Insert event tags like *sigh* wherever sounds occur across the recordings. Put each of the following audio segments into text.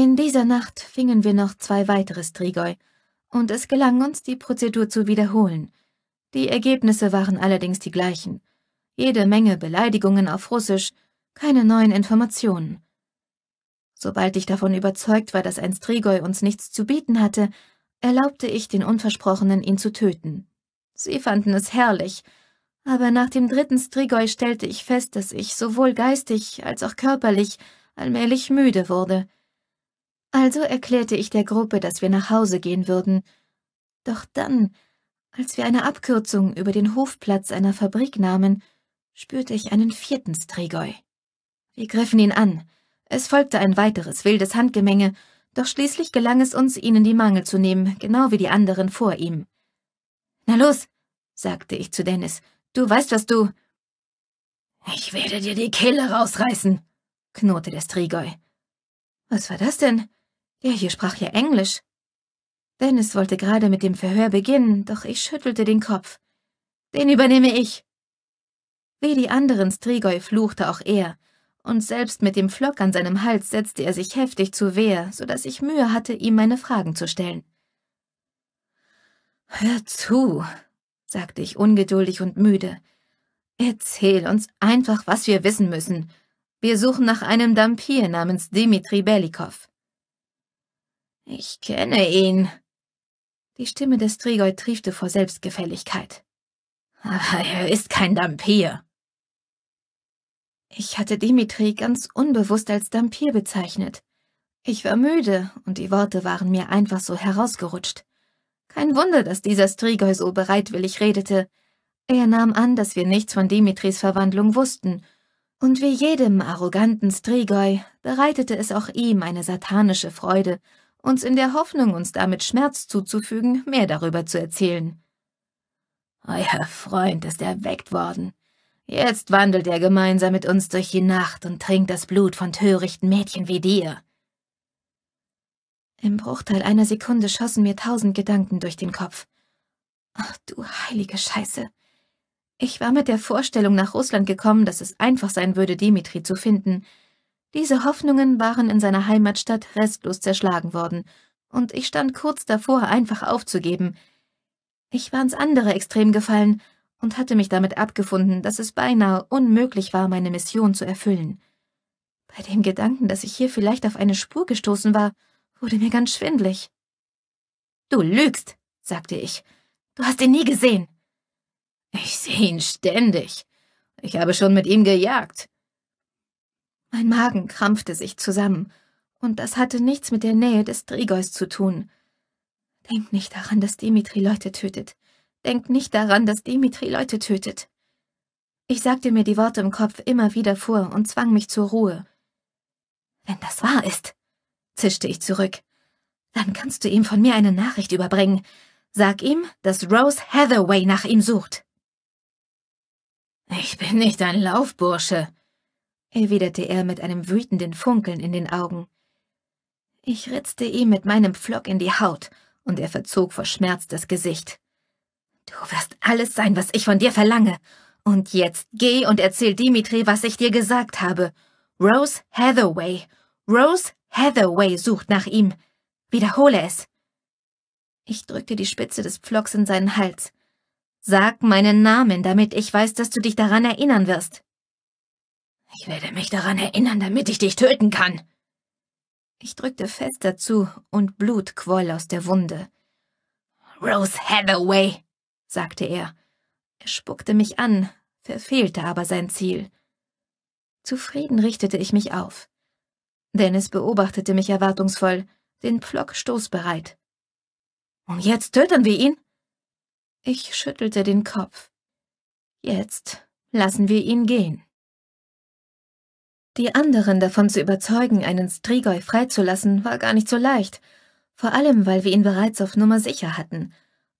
In dieser Nacht fingen wir noch zwei weitere Strigoi, und es gelang uns, die Prozedur zu wiederholen. Die Ergebnisse waren allerdings die gleichen. Jede Menge Beleidigungen auf Russisch, keine neuen Informationen. Sobald ich davon überzeugt war, dass ein Strigoi uns nichts zu bieten hatte, erlaubte ich den Unversprochenen, ihn zu töten. Sie fanden es herrlich, aber nach dem dritten Strigoi stellte ich fest, dass ich sowohl geistig als auch körperlich allmählich müde wurde. Also erklärte ich der Gruppe, dass wir nach Hause gehen würden. Doch dann, als wir eine Abkürzung über den Hofplatz einer Fabrik nahmen, spürte ich einen vierten Strigoi. Wir griffen ihn an. Es folgte ein weiteres wildes Handgemenge, doch schließlich gelang es uns, ihnen die Mangel zu nehmen, genau wie die anderen vor ihm. Na los, sagte ich zu Dennis, du weißt, was du. Ich werde dir die Kehle rausreißen, knurrte der Strigoi. Was war das denn? Der hier sprach ja Englisch. Dennis wollte gerade mit dem Verhör beginnen, doch ich schüttelte den Kopf. Den übernehme ich. Wie die anderen Strigoi fluchte auch er, und selbst mit dem Flock an seinem Hals setzte er sich heftig zu Wehr, so dass ich Mühe hatte, ihm meine Fragen zu stellen. Hör zu, sagte ich ungeduldig und müde. Erzähl uns einfach, was wir wissen müssen. Wir suchen nach einem Dampier namens Dimitri Belikow. Ich kenne ihn. Die Stimme des Trigold triefte vor Selbstgefälligkeit. Aber er ist kein Dampir. Ich hatte Dimitri ganz unbewusst als Dampir bezeichnet. Ich war müde und die Worte waren mir einfach so herausgerutscht. Kein Wunder, dass dieser Strigoi so bereitwillig redete. Er nahm an, dass wir nichts von Dimitris Verwandlung wussten, und wie jedem arroganten Strigoi bereitete es auch ihm eine satanische Freude, uns in der Hoffnung, uns damit Schmerz zuzufügen, mehr darüber zu erzählen. Euer Freund ist erweckt worden. Jetzt wandelt er gemeinsam mit uns durch die Nacht und trinkt das Blut von törichten Mädchen wie dir. Im Bruchteil einer Sekunde schossen mir tausend Gedanken durch den Kopf. Ach du heilige Scheiße. Ich war mit der Vorstellung nach Russland gekommen, dass es einfach sein würde, Dimitri zu finden, diese Hoffnungen waren in seiner Heimatstadt restlos zerschlagen worden, und ich stand kurz davor, einfach aufzugeben. Ich war ins andere Extrem gefallen und hatte mich damit abgefunden, dass es beinahe unmöglich war, meine Mission zu erfüllen. Bei dem Gedanken, dass ich hier vielleicht auf eine Spur gestoßen war, wurde mir ganz schwindlig. Du lügst, sagte ich. Du hast ihn nie gesehen. Ich sehe ihn ständig. Ich habe schon mit ihm gejagt. Mein Magen krampfte sich zusammen, und das hatte nichts mit der Nähe des Drigois zu tun. Denk nicht daran, dass Dimitri Leute tötet. Denk nicht daran, dass Dimitri Leute tötet. Ich sagte mir die Worte im Kopf immer wieder vor und zwang mich zur Ruhe. Wenn das wahr ist, zischte ich zurück, dann kannst du ihm von mir eine Nachricht überbringen. Sag ihm, dass Rose Hathaway nach ihm sucht. Ich bin nicht ein Laufbursche, erwiderte er mit einem wütenden Funkeln in den Augen. Ich ritzte ihm mit meinem Pflock in die Haut, und er verzog vor Schmerz das Gesicht. Du wirst alles sein, was ich von dir verlange. Und jetzt geh und erzähl Dimitri, was ich dir gesagt habe. Rose Hathaway. Rose Hathaway sucht nach ihm. Wiederhole es. Ich drückte die Spitze des Pflocks in seinen Hals. Sag meinen Namen, damit ich weiß, dass du dich daran erinnern wirst. Ich werde mich daran erinnern, damit ich dich töten kann. Ich drückte fest dazu und Blut quoll aus der Wunde. Rose Hathaway, sagte er. Er spuckte mich an, verfehlte aber sein Ziel. Zufrieden richtete ich mich auf. Dennis beobachtete mich erwartungsvoll, den Pflock stoßbereit. Und jetzt töten wir ihn? Ich schüttelte den Kopf. Jetzt lassen wir ihn gehen. Die anderen davon zu überzeugen, einen Strigoi freizulassen, war gar nicht so leicht, vor allem weil wir ihn bereits auf Nummer sicher hatten.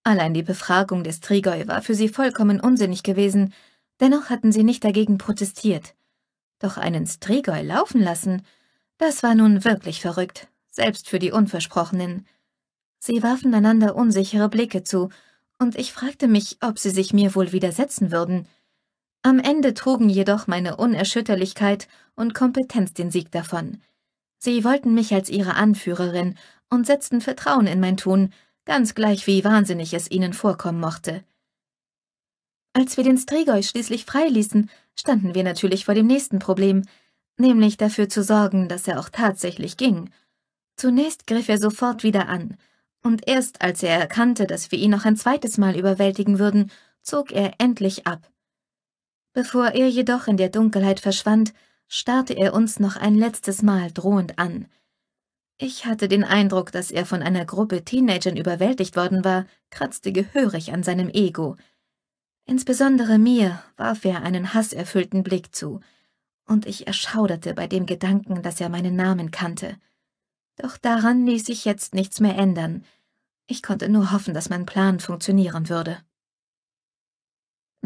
Allein die Befragung des Strigoi war für sie vollkommen unsinnig gewesen, dennoch hatten sie nicht dagegen protestiert. Doch einen Strigoi laufen lassen, das war nun wirklich verrückt, selbst für die Unversprochenen. Sie warfen einander unsichere Blicke zu, und ich fragte mich, ob sie sich mir wohl widersetzen würden. Am Ende trugen jedoch meine Unerschütterlichkeit und Kompetenz den Sieg davon. Sie wollten mich als ihre Anführerin und setzten Vertrauen in mein Tun, ganz gleich wie wahnsinnig es ihnen vorkommen mochte. Als wir den Strigoi schließlich freiließen, standen wir natürlich vor dem nächsten Problem, nämlich dafür zu sorgen, dass er auch tatsächlich ging. Zunächst griff er sofort wieder an, und erst als er erkannte, dass wir ihn noch ein zweites Mal überwältigen würden, zog er endlich ab. Bevor er jedoch in der Dunkelheit verschwand, starrte er uns noch ein letztes Mal drohend an. Ich hatte den Eindruck, dass er von einer Gruppe Teenagern überwältigt worden war, kratzte gehörig an seinem Ego. Insbesondere mir warf er einen hasserfüllten Blick zu, und ich erschauderte bei dem Gedanken, dass er meinen Namen kannte. Doch daran ließ sich jetzt nichts mehr ändern. Ich konnte nur hoffen, dass mein Plan funktionieren würde.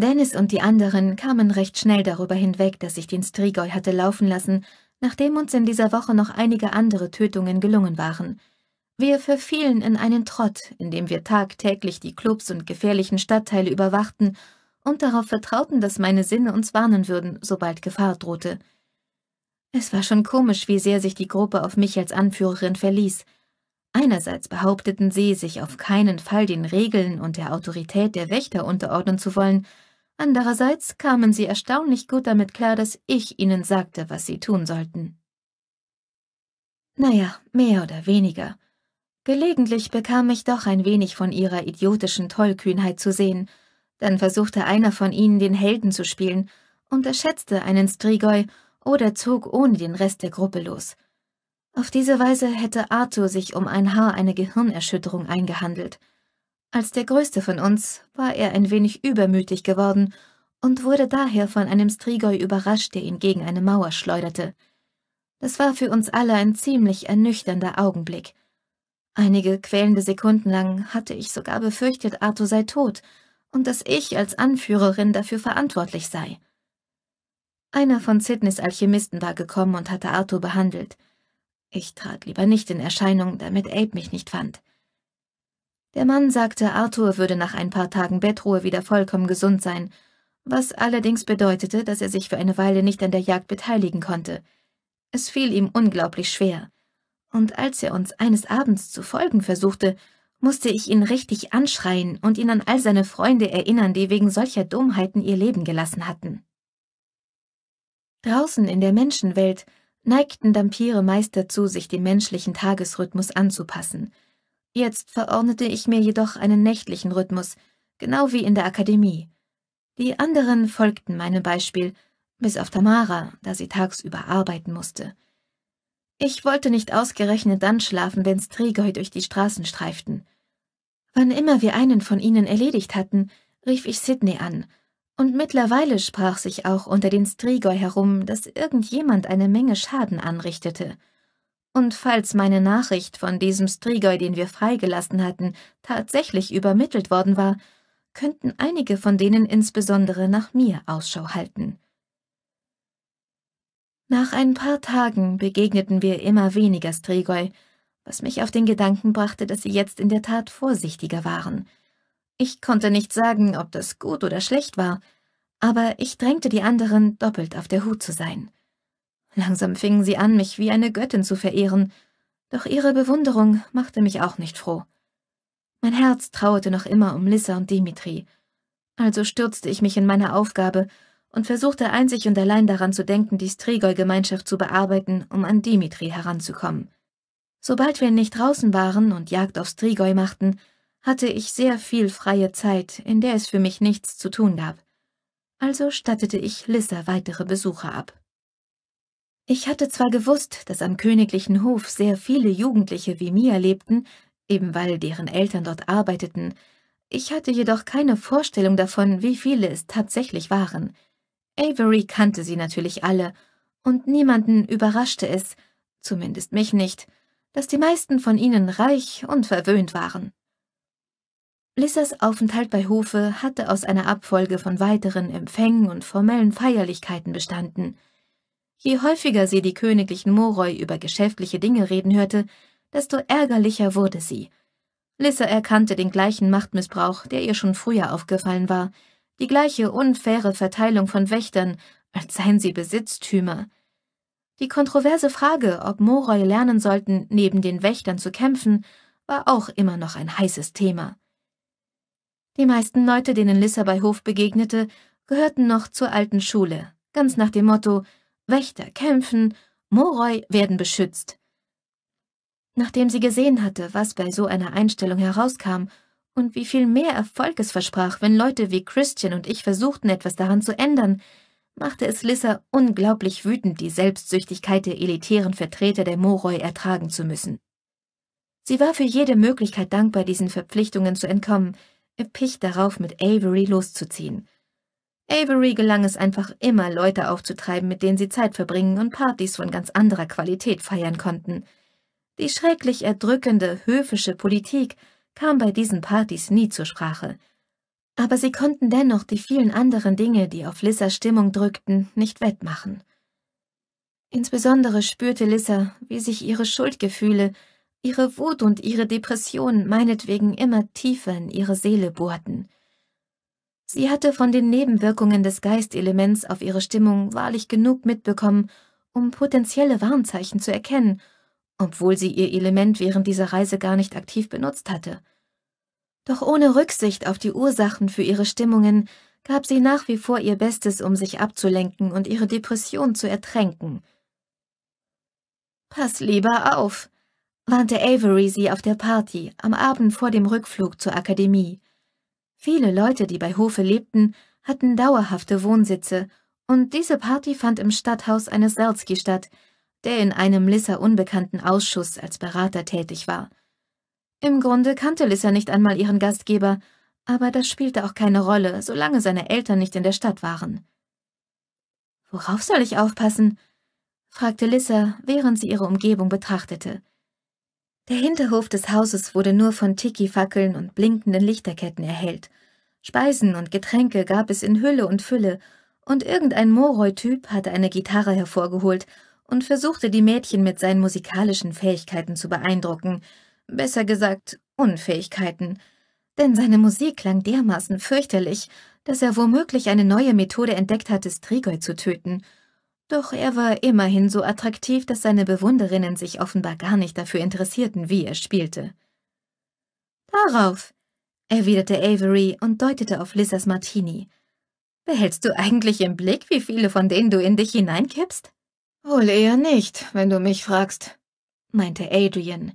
Dennis und die anderen kamen recht schnell darüber hinweg, dass ich den Strigoi hatte laufen lassen, nachdem uns in dieser Woche noch einige andere Tötungen gelungen waren. Wir verfielen in einen Trott, in dem wir tagtäglich die Clubs und gefährlichen Stadtteile überwachten und darauf vertrauten, dass meine Sinne uns warnen würden, sobald Gefahr drohte. Es war schon komisch, wie sehr sich die Gruppe auf mich als Anführerin verließ. Einerseits behaupteten sie, sich auf keinen Fall den Regeln und der Autorität der Wächter unterordnen zu wollen, Andererseits kamen sie erstaunlich gut damit klar, dass ich ihnen sagte, was sie tun sollten. Naja, mehr oder weniger. Gelegentlich bekam ich doch ein wenig von ihrer idiotischen Tollkühnheit zu sehen, dann versuchte einer von ihnen den Helden zu spielen, unterschätzte einen Strigoi oder zog ohne den Rest der Gruppe los. Auf diese Weise hätte Arthur sich um ein Haar eine Gehirnerschütterung eingehandelt – als der größte von uns war er ein wenig übermütig geworden und wurde daher von einem Strigoi überrascht, der ihn gegen eine Mauer schleuderte. Das war für uns alle ein ziemlich ernüchternder Augenblick. Einige quälende Sekunden lang hatte ich sogar befürchtet, Arthur sei tot und dass ich als Anführerin dafür verantwortlich sei. Einer von Sidneys Alchemisten war gekommen und hatte Arthur behandelt. Ich trat lieber nicht in Erscheinung, damit Abe mich nicht fand. Der Mann sagte, Arthur würde nach ein paar Tagen Bettruhe wieder vollkommen gesund sein, was allerdings bedeutete, dass er sich für eine Weile nicht an der Jagd beteiligen konnte. Es fiel ihm unglaublich schwer. Und als er uns eines Abends zu folgen versuchte, musste ich ihn richtig anschreien und ihn an all seine Freunde erinnern, die wegen solcher Dummheiten ihr Leben gelassen hatten. Draußen in der Menschenwelt neigten Dampire meist dazu, sich dem menschlichen Tagesrhythmus anzupassen – Jetzt verordnete ich mir jedoch einen nächtlichen Rhythmus, genau wie in der Akademie. Die anderen folgten meinem Beispiel, bis auf Tamara, da sie tagsüber arbeiten musste. Ich wollte nicht ausgerechnet dann schlafen, wenn Strigoi durch die Straßen streiften. Wann immer wir einen von ihnen erledigt hatten, rief ich Sidney an, und mittlerweile sprach sich auch unter den Strigoi herum, dass irgendjemand eine Menge Schaden anrichtete – und falls meine Nachricht von diesem Strigoi, den wir freigelassen hatten, tatsächlich übermittelt worden war, könnten einige von denen insbesondere nach mir Ausschau halten. Nach ein paar Tagen begegneten wir immer weniger Strigoi, was mich auf den Gedanken brachte, dass sie jetzt in der Tat vorsichtiger waren. Ich konnte nicht sagen, ob das gut oder schlecht war, aber ich drängte die anderen, doppelt auf der Hut zu sein. Langsam fingen sie an, mich wie eine Göttin zu verehren, doch ihre Bewunderung machte mich auch nicht froh. Mein Herz trauerte noch immer um Lissa und Dimitri, also stürzte ich mich in meine Aufgabe und versuchte einzig und allein daran zu denken, die Strigoi-Gemeinschaft zu bearbeiten, um an Dimitri heranzukommen. Sobald wir nicht draußen waren und Jagd auf Strigoi machten, hatte ich sehr viel freie Zeit, in der es für mich nichts zu tun gab. Also stattete ich Lissa weitere Besuche ab. Ich hatte zwar gewusst, dass am königlichen Hof sehr viele Jugendliche wie Mia lebten, eben weil deren Eltern dort arbeiteten, ich hatte jedoch keine Vorstellung davon, wie viele es tatsächlich waren. Avery kannte sie natürlich alle, und niemanden überraschte es, zumindest mich nicht, dass die meisten von ihnen reich und verwöhnt waren. Lissas Aufenthalt bei Hofe hatte aus einer Abfolge von weiteren Empfängen und formellen Feierlichkeiten bestanden – Je häufiger sie die königlichen Moroi über geschäftliche Dinge reden hörte, desto ärgerlicher wurde sie. Lissa erkannte den gleichen Machtmissbrauch, der ihr schon früher aufgefallen war, die gleiche unfaire Verteilung von Wächtern, als seien sie Besitztümer. Die kontroverse Frage, ob Moroi lernen sollten, neben den Wächtern zu kämpfen, war auch immer noch ein heißes Thema. Die meisten Leute, denen Lissa bei Hof begegnete, gehörten noch zur alten Schule, ganz nach dem Motto Wächter kämpfen, Moroi werden beschützt. Nachdem sie gesehen hatte, was bei so einer Einstellung herauskam und wie viel mehr Erfolg es versprach, wenn Leute wie Christian und ich versuchten, etwas daran zu ändern, machte es Lissa unglaublich wütend, die Selbstsüchtigkeit der elitären Vertreter der Moroi ertragen zu müssen. Sie war für jede Möglichkeit dankbar, diesen Verpflichtungen zu entkommen, erpicht darauf, mit Avery loszuziehen – Avery gelang es einfach immer, Leute aufzutreiben, mit denen sie Zeit verbringen und Partys von ganz anderer Qualität feiern konnten. Die schrecklich erdrückende, höfische Politik kam bei diesen Partys nie zur Sprache. Aber sie konnten dennoch die vielen anderen Dinge, die auf Lissas Stimmung drückten, nicht wettmachen. Insbesondere spürte Lissa, wie sich ihre Schuldgefühle, ihre Wut und ihre Depression meinetwegen immer tiefer in ihre Seele bohrten. Sie hatte von den Nebenwirkungen des Geistelements auf ihre Stimmung wahrlich genug mitbekommen, um potenzielle Warnzeichen zu erkennen, obwohl sie ihr Element während dieser Reise gar nicht aktiv benutzt hatte. Doch ohne Rücksicht auf die Ursachen für ihre Stimmungen gab sie nach wie vor ihr Bestes, um sich abzulenken und ihre Depression zu ertränken. Pass lieber auf, warnte Avery sie auf der Party am Abend vor dem Rückflug zur Akademie. Viele Leute, die bei Hofe lebten, hatten dauerhafte Wohnsitze, und diese Party fand im Stadthaus eines Selski statt, der in einem Lissa unbekannten Ausschuss als Berater tätig war. Im Grunde kannte Lissa nicht einmal ihren Gastgeber, aber das spielte auch keine Rolle, solange seine Eltern nicht in der Stadt waren. Worauf soll ich aufpassen? fragte Lissa, während sie ihre Umgebung betrachtete. Der Hinterhof des Hauses wurde nur von Tiki-Fackeln und blinkenden Lichterketten erhellt. Speisen und Getränke gab es in Hülle und Fülle, und irgendein Moroi-Typ hatte eine Gitarre hervorgeholt und versuchte die Mädchen mit seinen musikalischen Fähigkeiten zu beeindrucken, besser gesagt Unfähigkeiten, denn seine Musik klang dermaßen fürchterlich, dass er womöglich eine neue Methode entdeckt hatte, Strigoi zu töten – doch er war immerhin so attraktiv, dass seine Bewunderinnen sich offenbar gar nicht dafür interessierten, wie er spielte. Darauf, erwiderte Avery und deutete auf Lissas Martini. Behältst du eigentlich im Blick, wie viele von denen du in dich hineinkippst? Wohl eher nicht, wenn du mich fragst, meinte Adrian.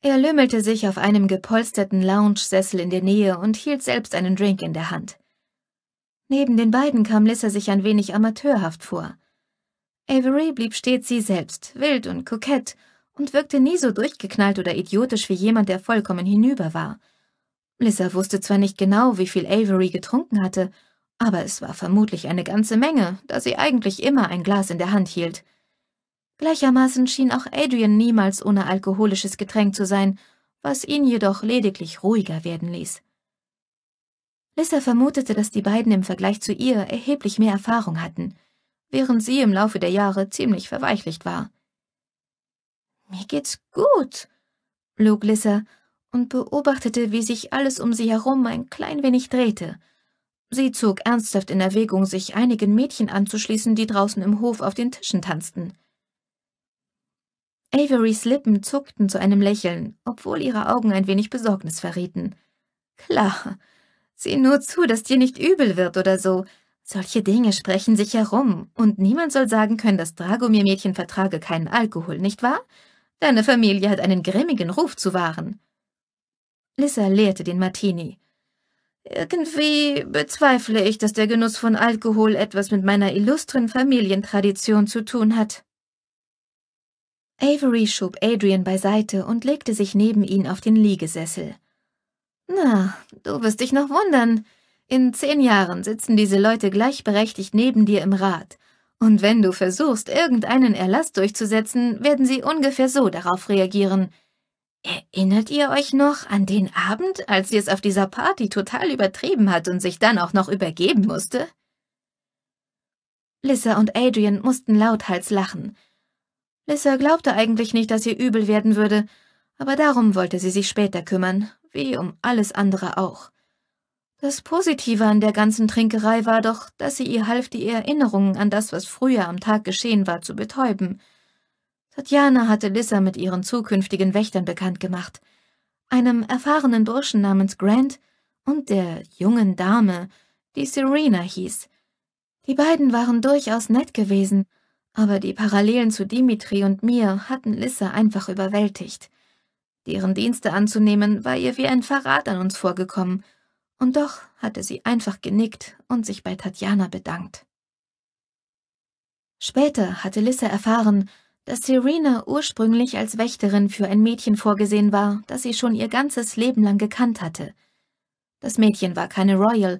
Er lümmelte sich auf einem gepolsterten Lounge-Sessel in der Nähe und hielt selbst einen Drink in der Hand. Neben den beiden kam Lissa sich ein wenig amateurhaft vor. Avery blieb stets sie selbst, wild und kokett und wirkte nie so durchgeknallt oder idiotisch wie jemand, der vollkommen hinüber war. Lissa wusste zwar nicht genau, wie viel Avery getrunken hatte, aber es war vermutlich eine ganze Menge, da sie eigentlich immer ein Glas in der Hand hielt. Gleichermaßen schien auch Adrian niemals ohne alkoholisches Getränk zu sein, was ihn jedoch lediglich ruhiger werden ließ. Lissa vermutete, dass die beiden im Vergleich zu ihr erheblich mehr Erfahrung hatten während sie im Laufe der Jahre ziemlich verweichlicht war. Mir geht's gut, log Lissa und beobachtete, wie sich alles um sie herum ein klein wenig drehte. Sie zog ernsthaft in Erwägung, sich einigen Mädchen anzuschließen, die draußen im Hof auf den Tischen tanzten. Averys Lippen zuckten zu einem Lächeln, obwohl ihre Augen ein wenig Besorgnis verrieten. Klar, sieh nur zu, dass dir nicht übel wird oder so, solche Dinge sprechen sich herum, und niemand soll sagen können, dass Dragomir-Mädchen vertrage keinen Alkohol, nicht wahr? Deine Familie hat einen grimmigen Ruf zu wahren. Lissa leerte den Martini. Irgendwie bezweifle ich, dass der Genuss von Alkohol etwas mit meiner illustren Familientradition zu tun hat. Avery schob Adrian beiseite und legte sich neben ihn auf den Liegesessel. Na, du wirst dich noch wundern, in zehn Jahren sitzen diese Leute gleichberechtigt neben dir im Rat. Und wenn du versuchst, irgendeinen Erlass durchzusetzen, werden sie ungefähr so darauf reagieren. Erinnert ihr euch noch an den Abend, als sie es auf dieser Party total übertrieben hat und sich dann auch noch übergeben musste? Lissa und Adrian mussten lauthals lachen. Lissa glaubte eigentlich nicht, dass ihr übel werden würde, aber darum wollte sie sich später kümmern, wie um alles andere auch. Das Positive an der ganzen Trinkerei war doch, dass sie ihr half, die Erinnerungen an das, was früher am Tag geschehen war, zu betäuben. Tatjana hatte Lissa mit ihren zukünftigen Wächtern bekannt gemacht, einem erfahrenen Burschen namens Grant und der jungen Dame, die Serena hieß. Die beiden waren durchaus nett gewesen, aber die Parallelen zu Dimitri und mir hatten Lissa einfach überwältigt. Deren Dienste anzunehmen war ihr wie ein Verrat an uns vorgekommen – und doch hatte sie einfach genickt und sich bei Tatjana bedankt. Später hatte Lissa erfahren, dass Serena ursprünglich als Wächterin für ein Mädchen vorgesehen war, das sie schon ihr ganzes Leben lang gekannt hatte. Das Mädchen war keine Royal,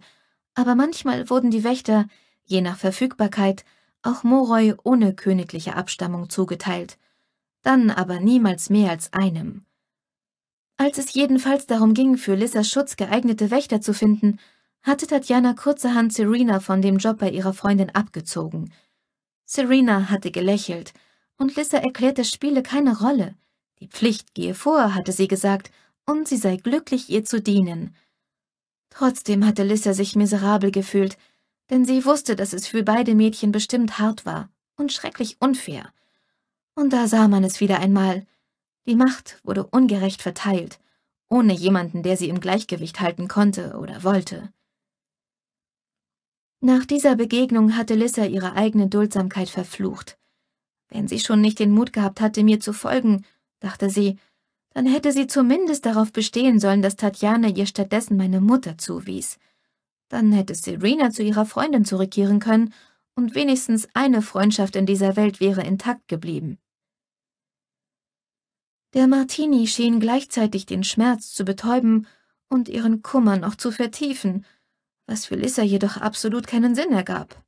aber manchmal wurden die Wächter, je nach Verfügbarkeit, auch Moroi ohne königliche Abstammung zugeteilt, dann aber niemals mehr als einem. Als es jedenfalls darum ging, für Lissas Schutz geeignete Wächter zu finden, hatte Tatjana kurzerhand Serena von dem Job bei ihrer Freundin abgezogen. Serena hatte gelächelt, und Lissa erklärte, spiele keine Rolle. Die Pflicht gehe vor, hatte sie gesagt, und sie sei glücklich, ihr zu dienen. Trotzdem hatte Lissa sich miserabel gefühlt, denn sie wusste, dass es für beide Mädchen bestimmt hart war und schrecklich unfair. Und da sah man es wieder einmal, die Macht wurde ungerecht verteilt, ohne jemanden, der sie im Gleichgewicht halten konnte oder wollte. Nach dieser Begegnung hatte Lissa ihre eigene Duldsamkeit verflucht. Wenn sie schon nicht den Mut gehabt hatte, mir zu folgen, dachte sie, dann hätte sie zumindest darauf bestehen sollen, dass Tatjana ihr stattdessen meine Mutter zuwies. Dann hätte Serena zu ihrer Freundin zurückkehren können und wenigstens eine Freundschaft in dieser Welt wäre intakt geblieben. Der Martini schien gleichzeitig den Schmerz zu betäuben und ihren Kummer noch zu vertiefen, was für Lissa jedoch absolut keinen Sinn ergab.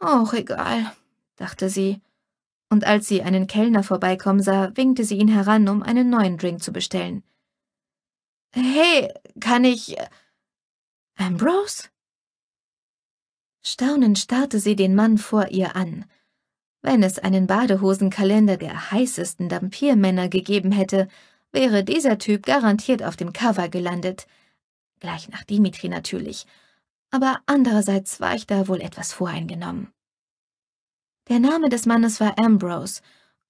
Auch egal, dachte sie, und als sie einen Kellner vorbeikommen sah, winkte sie ihn heran, um einen neuen Drink zu bestellen. Hey, kann ich. Äh, Ambrose? Staunend starrte sie den Mann vor ihr an. Wenn es einen Badehosenkalender der heißesten Dampiermänner gegeben hätte, wäre dieser Typ garantiert auf dem Cover gelandet. Gleich nach Dimitri natürlich. Aber andererseits war ich da wohl etwas voreingenommen. Der Name des Mannes war Ambrose,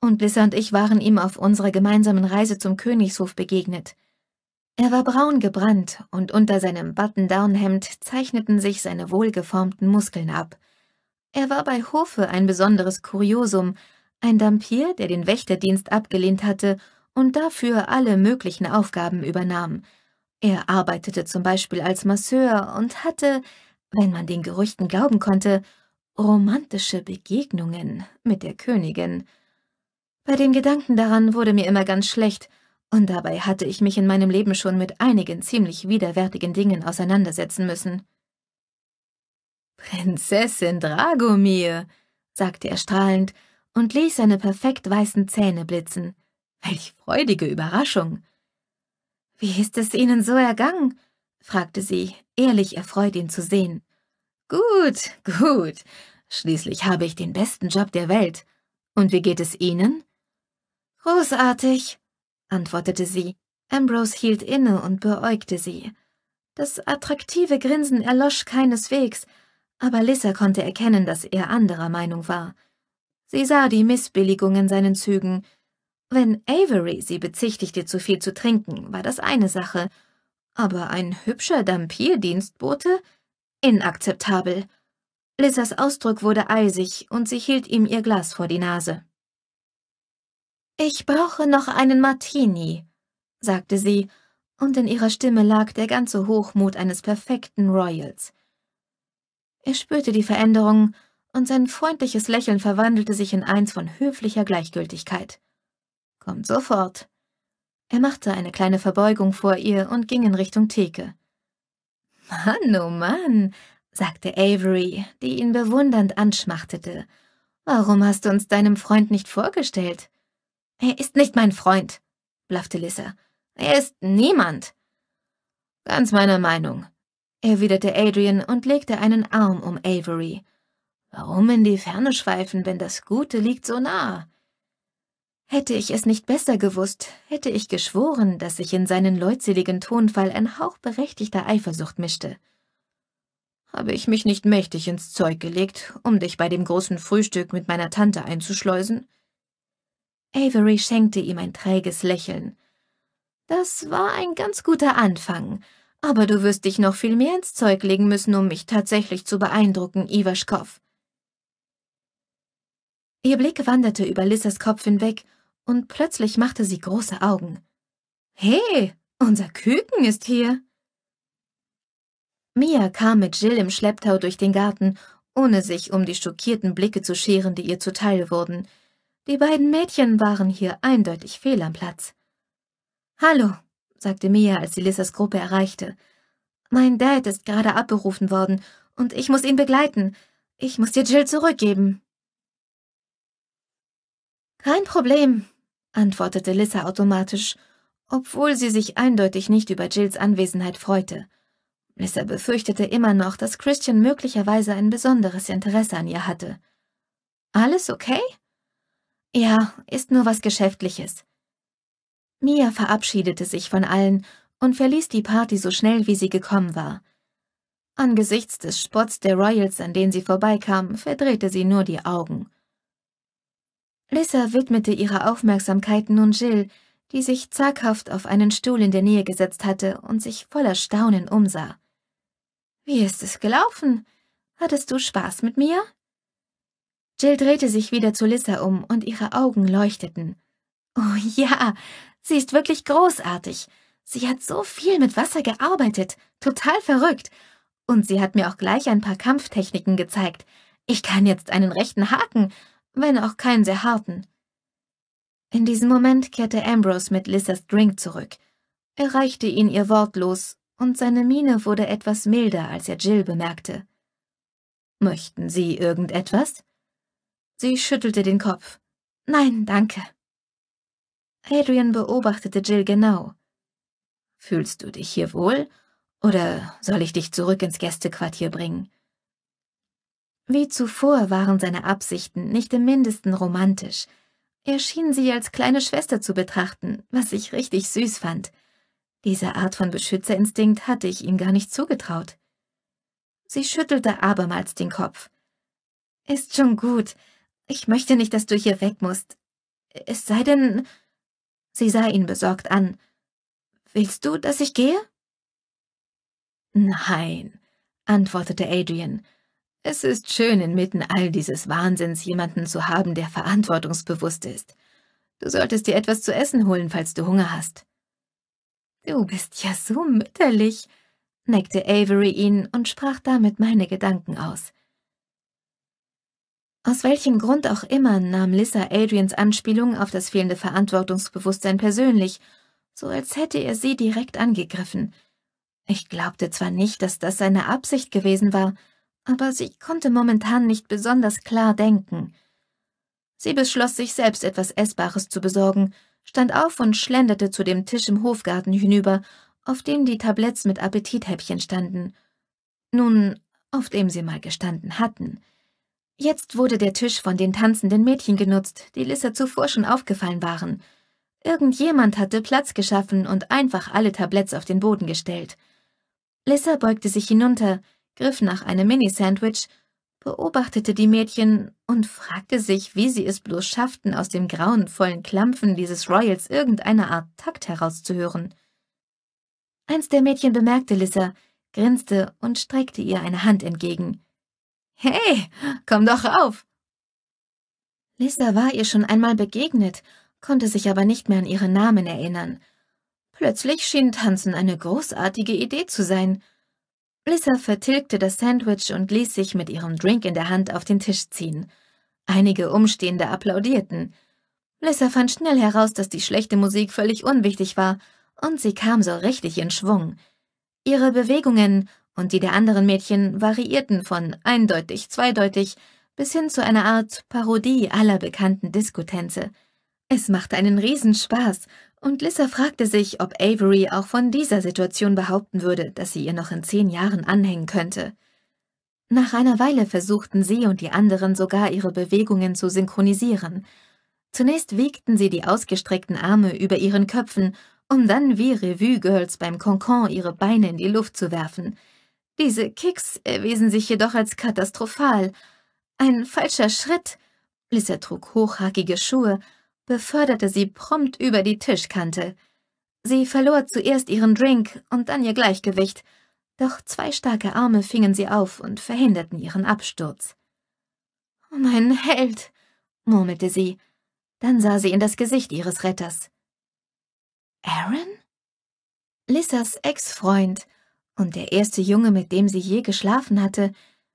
und Lissa und ich waren ihm auf unserer gemeinsamen Reise zum Königshof begegnet. Er war braun gebrannt, und unter seinem Button-Down-Hemd zeichneten sich seine wohlgeformten Muskeln ab – er war bei Hofe ein besonderes Kuriosum, ein Dampier, der den Wächterdienst abgelehnt hatte und dafür alle möglichen Aufgaben übernahm. Er arbeitete zum Beispiel als Masseur und hatte, wenn man den Gerüchten glauben konnte, romantische Begegnungen mit der Königin. Bei dem Gedanken daran wurde mir immer ganz schlecht, und dabei hatte ich mich in meinem Leben schon mit einigen ziemlich widerwärtigen Dingen auseinandersetzen müssen. Prinzessin Dragomir, sagte er strahlend und ließ seine perfekt weißen Zähne blitzen. Welch freudige Überraschung! Wie ist es Ihnen so ergangen? fragte sie, ehrlich erfreut, ihn zu sehen. Gut, gut. Schließlich habe ich den besten Job der Welt. Und wie geht es Ihnen? Großartig, antwortete sie. Ambrose hielt inne und beäugte sie. Das attraktive Grinsen erlosch keineswegs, aber Lissa konnte erkennen, dass er anderer Meinung war. Sie sah die Missbilligung in seinen Zügen. Wenn Avery sie bezichtigte, zu viel zu trinken, war das eine Sache, aber ein hübscher dampier Inakzeptabel. Lissas Ausdruck wurde eisig und sie hielt ihm ihr Glas vor die Nase. Ich brauche noch einen Martini, sagte sie, und in ihrer Stimme lag der ganze Hochmut eines perfekten Royals. Er spürte die Veränderung, und sein freundliches Lächeln verwandelte sich in eins von höflicher Gleichgültigkeit. Kommt sofort. Er machte eine kleine Verbeugung vor ihr und ging in Richtung Theke. Mann, oh Mann, sagte Avery, die ihn bewundernd anschmachtete. Warum hast du uns deinem Freund nicht vorgestellt? Er ist nicht mein Freund, blaffte Lissa. Er ist niemand. Ganz meiner Meinung, erwiderte Adrian und legte einen Arm um Avery. Warum in die Ferne schweifen, wenn das Gute liegt so nah? Hätte ich es nicht besser gewusst, hätte ich geschworen, dass sich in seinen leutseligen Tonfall ein Hauch berechtigter Eifersucht mischte. Habe ich mich nicht mächtig ins Zeug gelegt, um dich bei dem großen Frühstück mit meiner Tante einzuschleusen? Avery schenkte ihm ein träges Lächeln. Das war ein ganz guter Anfang, aber du wirst dich noch viel mehr ins Zeug legen müssen, um mich tatsächlich zu beeindrucken, Iwaschkow. Ihr Blick wanderte über Lissas Kopf hinweg, und plötzlich machte sie große Augen. Hey, unser Küken ist hier! Mia kam mit Jill im Schlepptau durch den Garten, ohne sich um die schockierten Blicke zu scheren, die ihr zuteil wurden. Die beiden Mädchen waren hier eindeutig fehl am Platz. Hallo, sagte Mia, als sie Lissas Gruppe erreichte. Mein Dad ist gerade abberufen worden und ich muss ihn begleiten. Ich muss dir Jill zurückgeben. Kein Problem, antwortete Lissa automatisch, obwohl sie sich eindeutig nicht über Jills Anwesenheit freute. Lissa befürchtete immer noch, dass Christian möglicherweise ein besonderes Interesse an ihr hatte. Alles okay? Ja, ist nur was Geschäftliches. Mia verabschiedete sich von allen und verließ die Party so schnell, wie sie gekommen war. Angesichts des Spotts der Royals, an denen sie vorbeikam, verdrehte sie nur die Augen. Lissa widmete ihre Aufmerksamkeit nun Jill, die sich zaghaft auf einen Stuhl in der Nähe gesetzt hatte und sich voller Staunen umsah. Wie ist es gelaufen? Hattest du Spaß mit mir? Jill drehte sich wieder zu Lissa um und ihre Augen leuchteten. Oh ja, Sie ist wirklich großartig. Sie hat so viel mit Wasser gearbeitet. Total verrückt. Und sie hat mir auch gleich ein paar Kampftechniken gezeigt. Ich kann jetzt einen rechten Haken, wenn auch keinen sehr harten. In diesem Moment kehrte Ambrose mit Lissas Drink zurück. Er reichte ihn ihr wortlos, und seine Miene wurde etwas milder, als er Jill bemerkte. Möchten Sie irgendetwas? Sie schüttelte den Kopf. Nein, danke. Adrian beobachtete Jill genau. Fühlst du dich hier wohl? Oder soll ich dich zurück ins Gästequartier bringen? Wie zuvor waren seine Absichten nicht im mindesten romantisch. Er schien sie als kleine Schwester zu betrachten, was ich richtig süß fand. Diese Art von Beschützerinstinkt hatte ich ihm gar nicht zugetraut. Sie schüttelte abermals den Kopf. Ist schon gut. Ich möchte nicht, dass du hier weg musst. Es sei denn, Sie sah ihn besorgt an. Willst du, dass ich gehe? Nein, antwortete Adrian. Es ist schön, inmitten all dieses Wahnsinns jemanden zu haben, der verantwortungsbewusst ist. Du solltest dir etwas zu essen holen, falls du Hunger hast. Du bist ja so mütterlich, neckte Avery ihn und sprach damit meine Gedanken aus. Aus welchem Grund auch immer nahm Lissa Adrians Anspielung auf das fehlende Verantwortungsbewusstsein persönlich, so als hätte er sie direkt angegriffen. Ich glaubte zwar nicht, dass das seine Absicht gewesen war, aber sie konnte momentan nicht besonders klar denken. Sie beschloss, sich selbst etwas Essbares zu besorgen, stand auf und schlenderte zu dem Tisch im Hofgarten hinüber, auf dem die Tabletts mit Appetithäppchen standen. Nun, auf dem sie mal gestanden hatten. Jetzt wurde der Tisch von den tanzenden Mädchen genutzt, die Lissa zuvor schon aufgefallen waren. Irgendjemand hatte Platz geschaffen und einfach alle Tabletts auf den Boden gestellt. Lissa beugte sich hinunter, griff nach einem Mini-Sandwich, beobachtete die Mädchen und fragte sich, wie sie es bloß schafften, aus dem grauenvollen Klampfen dieses Royals irgendeine Art Takt herauszuhören. Eins der Mädchen bemerkte Lissa, grinste und streckte ihr eine Hand entgegen. Hey, komm doch auf! Lisa war ihr schon einmal begegnet, konnte sich aber nicht mehr an ihren Namen erinnern. Plötzlich schien Tanzen eine großartige Idee zu sein. Lisa vertilgte das Sandwich und ließ sich mit ihrem Drink in der Hand auf den Tisch ziehen. Einige Umstehende applaudierten. Lisa fand schnell heraus, dass die schlechte Musik völlig unwichtig war, und sie kam so richtig in Schwung. Ihre Bewegungen und die der anderen Mädchen variierten von eindeutig, zweideutig bis hin zu einer Art Parodie aller bekannten Diskotänze. Es machte einen Riesenspaß, und Lissa fragte sich, ob Avery auch von dieser Situation behaupten würde, dass sie ihr noch in zehn Jahren anhängen könnte. Nach einer Weile versuchten sie und die anderen sogar ihre Bewegungen zu synchronisieren. Zunächst wiegten sie die ausgestreckten Arme über ihren Köpfen, um dann wie Revue-Girls beim Concon ihre Beine in die Luft zu werfen – diese Kicks erwiesen sich jedoch als katastrophal. Ein falscher Schritt, Lisa trug hochhackige Schuhe, beförderte sie prompt über die Tischkante. Sie verlor zuerst ihren Drink und dann ihr Gleichgewicht, doch zwei starke Arme fingen sie auf und verhinderten ihren Absturz. Oh mein Held, murmelte sie, dann sah sie in das Gesicht ihres Retters. Aaron? Lissas Ex-Freund, und der erste Junge, mit dem sie je geschlafen hatte,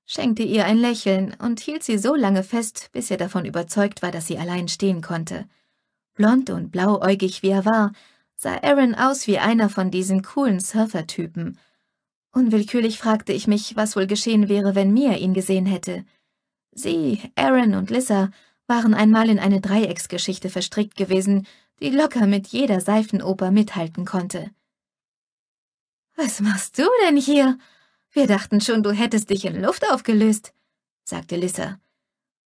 schenkte ihr ein Lächeln und hielt sie so lange fest, bis er davon überzeugt war, dass sie allein stehen konnte. Blond und blauäugig wie er war, sah Aaron aus wie einer von diesen coolen Surfertypen. Unwillkürlich fragte ich mich, was wohl geschehen wäre, wenn Mia ihn gesehen hätte. Sie, Aaron und Lissa waren einmal in eine Dreiecksgeschichte verstrickt gewesen, die locker mit jeder Seifenoper mithalten konnte. Was machst du denn hier? Wir dachten schon, du hättest dich in Luft aufgelöst, sagte Lissa.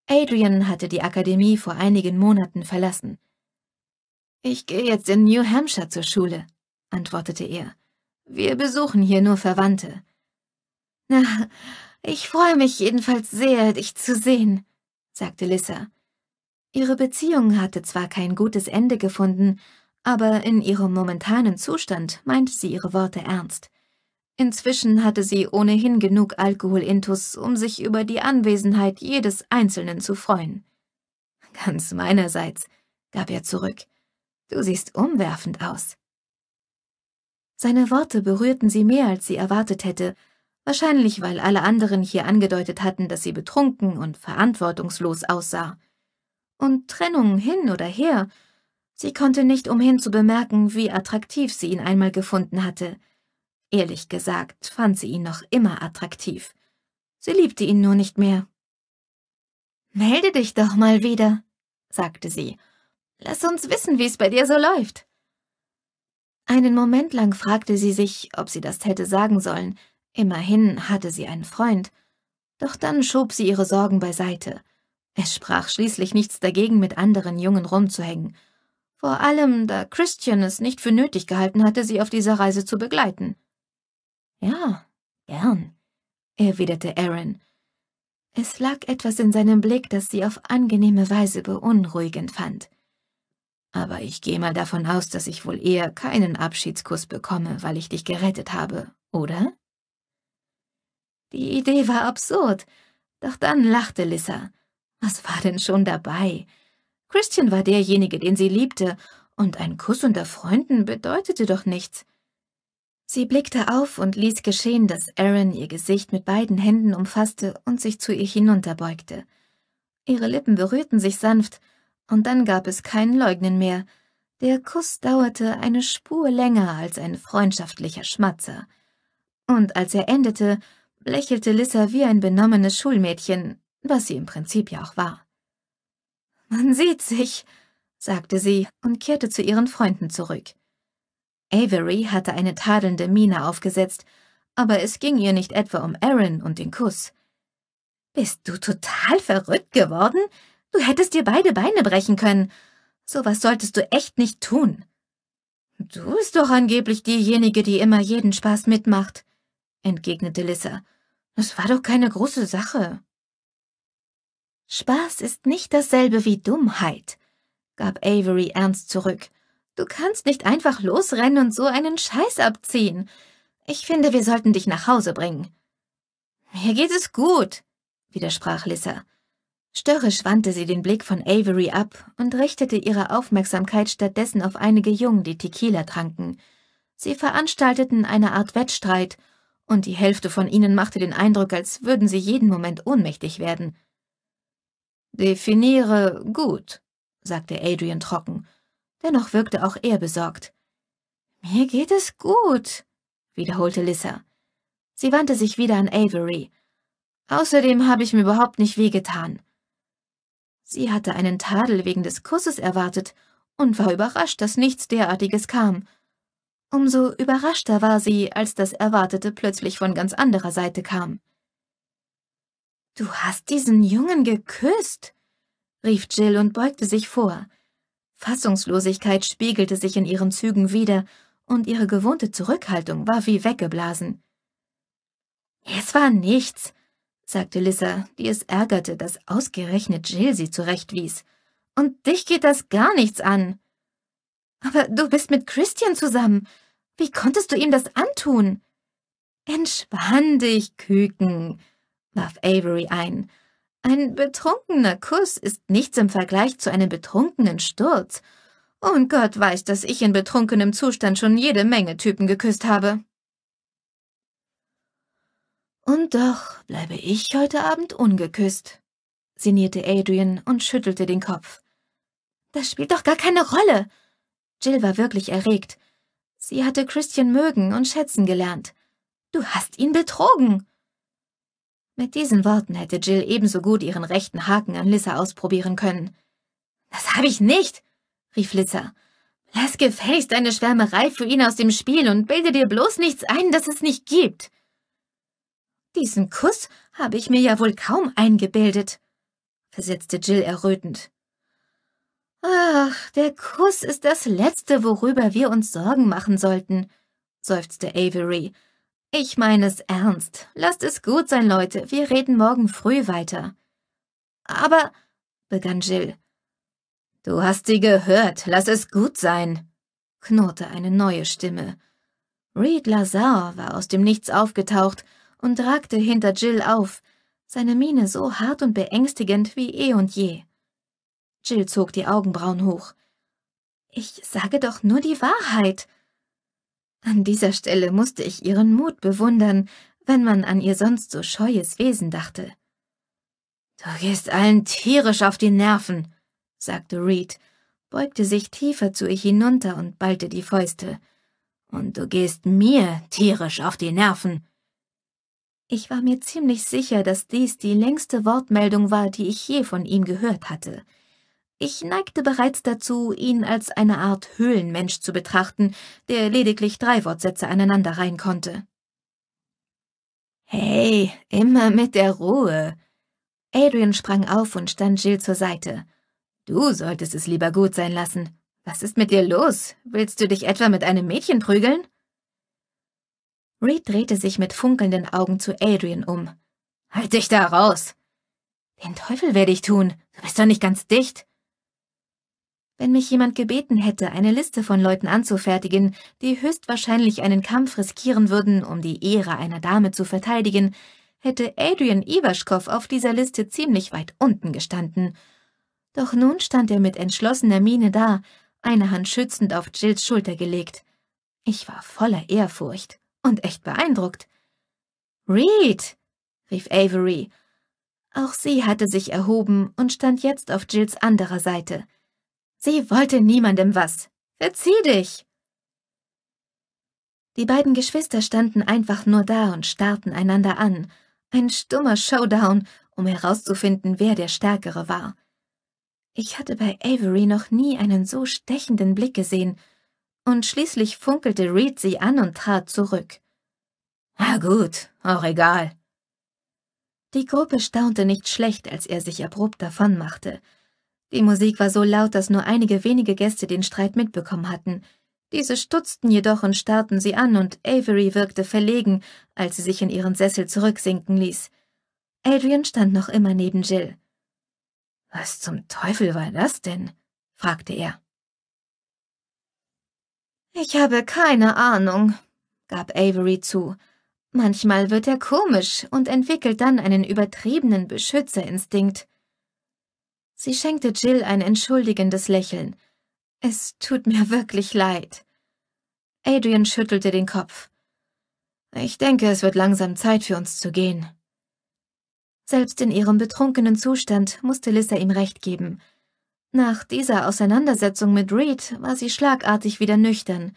Adrian hatte die Akademie vor einigen Monaten verlassen. Ich gehe jetzt in New Hampshire zur Schule, antwortete er. Wir besuchen hier nur Verwandte. Na, ich freue mich jedenfalls sehr, dich zu sehen, sagte Lissa. Ihre Beziehung hatte zwar kein gutes Ende gefunden, aber in ihrem momentanen Zustand meinte sie ihre Worte ernst. Inzwischen hatte sie ohnehin genug Alkoholintus, um sich über die Anwesenheit jedes Einzelnen zu freuen. Ganz meinerseits, gab er zurück. Du siehst umwerfend aus. Seine Worte berührten sie mehr, als sie erwartet hätte, wahrscheinlich weil alle anderen hier angedeutet hatten, dass sie betrunken und verantwortungslos aussah. Und Trennung hin oder her, Sie konnte nicht umhin zu bemerken, wie attraktiv sie ihn einmal gefunden hatte. Ehrlich gesagt fand sie ihn noch immer attraktiv. Sie liebte ihn nur nicht mehr. Melde dich doch mal wieder, sagte sie. Lass uns wissen, wie es bei dir so läuft. Einen Moment lang fragte sie sich, ob sie das hätte sagen sollen. Immerhin hatte sie einen Freund. Doch dann schob sie ihre Sorgen beiseite. Es sprach schließlich nichts dagegen, mit anderen Jungen rumzuhängen vor allem da Christian es nicht für nötig gehalten hatte, sie auf dieser Reise zu begleiten. Ja, gern, erwiderte Aaron. Es lag etwas in seinem Blick, das sie auf angenehme Weise beunruhigend fand. Aber ich gehe mal davon aus, dass ich wohl eher keinen Abschiedskuss bekomme, weil ich dich gerettet habe, oder? Die Idee war absurd, doch dann lachte Lissa. Was war denn schon dabei? Christian war derjenige, den sie liebte, und ein Kuss unter Freunden bedeutete doch nichts. Sie blickte auf und ließ geschehen, dass Aaron ihr Gesicht mit beiden Händen umfasste und sich zu ihr hinunterbeugte. Ihre Lippen berührten sich sanft, und dann gab es kein Leugnen mehr. Der Kuss dauerte eine Spur länger als ein freundschaftlicher Schmatzer. Und als er endete, lächelte Lissa wie ein benommenes Schulmädchen, was sie im Prinzip ja auch war. Man sieht sich, sagte sie und kehrte zu ihren Freunden zurück. Avery hatte eine tadelnde Miene aufgesetzt, aber es ging ihr nicht etwa um Aaron und den Kuss. Bist du total verrückt geworden? Du hättest dir beide Beine brechen können. Sowas solltest du echt nicht tun. Du bist doch angeblich diejenige, die immer jeden Spaß mitmacht, entgegnete Lissa. Es war doch keine große Sache. Spaß ist nicht dasselbe wie Dummheit, gab Avery ernst zurück. Du kannst nicht einfach losrennen und so einen Scheiß abziehen. Ich finde, wir sollten dich nach Hause bringen. Mir geht es gut, widersprach Lissa. Störrisch wandte sie den Blick von Avery ab und richtete ihre Aufmerksamkeit stattdessen auf einige Jungen, die Tequila tranken. Sie veranstalteten eine Art Wettstreit, und die Hälfte von ihnen machte den Eindruck, als würden sie jeden Moment ohnmächtig werden. Definiere gut, sagte Adrian trocken. Dennoch wirkte auch er besorgt. Mir geht es gut, wiederholte Lissa. Sie wandte sich wieder an Avery. Außerdem habe ich mir überhaupt nicht wehgetan. Sie hatte einen Tadel wegen des Kusses erwartet und war überrascht, dass nichts derartiges kam. Umso überraschter war sie, als das Erwartete plötzlich von ganz anderer Seite kam. Du hast diesen Jungen geküsst, rief Jill und beugte sich vor. Fassungslosigkeit spiegelte sich in ihren Zügen wieder, und ihre gewohnte Zurückhaltung war wie weggeblasen. Es war nichts, sagte Lissa, die es ärgerte, dass ausgerechnet Jill sie zurechtwies. Und dich geht das gar nichts an. Aber du bist mit Christian zusammen. Wie konntest du ihm das antun? Entspann dich, Küken, warf Avery ein. Ein betrunkener Kuss ist nichts im Vergleich zu einem betrunkenen Sturz. Und Gott weiß, dass ich in betrunkenem Zustand schon jede Menge Typen geküsst habe. Und doch bleibe ich heute Abend ungeküsst, sinnierte Adrian und schüttelte den Kopf. Das spielt doch gar keine Rolle. Jill war wirklich erregt. Sie hatte Christian mögen und schätzen gelernt. Du hast ihn betrogen. Mit diesen Worten hätte Jill ebenso gut ihren rechten Haken an Lissa ausprobieren können. Das habe ich nicht, rief Lissa. Lass gefälligst deine Schwärmerei für ihn aus dem Spiel und bilde dir bloß nichts ein, das es nicht gibt. Diesen Kuss habe ich mir ja wohl kaum eingebildet, versetzte Jill errötend. Ach, der Kuss ist das Letzte, worüber wir uns Sorgen machen sollten, seufzte Avery ich meine es ernst. Lasst es gut sein, Leute. Wir reden morgen früh weiter. Aber, begann Jill. Du hast sie gehört. Lass es gut sein, knurrte eine neue Stimme. Reed Lazar war aus dem Nichts aufgetaucht und ragte hinter Jill auf, seine Miene so hart und beängstigend wie eh und je. Jill zog die Augenbrauen hoch. Ich sage doch nur die Wahrheit, an dieser Stelle musste ich ihren Mut bewundern, wenn man an ihr sonst so scheues Wesen dachte. Du gehst allen tierisch auf die Nerven, sagte Reed, beugte sich tiefer zu ihr hinunter und ballte die Fäuste. Und du gehst mir tierisch auf die Nerven. Ich war mir ziemlich sicher, dass dies die längste Wortmeldung war, die ich je von ihm gehört hatte. Ich neigte bereits dazu, ihn als eine Art Höhlenmensch zu betrachten, der lediglich drei Wortsätze aneinander reihen konnte. Hey, immer mit der Ruhe. Adrian sprang auf und stand Jill zur Seite. Du solltest es lieber gut sein lassen. Was ist mit dir los? Willst du dich etwa mit einem Mädchen prügeln? Reed drehte sich mit funkelnden Augen zu Adrian um. Halt dich da raus! Den Teufel werde ich tun. Du bist doch nicht ganz dicht. Wenn mich jemand gebeten hätte, eine Liste von Leuten anzufertigen, die höchstwahrscheinlich einen Kampf riskieren würden, um die Ehre einer Dame zu verteidigen, hätte Adrian Iwaschkow auf dieser Liste ziemlich weit unten gestanden. Doch nun stand er mit entschlossener Miene da, eine Hand schützend auf Jills Schulter gelegt. Ich war voller Ehrfurcht und echt beeindruckt. Reed! rief Avery. Auch sie hatte sich erhoben und stand jetzt auf Jills anderer Seite – Sie wollte niemandem was. Verzieh dich! Die beiden Geschwister standen einfach nur da und starrten einander an. Ein stummer Showdown, um herauszufinden, wer der Stärkere war. Ich hatte bei Avery noch nie einen so stechenden Blick gesehen, und schließlich funkelte Reed sie an und trat zurück. Na gut, auch egal. Die Gruppe staunte nicht schlecht, als er sich abrupt davonmachte. Die Musik war so laut, dass nur einige wenige Gäste den Streit mitbekommen hatten. Diese stutzten jedoch und starrten sie an, und Avery wirkte verlegen, als sie sich in ihren Sessel zurücksinken ließ. Adrian stand noch immer neben Jill. Was zum Teufel war das denn? fragte er. Ich habe keine Ahnung, gab Avery zu. Manchmal wird er komisch und entwickelt dann einen übertriebenen Beschützerinstinkt. Sie schenkte Jill ein entschuldigendes Lächeln. Es tut mir wirklich leid. Adrian schüttelte den Kopf. Ich denke, es wird langsam Zeit für uns zu gehen. Selbst in ihrem betrunkenen Zustand musste Lissa ihm recht geben. Nach dieser Auseinandersetzung mit Reed war sie schlagartig wieder nüchtern,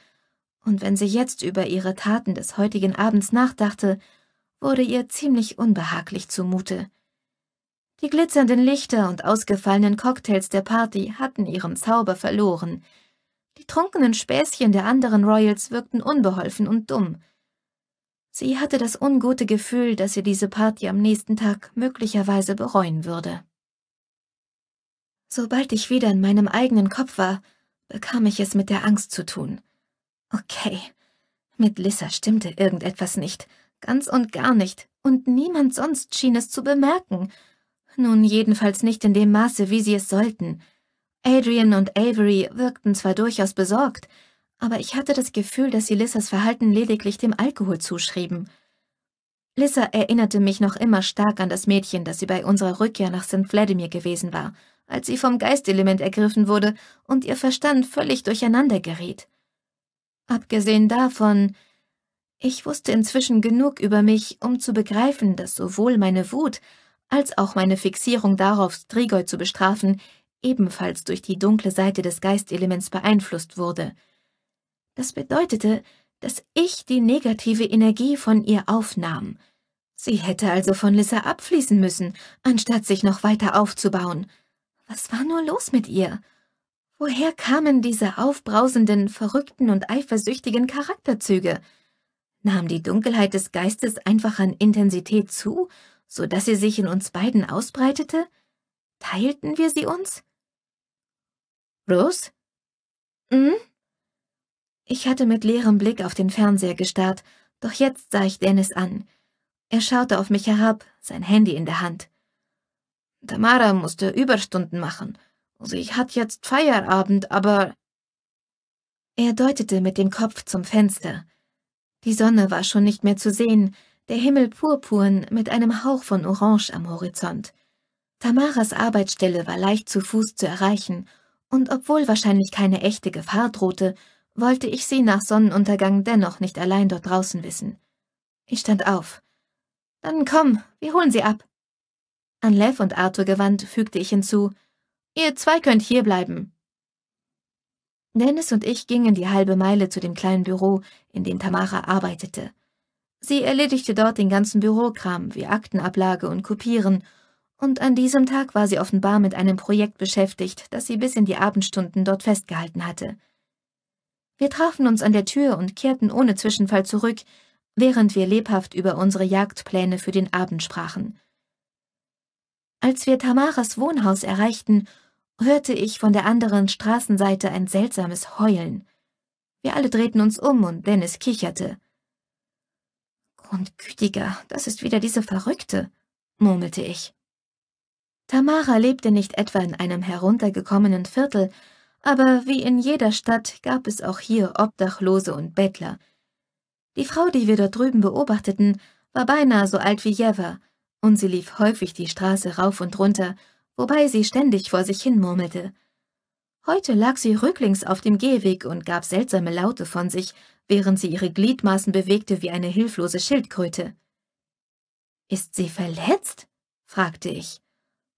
und wenn sie jetzt über ihre Taten des heutigen Abends nachdachte, wurde ihr ziemlich unbehaglich zumute. Die glitzernden Lichter und ausgefallenen Cocktails der Party hatten ihren Zauber verloren. Die trunkenen Späßchen der anderen Royals wirkten unbeholfen und dumm. Sie hatte das ungute Gefühl, dass sie diese Party am nächsten Tag möglicherweise bereuen würde. Sobald ich wieder in meinem eigenen Kopf war, bekam ich es mit der Angst zu tun. Okay, mit Lissa stimmte irgendetwas nicht, ganz und gar nicht, und niemand sonst schien es zu bemerken, nun jedenfalls nicht in dem Maße, wie sie es sollten. Adrian und Avery wirkten zwar durchaus besorgt, aber ich hatte das Gefühl, dass sie Lissas Verhalten lediglich dem Alkohol zuschrieben. Lissa erinnerte mich noch immer stark an das Mädchen, das sie bei unserer Rückkehr nach St. Vladimir gewesen war, als sie vom Geistelement ergriffen wurde und ihr Verstand völlig durcheinander geriet. Abgesehen davon, ich wusste inzwischen genug über mich, um zu begreifen, dass sowohl meine Wut als auch meine Fixierung darauf, Strigoi zu bestrafen, ebenfalls durch die dunkle Seite des Geistelements beeinflusst wurde. Das bedeutete, dass ich die negative Energie von ihr aufnahm. Sie hätte also von Lissa abfließen müssen, anstatt sich noch weiter aufzubauen. Was war nur los mit ihr? Woher kamen diese aufbrausenden, verrückten und eifersüchtigen Charakterzüge? Nahm die Dunkelheit des Geistes einfach an Intensität zu so dass sie sich in uns beiden ausbreitete? Teilten wir sie uns? Rose? Hm? Ich hatte mit leerem Blick auf den Fernseher gestarrt, doch jetzt sah ich Dennis an. Er schaute auf mich herab, sein Handy in der Hand. Tamara musste Überstunden machen. Sie hat jetzt Feierabend, aber... Er deutete mit dem Kopf zum Fenster. Die Sonne war schon nicht mehr zu sehen, der Himmel purpurn mit einem Hauch von Orange am Horizont. Tamaras Arbeitsstelle war leicht zu Fuß zu erreichen, und obwohl wahrscheinlich keine echte Gefahr drohte, wollte ich sie nach Sonnenuntergang dennoch nicht allein dort draußen wissen. Ich stand auf. Dann komm, wir holen sie ab. An Lev und Arthur gewandt fügte ich hinzu, ihr zwei könnt hier bleiben. Dennis und ich gingen die halbe Meile zu dem kleinen Büro, in dem Tamara arbeitete. Sie erledigte dort den ganzen Bürokram wie Aktenablage und Kopieren, und an diesem Tag war sie offenbar mit einem Projekt beschäftigt, das sie bis in die Abendstunden dort festgehalten hatte. Wir trafen uns an der Tür und kehrten ohne Zwischenfall zurück, während wir lebhaft über unsere Jagdpläne für den Abend sprachen. Als wir Tamaras Wohnhaus erreichten, hörte ich von der anderen Straßenseite ein seltsames Heulen. Wir alle drehten uns um und Dennis kicherte und gütiger, das ist wieder diese Verrückte, murmelte ich. Tamara lebte nicht etwa in einem heruntergekommenen Viertel, aber wie in jeder Stadt gab es auch hier Obdachlose und Bettler. Die Frau, die wir dort drüben beobachteten, war beinahe so alt wie Jeva, und sie lief häufig die Straße rauf und runter, wobei sie ständig vor sich hin murmelte. Heute lag sie rücklings auf dem Gehweg und gab seltsame Laute von sich, während sie ihre Gliedmaßen bewegte wie eine hilflose Schildkröte. Ist sie verletzt? fragte ich.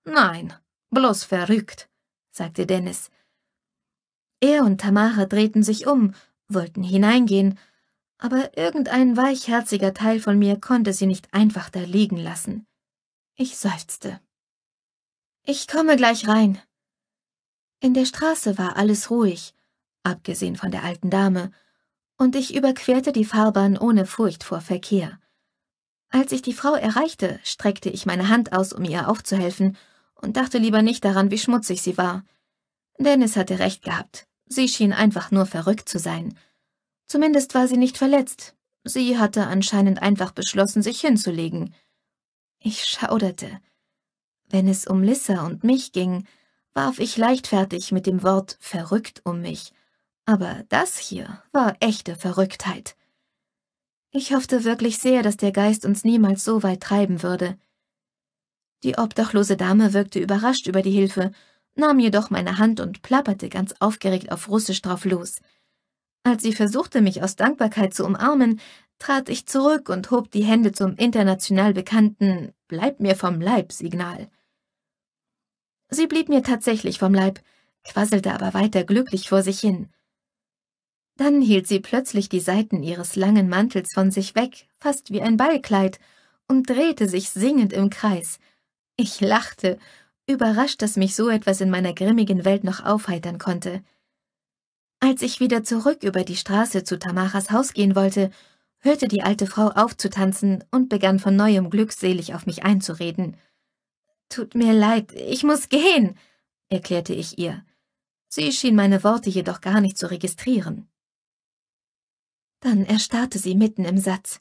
Nein, bloß verrückt, sagte Dennis. Er und Tamara drehten sich um, wollten hineingehen, aber irgendein weichherziger Teil von mir konnte sie nicht einfach da liegen lassen. Ich seufzte. Ich komme gleich rein. In der Straße war alles ruhig, abgesehen von der alten Dame, und ich überquerte die Fahrbahn ohne Furcht vor Verkehr. Als ich die Frau erreichte, streckte ich meine Hand aus, um ihr aufzuhelfen, und dachte lieber nicht daran, wie schmutzig sie war. Dennis hatte recht gehabt. Sie schien einfach nur verrückt zu sein. Zumindest war sie nicht verletzt. Sie hatte anscheinend einfach beschlossen, sich hinzulegen. Ich schauderte. Wenn es um Lissa und mich ging, warf ich leichtfertig mit dem Wort verrückt um mich – aber das hier war echte Verrücktheit. Ich hoffte wirklich sehr, dass der Geist uns niemals so weit treiben würde. Die obdachlose Dame wirkte überrascht über die Hilfe, nahm jedoch meine Hand und plapperte ganz aufgeregt auf Russisch drauf los. Als sie versuchte, mich aus Dankbarkeit zu umarmen, trat ich zurück und hob die Hände zum international bekannten Bleib mir vom Leib Signal. Sie blieb mir tatsächlich vom Leib, quasselte aber weiter glücklich vor sich hin. Dann hielt sie plötzlich die Seiten ihres langen Mantels von sich weg, fast wie ein Ballkleid, und drehte sich singend im Kreis. Ich lachte, überrascht, dass mich so etwas in meiner grimmigen Welt noch aufheitern konnte. Als ich wieder zurück über die Straße zu Tamaras Haus gehen wollte, hörte die alte Frau auf zu tanzen und begann von neuem glückselig auf mich einzureden. Tut mir leid, ich muss gehen, erklärte ich ihr. Sie schien meine Worte jedoch gar nicht zu registrieren. Dann erstarrte sie mitten im Satz.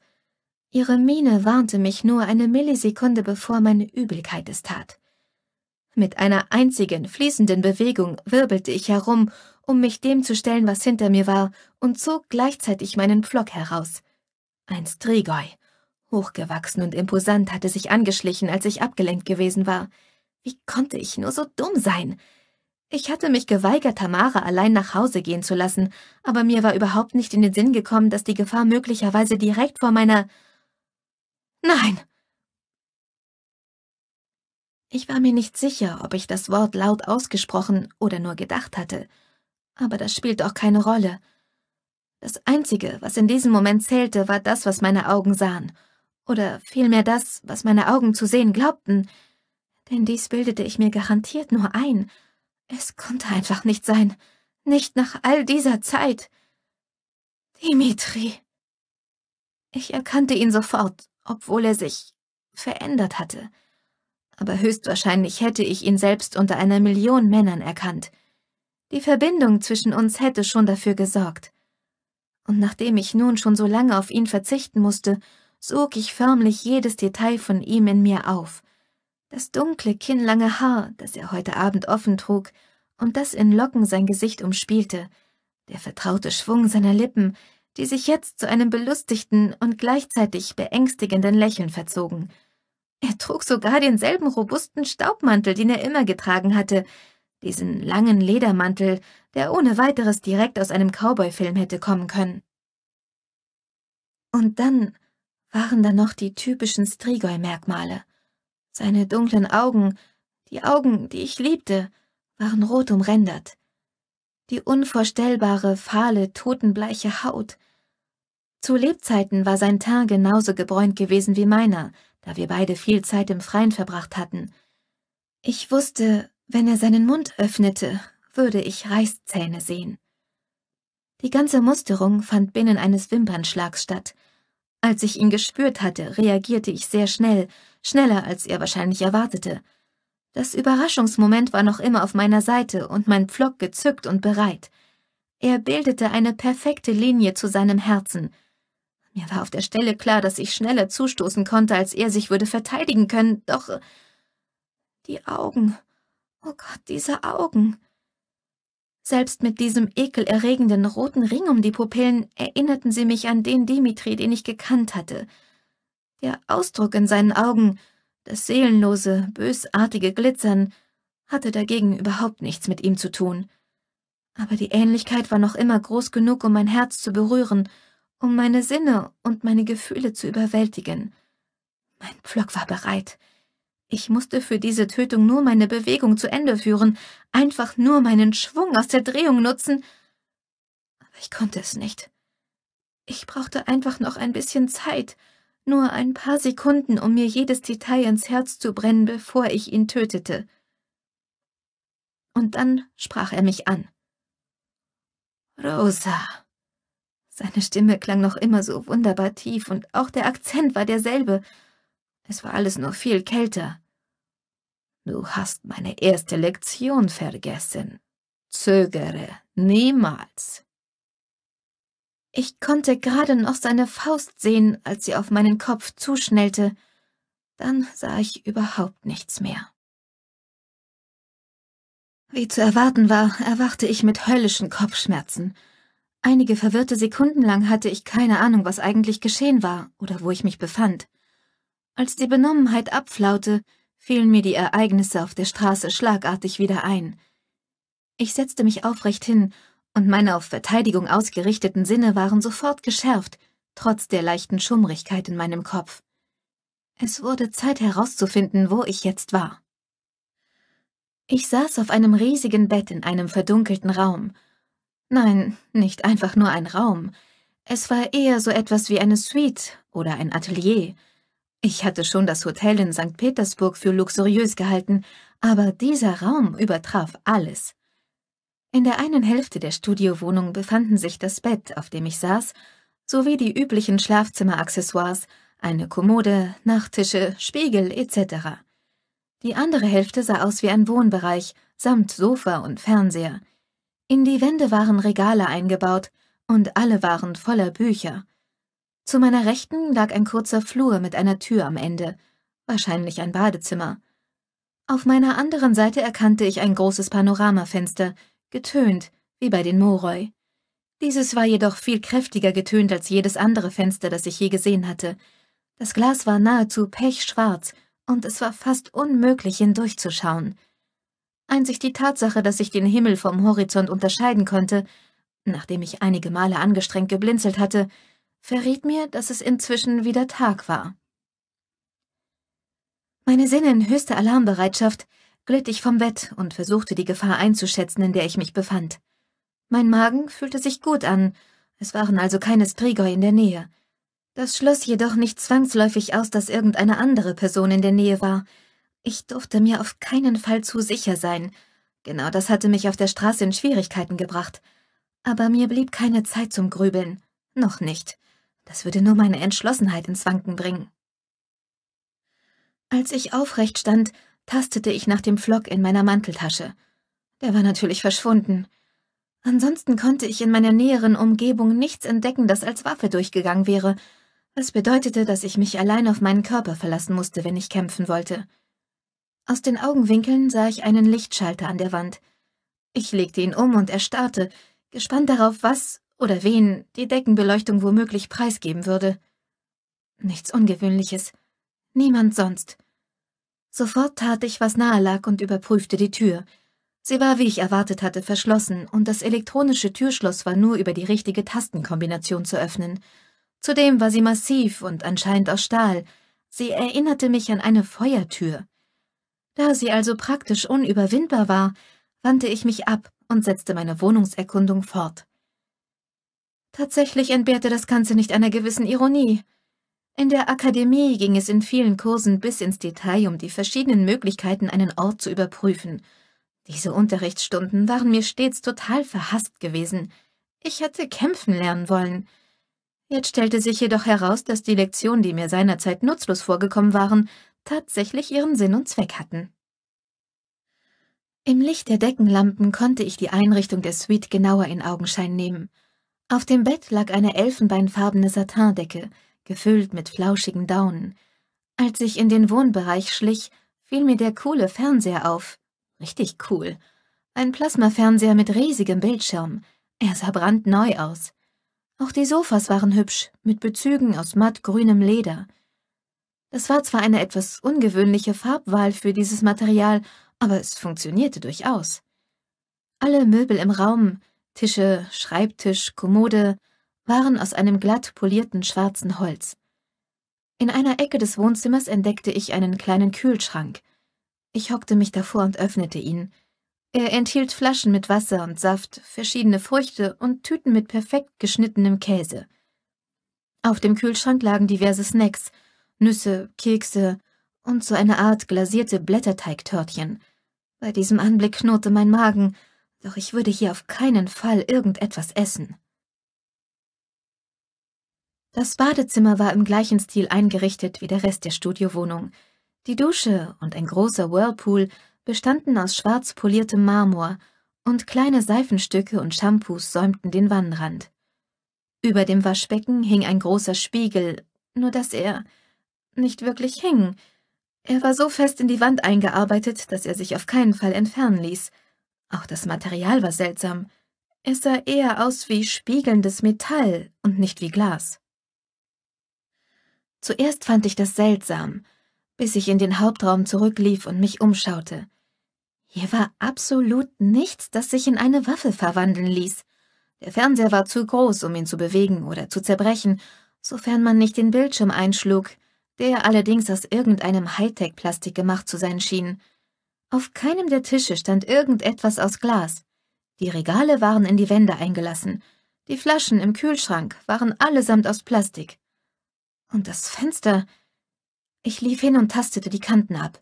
Ihre Miene warnte mich nur eine Millisekunde, bevor meine Übelkeit es tat. Mit einer einzigen fließenden Bewegung wirbelte ich herum, um mich dem zu stellen, was hinter mir war, und zog gleichzeitig meinen Pflock heraus. Ein Strigoi. Hochgewachsen und imposant hatte sich angeschlichen, als ich abgelenkt gewesen war. Wie konnte ich nur so dumm sein? Ich hatte mich geweigert, Tamara allein nach Hause gehen zu lassen, aber mir war überhaupt nicht in den Sinn gekommen, dass die Gefahr möglicherweise direkt vor meiner... Nein! Ich war mir nicht sicher, ob ich das Wort laut ausgesprochen oder nur gedacht hatte, aber das spielt auch keine Rolle. Das Einzige, was in diesem Moment zählte, war das, was meine Augen sahen, oder vielmehr das, was meine Augen zu sehen glaubten, denn dies bildete ich mir garantiert nur ein — es konnte einfach nicht sein. Nicht nach all dieser Zeit. Dimitri. Ich erkannte ihn sofort, obwohl er sich verändert hatte. Aber höchstwahrscheinlich hätte ich ihn selbst unter einer Million Männern erkannt. Die Verbindung zwischen uns hätte schon dafür gesorgt. Und nachdem ich nun schon so lange auf ihn verzichten musste, sog ich förmlich jedes Detail von ihm in mir auf. Das dunkle, kinnlange Haar, das er heute Abend offen trug und das in Locken sein Gesicht umspielte, der vertraute Schwung seiner Lippen, die sich jetzt zu einem belustigten und gleichzeitig beängstigenden Lächeln verzogen. Er trug sogar denselben robusten Staubmantel, den er immer getragen hatte, diesen langen Ledermantel, der ohne weiteres direkt aus einem Cowboy-Film hätte kommen können. Und dann waren da noch die typischen Strigoi-Merkmale. Seine dunklen Augen, die Augen, die ich liebte, waren rot umrändert. Die unvorstellbare, fahle, totenbleiche Haut. Zu Lebzeiten war sein Teint genauso gebräunt gewesen wie meiner, da wir beide viel Zeit im Freien verbracht hatten. Ich wusste, wenn er seinen Mund öffnete, würde ich Reißzähne sehen. Die ganze Musterung fand binnen eines Wimpernschlags statt. Als ich ihn gespürt hatte, reagierte ich sehr schnell schneller als er wahrscheinlich erwartete. Das Überraschungsmoment war noch immer auf meiner Seite und mein Pflock gezückt und bereit. Er bildete eine perfekte Linie zu seinem Herzen. Mir war auf der Stelle klar, dass ich schneller zustoßen konnte, als er sich würde verteidigen können, doch äh, die Augen. Oh Gott, diese Augen. Selbst mit diesem ekelerregenden roten Ring um die Pupillen erinnerten sie mich an den Dimitri, den ich gekannt hatte. Der Ausdruck in seinen Augen, das seelenlose, bösartige Glitzern, hatte dagegen überhaupt nichts mit ihm zu tun. Aber die Ähnlichkeit war noch immer groß genug, um mein Herz zu berühren, um meine Sinne und meine Gefühle zu überwältigen. Mein Pflock war bereit. Ich musste für diese Tötung nur meine Bewegung zu Ende führen, einfach nur meinen Schwung aus der Drehung nutzen. Aber ich konnte es nicht. Ich brauchte einfach noch ein bisschen Zeit, nur ein paar Sekunden, um mir jedes Detail ins Herz zu brennen, bevor ich ihn tötete. Und dann sprach er mich an. Rosa. Seine Stimme klang noch immer so wunderbar tief und auch der Akzent war derselbe. Es war alles nur viel kälter. Du hast meine erste Lektion vergessen. Zögere niemals. Ich konnte gerade noch seine Faust sehen, als sie auf meinen Kopf zuschnellte. Dann sah ich überhaupt nichts mehr. Wie zu erwarten war, erwachte ich mit höllischen Kopfschmerzen. Einige verwirrte Sekunden lang hatte ich keine Ahnung, was eigentlich geschehen war oder wo ich mich befand. Als die Benommenheit abflaute, fielen mir die Ereignisse auf der Straße schlagartig wieder ein. Ich setzte mich aufrecht hin und meine auf Verteidigung ausgerichteten Sinne waren sofort geschärft, trotz der leichten Schummrigkeit in meinem Kopf. Es wurde Zeit herauszufinden, wo ich jetzt war. Ich saß auf einem riesigen Bett in einem verdunkelten Raum. Nein, nicht einfach nur ein Raum. Es war eher so etwas wie eine Suite oder ein Atelier. Ich hatte schon das Hotel in St. Petersburg für luxuriös gehalten, aber dieser Raum übertraf alles. In der einen Hälfte der Studiowohnung befanden sich das Bett, auf dem ich saß, sowie die üblichen Schlafzimmeraccessoires, eine Kommode, Nachttische, Spiegel etc. Die andere Hälfte sah aus wie ein Wohnbereich, samt Sofa und Fernseher. In die Wände waren Regale eingebaut und alle waren voller Bücher. Zu meiner Rechten lag ein kurzer Flur mit einer Tür am Ende, wahrscheinlich ein Badezimmer. Auf meiner anderen Seite erkannte ich ein großes Panoramafenster, getönt, wie bei den Moroi. Dieses war jedoch viel kräftiger getönt als jedes andere Fenster, das ich je gesehen hatte. Das Glas war nahezu pechschwarz und es war fast unmöglich, hindurchzuschauen. Einzig die Tatsache, dass ich den Himmel vom Horizont unterscheiden konnte, nachdem ich einige Male angestrengt geblinzelt hatte, verriet mir, dass es inzwischen wieder Tag war. Meine Sinne in höchster Alarmbereitschaft glitt ich vom Bett und versuchte die Gefahr einzuschätzen, in der ich mich befand. Mein Magen fühlte sich gut an, es waren also keine Strigoi in der Nähe. Das schloss jedoch nicht zwangsläufig aus, dass irgendeine andere Person in der Nähe war. Ich durfte mir auf keinen Fall zu sicher sein. Genau das hatte mich auf der Straße in Schwierigkeiten gebracht. Aber mir blieb keine Zeit zum Grübeln. Noch nicht. Das würde nur meine Entschlossenheit ins Wanken bringen. Als ich aufrecht stand, tastete ich nach dem Flock in meiner Manteltasche. Der war natürlich verschwunden. Ansonsten konnte ich in meiner näheren Umgebung nichts entdecken, das als Waffe durchgegangen wäre. Es bedeutete, dass ich mich allein auf meinen Körper verlassen musste, wenn ich kämpfen wollte. Aus den Augenwinkeln sah ich einen Lichtschalter an der Wand. Ich legte ihn um und erstarrte, gespannt darauf, was oder wen die Deckenbeleuchtung womöglich preisgeben würde. Nichts Ungewöhnliches. Niemand sonst. Sofort tat ich, was nahe lag und überprüfte die Tür. Sie war, wie ich erwartet hatte, verschlossen und das elektronische Türschloss war nur über die richtige Tastenkombination zu öffnen. Zudem war sie massiv und anscheinend aus Stahl. Sie erinnerte mich an eine Feuertür. Da sie also praktisch unüberwindbar war, wandte ich mich ab und setzte meine Wohnungserkundung fort. Tatsächlich entbehrte das Ganze nicht einer gewissen Ironie. In der Akademie ging es in vielen Kursen bis ins Detail um die verschiedenen Möglichkeiten, einen Ort zu überprüfen. Diese Unterrichtsstunden waren mir stets total verhasst gewesen. Ich hätte kämpfen lernen wollen. Jetzt stellte sich jedoch heraus, dass die Lektionen, die mir seinerzeit nutzlos vorgekommen waren, tatsächlich ihren Sinn und Zweck hatten. Im Licht der Deckenlampen konnte ich die Einrichtung der Suite genauer in Augenschein nehmen. Auf dem Bett lag eine elfenbeinfarbene Satindecke, gefüllt mit flauschigen Daunen. Als ich in den Wohnbereich schlich, fiel mir der coole Fernseher auf. Richtig cool. Ein Plasmafernseher mit riesigem Bildschirm. Er sah brandneu aus. Auch die Sofas waren hübsch, mit Bezügen aus mattgrünem Leder. Das war zwar eine etwas ungewöhnliche Farbwahl für dieses Material, aber es funktionierte durchaus. Alle Möbel im Raum, Tische, Schreibtisch, Kommode, waren aus einem glatt polierten schwarzen Holz. In einer Ecke des Wohnzimmers entdeckte ich einen kleinen Kühlschrank. Ich hockte mich davor und öffnete ihn. Er enthielt Flaschen mit Wasser und Saft, verschiedene Früchte und Tüten mit perfekt geschnittenem Käse. Auf dem Kühlschrank lagen diverse Snacks, Nüsse, Kekse und so eine Art glasierte Blätterteigtörtchen. Bei diesem Anblick knurrte mein Magen, doch ich würde hier auf keinen Fall irgendetwas essen. Das Badezimmer war im gleichen Stil eingerichtet wie der Rest der Studiowohnung. Die Dusche und ein großer Whirlpool bestanden aus schwarz poliertem Marmor und kleine Seifenstücke und Shampoos säumten den Wannenrand. Über dem Waschbecken hing ein großer Spiegel, nur dass er nicht wirklich hing. Er war so fest in die Wand eingearbeitet, dass er sich auf keinen Fall entfernen ließ. Auch das Material war seltsam. Es sah eher aus wie spiegelndes Metall und nicht wie Glas. Zuerst fand ich das seltsam, bis ich in den Hauptraum zurücklief und mich umschaute. Hier war absolut nichts, das sich in eine Waffe verwandeln ließ. Der Fernseher war zu groß, um ihn zu bewegen oder zu zerbrechen, sofern man nicht den Bildschirm einschlug, der allerdings aus irgendeinem Hightech-Plastik gemacht zu sein schien. Auf keinem der Tische stand irgendetwas aus Glas. Die Regale waren in die Wände eingelassen. Die Flaschen im Kühlschrank waren allesamt aus Plastik. Und das Fenster. Ich lief hin und tastete die Kanten ab.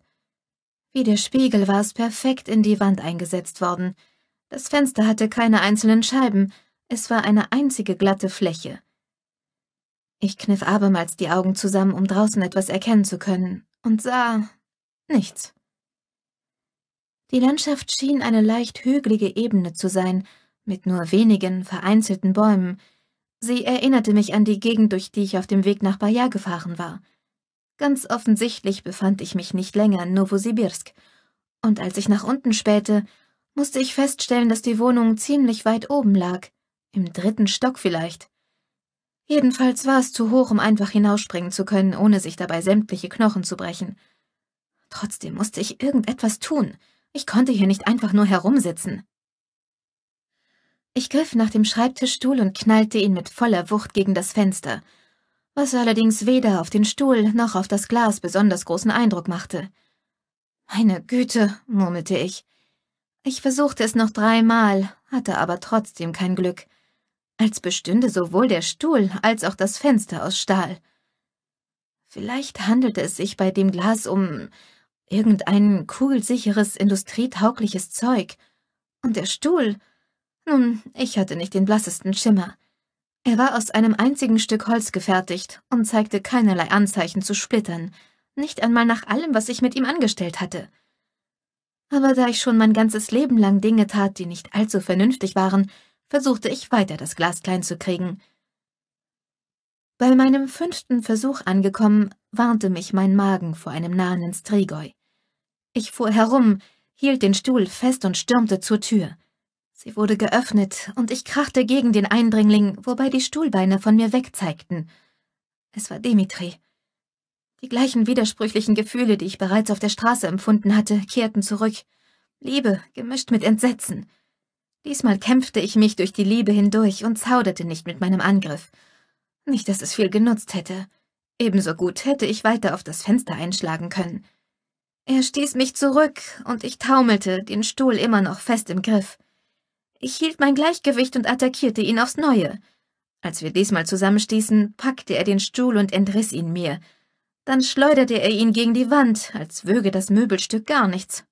Wie der Spiegel war es perfekt in die Wand eingesetzt worden. Das Fenster hatte keine einzelnen Scheiben, es war eine einzige glatte Fläche. Ich kniff abermals die Augen zusammen, um draußen etwas erkennen zu können, und sah nichts. Die Landschaft schien eine leicht hügelige Ebene zu sein, mit nur wenigen vereinzelten Bäumen, Sie erinnerte mich an die Gegend, durch die ich auf dem Weg nach Bayar gefahren war. Ganz offensichtlich befand ich mich nicht länger in Novosibirsk, und als ich nach unten spähte, musste ich feststellen, dass die Wohnung ziemlich weit oben lag, im dritten Stock vielleicht. Jedenfalls war es zu hoch, um einfach hinausspringen zu können, ohne sich dabei sämtliche Knochen zu brechen. Trotzdem musste ich irgendetwas tun. Ich konnte hier nicht einfach nur herumsitzen. Ich griff nach dem Schreibtischstuhl und knallte ihn mit voller Wucht gegen das Fenster, was allerdings weder auf den Stuhl noch auf das Glas besonders großen Eindruck machte. Meine Güte, murmelte ich. Ich versuchte es noch dreimal, hatte aber trotzdem kein Glück, als bestünde sowohl der Stuhl als auch das Fenster aus Stahl. Vielleicht handelte es sich bei dem Glas um irgendein kugelsicheres, industrietaugliches Zeug, und der Stuhl nun, ich hatte nicht den blassesten Schimmer. Er war aus einem einzigen Stück Holz gefertigt und zeigte keinerlei Anzeichen zu splittern, nicht einmal nach allem, was ich mit ihm angestellt hatte. Aber da ich schon mein ganzes Leben lang Dinge tat, die nicht allzu vernünftig waren, versuchte ich weiter das Glas klein zu kriegen. Bei meinem fünften Versuch angekommen, warnte mich mein Magen vor einem nahenden Strigoi. Ich fuhr herum, hielt den Stuhl fest und stürmte zur Tür. Sie wurde geöffnet, und ich krachte gegen den Eindringling, wobei die Stuhlbeine von mir wegzeigten. Es war Dimitri. Die gleichen widersprüchlichen Gefühle, die ich bereits auf der Straße empfunden hatte, kehrten zurück. Liebe, gemischt mit Entsetzen. Diesmal kämpfte ich mich durch die Liebe hindurch und zauderte nicht mit meinem Angriff. Nicht, dass es viel genutzt hätte. Ebenso gut hätte ich weiter auf das Fenster einschlagen können. Er stieß mich zurück, und ich taumelte, den Stuhl immer noch fest im Griff. Ich hielt mein Gleichgewicht und attackierte ihn aufs Neue. Als wir diesmal zusammenstießen, packte er den Stuhl und entriss ihn mir. Dann schleuderte er ihn gegen die Wand, als wöge das Möbelstück gar nichts.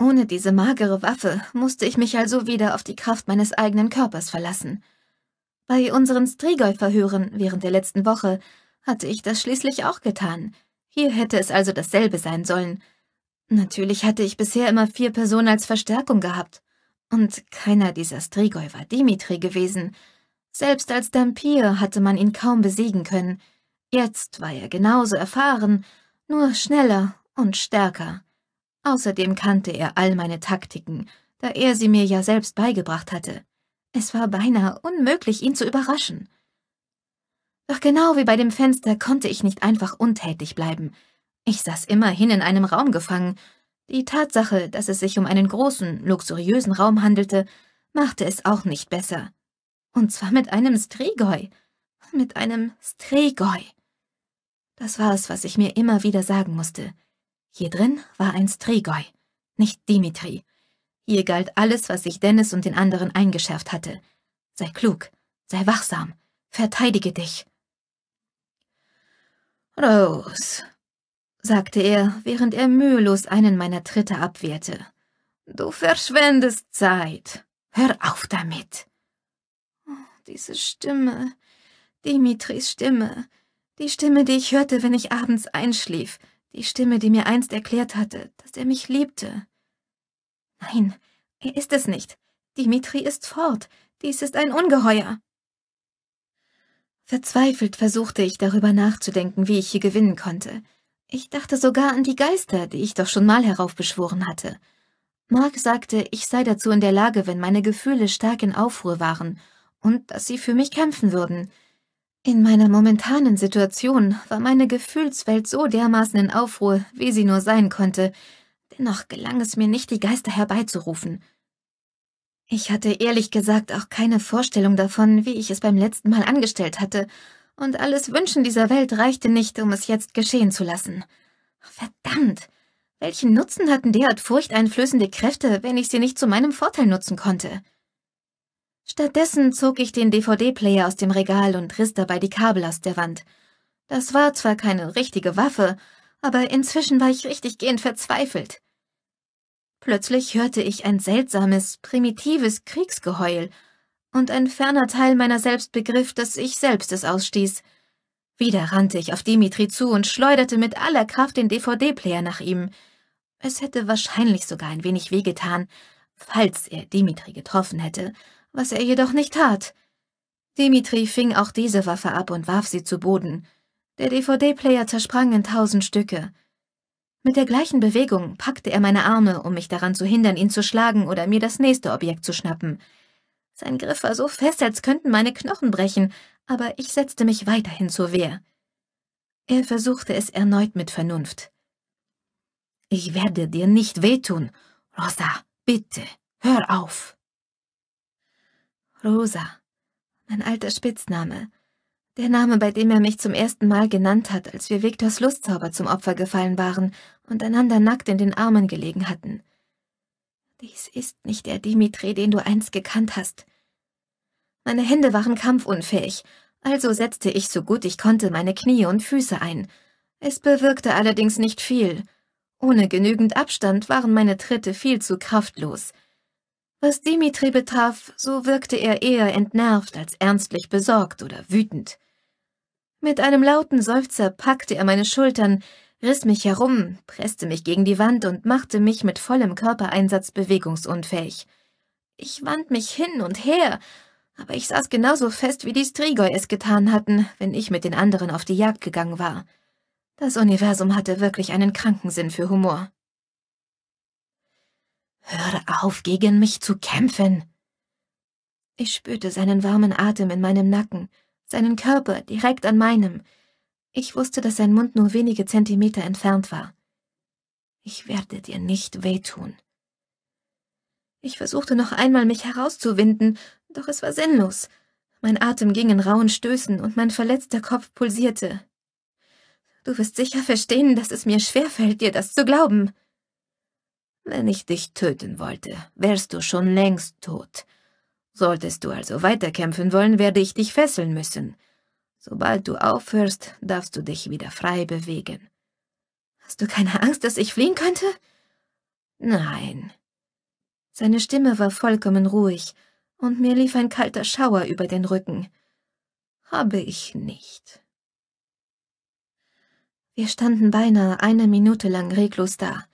Ohne diese magere Waffe musste ich mich also wieder auf die Kraft meines eigenen Körpers verlassen. Bei unseren Strigoi-Verhören während der letzten Woche hatte ich das schließlich auch getan. Hier hätte es also dasselbe sein sollen. Natürlich hatte ich bisher immer vier Personen als Verstärkung gehabt. Und keiner dieser Strigoi war Dimitri gewesen. Selbst als Dampir hatte man ihn kaum besiegen können. Jetzt war er genauso erfahren, nur schneller und stärker. Außerdem kannte er all meine Taktiken, da er sie mir ja selbst beigebracht hatte. Es war beinahe unmöglich, ihn zu überraschen. Doch genau wie bei dem Fenster konnte ich nicht einfach untätig bleiben. Ich saß immerhin in einem Raum gefangen, die Tatsache, dass es sich um einen großen, luxuriösen Raum handelte, machte es auch nicht besser. Und zwar mit einem Strigoi. Mit einem Strigoi. Das war es, was ich mir immer wieder sagen musste. Hier drin war ein Strigoi, nicht Dimitri. Hier galt alles, was sich Dennis und den anderen eingeschärft hatte. Sei klug, sei wachsam, verteidige dich. Rose, sagte er, während er mühelos einen meiner Tritte abwehrte. Du verschwendest Zeit. Hör auf damit. Diese Stimme, Dimitris Stimme, die Stimme, die ich hörte, wenn ich abends einschlief, die Stimme, die mir einst erklärt hatte, dass er mich liebte. Nein, er ist es nicht. Dimitri ist fort. Dies ist ein Ungeheuer. Verzweifelt versuchte ich darüber nachzudenken, wie ich hier gewinnen konnte. Ich dachte sogar an die Geister, die ich doch schon mal heraufbeschworen hatte. Mark sagte, ich sei dazu in der Lage, wenn meine Gefühle stark in Aufruhr waren und dass sie für mich kämpfen würden. In meiner momentanen Situation war meine Gefühlswelt so dermaßen in Aufruhr, wie sie nur sein konnte. Dennoch gelang es mir nicht, die Geister herbeizurufen. Ich hatte ehrlich gesagt auch keine Vorstellung davon, wie ich es beim letzten Mal angestellt hatte und alles Wünschen dieser Welt reichte nicht, um es jetzt geschehen zu lassen. Verdammt! Welchen Nutzen hatten derart furchteinflößende Kräfte, wenn ich sie nicht zu meinem Vorteil nutzen konnte? Stattdessen zog ich den DVD-Player aus dem Regal und riss dabei die Kabel aus der Wand. Das war zwar keine richtige Waffe, aber inzwischen war ich richtiggehend verzweifelt. Plötzlich hörte ich ein seltsames, primitives Kriegsgeheul, und ein ferner Teil meiner selbst begriff, dass ich selbst es ausstieß. Wieder rannte ich auf Dimitri zu und schleuderte mit aller Kraft den DVD-Player nach ihm. Es hätte wahrscheinlich sogar ein wenig wehgetan, falls er Dimitri getroffen hätte, was er jedoch nicht tat. Dimitri fing auch diese Waffe ab und warf sie zu Boden. Der DVD-Player zersprang in tausend Stücke. Mit der gleichen Bewegung packte er meine Arme, um mich daran zu hindern, ihn zu schlagen oder mir das nächste Objekt zu schnappen – sein Griff war so fest, als könnten meine Knochen brechen, aber ich setzte mich weiterhin zur Wehr. Er versuchte es erneut mit Vernunft. Ich werde dir nicht wehtun. Rosa, bitte, hör auf. Rosa, mein alter Spitzname. Der Name, bei dem er mich zum ersten Mal genannt hat, als wir Viktors Lustzauber zum Opfer gefallen waren und einander nackt in den Armen gelegen hatten. Dies ist nicht der Dimitri, den du einst gekannt hast. Meine Hände waren kampfunfähig, also setzte ich so gut ich konnte meine Knie und Füße ein. Es bewirkte allerdings nicht viel. Ohne genügend Abstand waren meine Tritte viel zu kraftlos. Was Dimitri betraf, so wirkte er eher entnervt als ernstlich besorgt oder wütend. Mit einem lauten Seufzer packte er meine Schultern, riss mich herum, presste mich gegen die Wand und machte mich mit vollem Körpereinsatz bewegungsunfähig. Ich wand mich hin und her, aber ich saß genauso fest, wie die Strigoi es getan hatten, wenn ich mit den anderen auf die Jagd gegangen war. Das Universum hatte wirklich einen kranken Sinn für Humor. Hör auf, gegen mich zu kämpfen! Ich spürte seinen warmen Atem in meinem Nacken, seinen Körper direkt an meinem. Ich wusste, dass sein Mund nur wenige Zentimeter entfernt war. Ich werde dir nicht wehtun. Ich versuchte noch einmal, mich herauszuwinden, doch es war sinnlos. Mein Atem ging in rauen Stößen und mein verletzter Kopf pulsierte. Du wirst sicher verstehen, dass es mir schwerfällt, dir das zu glauben. Wenn ich dich töten wollte, wärst du schon längst tot. Solltest du also weiterkämpfen wollen, werde ich dich fesseln müssen. Sobald du aufhörst, darfst du dich wieder frei bewegen. Hast du keine Angst, dass ich fliehen könnte? Nein. Seine Stimme war vollkommen ruhig, und mir lief ein kalter Schauer über den Rücken. Habe ich nicht. Wir standen beinahe eine Minute lang reglos da.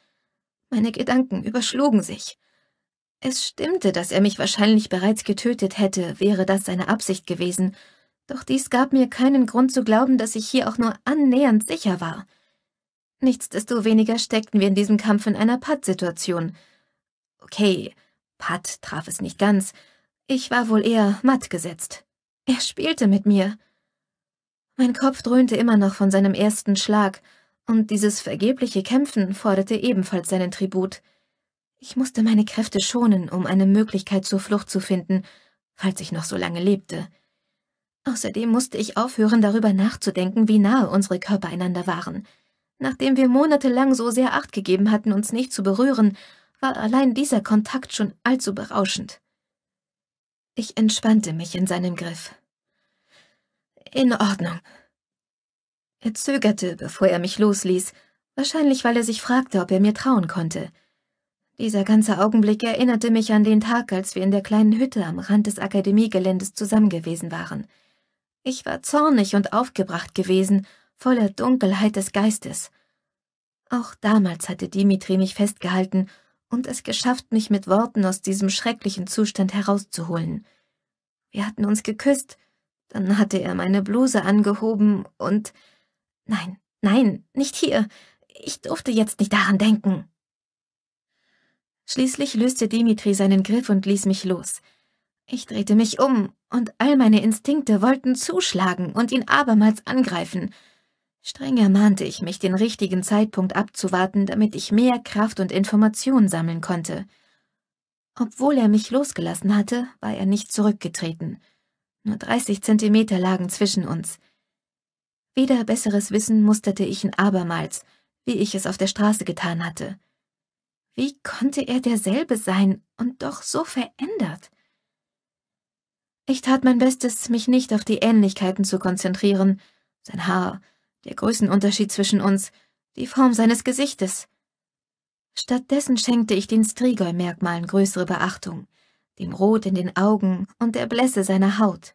Meine Gedanken überschlugen sich. Es stimmte, dass er mich wahrscheinlich bereits getötet hätte, wäre das seine Absicht gewesen, doch dies gab mir keinen Grund zu glauben, dass ich hier auch nur annähernd sicher war. Nichtsdestoweniger steckten wir in diesem Kampf in einer Pattsituation. Okay, Patt traf es nicht ganz, ich war wohl eher matt gesetzt. Er spielte mit mir. Mein Kopf dröhnte immer noch von seinem ersten Schlag, und dieses vergebliche Kämpfen forderte ebenfalls seinen Tribut. Ich musste meine Kräfte schonen, um eine Möglichkeit zur Flucht zu finden, falls ich noch so lange lebte. Außerdem musste ich aufhören, darüber nachzudenken, wie nahe unsere Körper einander waren. Nachdem wir monatelang so sehr Acht gegeben hatten, uns nicht zu berühren, war allein dieser Kontakt schon allzu berauschend. Ich entspannte mich in seinem Griff. In Ordnung. Er zögerte, bevor er mich losließ, wahrscheinlich weil er sich fragte, ob er mir trauen konnte. Dieser ganze Augenblick erinnerte mich an den Tag, als wir in der kleinen Hütte am Rand des Akademiegeländes zusammen gewesen waren. Ich war zornig und aufgebracht gewesen, voller Dunkelheit des Geistes. Auch damals hatte Dimitri mich festgehalten und es geschafft, mich mit Worten aus diesem schrecklichen Zustand herauszuholen. Wir hatten uns geküsst, dann hatte er meine Bluse angehoben und... Nein, nein, nicht hier. Ich durfte jetzt nicht daran denken. Schließlich löste Dimitri seinen Griff und ließ mich los. Ich drehte mich um, und all meine Instinkte wollten zuschlagen und ihn abermals angreifen, Streng ermahnte ich mich, den richtigen Zeitpunkt abzuwarten, damit ich mehr Kraft und Information sammeln konnte. Obwohl er mich losgelassen hatte, war er nicht zurückgetreten. Nur dreißig Zentimeter lagen zwischen uns. Weder besseres Wissen musterte ich ihn abermals, wie ich es auf der Straße getan hatte. Wie konnte er derselbe sein und doch so verändert? Ich tat mein Bestes, mich nicht auf die Ähnlichkeiten zu konzentrieren. Sein Haar, der Größenunterschied zwischen uns, die Form seines Gesichtes. Stattdessen schenkte ich den Strigoi-Merkmalen größere Beachtung, dem Rot in den Augen und der Blässe seiner Haut.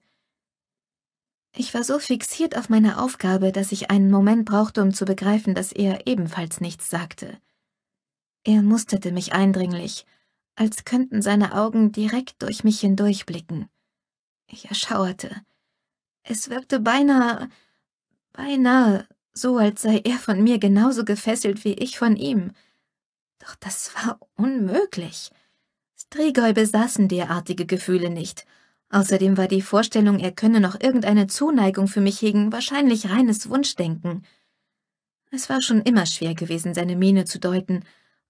Ich war so fixiert auf meine Aufgabe, dass ich einen Moment brauchte, um zu begreifen, dass er ebenfalls nichts sagte. Er musterte mich eindringlich, als könnten seine Augen direkt durch mich hindurchblicken. Ich erschauerte. Es wirkte beinahe, beinahe so, als sei er von mir genauso gefesselt wie ich von ihm. Doch das war unmöglich. Strigoi besaßen derartige Gefühle nicht. Außerdem war die Vorstellung, er könne noch irgendeine Zuneigung für mich hegen, wahrscheinlich reines Wunschdenken. Es war schon immer schwer gewesen, seine Miene zu deuten,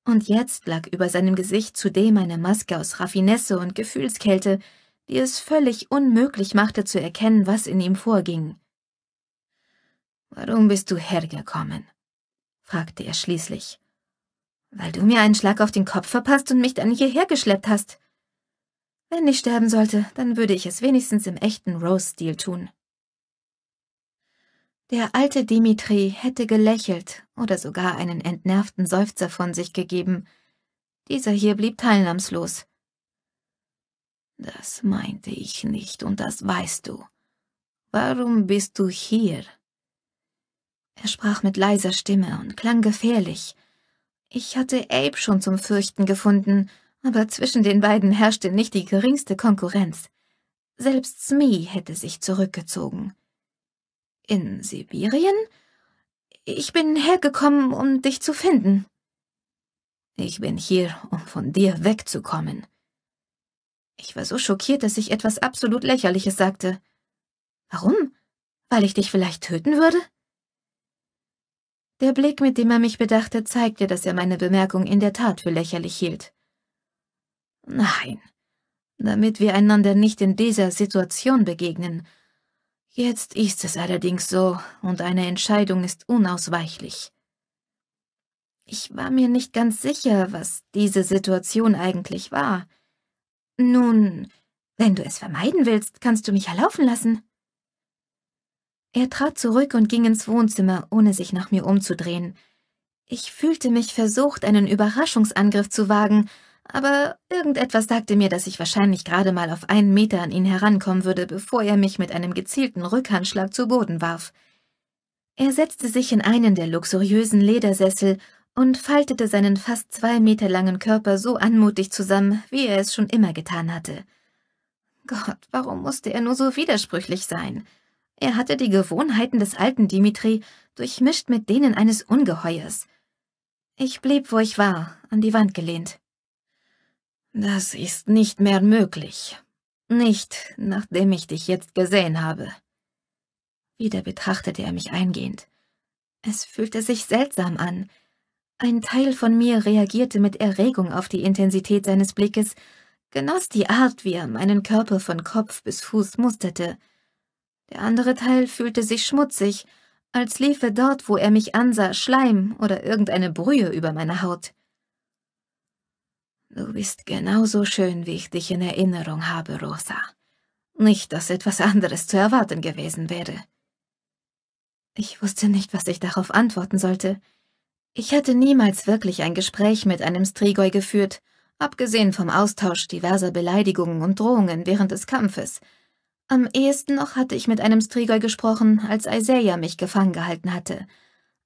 und jetzt lag über seinem Gesicht zudem eine Maske aus Raffinesse und Gefühlskälte, die es völlig unmöglich machte zu erkennen, was in ihm vorging. Warum bist du hergekommen? fragte er schließlich. Weil du mir einen Schlag auf den Kopf verpasst und mich dann hierher geschleppt hast. Wenn ich sterben sollte, dann würde ich es wenigstens im echten Rose-Stil tun. Der alte Dimitri hätte gelächelt oder sogar einen entnervten Seufzer von sich gegeben. Dieser hier blieb teilnahmslos. Das meinte ich nicht und das weißt du. Warum bist du hier? Er sprach mit leiser Stimme und klang gefährlich. Ich hatte Abe schon zum Fürchten gefunden, aber zwischen den beiden herrschte nicht die geringste Konkurrenz. Selbst Smee hätte sich zurückgezogen. In Sibirien? Ich bin hergekommen, um dich zu finden. Ich bin hier, um von dir wegzukommen. Ich war so schockiert, dass ich etwas absolut Lächerliches sagte. Warum? Weil ich dich vielleicht töten würde? Der Blick, mit dem er mich bedachte, zeigte, dass er meine Bemerkung in der Tat für lächerlich hielt. Nein, damit wir einander nicht in dieser Situation begegnen. Jetzt ist es allerdings so, und eine Entscheidung ist unausweichlich. Ich war mir nicht ganz sicher, was diese Situation eigentlich war. Nun, wenn du es vermeiden willst, kannst du mich ja laufen lassen. Er trat zurück und ging ins Wohnzimmer, ohne sich nach mir umzudrehen. Ich fühlte mich versucht, einen Überraschungsangriff zu wagen, aber irgendetwas sagte mir, dass ich wahrscheinlich gerade mal auf einen Meter an ihn herankommen würde, bevor er mich mit einem gezielten Rückhandschlag zu Boden warf. Er setzte sich in einen der luxuriösen Ledersessel und faltete seinen fast zwei Meter langen Körper so anmutig zusammen, wie er es schon immer getan hatte. Gott, warum musste er nur so widersprüchlich sein? Er hatte die Gewohnheiten des alten Dimitri durchmischt mit denen eines Ungeheuers. Ich blieb, wo ich war, an die Wand gelehnt. Das ist nicht mehr möglich. Nicht, nachdem ich dich jetzt gesehen habe. Wieder betrachtete er mich eingehend. Es fühlte sich seltsam an. Ein Teil von mir reagierte mit Erregung auf die Intensität seines Blickes, genoss die Art, wie er meinen Körper von Kopf bis Fuß musterte, der andere Teil fühlte sich schmutzig, als liefe dort, wo er mich ansah, Schleim oder irgendeine Brühe über meine Haut. Du bist genauso schön, wie ich dich in Erinnerung habe, Rosa. Nicht, dass etwas anderes zu erwarten gewesen wäre. Ich wusste nicht, was ich darauf antworten sollte. Ich hatte niemals wirklich ein Gespräch mit einem Strigoi geführt, abgesehen vom Austausch diverser Beleidigungen und Drohungen während des Kampfes, am ehesten noch hatte ich mit einem Strigoi gesprochen, als Isaiah mich gefangen gehalten hatte.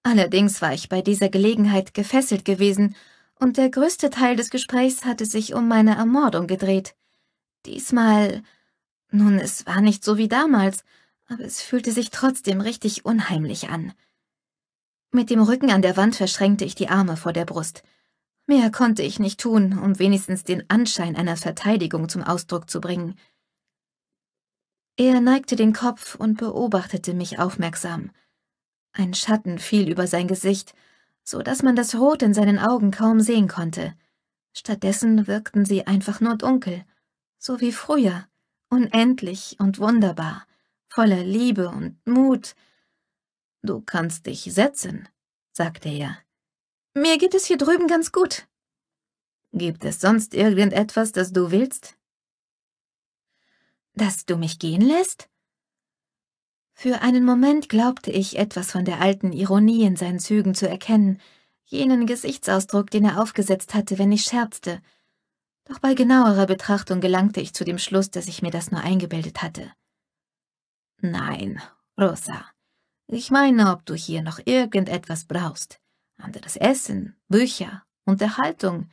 Allerdings war ich bei dieser Gelegenheit gefesselt gewesen, und der größte Teil des Gesprächs hatte sich um meine Ermordung gedreht. Diesmal. Nun, es war nicht so wie damals, aber es fühlte sich trotzdem richtig unheimlich an. Mit dem Rücken an der Wand verschränkte ich die Arme vor der Brust. Mehr konnte ich nicht tun, um wenigstens den Anschein einer Verteidigung zum Ausdruck zu bringen. Er neigte den Kopf und beobachtete mich aufmerksam. Ein Schatten fiel über sein Gesicht, so dass man das Rot in seinen Augen kaum sehen konnte. Stattdessen wirkten sie einfach nur dunkel, so wie früher, unendlich und wunderbar, voller Liebe und Mut. Du kannst dich setzen, sagte er. Mir geht es hier drüben ganz gut. Gibt es sonst irgendetwas, das du willst? Dass du mich gehen lässt? Für einen Moment glaubte ich, etwas von der alten Ironie in seinen Zügen zu erkennen, jenen Gesichtsausdruck, den er aufgesetzt hatte, wenn ich scherzte. Doch bei genauerer Betrachtung gelangte ich zu dem Schluss, dass ich mir das nur eingebildet hatte. Nein, Rosa. Ich meine, ob du hier noch irgendetwas brauchst. Anderes Essen, Bücher, Unterhaltung.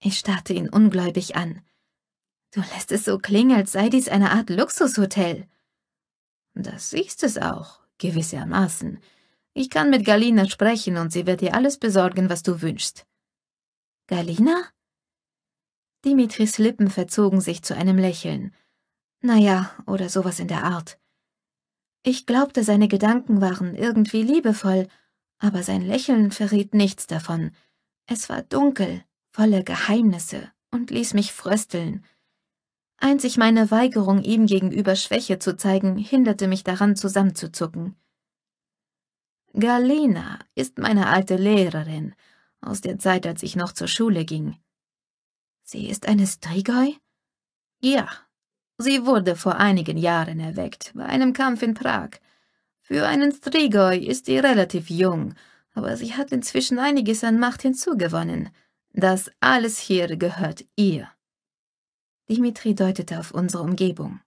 Ich starrte ihn ungläubig an. Du lässt es so klingen, als sei dies eine Art Luxushotel. Das ist es auch, gewissermaßen. Ich kann mit Galina sprechen und sie wird dir alles besorgen, was du wünschst. Galina? Dimitris Lippen verzogen sich zu einem Lächeln. Naja, oder sowas in der Art. Ich glaubte, seine Gedanken waren irgendwie liebevoll, aber sein Lächeln verriet nichts davon. Es war dunkel, voller Geheimnisse und ließ mich frösteln. Einzig meine Weigerung, ihm gegenüber Schwäche zu zeigen, hinderte mich daran, zusammenzuzucken. Galena ist meine alte Lehrerin, aus der Zeit, als ich noch zur Schule ging. Sie ist eine Strigoi? Ja, sie wurde vor einigen Jahren erweckt, bei einem Kampf in Prag. Für einen Strigoi ist sie relativ jung, aber sie hat inzwischen einiges an Macht hinzugewonnen. Das alles hier gehört ihr. Dimitri deutete auf unsere Umgebung.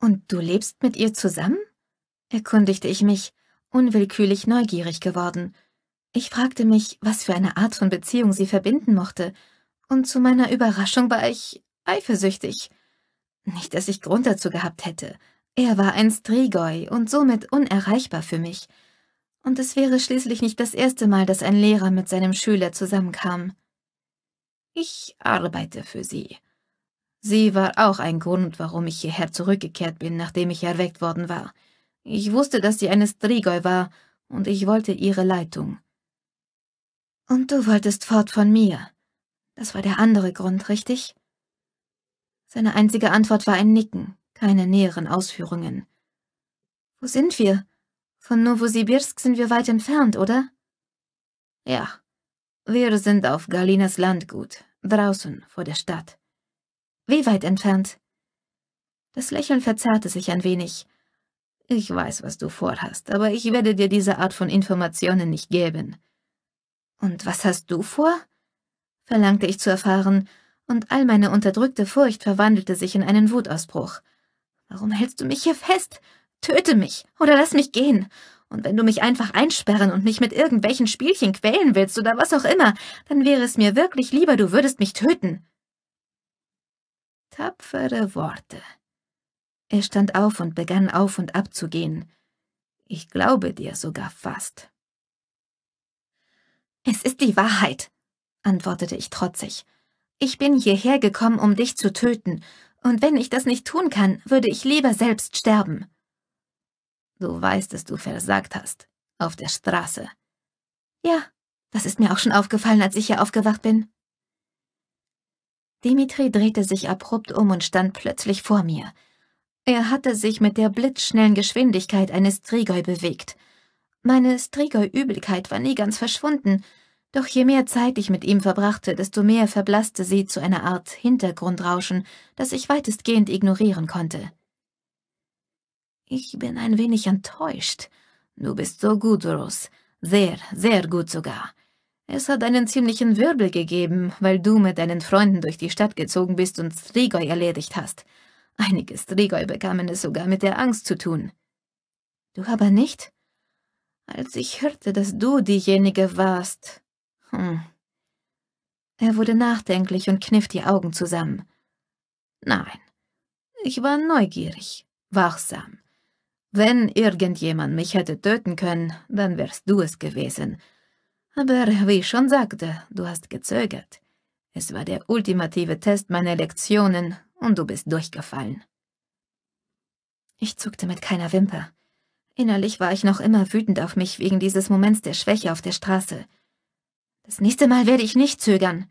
Und du lebst mit ihr zusammen? erkundigte ich mich, unwillkürlich neugierig geworden. Ich fragte mich, was für eine Art von Beziehung sie verbinden mochte, und zu meiner Überraschung war ich eifersüchtig. Nicht, dass ich Grund dazu gehabt hätte. Er war ein Strigoi und somit unerreichbar für mich. Und es wäre schließlich nicht das erste Mal, dass ein Lehrer mit seinem Schüler zusammenkam. Ich arbeite für sie. Sie war auch ein Grund, warum ich hierher zurückgekehrt bin, nachdem ich erweckt worden war. Ich wusste, dass sie eine Strigoi war, und ich wollte ihre Leitung. Und du wolltest fort von mir. Das war der andere Grund, richtig? Seine einzige Antwort war ein Nicken, keine näheren Ausführungen. Wo sind wir? Von Novosibirsk sind wir weit entfernt, oder? Ja, wir sind auf Galinas Landgut, draußen vor der Stadt. Wie weit entfernt? Das Lächeln verzerrte sich ein wenig. Ich weiß, was du vorhast, aber ich werde dir diese Art von Informationen nicht geben. Und was hast du vor? verlangte ich zu erfahren, und all meine unterdrückte Furcht verwandelte sich in einen Wutausbruch. Warum hältst du mich hier fest? Töte mich oder lass mich gehen und wenn du mich einfach einsperren und mich mit irgendwelchen Spielchen quälen willst oder was auch immer, dann wäre es mir wirklich lieber, du würdest mich töten. Tapfere Worte. Er stand auf und begann auf und ab zu gehen. Ich glaube dir sogar fast. Es ist die Wahrheit, antwortete ich trotzig. Ich bin hierher gekommen, um dich zu töten, und wenn ich das nicht tun kann, würde ich lieber selbst sterben. Du weißt, dass du versagt hast. Auf der Straße. Ja, das ist mir auch schon aufgefallen, als ich hier aufgewacht bin. Dimitri drehte sich abrupt um und stand plötzlich vor mir. Er hatte sich mit der blitzschnellen Geschwindigkeit eines Strigoi bewegt. Meine Strigoi-Übelkeit war nie ganz verschwunden, doch je mehr Zeit ich mit ihm verbrachte, desto mehr verblasste sie zu einer Art Hintergrundrauschen, das ich weitestgehend ignorieren konnte. Ich bin ein wenig enttäuscht. Du bist so gut, Rose. Sehr, sehr gut sogar. Es hat einen ziemlichen Wirbel gegeben, weil du mit deinen Freunden durch die Stadt gezogen bist und Strigoi erledigt hast. Einige Strigoi bekamen es sogar mit der Angst zu tun. Du aber nicht? Als ich hörte, dass du diejenige warst. Hm. Er wurde nachdenklich und kniff die Augen zusammen. Nein, ich war neugierig, wachsam, wenn irgendjemand mich hätte töten können, dann wärst du es gewesen. Aber wie ich schon sagte, du hast gezögert. Es war der ultimative Test meiner Lektionen und du bist durchgefallen. Ich zuckte mit keiner Wimper. Innerlich war ich noch immer wütend auf mich wegen dieses Moments der Schwäche auf der Straße. Das nächste Mal werde ich nicht zögern.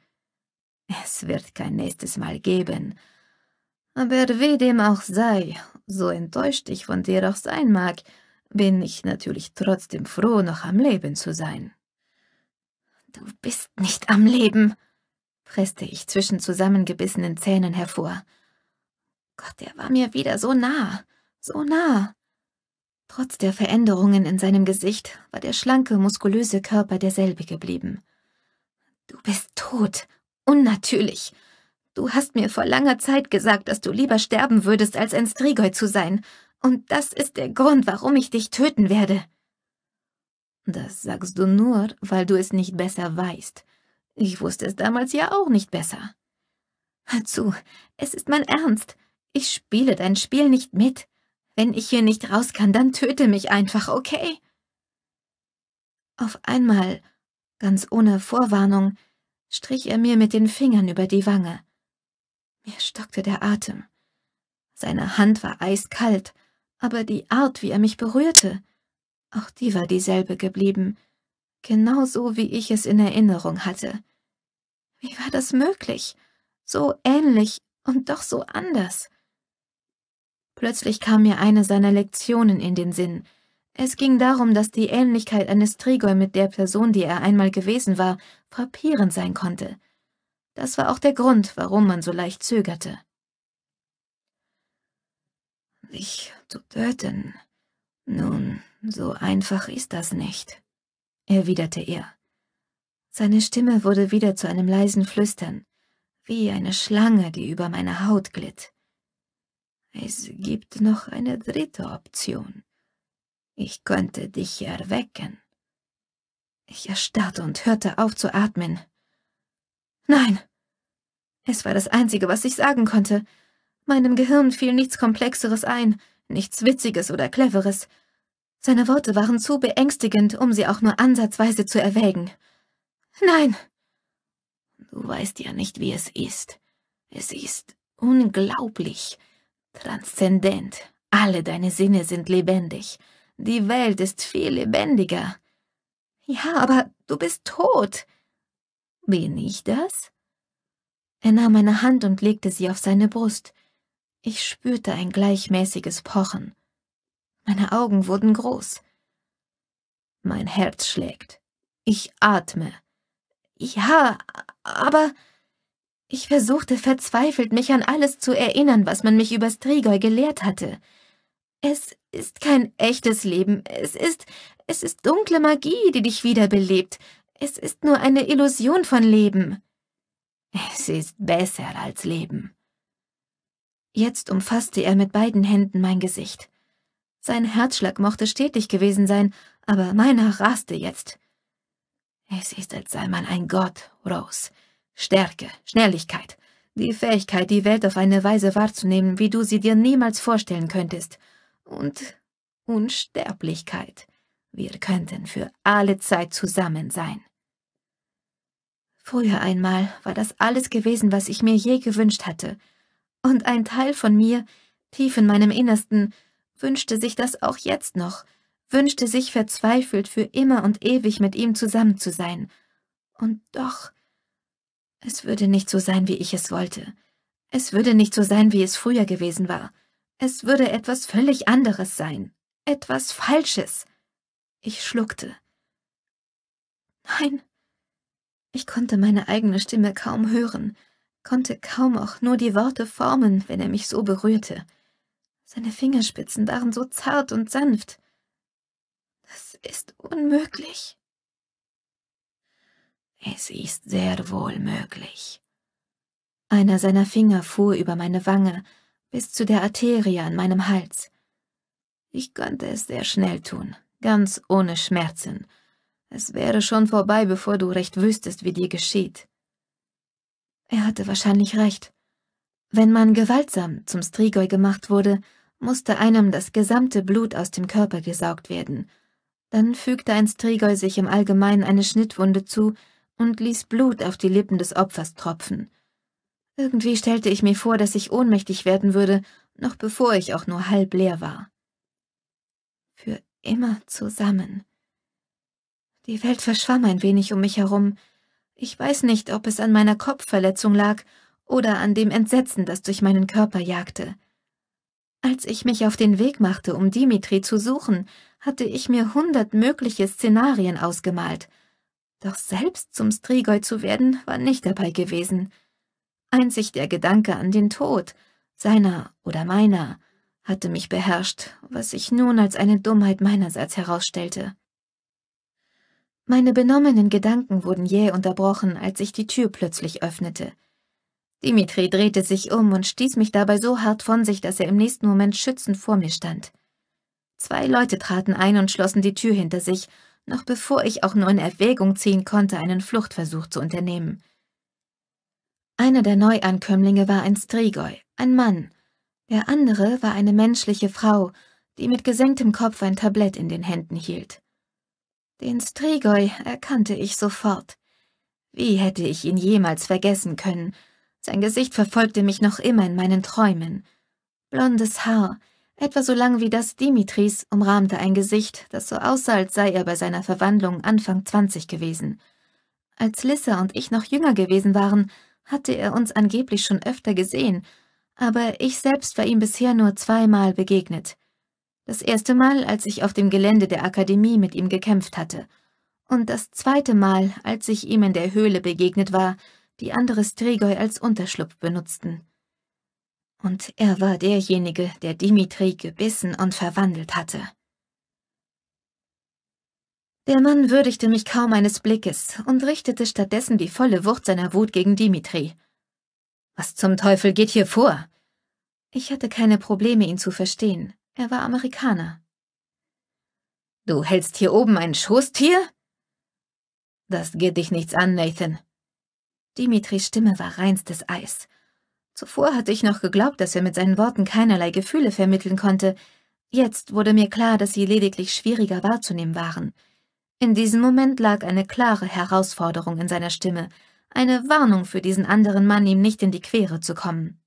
Es wird kein nächstes Mal geben. Aber wie dem auch sei, so enttäuscht ich von dir auch sein mag, bin ich natürlich trotzdem froh, noch am Leben zu sein. Du bist nicht am Leben, presste ich zwischen zusammengebissenen Zähnen hervor. Gott, er war mir wieder so nah, so nah. Trotz der Veränderungen in seinem Gesicht war der schlanke, muskulöse Körper derselbe geblieben. Du bist tot, unnatürlich, Du hast mir vor langer Zeit gesagt, dass du lieber sterben würdest, als ein Strigoi zu sein. Und das ist der Grund, warum ich dich töten werde. Das sagst du nur, weil du es nicht besser weißt. Ich wusste es damals ja auch nicht besser. Hör zu, es ist mein Ernst. Ich spiele dein Spiel nicht mit. Wenn ich hier nicht raus kann, dann töte mich einfach, okay? Auf einmal, ganz ohne Vorwarnung, strich er mir mit den Fingern über die Wange. Mir stockte der Atem. Seine Hand war eiskalt, aber die Art, wie er mich berührte, auch die war dieselbe geblieben, genau so, wie ich es in Erinnerung hatte. Wie war das möglich? So ähnlich und doch so anders. Plötzlich kam mir eine seiner Lektionen in den Sinn. Es ging darum, dass die Ähnlichkeit eines Trigoi mit der Person, die er einmal gewesen war, frappierend sein konnte. Das war auch der Grund, warum man so leicht zögerte. Dich zu töten. Nun, so einfach ist das nicht, erwiderte er. Seine Stimme wurde wieder zu einem leisen Flüstern, wie eine Schlange, die über meine Haut glitt. Es gibt noch eine dritte Option. Ich könnte dich erwecken. Ich erstarrte und hörte auf zu atmen. Nein. Es war das Einzige, was ich sagen konnte. Meinem Gehirn fiel nichts Komplexeres ein, nichts Witziges oder Cleveres. Seine Worte waren zu beängstigend, um sie auch nur ansatzweise zu erwägen. Nein. Du weißt ja nicht, wie es ist. Es ist unglaublich, transzendent. Alle deine Sinne sind lebendig. Die Welt ist viel lebendiger. Ja, aber du bist tot. Bin ich das? Er nahm meine Hand und legte sie auf seine Brust. Ich spürte ein gleichmäßiges Pochen. Meine Augen wurden groß. Mein Herz schlägt. Ich atme. Ja, aber... Ich versuchte verzweifelt, mich an alles zu erinnern, was man mich über Strigoi gelehrt hatte. Es ist kein echtes Leben, es ist, es ist dunkle Magie, die dich wiederbelebt, es ist nur eine Illusion von Leben. Es ist besser als Leben. Jetzt umfasste er mit beiden Händen mein Gesicht. Sein Herzschlag mochte stetig gewesen sein, aber meiner raste jetzt. Es ist, als sei man ein Gott, Rose. Stärke, Schnelligkeit, die Fähigkeit, die Welt auf eine Weise wahrzunehmen, wie du sie dir niemals vorstellen könntest. Und Unsterblichkeit. Wir könnten für alle Zeit zusammen sein. Früher einmal war das alles gewesen, was ich mir je gewünscht hatte, und ein Teil von mir, tief in meinem Innersten, wünschte sich das auch jetzt noch, wünschte sich verzweifelt für immer und ewig mit ihm zusammen zu sein. Und doch, es würde nicht so sein, wie ich es wollte. Es würde nicht so sein, wie es früher gewesen war. Es würde etwas völlig anderes sein. Etwas Falsches. Ich schluckte. Nein, ich konnte meine eigene Stimme kaum hören, konnte kaum auch nur die Worte formen, wenn er mich so berührte. Seine Fingerspitzen waren so zart und sanft. Das ist unmöglich. Es ist sehr wohl möglich. Einer seiner Finger fuhr über meine Wange bis zu der Arterie an meinem Hals. Ich konnte es sehr schnell tun, ganz ohne Schmerzen, es wäre schon vorbei, bevor du recht wüsstest, wie dir geschieht. Er hatte wahrscheinlich recht. Wenn man gewaltsam zum Strigoi gemacht wurde, musste einem das gesamte Blut aus dem Körper gesaugt werden. Dann fügte ein Strigoi sich im Allgemeinen eine Schnittwunde zu und ließ Blut auf die Lippen des Opfers tropfen. Irgendwie stellte ich mir vor, dass ich ohnmächtig werden würde, noch bevor ich auch nur halb leer war. Für immer zusammen. Die Welt verschwamm ein wenig um mich herum. Ich weiß nicht, ob es an meiner Kopfverletzung lag oder an dem Entsetzen, das durch meinen Körper jagte. Als ich mich auf den Weg machte, um Dimitri zu suchen, hatte ich mir hundert mögliche Szenarien ausgemalt. Doch selbst zum Strigoi zu werden, war nicht dabei gewesen. Einzig der Gedanke an den Tod, seiner oder meiner, hatte mich beherrscht, was sich nun als eine Dummheit meinerseits herausstellte. Meine benommenen Gedanken wurden jäh unterbrochen, als ich die Tür plötzlich öffnete. Dimitri drehte sich um und stieß mich dabei so hart von sich, dass er im nächsten Moment schützend vor mir stand. Zwei Leute traten ein und schlossen die Tür hinter sich, noch bevor ich auch nur in Erwägung ziehen konnte, einen Fluchtversuch zu unternehmen. Einer der Neuankömmlinge war ein Strigoi, ein Mann. Der andere war eine menschliche Frau, die mit gesenktem Kopf ein Tablett in den Händen hielt. Den Strigoi erkannte ich sofort. Wie hätte ich ihn jemals vergessen können? Sein Gesicht verfolgte mich noch immer in meinen Träumen. Blondes Haar, etwa so lang wie das Dimitris, umrahmte ein Gesicht, das so aussah, als sei er bei seiner Verwandlung Anfang 20 gewesen. Als Lissa und ich noch jünger gewesen waren, hatte er uns angeblich schon öfter gesehen, aber ich selbst war ihm bisher nur zweimal begegnet. Das erste Mal, als ich auf dem Gelände der Akademie mit ihm gekämpft hatte. Und das zweite Mal, als ich ihm in der Höhle begegnet war, die andere Strigoi als Unterschlupf benutzten. Und er war derjenige, der Dimitri gebissen und verwandelt hatte. Der Mann würdigte mich kaum eines Blickes und richtete stattdessen die volle Wucht seiner Wut gegen Dimitri. Was zum Teufel geht hier vor? Ich hatte keine Probleme, ihn zu verstehen. Er war Amerikaner. Du hältst hier oben ein Schoßtier? Das geht dich nichts an, Nathan. Dimitris Stimme war reinstes Eis. Zuvor hatte ich noch geglaubt, dass er mit seinen Worten keinerlei Gefühle vermitteln konnte. Jetzt wurde mir klar, dass sie lediglich schwieriger wahrzunehmen waren. In diesem Moment lag eine klare Herausforderung in seiner Stimme, eine Warnung für diesen anderen Mann, ihm nicht in die Quere zu kommen.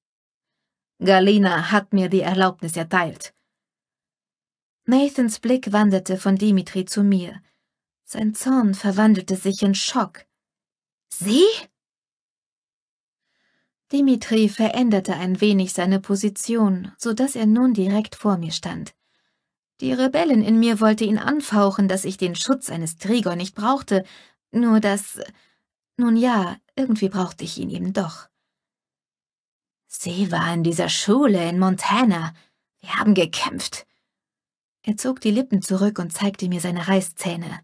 Galina hat mir die Erlaubnis erteilt. Nathans Blick wanderte von Dimitri zu mir. Sein Zorn verwandelte sich in Schock. Sie? Dimitri veränderte ein wenig seine Position, so dass er nun direkt vor mir stand. Die Rebellin in mir wollte ihn anfauchen, dass ich den Schutz eines Trigor nicht brauchte, nur dass... Nun ja, irgendwie brauchte ich ihn eben doch. Sie war in dieser Schule in Montana. Wir haben gekämpft. Er zog die Lippen zurück und zeigte mir seine Reißzähne.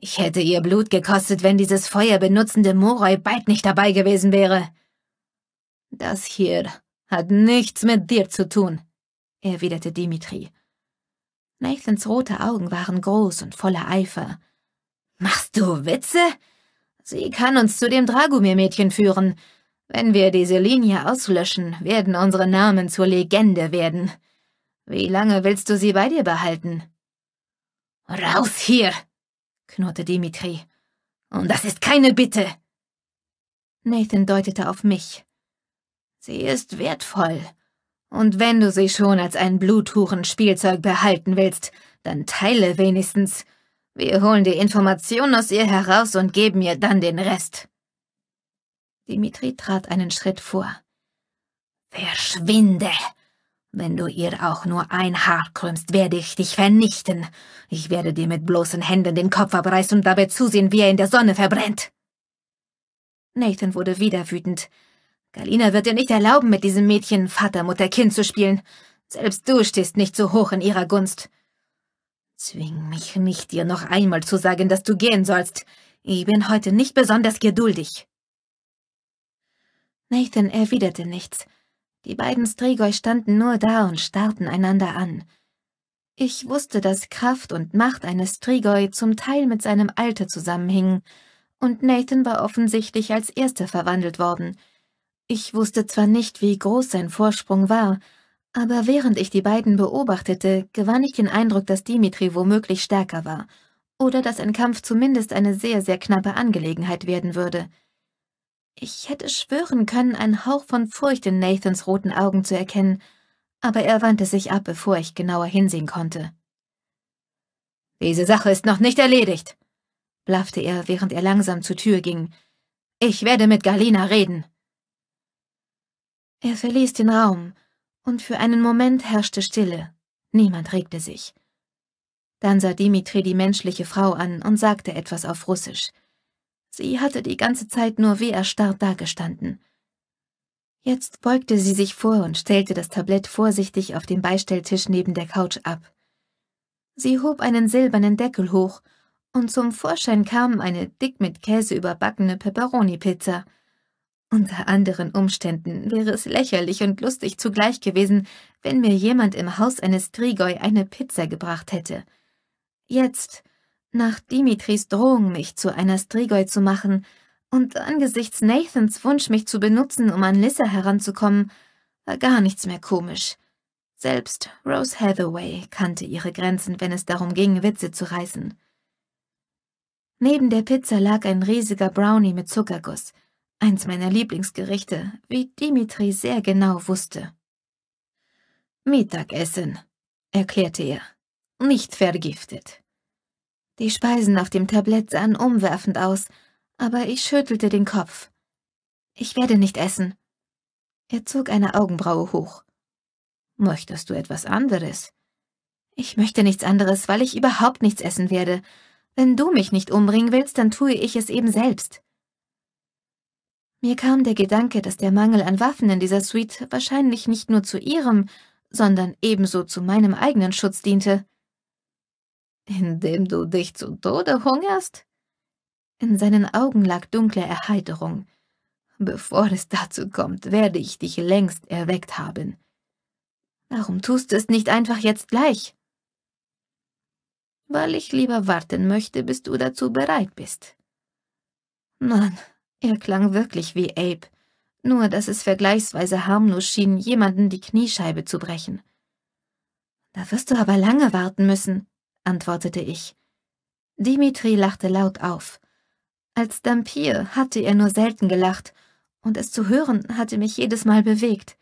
Ich hätte ihr Blut gekostet, wenn dieses feuerbenutzende Moroi bald nicht dabei gewesen wäre. Das hier hat nichts mit dir zu tun, erwiderte Dimitri. Nathan's rote Augen waren groß und voller Eifer. Machst du Witze? Sie kann uns zu dem Dragomir-Mädchen führen. Wenn wir diese Linie auslöschen, werden unsere Namen zur Legende werden. Wie lange willst du sie bei dir behalten? Raus hier! knurrte Dimitri. Und das ist keine Bitte! Nathan deutete auf mich. Sie ist wertvoll. Und wenn du sie schon als ein Bluthuchenspielzeug behalten willst, dann teile wenigstens. Wir holen die Information aus ihr heraus und geben ihr dann den Rest. Dimitri trat einen Schritt vor. Verschwinde! Wenn du ihr auch nur ein Haar krümmst, werde ich dich vernichten. Ich werde dir mit bloßen Händen den Kopf abreißen und dabei zusehen, wie er in der Sonne verbrennt. Nathan wurde wieder wütend. Galina wird dir nicht erlauben, mit diesem Mädchen Vater, Mutter, Kind zu spielen. Selbst du stehst nicht so hoch in ihrer Gunst. Zwing mich nicht, dir noch einmal zu sagen, dass du gehen sollst. Ich bin heute nicht besonders geduldig. Nathan erwiderte nichts die beiden Strigoi standen nur da und starrten einander an. Ich wusste, dass Kraft und Macht eines Strigoi zum Teil mit seinem Alter zusammenhingen, und Nathan war offensichtlich als Erster verwandelt worden. Ich wusste zwar nicht, wie groß sein Vorsprung war, aber während ich die beiden beobachtete, gewann ich den Eindruck, dass Dimitri womöglich stärker war oder dass ein Kampf zumindest eine sehr, sehr knappe Angelegenheit werden würde. Ich hätte schwören können, einen Hauch von Furcht in Nathans roten Augen zu erkennen, aber er wandte sich ab, bevor ich genauer hinsehen konnte. Diese Sache ist noch nicht erledigt, blaffte er, während er langsam zur Tür ging. Ich werde mit Galina reden. Er verließ den Raum, und für einen Moment herrschte Stille. Niemand regte sich. Dann sah Dimitri die menschliche Frau an und sagte etwas auf Russisch. Sie hatte die ganze Zeit nur wie erstarrt dagestanden. Jetzt beugte sie sich vor und stellte das Tablett vorsichtig auf den Beistelltisch neben der Couch ab. Sie hob einen silbernen Deckel hoch, und zum Vorschein kam eine dick mit Käse überbackene peperoni pizza Unter anderen Umständen wäre es lächerlich und lustig zugleich gewesen, wenn mir jemand im Haus eines Trigoi eine Pizza gebracht hätte. Jetzt, nach Dimitris Drohung, mich zu einer Strigoi zu machen, und angesichts Nathans Wunsch, mich zu benutzen, um an Lissa heranzukommen, war gar nichts mehr komisch. Selbst Rose Hathaway kannte ihre Grenzen, wenn es darum ging, Witze zu reißen. Neben der Pizza lag ein riesiger Brownie mit Zuckerguss, eins meiner Lieblingsgerichte, wie Dimitri sehr genau wusste. Mittagessen, erklärte er, nicht vergiftet. Die Speisen auf dem Tablett sahen umwerfend aus, aber ich schüttelte den Kopf. Ich werde nicht essen. Er zog eine Augenbraue hoch. Möchtest du etwas anderes? Ich möchte nichts anderes, weil ich überhaupt nichts essen werde. Wenn du mich nicht umbringen willst, dann tue ich es eben selbst. Mir kam der Gedanke, dass der Mangel an Waffen in dieser Suite wahrscheinlich nicht nur zu ihrem, sondern ebenso zu meinem eigenen Schutz diente indem du dich zu Tode hungerst? In seinen Augen lag dunkle Erheiterung. Bevor es dazu kommt, werde ich dich längst erweckt haben. Warum tust du es nicht einfach jetzt gleich? Weil ich lieber warten möchte, bis du dazu bereit bist. Mann, er klang wirklich wie Abe, nur dass es vergleichsweise harmlos schien, jemanden die Kniescheibe zu brechen. Da wirst du aber lange warten müssen antwortete ich. Dimitri lachte laut auf. Als Dampier hatte er nur selten gelacht, und es zu hören hatte mich jedes Mal bewegt.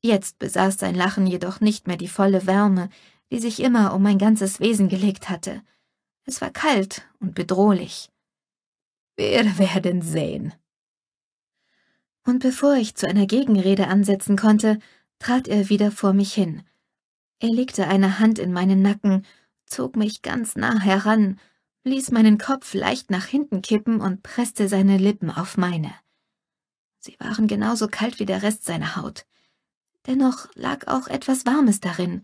Jetzt besaß sein Lachen jedoch nicht mehr die volle Wärme, die sich immer um mein ganzes Wesen gelegt hatte. Es war kalt und bedrohlich. Wir werden sehen. Und bevor ich zu einer Gegenrede ansetzen konnte, trat er wieder vor mich hin. Er legte eine Hand in meinen Nacken zog mich ganz nah heran, ließ meinen Kopf leicht nach hinten kippen und presste seine Lippen auf meine. Sie waren genauso kalt wie der Rest seiner Haut. Dennoch lag auch etwas Warmes darin.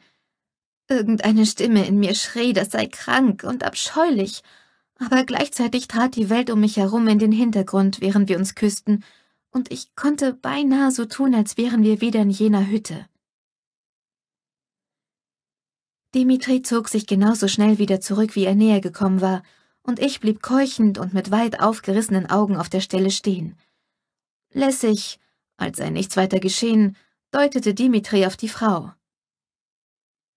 Irgendeine Stimme in mir schrie, das sei krank und abscheulich, aber gleichzeitig trat die Welt um mich herum in den Hintergrund, während wir uns küssten, und ich konnte beinahe so tun, als wären wir wieder in jener Hütte. Dimitri zog sich genauso schnell wieder zurück, wie er näher gekommen war, und ich blieb keuchend und mit weit aufgerissenen Augen auf der Stelle stehen. Lässig, als sei nichts weiter geschehen, deutete Dimitri auf die Frau.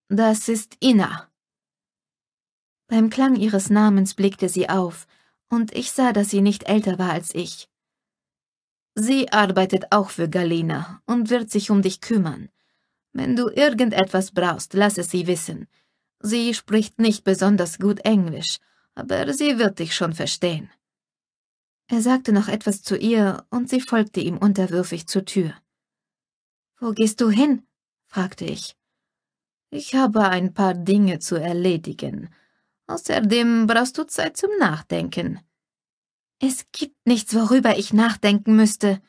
Das ist Ina. Beim Klang ihres Namens blickte sie auf, und ich sah, dass sie nicht älter war als ich. Sie arbeitet auch für Galina und wird sich um dich kümmern. Wenn du irgendetwas brauchst, lass es sie wissen. Sie spricht nicht besonders gut Englisch, aber sie wird dich schon verstehen. Er sagte noch etwas zu ihr, und sie folgte ihm unterwürfig zur Tür. Wo gehst du hin? fragte ich. Ich habe ein paar Dinge zu erledigen. Außerdem brauchst du Zeit zum Nachdenken. Es gibt nichts, worüber ich nachdenken müsste.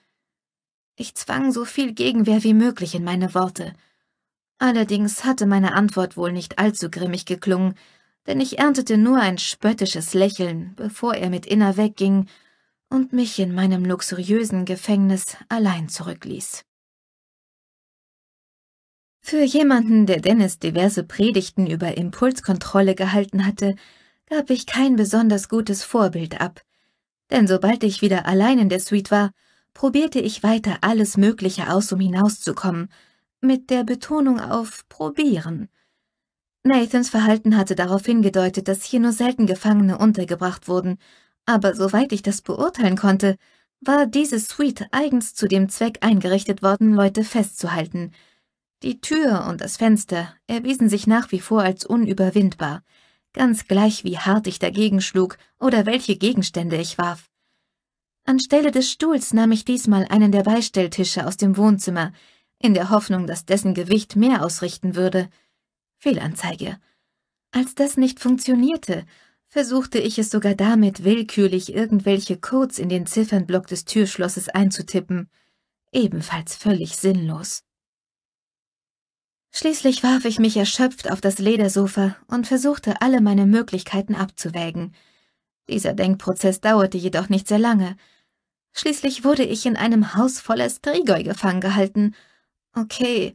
Ich zwang so viel Gegenwehr wie möglich in meine Worte. Allerdings hatte meine Antwort wohl nicht allzu grimmig geklungen, denn ich erntete nur ein spöttisches Lächeln, bevor er mit Inna wegging und mich in meinem luxuriösen Gefängnis allein zurückließ. Für jemanden, der Dennis diverse Predigten über Impulskontrolle gehalten hatte, gab ich kein besonders gutes Vorbild ab, denn sobald ich wieder allein in der Suite war, probierte ich weiter alles Mögliche aus, um hinauszukommen – mit der Betonung auf probieren. Nathans Verhalten hatte darauf hingedeutet, dass hier nur selten Gefangene untergebracht wurden, aber soweit ich das beurteilen konnte, war diese Suite eigens zu dem Zweck eingerichtet worden, Leute festzuhalten. Die Tür und das Fenster erwiesen sich nach wie vor als unüberwindbar, ganz gleich wie hart ich dagegen schlug oder welche Gegenstände ich warf. Anstelle des Stuhls nahm ich diesmal einen der Beistelltische aus dem Wohnzimmer, in der Hoffnung, dass dessen Gewicht mehr ausrichten würde. Fehlanzeige. Als das nicht funktionierte, versuchte ich es sogar damit, willkürlich irgendwelche Codes in den Ziffernblock des Türschlosses einzutippen. Ebenfalls völlig sinnlos. Schließlich warf ich mich erschöpft auf das Ledersofa und versuchte, alle meine Möglichkeiten abzuwägen. Dieser Denkprozess dauerte jedoch nicht sehr lange. Schließlich wurde ich in einem Haus voller Strigoi gefangen gehalten Okay,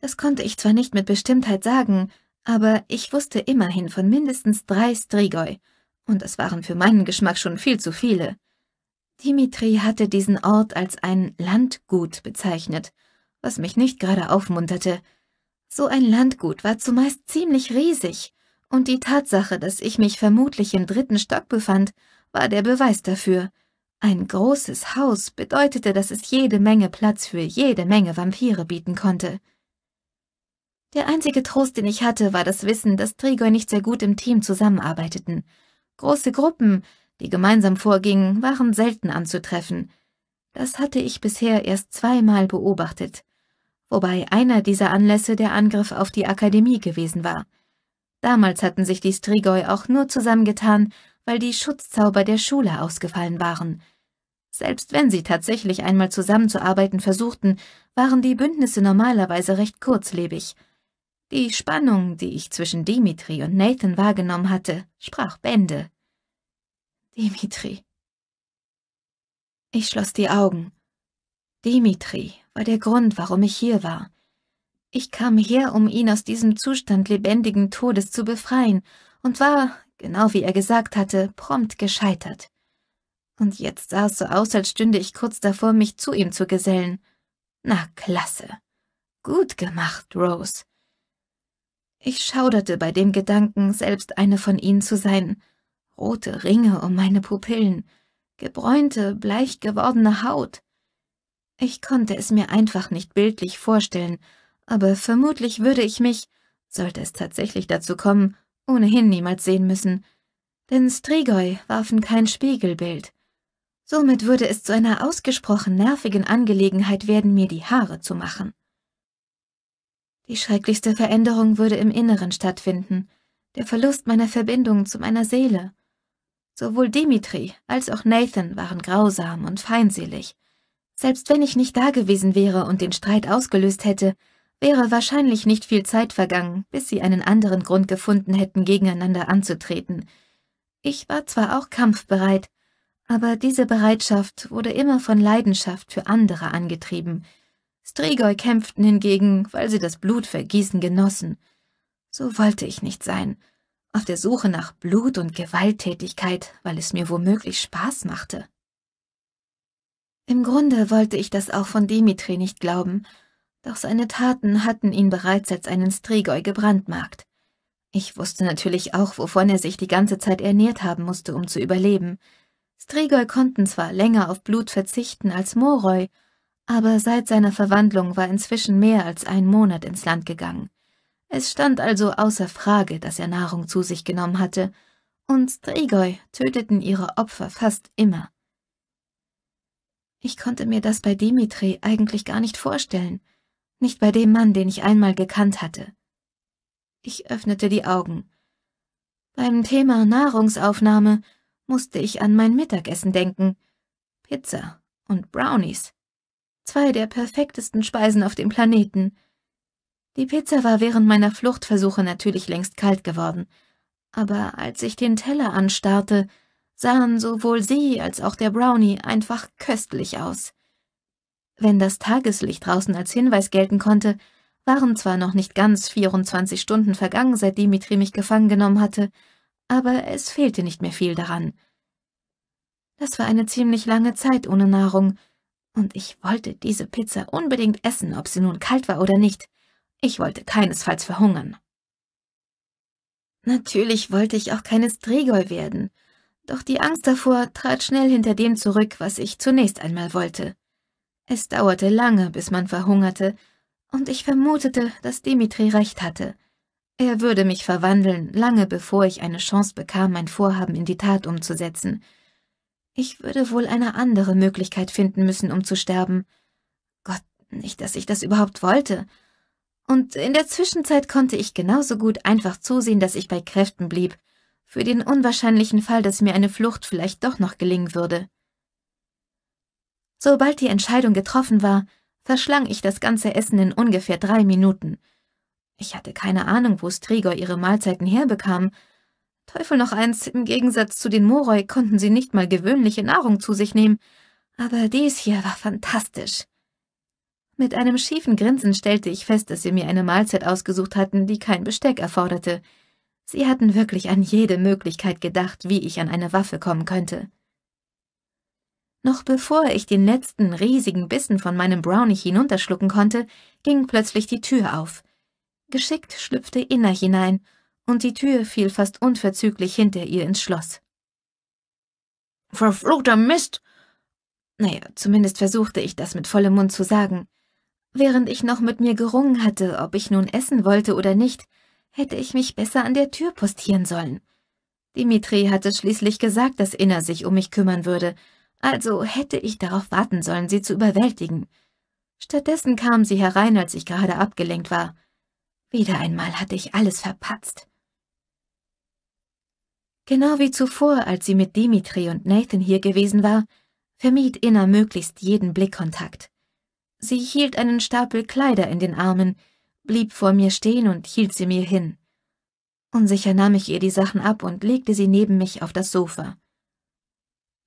das konnte ich zwar nicht mit Bestimmtheit sagen, aber ich wusste immerhin von mindestens drei Strigoi, und es waren für meinen Geschmack schon viel zu viele. Dimitri hatte diesen Ort als ein Landgut bezeichnet, was mich nicht gerade aufmunterte. So ein Landgut war zumeist ziemlich riesig, und die Tatsache, dass ich mich vermutlich im dritten Stock befand, war der Beweis dafür, ein großes Haus bedeutete, dass es jede Menge Platz für jede Menge Vampire bieten konnte. Der einzige Trost, den ich hatte, war das Wissen, dass Trigor nicht sehr gut im Team zusammenarbeiteten. Große Gruppen, die gemeinsam vorgingen, waren selten anzutreffen. Das hatte ich bisher erst zweimal beobachtet, wobei einer dieser Anlässe der Angriff auf die Akademie gewesen war. Damals hatten sich die Strigoi auch nur zusammengetan, weil die Schutzzauber der Schule ausgefallen waren. Selbst wenn sie tatsächlich einmal zusammenzuarbeiten versuchten, waren die Bündnisse normalerweise recht kurzlebig. Die Spannung, die ich zwischen Dimitri und Nathan wahrgenommen hatte, sprach Bände. Dimitri. Ich schloss die Augen. Dimitri war der Grund, warum ich hier war. Ich kam her, um ihn aus diesem Zustand lebendigen Todes zu befreien und war genau wie er gesagt hatte, prompt gescheitert. Und jetzt sah es so aus, als stünde ich kurz davor, mich zu ihm zu gesellen. Na, klasse. Gut gemacht, Rose. Ich schauderte bei dem Gedanken, selbst eine von ihnen zu sein. Rote Ringe um meine Pupillen, gebräunte, bleich gewordene Haut. Ich konnte es mir einfach nicht bildlich vorstellen, aber vermutlich würde ich mich, sollte es tatsächlich dazu kommen, ohnehin niemals sehen müssen, denn Strigoi warfen kein Spiegelbild. Somit würde es zu einer ausgesprochen nervigen Angelegenheit werden, mir die Haare zu machen. Die schrecklichste Veränderung würde im Inneren stattfinden, der Verlust meiner Verbindung zu meiner Seele. Sowohl Dimitri als auch Nathan waren grausam und feindselig. Selbst wenn ich nicht dagewesen wäre und den Streit ausgelöst hätte, wäre wahrscheinlich nicht viel Zeit vergangen, bis sie einen anderen Grund gefunden hätten, gegeneinander anzutreten. Ich war zwar auch kampfbereit, aber diese Bereitschaft wurde immer von Leidenschaft für andere angetrieben. Strigoi kämpften hingegen, weil sie das Blutvergießen genossen. So wollte ich nicht sein, auf der Suche nach Blut und Gewalttätigkeit, weil es mir womöglich Spaß machte. Im Grunde wollte ich das auch von Dimitri nicht glauben, doch seine Taten hatten ihn bereits als einen Strigoi gebrandmarkt. Ich wusste natürlich auch, wovon er sich die ganze Zeit ernährt haben musste, um zu überleben. Strigoi konnten zwar länger auf Blut verzichten als Moroi, aber seit seiner Verwandlung war inzwischen mehr als ein Monat ins Land gegangen. Es stand also außer Frage, dass er Nahrung zu sich genommen hatte, und Strigoi töteten ihre Opfer fast immer. Ich konnte mir das bei Dimitri eigentlich gar nicht vorstellen – nicht bei dem Mann, den ich einmal gekannt hatte. Ich öffnete die Augen. Beim Thema Nahrungsaufnahme musste ich an mein Mittagessen denken. Pizza und Brownies. Zwei der perfektesten Speisen auf dem Planeten. Die Pizza war während meiner Fluchtversuche natürlich längst kalt geworden, aber als ich den Teller anstarrte, sahen sowohl sie als auch der Brownie einfach köstlich aus. Wenn das Tageslicht draußen als Hinweis gelten konnte, waren zwar noch nicht ganz 24 Stunden vergangen, seit Dimitri mich gefangen genommen hatte, aber es fehlte nicht mehr viel daran. Das war eine ziemlich lange Zeit ohne Nahrung, und ich wollte diese Pizza unbedingt essen, ob sie nun kalt war oder nicht. Ich wollte keinesfalls verhungern. Natürlich wollte ich auch keine Strigoi werden, doch die Angst davor trat schnell hinter dem zurück, was ich zunächst einmal wollte. Es dauerte lange, bis man verhungerte, und ich vermutete, dass Dimitri recht hatte. Er würde mich verwandeln, lange bevor ich eine Chance bekam, mein Vorhaben in die Tat umzusetzen. Ich würde wohl eine andere Möglichkeit finden müssen, um zu sterben. Gott, nicht, dass ich das überhaupt wollte. Und in der Zwischenzeit konnte ich genauso gut einfach zusehen, dass ich bei Kräften blieb, für den unwahrscheinlichen Fall, dass mir eine Flucht vielleicht doch noch gelingen würde. Sobald die Entscheidung getroffen war, verschlang ich das ganze Essen in ungefähr drei Minuten. Ich hatte keine Ahnung, wo Strigor ihre Mahlzeiten herbekam. Teufel noch eins, im Gegensatz zu den Moroi konnten sie nicht mal gewöhnliche Nahrung zu sich nehmen, aber dies hier war fantastisch. Mit einem schiefen Grinsen stellte ich fest, dass sie mir eine Mahlzeit ausgesucht hatten, die kein Besteck erforderte. Sie hatten wirklich an jede Möglichkeit gedacht, wie ich an eine Waffe kommen könnte. Noch bevor ich den letzten riesigen Bissen von meinem Brownie hinunterschlucken konnte, ging plötzlich die Tür auf. Geschickt schlüpfte Inna hinein, und die Tür fiel fast unverzüglich hinter ihr ins Schloss. Verfluchter Mist! Naja, zumindest versuchte ich das mit vollem Mund zu sagen. Während ich noch mit mir gerungen hatte, ob ich nun essen wollte oder nicht, hätte ich mich besser an der Tür postieren sollen. Dimitri hatte schließlich gesagt, dass Inna sich um mich kümmern würde, also hätte ich darauf warten sollen, sie zu überwältigen. Stattdessen kam sie herein, als ich gerade abgelenkt war. Wieder einmal hatte ich alles verpatzt. Genau wie zuvor, als sie mit Dimitri und Nathan hier gewesen war, vermied Inna möglichst jeden Blickkontakt. Sie hielt einen Stapel Kleider in den Armen, blieb vor mir stehen und hielt sie mir hin. Unsicher nahm ich ihr die Sachen ab und legte sie neben mich auf das Sofa.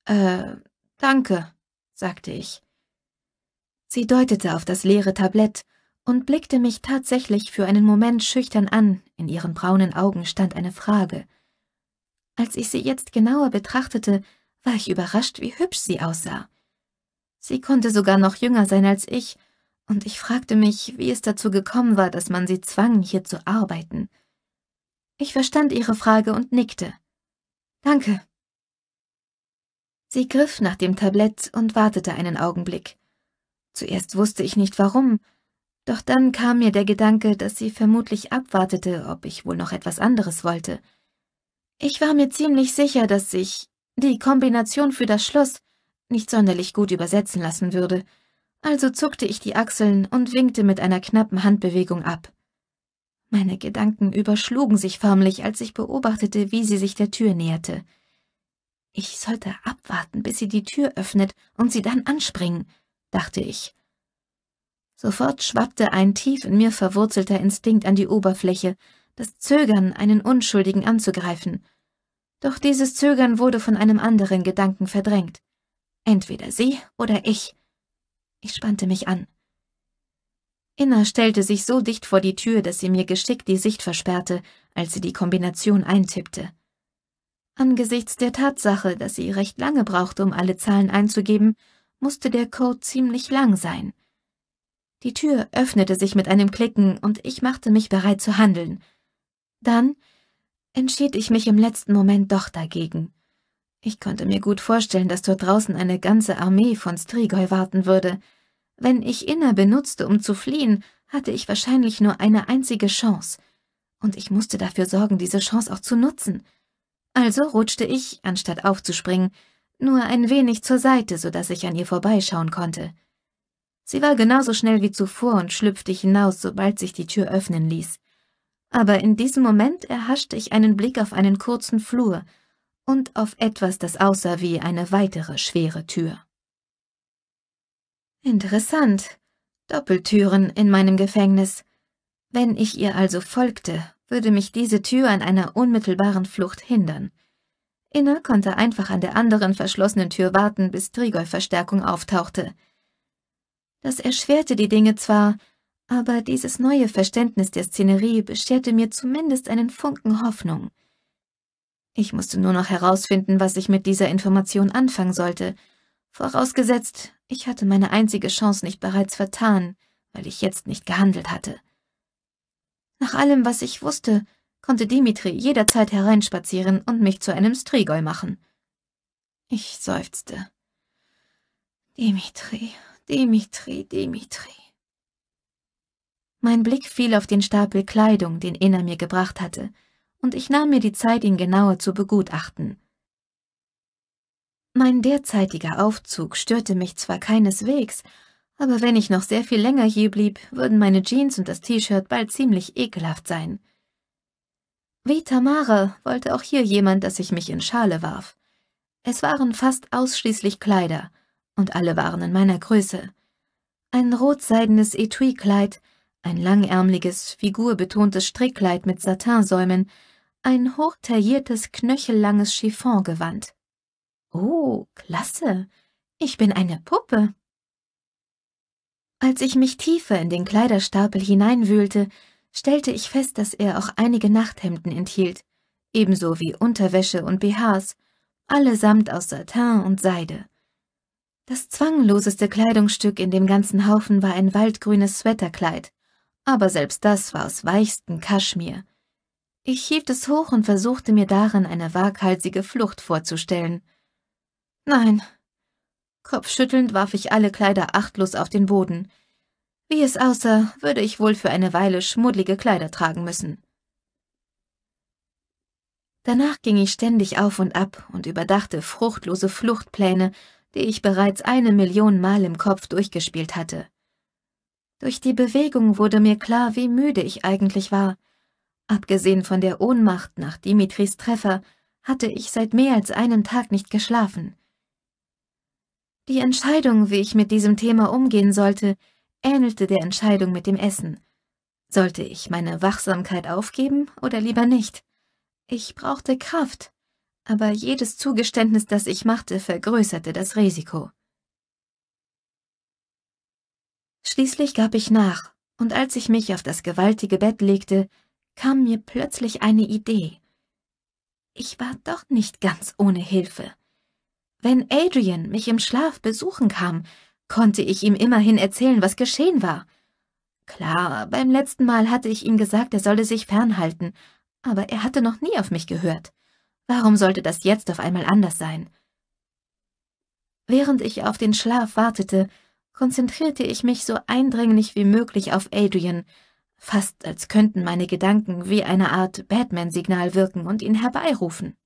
Äh, Danke, sagte ich. Sie deutete auf das leere Tablett und blickte mich tatsächlich für einen Moment schüchtern an, in ihren braunen Augen stand eine Frage. Als ich sie jetzt genauer betrachtete, war ich überrascht, wie hübsch sie aussah. Sie konnte sogar noch jünger sein als ich, und ich fragte mich, wie es dazu gekommen war, dass man sie zwang, hier zu arbeiten. Ich verstand ihre Frage und nickte. Danke, Sie griff nach dem Tablett und wartete einen Augenblick. Zuerst wusste ich nicht warum, doch dann kam mir der Gedanke, dass sie vermutlich abwartete, ob ich wohl noch etwas anderes wollte. Ich war mir ziemlich sicher, dass sich die Kombination für das Schloss nicht sonderlich gut übersetzen lassen würde, also zuckte ich die Achseln und winkte mit einer knappen Handbewegung ab. Meine Gedanken überschlugen sich förmlich, als ich beobachtete, wie sie sich der Tür näherte. Ich sollte abwarten, bis sie die Tür öffnet und sie dann anspringen, dachte ich. Sofort schwappte ein tief in mir verwurzelter Instinkt an die Oberfläche, das Zögern, einen Unschuldigen anzugreifen. Doch dieses Zögern wurde von einem anderen Gedanken verdrängt. Entweder sie oder ich. Ich spannte mich an. Inna stellte sich so dicht vor die Tür, dass sie mir geschickt die Sicht versperrte, als sie die Kombination eintippte. Angesichts der Tatsache, dass sie recht lange brauchte, um alle Zahlen einzugeben, musste der Code ziemlich lang sein. Die Tür öffnete sich mit einem Klicken und ich machte mich bereit zu handeln. Dann entschied ich mich im letzten Moment doch dagegen. Ich konnte mir gut vorstellen, dass dort draußen eine ganze Armee von Strigoi warten würde. Wenn ich Inna benutzte, um zu fliehen, hatte ich wahrscheinlich nur eine einzige Chance. Und ich musste dafür sorgen, diese Chance auch zu nutzen – also rutschte ich, anstatt aufzuspringen, nur ein wenig zur Seite, so dass ich an ihr vorbeischauen konnte. Sie war genauso schnell wie zuvor und schlüpfte hinaus, sobald sich die Tür öffnen ließ. Aber in diesem Moment erhaschte ich einen Blick auf einen kurzen Flur und auf etwas, das aussah wie eine weitere schwere Tür. Interessant. Doppeltüren in meinem Gefängnis. Wenn ich ihr also folgte würde mich diese Tür an einer unmittelbaren Flucht hindern. Inna konnte einfach an der anderen verschlossenen Tür warten, bis trigol verstärkung auftauchte. Das erschwerte die Dinge zwar, aber dieses neue Verständnis der Szenerie bescherte mir zumindest einen Funken Hoffnung. Ich musste nur noch herausfinden, was ich mit dieser Information anfangen sollte, vorausgesetzt, ich hatte meine einzige Chance nicht bereits vertan, weil ich jetzt nicht gehandelt hatte. Nach allem, was ich wusste, konnte Dimitri jederzeit hereinspazieren und mich zu einem Strigoi machen. Ich seufzte. Dimitri, Dimitri, Dimitri. Mein Blick fiel auf den Stapel Kleidung, den Inner mir gebracht hatte, und ich nahm mir die Zeit, ihn genauer zu begutachten. Mein derzeitiger Aufzug störte mich zwar keineswegs, aber wenn ich noch sehr viel länger hier blieb, würden meine Jeans und das T-Shirt bald ziemlich ekelhaft sein. Wie Tamara wollte auch hier jemand, dass ich mich in Schale warf. Es waren fast ausschließlich Kleider, und alle waren in meiner Größe. Ein rotseidenes Etui-Kleid, ein langärmliches, figurbetontes Strickkleid mit Satinsäumen, ein hochtailliertes, knöchellanges Chiffongewand. Oh, klasse! Ich bin eine Puppe! Als ich mich tiefer in den Kleiderstapel hineinwühlte, stellte ich fest, dass er auch einige Nachthemden enthielt, ebenso wie Unterwäsche und BHs, allesamt aus Satin und Seide. Das zwangloseste Kleidungsstück in dem ganzen Haufen war ein waldgrünes Sweaterkleid, aber selbst das war aus weichstem Kaschmir. Ich hielt es hoch und versuchte mir darin eine waghalsige Flucht vorzustellen. Nein, Kopfschüttelnd warf ich alle Kleider achtlos auf den Boden. Wie es aussah, würde ich wohl für eine Weile schmuddlige Kleider tragen müssen. Danach ging ich ständig auf und ab und überdachte fruchtlose Fluchtpläne, die ich bereits eine Million Mal im Kopf durchgespielt hatte. Durch die Bewegung wurde mir klar, wie müde ich eigentlich war. Abgesehen von der Ohnmacht nach Dimitris Treffer hatte ich seit mehr als einem Tag nicht geschlafen. Die Entscheidung, wie ich mit diesem Thema umgehen sollte, ähnelte der Entscheidung mit dem Essen. Sollte ich meine Wachsamkeit aufgeben oder lieber nicht? Ich brauchte Kraft, aber jedes Zugeständnis, das ich machte, vergrößerte das Risiko. Schließlich gab ich nach, und als ich mich auf das gewaltige Bett legte, kam mir plötzlich eine Idee. Ich war doch nicht ganz ohne Hilfe. Wenn Adrian mich im Schlaf besuchen kam, konnte ich ihm immerhin erzählen, was geschehen war. Klar, beim letzten Mal hatte ich ihm gesagt, er solle sich fernhalten, aber er hatte noch nie auf mich gehört. Warum sollte das jetzt auf einmal anders sein? Während ich auf den Schlaf wartete, konzentrierte ich mich so eindringlich wie möglich auf Adrian, fast als könnten meine Gedanken wie eine Art Batman-Signal wirken und ihn herbeirufen.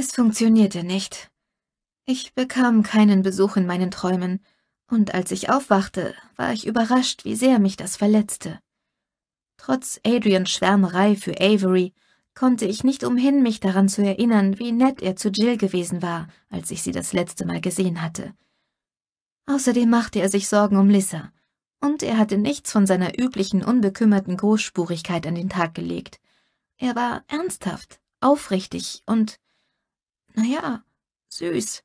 Es funktionierte nicht. Ich bekam keinen Besuch in meinen Träumen, und als ich aufwachte, war ich überrascht, wie sehr mich das verletzte. Trotz Adrians Schwärmerei für Avery konnte ich nicht umhin, mich daran zu erinnern, wie nett er zu Jill gewesen war, als ich sie das letzte Mal gesehen hatte. Außerdem machte er sich Sorgen um Lissa, und er hatte nichts von seiner üblichen unbekümmerten Großspurigkeit an den Tag gelegt. Er war ernsthaft, aufrichtig und naja, süß.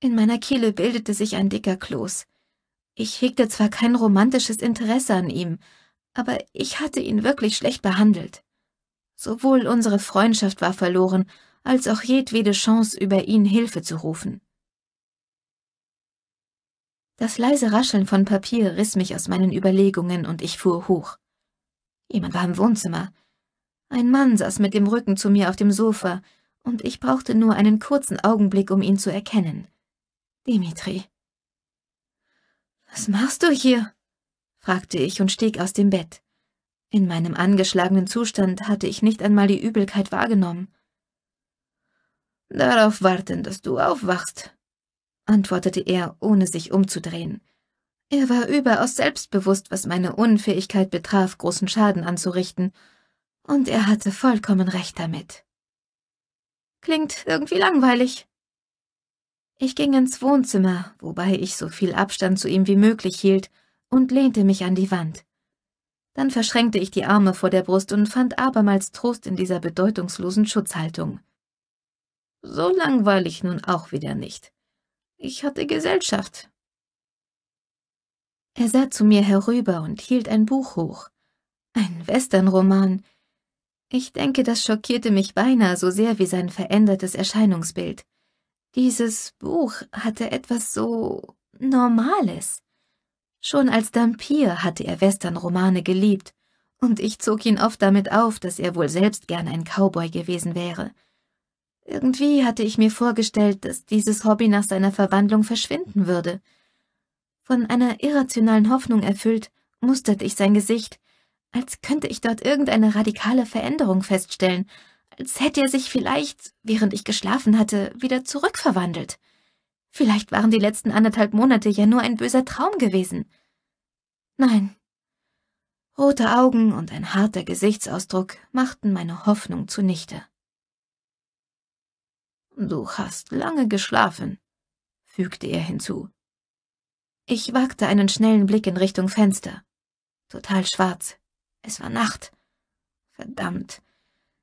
In meiner Kehle bildete sich ein dicker Kloß. Ich hegte zwar kein romantisches Interesse an ihm, aber ich hatte ihn wirklich schlecht behandelt. Sowohl unsere Freundschaft war verloren, als auch jedwede Chance, über ihn Hilfe zu rufen. Das leise Rascheln von Papier riss mich aus meinen Überlegungen und ich fuhr hoch. Jemand war im Wohnzimmer. Ein Mann saß mit dem Rücken zu mir auf dem Sofa, und ich brauchte nur einen kurzen Augenblick, um ihn zu erkennen. Dimitri. Was machst du hier? fragte ich und stieg aus dem Bett. In meinem angeschlagenen Zustand hatte ich nicht einmal die Übelkeit wahrgenommen. Darauf warten, dass du aufwachst, antwortete er, ohne sich umzudrehen. Er war überaus selbstbewusst, was meine Unfähigkeit betraf, großen Schaden anzurichten, und er hatte vollkommen recht damit. Klingt irgendwie langweilig. Ich ging ins Wohnzimmer, wobei ich so viel Abstand zu ihm wie möglich hielt, und lehnte mich an die Wand. Dann verschränkte ich die Arme vor der Brust und fand abermals Trost in dieser bedeutungslosen Schutzhaltung. So langweilig nun auch wieder nicht. Ich hatte Gesellschaft. Er sah zu mir herüber und hielt ein Buch hoch. Ein Westernroman, ich denke, das schockierte mich beinahe so sehr wie sein verändertes Erscheinungsbild. Dieses Buch hatte etwas so Normales. Schon als Dampier hatte er Westernromane geliebt, und ich zog ihn oft damit auf, dass er wohl selbst gern ein Cowboy gewesen wäre. Irgendwie hatte ich mir vorgestellt, dass dieses Hobby nach seiner Verwandlung verschwinden würde. Von einer irrationalen Hoffnung erfüllt, musterte ich sein Gesicht, als könnte ich dort irgendeine radikale Veränderung feststellen, als hätte er sich vielleicht, während ich geschlafen hatte, wieder zurückverwandelt. Vielleicht waren die letzten anderthalb Monate ja nur ein böser Traum gewesen. Nein. Rote Augen und ein harter Gesichtsausdruck machten meine Hoffnung zunichte. Du hast lange geschlafen, fügte er hinzu. Ich wagte einen schnellen Blick in Richtung Fenster. Total schwarz. Es war Nacht. Verdammt.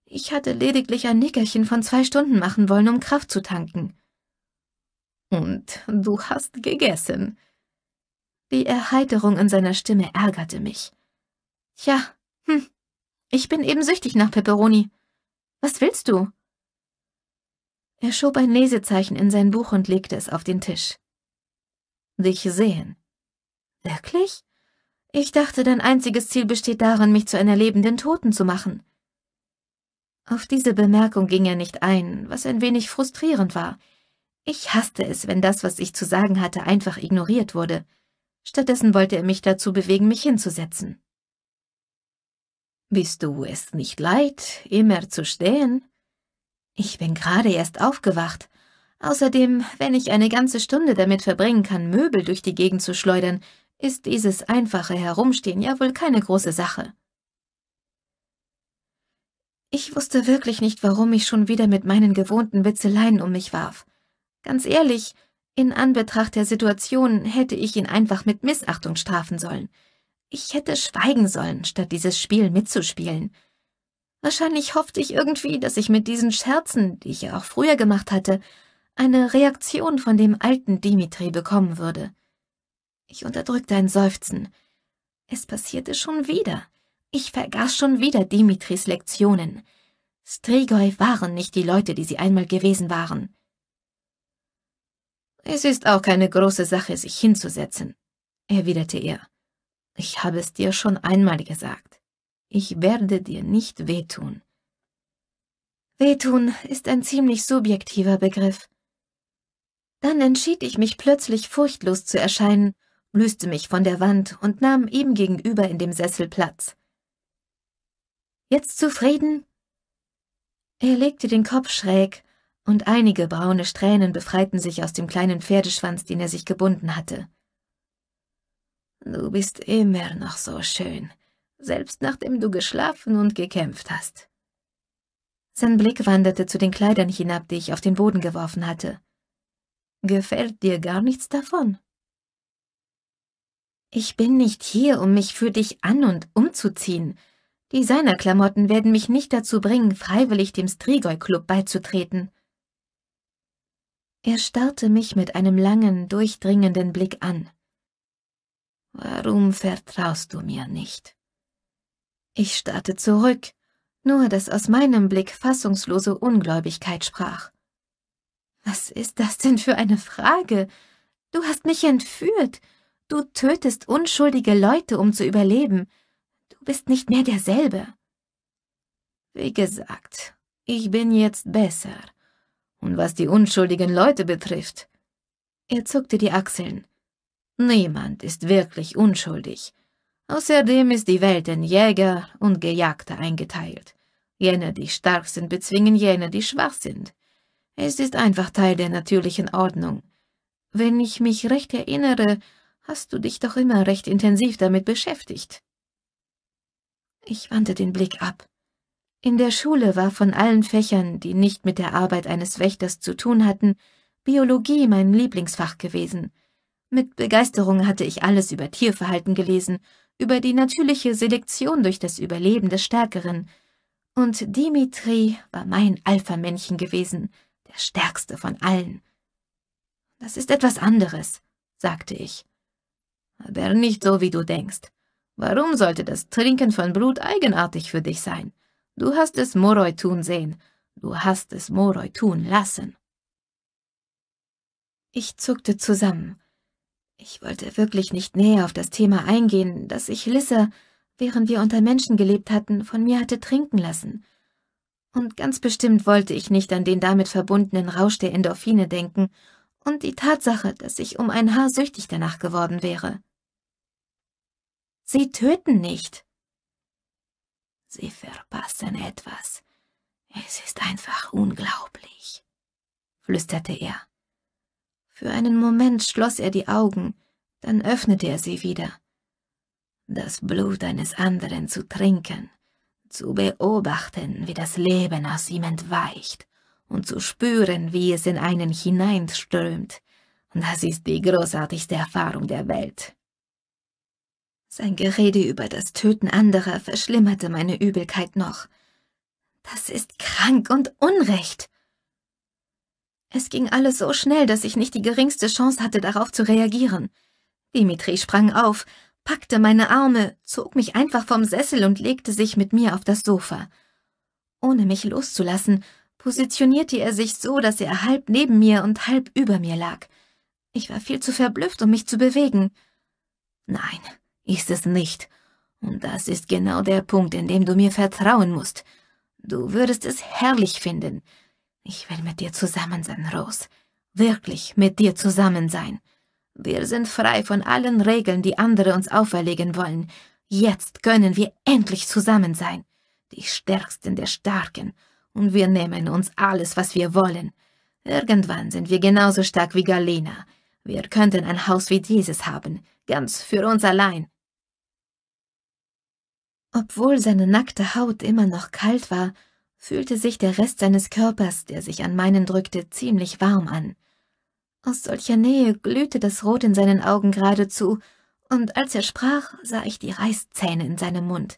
Ich hatte lediglich ein Nickerchen von zwei Stunden machen wollen, um Kraft zu tanken. Und du hast gegessen. Die Erheiterung in seiner Stimme ärgerte mich. Tja, hm, ich bin eben süchtig nach Peperoni. Was willst du? Er schob ein Lesezeichen in sein Buch und legte es auf den Tisch. Dich sehen. Wirklich? Ich dachte, dein einziges Ziel besteht darin, mich zu einer lebenden Toten zu machen. Auf diese Bemerkung ging er nicht ein, was ein wenig frustrierend war. Ich hasste es, wenn das, was ich zu sagen hatte, einfach ignoriert wurde. Stattdessen wollte er mich dazu bewegen, mich hinzusetzen. Bist du es nicht leid, immer zu stehen? Ich bin gerade erst aufgewacht. Außerdem, wenn ich eine ganze Stunde damit verbringen kann, Möbel durch die Gegend zu schleudern, ist dieses einfache Herumstehen ja wohl keine große Sache. Ich wusste wirklich nicht, warum ich schon wieder mit meinen gewohnten Witzeleien um mich warf. Ganz ehrlich, in Anbetracht der Situation hätte ich ihn einfach mit Missachtung strafen sollen. Ich hätte schweigen sollen, statt dieses Spiel mitzuspielen. Wahrscheinlich hoffte ich irgendwie, dass ich mit diesen Scherzen, die ich ja auch früher gemacht hatte, eine Reaktion von dem alten Dimitri bekommen würde. Ich unterdrückte ein Seufzen. Es passierte schon wieder. Ich vergaß schon wieder Dimitris Lektionen. Strigoi waren nicht die Leute, die sie einmal gewesen waren. Es ist auch keine große Sache, sich hinzusetzen, erwiderte er. Ich habe es dir schon einmal gesagt. Ich werde dir nicht wehtun. Wehtun ist ein ziemlich subjektiver Begriff. Dann entschied ich mich plötzlich furchtlos zu erscheinen löste mich von der Wand und nahm ihm gegenüber in dem Sessel Platz. Jetzt zufrieden? Er legte den Kopf schräg, und einige braune Strähnen befreiten sich aus dem kleinen Pferdeschwanz, den er sich gebunden hatte. Du bist immer noch so schön, selbst nachdem du geschlafen und gekämpft hast. Sein Blick wanderte zu den Kleidern hinab, die ich auf den Boden geworfen hatte. Gefällt dir gar nichts davon? Ich bin nicht hier, um mich für dich an und umzuziehen. Designerklamotten werden mich nicht dazu bringen, freiwillig dem Strigoi-Club beizutreten. Er starrte mich mit einem langen, durchdringenden Blick an. Warum vertraust du mir nicht? Ich starrte zurück, nur dass aus meinem Blick fassungslose Ungläubigkeit sprach. Was ist das denn für eine Frage? Du hast mich entführt. Du tötest unschuldige Leute, um zu überleben. Du bist nicht mehr derselbe. Wie gesagt, ich bin jetzt besser. Und was die unschuldigen Leute betrifft, er zuckte die Achseln. Niemand ist wirklich unschuldig. Außerdem ist die Welt in Jäger und Gejagte eingeteilt. Jene, die stark sind, bezwingen jene, die schwach sind. Es ist einfach Teil der natürlichen Ordnung. Wenn ich mich recht erinnere, hast du dich doch immer recht intensiv damit beschäftigt. Ich wandte den Blick ab. In der Schule war von allen Fächern, die nicht mit der Arbeit eines Wächters zu tun hatten, Biologie mein Lieblingsfach gewesen. Mit Begeisterung hatte ich alles über Tierverhalten gelesen, über die natürliche Selektion durch das Überleben des Stärkeren. Und Dimitri war mein Alpha-Männchen gewesen, der stärkste von allen. Das ist etwas anderes, sagte ich aber nicht so, wie du denkst. Warum sollte das Trinken von Blut eigenartig für dich sein? Du hast es Moroi tun sehen, du hast es Moroi tun lassen. Ich zuckte zusammen. Ich wollte wirklich nicht näher auf das Thema eingehen, das ich Lissa, während wir unter Menschen gelebt hatten, von mir hatte trinken lassen. Und ganz bestimmt wollte ich nicht an den damit verbundenen Rausch der Endorphine denken und die Tatsache, dass ich um ein Haar süchtig danach geworden wäre. Sie töten nicht. Sie verpassen etwas. Es ist einfach unglaublich, flüsterte er. Für einen Moment schloss er die Augen, dann öffnete er sie wieder. Das Blut eines anderen zu trinken, zu beobachten, wie das Leben aus ihm entweicht und zu spüren, wie es in einen hineinströmt, das ist die großartigste Erfahrung der Welt. Sein Gerede über das Töten anderer verschlimmerte meine Übelkeit noch. Das ist krank und Unrecht. Es ging alles so schnell, dass ich nicht die geringste Chance hatte, darauf zu reagieren. Dimitri sprang auf, packte meine Arme, zog mich einfach vom Sessel und legte sich mit mir auf das Sofa. Ohne mich loszulassen, positionierte er sich so, dass er halb neben mir und halb über mir lag. Ich war viel zu verblüfft, um mich zu bewegen. Nein, ist es nicht. Und das ist genau der Punkt, in dem du mir vertrauen musst. Du würdest es herrlich finden. Ich will mit dir zusammen sein, Rose. Wirklich mit dir zusammen sein. Wir sind frei von allen Regeln, die andere uns auferlegen wollen. Jetzt können wir endlich zusammen sein. Die Stärksten der Starken. Und wir nehmen uns alles, was wir wollen. Irgendwann sind wir genauso stark wie Galena. Wir könnten ein Haus wie dieses haben, ganz für uns allein. Obwohl seine nackte Haut immer noch kalt war, fühlte sich der Rest seines Körpers, der sich an meinen drückte, ziemlich warm an. Aus solcher Nähe glühte das Rot in seinen Augen geradezu, und als er sprach, sah ich die Reißzähne in seinem Mund.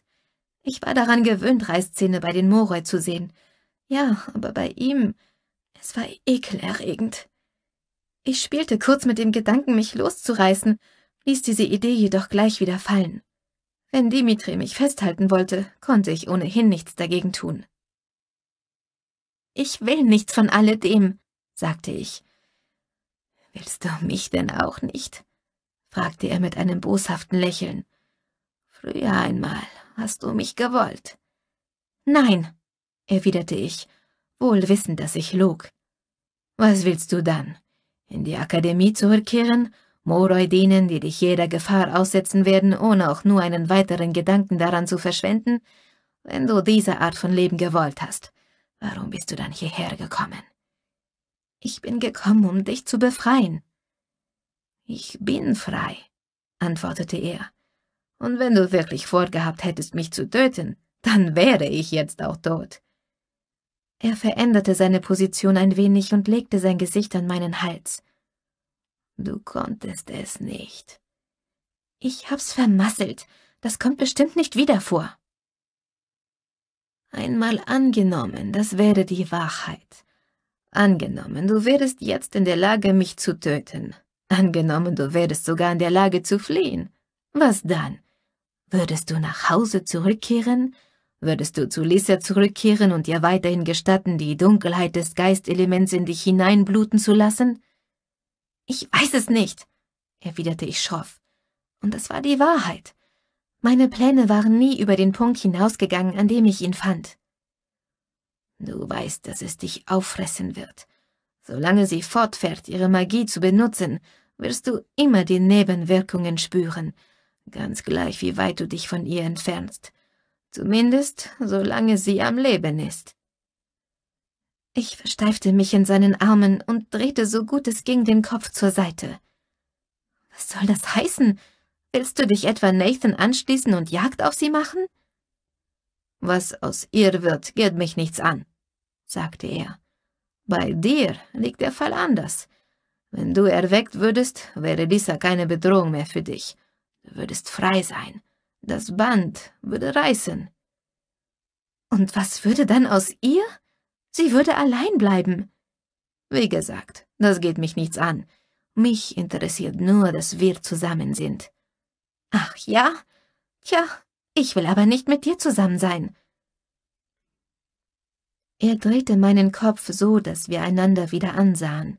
Ich war daran gewöhnt, Reißzähne bei den Moroi zu sehen. Ja, aber bei ihm, es war ekelerregend. Ich spielte kurz mit dem Gedanken, mich loszureißen, ließ diese Idee jedoch gleich wieder fallen. Wenn Dimitri mich festhalten wollte, konnte ich ohnehin nichts dagegen tun. Ich will nichts von alledem, sagte ich. Willst du mich denn auch nicht? fragte er mit einem boshaften Lächeln. Früher einmal hast du mich gewollt. Nein, erwiderte ich, wohl wissend, dass ich log. Was willst du dann? In die Akademie zurückkehren Moroi denen, die dich jeder Gefahr aussetzen werden, ohne auch nur einen weiteren Gedanken daran zu verschwenden, wenn du diese Art von Leben gewollt hast. Warum bist du dann hierher gekommen? Ich bin gekommen, um dich zu befreien. Ich bin frei, antwortete er. Und wenn du wirklich vorgehabt hättest, mich zu töten, dann wäre ich jetzt auch tot. Er veränderte seine Position ein wenig und legte sein Gesicht an meinen Hals. Du konntest es nicht. Ich hab's vermasselt. Das kommt bestimmt nicht wieder vor. Einmal angenommen, das wäre die Wahrheit. Angenommen, du wärest jetzt in der Lage, mich zu töten. Angenommen, du wärest sogar in der Lage zu fliehen. Was dann? Würdest du nach Hause zurückkehren? Würdest du zu Lisa zurückkehren und ihr weiterhin gestatten, die Dunkelheit des Geistelements in dich hineinbluten zu lassen? Ich weiß es nicht, erwiderte ich schroff. Und das war die Wahrheit. Meine Pläne waren nie über den Punkt hinausgegangen, an dem ich ihn fand. Du weißt, dass es dich auffressen wird. Solange sie fortfährt, ihre Magie zu benutzen, wirst du immer die Nebenwirkungen spüren, ganz gleich wie weit du dich von ihr entfernst. Zumindest solange sie am Leben ist. Ich versteifte mich in seinen Armen und drehte so gut es ging den Kopf zur Seite. Was soll das heißen? Willst du dich etwa Nathan anschließen und Jagd auf sie machen? Was aus ihr wird, geht mich nichts an, sagte er. Bei dir liegt der Fall anders. Wenn du erweckt würdest, wäre Lisa keine Bedrohung mehr für dich. Du würdest frei sein. Das Band würde reißen. Und was würde dann aus ihr? Sie würde allein bleiben. Wie gesagt, das geht mich nichts an. Mich interessiert nur, dass wir zusammen sind. Ach ja? Tja, ich will aber nicht mit dir zusammen sein. Er drehte meinen Kopf so, dass wir einander wieder ansahen.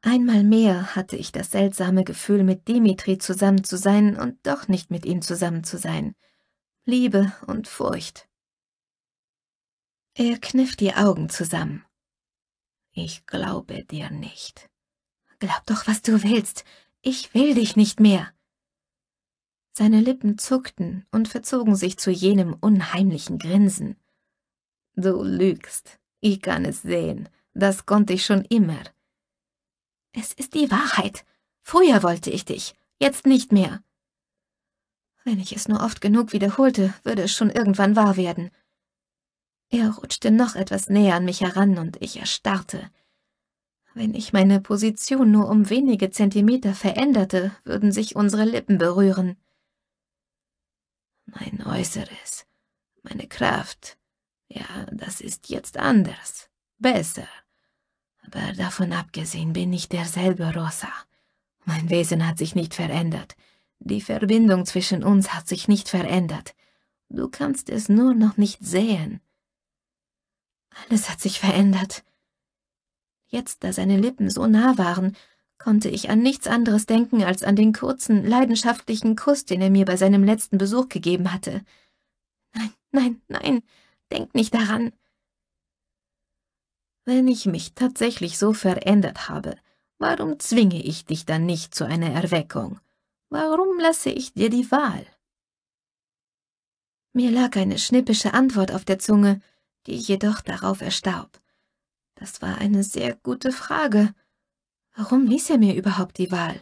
Einmal mehr hatte ich das seltsame Gefühl, mit Dimitri zusammen zu sein und doch nicht mit ihm zusammen zu sein. Liebe und Furcht. Er kniff die Augen zusammen. Ich glaube dir nicht. Glaub doch, was du willst. Ich will dich nicht mehr. Seine Lippen zuckten und verzogen sich zu jenem unheimlichen Grinsen. Du lügst. Ich kann es sehen. Das konnte ich schon immer. Es ist die Wahrheit. Früher wollte ich dich, jetzt nicht mehr. Wenn ich es nur oft genug wiederholte, würde es schon irgendwann wahr werden. Er rutschte noch etwas näher an mich heran und ich erstarrte. Wenn ich meine Position nur um wenige Zentimeter veränderte, würden sich unsere Lippen berühren. Mein Äußeres, meine Kraft, ja, das ist jetzt anders, besser. Aber davon abgesehen bin ich derselbe Rosa. Mein Wesen hat sich nicht verändert. Die Verbindung zwischen uns hat sich nicht verändert. Du kannst es nur noch nicht sehen. Alles hat sich verändert. Jetzt, da seine Lippen so nah waren, konnte ich an nichts anderes denken als an den kurzen, leidenschaftlichen Kuss, den er mir bei seinem letzten Besuch gegeben hatte. Nein, nein, nein, denk nicht daran. Wenn ich mich tatsächlich so verändert habe, warum zwinge ich dich dann nicht zu einer Erweckung? Warum lasse ich dir die Wahl? Mir lag eine schnippische Antwort auf der Zunge, die jedoch darauf erstaub. Das war eine sehr gute Frage. Warum ließ er mir überhaupt die Wahl?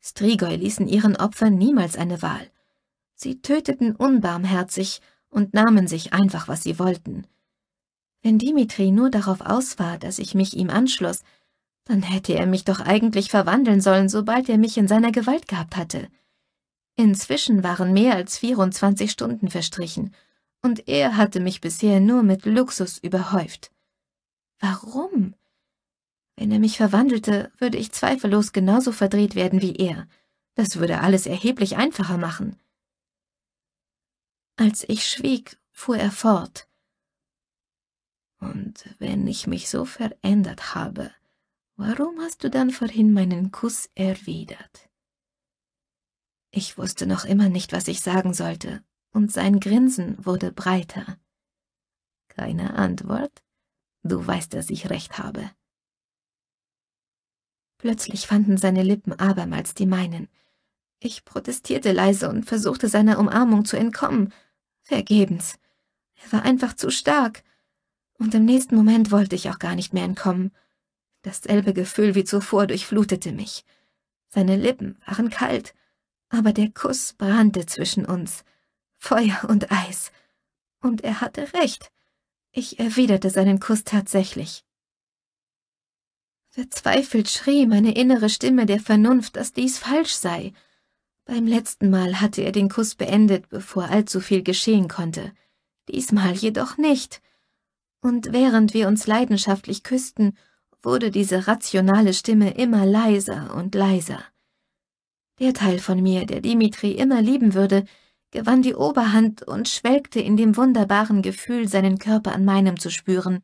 Strigoi ließen ihren Opfern niemals eine Wahl. Sie töteten unbarmherzig und nahmen sich einfach, was sie wollten. Wenn Dimitri nur darauf aus war, dass ich mich ihm anschloss, dann hätte er mich doch eigentlich verwandeln sollen, sobald er mich in seiner Gewalt gehabt hatte. Inzwischen waren mehr als 24 Stunden verstrichen und er hatte mich bisher nur mit Luxus überhäuft. Warum? Wenn er mich verwandelte, würde ich zweifellos genauso verdreht werden wie er. Das würde alles erheblich einfacher machen. Als ich schwieg, fuhr er fort. Und wenn ich mich so verändert habe, warum hast du dann vorhin meinen Kuss erwidert? Ich wusste noch immer nicht, was ich sagen sollte, und sein Grinsen wurde breiter. Keine Antwort? Du weißt, dass ich recht habe. Plötzlich fanden seine Lippen abermals die meinen. Ich protestierte leise und versuchte seiner Umarmung zu entkommen. Vergebens. Er war einfach zu stark. Und im nächsten Moment wollte ich auch gar nicht mehr entkommen. Dasselbe Gefühl wie zuvor durchflutete mich. Seine Lippen waren kalt, aber der Kuss brannte zwischen uns. Feuer und Eis. Und er hatte recht. Ich erwiderte seinen Kuss tatsächlich. Verzweifelt schrie meine innere Stimme der Vernunft, dass dies falsch sei. Beim letzten Mal hatte er den Kuss beendet, bevor allzu viel geschehen konnte, diesmal jedoch nicht. Und während wir uns leidenschaftlich küssten, wurde diese rationale Stimme immer leiser und leiser. Der Teil von mir, der Dimitri immer lieben würde, gewann die Oberhand und schwelgte in dem wunderbaren Gefühl, seinen Körper an meinem zu spüren,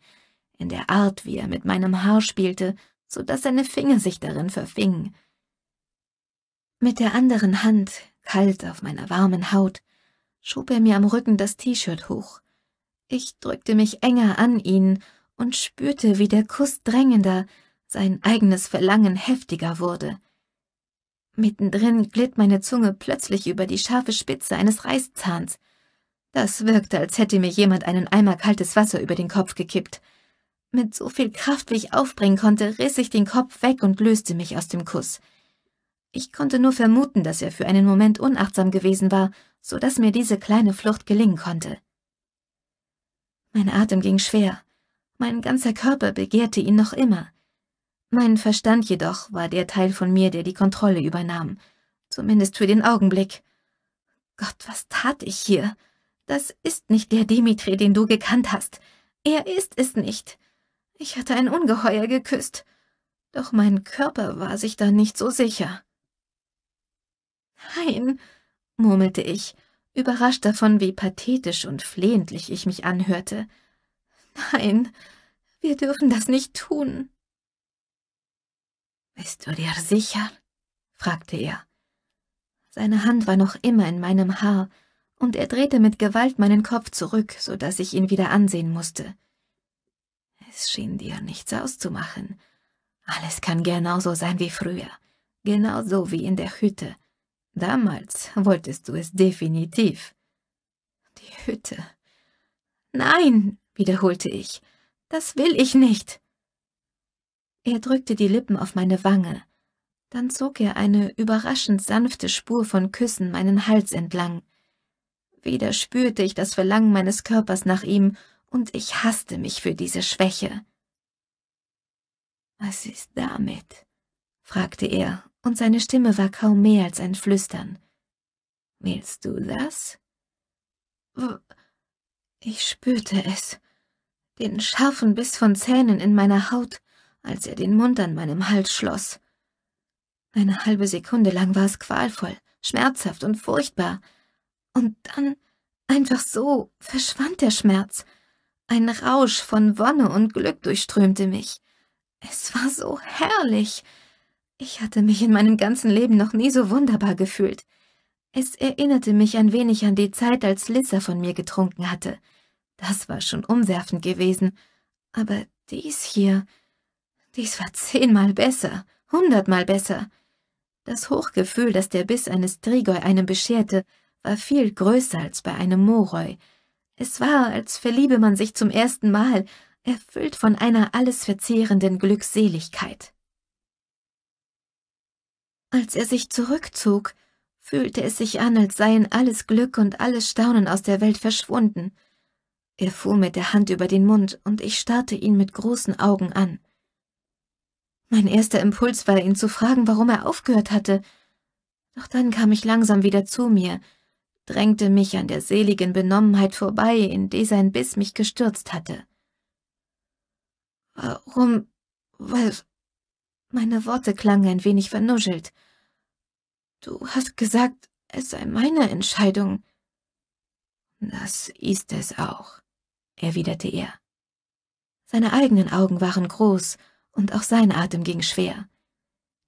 in der Art, wie er mit meinem Haar spielte, so daß seine Finger sich darin verfingen. Mit der anderen Hand, kalt auf meiner warmen Haut, schob er mir am Rücken das T-Shirt hoch. Ich drückte mich enger an ihn und spürte, wie der Kuss drängender, sein eigenes Verlangen heftiger wurde. Mittendrin glitt meine Zunge plötzlich über die scharfe Spitze eines Reißzahns. Das wirkte, als hätte mir jemand einen Eimer kaltes Wasser über den Kopf gekippt. Mit so viel Kraft, wie ich aufbringen konnte, riss ich den Kopf weg und löste mich aus dem Kuss. Ich konnte nur vermuten, dass er für einen Moment unachtsam gewesen war, so dass mir diese kleine Flucht gelingen konnte. Mein Atem ging schwer. Mein ganzer Körper begehrte ihn noch immer. Mein Verstand jedoch war der Teil von mir, der die Kontrolle übernahm, zumindest für den Augenblick. Gott, was tat ich hier? Das ist nicht der Dimitri, den du gekannt hast. Er ist es nicht. Ich hatte ein Ungeheuer geküsst. Doch mein Körper war sich da nicht so sicher. Nein, murmelte ich, überrascht davon, wie pathetisch und flehentlich ich mich anhörte. Nein, wir dürfen das nicht tun. Bist du dir sicher? fragte er. Seine Hand war noch immer in meinem Haar, und er drehte mit Gewalt meinen Kopf zurück, so dass ich ihn wieder ansehen musste. Es schien dir nichts auszumachen. Alles kann genauso sein wie früher, genauso wie in der Hütte. Damals wolltest du es definitiv. Die Hütte. Nein, wiederholte ich, das will ich nicht. Er drückte die Lippen auf meine Wange. Dann zog er eine überraschend sanfte Spur von Küssen meinen Hals entlang. Wieder spürte ich das Verlangen meines Körpers nach ihm, und ich hasste mich für diese Schwäche. Was ist damit? fragte er, und seine Stimme war kaum mehr als ein Flüstern. Willst du das? ich spürte es, den scharfen Biss von Zähnen in meiner Haut, als er den Mund an meinem Hals schloss. Eine halbe Sekunde lang war es qualvoll, schmerzhaft und furchtbar. Und dann, einfach so, verschwand der Schmerz. Ein Rausch von Wonne und Glück durchströmte mich. Es war so herrlich. Ich hatte mich in meinem ganzen Leben noch nie so wunderbar gefühlt. Es erinnerte mich ein wenig an die Zeit, als Lissa von mir getrunken hatte. Das war schon umwerfend gewesen. Aber dies hier, dies war zehnmal besser, hundertmal besser. Das Hochgefühl, das der Biss eines Trigoi einem bescherte, war viel größer als bei einem Moroi. Es war, als verliebe man sich zum ersten Mal, erfüllt von einer alles verzehrenden Glückseligkeit. Als er sich zurückzog, fühlte es sich an, als seien alles Glück und alles Staunen aus der Welt verschwunden. Er fuhr mit der Hand über den Mund, und ich starrte ihn mit großen Augen an. Mein erster Impuls war, ihn zu fragen, warum er aufgehört hatte. Doch dann kam ich langsam wieder zu mir, drängte mich an der seligen Benommenheit vorbei, in die sein Biss mich gestürzt hatte. Warum? Weil... Meine Worte klangen ein wenig vernuschelt. Du hast gesagt, es sei meine Entscheidung. Das ist es auch, erwiderte er. Seine eigenen Augen waren groß, und auch sein Atem ging schwer.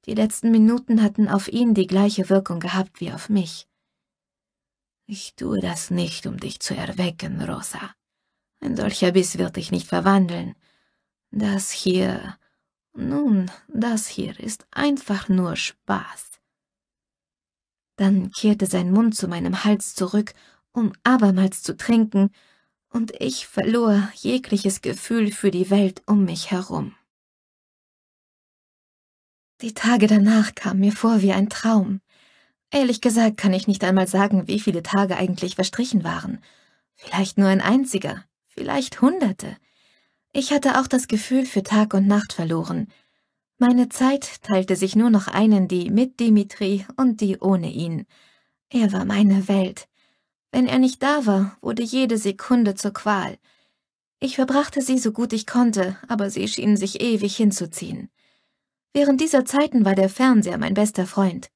Die letzten Minuten hatten auf ihn die gleiche Wirkung gehabt wie auf mich. Ich tue das nicht, um dich zu erwecken, Rosa. Ein solcher Biss wird dich nicht verwandeln. Das hier, nun, das hier ist einfach nur Spaß. Dann kehrte sein Mund zu meinem Hals zurück, um abermals zu trinken, und ich verlor jegliches Gefühl für die Welt um mich herum. Die Tage danach kamen mir vor wie ein Traum. Ehrlich gesagt kann ich nicht einmal sagen, wie viele Tage eigentlich verstrichen waren. Vielleicht nur ein einziger, vielleicht hunderte. Ich hatte auch das Gefühl für Tag und Nacht verloren. Meine Zeit teilte sich nur noch einen, die mit Dimitri und die ohne ihn. Er war meine Welt. Wenn er nicht da war, wurde jede Sekunde zur Qual. Ich verbrachte sie so gut ich konnte, aber sie schienen sich ewig hinzuziehen. Während dieser Zeiten war der Fernseher mein bester Freund.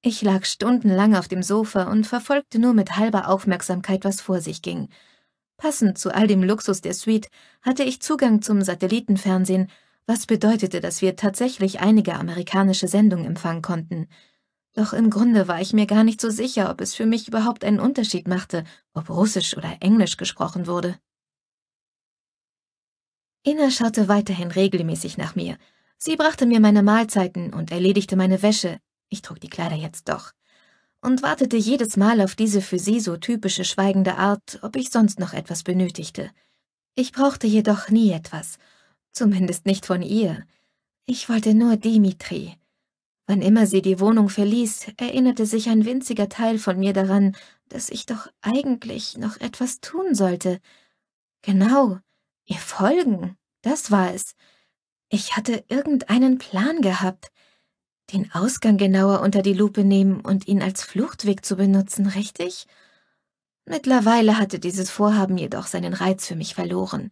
Ich lag stundenlang auf dem Sofa und verfolgte nur mit halber Aufmerksamkeit, was vor sich ging. Passend zu all dem Luxus der Suite hatte ich Zugang zum Satellitenfernsehen, was bedeutete, dass wir tatsächlich einige amerikanische Sendungen empfangen konnten. Doch im Grunde war ich mir gar nicht so sicher, ob es für mich überhaupt einen Unterschied machte, ob Russisch oder Englisch gesprochen wurde. Inna schaute weiterhin regelmäßig nach mir, Sie brachte mir meine Mahlzeiten und erledigte meine Wäsche, ich trug die Kleider jetzt doch, und wartete jedes Mal auf diese für sie so typische schweigende Art, ob ich sonst noch etwas benötigte. Ich brauchte jedoch nie etwas, zumindest nicht von ihr. Ich wollte nur Dimitri. Wann immer sie die Wohnung verließ, erinnerte sich ein winziger Teil von mir daran, dass ich doch eigentlich noch etwas tun sollte. Genau, ihr folgen, das war es. Ich hatte irgendeinen Plan gehabt. Den Ausgang genauer unter die Lupe nehmen und ihn als Fluchtweg zu benutzen, richtig? Mittlerweile hatte dieses Vorhaben jedoch seinen Reiz für mich verloren.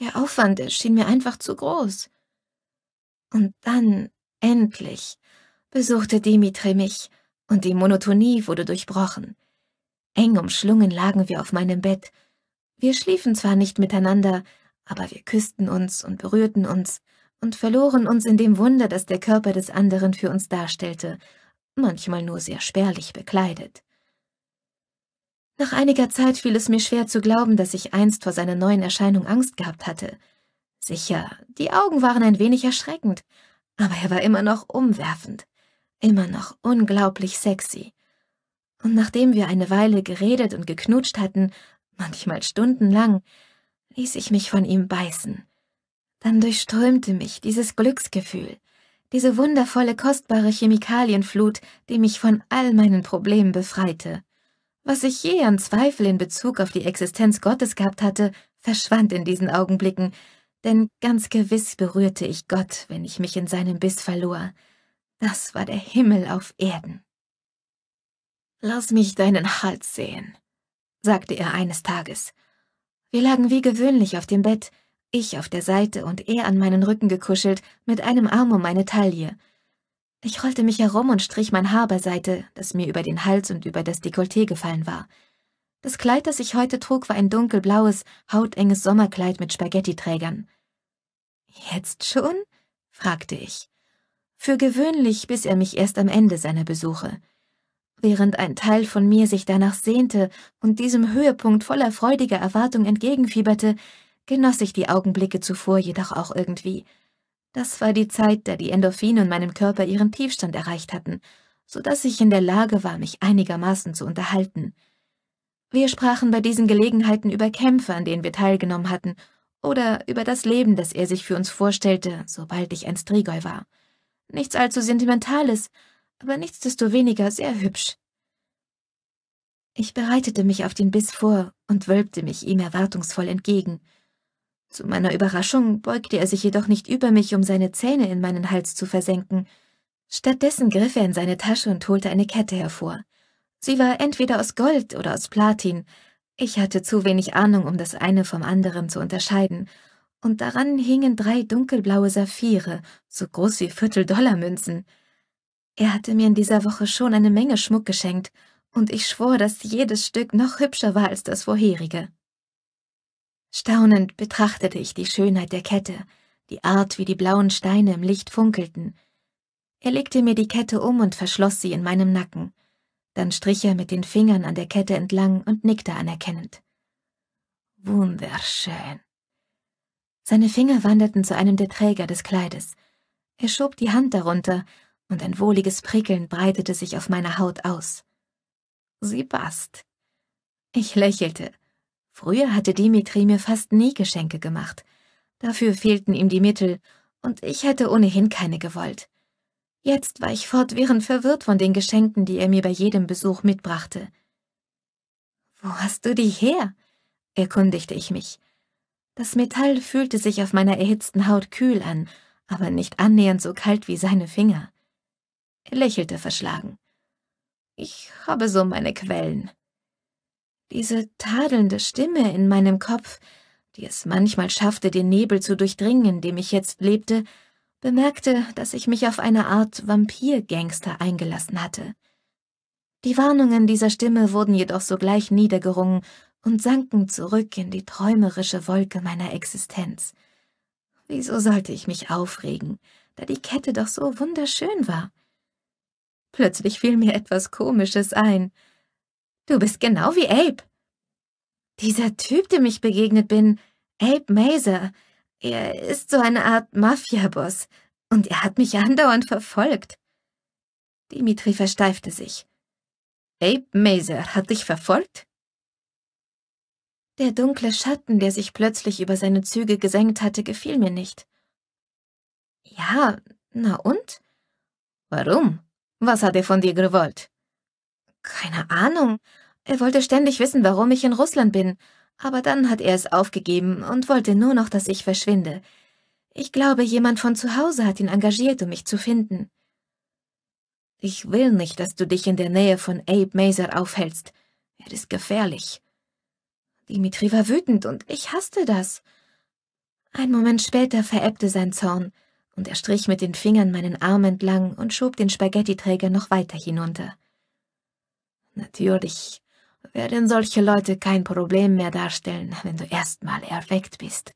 Der Aufwand erschien mir einfach zu groß. Und dann, endlich, besuchte Dimitri mich, und die Monotonie wurde durchbrochen. Eng umschlungen lagen wir auf meinem Bett. Wir schliefen zwar nicht miteinander, aber wir küssten uns und berührten uns, und verloren uns in dem Wunder, das der Körper des anderen für uns darstellte, manchmal nur sehr spärlich bekleidet. Nach einiger Zeit fiel es mir schwer zu glauben, dass ich einst vor seiner neuen Erscheinung Angst gehabt hatte. Sicher, die Augen waren ein wenig erschreckend, aber er war immer noch umwerfend, immer noch unglaublich sexy. Und nachdem wir eine Weile geredet und geknutscht hatten, manchmal stundenlang, ließ ich mich von ihm beißen. Dann durchströmte mich dieses Glücksgefühl, diese wundervolle, kostbare Chemikalienflut, die mich von all meinen Problemen befreite. Was ich je an Zweifel in Bezug auf die Existenz Gottes gehabt hatte, verschwand in diesen Augenblicken, denn ganz gewiss berührte ich Gott, wenn ich mich in seinem Biss verlor. Das war der Himmel auf Erden. Lass mich deinen Hals sehen, sagte er eines Tages. Wir lagen wie gewöhnlich auf dem Bett, ich auf der Seite und er an meinen Rücken gekuschelt, mit einem Arm um meine Taille. Ich rollte mich herum und strich mein Haar beiseite, das mir über den Hals und über das Dekolleté gefallen war. Das Kleid, das ich heute trug, war ein dunkelblaues, hautenges Sommerkleid mit Spaghettiträgern. Jetzt schon? fragte ich. Für gewöhnlich biss er mich erst am Ende seiner Besuche. Während ein Teil von mir sich danach sehnte und diesem Höhepunkt voller freudiger Erwartung entgegenfieberte, genoss ich die Augenblicke zuvor jedoch auch irgendwie. Das war die Zeit, da die Endorphine in meinem Körper ihren Tiefstand erreicht hatten, so dass ich in der Lage war, mich einigermaßen zu unterhalten. Wir sprachen bei diesen Gelegenheiten über Kämpfe, an denen wir teilgenommen hatten, oder über das Leben, das er sich für uns vorstellte, sobald ich ein Strigoi war. Nichts allzu Sentimentales, aber nichtsdestoweniger sehr hübsch. Ich bereitete mich auf den Biss vor und wölbte mich ihm erwartungsvoll entgegen – zu meiner Überraschung beugte er sich jedoch nicht über mich, um seine Zähne in meinen Hals zu versenken. Stattdessen griff er in seine Tasche und holte eine Kette hervor. Sie war entweder aus Gold oder aus Platin. Ich hatte zu wenig Ahnung, um das eine vom anderen zu unterscheiden. Und daran hingen drei dunkelblaue Saphire, so groß wie Vierteldollarmünzen. Er hatte mir in dieser Woche schon eine Menge Schmuck geschenkt, und ich schwor, dass jedes Stück noch hübscher war als das vorherige. Staunend betrachtete ich die Schönheit der Kette, die Art, wie die blauen Steine im Licht funkelten. Er legte mir die Kette um und verschloss sie in meinem Nacken. Dann strich er mit den Fingern an der Kette entlang und nickte anerkennend. Wunderschön. Seine Finger wanderten zu einem der Träger des Kleides. Er schob die Hand darunter, und ein wohliges Prickeln breitete sich auf meiner Haut aus. Sie passt. Ich lächelte, Früher hatte Dimitri mir fast nie Geschenke gemacht. Dafür fehlten ihm die Mittel, und ich hätte ohnehin keine gewollt. Jetzt war ich fortwährend verwirrt von den Geschenken, die er mir bei jedem Besuch mitbrachte. Wo hast du die her? erkundigte ich mich. Das Metall fühlte sich auf meiner erhitzten Haut kühl an, aber nicht annähernd so kalt wie seine Finger. Er lächelte verschlagen. Ich habe so meine Quellen. Diese tadelnde Stimme in meinem Kopf, die es manchmal schaffte, den Nebel zu durchdringen, in dem ich jetzt lebte, bemerkte, dass ich mich auf eine Art Vampirgangster eingelassen hatte. Die Warnungen dieser Stimme wurden jedoch sogleich niedergerungen und sanken zurück in die träumerische Wolke meiner Existenz. Wieso sollte ich mich aufregen, da die Kette doch so wunderschön war? Plötzlich fiel mir etwas Komisches ein — Du bist genau wie Abe. Dieser Typ, dem ich begegnet bin, Abe Mazer, er ist so eine Art Mafiaboss und er hat mich *laughs* andauernd verfolgt. Dimitri versteifte sich. Abe Mazer hat dich verfolgt? Der dunkle Schatten, der sich plötzlich über seine Züge gesenkt hatte, gefiel mir nicht. Ja, na und? Warum? Was hat er von dir gewollt? Keine Ahnung. Er wollte ständig wissen, warum ich in Russland bin, aber dann hat er es aufgegeben und wollte nur noch, dass ich verschwinde. Ich glaube, jemand von zu Hause hat ihn engagiert, um mich zu finden. Ich will nicht, dass du dich in der Nähe von Abe Maser aufhältst. Er ist gefährlich. Dimitri war wütend und ich hasste das. Ein Moment später verebbte sein Zorn und er strich mit den Fingern meinen Arm entlang und schob den Spaghettiträger noch weiter hinunter. Natürlich werden solche Leute kein Problem mehr darstellen, wenn du erstmal erweckt bist.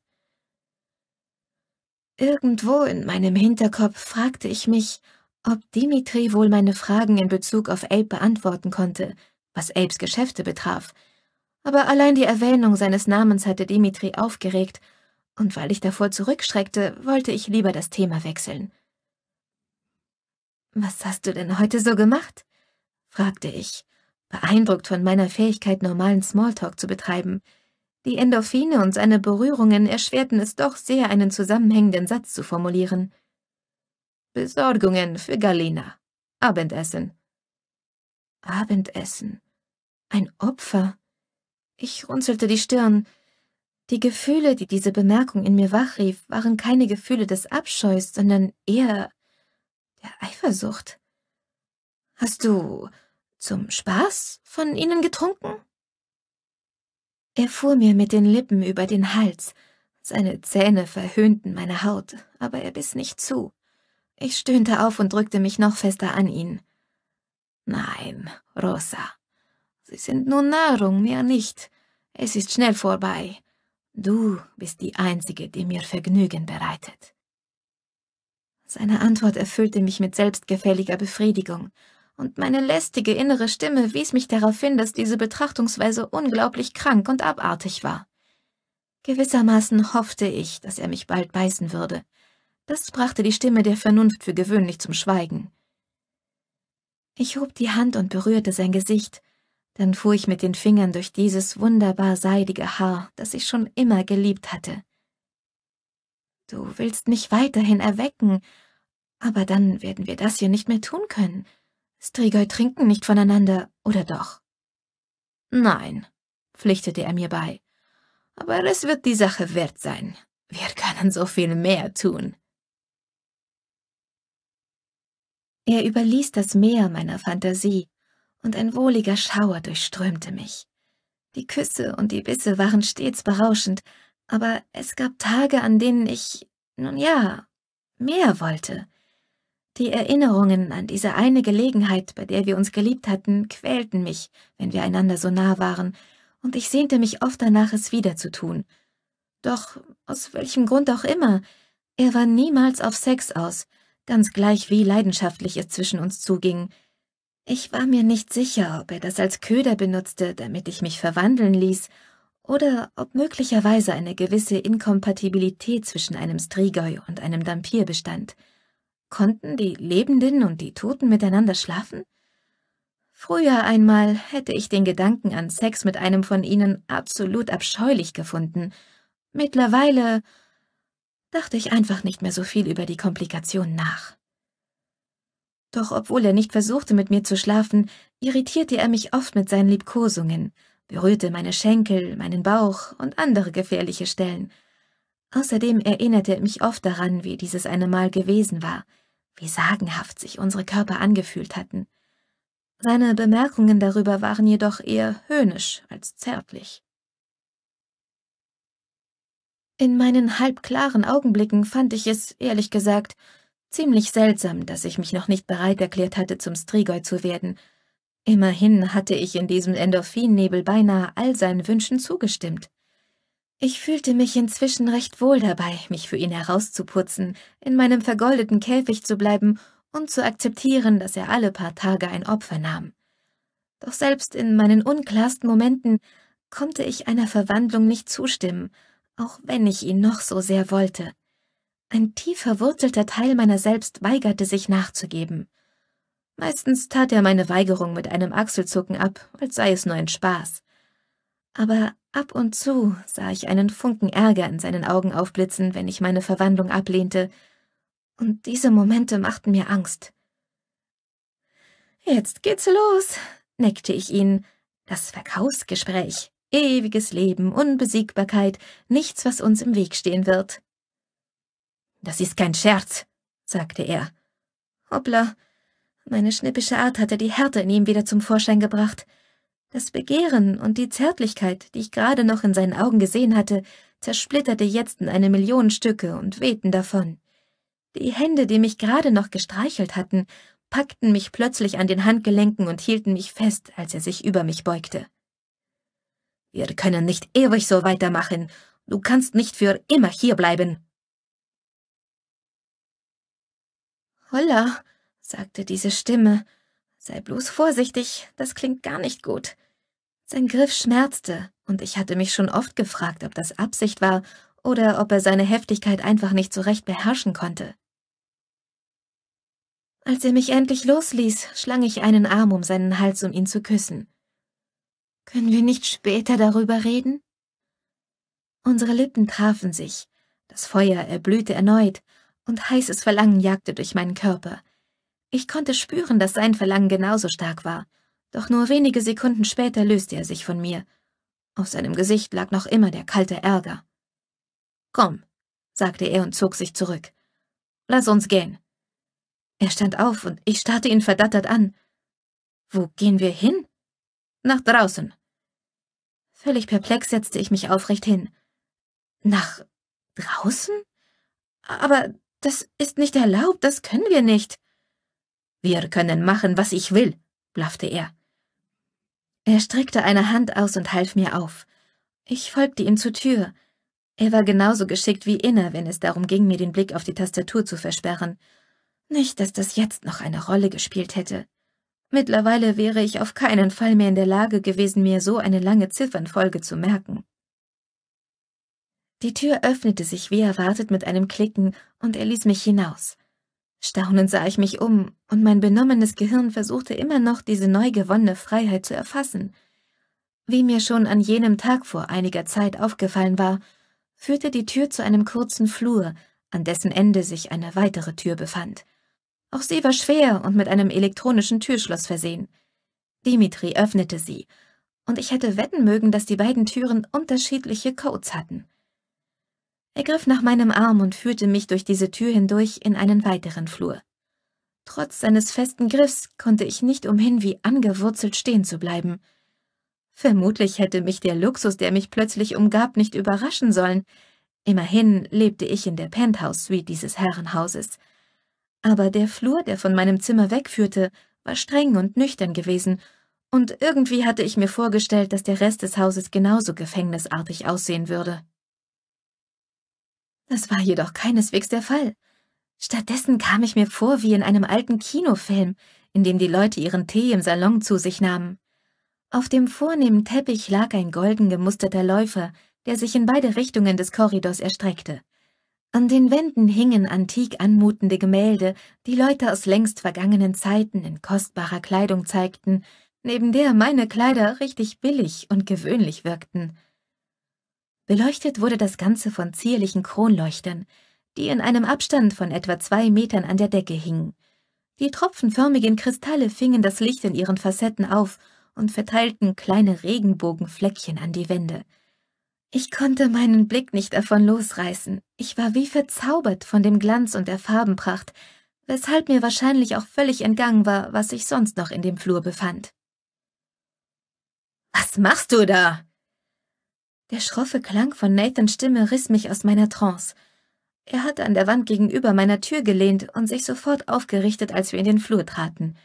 Irgendwo in meinem Hinterkopf fragte ich mich, ob Dimitri wohl meine Fragen in Bezug auf Abe beantworten konnte, was Abes Geschäfte betraf, aber allein die Erwähnung seines Namens hatte Dimitri aufgeregt, und weil ich davor zurückschreckte, wollte ich lieber das Thema wechseln. Was hast du denn heute so gemacht? fragte ich beeindruckt von meiner Fähigkeit, normalen Smalltalk zu betreiben. Die Endorphine und seine Berührungen erschwerten es doch sehr, einen zusammenhängenden Satz zu formulieren. Besorgungen für Galena. Abendessen. Abendessen. Ein Opfer. Ich runzelte die Stirn. Die Gefühle, die diese Bemerkung in mir wachrief, waren keine Gefühle des Abscheus, sondern eher der Eifersucht. Hast du zum Spaß von Ihnen getrunken? Er fuhr mir mit den Lippen über den Hals. Seine Zähne verhöhnten meine Haut, aber er biss nicht zu. Ich stöhnte auf und drückte mich noch fester an ihn. Nein, Rosa, Sie sind nur Nahrung, mehr nicht. Es ist schnell vorbei. Du bist die Einzige, die mir Vergnügen bereitet. Seine Antwort erfüllte mich mit selbstgefälliger Befriedigung, und meine lästige innere Stimme wies mich darauf hin, dass diese Betrachtungsweise unglaublich krank und abartig war. Gewissermaßen hoffte ich, dass er mich bald beißen würde. Das brachte die Stimme der Vernunft für gewöhnlich zum Schweigen. Ich hob die Hand und berührte sein Gesicht, dann fuhr ich mit den Fingern durch dieses wunderbar seidige Haar, das ich schon immer geliebt hatte. Du willst mich weiterhin erwecken, aber dann werden wir das hier nicht mehr tun können. Strigoi trinken nicht voneinander, oder doch? Nein, pflichtete er mir bei. Aber es wird die Sache wert sein. Wir können so viel mehr tun. Er überließ das Meer meiner Fantasie, und ein wohliger Schauer durchströmte mich. Die Küsse und die Bisse waren stets berauschend, aber es gab Tage, an denen ich, nun ja, mehr wollte. Die Erinnerungen an diese eine Gelegenheit, bei der wir uns geliebt hatten, quälten mich, wenn wir einander so nah waren, und ich sehnte mich oft danach, es wieder zu tun. Doch, aus welchem Grund auch immer, er war niemals auf Sex aus, ganz gleich wie leidenschaftlich es zwischen uns zuging. Ich war mir nicht sicher, ob er das als Köder benutzte, damit ich mich verwandeln ließ, oder ob möglicherweise eine gewisse Inkompatibilität zwischen einem Strigoi und einem Dampir bestand. Konnten die Lebenden und die Toten miteinander schlafen? Früher einmal hätte ich den Gedanken an Sex mit einem von ihnen absolut abscheulich gefunden. Mittlerweile dachte ich einfach nicht mehr so viel über die Komplikation nach. Doch obwohl er nicht versuchte, mit mir zu schlafen, irritierte er mich oft mit seinen Liebkosungen, berührte meine Schenkel, meinen Bauch und andere gefährliche Stellen. Außerdem erinnerte er mich oft daran, wie dieses eine Mal gewesen war – wie sagenhaft sich unsere Körper angefühlt hatten. Seine Bemerkungen darüber waren jedoch eher höhnisch als zärtlich. In meinen halbklaren Augenblicken fand ich es, ehrlich gesagt, ziemlich seltsam, dass ich mich noch nicht bereit erklärt hatte, zum Strigoi zu werden. Immerhin hatte ich in diesem Endorphinnebel beinahe all seinen Wünschen zugestimmt. Ich fühlte mich inzwischen recht wohl dabei, mich für ihn herauszuputzen, in meinem vergoldeten Käfig zu bleiben und zu akzeptieren, dass er alle paar Tage ein Opfer nahm. Doch selbst in meinen unklarsten Momenten konnte ich einer Verwandlung nicht zustimmen, auch wenn ich ihn noch so sehr wollte. Ein tief verwurzelter Teil meiner selbst weigerte sich nachzugeben. Meistens tat er meine Weigerung mit einem Achselzucken ab, als sei es nur ein Spaß. Aber Ab und zu sah ich einen Funken Ärger in seinen Augen aufblitzen, wenn ich meine Verwandlung ablehnte, und diese Momente machten mir Angst. Jetzt geht's los, neckte ich ihn. Das Verkaufsgespräch. Ewiges Leben, Unbesiegbarkeit, nichts, was uns im Weg stehen wird. Das ist kein Scherz, sagte er. Hoppla. Meine schnippische Art hatte die Härte in ihm wieder zum Vorschein gebracht. Das Begehren und die Zärtlichkeit, die ich gerade noch in seinen Augen gesehen hatte, zersplitterte jetzt in eine Million Stücke und wehten davon. Die Hände, die mich gerade noch gestreichelt hatten, packten mich plötzlich an den Handgelenken und hielten mich fest, als er sich über mich beugte. Wir können nicht ewig so weitermachen. Du kannst nicht für immer hierbleiben. Holla, sagte diese Stimme. Sei bloß vorsichtig, das klingt gar nicht gut. Sein Griff schmerzte, und ich hatte mich schon oft gefragt, ob das Absicht war oder ob er seine Heftigkeit einfach nicht so recht beherrschen konnte. Als er mich endlich losließ, schlang ich einen Arm um seinen Hals, um ihn zu küssen. Können wir nicht später darüber reden? Unsere Lippen trafen sich, das Feuer erblühte erneut, und heißes Verlangen jagte durch meinen Körper. Ich konnte spüren, dass sein Verlangen genauso stark war, doch nur wenige Sekunden später löste er sich von mir. Auf seinem Gesicht lag noch immer der kalte Ärger. Komm, sagte er und zog sich zurück. Lass uns gehen. Er stand auf und ich starrte ihn verdattert an. Wo gehen wir hin? Nach draußen. Völlig perplex setzte ich mich aufrecht hin. Nach draußen? Aber das ist nicht erlaubt, das können wir nicht. Wir können machen, was ich will, blaffte er. Er streckte eine Hand aus und half mir auf. Ich folgte ihm zur Tür. Er war genauso geschickt wie inne, wenn es darum ging, mir den Blick auf die Tastatur zu versperren. Nicht, dass das jetzt noch eine Rolle gespielt hätte. Mittlerweile wäre ich auf keinen Fall mehr in der Lage gewesen, mir so eine lange Ziffernfolge zu merken. Die Tür öffnete sich wie erwartet mit einem Klicken, und er ließ mich hinaus. Staunend sah ich mich um, und mein benommenes Gehirn versuchte immer noch, diese neu gewonnene Freiheit zu erfassen. Wie mir schon an jenem Tag vor einiger Zeit aufgefallen war, führte die Tür zu einem kurzen Flur, an dessen Ende sich eine weitere Tür befand. Auch sie war schwer und mit einem elektronischen Türschloss versehen. Dimitri öffnete sie, und ich hätte wetten mögen, dass die beiden Türen unterschiedliche Codes hatten. Er griff nach meinem Arm und führte mich durch diese Tür hindurch in einen weiteren Flur. Trotz seines festen Griffs konnte ich nicht umhin, wie angewurzelt stehen zu bleiben. Vermutlich hätte mich der Luxus, der mich plötzlich umgab, nicht überraschen sollen. Immerhin lebte ich in der Penthouse-Suite dieses Herrenhauses. Aber der Flur, der von meinem Zimmer wegführte, war streng und nüchtern gewesen, und irgendwie hatte ich mir vorgestellt, dass der Rest des Hauses genauso gefängnisartig aussehen würde. Das war jedoch keineswegs der Fall. Stattdessen kam ich mir vor wie in einem alten Kinofilm, in dem die Leute ihren Tee im Salon zu sich nahmen. Auf dem vornehmen Teppich lag ein golden gemusterter Läufer, der sich in beide Richtungen des Korridors erstreckte. An den Wänden hingen antik anmutende Gemälde, die Leute aus längst vergangenen Zeiten in kostbarer Kleidung zeigten, neben der meine Kleider richtig billig und gewöhnlich wirkten. Beleuchtet wurde das Ganze von zierlichen Kronleuchtern, die in einem Abstand von etwa zwei Metern an der Decke hingen. Die tropfenförmigen Kristalle fingen das Licht in ihren Facetten auf und verteilten kleine Regenbogenfleckchen an die Wände. Ich konnte meinen Blick nicht davon losreißen. Ich war wie verzaubert von dem Glanz und der Farbenpracht, weshalb mir wahrscheinlich auch völlig entgangen war, was sich sonst noch in dem Flur befand. Was machst du da? Der schroffe Klang von Nathans Stimme riss mich aus meiner Trance. Er hatte an der Wand gegenüber meiner Tür gelehnt und sich sofort aufgerichtet, als wir in den Flur traten.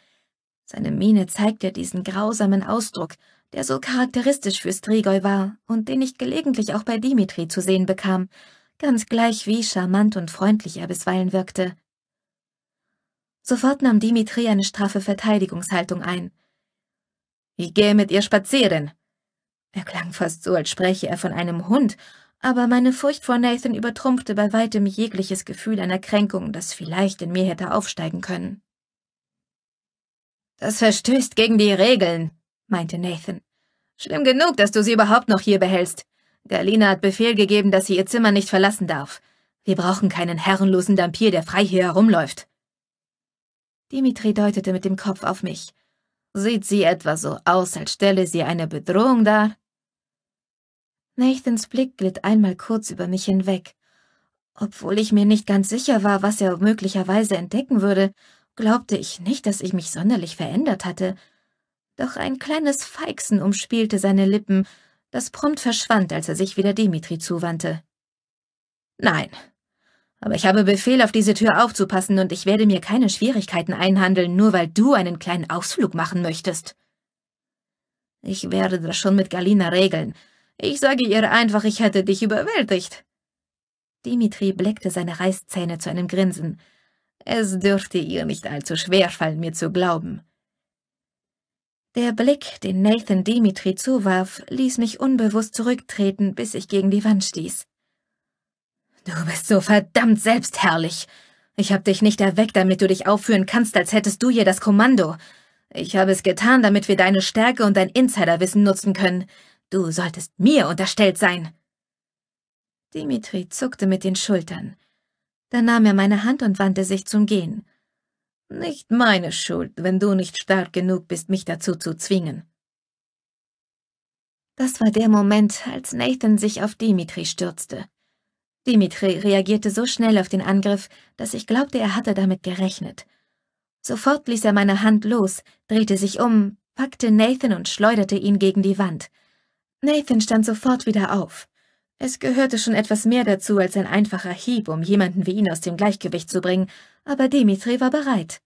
Seine Miene zeigte diesen grausamen Ausdruck, der so charakteristisch für Strigoi war und den ich gelegentlich auch bei Dimitri zu sehen bekam, ganz gleich wie charmant und freundlich er bisweilen wirkte. Sofort nahm Dimitri eine straffe Verteidigungshaltung ein. Ich gehe mit ihr spazieren, er klang fast so, als spreche er von einem Hund, aber meine Furcht vor Nathan übertrumpfte bei weitem jegliches Gefühl einer Kränkung, das vielleicht in mir hätte aufsteigen können. Das verstößt gegen die Regeln, meinte Nathan. Schlimm genug, dass du sie überhaupt noch hier behältst. Galina hat Befehl gegeben, dass sie ihr Zimmer nicht verlassen darf. Wir brauchen keinen herrenlosen Dampier, der frei hier herumläuft. Dimitri deutete mit dem Kopf auf mich. Sieht sie etwa so aus, als stelle sie eine Bedrohung dar? Nathans Blick glitt einmal kurz über mich hinweg. Obwohl ich mir nicht ganz sicher war, was er möglicherweise entdecken würde, glaubte ich nicht, dass ich mich sonderlich verändert hatte. Doch ein kleines Feixen umspielte seine Lippen, das prompt verschwand, als er sich wieder Dimitri zuwandte. Nein, aber ich habe Befehl, auf diese Tür aufzupassen, und ich werde mir keine Schwierigkeiten einhandeln, nur weil du einen kleinen Ausflug machen möchtest. Ich werde das schon mit Galina regeln. Ich sage ihr einfach, ich hätte dich überwältigt. Dimitri bleckte seine Reißzähne zu einem Grinsen. Es dürfte ihr nicht allzu schwer fallen, mir zu glauben. Der Blick, den Nathan Dimitri zuwarf, ließ mich unbewusst zurücktreten, bis ich gegen die Wand stieß. Du bist so verdammt selbstherrlich. Ich habe dich nicht erweckt, damit du dich aufführen kannst, als hättest du hier das Kommando. Ich habe es getan, damit wir deine Stärke und dein Insiderwissen nutzen können. Du solltest mir unterstellt sein. Dimitri zuckte mit den Schultern. Dann nahm er meine Hand und wandte sich zum Gehen. Nicht meine Schuld, wenn du nicht stark genug bist, mich dazu zu zwingen. Das war der Moment, als Nathan sich auf Dimitri stürzte. Dimitri reagierte so schnell auf den Angriff, dass ich glaubte, er hatte damit gerechnet. Sofort ließ er meine Hand los, drehte sich um, packte Nathan und schleuderte ihn gegen die Wand. Nathan stand sofort wieder auf. Es gehörte schon etwas mehr dazu als ein einfacher Hieb, um jemanden wie ihn aus dem Gleichgewicht zu bringen, aber Dimitri war bereit.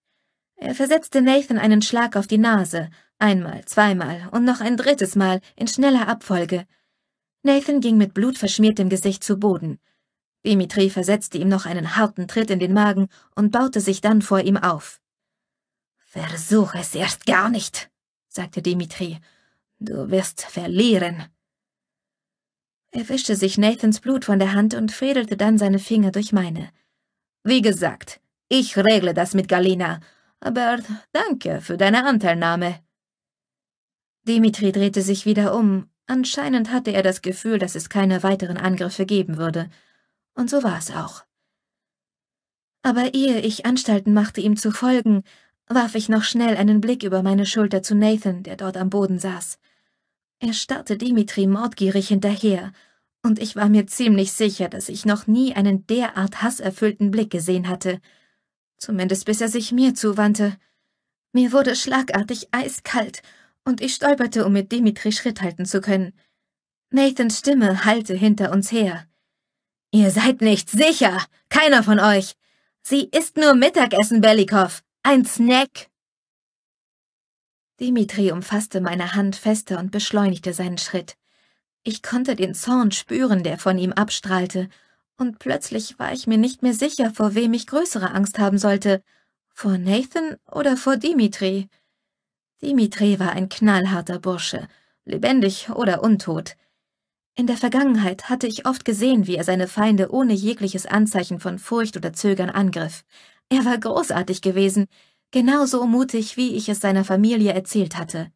Er versetzte Nathan einen Schlag auf die Nase, einmal, zweimal und noch ein drittes Mal in schneller Abfolge. Nathan ging mit blutverschmiertem Gesicht zu Boden. Dimitri versetzte ihm noch einen harten Tritt in den Magen und baute sich dann vor ihm auf. Versuch es erst gar nicht, sagte Dimitri. Du wirst verlieren. Er wischte sich Nathans Blut von der Hand und fädelte dann seine Finger durch meine. Wie gesagt, ich regle das mit Galina, aber danke für deine Anteilnahme. Dimitri drehte sich wieder um. Anscheinend hatte er das Gefühl, dass es keine weiteren Angriffe geben würde und so war es auch. Aber ehe ich Anstalten machte, ihm zu folgen, warf ich noch schnell einen Blick über meine Schulter zu Nathan, der dort am Boden saß. Er starrte Dimitri mordgierig hinterher, und ich war mir ziemlich sicher, dass ich noch nie einen derart hasserfüllten Blick gesehen hatte. Zumindest bis er sich mir zuwandte. Mir wurde schlagartig eiskalt, und ich stolperte, um mit Dimitri Schritt halten zu können. Nathans Stimme hallte hinter uns her. Ihr seid nicht sicher. Keiner von euch. Sie isst nur Mittagessen, Belikow. Ein Snack. Dimitri umfasste meine Hand fester und beschleunigte seinen Schritt. Ich konnte den Zorn spüren, der von ihm abstrahlte, und plötzlich war ich mir nicht mehr sicher, vor wem ich größere Angst haben sollte, vor Nathan oder vor Dimitri. Dimitri war ein knallharter Bursche, lebendig oder untot. In der Vergangenheit hatte ich oft gesehen, wie er seine Feinde ohne jegliches Anzeichen von Furcht oder Zögern angriff. Er war großartig gewesen, genauso mutig, wie ich es seiner Familie erzählt hatte.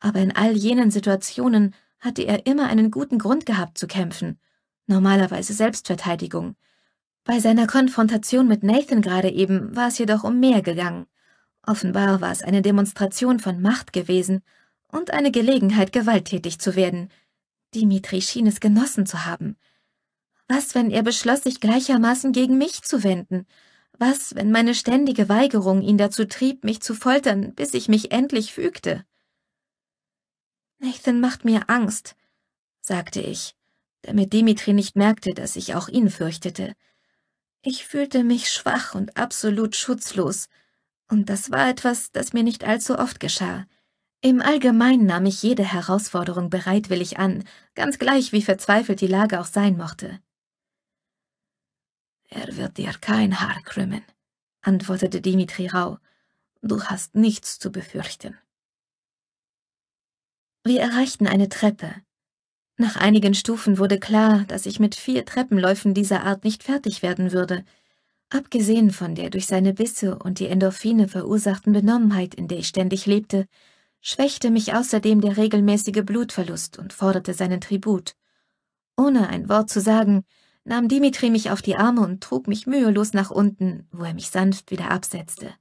Aber in all jenen Situationen hatte er immer einen guten Grund gehabt zu kämpfen, normalerweise Selbstverteidigung. Bei seiner Konfrontation mit Nathan gerade eben war es jedoch um mehr gegangen. Offenbar war es eine Demonstration von Macht gewesen und eine Gelegenheit, gewalttätig zu werden – Dimitri schien es genossen zu haben. Was, wenn er beschloss, sich gleichermaßen gegen mich zu wenden? Was, wenn meine ständige Weigerung ihn dazu trieb, mich zu foltern, bis ich mich endlich fügte? Nathan macht mir Angst, sagte ich, damit Dimitri nicht merkte, dass ich auch ihn fürchtete. Ich fühlte mich schwach und absolut schutzlos, und das war etwas, das mir nicht allzu oft geschah. Im Allgemeinen nahm ich jede Herausforderung bereitwillig an, ganz gleich wie verzweifelt die Lage auch sein mochte. Er wird dir kein Haar krümmen, antwortete Dimitri rau. Du hast nichts zu befürchten. Wir erreichten eine Treppe. Nach einigen Stufen wurde klar, dass ich mit vier Treppenläufen dieser Art nicht fertig werden würde, abgesehen von der durch seine Bisse und die Endorphine verursachten Benommenheit, in der ich ständig lebte, schwächte mich außerdem der regelmäßige Blutverlust und forderte seinen Tribut. Ohne ein Wort zu sagen, nahm Dimitri mich auf die Arme und trug mich mühelos nach unten, wo er mich sanft wieder absetzte.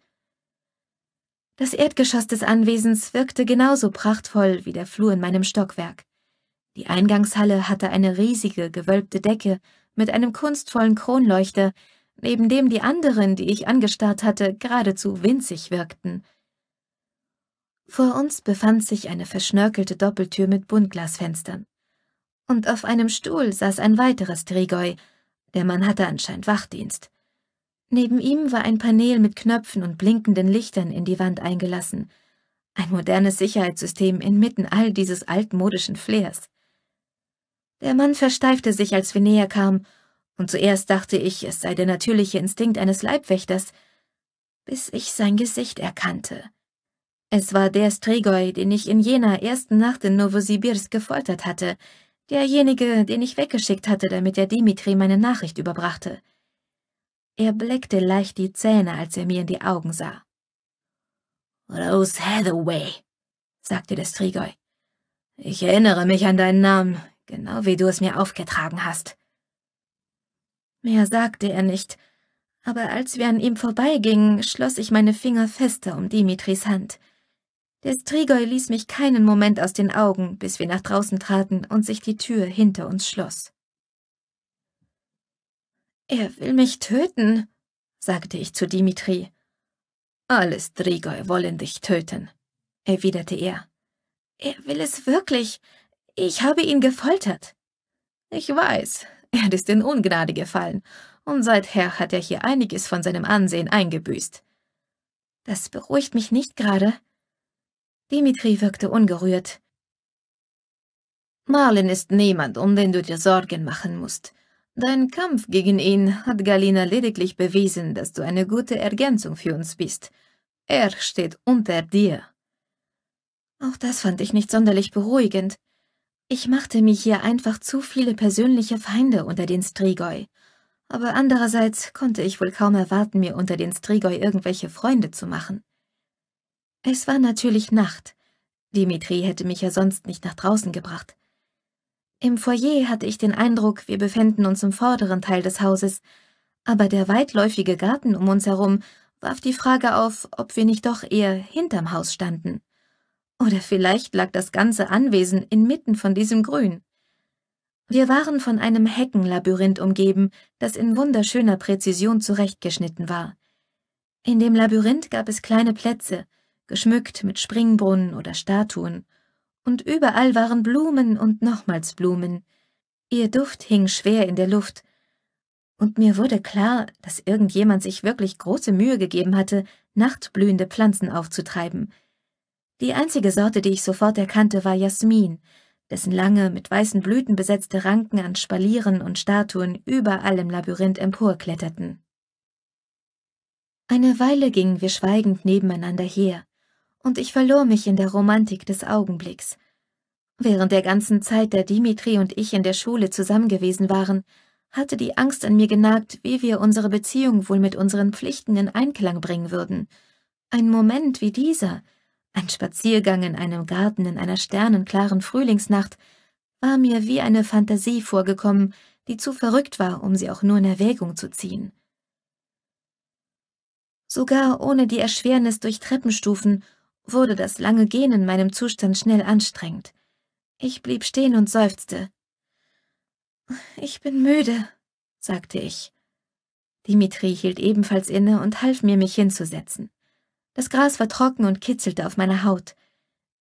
Das Erdgeschoss des Anwesens wirkte genauso prachtvoll wie der Flur in meinem Stockwerk. Die Eingangshalle hatte eine riesige, gewölbte Decke mit einem kunstvollen Kronleuchter, neben dem die anderen, die ich angestarrt hatte, geradezu winzig wirkten. Vor uns befand sich eine verschnörkelte Doppeltür mit Buntglasfenstern. Und auf einem Stuhl saß ein weiteres Trigoi, der Mann hatte anscheinend Wachdienst. Neben ihm war ein Panel mit Knöpfen und blinkenden Lichtern in die Wand eingelassen. Ein modernes Sicherheitssystem inmitten all dieses altmodischen Flairs. Der Mann versteifte sich, als wir näher kamen, und zuerst dachte ich, es sei der natürliche Instinkt eines Leibwächters, bis ich sein Gesicht erkannte. Es war der Strigoi, den ich in jener ersten Nacht in Novosibirsk gefoltert hatte, derjenige, den ich weggeschickt hatte, damit der Dimitri meine Nachricht überbrachte. Er bleckte leicht die Zähne, als er mir in die Augen sah. Rose Hathaway, sagte der Strigoi. Ich erinnere mich an deinen Namen, genau wie du es mir aufgetragen hast. Mehr sagte er nicht, aber als wir an ihm vorbeigingen, schloss ich meine Finger fester um Dimitris Hand. Der Strigoi ließ mich keinen Moment aus den Augen, bis wir nach draußen traten und sich die Tür hinter uns schloss. Er will mich töten, sagte ich zu Dimitri. Alle Strigoi wollen dich töten, erwiderte er. Er will es wirklich. Ich habe ihn gefoltert. Ich weiß, er ist in Ungnade gefallen, und seither hat er hier einiges von seinem Ansehen eingebüßt. Das beruhigt mich nicht gerade, Dimitri wirkte ungerührt. Marlin ist niemand, um den du dir Sorgen machen musst. Dein Kampf gegen ihn hat Galina lediglich bewiesen, dass du eine gute Ergänzung für uns bist. Er steht unter dir. Auch das fand ich nicht sonderlich beruhigend. Ich machte mir hier einfach zu viele persönliche Feinde unter den Strigoi. Aber andererseits konnte ich wohl kaum erwarten, mir unter den Strigoi irgendwelche Freunde zu machen. Es war natürlich Nacht. Dimitri hätte mich ja sonst nicht nach draußen gebracht. Im Foyer hatte ich den Eindruck, wir befänden uns im vorderen Teil des Hauses, aber der weitläufige Garten um uns herum warf die Frage auf, ob wir nicht doch eher hinterm Haus standen. Oder vielleicht lag das ganze Anwesen inmitten von diesem Grün. Wir waren von einem Heckenlabyrinth umgeben, das in wunderschöner Präzision zurechtgeschnitten war. In dem Labyrinth gab es kleine Plätze, geschmückt mit Springbrunnen oder Statuen, und überall waren Blumen und nochmals Blumen. Ihr Duft hing schwer in der Luft, und mir wurde klar, dass irgendjemand sich wirklich große Mühe gegeben hatte, nachtblühende Pflanzen aufzutreiben. Die einzige Sorte, die ich sofort erkannte, war Jasmin, dessen lange, mit weißen Blüten besetzte Ranken an Spalieren und Statuen überall im Labyrinth emporkletterten. Eine Weile gingen wir schweigend nebeneinander her, und ich verlor mich in der Romantik des Augenblicks. Während der ganzen Zeit, da Dimitri und ich in der Schule zusammen gewesen waren, hatte die Angst an mir genagt, wie wir unsere Beziehung wohl mit unseren Pflichten in Einklang bringen würden. Ein Moment wie dieser, ein Spaziergang in einem Garten in einer sternenklaren Frühlingsnacht, war mir wie eine Fantasie vorgekommen, die zu verrückt war, um sie auch nur in Erwägung zu ziehen. Sogar ohne die Erschwernis durch Treppenstufen wurde das lange Gehen in meinem Zustand schnell anstrengend. Ich blieb stehen und seufzte. Ich bin müde, sagte ich. Dimitri hielt ebenfalls inne und half mir, mich hinzusetzen. Das Gras war trocken und kitzelte auf meiner Haut.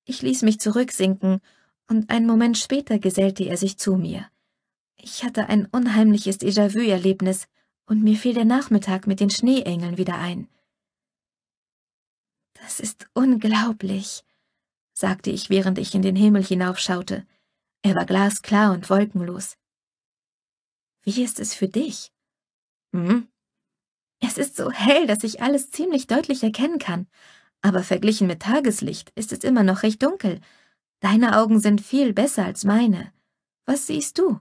Ich ließ mich zurücksinken, und einen Moment später gesellte er sich zu mir. Ich hatte ein unheimliches Déjà-vu-Erlebnis, und mir fiel der Nachmittag mit den Schneeengeln wieder ein. Das ist unglaublich, sagte ich, während ich in den Himmel hinaufschaute. Er war glasklar und wolkenlos. Wie ist es für dich? Hm? Es ist so hell, dass ich alles ziemlich deutlich erkennen kann, aber verglichen mit Tageslicht ist es immer noch recht dunkel. Deine Augen sind viel besser als meine. Was siehst du?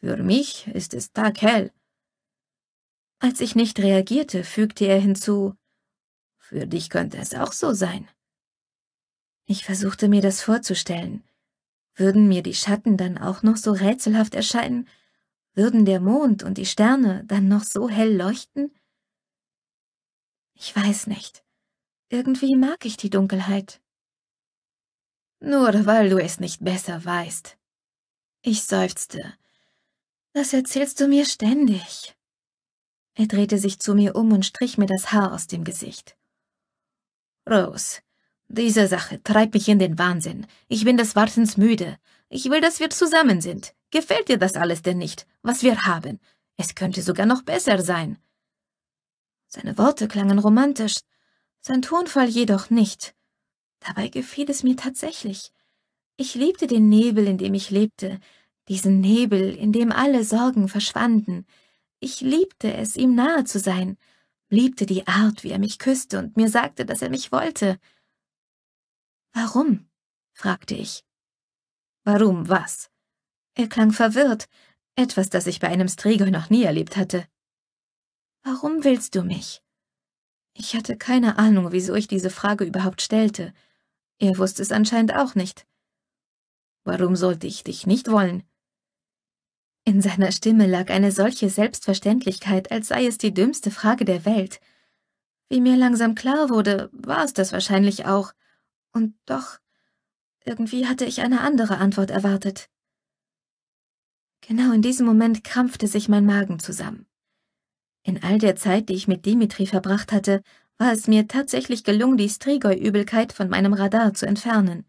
Für mich ist es taghell. Als ich nicht reagierte, fügte er hinzu, für dich könnte es auch so sein. Ich versuchte mir das vorzustellen. Würden mir die Schatten dann auch noch so rätselhaft erscheinen? Würden der Mond und die Sterne dann noch so hell leuchten? Ich weiß nicht. Irgendwie mag ich die Dunkelheit. Nur weil du es nicht besser weißt. Ich seufzte. Das erzählst du mir ständig. Er drehte sich zu mir um und strich mir das Haar aus dem Gesicht. Rose, diese Sache treibt mich in den Wahnsinn. Ich bin des Wartens müde. Ich will, dass wir zusammen sind. Gefällt dir das alles denn nicht, was wir haben? Es könnte sogar noch besser sein. Seine Worte klangen romantisch, sein Tonfall jedoch nicht. Dabei gefiel es mir tatsächlich. Ich liebte den Nebel, in dem ich lebte, diesen Nebel, in dem alle Sorgen verschwanden. Ich liebte es, ihm nahe zu sein, liebte die Art, wie er mich küsste und mir sagte, dass er mich wollte. Warum? fragte ich. Warum was? Er klang verwirrt, etwas, das ich bei einem Strigoi noch nie erlebt hatte. Warum willst du mich? Ich hatte keine Ahnung, wieso ich diese Frage überhaupt stellte. Er wusste es anscheinend auch nicht. Warum sollte ich dich nicht wollen? In seiner Stimme lag eine solche Selbstverständlichkeit, als sei es die dümmste Frage der Welt. Wie mir langsam klar wurde, war es das wahrscheinlich auch. Und doch, irgendwie hatte ich eine andere Antwort erwartet. Genau in diesem Moment krampfte sich mein Magen zusammen. In all der Zeit, die ich mit Dimitri verbracht hatte, war es mir tatsächlich gelungen, die Strigoi-Übelkeit von meinem Radar zu entfernen.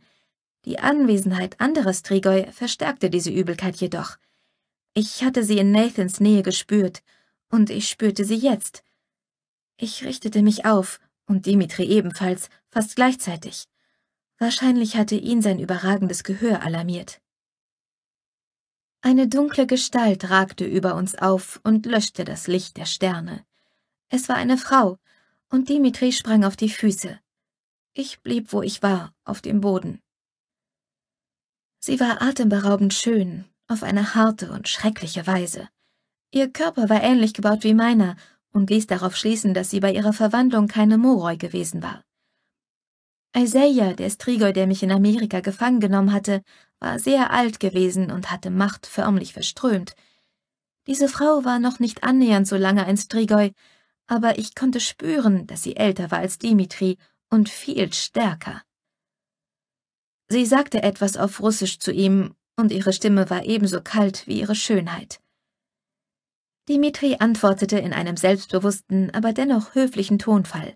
Die Anwesenheit anderer Strigoi verstärkte diese Übelkeit jedoch – ich hatte sie in Nathans Nähe gespürt, und ich spürte sie jetzt. Ich richtete mich auf, und Dimitri ebenfalls, fast gleichzeitig. Wahrscheinlich hatte ihn sein überragendes Gehör alarmiert. Eine dunkle Gestalt ragte über uns auf und löschte das Licht der Sterne. Es war eine Frau, und Dimitri sprang auf die Füße. Ich blieb, wo ich war, auf dem Boden. Sie war atemberaubend schön, auf eine harte und schreckliche Weise. Ihr Körper war ähnlich gebaut wie meiner und ließ darauf schließen, dass sie bei ihrer Verwandlung keine Moroi gewesen war. Isaiah, der Strigoi, der mich in Amerika gefangen genommen hatte, war sehr alt gewesen und hatte Macht förmlich verströmt. Diese Frau war noch nicht annähernd so lange ein Strigoi, aber ich konnte spüren, dass sie älter war als Dimitri und viel stärker. Sie sagte etwas auf Russisch zu ihm, und ihre Stimme war ebenso kalt wie ihre Schönheit. Dimitri antwortete in einem selbstbewussten, aber dennoch höflichen Tonfall.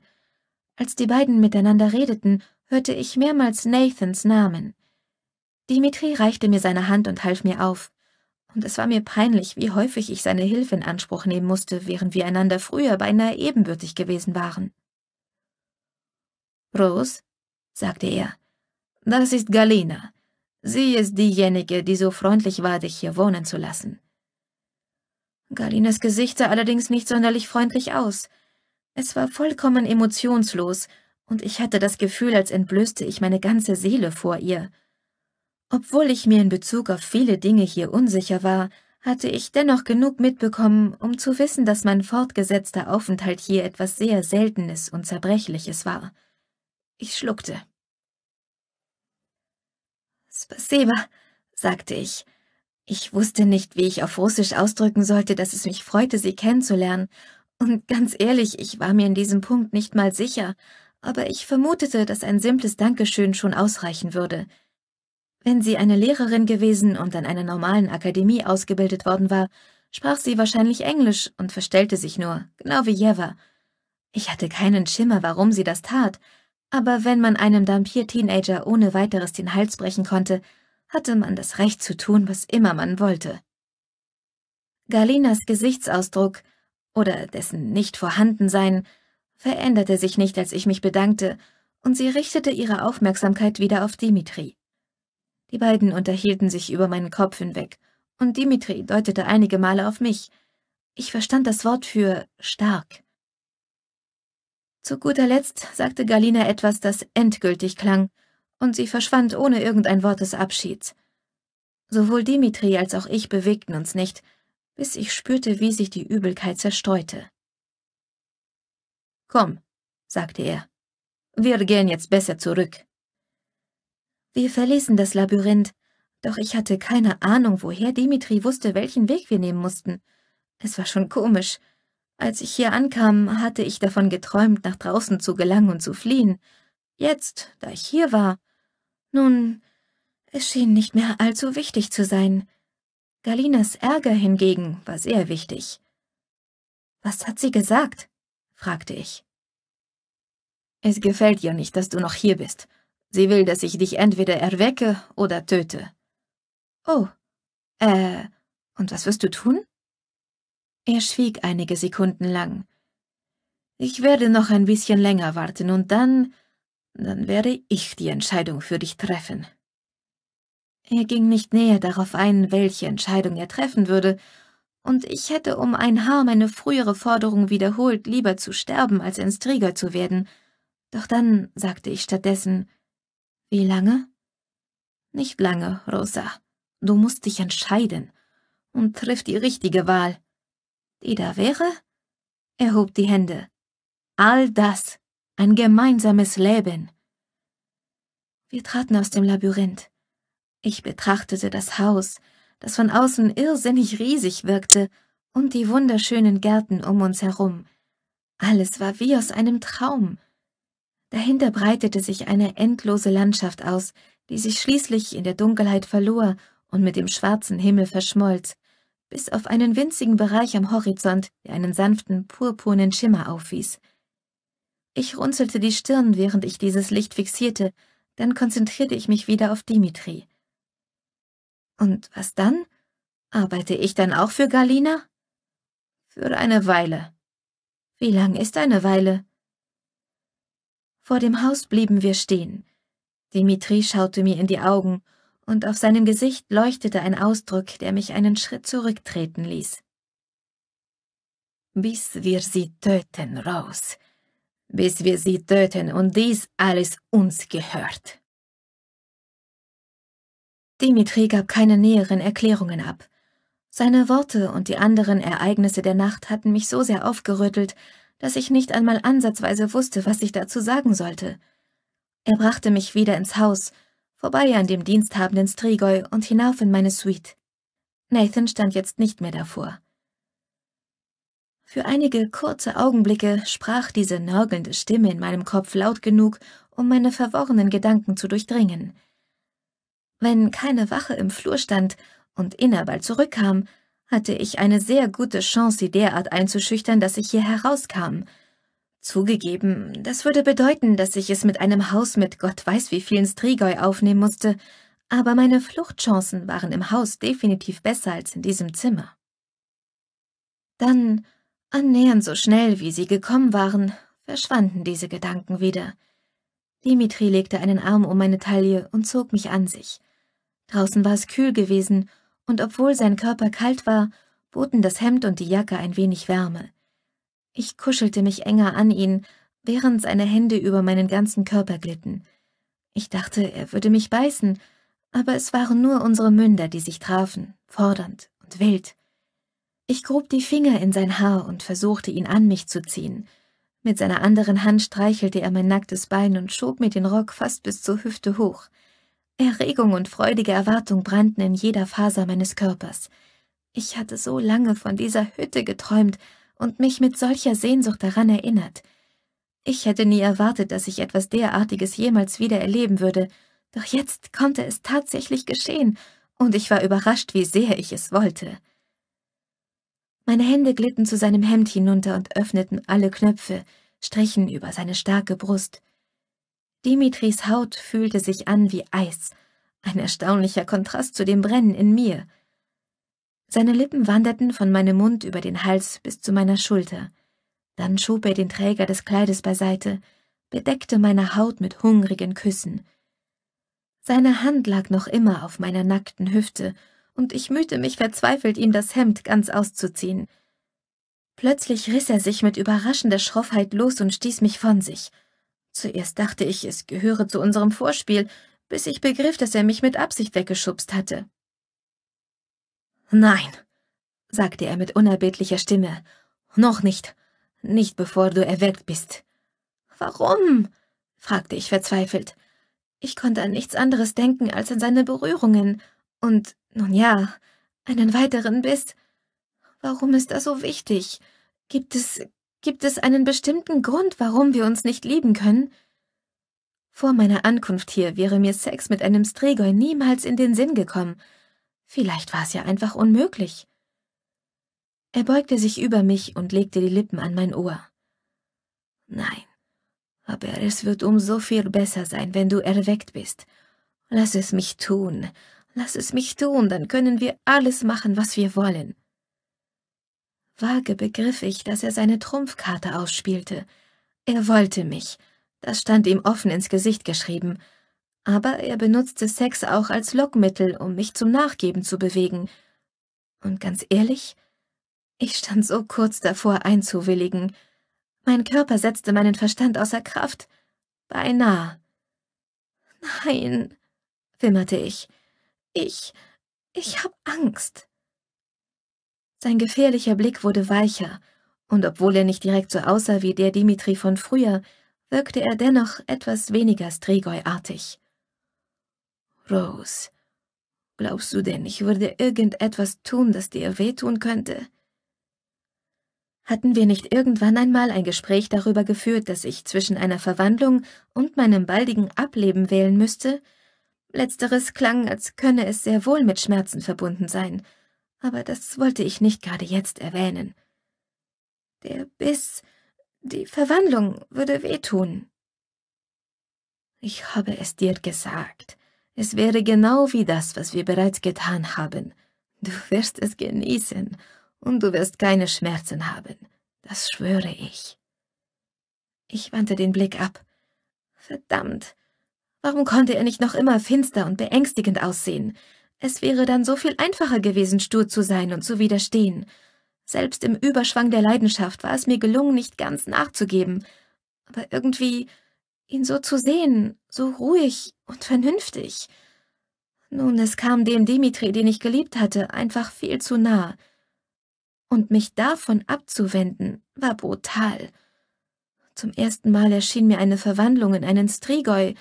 Als die beiden miteinander redeten, hörte ich mehrmals Nathans Namen. Dimitri reichte mir seine Hand und half mir auf, und es war mir peinlich, wie häufig ich seine Hilfe in Anspruch nehmen musste, während wir einander früher beinahe ebenbürtig gewesen waren. Rose, sagte er, das ist Galena. Sie ist diejenige, die so freundlich war, dich hier wohnen zu lassen. Galinas Gesicht sah allerdings nicht sonderlich freundlich aus. Es war vollkommen emotionslos, und ich hatte das Gefühl, als entblößte ich meine ganze Seele vor ihr. Obwohl ich mir in Bezug auf viele Dinge hier unsicher war, hatte ich dennoch genug mitbekommen, um zu wissen, dass mein fortgesetzter Aufenthalt hier etwas sehr Seltenes und Zerbrechliches war. Ich schluckte. Спасибо, sagte ich. Ich wusste nicht, wie ich auf Russisch ausdrücken sollte, dass es mich freute, sie kennenzulernen. Und ganz ehrlich, ich war mir in diesem Punkt nicht mal sicher, aber ich vermutete, dass ein simples Dankeschön schon ausreichen würde. Wenn sie eine Lehrerin gewesen und an einer normalen Akademie ausgebildet worden war, sprach sie wahrscheinlich Englisch und verstellte sich nur, genau wie Jeva. Ich hatte keinen Schimmer, warum sie das tat, aber wenn man einem Dampier-Teenager ohne weiteres den Hals brechen konnte, hatte man das Recht zu tun, was immer man wollte. Galinas Gesichtsausdruck oder dessen Nicht-Vorhandensein, veränderte sich nicht, als ich mich bedankte, und sie richtete ihre Aufmerksamkeit wieder auf Dimitri. Die beiden unterhielten sich über meinen Kopf hinweg, und Dimitri deutete einige Male auf mich. Ich verstand das Wort für stark. Zu guter Letzt sagte Galina etwas, das endgültig klang, und sie verschwand ohne irgendein Wort des Abschieds. Sowohl Dimitri als auch ich bewegten uns nicht, bis ich spürte, wie sich die Übelkeit zerstreute. Komm, sagte er, wir gehen jetzt besser zurück. Wir verließen das Labyrinth, doch ich hatte keine Ahnung, woher Dimitri wusste, welchen Weg wir nehmen mussten. Es war schon komisch, als ich hier ankam, hatte ich davon geträumt, nach draußen zu gelangen und zu fliehen. Jetzt, da ich hier war. Nun, es schien nicht mehr allzu wichtig zu sein. Galinas Ärger hingegen war sehr wichtig. Was hat sie gesagt? fragte ich. Es gefällt ihr nicht, dass du noch hier bist. Sie will, dass ich dich entweder erwecke oder töte. Oh, äh, und was wirst du tun? Er schwieg einige Sekunden lang. Ich werde noch ein bisschen länger warten und dann, dann werde ich die Entscheidung für dich treffen. Er ging nicht näher darauf ein, welche Entscheidung er treffen würde, und ich hätte um ein Haar meine frühere Forderung wiederholt, lieber zu sterben, als ins Träger zu werden. Doch dann sagte ich stattdessen, wie lange? Nicht lange, Rosa. Du musst dich entscheiden und triff die richtige Wahl die da wäre? Er hob die Hände. All das, ein gemeinsames Leben. Wir traten aus dem Labyrinth. Ich betrachtete das Haus, das von außen irrsinnig riesig wirkte, und die wunderschönen Gärten um uns herum. Alles war wie aus einem Traum. Dahinter breitete sich eine endlose Landschaft aus, die sich schließlich in der Dunkelheit verlor und mit dem schwarzen Himmel verschmolz, bis auf einen winzigen Bereich am Horizont, der einen sanften, purpurnen Schimmer aufwies. Ich runzelte die Stirn, während ich dieses Licht fixierte, dann konzentrierte ich mich wieder auf Dimitri. Und was dann? Arbeite ich dann auch für Galina? Für eine Weile. Wie lang ist eine Weile? Vor dem Haus blieben wir stehen. Dimitri schaute mir in die Augen und auf seinem Gesicht leuchtete ein Ausdruck, der mich einen Schritt zurücktreten ließ. Bis wir sie töten, Rose. Bis wir sie töten und dies alles uns gehört. Dimitri gab keine näheren Erklärungen ab. Seine Worte und die anderen Ereignisse der Nacht hatten mich so sehr aufgerüttelt, dass ich nicht einmal ansatzweise wusste, was ich dazu sagen sollte. Er brachte mich wieder ins Haus, vorbei an dem diensthabenden Strigoi und hinauf in meine Suite. Nathan stand jetzt nicht mehr davor. Für einige kurze Augenblicke sprach diese nörgelnde Stimme in meinem Kopf laut genug, um meine verworrenen Gedanken zu durchdringen. Wenn keine Wache im Flur stand und Inner bald zurückkam, hatte ich eine sehr gute Chance, sie derart einzuschüchtern, dass ich hier herauskam – Zugegeben, das würde bedeuten, dass ich es mit einem Haus mit Gott weiß wie vielen Strigoi aufnehmen musste, aber meine Fluchtchancen waren im Haus definitiv besser als in diesem Zimmer. Dann, annähernd so schnell, wie sie gekommen waren, verschwanden diese Gedanken wieder. Dimitri legte einen Arm um meine Taille und zog mich an sich. Draußen war es kühl gewesen, und obwohl sein Körper kalt war, boten das Hemd und die Jacke ein wenig Wärme. Ich kuschelte mich enger an ihn, während seine Hände über meinen ganzen Körper glitten. Ich dachte, er würde mich beißen, aber es waren nur unsere Münder, die sich trafen, fordernd und wild. Ich grub die Finger in sein Haar und versuchte, ihn an mich zu ziehen. Mit seiner anderen Hand streichelte er mein nacktes Bein und schob mir den Rock fast bis zur Hüfte hoch. Erregung und freudige Erwartung brannten in jeder Faser meines Körpers. Ich hatte so lange von dieser Hütte geträumt und mich mit solcher Sehnsucht daran erinnert. Ich hätte nie erwartet, dass ich etwas derartiges jemals wieder erleben würde, doch jetzt konnte es tatsächlich geschehen, und ich war überrascht, wie sehr ich es wollte. Meine Hände glitten zu seinem Hemd hinunter und öffneten alle Knöpfe, strichen über seine starke Brust. Dimitris Haut fühlte sich an wie Eis, ein erstaunlicher Kontrast zu dem Brennen in mir — seine Lippen wanderten von meinem Mund über den Hals bis zu meiner Schulter. Dann schob er den Träger des Kleides beiseite, bedeckte meine Haut mit hungrigen Küssen. Seine Hand lag noch immer auf meiner nackten Hüfte, und ich mühte mich verzweifelt, ihm das Hemd ganz auszuziehen. Plötzlich riss er sich mit überraschender Schroffheit los und stieß mich von sich. Zuerst dachte ich, es gehöre zu unserem Vorspiel, bis ich begriff, dass er mich mit Absicht weggeschubst hatte. Nein, sagte er mit unerbittlicher Stimme, noch nicht, nicht bevor du erweckt bist. Warum? fragte ich verzweifelt. Ich konnte an nichts anderes denken als an seine Berührungen und, nun ja, einen weiteren bist. Warum ist das so wichtig? Gibt es, gibt es einen bestimmten Grund, warum wir uns nicht lieben können? Vor meiner Ankunft hier wäre mir Sex mit einem Strigoi niemals in den Sinn gekommen, Vielleicht war es ja einfach unmöglich. Er beugte sich über mich und legte die Lippen an mein Ohr. Nein, aber es wird um so viel besser sein, wenn du erweckt bist. Lass es mich tun, lass es mich tun, dann können wir alles machen, was wir wollen. Vage begriff ich, dass er seine Trumpfkarte ausspielte. Er wollte mich, das stand ihm offen ins Gesicht geschrieben, aber er benutzte Sex auch als Lockmittel, um mich zum Nachgeben zu bewegen. Und ganz ehrlich, ich stand so kurz davor einzuwilligen. Mein Körper setzte meinen Verstand außer Kraft. Beinahe. Nein, wimmerte ich. Ich, ich hab Angst. Sein gefährlicher Blick wurde weicher, und obwohl er nicht direkt so aussah wie der Dimitri von früher, wirkte er dennoch etwas weniger Strigoi-artig. Rose, glaubst du denn, ich würde irgendetwas tun, das dir wehtun könnte? Hatten wir nicht irgendwann einmal ein Gespräch darüber geführt, dass ich zwischen einer Verwandlung und meinem baldigen Ableben wählen müsste? Letzteres klang, als könne es sehr wohl mit Schmerzen verbunden sein, aber das wollte ich nicht gerade jetzt erwähnen. Der Biss, die Verwandlung würde wehtun. Ich habe es dir gesagt. Es wäre genau wie das, was wir bereits getan haben. Du wirst es genießen und du wirst keine Schmerzen haben. Das schwöre ich. Ich wandte den Blick ab. Verdammt. Warum konnte er nicht noch immer finster und beängstigend aussehen? Es wäre dann so viel einfacher gewesen, stur zu sein und zu widerstehen. Selbst im Überschwang der Leidenschaft war es mir gelungen, nicht ganz nachzugeben. Aber irgendwie ihn so zu sehen, so ruhig und vernünftig. Nun, es kam dem Dimitri, den ich geliebt hatte, einfach viel zu nah. Und mich davon abzuwenden, war brutal. Zum ersten Mal erschien mir eine Verwandlung in einen Strigoi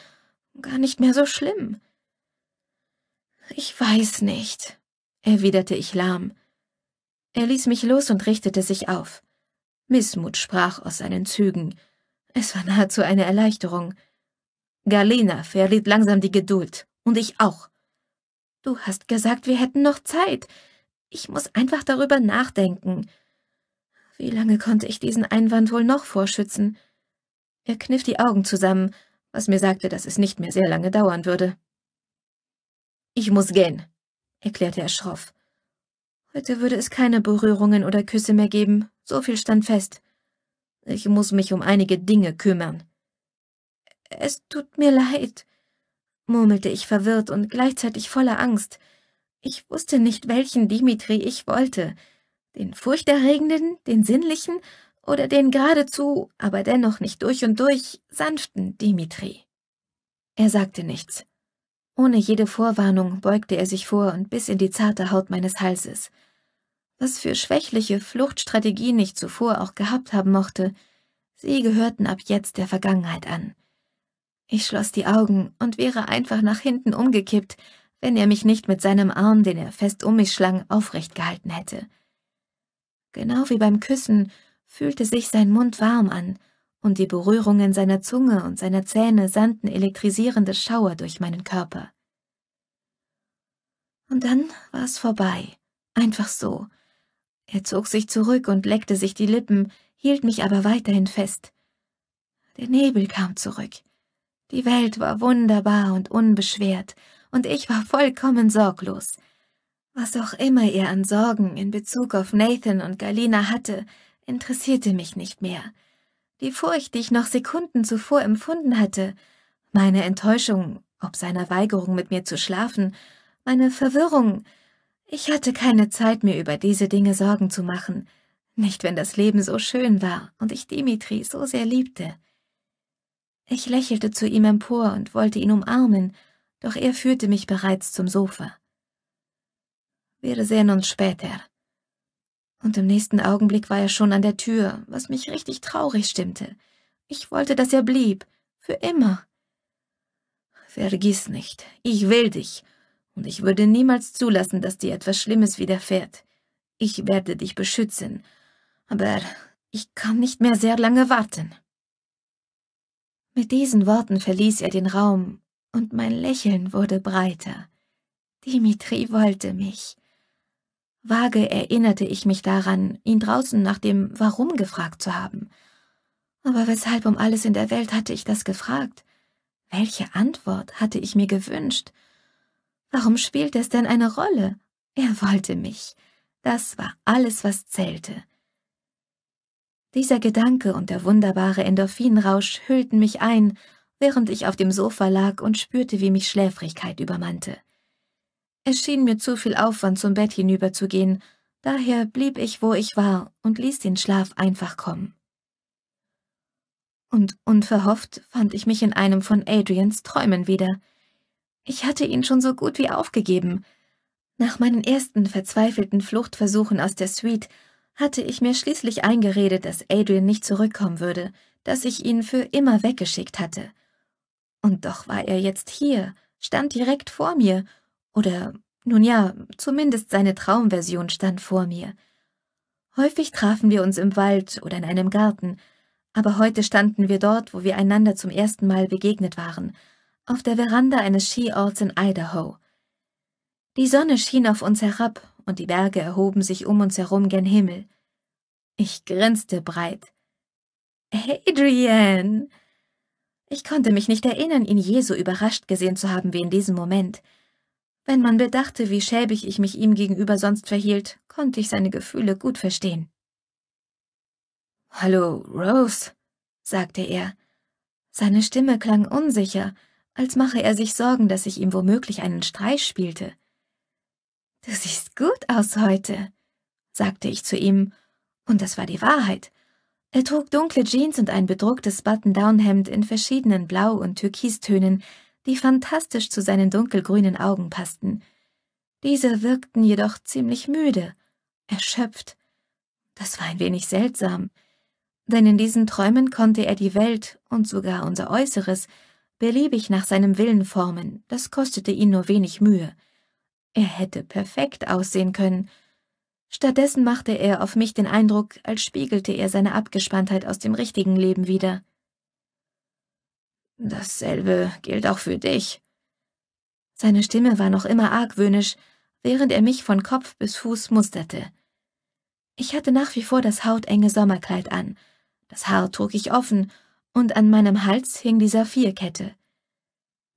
gar nicht mehr so schlimm. Ich weiß nicht, erwiderte ich lahm. Er ließ mich los und richtete sich auf. Missmut sprach aus seinen Zügen. Es war nahezu eine Erleichterung. Galina verliert langsam die Geduld, und ich auch. Du hast gesagt, wir hätten noch Zeit. Ich muss einfach darüber nachdenken. Wie lange konnte ich diesen Einwand wohl noch vorschützen? Er kniff die Augen zusammen, was mir sagte, dass es nicht mehr sehr lange dauern würde. Ich muss gehen, erklärte er schroff. Heute würde es keine Berührungen oder Küsse mehr geben, so viel stand fest. Ich muss mich um einige Dinge kümmern. Es tut mir leid, murmelte ich verwirrt und gleichzeitig voller Angst. Ich wusste nicht, welchen Dimitri ich wollte. Den furchterregenden, den sinnlichen oder den geradezu, aber dennoch nicht durch und durch, sanften Dimitri. Er sagte nichts. Ohne jede Vorwarnung beugte er sich vor und biss in die zarte Haut meines Halses was für schwächliche Fluchtstrategien ich zuvor auch gehabt haben mochte, sie gehörten ab jetzt der Vergangenheit an. Ich schloss die Augen und wäre einfach nach hinten umgekippt, wenn er mich nicht mit seinem Arm, den er fest um mich schlang, aufrecht gehalten hätte. Genau wie beim Küssen fühlte sich sein Mund warm an, und die Berührungen seiner Zunge und seiner Zähne sandten elektrisierende Schauer durch meinen Körper. Und dann war es vorbei, einfach so, er zog sich zurück und leckte sich die Lippen, hielt mich aber weiterhin fest. Der Nebel kam zurück. Die Welt war wunderbar und unbeschwert, und ich war vollkommen sorglos. Was auch immer er an Sorgen in Bezug auf Nathan und Galina hatte, interessierte mich nicht mehr. Die Furcht, die ich noch Sekunden zuvor empfunden hatte, meine Enttäuschung ob seiner Weigerung mit mir zu schlafen, meine Verwirrung, ich hatte keine Zeit, mir über diese Dinge Sorgen zu machen, nicht wenn das Leben so schön war und ich Dimitri so sehr liebte. Ich lächelte zu ihm empor und wollte ihn umarmen, doch er führte mich bereits zum Sofa. Wir sehen uns später. Und im nächsten Augenblick war er schon an der Tür, was mich richtig traurig stimmte. Ich wollte, dass er blieb, für immer. Vergiss nicht, ich will dich, und ich würde niemals zulassen, dass dir etwas Schlimmes widerfährt. Ich werde dich beschützen, aber ich kann nicht mehr sehr lange warten. Mit diesen Worten verließ er den Raum, und mein Lächeln wurde breiter. Dimitri wollte mich. Vage erinnerte ich mich daran, ihn draußen nach dem Warum gefragt zu haben. Aber weshalb um alles in der Welt hatte ich das gefragt? Welche Antwort hatte ich mir gewünscht? Warum spielt es denn eine Rolle? Er wollte mich. Das war alles, was zählte. Dieser Gedanke und der wunderbare Endorphinrausch hüllten mich ein, während ich auf dem Sofa lag und spürte, wie mich Schläfrigkeit übermannte. Es schien mir zu viel Aufwand, zum Bett hinüberzugehen, daher blieb ich, wo ich war, und ließ den Schlaf einfach kommen. Und unverhofft fand ich mich in einem von Adrians Träumen wieder – ich hatte ihn schon so gut wie aufgegeben. Nach meinen ersten verzweifelten Fluchtversuchen aus der Suite hatte ich mir schließlich eingeredet, dass Adrian nicht zurückkommen würde, dass ich ihn für immer weggeschickt hatte. Und doch war er jetzt hier, stand direkt vor mir, oder nun ja, zumindest seine Traumversion stand vor mir. Häufig trafen wir uns im Wald oder in einem Garten, aber heute standen wir dort, wo wir einander zum ersten Mal begegnet waren, auf der Veranda eines Skiorts in Idaho. Die Sonne schien auf uns herab und die Berge erhoben sich um uns herum gen Himmel. Ich grinste breit. Adrian! Ich konnte mich nicht erinnern, ihn je so überrascht gesehen zu haben wie in diesem Moment. Wenn man bedachte, wie schäbig ich mich ihm gegenüber sonst verhielt, konnte ich seine Gefühle gut verstehen. Hallo, Rose, sagte er. Seine Stimme klang unsicher, als mache er sich Sorgen, dass ich ihm womöglich einen Streich spielte. Du siehst gut aus heute, sagte ich zu ihm, und das war die Wahrheit. Er trug dunkle Jeans und ein bedrucktes Button-Down-Hemd in verschiedenen Blau- und Türkistönen, die fantastisch zu seinen dunkelgrünen Augen passten. Diese wirkten jedoch ziemlich müde, erschöpft. Das war ein wenig seltsam, denn in diesen Träumen konnte er die Welt und sogar unser Äußeres beliebig nach seinem Willen formen, das kostete ihn nur wenig Mühe. Er hätte perfekt aussehen können. Stattdessen machte er auf mich den Eindruck, als spiegelte er seine Abgespanntheit aus dem richtigen Leben wieder. Dasselbe gilt auch für dich. Seine Stimme war noch immer argwöhnisch, während er mich von Kopf bis Fuß musterte. Ich hatte nach wie vor das hautenge Sommerkleid an. Das Haar trug ich offen und an meinem Hals hing die Saphirkette.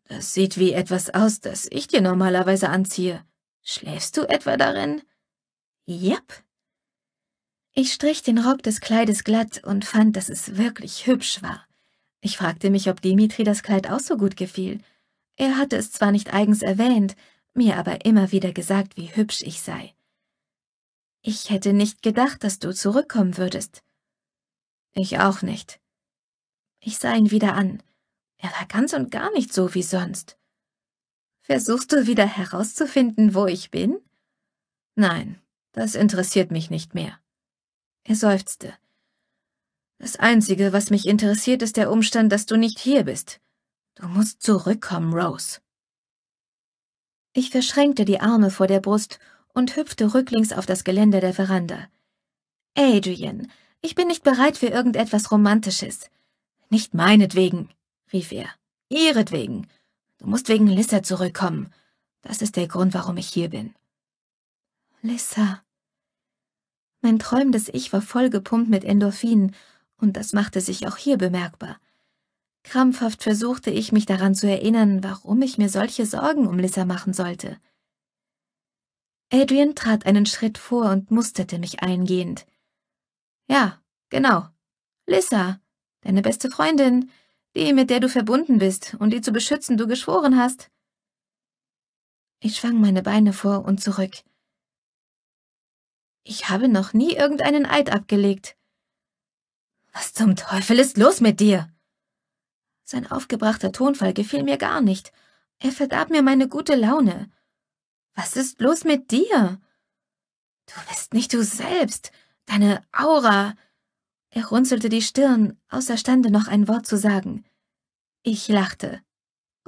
Das sieht wie etwas aus, das ich dir normalerweise anziehe. Schläfst du etwa darin? Jep. Ich strich den Rock des Kleides glatt und fand, dass es wirklich hübsch war. Ich fragte mich, ob Dimitri das Kleid auch so gut gefiel. Er hatte es zwar nicht eigens erwähnt, mir aber immer wieder gesagt, wie hübsch ich sei. Ich hätte nicht gedacht, dass du zurückkommen würdest. Ich auch nicht. Ich sah ihn wieder an. Er war ganz und gar nicht so wie sonst. Versuchst du wieder herauszufinden, wo ich bin? Nein, das interessiert mich nicht mehr. Er seufzte. Das Einzige, was mich interessiert, ist der Umstand, dass du nicht hier bist. Du musst zurückkommen, Rose. Ich verschränkte die Arme vor der Brust und hüpfte rücklings auf das Geländer der Veranda. Adrian, ich bin nicht bereit für irgendetwas Romantisches. Nicht meinetwegen, rief er. Ihretwegen. Du musst wegen Lissa zurückkommen. Das ist der Grund, warum ich hier bin. Lissa. Mein träumendes Ich war vollgepumpt mit Endorphinen, und das machte sich auch hier bemerkbar. Krampfhaft versuchte ich, mich daran zu erinnern, warum ich mir solche Sorgen um Lissa machen sollte. Adrian trat einen Schritt vor und musterte mich eingehend. Ja, genau. Lissa, deine beste Freundin, die, mit der du verbunden bist und die zu beschützen du geschworen hast. Ich schwang meine Beine vor und zurück. Ich habe noch nie irgendeinen Eid abgelegt. Was zum Teufel ist los mit dir? Sein aufgebrachter Tonfall gefiel mir gar nicht. Er verdarb mir meine gute Laune. Was ist los mit dir? Du bist nicht du selbst. Deine Aura, er runzelte die Stirn, außerstande noch ein Wort zu sagen. Ich lachte.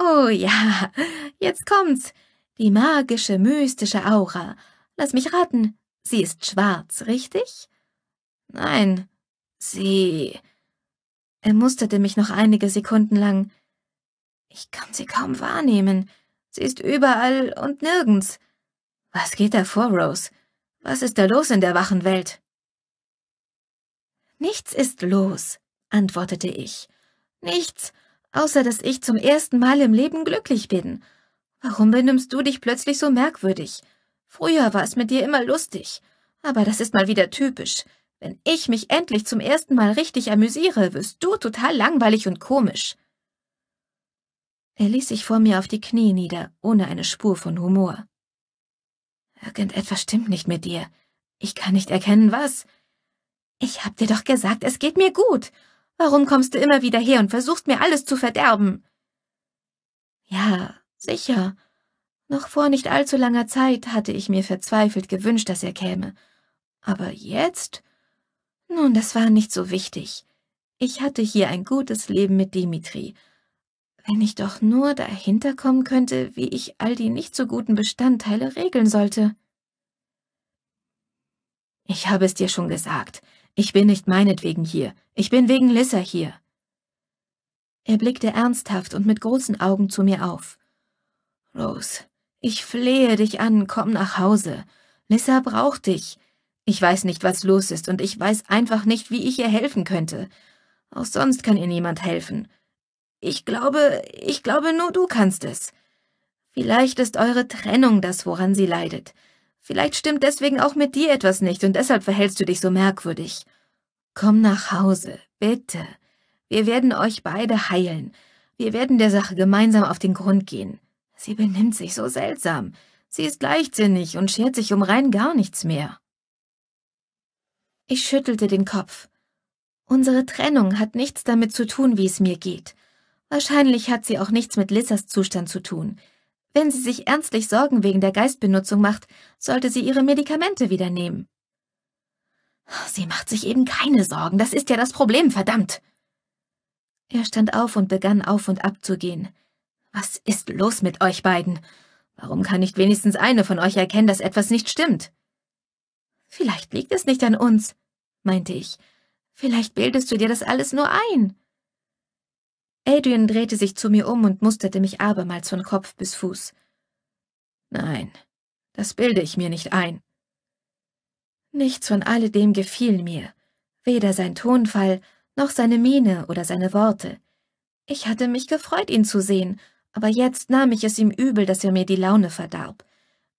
Oh ja, jetzt kommt's. Die magische, mystische Aura. Lass mich raten, sie ist schwarz, richtig? Nein, sie. Er musterte mich noch einige Sekunden lang. Ich kann sie kaum wahrnehmen. Sie ist überall und nirgends. Was geht da vor, Rose? Was ist da los in der wachen Welt? Nichts ist los, antwortete ich. Nichts, außer dass ich zum ersten Mal im Leben glücklich bin. Warum benimmst du dich plötzlich so merkwürdig? Früher war es mit dir immer lustig, aber das ist mal wieder typisch. Wenn ich mich endlich zum ersten Mal richtig amüsiere, wirst du total langweilig und komisch. Er ließ sich vor mir auf die Knie nieder, ohne eine Spur von Humor. Irgendetwas stimmt nicht mit dir. Ich kann nicht erkennen, was. Ich hab dir doch gesagt, es geht mir gut. Warum kommst du immer wieder her und versuchst mir alles zu verderben? Ja, sicher. Noch vor nicht allzu langer Zeit hatte ich mir verzweifelt gewünscht, dass er käme. Aber jetzt? Nun, das war nicht so wichtig. Ich hatte hier ein gutes Leben mit Dimitri. Wenn ich doch nur dahinter kommen könnte, wie ich all die nicht so guten Bestandteile regeln sollte. Ich habe es dir schon gesagt. Ich bin nicht meinetwegen hier, ich bin wegen Lissa hier. Er blickte ernsthaft und mit großen Augen zu mir auf. Rose, ich flehe dich an, komm nach Hause. Lissa braucht dich. Ich weiß nicht, was los ist, und ich weiß einfach nicht, wie ich ihr helfen könnte. Auch sonst kann ihr niemand helfen. Ich glaube, ich glaube, nur du kannst es. Vielleicht ist eure Trennung das, woran sie leidet. Vielleicht stimmt deswegen auch mit dir etwas nicht und deshalb verhältst du dich so merkwürdig. Komm nach Hause, bitte. Wir werden euch beide heilen. Wir werden der Sache gemeinsam auf den Grund gehen. Sie benimmt sich so seltsam. Sie ist leichtsinnig und schert sich um rein gar nichts mehr. Ich schüttelte den Kopf. Unsere Trennung hat nichts damit zu tun, wie es mir geht. Wahrscheinlich hat sie auch nichts mit Lissas Zustand zu tun. Wenn sie sich ernstlich Sorgen wegen der Geistbenutzung macht, sollte sie ihre Medikamente wieder nehmen. Sie macht sich eben keine Sorgen, das ist ja das Problem, verdammt! Er stand auf und begann auf und ab zu gehen. Was ist los mit euch beiden? Warum kann nicht wenigstens eine von euch erkennen, dass etwas nicht stimmt? Vielleicht liegt es nicht an uns, meinte ich. Vielleicht bildest du dir das alles nur ein. Adrian drehte sich zu mir um und musterte mich abermals von Kopf bis Fuß. Nein, das bilde ich mir nicht ein. Nichts von alledem gefiel mir, weder sein Tonfall, noch seine Miene oder seine Worte. Ich hatte mich gefreut, ihn zu sehen, aber jetzt nahm ich es ihm übel, dass er mir die Laune verdarb.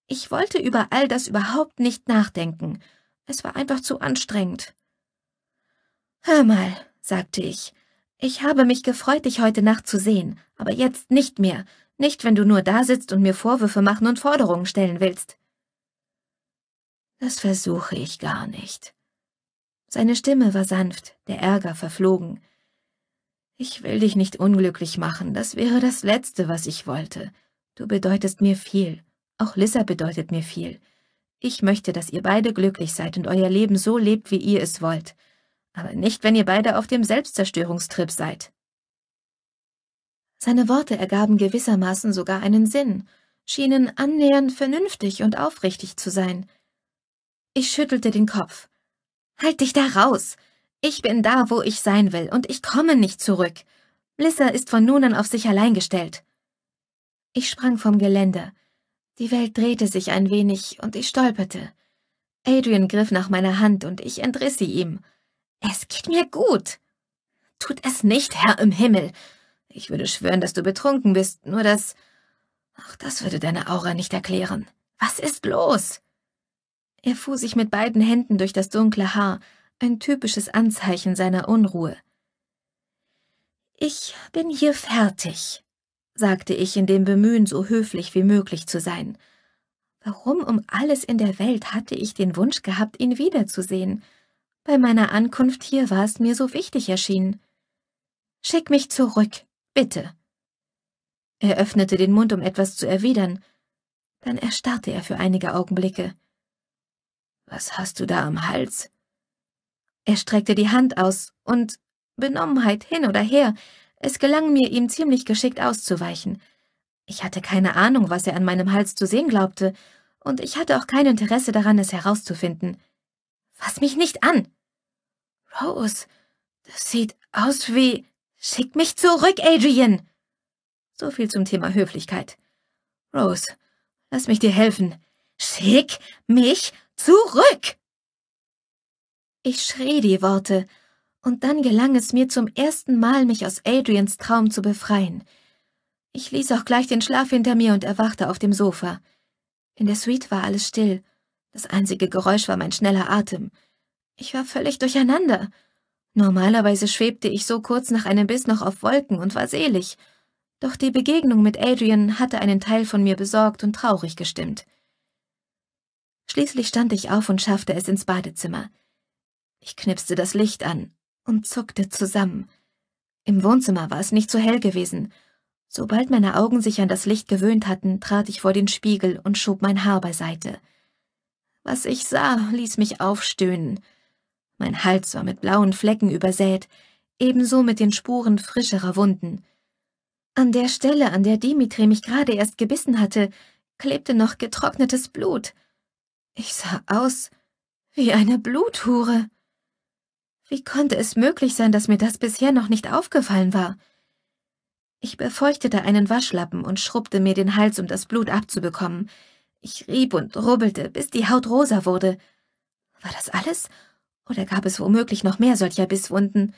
Ich wollte über all das überhaupt nicht nachdenken. Es war einfach zu anstrengend. Hör mal, sagte ich, ich habe mich gefreut, dich heute Nacht zu sehen, aber jetzt nicht mehr. Nicht, wenn du nur da sitzt und mir Vorwürfe machen und Forderungen stellen willst. Das versuche ich gar nicht. Seine Stimme war sanft, der Ärger verflogen. Ich will dich nicht unglücklich machen, das wäre das Letzte, was ich wollte. Du bedeutest mir viel, auch Lissa bedeutet mir viel. Ich möchte, dass ihr beide glücklich seid und euer Leben so lebt, wie ihr es wollt aber nicht, wenn ihr beide auf dem Selbstzerstörungstrip seid. Seine Worte ergaben gewissermaßen sogar einen Sinn, schienen annähernd vernünftig und aufrichtig zu sein. Ich schüttelte den Kopf. Halt dich da raus! Ich bin da, wo ich sein will, und ich komme nicht zurück. Lissa ist von nun an auf sich allein gestellt. Ich sprang vom Geländer. Die Welt drehte sich ein wenig, und ich stolperte. Adrian griff nach meiner Hand, und ich entriss sie ihm. Es geht mir gut. Tut es nicht, Herr im Himmel. Ich würde schwören, dass du betrunken bist, nur dass. Ach, das würde deine Aura nicht erklären. Was ist los? Er fuhr sich mit beiden Händen durch das dunkle Haar, ein typisches Anzeichen seiner Unruhe. Ich bin hier fertig, sagte ich in dem Bemühen, so höflich wie möglich zu sein. Warum um alles in der Welt hatte ich den Wunsch gehabt, ihn wiederzusehen? Bei meiner Ankunft hier war es mir so wichtig erschienen. Schick mich zurück, bitte. Er öffnete den Mund, um etwas zu erwidern. Dann erstarrte er für einige Augenblicke. Was hast du da am Hals? Er streckte die Hand aus und, Benommenheit hin oder her, es gelang mir, ihm ziemlich geschickt auszuweichen. Ich hatte keine Ahnung, was er an meinem Hals zu sehen glaubte, und ich hatte auch kein Interesse daran, es herauszufinden. Fass mich nicht an! Rose, das sieht aus wie. Schick mich zurück, Adrian! So viel zum Thema Höflichkeit. Rose, lass mich dir helfen. Schick mich zurück! Ich schrie die Worte, und dann gelang es mir zum ersten Mal, mich aus Adrians Traum zu befreien. Ich ließ auch gleich den Schlaf hinter mir und erwachte auf dem Sofa. In der Suite war alles still. Das einzige Geräusch war mein schneller Atem. Ich war völlig durcheinander. Normalerweise schwebte ich so kurz nach einem Biss noch auf Wolken und war selig. Doch die Begegnung mit Adrian hatte einen Teil von mir besorgt und traurig gestimmt. Schließlich stand ich auf und schaffte es ins Badezimmer. Ich knipste das Licht an und zuckte zusammen. Im Wohnzimmer war es nicht so hell gewesen. Sobald meine Augen sich an das Licht gewöhnt hatten, trat ich vor den Spiegel und schob mein Haar beiseite. Was ich sah, ließ mich aufstöhnen. Mein Hals war mit blauen Flecken übersät, ebenso mit den Spuren frischerer Wunden. An der Stelle, an der Dimitri mich gerade erst gebissen hatte, klebte noch getrocknetes Blut. Ich sah aus wie eine Bluthure. Wie konnte es möglich sein, dass mir das bisher noch nicht aufgefallen war? Ich befeuchtete einen Waschlappen und schrubbte mir den Hals, um das Blut abzubekommen. Ich rieb und rubbelte, bis die Haut rosa wurde. War das alles? Oder gab es womöglich noch mehr solcher Bisswunden?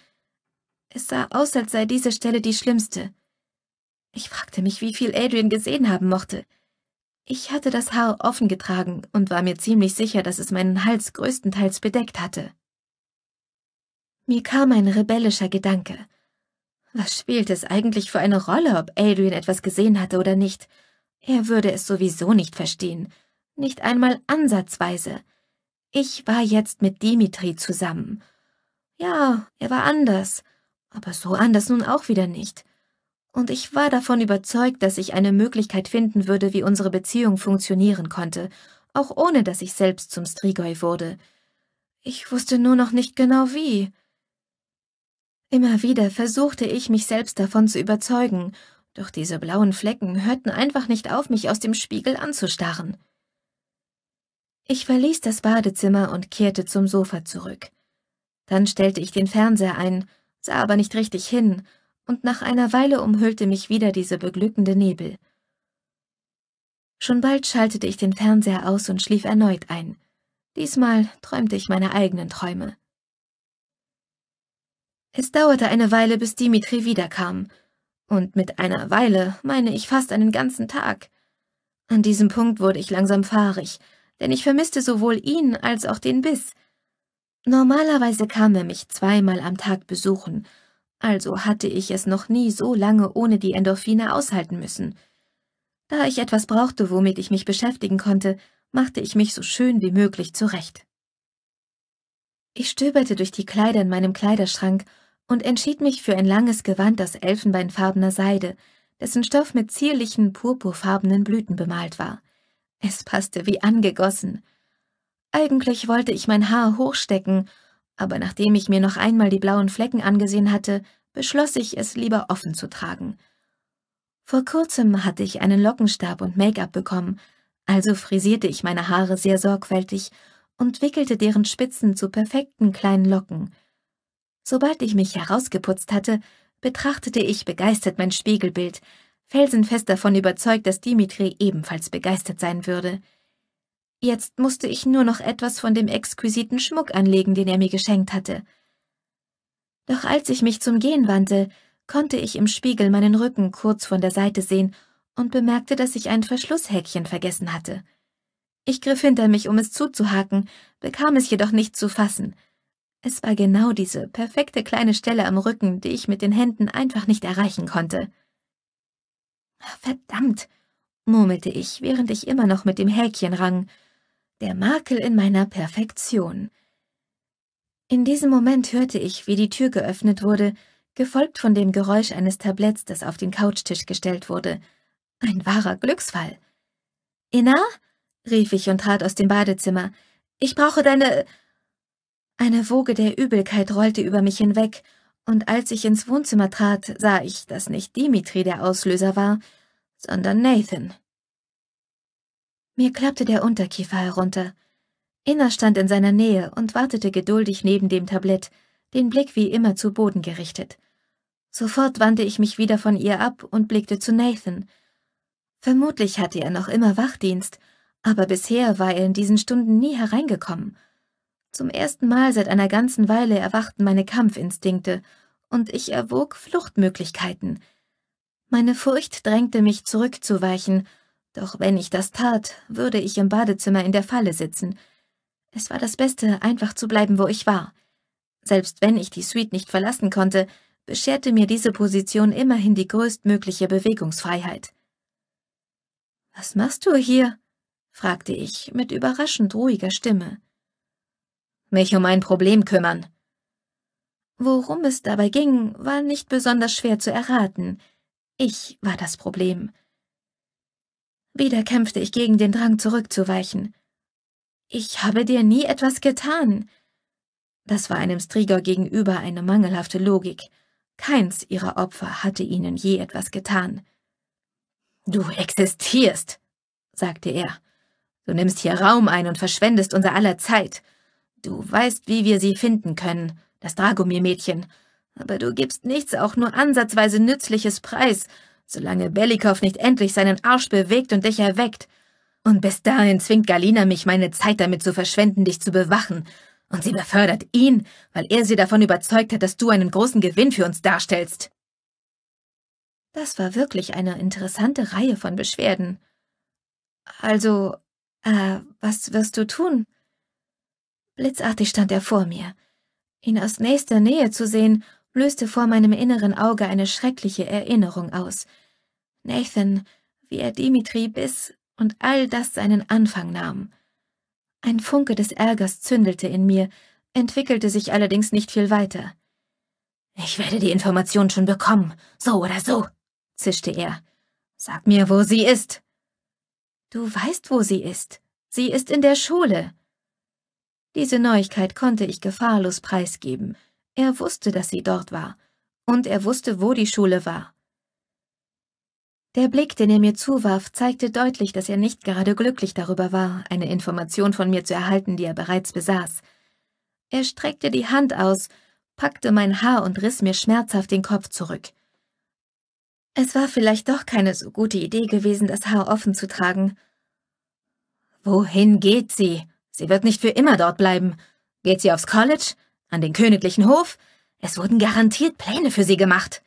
Es sah aus, als sei diese Stelle die schlimmste. Ich fragte mich, wie viel Adrian gesehen haben mochte. Ich hatte das Haar offen getragen und war mir ziemlich sicher, dass es meinen Hals größtenteils bedeckt hatte. Mir kam ein rebellischer Gedanke. Was spielte es eigentlich für eine Rolle, ob Adrian etwas gesehen hatte oder nicht? Er würde es sowieso nicht verstehen, nicht einmal ansatzweise. Ich war jetzt mit Dimitri zusammen. Ja, er war anders, aber so anders nun auch wieder nicht. Und ich war davon überzeugt, dass ich eine Möglichkeit finden würde, wie unsere Beziehung funktionieren konnte, auch ohne dass ich selbst zum Strigoi wurde. Ich wusste nur noch nicht genau wie. Immer wieder versuchte ich, mich selbst davon zu überzeugen, doch diese blauen Flecken hörten einfach nicht auf, mich aus dem Spiegel anzustarren. Ich verließ das Badezimmer und kehrte zum Sofa zurück. Dann stellte ich den Fernseher ein, sah aber nicht richtig hin, und nach einer Weile umhüllte mich wieder dieser beglückende Nebel. Schon bald schaltete ich den Fernseher aus und schlief erneut ein. Diesmal träumte ich meine eigenen Träume. Es dauerte eine Weile, bis Dimitri wiederkam, und mit einer Weile meine ich fast einen ganzen Tag. An diesem Punkt wurde ich langsam fahrig, denn ich vermisste sowohl ihn als auch den Biss. Normalerweise kam er mich zweimal am Tag besuchen, also hatte ich es noch nie so lange ohne die Endorphine aushalten müssen. Da ich etwas brauchte, womit ich mich beschäftigen konnte, machte ich mich so schön wie möglich zurecht. Ich stöberte durch die Kleider in meinem Kleiderschrank und entschied mich für ein langes Gewand aus elfenbeinfarbener Seide, dessen Stoff mit zierlichen, purpurfarbenen Blüten bemalt war. Es passte wie angegossen. Eigentlich wollte ich mein Haar hochstecken, aber nachdem ich mir noch einmal die blauen Flecken angesehen hatte, beschloss ich, es lieber offen zu tragen. Vor kurzem hatte ich einen Lockenstab und Make-up bekommen, also frisierte ich meine Haare sehr sorgfältig und wickelte deren Spitzen zu perfekten kleinen Locken. Sobald ich mich herausgeputzt hatte, betrachtete ich begeistert mein Spiegelbild, felsenfest davon überzeugt, dass Dimitri ebenfalls begeistert sein würde. Jetzt musste ich nur noch etwas von dem exquisiten Schmuck anlegen, den er mir geschenkt hatte. Doch als ich mich zum Gehen wandte, konnte ich im Spiegel meinen Rücken kurz von der Seite sehen und bemerkte, dass ich ein Verschlusshäkchen vergessen hatte. Ich griff hinter mich, um es zuzuhaken, bekam es jedoch nicht zu fassen. Es war genau diese perfekte kleine Stelle am Rücken, die ich mit den Händen einfach nicht erreichen konnte. Verdammt, murmelte ich, während ich immer noch mit dem Häkchen rang. Der Makel in meiner Perfektion. In diesem Moment hörte ich, wie die Tür geöffnet wurde, gefolgt von dem Geräusch eines Tabletts, das auf den Couchtisch gestellt wurde. Ein wahrer Glücksfall. Inna? rief ich und trat aus dem Badezimmer. Ich brauche deine. Eine Woge der Übelkeit rollte über mich hinweg und als ich ins Wohnzimmer trat, sah ich, dass nicht Dimitri der Auslöser war, sondern Nathan. Mir klappte der Unterkiefer herunter. Inner stand in seiner Nähe und wartete geduldig neben dem Tablett, den Blick wie immer zu Boden gerichtet. Sofort wandte ich mich wieder von ihr ab und blickte zu Nathan. Vermutlich hatte er noch immer Wachdienst, aber bisher war er in diesen Stunden nie hereingekommen. Zum ersten Mal seit einer ganzen Weile erwachten meine Kampfinstinkte, und ich erwog Fluchtmöglichkeiten. Meine Furcht drängte mich zurückzuweichen, doch wenn ich das tat, würde ich im Badezimmer in der Falle sitzen. Es war das Beste, einfach zu bleiben, wo ich war. Selbst wenn ich die Suite nicht verlassen konnte, bescherte mir diese Position immerhin die größtmögliche Bewegungsfreiheit. Was machst du hier? fragte ich mit überraschend ruhiger Stimme mich um ein Problem kümmern. Worum es dabei ging, war nicht besonders schwer zu erraten. Ich war das Problem. Wieder kämpfte ich gegen den Drang zurückzuweichen. Ich habe dir nie etwas getan. Das war einem Strigor gegenüber eine mangelhafte Logik. Keins ihrer Opfer hatte ihnen je etwas getan. Du existierst, sagte er. Du nimmst hier Raum ein und verschwendest unser aller Zeit. Du weißt, wie wir sie finden können, das Dragomir-Mädchen. Aber du gibst nichts auch nur ansatzweise Nützliches preis, solange Belikow nicht endlich seinen Arsch bewegt und dich erweckt. Und bis dahin zwingt Galina mich, meine Zeit damit zu verschwenden, dich zu bewachen. Und sie befördert ihn, weil er sie davon überzeugt hat, dass du einen großen Gewinn für uns darstellst. Das war wirklich eine interessante Reihe von Beschwerden. Also, äh, was wirst du tun? Blitzartig stand er vor mir. Ihn aus nächster Nähe zu sehen, löste vor meinem inneren Auge eine schreckliche Erinnerung aus. Nathan, wie er Dimitri biss und all das seinen Anfang nahm. Ein Funke des Ärgers zündelte in mir, entwickelte sich allerdings nicht viel weiter. Ich werde die Information schon bekommen, so oder so, zischte er. Sag mir, wo sie ist. Du weißt, wo sie ist. Sie ist in der Schule. Diese Neuigkeit konnte ich gefahrlos preisgeben. Er wusste, dass sie dort war. Und er wusste, wo die Schule war. Der Blick, den er mir zuwarf, zeigte deutlich, dass er nicht gerade glücklich darüber war, eine Information von mir zu erhalten, die er bereits besaß. Er streckte die Hand aus, packte mein Haar und riss mir schmerzhaft den Kopf zurück. Es war vielleicht doch keine so gute Idee gewesen, das Haar offen zu tragen. Wohin geht sie? Sie wird nicht für immer dort bleiben. Geht sie aufs College? An den königlichen Hof? Es wurden garantiert Pläne für sie gemacht.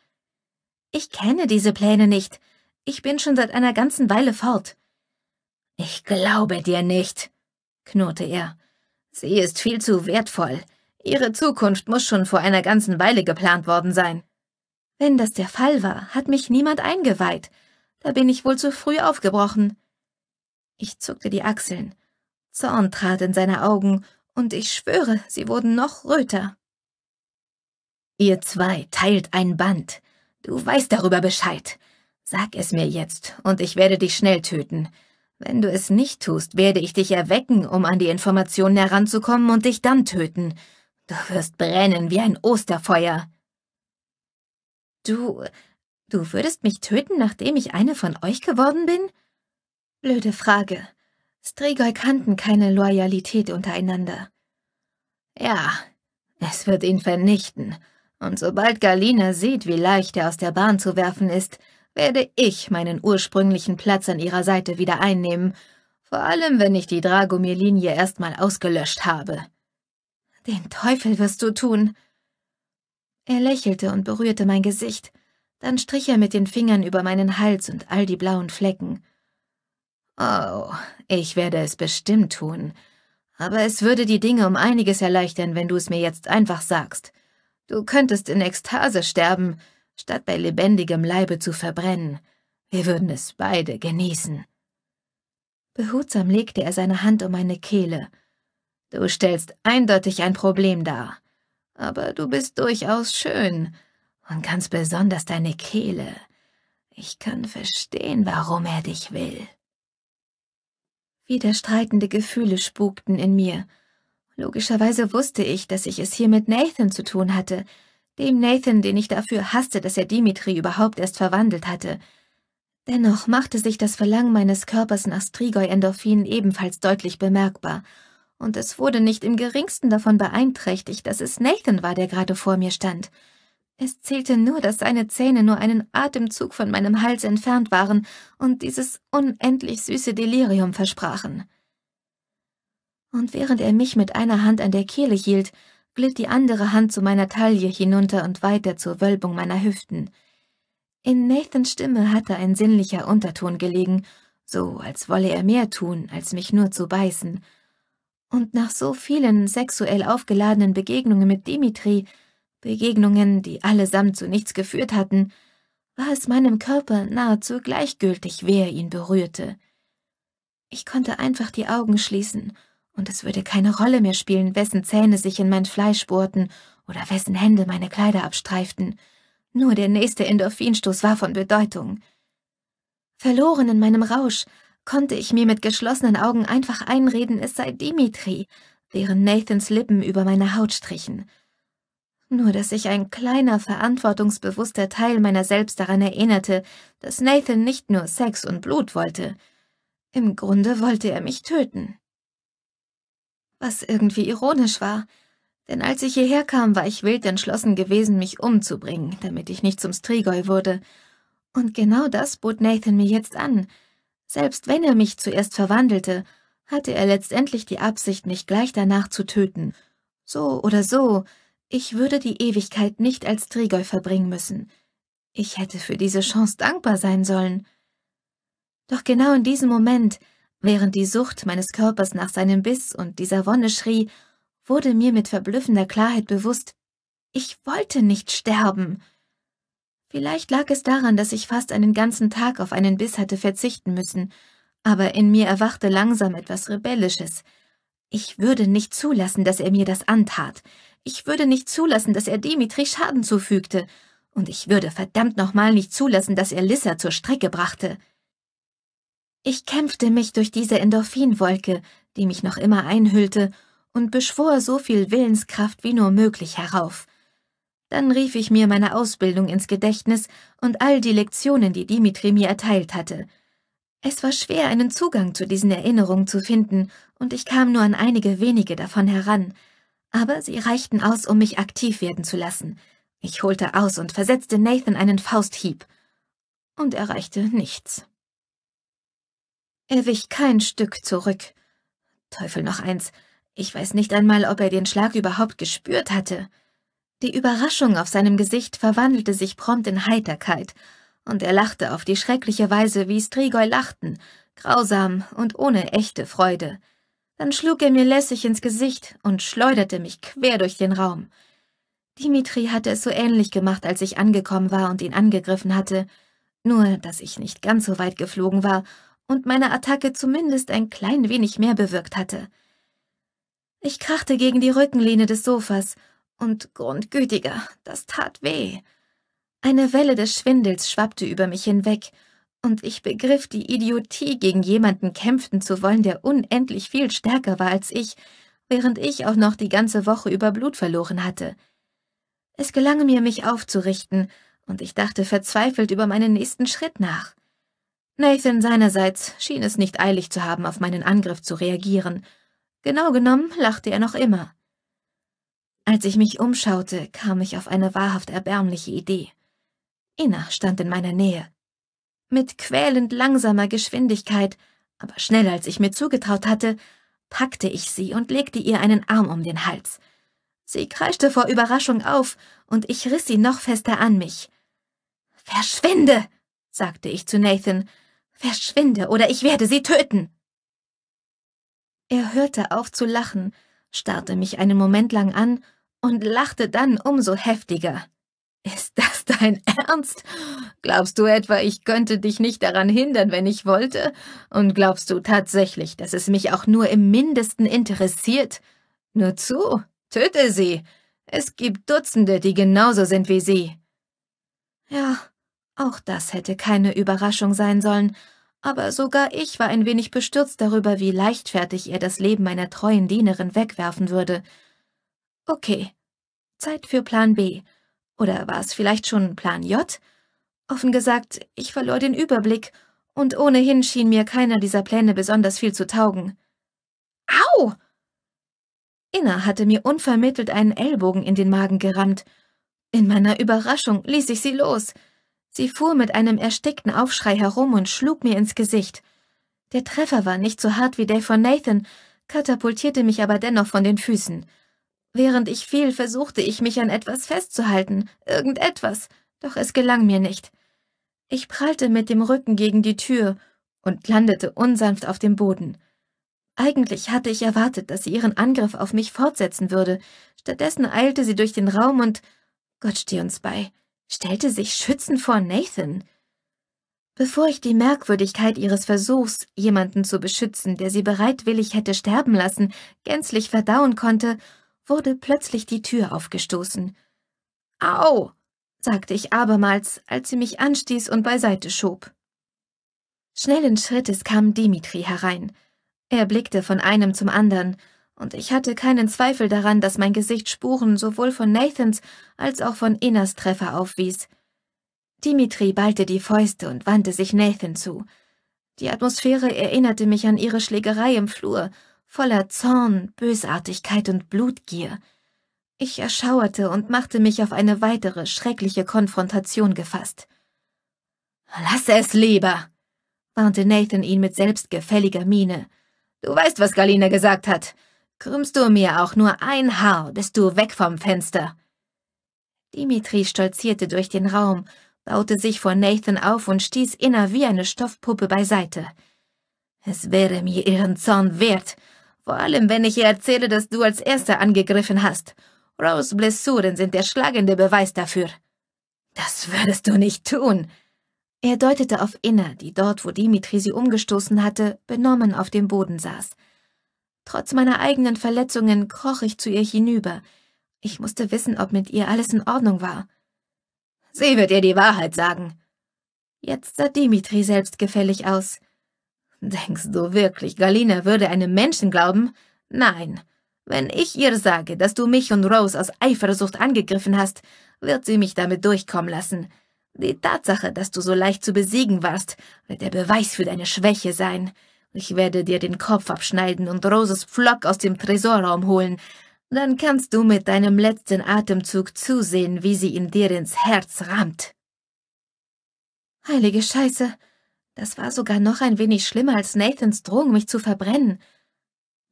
Ich kenne diese Pläne nicht. Ich bin schon seit einer ganzen Weile fort. Ich glaube dir nicht, knurrte er. Sie ist viel zu wertvoll. Ihre Zukunft muss schon vor einer ganzen Weile geplant worden sein. Wenn das der Fall war, hat mich niemand eingeweiht. Da bin ich wohl zu früh aufgebrochen. Ich zuckte die Achseln. Zorn trat in seine Augen, und ich schwöre, sie wurden noch röter. Ihr zwei teilt ein Band. Du weißt darüber Bescheid. Sag es mir jetzt, und ich werde dich schnell töten. Wenn du es nicht tust, werde ich dich erwecken, um an die Informationen heranzukommen und dich dann töten. Du wirst brennen wie ein Osterfeuer. Du. du würdest mich töten, nachdem ich eine von euch geworden bin? Blöde Frage. Strigoi kannten keine Loyalität untereinander. Ja, es wird ihn vernichten, und sobald Galina sieht, wie leicht er aus der Bahn zu werfen ist, werde ich meinen ursprünglichen Platz an ihrer Seite wieder einnehmen, vor allem wenn ich die Dragomir-Linie erstmal ausgelöscht habe. Den Teufel wirst du tun. Er lächelte und berührte mein Gesicht, dann strich er mit den Fingern über meinen Hals und all die blauen Flecken. Oh, ich werde es bestimmt tun. Aber es würde die Dinge um einiges erleichtern, wenn du es mir jetzt einfach sagst. Du könntest in Ekstase sterben, statt bei lebendigem Leibe zu verbrennen. Wir würden es beide genießen. Behutsam legte er seine Hand um meine Kehle. Du stellst eindeutig ein Problem dar. Aber du bist durchaus schön. Und ganz besonders deine Kehle. Ich kann verstehen, warum er dich will. Widerstreitende Gefühle spukten in mir. Logischerweise wusste ich, dass ich es hier mit Nathan zu tun hatte, dem Nathan, den ich dafür hasste, dass er Dimitri überhaupt erst verwandelt hatte. Dennoch machte sich das Verlangen meines Körpers nach Strigoi-Endorphinen ebenfalls deutlich bemerkbar, und es wurde nicht im geringsten davon beeinträchtigt, dass es Nathan war, der gerade vor mir stand. Es zählte nur, dass seine Zähne nur einen Atemzug von meinem Hals entfernt waren und dieses unendlich süße Delirium versprachen. Und während er mich mit einer Hand an der Kehle hielt, glitt die andere Hand zu meiner Taille hinunter und weiter zur Wölbung meiner Hüften. In Nathans Stimme hatte ein sinnlicher Unterton gelegen, so als wolle er mehr tun, als mich nur zu beißen. Und nach so vielen sexuell aufgeladenen Begegnungen mit Dimitri Begegnungen, die allesamt zu nichts geführt hatten, war es meinem Körper nahezu gleichgültig, wer ihn berührte. Ich konnte einfach die Augen schließen, und es würde keine Rolle mehr spielen, wessen Zähne sich in mein Fleisch bohrten oder wessen Hände meine Kleider abstreiften. Nur der nächste Endorphinstoß war von Bedeutung. Verloren in meinem Rausch konnte ich mir mit geschlossenen Augen einfach einreden, es sei Dimitri, während Nathans Lippen über meine Haut strichen nur dass sich ein kleiner, verantwortungsbewusster Teil meiner selbst daran erinnerte, dass Nathan nicht nur Sex und Blut wollte. Im Grunde wollte er mich töten. Was irgendwie ironisch war, denn als ich hierher kam, war ich wild entschlossen gewesen, mich umzubringen, damit ich nicht zum Strigoi wurde. Und genau das bot Nathan mir jetzt an. Selbst wenn er mich zuerst verwandelte, hatte er letztendlich die Absicht, mich gleich danach zu töten. So oder so, ich würde die Ewigkeit nicht als Trigol verbringen müssen. Ich hätte für diese Chance dankbar sein sollen. Doch genau in diesem Moment, während die Sucht meines Körpers nach seinem Biss und dieser Wonne schrie, wurde mir mit verblüffender Klarheit bewusst, ich wollte nicht sterben. Vielleicht lag es daran, dass ich fast einen ganzen Tag auf einen Biss hatte verzichten müssen, aber in mir erwachte langsam etwas Rebellisches. Ich würde nicht zulassen, dass er mir das antat. Ich würde nicht zulassen, dass er Dimitri Schaden zufügte. Und ich würde verdammt nochmal nicht zulassen, dass er Lissa zur Strecke brachte. Ich kämpfte mich durch diese Endorphinwolke, die mich noch immer einhüllte, und beschwor so viel Willenskraft wie nur möglich herauf. Dann rief ich mir meine Ausbildung ins Gedächtnis und all die Lektionen, die Dimitri mir erteilt hatte. Es war schwer, einen Zugang zu diesen Erinnerungen zu finden, und ich kam nur an einige wenige davon heran, aber sie reichten aus, um mich aktiv werden zu lassen. Ich holte aus und versetzte Nathan einen Fausthieb und erreichte nichts. Er wich kein Stück zurück. Teufel noch eins, ich weiß nicht einmal, ob er den Schlag überhaupt gespürt hatte. Die Überraschung auf seinem Gesicht verwandelte sich prompt in Heiterkeit, und er lachte auf die schreckliche Weise, wie Strigoi lachten, grausam und ohne echte Freude. Dann schlug er mir lässig ins Gesicht und schleuderte mich quer durch den Raum. Dimitri hatte es so ähnlich gemacht, als ich angekommen war und ihn angegriffen hatte, nur dass ich nicht ganz so weit geflogen war und meine Attacke zumindest ein klein wenig mehr bewirkt hatte. Ich krachte gegen die Rückenlehne des Sofas, und grundgütiger, das tat weh. Eine Welle des Schwindels schwappte über mich hinweg, und ich begriff die Idiotie, gegen jemanden kämpfen zu wollen, der unendlich viel stärker war als ich, während ich auch noch die ganze Woche über Blut verloren hatte. Es gelang mir, mich aufzurichten, und ich dachte verzweifelt über meinen nächsten Schritt nach. Nathan seinerseits schien es nicht eilig zu haben, auf meinen Angriff zu reagieren. Genau genommen lachte er noch immer. Als ich mich umschaute, kam ich auf eine wahrhaft erbärmliche Idee. Ina stand in meiner Nähe. Mit quälend langsamer Geschwindigkeit, aber schneller als ich mir zugetraut hatte, packte ich sie und legte ihr einen Arm um den Hals. Sie kreischte vor Überraschung auf, und ich riss sie noch fester an mich. Verschwinde, sagte ich zu Nathan, verschwinde, oder ich werde sie töten. Er hörte auf zu lachen, starrte mich einen Moment lang an und lachte dann umso heftiger. Ist das dein *laughs* Ernst? Glaubst du etwa, ich könnte dich nicht daran hindern, wenn ich wollte? Und glaubst du tatsächlich, dass es mich auch nur im mindesten interessiert? Nur zu, töte sie. Es gibt Dutzende, die genauso sind wie sie. Ja, auch das hätte keine Überraschung sein sollen, aber sogar ich war ein wenig bestürzt darüber, wie leichtfertig er das Leben meiner treuen Dienerin wegwerfen würde. Okay, Zeit für Plan B. Oder war es vielleicht schon Plan J? Offen gesagt, ich verlor den Überblick, und ohnehin schien mir keiner dieser Pläne besonders viel zu taugen. Au! Inna hatte mir unvermittelt einen Ellbogen in den Magen gerammt. In meiner Überraschung ließ ich sie los. Sie fuhr mit einem erstickten Aufschrei herum und schlug mir ins Gesicht. Der Treffer war nicht so hart wie der von Nathan, katapultierte mich aber dennoch von den Füßen. Während ich fiel, versuchte ich mich an etwas festzuhalten, irgendetwas, doch es gelang mir nicht. Ich prallte mit dem Rücken gegen die Tür und landete unsanft auf dem Boden. Eigentlich hatte ich erwartet, dass sie ihren Angriff auf mich fortsetzen würde, stattdessen eilte sie durch den Raum und Gott steh uns bei, stellte sich schützend vor Nathan. Bevor ich die Merkwürdigkeit ihres Versuchs, jemanden zu beschützen, der sie bereitwillig hätte sterben lassen, gänzlich verdauen konnte, wurde plötzlich die Tür aufgestoßen. Au! sagte ich abermals, als sie mich anstieß und beiseite schob. Schnellen Schrittes kam Dimitri herein. Er blickte von einem zum anderen, und ich hatte keinen Zweifel daran, dass mein Gesicht Spuren sowohl von Nathans als auch von Inners Treffer aufwies. Dimitri ballte die Fäuste und wandte sich Nathan zu. Die Atmosphäre erinnerte mich an ihre Schlägerei im Flur voller Zorn, Bösartigkeit und Blutgier. Ich erschauerte und machte mich auf eine weitere schreckliche Konfrontation gefasst. Lass es lieber, warnte Nathan ihn mit selbstgefälliger Miene. Du weißt, was Galina gesagt hat. Krümmst du mir auch nur ein Haar, bist du weg vom Fenster. Dimitri stolzierte durch den Raum, baute sich vor Nathan auf und stieß inner wie eine Stoffpuppe beiseite. Es wäre mir ihren Zorn wert, vor allem, wenn ich ihr erzähle, dass du als Erster angegriffen hast. Rose' Blessuren sind der schlagende Beweis dafür. Das würdest du nicht tun. Er deutete auf Inna, die dort, wo Dimitri sie umgestoßen hatte, benommen auf dem Boden saß. Trotz meiner eigenen Verletzungen kroch ich zu ihr hinüber. Ich musste wissen, ob mit ihr alles in Ordnung war. Sie wird ihr die Wahrheit sagen. Jetzt sah Dimitri selbstgefällig aus. Denkst du wirklich, Galina würde einem Menschen glauben? Nein. Wenn ich ihr sage, dass du mich und Rose aus Eifersucht angegriffen hast, wird sie mich damit durchkommen lassen. Die Tatsache, dass du so leicht zu besiegen warst, wird der Beweis für deine Schwäche sein. Ich werde dir den Kopf abschneiden und Roses Pflock aus dem Tresorraum holen. Dann kannst du mit deinem letzten Atemzug zusehen, wie sie ihn dir ins Herz rammt. Heilige Scheiße, das war sogar noch ein wenig schlimmer als Nathans Drohung, mich zu verbrennen.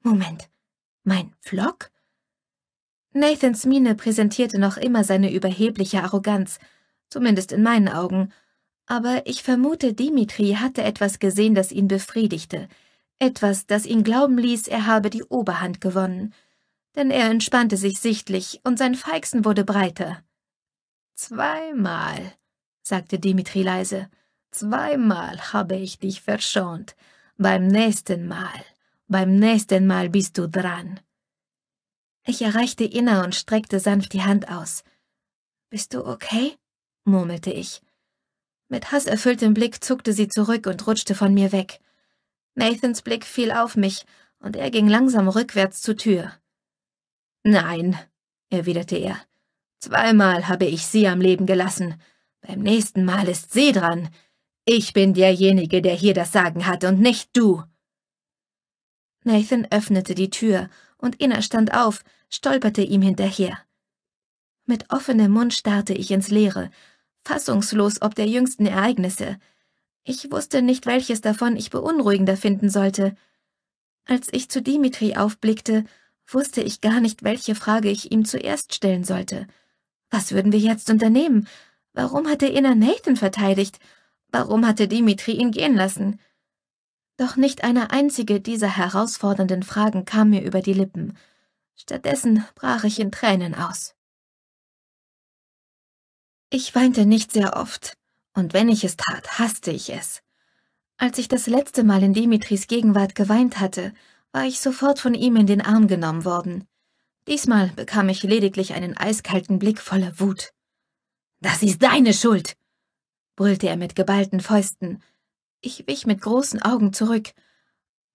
Moment, mein Pflock? Nathans Miene präsentierte noch immer seine überhebliche Arroganz, zumindest in meinen Augen, aber ich vermute, Dimitri hatte etwas gesehen, das ihn befriedigte, etwas, das ihn glauben ließ, er habe die Oberhand gewonnen, denn er entspannte sich sichtlich und sein Feixen wurde breiter. Zweimal, sagte Dimitri leise. Zweimal habe ich dich verschont. Beim nächsten Mal, beim nächsten Mal bist du dran. Ich erreichte Inna und streckte sanft die Hand aus. Bist du okay? murmelte ich. Mit hasserfülltem Blick zuckte sie zurück und rutschte von mir weg. Nathans Blick fiel auf mich, und er ging langsam rückwärts zur Tür. Nein, erwiderte er. Zweimal habe ich sie am Leben gelassen. Beim nächsten Mal ist sie dran. Ich bin derjenige, der hier das Sagen hat und nicht du. Nathan öffnete die Tür und Inna stand auf, stolperte ihm hinterher. Mit offenem Mund starrte ich ins Leere, fassungslos ob der jüngsten Ereignisse. Ich wusste nicht, welches davon ich beunruhigender finden sollte. Als ich zu Dimitri aufblickte, wusste ich gar nicht, welche Frage ich ihm zuerst stellen sollte. Was würden wir jetzt unternehmen? Warum hatte Inna Nathan verteidigt? Warum hatte Dimitri ihn gehen lassen? Doch nicht eine einzige dieser herausfordernden Fragen kam mir über die Lippen. Stattdessen brach ich in Tränen aus. Ich weinte nicht sehr oft, und wenn ich es tat, hasste ich es. Als ich das letzte Mal in Dimitris Gegenwart geweint hatte, war ich sofort von ihm in den Arm genommen worden. Diesmal bekam ich lediglich einen eiskalten Blick voller Wut. Das ist deine Schuld, brüllte er mit geballten Fäusten. Ich wich mit großen Augen zurück.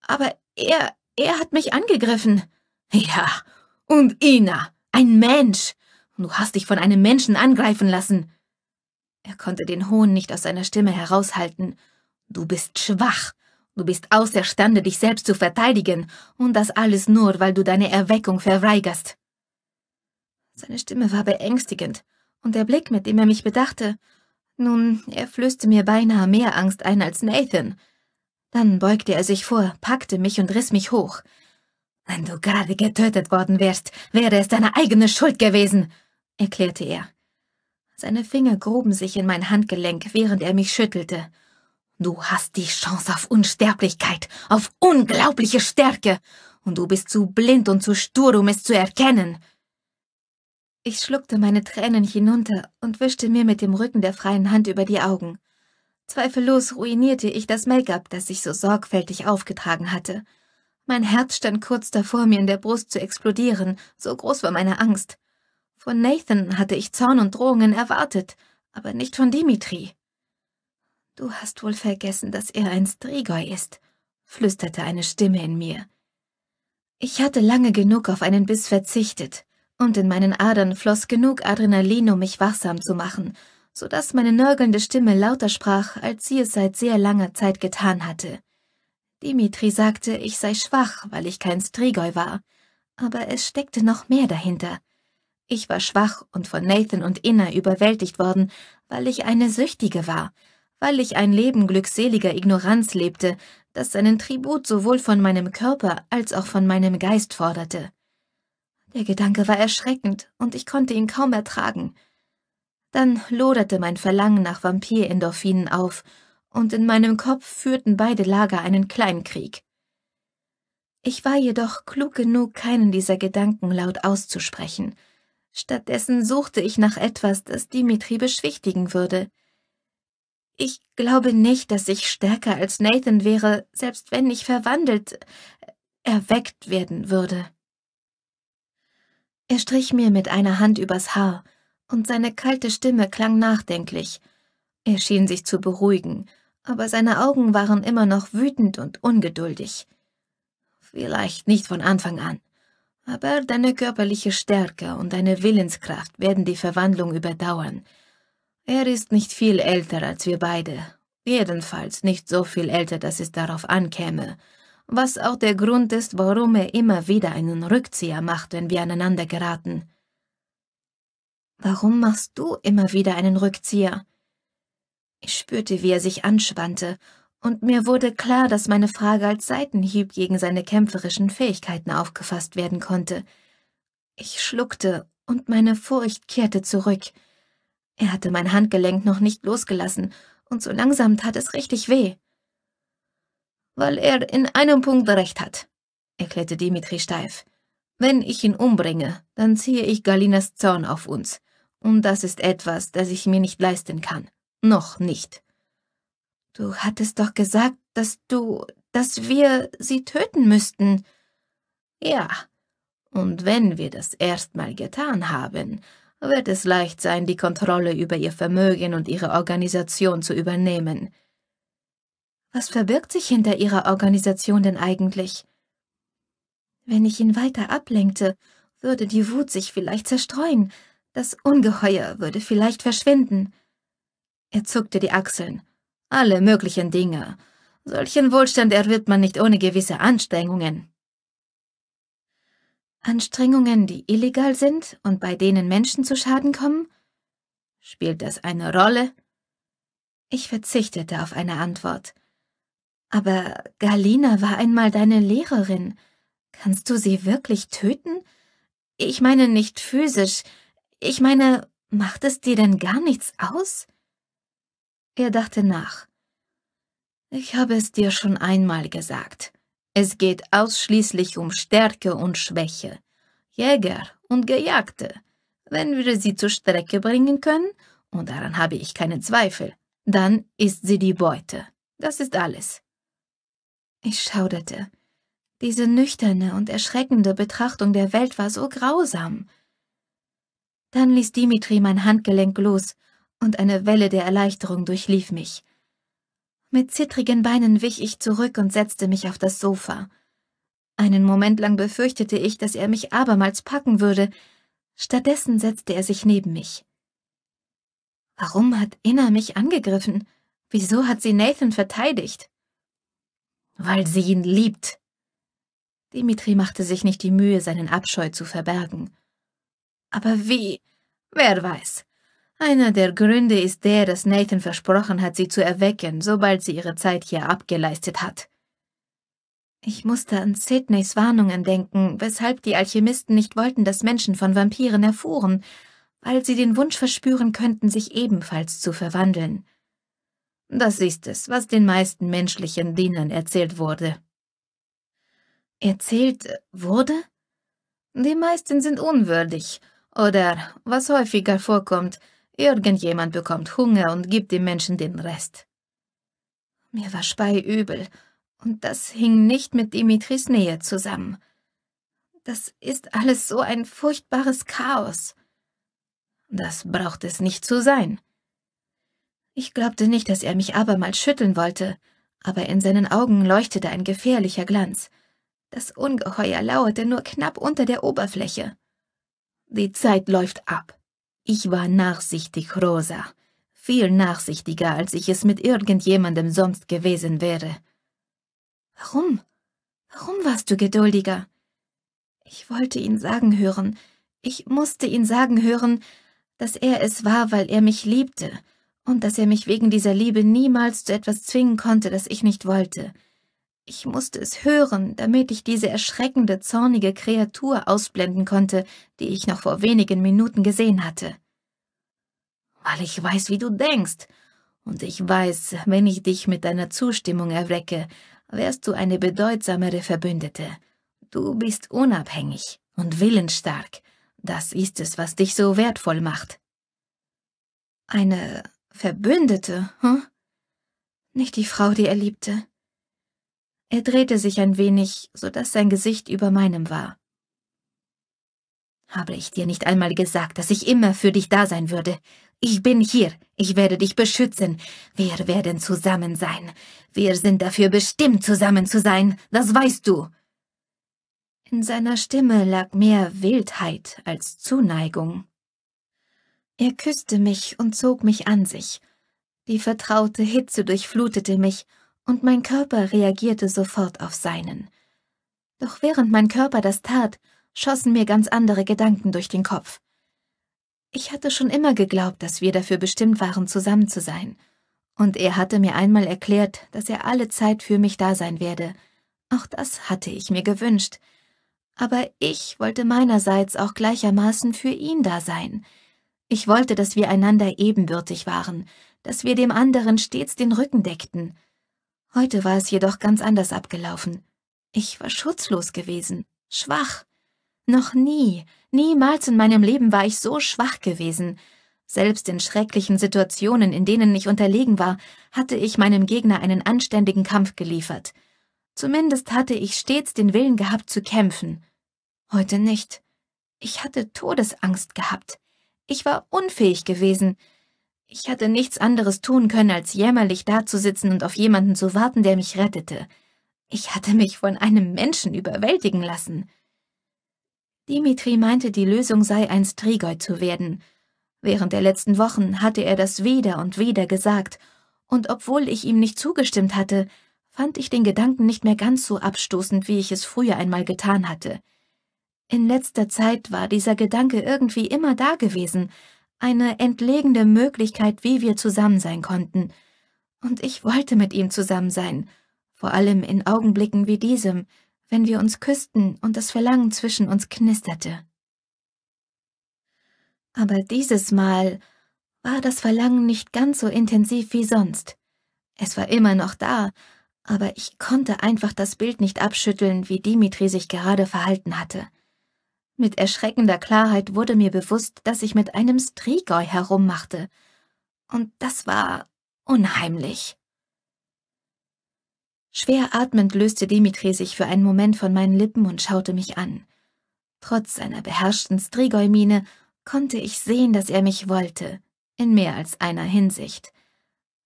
Aber er, er hat mich angegriffen. Ja, und Ina, ein Mensch. Du hast dich von einem Menschen angreifen lassen. Er konnte den Hohn nicht aus seiner Stimme heraushalten. Du bist schwach. Du bist außerstande, dich selbst zu verteidigen, und das alles nur, weil du deine Erweckung verweigerst. Seine Stimme war beängstigend, und der Blick, mit dem er mich bedachte, nun, er flößte mir beinahe mehr Angst ein als Nathan. Dann beugte er sich vor, packte mich und riss mich hoch. Wenn du gerade getötet worden wärst, wäre es deine eigene Schuld gewesen, erklärte er. Seine Finger gruben sich in mein Handgelenk, während er mich schüttelte. Du hast die Chance auf Unsterblichkeit, auf unglaubliche Stärke, und du bist zu blind und zu stur, um es zu erkennen. Ich schluckte meine Tränen hinunter und wischte mir mit dem Rücken der freien Hand über die Augen. Zweifellos ruinierte ich das Make-up, das ich so sorgfältig aufgetragen hatte. Mein Herz stand kurz davor, mir in der Brust zu explodieren, so groß war meine Angst. Von Nathan hatte ich Zorn und Drohungen erwartet, aber nicht von Dimitri. Du hast wohl vergessen, dass er ein Strigoi ist, flüsterte eine Stimme in mir. Ich hatte lange genug auf einen Biss verzichtet und in meinen Adern floss genug Adrenalin, um mich wachsam zu machen, so dass meine nörgelnde Stimme lauter sprach, als sie es seit sehr langer Zeit getan hatte. Dimitri sagte, ich sei schwach, weil ich kein Strigoi war, aber es steckte noch mehr dahinter. Ich war schwach und von Nathan und Inna überwältigt worden, weil ich eine Süchtige war, weil ich ein Leben glückseliger Ignoranz lebte, das seinen Tribut sowohl von meinem Körper als auch von meinem Geist forderte. Der Gedanke war erschreckend, und ich konnte ihn kaum ertragen. Dann loderte mein Verlangen nach Vampirendorphinen auf, und in meinem Kopf führten beide Lager einen Kleinkrieg. Ich war jedoch klug genug, keinen dieser Gedanken laut auszusprechen. Stattdessen suchte ich nach etwas, das Dimitri beschwichtigen würde. Ich glaube nicht, dass ich stärker als Nathan wäre, selbst wenn ich verwandelt, äh, erweckt werden würde. Er strich mir mit einer Hand übers Haar, und seine kalte Stimme klang nachdenklich. Er schien sich zu beruhigen, aber seine Augen waren immer noch wütend und ungeduldig. Vielleicht nicht von Anfang an, aber deine körperliche Stärke und deine Willenskraft werden die Verwandlung überdauern. Er ist nicht viel älter als wir beide, jedenfalls nicht so viel älter, dass es darauf ankäme, was auch der Grund ist, warum er immer wieder einen Rückzieher macht, wenn wir aneinander geraten. Warum machst du immer wieder einen Rückzieher? Ich spürte, wie er sich anspannte, und mir wurde klar, dass meine Frage als Seitenhieb gegen seine kämpferischen Fähigkeiten aufgefasst werden konnte. Ich schluckte, und meine Furcht kehrte zurück. Er hatte mein Handgelenk noch nicht losgelassen, und so langsam tat es richtig weh weil er in einem Punkt recht hat, erklärte Dimitri steif. Wenn ich ihn umbringe, dann ziehe ich Galinas Zorn auf uns. Und das ist etwas, das ich mir nicht leisten kann. Noch nicht. Du hattest doch gesagt, dass du, dass wir sie töten müssten. Ja. Und wenn wir das erstmal getan haben, wird es leicht sein, die Kontrolle über ihr Vermögen und ihre Organisation zu übernehmen. Was verbirgt sich hinter Ihrer Organisation denn eigentlich? Wenn ich ihn weiter ablenkte, würde die Wut sich vielleicht zerstreuen, das Ungeheuer würde vielleicht verschwinden. Er zuckte die Achseln. Alle möglichen Dinge. Solchen Wohlstand erwirbt man nicht ohne gewisse Anstrengungen. Anstrengungen, die illegal sind und bei denen Menschen zu Schaden kommen? Spielt das eine Rolle? Ich verzichtete auf eine Antwort. Aber Galina war einmal deine Lehrerin. Kannst du sie wirklich töten? Ich meine nicht physisch. Ich meine, macht es dir denn gar nichts aus? Er dachte nach. Ich habe es dir schon einmal gesagt. Es geht ausschließlich um Stärke und Schwäche. Jäger und Gejagte. Wenn wir sie zur Strecke bringen können, und daran habe ich keinen Zweifel, dann ist sie die Beute. Das ist alles. Ich schauderte. Diese nüchterne und erschreckende Betrachtung der Welt war so grausam. Dann ließ Dimitri mein Handgelenk los, und eine Welle der Erleichterung durchlief mich. Mit zittrigen Beinen wich ich zurück und setzte mich auf das Sofa. Einen Moment lang befürchtete ich, dass er mich abermals packen würde, stattdessen setzte er sich neben mich. Warum hat Inna mich angegriffen? Wieso hat sie Nathan verteidigt? Weil sie ihn liebt. Dimitri machte sich nicht die Mühe, seinen Abscheu zu verbergen. Aber wie? Wer weiß. Einer der Gründe ist der, dass Nathan versprochen hat, sie zu erwecken, sobald sie ihre Zeit hier abgeleistet hat. Ich musste an Sidneys Warnungen denken, weshalb die Alchemisten nicht wollten, dass Menschen von Vampiren erfuhren, weil sie den Wunsch verspüren könnten, sich ebenfalls zu verwandeln. Das ist es, was den meisten menschlichen Dienern erzählt wurde. Erzählt wurde? Die meisten sind unwürdig, oder, was häufiger vorkommt, irgendjemand bekommt Hunger und gibt dem Menschen den Rest. Mir war Spei übel, und das hing nicht mit Dimitris Nähe zusammen. Das ist alles so ein furchtbares Chaos. Das braucht es nicht zu sein. Ich glaubte nicht, dass er mich abermals schütteln wollte, aber in seinen Augen leuchtete ein gefährlicher Glanz. Das Ungeheuer lauerte nur knapp unter der Oberfläche. Die Zeit läuft ab. Ich war nachsichtig, Rosa. Viel nachsichtiger, als ich es mit irgendjemandem sonst gewesen wäre. Warum? Warum warst du geduldiger? Ich wollte ihn sagen hören. Ich musste ihn sagen hören, dass er es war, weil er mich liebte und dass er mich wegen dieser Liebe niemals zu etwas zwingen konnte, das ich nicht wollte. Ich musste es hören, damit ich diese erschreckende, zornige Kreatur ausblenden konnte, die ich noch vor wenigen Minuten gesehen hatte. Weil ich weiß, wie du denkst, und ich weiß, wenn ich dich mit deiner Zustimmung erwecke, wärst du eine bedeutsamere Verbündete. Du bist unabhängig und willensstark. Das ist es, was dich so wertvoll macht. Eine Verbündete, hm? Nicht die Frau, die er liebte. Er drehte sich ein wenig, so dass sein Gesicht über meinem war. Habe ich dir nicht einmal gesagt, dass ich immer für dich da sein würde? Ich bin hier, ich werde dich beschützen. Wir werden zusammen sein. Wir sind dafür bestimmt, zusammen zu sein, das weißt du. In seiner Stimme lag mehr Wildheit als Zuneigung. Er küsste mich und zog mich an sich. Die vertraute Hitze durchflutete mich, und mein Körper reagierte sofort auf seinen. Doch während mein Körper das tat, schossen mir ganz andere Gedanken durch den Kopf. Ich hatte schon immer geglaubt, dass wir dafür bestimmt waren, zusammen zu sein. Und er hatte mir einmal erklärt, dass er alle Zeit für mich da sein werde. Auch das hatte ich mir gewünscht. Aber ich wollte meinerseits auch gleichermaßen für ihn da sein – ich wollte, dass wir einander ebenbürtig waren, dass wir dem anderen stets den Rücken deckten. Heute war es jedoch ganz anders abgelaufen. Ich war schutzlos gewesen, schwach. Noch nie, niemals in meinem Leben war ich so schwach gewesen. Selbst in schrecklichen Situationen, in denen ich unterlegen war, hatte ich meinem Gegner einen anständigen Kampf geliefert. Zumindest hatte ich stets den Willen gehabt zu kämpfen. Heute nicht. Ich hatte Todesangst gehabt. Ich war unfähig gewesen. Ich hatte nichts anderes tun können, als jämmerlich dazusitzen und auf jemanden zu warten, der mich rettete. Ich hatte mich von einem Menschen überwältigen lassen. Dimitri meinte, die Lösung sei, ein Strigoi zu werden. Während der letzten Wochen hatte er das wieder und wieder gesagt, und obwohl ich ihm nicht zugestimmt hatte, fand ich den Gedanken nicht mehr ganz so abstoßend, wie ich es früher einmal getan hatte. In letzter Zeit war dieser Gedanke irgendwie immer da gewesen, eine entlegene Möglichkeit, wie wir zusammen sein konnten. Und ich wollte mit ihm zusammen sein, vor allem in Augenblicken wie diesem, wenn wir uns küssten und das Verlangen zwischen uns knisterte. Aber dieses Mal war das Verlangen nicht ganz so intensiv wie sonst. Es war immer noch da, aber ich konnte einfach das Bild nicht abschütteln, wie Dimitri sich gerade verhalten hatte. Mit erschreckender Klarheit wurde mir bewusst, dass ich mit einem Strigoi herummachte. Und das war unheimlich. Schwer atmend löste Dimitri sich für einen Moment von meinen Lippen und schaute mich an. Trotz seiner beherrschten Strigoi-Miene konnte ich sehen, dass er mich wollte, in mehr als einer Hinsicht.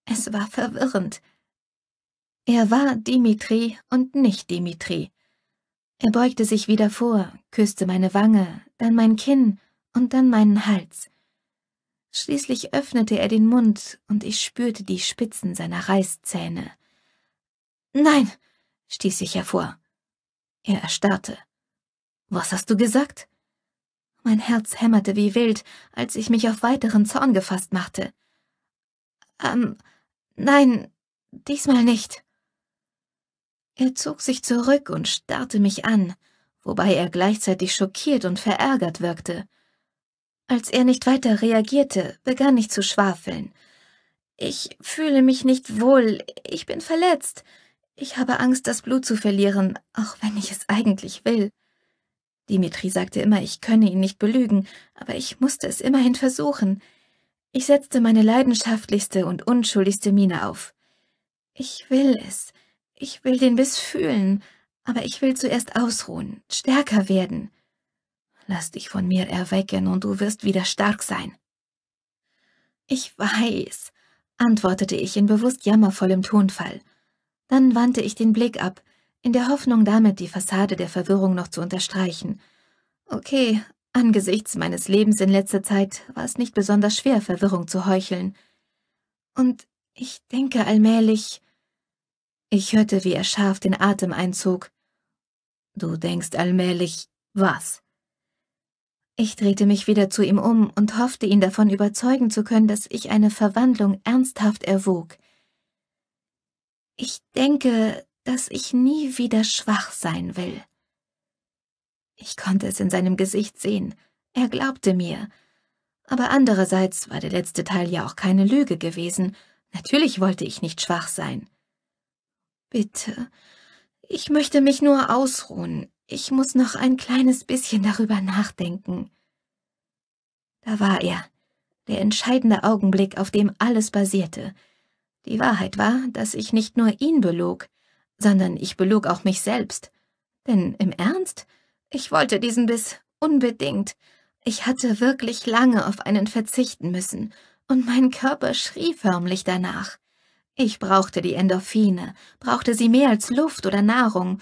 Es war verwirrend. Er war Dimitri und nicht Dimitri. Er beugte sich wieder vor, küsste meine Wange, dann mein Kinn und dann meinen Hals. Schließlich öffnete er den Mund und ich spürte die Spitzen seiner Reißzähne. Nein, stieß ich hervor. Er erstarrte. Was hast du gesagt? Mein Herz hämmerte wie wild, als ich mich auf weiteren Zorn gefasst machte. Ähm, nein, diesmal nicht. Er zog sich zurück und starrte mich an, wobei er gleichzeitig schockiert und verärgert wirkte. Als er nicht weiter reagierte, begann ich zu schwafeln. Ich fühle mich nicht wohl, ich bin verletzt, ich habe Angst, das Blut zu verlieren, auch wenn ich es eigentlich will. Dimitri sagte immer, ich könne ihn nicht belügen, aber ich musste es immerhin versuchen. Ich setzte meine leidenschaftlichste und unschuldigste Miene auf. Ich will es. Ich will den Biss fühlen, aber ich will zuerst ausruhen, stärker werden. Lass dich von mir erwecken und du wirst wieder stark sein. Ich weiß, antwortete ich in bewusst jammervollem Tonfall. Dann wandte ich den Blick ab, in der Hoffnung, damit die Fassade der Verwirrung noch zu unterstreichen. Okay, angesichts meines Lebens in letzter Zeit war es nicht besonders schwer, Verwirrung zu heucheln. Und ich denke allmählich, ich hörte, wie er scharf den Atem einzog. Du denkst allmählich, was? Ich drehte mich wieder zu ihm um und hoffte, ihn davon überzeugen zu können, dass ich eine Verwandlung ernsthaft erwog. Ich denke, dass ich nie wieder schwach sein will. Ich konnte es in seinem Gesicht sehen. Er glaubte mir. Aber andererseits war der letzte Teil ja auch keine Lüge gewesen. Natürlich wollte ich nicht schwach sein. Bitte. Ich möchte mich nur ausruhen. Ich muss noch ein kleines bisschen darüber nachdenken. Da war er, der entscheidende Augenblick, auf dem alles basierte. Die Wahrheit war, dass ich nicht nur ihn belog, sondern ich belog auch mich selbst. Denn im Ernst, ich wollte diesen Biss unbedingt. Ich hatte wirklich lange auf einen verzichten müssen, und mein Körper schrie förmlich danach. Ich brauchte die Endorphine, brauchte sie mehr als Luft oder Nahrung,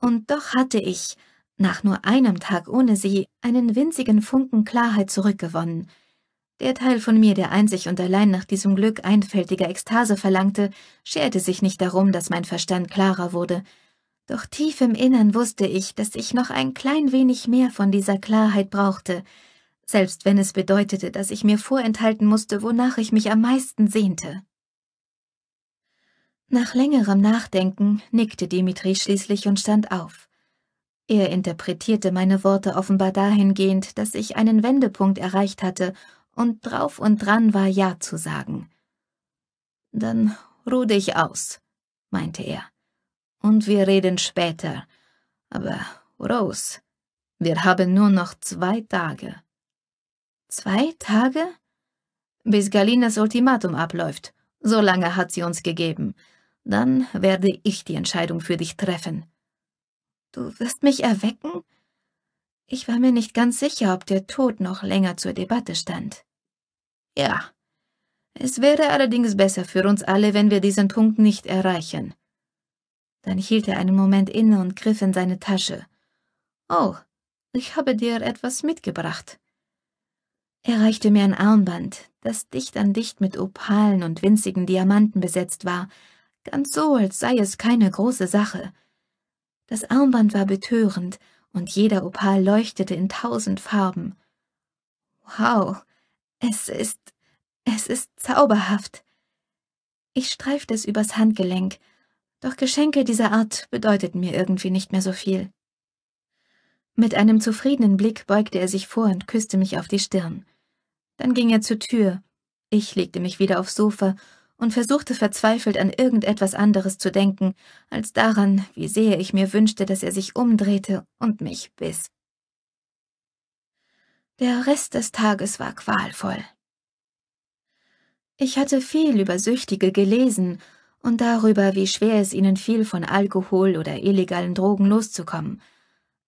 und doch hatte ich, nach nur einem Tag ohne sie, einen winzigen Funken Klarheit zurückgewonnen. Der Teil von mir, der einzig und allein nach diesem Glück einfältiger Ekstase verlangte, scherte sich nicht darum, dass mein Verstand klarer wurde. Doch tief im Innern wusste ich, dass ich noch ein klein wenig mehr von dieser Klarheit brauchte, selbst wenn es bedeutete, dass ich mir vorenthalten musste, wonach ich mich am meisten sehnte. Nach längerem Nachdenken nickte Dimitri schließlich und stand auf. Er interpretierte meine Worte offenbar dahingehend, dass ich einen Wendepunkt erreicht hatte und drauf und dran war, Ja zu sagen. Dann ruh dich aus, meinte er. Und wir reden später. Aber, Rose, wir haben nur noch zwei Tage. Zwei Tage? Bis Galinas Ultimatum abläuft. So lange hat sie uns gegeben dann werde ich die Entscheidung für dich treffen. Du wirst mich erwecken? Ich war mir nicht ganz sicher, ob der Tod noch länger zur Debatte stand. Ja. Es wäre allerdings besser für uns alle, wenn wir diesen Punkt nicht erreichen. Dann hielt er einen Moment inne und griff in seine Tasche. Oh, ich habe dir etwas mitgebracht. Er reichte mir ein Armband, das dicht an dicht mit Opalen und winzigen Diamanten besetzt war, ganz so, als sei es keine große Sache. Das Armband war betörend, und jeder Opal leuchtete in tausend Farben. Wow, es ist, es ist zauberhaft. Ich streifte es übers Handgelenk, doch Geschenke dieser Art bedeuteten mir irgendwie nicht mehr so viel. Mit einem zufriedenen Blick beugte er sich vor und küsste mich auf die Stirn. Dann ging er zur Tür. Ich legte mich wieder aufs Sofa und versuchte verzweifelt an irgendetwas anderes zu denken, als daran, wie sehr ich mir wünschte, dass er sich umdrehte und mich biss. Der Rest des Tages war qualvoll. Ich hatte viel über Süchtige gelesen und darüber, wie schwer es ihnen fiel, von Alkohol oder illegalen Drogen loszukommen.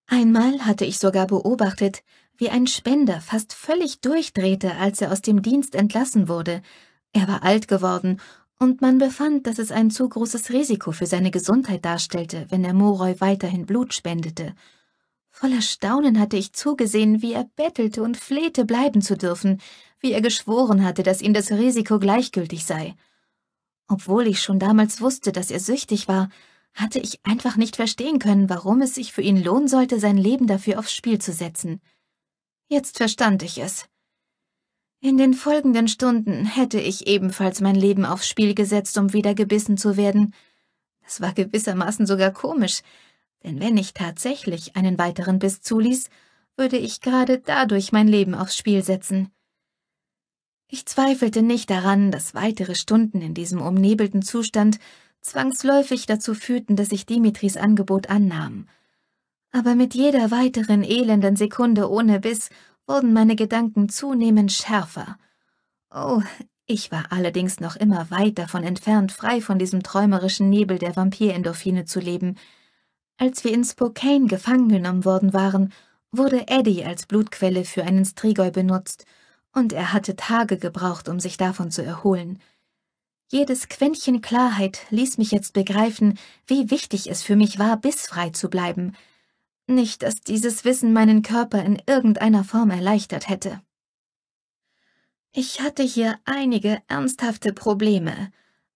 Einmal hatte ich sogar beobachtet, wie ein Spender fast völlig durchdrehte, als er aus dem Dienst entlassen wurde, er war alt geworden und man befand, dass es ein zu großes Risiko für seine Gesundheit darstellte, wenn er Moroi weiterhin Blut spendete. Voller Staunen hatte ich zugesehen, wie er bettelte und flehte, bleiben zu dürfen, wie er geschworen hatte, dass ihm das Risiko gleichgültig sei. Obwohl ich schon damals wusste, dass er süchtig war, hatte ich einfach nicht verstehen können, warum es sich für ihn lohnen sollte, sein Leben dafür aufs Spiel zu setzen. Jetzt verstand ich es. In den folgenden Stunden hätte ich ebenfalls mein Leben aufs Spiel gesetzt, um wieder gebissen zu werden. Das war gewissermaßen sogar komisch, denn wenn ich tatsächlich einen weiteren Biss zuließ, würde ich gerade dadurch mein Leben aufs Spiel setzen. Ich zweifelte nicht daran, dass weitere Stunden in diesem umnebelten Zustand zwangsläufig dazu führten, dass ich Dimitris Angebot annahm. Aber mit jeder weiteren elenden Sekunde ohne Biss wurden meine Gedanken zunehmend schärfer. Oh, ich war allerdings noch immer weit davon entfernt, frei von diesem träumerischen Nebel der Vampirendorphine zu leben. Als wir in Spokane gefangen genommen worden waren, wurde Eddie als Blutquelle für einen Strigoi benutzt, und er hatte Tage gebraucht, um sich davon zu erholen. Jedes Quäntchen Klarheit ließ mich jetzt begreifen, wie wichtig es für mich war, bissfrei zu bleiben, nicht, dass dieses Wissen meinen Körper in irgendeiner Form erleichtert hätte. Ich hatte hier einige ernsthafte Probleme.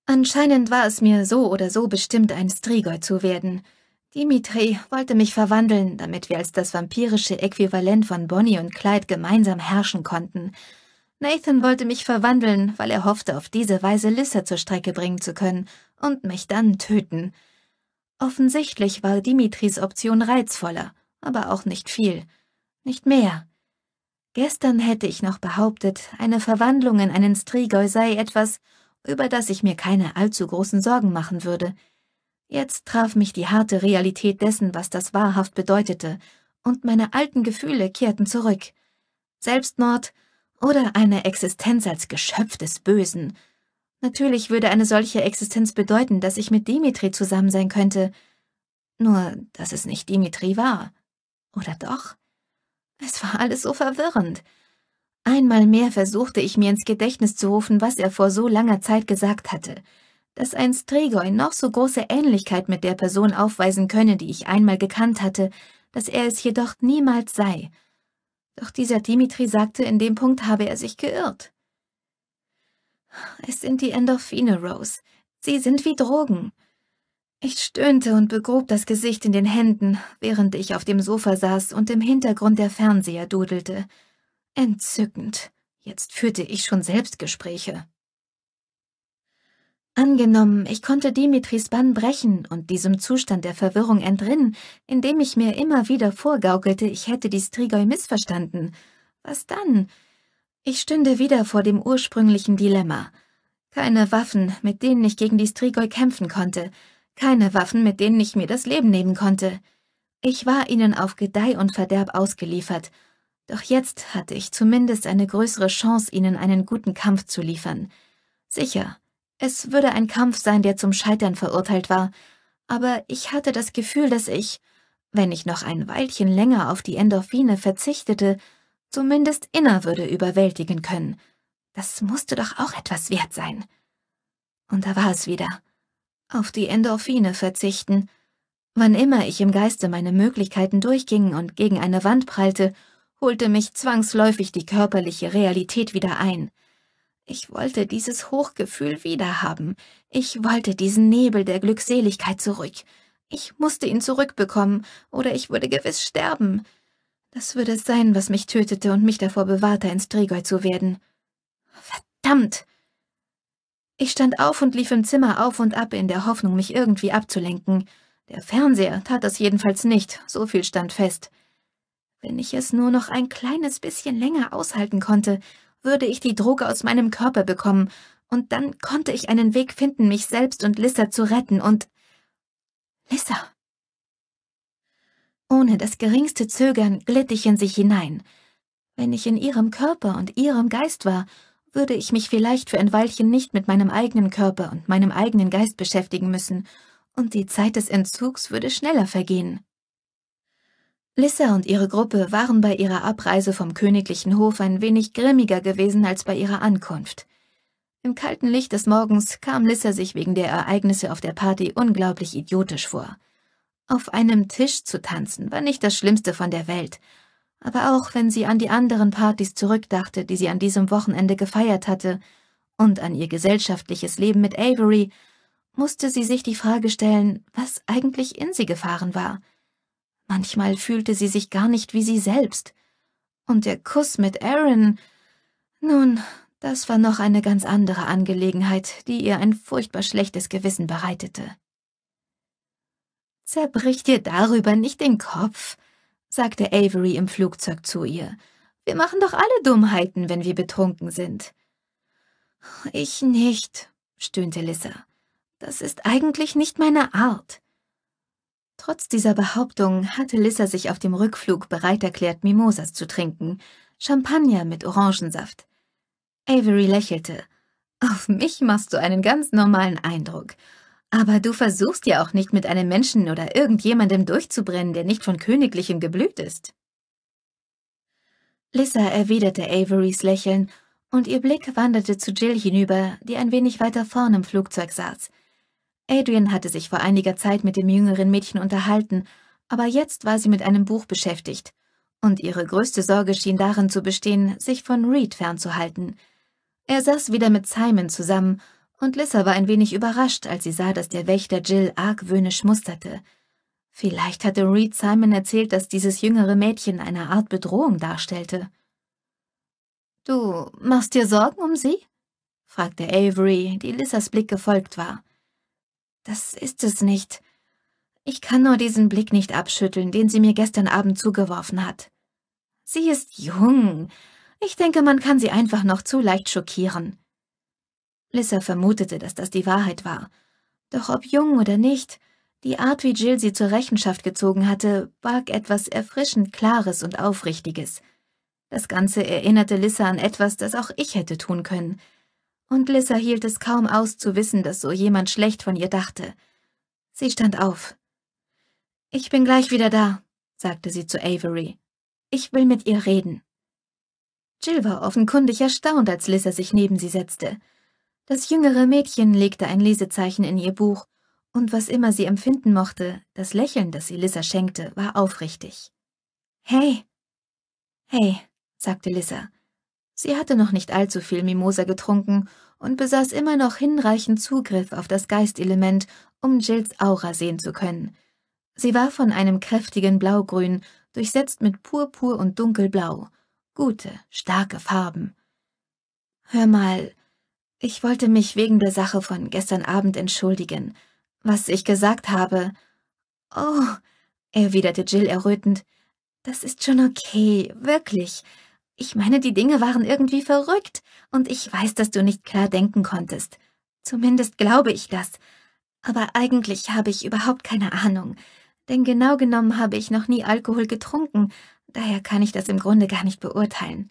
Anscheinend war es mir so oder so bestimmt, ein Strigoi zu werden. Dimitri wollte mich verwandeln, damit wir als das vampirische Äquivalent von Bonnie und Clyde gemeinsam herrschen konnten. Nathan wollte mich verwandeln, weil er hoffte, auf diese Weise Lissa zur Strecke bringen zu können und mich dann töten. Offensichtlich war Dimitris Option reizvoller, aber auch nicht viel, nicht mehr. Gestern hätte ich noch behauptet, eine Verwandlung in einen Strigoi sei etwas, über das ich mir keine allzu großen Sorgen machen würde. Jetzt traf mich die harte Realität dessen, was das wahrhaft bedeutete, und meine alten Gefühle kehrten zurück. Selbstmord oder eine Existenz als Geschöpf des Bösen, Natürlich würde eine solche Existenz bedeuten, dass ich mit Dimitri zusammen sein könnte. Nur, dass es nicht Dimitri war. Oder doch? Es war alles so verwirrend. Einmal mehr versuchte ich mir ins Gedächtnis zu rufen, was er vor so langer Zeit gesagt hatte, dass ein Strigoi noch so große Ähnlichkeit mit der Person aufweisen könne, die ich einmal gekannt hatte, dass er es jedoch niemals sei. Doch dieser Dimitri sagte, in dem Punkt habe er sich geirrt. Es sind die Endorphine, Rose. Sie sind wie Drogen. Ich stöhnte und begrub das Gesicht in den Händen, während ich auf dem Sofa saß und im Hintergrund der Fernseher dudelte. Entzückend. Jetzt führte ich schon Selbstgespräche. Angenommen, ich konnte Dimitris Bann brechen und diesem Zustand der Verwirrung entrinnen, indem ich mir immer wieder vorgaukelte, ich hätte die Strigoi missverstanden. Was dann? Ich stünde wieder vor dem ursprünglichen Dilemma. Keine Waffen, mit denen ich gegen die Strigoi kämpfen konnte. Keine Waffen, mit denen ich mir das Leben nehmen konnte. Ich war ihnen auf Gedeih und Verderb ausgeliefert. Doch jetzt hatte ich zumindest eine größere Chance, ihnen einen guten Kampf zu liefern. Sicher, es würde ein Kampf sein, der zum Scheitern verurteilt war, aber ich hatte das Gefühl, dass ich, wenn ich noch ein Weilchen länger auf die Endorphine verzichtete, Zumindest Inner würde überwältigen können. Das musste doch auch etwas wert sein. Und da war es wieder. Auf die Endorphine verzichten. Wann immer ich im Geiste meine Möglichkeiten durchging und gegen eine Wand prallte, holte mich zwangsläufig die körperliche Realität wieder ein. Ich wollte dieses Hochgefühl wiederhaben. Ich wollte diesen Nebel der Glückseligkeit zurück. Ich musste ihn zurückbekommen, oder ich würde gewiss sterben. Das würde es sein, was mich tötete und mich davor bewahrte, ins Strigoi zu werden. Verdammt! Ich stand auf und lief im Zimmer auf und ab in der Hoffnung, mich irgendwie abzulenken. Der Fernseher tat das jedenfalls nicht, so viel stand fest. Wenn ich es nur noch ein kleines bisschen länger aushalten konnte, würde ich die Droge aus meinem Körper bekommen, und dann konnte ich einen Weg finden, mich selbst und Lissa zu retten und... Lissa! Ohne das geringste Zögern glitt ich in sich hinein. Wenn ich in ihrem Körper und ihrem Geist war, würde ich mich vielleicht für ein Weilchen nicht mit meinem eigenen Körper und meinem eigenen Geist beschäftigen müssen, und die Zeit des Entzugs würde schneller vergehen. Lissa und ihre Gruppe waren bei ihrer Abreise vom königlichen Hof ein wenig grimmiger gewesen als bei ihrer Ankunft. Im kalten Licht des Morgens kam Lissa sich wegen der Ereignisse auf der Party unglaublich idiotisch vor. Auf einem Tisch zu tanzen war nicht das Schlimmste von der Welt, aber auch wenn sie an die anderen Partys zurückdachte, die sie an diesem Wochenende gefeiert hatte, und an ihr gesellschaftliches Leben mit Avery, musste sie sich die Frage stellen, was eigentlich in sie gefahren war. Manchmal fühlte sie sich gar nicht wie sie selbst. Und der Kuss mit Aaron, nun, das war noch eine ganz andere Angelegenheit, die ihr ein furchtbar schlechtes Gewissen bereitete. Zerbrich dir darüber nicht den Kopf, sagte Avery im Flugzeug zu ihr. Wir machen doch alle Dummheiten, wenn wir betrunken sind. Ich nicht, stöhnte Lissa. Das ist eigentlich nicht meine Art. Trotz dieser Behauptung hatte Lissa sich auf dem Rückflug bereit erklärt, Mimosas zu trinken, Champagner mit Orangensaft. Avery lächelte. Auf mich machst du einen ganz normalen Eindruck. Aber du versuchst ja auch nicht mit einem Menschen oder irgendjemandem durchzubrennen, der nicht von königlichem Geblüt ist. Lissa erwiderte Averys Lächeln, und ihr Blick wanderte zu Jill hinüber, die ein wenig weiter vorn im Flugzeug saß. Adrian hatte sich vor einiger Zeit mit dem jüngeren Mädchen unterhalten, aber jetzt war sie mit einem Buch beschäftigt, und ihre größte Sorge schien darin zu bestehen, sich von Reed fernzuhalten. Er saß wieder mit Simon zusammen und Lissa war ein wenig überrascht, als sie sah, dass der Wächter Jill argwöhnisch musterte. Vielleicht hatte Reed Simon erzählt, dass dieses jüngere Mädchen eine Art Bedrohung darstellte. Du machst dir Sorgen um sie? fragte Avery, die Lissas Blick gefolgt war. Das ist es nicht. Ich kann nur diesen Blick nicht abschütteln, den sie mir gestern Abend zugeworfen hat. Sie ist jung. Ich denke, man kann sie einfach noch zu leicht schockieren. Lissa vermutete, dass das die Wahrheit war. Doch ob jung oder nicht, die Art, wie Jill sie zur Rechenschaft gezogen hatte, barg etwas erfrischend Klares und Aufrichtiges. Das Ganze erinnerte Lissa an etwas, das auch ich hätte tun können. Und Lissa hielt es kaum aus zu wissen, dass so jemand schlecht von ihr dachte. Sie stand auf. Ich bin gleich wieder da, sagte sie zu Avery. Ich will mit ihr reden. Jill war offenkundig erstaunt, als Lissa sich neben sie setzte. Das jüngere Mädchen legte ein Lesezeichen in ihr Buch, und was immer sie empfinden mochte, das Lächeln, das sie Lissa schenkte, war aufrichtig. Hey! Hey, sagte Lissa. Sie hatte noch nicht allzu viel Mimosa getrunken und besaß immer noch hinreichend Zugriff auf das Geistelement, um Jills Aura sehen zu können. Sie war von einem kräftigen Blaugrün, durchsetzt mit Purpur und Dunkelblau. Gute, starke Farben. Hör mal, ich wollte mich wegen der Sache von gestern Abend entschuldigen. Was ich gesagt habe. Oh, erwiderte Jill errötend. Das ist schon okay, wirklich. Ich meine, die Dinge waren irgendwie verrückt, und ich weiß, dass du nicht klar denken konntest. Zumindest glaube ich das. Aber eigentlich habe ich überhaupt keine Ahnung. Denn genau genommen habe ich noch nie Alkohol getrunken, daher kann ich das im Grunde gar nicht beurteilen.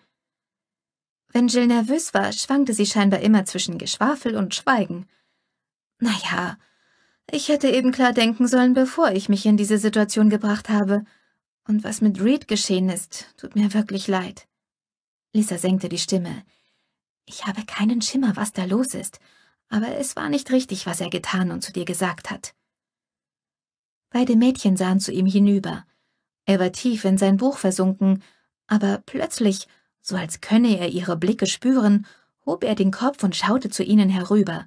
Wenn Jill nervös war, schwankte sie scheinbar immer zwischen Geschwafel und Schweigen. Naja, ich hätte eben klar denken sollen, bevor ich mich in diese Situation gebracht habe. Und was mit Reed geschehen ist, tut mir wirklich leid. Lisa senkte die Stimme. Ich habe keinen Schimmer, was da los ist, aber es war nicht richtig, was er getan und zu dir gesagt hat. Beide Mädchen sahen zu ihm hinüber. Er war tief in sein Buch versunken, aber plötzlich so als könne er ihre Blicke spüren, hob er den Kopf und schaute zu ihnen herüber.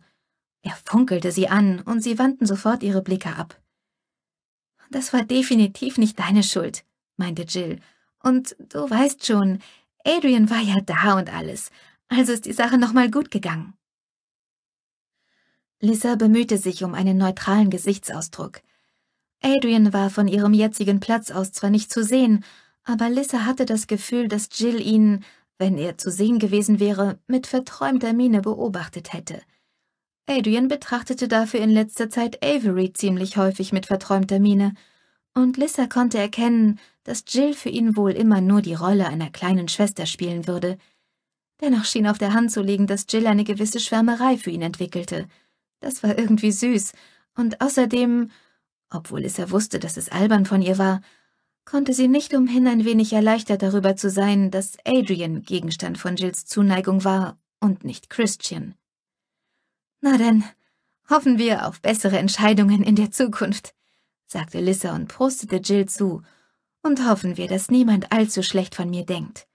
Er funkelte sie an, und sie wandten sofort ihre Blicke ab. Das war definitiv nicht deine Schuld, meinte Jill. Und du weißt schon, Adrian war ja da und alles, also ist die Sache nochmal gut gegangen. Lisa bemühte sich um einen neutralen Gesichtsausdruck. Adrian war von ihrem jetzigen Platz aus zwar nicht zu sehen, aber Lissa hatte das Gefühl, dass Jill ihn, wenn er zu sehen gewesen wäre, mit verträumter Miene beobachtet hätte. Adrian betrachtete dafür in letzter Zeit Avery ziemlich häufig mit verträumter Miene, und Lissa konnte erkennen, dass Jill für ihn wohl immer nur die Rolle einer kleinen Schwester spielen würde. Dennoch schien auf der Hand zu liegen, dass Jill eine gewisse Schwärmerei für ihn entwickelte. Das war irgendwie süß, und außerdem, obwohl Lissa wusste, dass es albern von ihr war, konnte sie nicht umhin, ein wenig erleichtert darüber zu sein, dass Adrian Gegenstand von Jills Zuneigung war und nicht Christian. Na denn, hoffen wir auf bessere Entscheidungen in der Zukunft, sagte Lissa und prostete Jill zu, und hoffen wir, dass niemand allzu schlecht von mir denkt.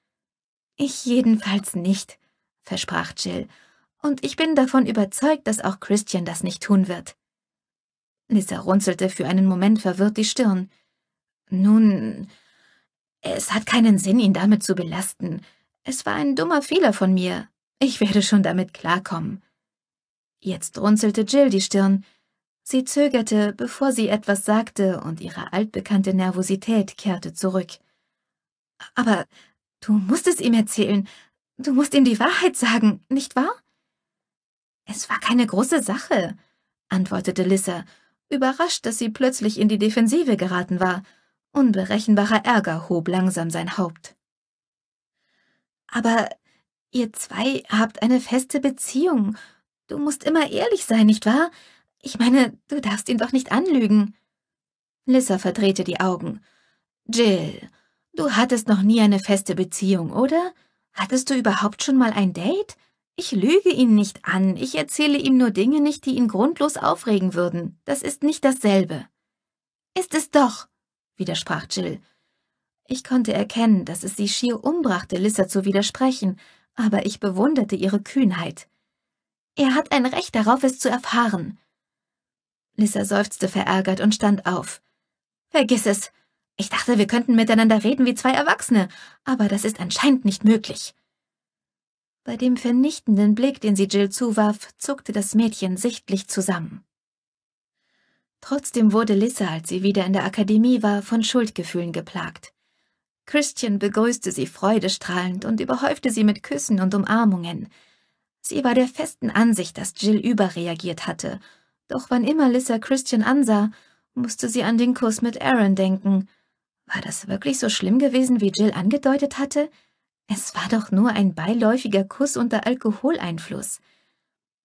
Ich jedenfalls nicht, versprach Jill, und ich bin davon überzeugt, dass auch Christian das nicht tun wird. Lissa runzelte für einen Moment verwirrt die Stirn, nun, es hat keinen Sinn, ihn damit zu belasten. Es war ein dummer Fehler von mir. Ich werde schon damit klarkommen. Jetzt runzelte Jill die Stirn. Sie zögerte, bevor sie etwas sagte, und ihre altbekannte Nervosität kehrte zurück. Aber du musst es ihm erzählen. Du musst ihm die Wahrheit sagen, nicht wahr? Es war keine große Sache, antwortete Lissa, überrascht, dass sie plötzlich in die Defensive geraten war Unberechenbarer Ärger hob langsam sein Haupt. Aber ihr zwei habt eine feste Beziehung. Du musst immer ehrlich sein, nicht wahr? Ich meine, du darfst ihn doch nicht anlügen. Lissa verdrehte die Augen. Jill, du hattest noch nie eine feste Beziehung, oder? Hattest du überhaupt schon mal ein Date? Ich lüge ihn nicht an, ich erzähle ihm nur Dinge nicht, die ihn grundlos aufregen würden. Das ist nicht dasselbe. Ist es doch, widersprach Jill. Ich konnte erkennen, dass es sie schier umbrachte, Lissa zu widersprechen, aber ich bewunderte ihre Kühnheit. Er hat ein Recht darauf, es zu erfahren. Lissa seufzte verärgert und stand auf. Vergiss es. Ich dachte, wir könnten miteinander reden wie zwei Erwachsene, aber das ist anscheinend nicht möglich. Bei dem vernichtenden Blick, den sie Jill zuwarf, zuckte das Mädchen sichtlich zusammen. Trotzdem wurde Lissa, als sie wieder in der Akademie war, von Schuldgefühlen geplagt. Christian begrüßte sie freudestrahlend und überhäufte sie mit Küssen und Umarmungen. Sie war der festen Ansicht, dass Jill überreagiert hatte, doch wann immer Lissa Christian ansah, musste sie an den Kuss mit Aaron denken. War das wirklich so schlimm gewesen, wie Jill angedeutet hatte? Es war doch nur ein beiläufiger Kuss unter Alkoholeinfluss.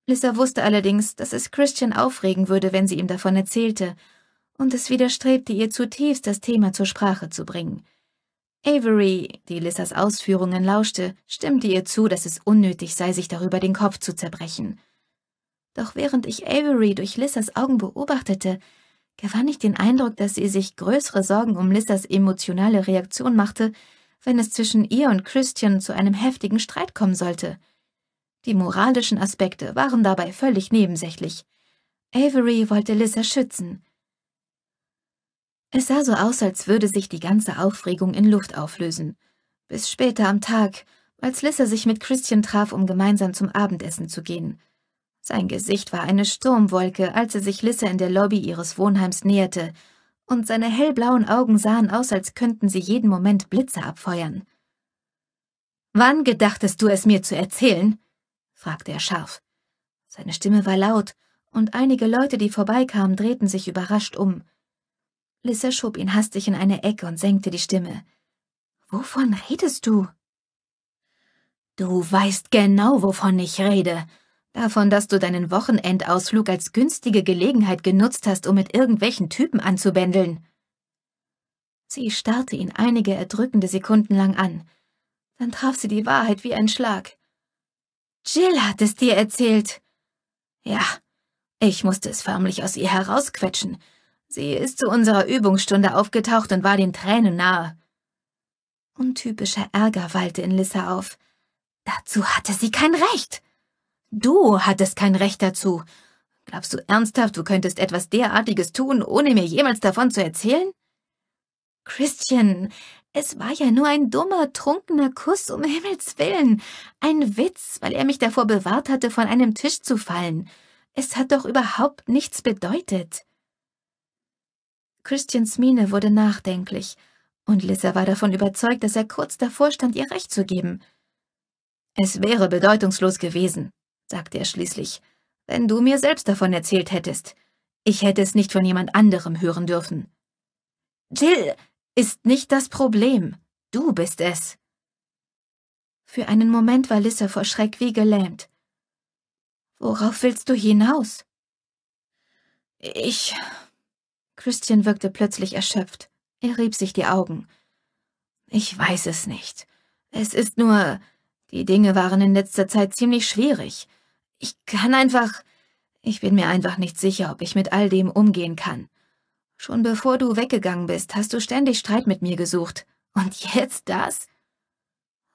Lissa wusste allerdings, dass es Christian aufregen würde, wenn sie ihm davon erzählte, und es widerstrebte ihr zutiefst, das Thema zur Sprache zu bringen. Avery, die Lissas Ausführungen lauschte, stimmte ihr zu, dass es unnötig sei, sich darüber den Kopf zu zerbrechen. Doch während ich Avery durch Lissas Augen beobachtete, gewann ich den Eindruck, dass sie sich größere Sorgen um Lissas emotionale Reaktion machte, wenn es zwischen ihr und Christian zu einem heftigen Streit kommen sollte. Die moralischen Aspekte waren dabei völlig nebensächlich. Avery wollte Lissa schützen. Es sah so aus, als würde sich die ganze Aufregung in Luft auflösen. Bis später am Tag, als Lissa sich mit Christian traf, um gemeinsam zum Abendessen zu gehen. Sein Gesicht war eine Sturmwolke, als er sich Lissa in der Lobby ihres Wohnheims näherte, und seine hellblauen Augen sahen aus, als könnten sie jeden Moment Blitze abfeuern. Wann gedachtest du es mir zu erzählen? fragte er scharf. Seine Stimme war laut, und einige Leute, die vorbeikamen, drehten sich überrascht um. Lissa schob ihn hastig in eine Ecke und senkte die Stimme. Wovon redest du? Du weißt genau, wovon ich rede. Davon, dass du deinen Wochenendausflug als günstige Gelegenheit genutzt hast, um mit irgendwelchen Typen anzubändeln. Sie starrte ihn einige erdrückende Sekunden lang an. Dann traf sie die Wahrheit wie ein Schlag. Jill hat es dir erzählt. Ja, ich musste es förmlich aus ihr herausquetschen. Sie ist zu unserer Übungsstunde aufgetaucht und war den Tränen nahe. Untypischer Ärger wallte in Lissa auf. Dazu hatte sie kein Recht. Du hattest kein Recht dazu. Glaubst du ernsthaft, du könntest etwas derartiges tun, ohne mir jemals davon zu erzählen? Christian, es war ja nur ein dummer, trunkener Kuss, um *laughs* Himmels willen. Ein Witz, weil er mich davor bewahrt hatte, von einem Tisch zu fallen. Es hat doch überhaupt nichts bedeutet. Christians Miene wurde nachdenklich, und Lissa war davon überzeugt, dass er kurz davor stand, ihr Recht zu geben. Es wäre bedeutungslos gewesen, sagte er schließlich, wenn du mir selbst davon erzählt hättest. Ich hätte es nicht von jemand anderem hören dürfen. Jill, ist nicht das Problem. Du bist es. Für einen Moment war Lissa vor Schreck wie gelähmt. Worauf willst du hinaus? Ich. Christian wirkte plötzlich erschöpft. Er rieb sich die Augen. Ich weiß es nicht. Es ist nur. Die Dinge waren in letzter Zeit ziemlich schwierig. Ich kann einfach. Ich bin mir einfach nicht sicher, ob ich mit all dem umgehen kann. Schon bevor du weggegangen bist, hast du ständig Streit mit mir gesucht. Und jetzt das?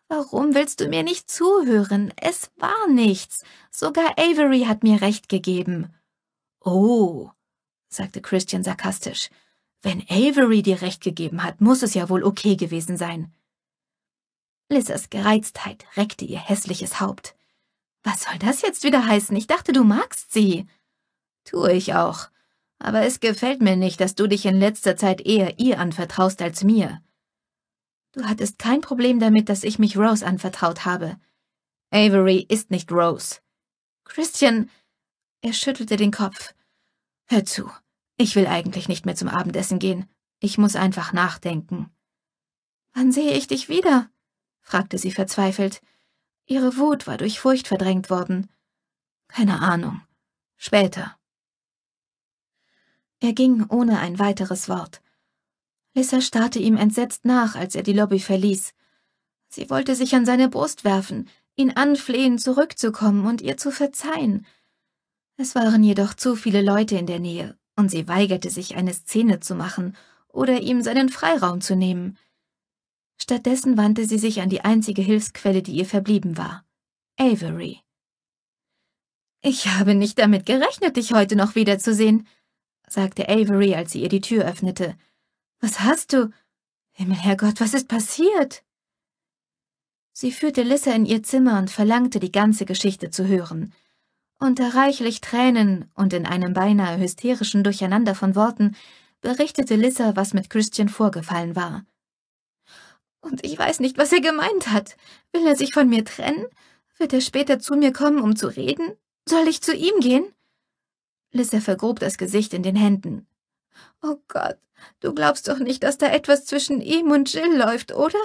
Warum willst du mir nicht zuhören? Es war nichts. Sogar Avery hat mir recht gegeben. Oh, sagte Christian sarkastisch. Wenn Avery dir recht gegeben hat, muss es ja wohl okay gewesen sein. Lissas Gereiztheit reckte ihr hässliches Haupt. Was soll das jetzt wieder heißen? Ich dachte, du magst sie. Tue ich auch. Aber es gefällt mir nicht, dass du dich in letzter Zeit eher ihr anvertraust als mir. Du hattest kein Problem damit, dass ich mich Rose anvertraut habe. Avery ist nicht Rose. Christian. Er schüttelte den Kopf. Hör zu, ich will eigentlich nicht mehr zum Abendessen gehen. Ich muss einfach nachdenken. Wann sehe ich dich wieder? fragte sie verzweifelt. Ihre Wut war durch Furcht verdrängt worden. Keine Ahnung. Später. Er ging ohne ein weiteres Wort. Lissa starrte ihm entsetzt nach, als er die Lobby verließ. Sie wollte sich an seine Brust werfen, ihn anflehen, zurückzukommen und ihr zu verzeihen. Es waren jedoch zu viele Leute in der Nähe, und sie weigerte sich, eine Szene zu machen oder ihm seinen Freiraum zu nehmen. Stattdessen wandte sie sich an die einzige Hilfsquelle, die ihr verblieben war, Avery. Ich habe nicht damit gerechnet, dich heute noch wiederzusehen, sagte Avery, als sie ihr die Tür öffnete. Was hast du? Himmel, Herrgott, was ist passiert? Sie führte Lissa in ihr Zimmer und verlangte, die ganze Geschichte zu hören. Unter reichlich Tränen und in einem beinahe hysterischen Durcheinander von Worten berichtete Lissa, was mit Christian vorgefallen war. Und ich weiß nicht, was er gemeint hat. Will er sich von mir trennen? Wird er später zu mir kommen, um zu reden? Soll ich zu ihm gehen? Lissa vergrub das Gesicht in den Händen. Oh Gott, du glaubst doch nicht, dass da etwas zwischen ihm und Jill läuft, oder?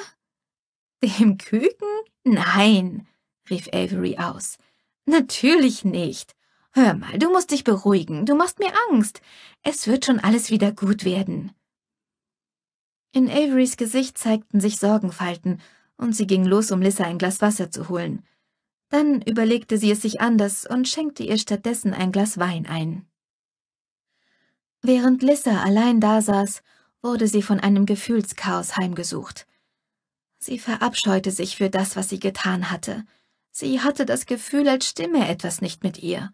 Dem Küken? Nein, rief Avery aus. Natürlich nicht. Hör mal, du musst dich beruhigen, du machst mir Angst. Es wird schon alles wieder gut werden. In Averys Gesicht zeigten sich Sorgenfalten, und sie ging los, um Lissa ein Glas Wasser zu holen. Dann überlegte sie es sich anders und schenkte ihr stattdessen ein Glas Wein ein. Während Lissa allein dasaß, wurde sie von einem Gefühlschaos heimgesucht. Sie verabscheute sich für das, was sie getan hatte. Sie hatte das Gefühl, als stimme etwas nicht mit ihr.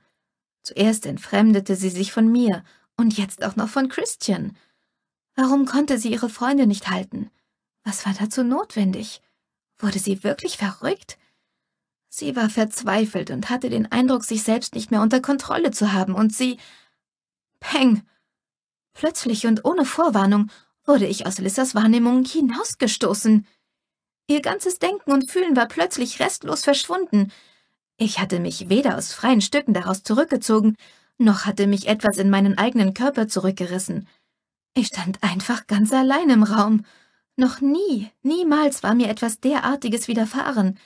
Zuerst entfremdete sie sich von mir und jetzt auch noch von Christian. Warum konnte sie ihre Freunde nicht halten? Was war dazu notwendig? Wurde sie wirklich verrückt? Sie war verzweifelt und hatte den Eindruck, sich selbst nicht mehr unter Kontrolle zu haben, und sie. Peng! Plötzlich und ohne Vorwarnung wurde ich aus Lissas Wahrnehmung hinausgestoßen. Ihr ganzes Denken und Fühlen war plötzlich restlos verschwunden. Ich hatte mich weder aus freien Stücken daraus zurückgezogen, noch hatte mich etwas in meinen eigenen Körper zurückgerissen. Ich stand einfach ganz allein im Raum. Noch nie, niemals war mir etwas derartiges widerfahren.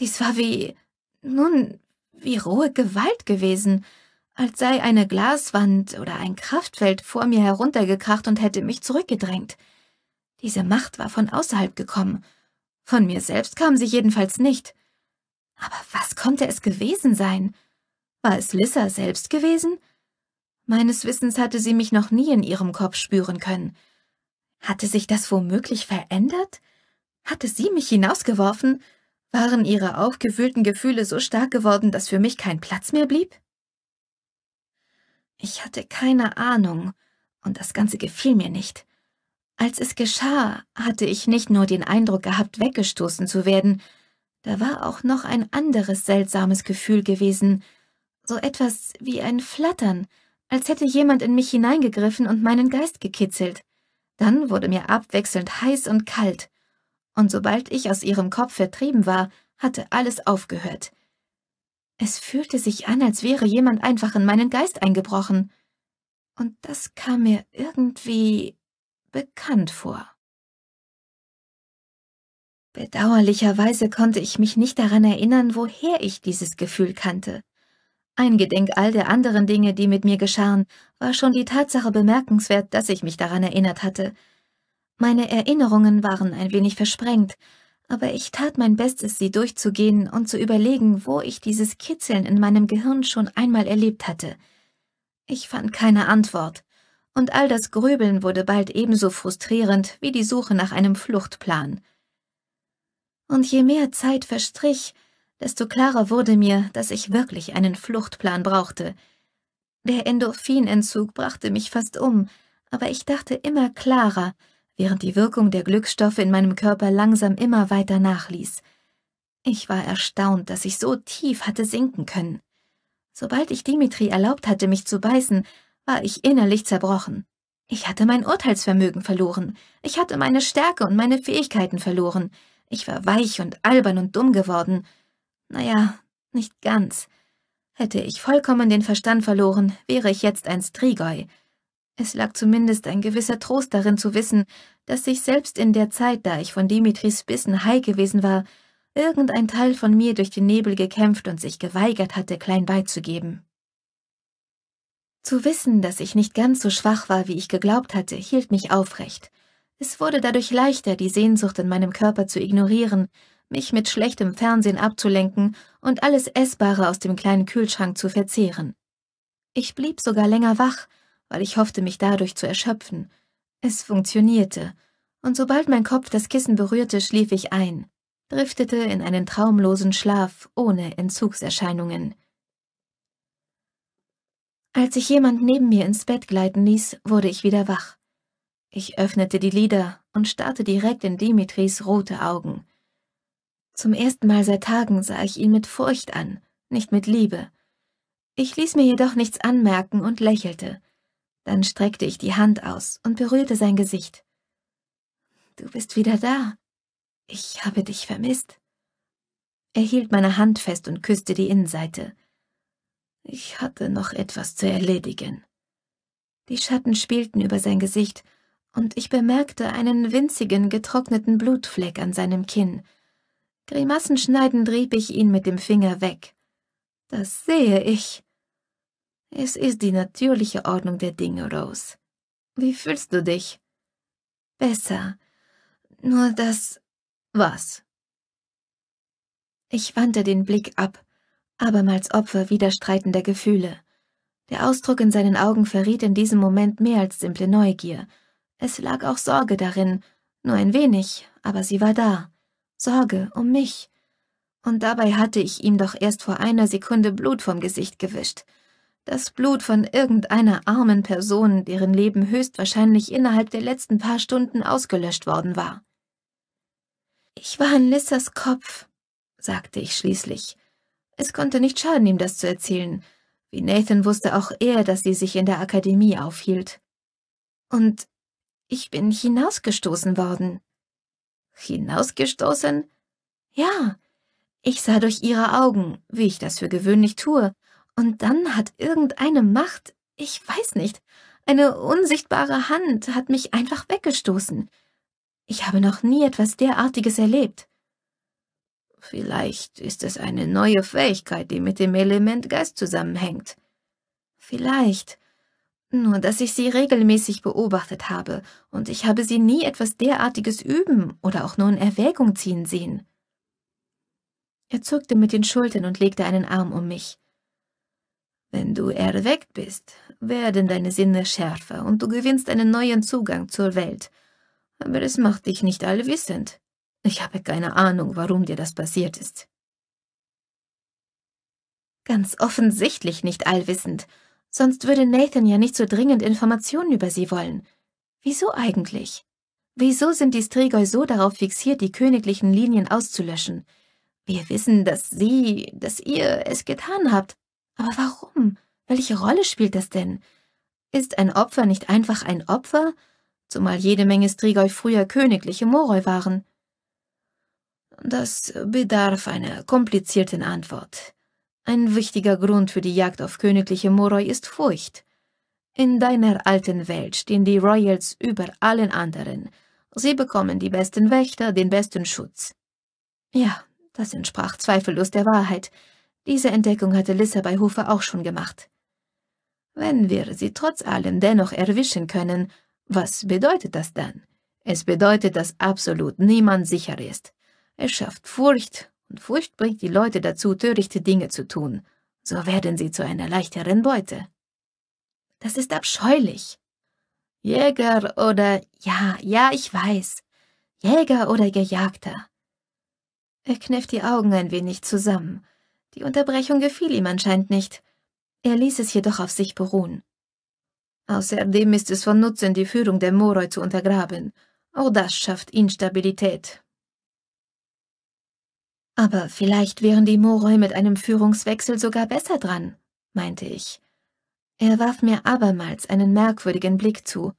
Dies war wie, nun, wie rohe Gewalt gewesen, als sei eine Glaswand oder ein Kraftfeld vor mir heruntergekracht und hätte mich zurückgedrängt. Diese Macht war von außerhalb gekommen. Von mir selbst kam sie jedenfalls nicht. Aber was konnte es gewesen sein? War es Lissa selbst gewesen? Meines Wissens hatte sie mich noch nie in ihrem Kopf spüren können. Hatte sich das womöglich verändert? Hatte sie mich hinausgeworfen? Waren ihre aufgewühlten Gefühle so stark geworden, dass für mich kein Platz mehr blieb? Ich hatte keine Ahnung, und das Ganze gefiel mir nicht. Als es geschah, hatte ich nicht nur den Eindruck gehabt, weggestoßen zu werden, da war auch noch ein anderes seltsames Gefühl gewesen, so etwas wie ein Flattern, als hätte jemand in mich hineingegriffen und meinen Geist gekitzelt. Dann wurde mir abwechselnd heiß und kalt, und sobald ich aus ihrem Kopf vertrieben war, hatte alles aufgehört. Es fühlte sich an, als wäre jemand einfach in meinen Geist eingebrochen. Und das kam mir irgendwie bekannt vor. Bedauerlicherweise konnte ich mich nicht daran erinnern, woher ich dieses Gefühl kannte. Eingedenk all der anderen Dinge, die mit mir geschahen, war schon die Tatsache bemerkenswert, dass ich mich daran erinnert hatte, meine Erinnerungen waren ein wenig versprengt, aber ich tat mein Bestes, sie durchzugehen und zu überlegen, wo ich dieses Kitzeln in meinem Gehirn schon einmal erlebt hatte. Ich fand keine Antwort, und all das Grübeln wurde bald ebenso frustrierend wie die Suche nach einem Fluchtplan. Und je mehr Zeit verstrich, desto klarer wurde mir, dass ich wirklich einen Fluchtplan brauchte. Der Endorphinentzug brachte mich fast um, aber ich dachte immer klarer, während die Wirkung der Glückstoffe in meinem Körper langsam immer weiter nachließ. Ich war erstaunt, dass ich so tief hatte sinken können. Sobald ich Dimitri erlaubt hatte, mich zu beißen, war ich innerlich zerbrochen. Ich hatte mein Urteilsvermögen verloren, ich hatte meine Stärke und meine Fähigkeiten verloren, ich war weich und albern und dumm geworden. Naja, nicht ganz. Hätte ich vollkommen den Verstand verloren, wäre ich jetzt ein Strigoi, es lag zumindest ein gewisser Trost darin zu wissen, dass sich selbst in der Zeit, da ich von Dimitris Bissen high gewesen war, irgendein Teil von mir durch den Nebel gekämpft und sich geweigert hatte, klein beizugeben. Zu wissen, dass ich nicht ganz so schwach war, wie ich geglaubt hatte, hielt mich aufrecht. Es wurde dadurch leichter, die Sehnsucht in meinem Körper zu ignorieren, mich mit schlechtem Fernsehen abzulenken und alles Essbare aus dem kleinen Kühlschrank zu verzehren. Ich blieb sogar länger wach, weil ich hoffte, mich dadurch zu erschöpfen. Es funktionierte, und sobald mein Kopf das Kissen berührte, schlief ich ein, driftete in einen traumlosen Schlaf ohne Entzugserscheinungen. Als ich jemand neben mir ins Bett gleiten ließ, wurde ich wieder wach. Ich öffnete die Lider und starrte direkt in Dimitris rote Augen. Zum ersten Mal seit Tagen sah ich ihn mit Furcht an, nicht mit Liebe. Ich ließ mir jedoch nichts anmerken und lächelte. Dann streckte ich die Hand aus und berührte sein Gesicht. Du bist wieder da. Ich habe dich vermisst. Er hielt meine Hand fest und küsste die Innenseite. Ich hatte noch etwas zu erledigen. Die Schatten spielten über sein Gesicht, und ich bemerkte einen winzigen, getrockneten Blutfleck an seinem Kinn. Grimassenschneidend rieb ich ihn mit dem Finger weg. Das sehe ich. Es ist die natürliche Ordnung der Dinge, Rose. Wie fühlst du dich? Besser. Nur das. Was? Ich wandte den Blick ab, abermals Opfer widerstreitender Gefühle. Der Ausdruck in seinen Augen verriet in diesem Moment mehr als simple Neugier. Es lag auch Sorge darin, nur ein wenig, aber sie war da. Sorge um mich. Und dabei hatte ich ihm doch erst vor einer Sekunde Blut vom Gesicht gewischt. Das Blut von irgendeiner armen Person, deren Leben höchstwahrscheinlich innerhalb der letzten paar Stunden ausgelöscht worden war. Ich war in Lissas Kopf, sagte ich schließlich. Es konnte nicht schaden, ihm das zu erzählen. Wie Nathan wusste auch er, dass sie sich in der Akademie aufhielt. Und ich bin hinausgestoßen worden. Hinausgestoßen? Ja. Ich sah durch ihre Augen, wie ich das für gewöhnlich tue, und dann hat irgendeine Macht, ich weiß nicht, eine unsichtbare Hand hat mich einfach weggestoßen. Ich habe noch nie etwas derartiges erlebt. Vielleicht ist es eine neue Fähigkeit, die mit dem Element Geist zusammenhängt. Vielleicht. Nur dass ich sie regelmäßig beobachtet habe, und ich habe sie nie etwas derartiges üben oder auch nur in Erwägung ziehen sehen. Er zuckte mit den Schultern und legte einen Arm um mich. Wenn du erweckt bist, werden deine Sinne schärfer und du gewinnst einen neuen Zugang zur Welt. Aber es macht dich nicht allwissend. Ich habe keine Ahnung, warum dir das passiert ist. Ganz offensichtlich nicht allwissend, sonst würde Nathan ja nicht so dringend Informationen über sie wollen. Wieso eigentlich? Wieso sind die Strigoi so darauf fixiert, die königlichen Linien auszulöschen? Wir wissen, dass sie, dass ihr es getan habt, aber warum? Welche Rolle spielt das denn? Ist ein Opfer nicht einfach ein Opfer? Zumal jede Menge Strigoi früher königliche Moroi waren. Das bedarf einer komplizierten Antwort. Ein wichtiger Grund für die Jagd auf königliche Moroi ist Furcht. In deiner alten Welt stehen die Royals über allen anderen. Sie bekommen die besten Wächter, den besten Schutz. Ja, das entsprach zweifellos der Wahrheit. Diese Entdeckung hatte Lissa bei Hofer auch schon gemacht. Wenn wir sie trotz allem dennoch erwischen können, was bedeutet das dann? Es bedeutet, dass absolut niemand sicher ist. Es schafft Furcht, und Furcht bringt die Leute dazu, törichte Dinge zu tun. So werden sie zu einer leichteren Beute. Das ist abscheulich. Jäger oder ja, ja, ich weiß. Jäger oder Gejagter. Er kniff die Augen ein wenig zusammen. Die Unterbrechung gefiel ihm anscheinend nicht. Er ließ es jedoch auf sich beruhen. Außerdem ist es von Nutzen, die Führung der Moroi zu untergraben. Auch das schafft Instabilität. Aber vielleicht wären die Moroi mit einem Führungswechsel sogar besser dran, meinte ich. Er warf mir abermals einen merkwürdigen Blick zu,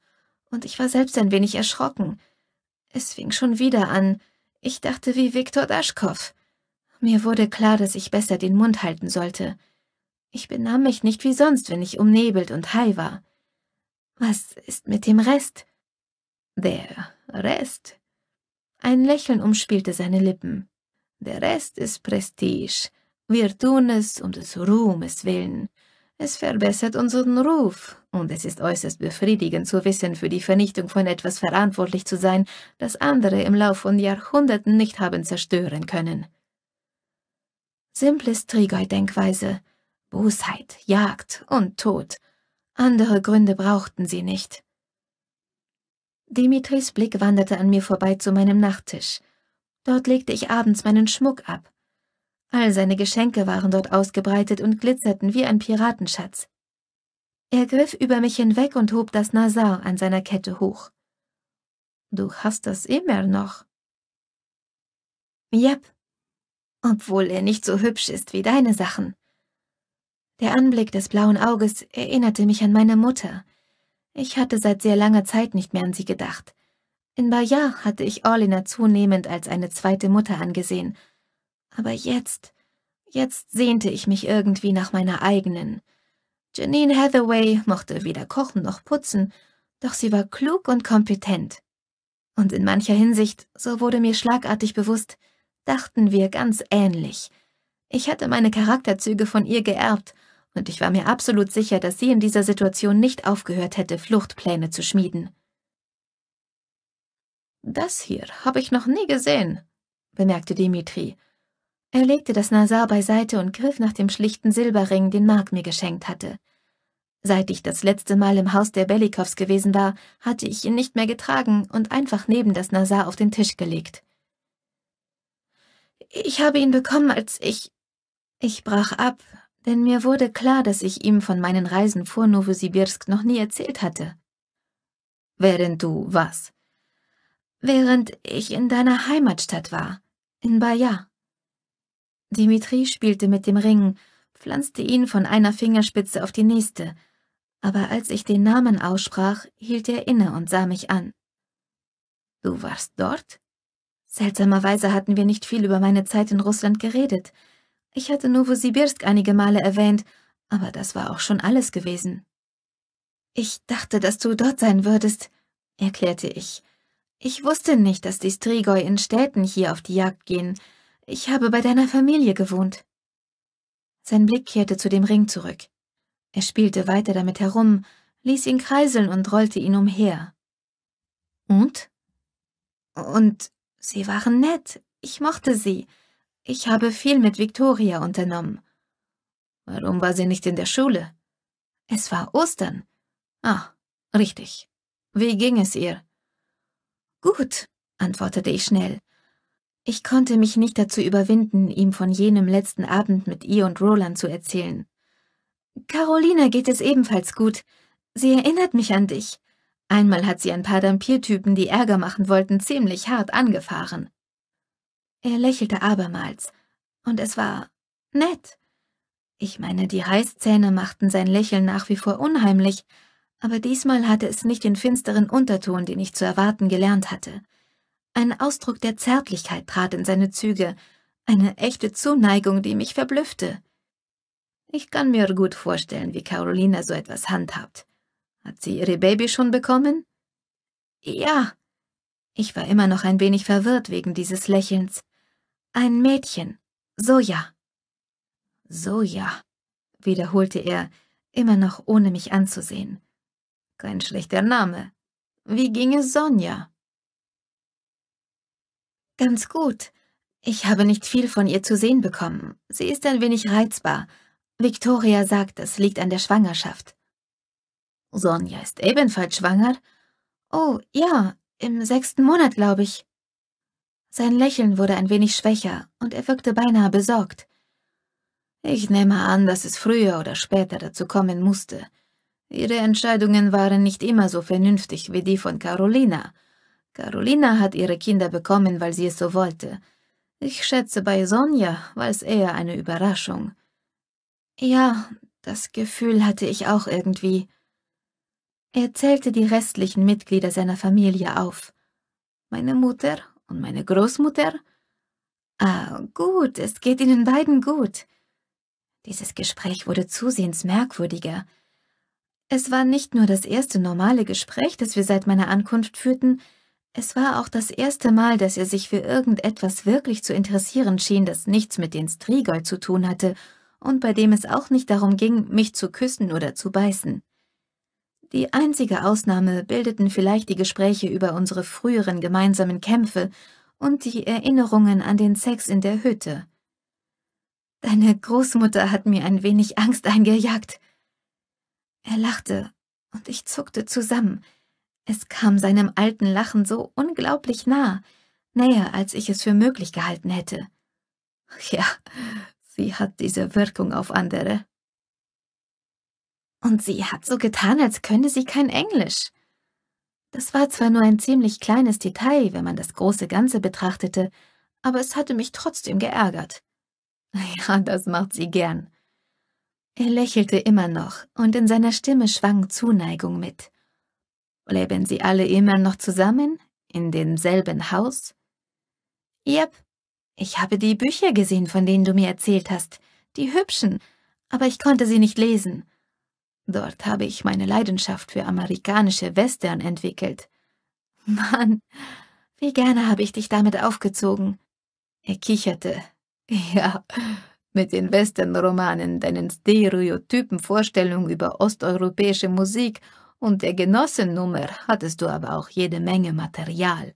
und ich war selbst ein wenig erschrocken. Es fing schon wieder an. Ich dachte wie Viktor Daschkow. Mir wurde klar, dass ich besser den Mund halten sollte. Ich benahm mich nicht wie sonst, wenn ich umnebelt und high war. Was ist mit dem Rest? Der Rest? Ein Lächeln umspielte seine Lippen. Der Rest ist Prestige. Wir tun es um des Ruhmes willen. Es verbessert unseren Ruf, und es ist äußerst befriedigend zu wissen, für die Vernichtung von etwas verantwortlich zu sein, das andere im Lauf von Jahrhunderten nicht haben zerstören können. Simples Trigoi-Denkweise, Bosheit, Jagd und Tod. Andere Gründe brauchten sie nicht. Dimitris Blick wanderte an mir vorbei zu meinem Nachttisch. Dort legte ich abends meinen Schmuck ab. All seine Geschenke waren dort ausgebreitet und glitzerten wie ein Piratenschatz. Er griff über mich hinweg und hob das Nasar an seiner Kette hoch. Du hast das immer noch. Yep, obwohl er nicht so hübsch ist wie deine Sachen. Der Anblick des blauen Auges erinnerte mich an meine Mutter. Ich hatte seit sehr langer Zeit nicht mehr an sie gedacht. In Bayard hatte ich Orlina zunehmend als eine zweite Mutter angesehen. Aber jetzt, jetzt sehnte ich mich irgendwie nach meiner eigenen. Janine Hathaway mochte weder kochen noch putzen, doch sie war klug und kompetent. Und in mancher Hinsicht, so wurde mir schlagartig bewusst, dachten wir ganz ähnlich. Ich hatte meine Charakterzüge von ihr geerbt, und ich war mir absolut sicher, dass sie in dieser Situation nicht aufgehört hätte, Fluchtpläne zu schmieden. Das hier habe ich noch nie gesehen, bemerkte Dimitri. Er legte das Nasar beiseite und griff nach dem schlichten Silberring, den Mark mir geschenkt hatte. Seit ich das letzte Mal im Haus der Belikows gewesen war, hatte ich ihn nicht mehr getragen und einfach neben das Nasar auf den Tisch gelegt. Ich habe ihn bekommen, als ich. Ich brach ab, denn mir wurde klar, dass ich ihm von meinen Reisen vor Novosibirsk noch nie erzählt hatte. Während du was? Während ich in deiner Heimatstadt war, in Baja. Dimitri spielte mit dem Ring, pflanzte ihn von einer Fingerspitze auf die nächste, aber als ich den Namen aussprach, hielt er inne und sah mich an. Du warst dort? Seltsamerweise hatten wir nicht viel über meine Zeit in Russland geredet. Ich hatte Novosibirsk einige Male erwähnt, aber das war auch schon alles gewesen. Ich dachte, dass du dort sein würdest, erklärte ich. Ich wusste nicht, dass die Strigoi in Städten hier auf die Jagd gehen. Ich habe bei deiner Familie gewohnt. Sein Blick kehrte zu dem Ring zurück. Er spielte weiter damit herum, ließ ihn kreiseln und rollte ihn umher. Und? Und Sie waren nett. Ich mochte sie. Ich habe viel mit Victoria unternommen. Warum war sie nicht in der Schule? Es war Ostern. Ah, richtig. Wie ging es ihr? Gut, antwortete ich schnell. Ich konnte mich nicht dazu überwinden, ihm von jenem letzten Abend mit ihr und Roland zu erzählen. Carolina geht es ebenfalls gut. Sie erinnert mich an dich. Einmal hat sie ein paar Dampiertypen, die Ärger machen wollten, ziemlich hart angefahren. Er lächelte abermals, und es war nett. Ich meine, die Reißzähne machten sein Lächeln nach wie vor unheimlich, aber diesmal hatte es nicht den finsteren Unterton, den ich zu erwarten gelernt hatte. Ein Ausdruck der Zärtlichkeit trat in seine Züge, eine echte Zuneigung, die mich verblüffte. Ich kann mir gut vorstellen, wie Carolina so etwas handhabt. Hat sie ihre Baby schon bekommen? Ja. Ich war immer noch ein wenig verwirrt wegen dieses Lächelns. Ein Mädchen. Soja. Soja, wiederholte er, immer noch ohne mich anzusehen. Kein schlechter Name. Wie ging es Sonja? Ganz gut. Ich habe nicht viel von ihr zu sehen bekommen. Sie ist ein wenig reizbar. Victoria sagt, es liegt an der Schwangerschaft. Sonja ist ebenfalls schwanger. Oh, ja, im sechsten Monat, glaube ich. Sein Lächeln wurde ein wenig schwächer und er wirkte beinahe besorgt. Ich nehme an, dass es früher oder später dazu kommen musste. Ihre Entscheidungen waren nicht immer so vernünftig wie die von Carolina. Carolina hat ihre Kinder bekommen, weil sie es so wollte. Ich schätze, bei Sonja war es eher eine Überraschung. Ja, das Gefühl hatte ich auch irgendwie. Er zählte die restlichen Mitglieder seiner Familie auf. Meine Mutter und meine Großmutter? Ah, gut, es geht Ihnen beiden gut. Dieses Gespräch wurde zusehends merkwürdiger. Es war nicht nur das erste normale Gespräch, das wir seit meiner Ankunft führten, es war auch das erste Mal, dass er sich für irgendetwas wirklich zu interessieren schien, das nichts mit den Strigoi zu tun hatte und bei dem es auch nicht darum ging, mich zu küssen oder zu beißen. Die einzige Ausnahme bildeten vielleicht die Gespräche über unsere früheren gemeinsamen Kämpfe und die Erinnerungen an den Sex in der Hütte. Deine Großmutter hat mir ein wenig Angst eingejagt. Er lachte, und ich zuckte zusammen. Es kam seinem alten Lachen so unglaublich nah, näher, als ich es für möglich gehalten hätte. Ja, sie hat diese Wirkung auf andere. Und sie hat so getan, als könnte sie kein Englisch. Das war zwar nur ein ziemlich kleines Detail, wenn man das große Ganze betrachtete, aber es hatte mich trotzdem geärgert. *laughs* Ja, das macht sie gern. Er lächelte immer noch, und in seiner Stimme schwang Zuneigung mit. Leben sie alle immer noch zusammen? In demselben Haus? Yep. Ich habe die Bücher gesehen, von denen du mir erzählt hast. Die hübschen. Aber ich konnte sie nicht lesen. Dort habe ich meine Leidenschaft für amerikanische Western entwickelt. Mann, wie gerne habe ich dich damit aufgezogen. Er kicherte. *laughs* Ja, mit den Western-Romanen, deinen stereotypen Vorstellungen über osteuropäische Musik und der Genossennummer hattest du aber auch jede Menge Material.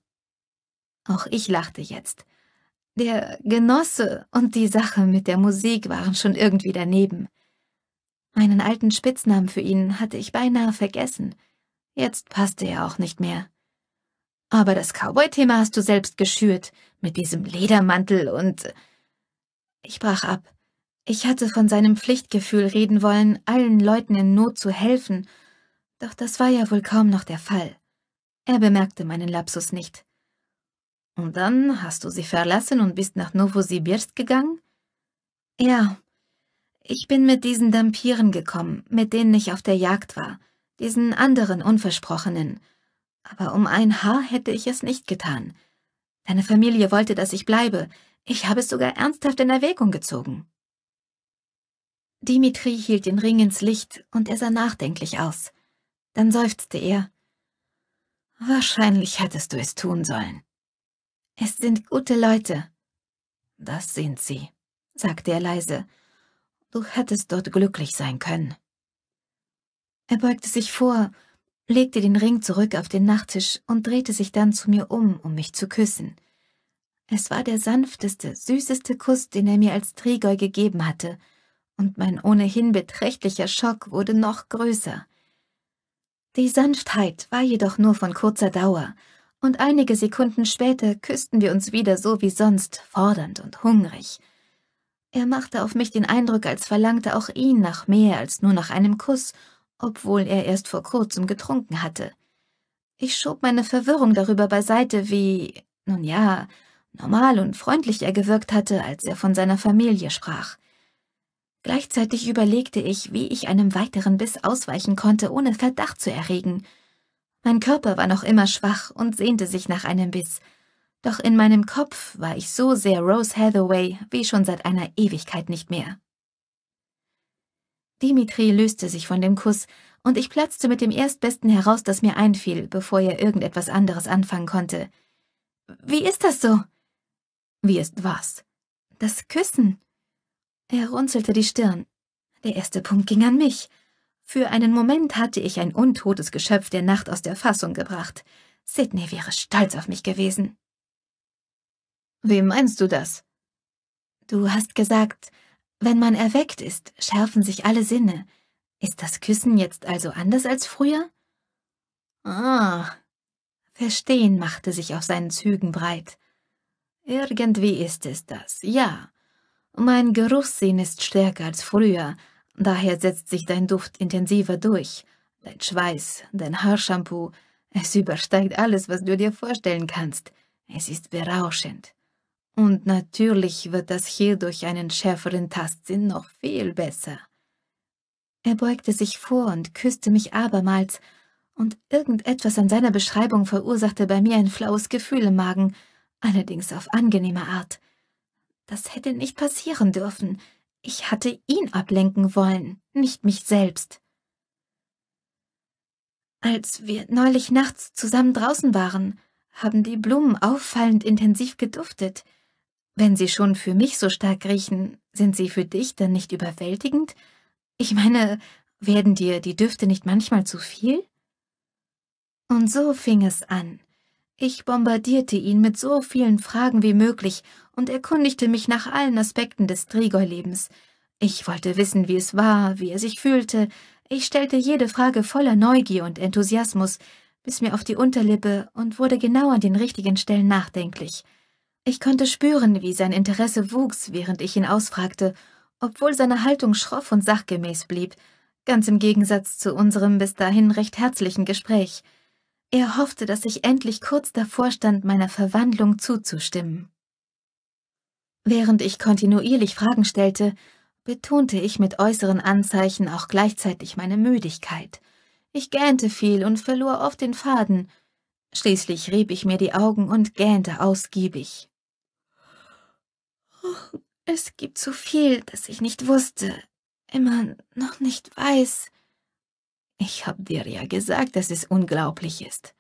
Auch ich lachte jetzt. Der Genosse und die Sache mit der Musik waren schon irgendwie daneben. Einen alten Spitznamen für ihn hatte ich beinahe vergessen. Jetzt passte er auch nicht mehr. Aber das Cowboy-Thema hast du selbst geschürt, mit diesem Ledermantel und... Ich brach ab. Ich hatte von seinem Pflichtgefühl reden wollen, allen Leuten in Not zu helfen, doch das war ja wohl kaum noch der Fall. Er bemerkte meinen Lapsus nicht. Und dann hast du sie verlassen und bist nach Novosibirsk gegangen? Ja, ich bin mit diesen Dampieren gekommen, mit denen ich auf der Jagd war, diesen anderen Unversprochenen. Aber um ein Haar hätte ich es nicht getan. Deine Familie wollte, dass ich bleibe. Ich habe es sogar ernsthaft in Erwägung gezogen. Dimitri hielt den Ring ins Licht und er sah nachdenklich aus. Dann seufzte er. Wahrscheinlich hättest du es tun sollen. Es sind gute Leute. Das sind sie, sagte er leise Du hättest dort glücklich sein können. Er beugte sich vor, legte den Ring zurück auf den Nachttisch und drehte sich dann zu mir um, um mich zu küssen. Es war der sanfteste, süßeste Kuss, den er mir als Trigoi gegeben hatte, und mein ohnehin beträchtlicher Schock wurde noch größer. Die Sanftheit war jedoch nur von kurzer Dauer, und einige Sekunden später küssten wir uns wieder so wie sonst, fordernd und hungrig. Er machte auf mich den Eindruck, als verlangte auch ihn nach mehr als nur nach einem Kuss, obwohl er erst vor kurzem getrunken hatte. Ich schob meine Verwirrung darüber beiseite, wie, nun ja, normal und freundlich er gewirkt hatte, als er von seiner Familie sprach. Gleichzeitig überlegte ich, wie ich einem weiteren Biss ausweichen konnte, ohne Verdacht zu erregen. Mein Körper war noch immer schwach und sehnte sich nach einem Biss, doch in meinem Kopf war ich so sehr Rose Hathaway wie schon seit einer Ewigkeit nicht mehr. Dimitri löste sich von dem Kuss, und ich platzte mit dem Erstbesten heraus, das mir einfiel, bevor er irgendetwas anderes anfangen konnte. Wie ist das so? Wie ist was? Das Küssen. Er runzelte die Stirn. Der erste Punkt ging an mich. Für einen Moment hatte ich ein untotes Geschöpf der Nacht aus der Fassung gebracht. Sidney wäre stolz auf mich gewesen. Wie meinst du das? Du hast gesagt, wenn man erweckt ist, schärfen sich alle Sinne. Ist das Küssen jetzt also anders als früher? Ah. Verstehen machte sich auf seinen Zügen breit. Irgendwie ist es das, ja. Mein Geruchssinn ist stärker als früher, daher setzt sich dein Duft intensiver durch. Dein Schweiß, dein Haarshampoo, es übersteigt alles, was du dir vorstellen kannst. Es ist berauschend. Und natürlich wird das hier durch einen schärferen Tastsinn noch viel besser. Er beugte sich vor und küsste mich abermals, und irgendetwas an seiner Beschreibung verursachte bei mir ein flaues Gefühl im Magen, allerdings auf angenehme Art. Das hätte nicht passieren dürfen. Ich hatte ihn ablenken wollen, nicht mich selbst. Als wir neulich nachts zusammen draußen waren, haben die Blumen auffallend intensiv geduftet. Wenn sie schon für mich so stark riechen, sind sie für dich dann nicht überwältigend? Ich meine, werden dir die Düfte nicht manchmal zu viel? Und so fing es an. Ich bombardierte ihn mit so vielen Fragen wie möglich und erkundigte mich nach allen Aspekten des Trigoi-Lebens. Ich wollte wissen, wie es war, wie er sich fühlte. Ich stellte jede Frage voller Neugier und Enthusiasmus, bis mir auf die Unterlippe und wurde genau an den richtigen Stellen nachdenklich. Ich konnte spüren, wie sein Interesse wuchs, während ich ihn ausfragte, obwohl seine Haltung schroff und sachgemäß blieb, ganz im Gegensatz zu unserem bis dahin recht herzlichen Gespräch. Er hoffte, dass ich endlich kurz davor stand, meiner Verwandlung zuzustimmen. Während ich kontinuierlich Fragen stellte, betonte ich mit äußeren Anzeichen auch gleichzeitig meine Müdigkeit. Ich gähnte viel und verlor oft den Faden. Schließlich rieb ich mir die Augen und gähnte ausgiebig. Oh, es gibt so viel, das ich nicht wusste, immer noch nicht weiß. Ich hab dir ja gesagt, dass es unglaublich ist.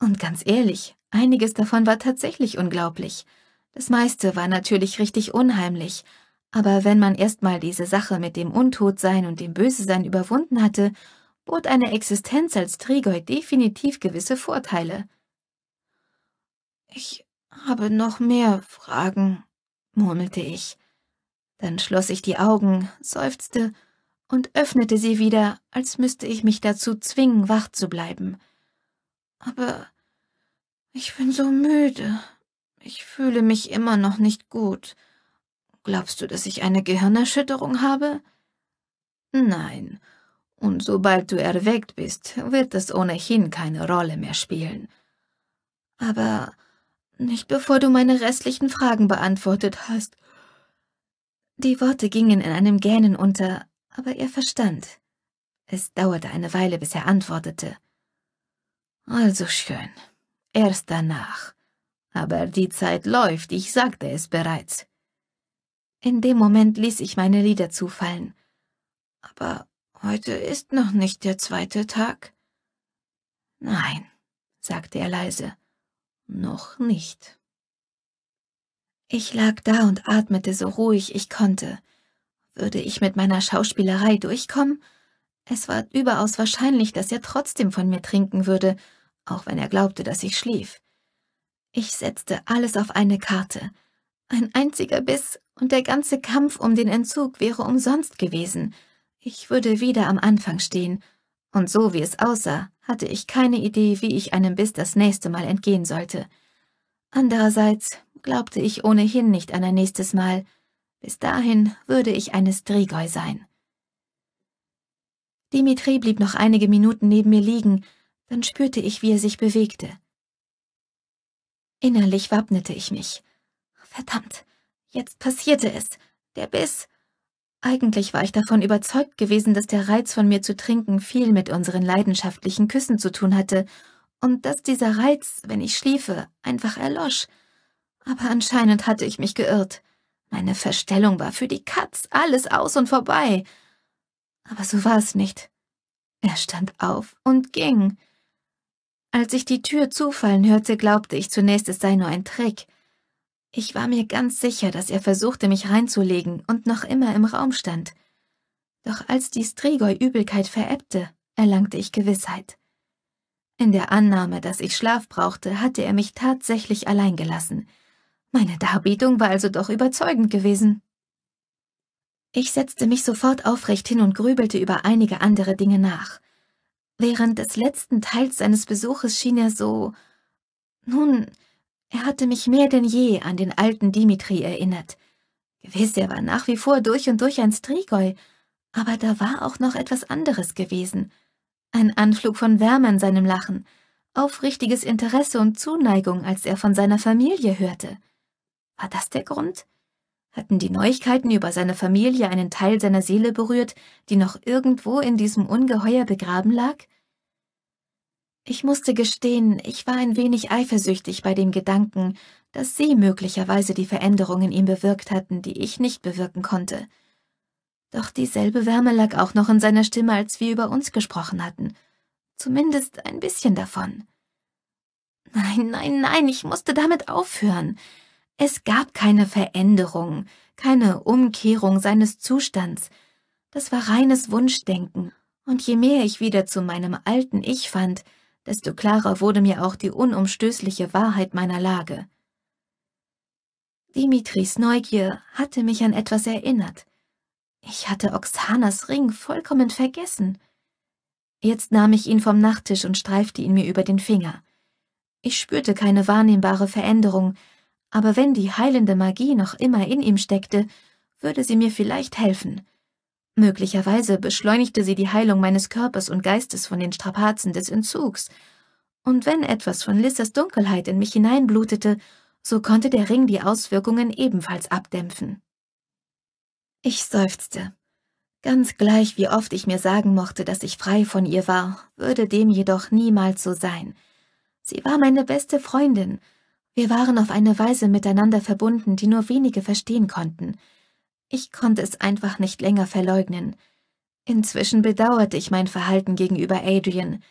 Und ganz ehrlich, einiges davon war tatsächlich unglaublich. Das meiste war natürlich richtig unheimlich, aber wenn man erstmal diese Sache mit dem Untotsein und dem Bösesein überwunden hatte, bot eine Existenz als Trigoi definitiv gewisse Vorteile. Ich habe noch mehr Fragen, murmelte ich. Dann schloss ich die Augen, seufzte und öffnete sie wieder, als müsste ich mich dazu zwingen, wach zu bleiben. Aber ich bin so müde. Ich fühle mich immer noch nicht gut. Glaubst du, dass ich eine Gehirnerschütterung habe? Nein. Und sobald du erweckt bist, wird es ohnehin keine Rolle mehr spielen. Aber nicht bevor du meine restlichen Fragen beantwortet hast. Die Worte gingen in einem Gähnen unter, aber er verstand. Es dauerte eine Weile, bis er antwortete. Also schön. Erst danach. Aber die Zeit läuft, ich sagte es bereits. In dem Moment ließ ich meine Lieder zufallen. Aber heute ist noch nicht der zweite Tag. Nein, sagte er leise. Noch nicht. Ich lag da und atmete so ruhig ich konnte. Würde ich mit meiner Schauspielerei durchkommen? Es war überaus wahrscheinlich, dass er trotzdem von mir trinken würde, auch wenn er glaubte, dass ich schlief. Ich setzte alles auf eine Karte. Ein einziger Biss und der ganze Kampf um den Entzug wäre umsonst gewesen. Ich würde wieder am Anfang stehen und so wie es aussah, hatte ich keine Idee, wie ich einem Biss das nächste Mal entgehen sollte. Andererseits glaubte ich ohnehin nicht an ein nächstes Mal. Bis dahin würde ich eines Strigoi sein. Dimitri blieb noch einige Minuten neben mir liegen, dann spürte ich, wie er sich bewegte. Innerlich wappnete ich mich. Verdammt, jetzt passierte es. Der Biss, eigentlich war ich davon überzeugt gewesen, dass der Reiz von mir zu trinken viel mit unseren leidenschaftlichen Küssen zu tun hatte und dass dieser Reiz, wenn ich schliefe, einfach erlosch. Aber anscheinend hatte ich mich geirrt. Meine Verstellung war für die Katz alles aus und vorbei. Aber so war es nicht. Er stand auf und ging. Als ich die Tür zufallen hörte, glaubte ich zunächst, es sei nur ein Trick. Ich war mir ganz sicher, dass er versuchte, mich reinzulegen und noch immer im Raum stand. Doch als die Strigoi-Übelkeit verebbte, erlangte ich Gewissheit. In der Annahme, dass ich Schlaf brauchte, hatte er mich tatsächlich allein gelassen. Meine Darbietung war also doch überzeugend gewesen. Ich setzte mich sofort aufrecht hin und grübelte über einige andere Dinge nach. Während des letzten Teils seines Besuches schien er so, nun, er hatte mich mehr denn je an den alten Dimitri erinnert. Gewiss, er war nach wie vor durch und durch ein Strigoi, aber da war auch noch etwas anderes gewesen. Ein Anflug von Wärme in seinem Lachen, aufrichtiges Interesse und Zuneigung, als er von seiner Familie hörte. War das der Grund? Hatten die Neuigkeiten über seine Familie einen Teil seiner Seele berührt, die noch irgendwo in diesem Ungeheuer begraben lag? Ich musste gestehen, ich war ein wenig eifersüchtig bei dem Gedanken, dass Sie möglicherweise die Veränderungen in ihm bewirkt hatten, die ich nicht bewirken konnte. Doch dieselbe Wärme lag auch noch in seiner Stimme, als wir über uns gesprochen hatten. Zumindest ein bisschen davon. Nein, nein, nein, ich musste damit aufhören. Es gab keine Veränderung, keine Umkehrung seines Zustands. Das war reines Wunschdenken, und je mehr ich wieder zu meinem alten Ich fand, desto klarer wurde mir auch die unumstößliche Wahrheit meiner Lage. Dimitris Neugier hatte mich an etwas erinnert. Ich hatte Oxanas Ring vollkommen vergessen. Jetzt nahm ich ihn vom Nachttisch und streifte ihn mir über den Finger. Ich spürte keine wahrnehmbare Veränderung, aber wenn die heilende Magie noch immer in ihm steckte, würde sie mir vielleicht helfen. Möglicherweise beschleunigte sie die Heilung meines Körpers und Geistes von den Strapazen des Entzugs, und wenn etwas von Lissas Dunkelheit in mich hineinblutete, so konnte der Ring die Auswirkungen ebenfalls abdämpfen. Ich seufzte. Ganz gleich, wie oft ich mir sagen mochte, dass ich frei von ihr war, würde dem jedoch niemals so sein. Sie war meine beste Freundin. Wir waren auf eine Weise miteinander verbunden, die nur wenige verstehen konnten. Ich konnte es einfach nicht länger verleugnen. Inzwischen bedauerte ich mein Verhalten gegenüber Adrian.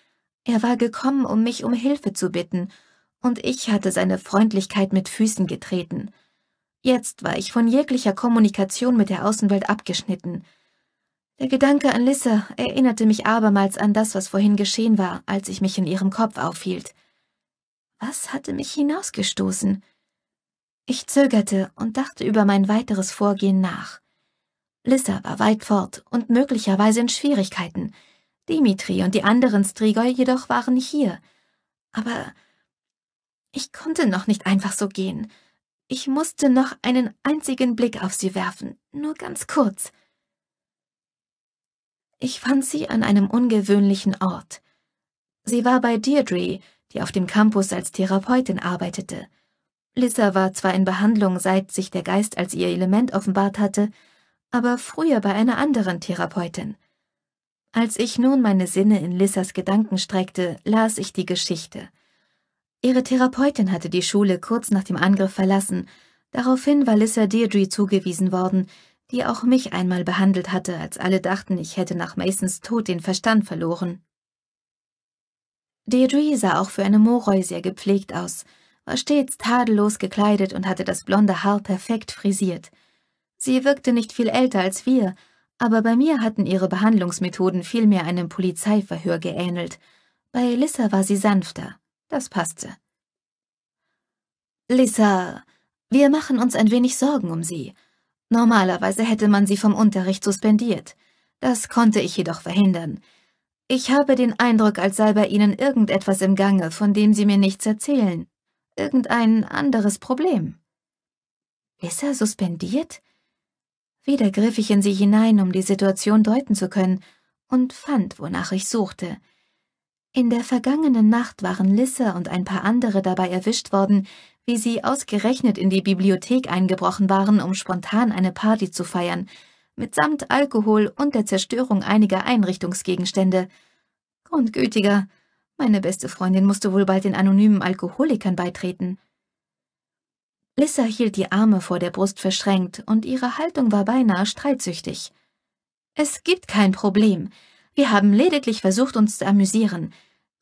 Er war gekommen, um mich um Hilfe zu bitten, und ich hatte seine Freundlichkeit mit Füßen getreten. Jetzt war ich von jeglicher Kommunikation mit der Außenwelt abgeschnitten. Der Gedanke an Lissa erinnerte mich abermals an das, was vorhin geschehen war, als ich mich in ihrem Kopf aufhielt. Was hatte mich hinausgestoßen? Ich zögerte und dachte über mein weiteres Vorgehen nach. Lissa war weit fort und möglicherweise in Schwierigkeiten. Dimitri und die anderen Strigoi jedoch waren hier. Aber ich konnte noch nicht einfach so gehen. Ich musste noch einen einzigen Blick auf sie werfen, nur ganz kurz. Ich fand sie an einem ungewöhnlichen Ort. Sie war bei Deirdre, die auf dem Campus als Therapeutin arbeitete. Lissa war zwar in Behandlung, seit sich der Geist als ihr Element offenbart hatte, aber früher bei einer anderen Therapeutin. Als ich nun meine Sinne in Lissas Gedanken streckte, las ich die Geschichte. Ihre Therapeutin hatte die Schule kurz nach dem Angriff verlassen, daraufhin war Lissa Deirdre zugewiesen worden, die auch mich einmal behandelt hatte, als alle dachten, ich hätte nach Masons Tod den Verstand verloren. Deirdre sah auch für eine Moroi sehr gepflegt aus – war stets tadellos gekleidet und hatte das blonde Haar perfekt frisiert. Sie wirkte nicht viel älter als wir, aber bei mir hatten ihre Behandlungsmethoden vielmehr einem Polizeiverhör geähnelt. Bei Lissa war sie sanfter. Das passte. Lissa, wir machen uns ein wenig Sorgen um Sie. Normalerweise hätte man Sie vom Unterricht suspendiert. Das konnte ich jedoch verhindern. Ich habe den Eindruck, als sei bei Ihnen irgendetwas im Gange, von dem Sie mir nichts erzählen irgendein anderes Problem. Ist er suspendiert? Wieder griff ich in sie hinein, um die Situation deuten zu können, und fand, wonach ich suchte. In der vergangenen Nacht waren Lissa und ein paar andere dabei erwischt worden, wie sie ausgerechnet in die Bibliothek eingebrochen waren, um spontan eine Party zu feiern, mitsamt Alkohol und der Zerstörung einiger Einrichtungsgegenstände. Grundgütiger, meine beste Freundin musste wohl bald den anonymen Alkoholikern beitreten. Lissa hielt die Arme vor der Brust verschränkt und ihre Haltung war beinahe streitsüchtig. Es gibt kein Problem. Wir haben lediglich versucht, uns zu amüsieren.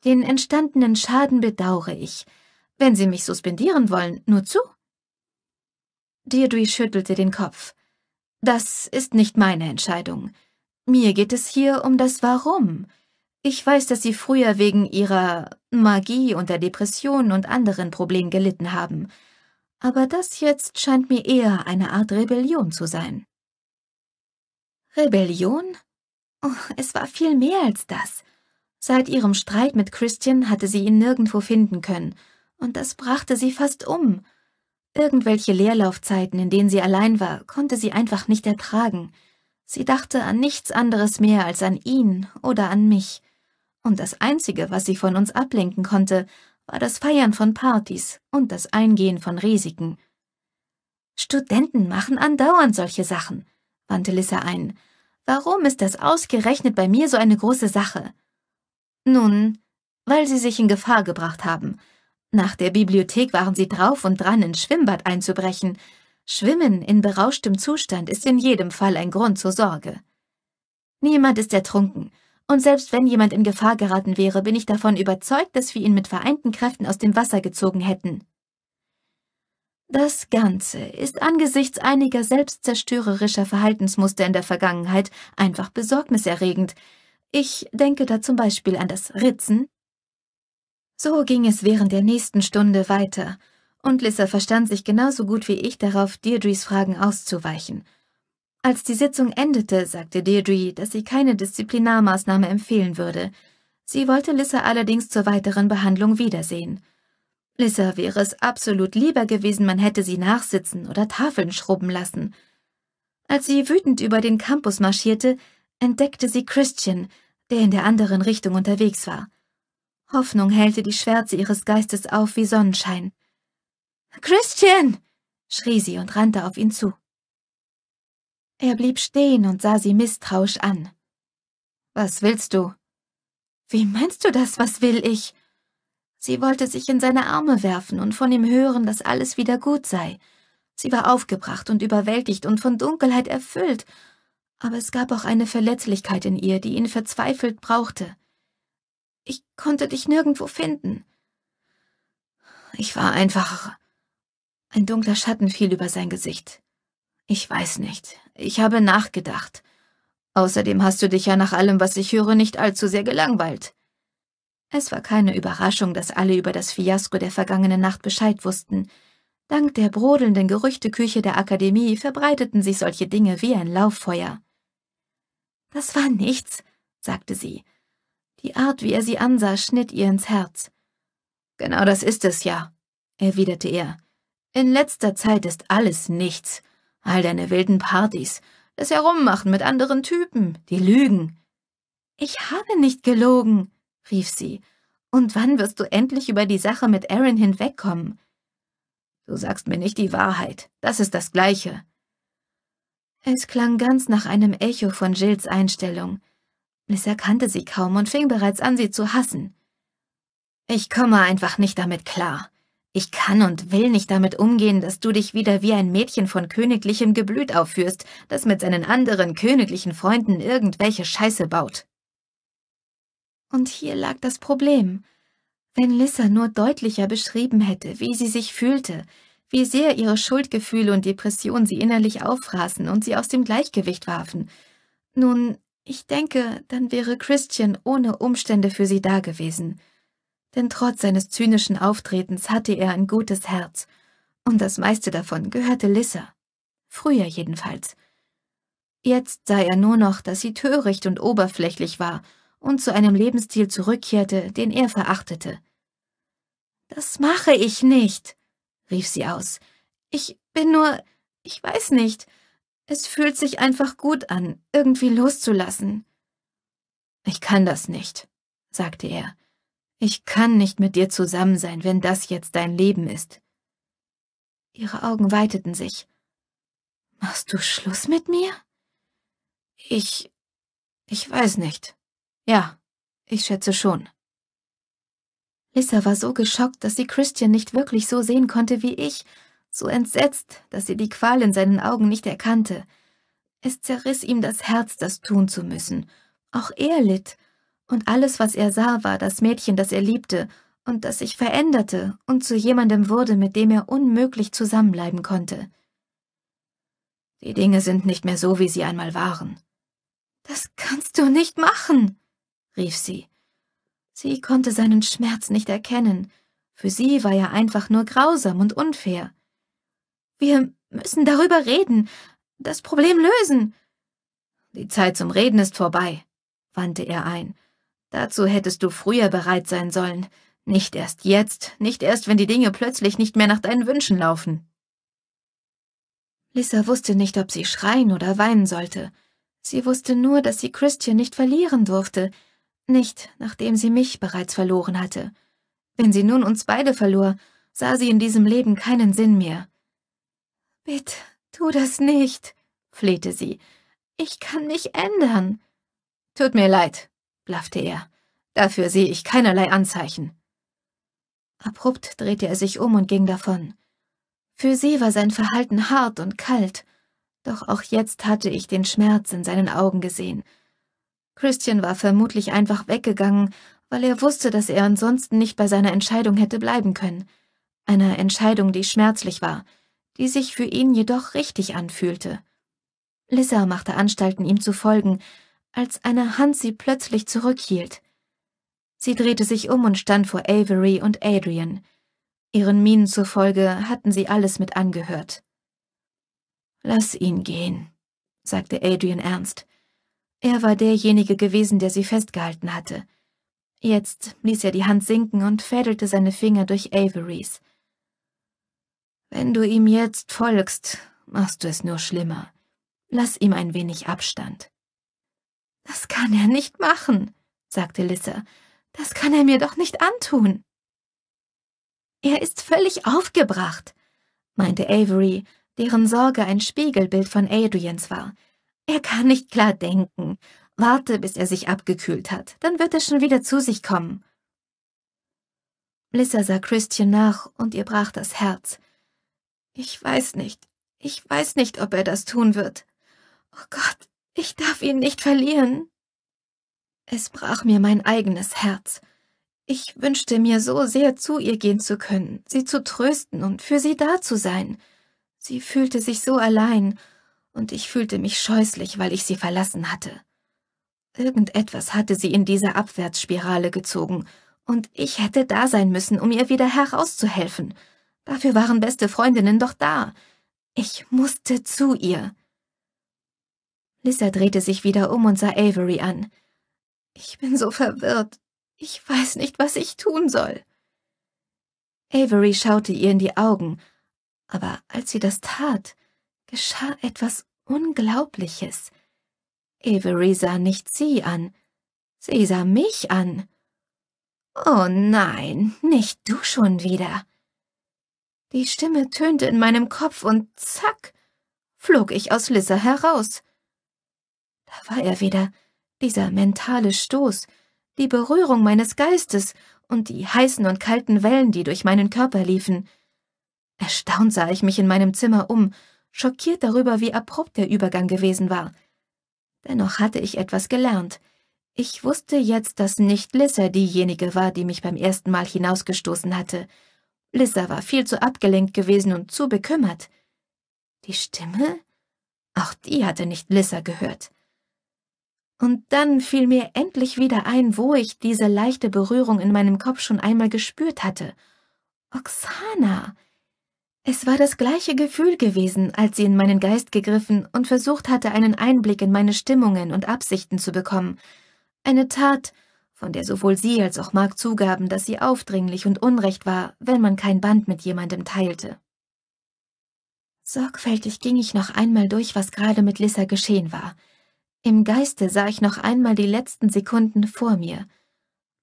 Den entstandenen Schaden bedaure ich. Wenn Sie mich suspendieren wollen, nur zu. Deirdre schüttelte den Kopf. Das ist nicht meine Entscheidung. Mir geht es hier um das Warum. Ich weiß, dass Sie früher wegen Ihrer Magie unter Depressionen und anderen Problemen gelitten haben, aber das jetzt scheint mir eher eine Art Rebellion zu sein. Rebellion? Oh, es war viel mehr als das. Seit ihrem Streit mit Christian hatte sie ihn nirgendwo finden können, und das brachte sie fast um. Irgendwelche Leerlaufzeiten, in denen sie allein war, konnte sie einfach nicht ertragen. Sie dachte an nichts anderes mehr als an ihn oder an mich und das Einzige, was sie von uns ablenken konnte, war das Feiern von Partys und das Eingehen von Risiken. Studenten machen andauernd solche Sachen, wandte Lissa ein. Warum ist das ausgerechnet bei mir so eine große Sache? Nun, weil sie sich in Gefahr gebracht haben. Nach der Bibliothek waren sie drauf und dran, ins Schwimmbad einzubrechen. Schwimmen in berauschtem Zustand ist in jedem Fall ein Grund zur Sorge. Niemand ist ertrunken, und selbst wenn jemand in Gefahr geraten wäre, bin ich davon überzeugt, dass wir ihn mit vereinten Kräften aus dem Wasser gezogen hätten. Das Ganze ist angesichts einiger selbstzerstörerischer Verhaltensmuster in der Vergangenheit einfach besorgniserregend. Ich denke da zum Beispiel an das Ritzen. So ging es während der nächsten Stunde weiter, und Lissa verstand sich genauso gut wie ich darauf, Deirdres Fragen auszuweichen – als die Sitzung endete, sagte Deirdre, dass sie keine Disziplinarmaßnahme empfehlen würde. Sie wollte Lissa allerdings zur weiteren Behandlung wiedersehen. Lissa wäre es absolut lieber gewesen, man hätte sie nachsitzen oder Tafeln schrubben lassen. Als sie wütend über den Campus marschierte, entdeckte sie Christian, der in der anderen Richtung unterwegs war. Hoffnung hellte die Schwärze ihres Geistes auf wie Sonnenschein. Christian! schrie sie und rannte auf ihn zu. Er blieb stehen und sah sie misstrauisch an. Was willst du? Wie meinst du das, was will ich? Sie wollte sich in seine Arme werfen und von ihm hören, dass alles wieder gut sei. Sie war aufgebracht und überwältigt und von Dunkelheit erfüllt, aber es gab auch eine Verletzlichkeit in ihr, die ihn verzweifelt brauchte. Ich konnte dich nirgendwo finden. Ich war einfach. Ein dunkler Schatten fiel über sein Gesicht. Ich weiß nicht. Ich habe nachgedacht. Außerdem hast du dich ja nach allem, was ich höre, nicht allzu sehr gelangweilt. Es war keine Überraschung, dass alle über das Fiasko der vergangenen Nacht Bescheid wussten. Dank der brodelnden Gerüchteküche der Akademie verbreiteten sich solche Dinge wie ein Lauffeuer. Das war nichts, sagte sie. Die Art, wie er sie ansah, schnitt ihr ins Herz. Genau das ist es ja, erwiderte er. In letzter Zeit ist alles nichts all deine wilden Partys, das Herummachen mit anderen Typen, die Lügen. Ich habe nicht gelogen, rief sie. Und wann wirst du endlich über die Sache mit Aaron hinwegkommen? Du sagst mir nicht die Wahrheit, das ist das Gleiche. Es klang ganz nach einem Echo von Jills Einstellung. Miss erkannte sie kaum und fing bereits an, sie zu hassen. Ich komme einfach nicht damit klar. Ich kann und will nicht damit umgehen, dass du dich wieder wie ein Mädchen von königlichem Geblüt aufführst, das mit seinen anderen königlichen Freunden irgendwelche Scheiße baut. Und hier lag das Problem. Wenn Lissa nur deutlicher beschrieben hätte, wie sie sich fühlte, wie sehr ihre Schuldgefühle und Depression sie innerlich auffraßen und sie aus dem Gleichgewicht warfen. Nun, ich denke, dann wäre Christian ohne Umstände für sie dagewesen denn trotz seines zynischen Auftretens hatte er ein gutes Herz, und das meiste davon gehörte Lissa. Früher jedenfalls. Jetzt sah er nur noch, dass sie töricht und oberflächlich war und zu einem Lebensstil zurückkehrte, den er verachtete. »Das mache ich nicht«, rief sie aus. »Ich bin nur, ich weiß nicht, es fühlt sich einfach gut an, irgendwie loszulassen.« »Ich kann das nicht«, sagte er. Ich kann nicht mit dir zusammen sein, wenn das jetzt dein Leben ist. Ihre Augen weiteten sich. Machst du Schluss mit mir? Ich. ich weiß nicht. Ja, ich schätze schon. Lissa war so geschockt, dass sie Christian nicht wirklich so sehen konnte wie ich, so entsetzt, dass sie die Qual in seinen Augen nicht erkannte. Es zerriss ihm das Herz, das tun zu müssen. Auch er litt, und alles, was er sah, war das Mädchen, das er liebte, und das sich veränderte und zu jemandem wurde, mit dem er unmöglich zusammenbleiben konnte. Die Dinge sind nicht mehr so, wie sie einmal waren. Das kannst du nicht machen, rief sie. Sie konnte seinen Schmerz nicht erkennen. Für sie war er einfach nur grausam und unfair. Wir müssen darüber reden, das Problem lösen. Die Zeit zum Reden ist vorbei, wandte er ein Dazu hättest du früher bereit sein sollen. Nicht erst jetzt, nicht erst, wenn die Dinge plötzlich nicht mehr nach deinen Wünschen laufen. Lissa wusste nicht, ob sie schreien oder weinen sollte. Sie wusste nur, dass sie Christian nicht verlieren durfte, nicht nachdem sie mich bereits verloren hatte. Wenn sie nun uns beide verlor, sah sie in diesem Leben keinen Sinn mehr. Bitte, tu das nicht, flehte sie. Ich kann mich ändern. Tut mir leid, blaffte er. Dafür sehe ich keinerlei Anzeichen. Abrupt drehte er sich um und ging davon. Für sie war sein Verhalten hart und kalt, doch auch jetzt hatte ich den Schmerz in seinen Augen gesehen. Christian war vermutlich einfach weggegangen, weil er wusste, dass er ansonsten nicht bei seiner Entscheidung hätte bleiben können. Einer Entscheidung, die schmerzlich war, die sich für ihn jedoch richtig anfühlte. Lissa machte Anstalten, ihm zu folgen, als eine Hand sie plötzlich zurückhielt. Sie drehte sich um und stand vor Avery und Adrian. Ihren Mienen zufolge hatten sie alles mit angehört. Lass ihn gehen, sagte Adrian ernst. Er war derjenige gewesen, der sie festgehalten hatte. Jetzt ließ er die Hand sinken und fädelte seine Finger durch Averys. Wenn du ihm jetzt folgst, machst du es nur schlimmer. Lass ihm ein wenig Abstand. Das kann er nicht machen, sagte Lisse. Das kann er mir doch nicht antun. Er ist völlig aufgebracht, meinte Avery, deren Sorge ein Spiegelbild von Adrians war. Er kann nicht klar denken. Warte, bis er sich abgekühlt hat, dann wird er schon wieder zu sich kommen. Lissa sah Christian nach und ihr brach das Herz. Ich weiß nicht, ich weiß nicht, ob er das tun wird. Oh Gott, ich darf ihn nicht verlieren. Es brach mir mein eigenes Herz. Ich wünschte mir so sehr, zu ihr gehen zu können, sie zu trösten und für sie da zu sein. Sie fühlte sich so allein, und ich fühlte mich scheußlich, weil ich sie verlassen hatte. Irgendetwas hatte sie in diese Abwärtsspirale gezogen, und ich hätte da sein müssen, um ihr wieder herauszuhelfen. Dafür waren beste Freundinnen doch da. Ich musste zu ihr. Lisa drehte sich wieder um und sah Avery an. Ich bin so verwirrt. Ich weiß nicht, was ich tun soll. Avery schaute ihr in die Augen, aber als sie das tat, geschah etwas Unglaubliches. Avery sah nicht sie an, sie sah mich an. Oh nein, nicht du schon wieder. Die Stimme tönte in meinem Kopf und zack, flog ich aus Lissa heraus. Da war er wieder, dieser mentale Stoß, die Berührung meines Geistes und die heißen und kalten Wellen, die durch meinen Körper liefen. Erstaunt sah ich mich in meinem Zimmer um, schockiert darüber, wie abrupt der Übergang gewesen war. Dennoch hatte ich etwas gelernt. Ich wusste jetzt, dass nicht Lissa diejenige war, die mich beim ersten Mal hinausgestoßen hatte. Lissa war viel zu abgelenkt gewesen und zu bekümmert. Die Stimme? Auch die hatte nicht Lissa gehört. Und dann fiel mir endlich wieder ein, wo ich diese leichte Berührung in meinem Kopf schon einmal gespürt hatte. Oksana. Es war das gleiche Gefühl gewesen, als sie in meinen Geist gegriffen und versucht hatte, einen Einblick in meine Stimmungen und Absichten zu bekommen. Eine Tat, von der sowohl sie als auch Mark zugaben, dass sie aufdringlich und unrecht war, wenn man kein Band mit jemandem teilte. Sorgfältig ging ich noch einmal durch, was gerade mit Lissa geschehen war – im Geiste sah ich noch einmal die letzten Sekunden vor mir.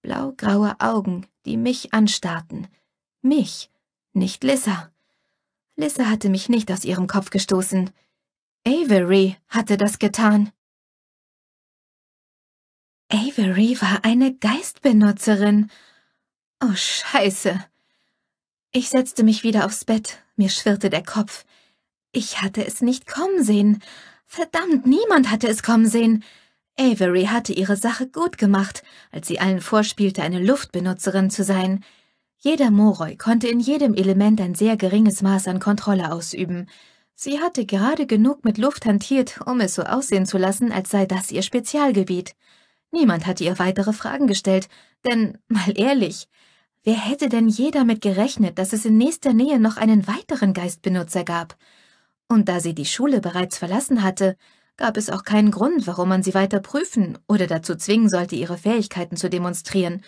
Blaugraue Augen, die mich anstarrten. Mich, nicht Lissa. Lissa hatte mich nicht aus ihrem Kopf gestoßen. Avery hatte das getan. Avery war eine Geistbenutzerin. Oh Scheiße. Ich setzte mich wieder aufs Bett, mir schwirrte der Kopf. Ich hatte es nicht kommen sehen. Verdammt, niemand hatte es kommen sehen. Avery hatte ihre Sache gut gemacht, als sie allen vorspielte, eine Luftbenutzerin zu sein. Jeder Moroi konnte in jedem Element ein sehr geringes Maß an Kontrolle ausüben. Sie hatte gerade genug mit Luft hantiert, um es so aussehen zu lassen, als sei das ihr Spezialgebiet. Niemand hatte ihr weitere Fragen gestellt, denn, *laughs* mal ehrlich, wer hätte denn je damit gerechnet, dass es in nächster Nähe noch einen weiteren Geistbenutzer gab? Und da sie die Schule bereits verlassen hatte, gab es auch keinen Grund, warum man sie weiter prüfen oder dazu zwingen sollte, ihre Fähigkeiten zu demonstrieren,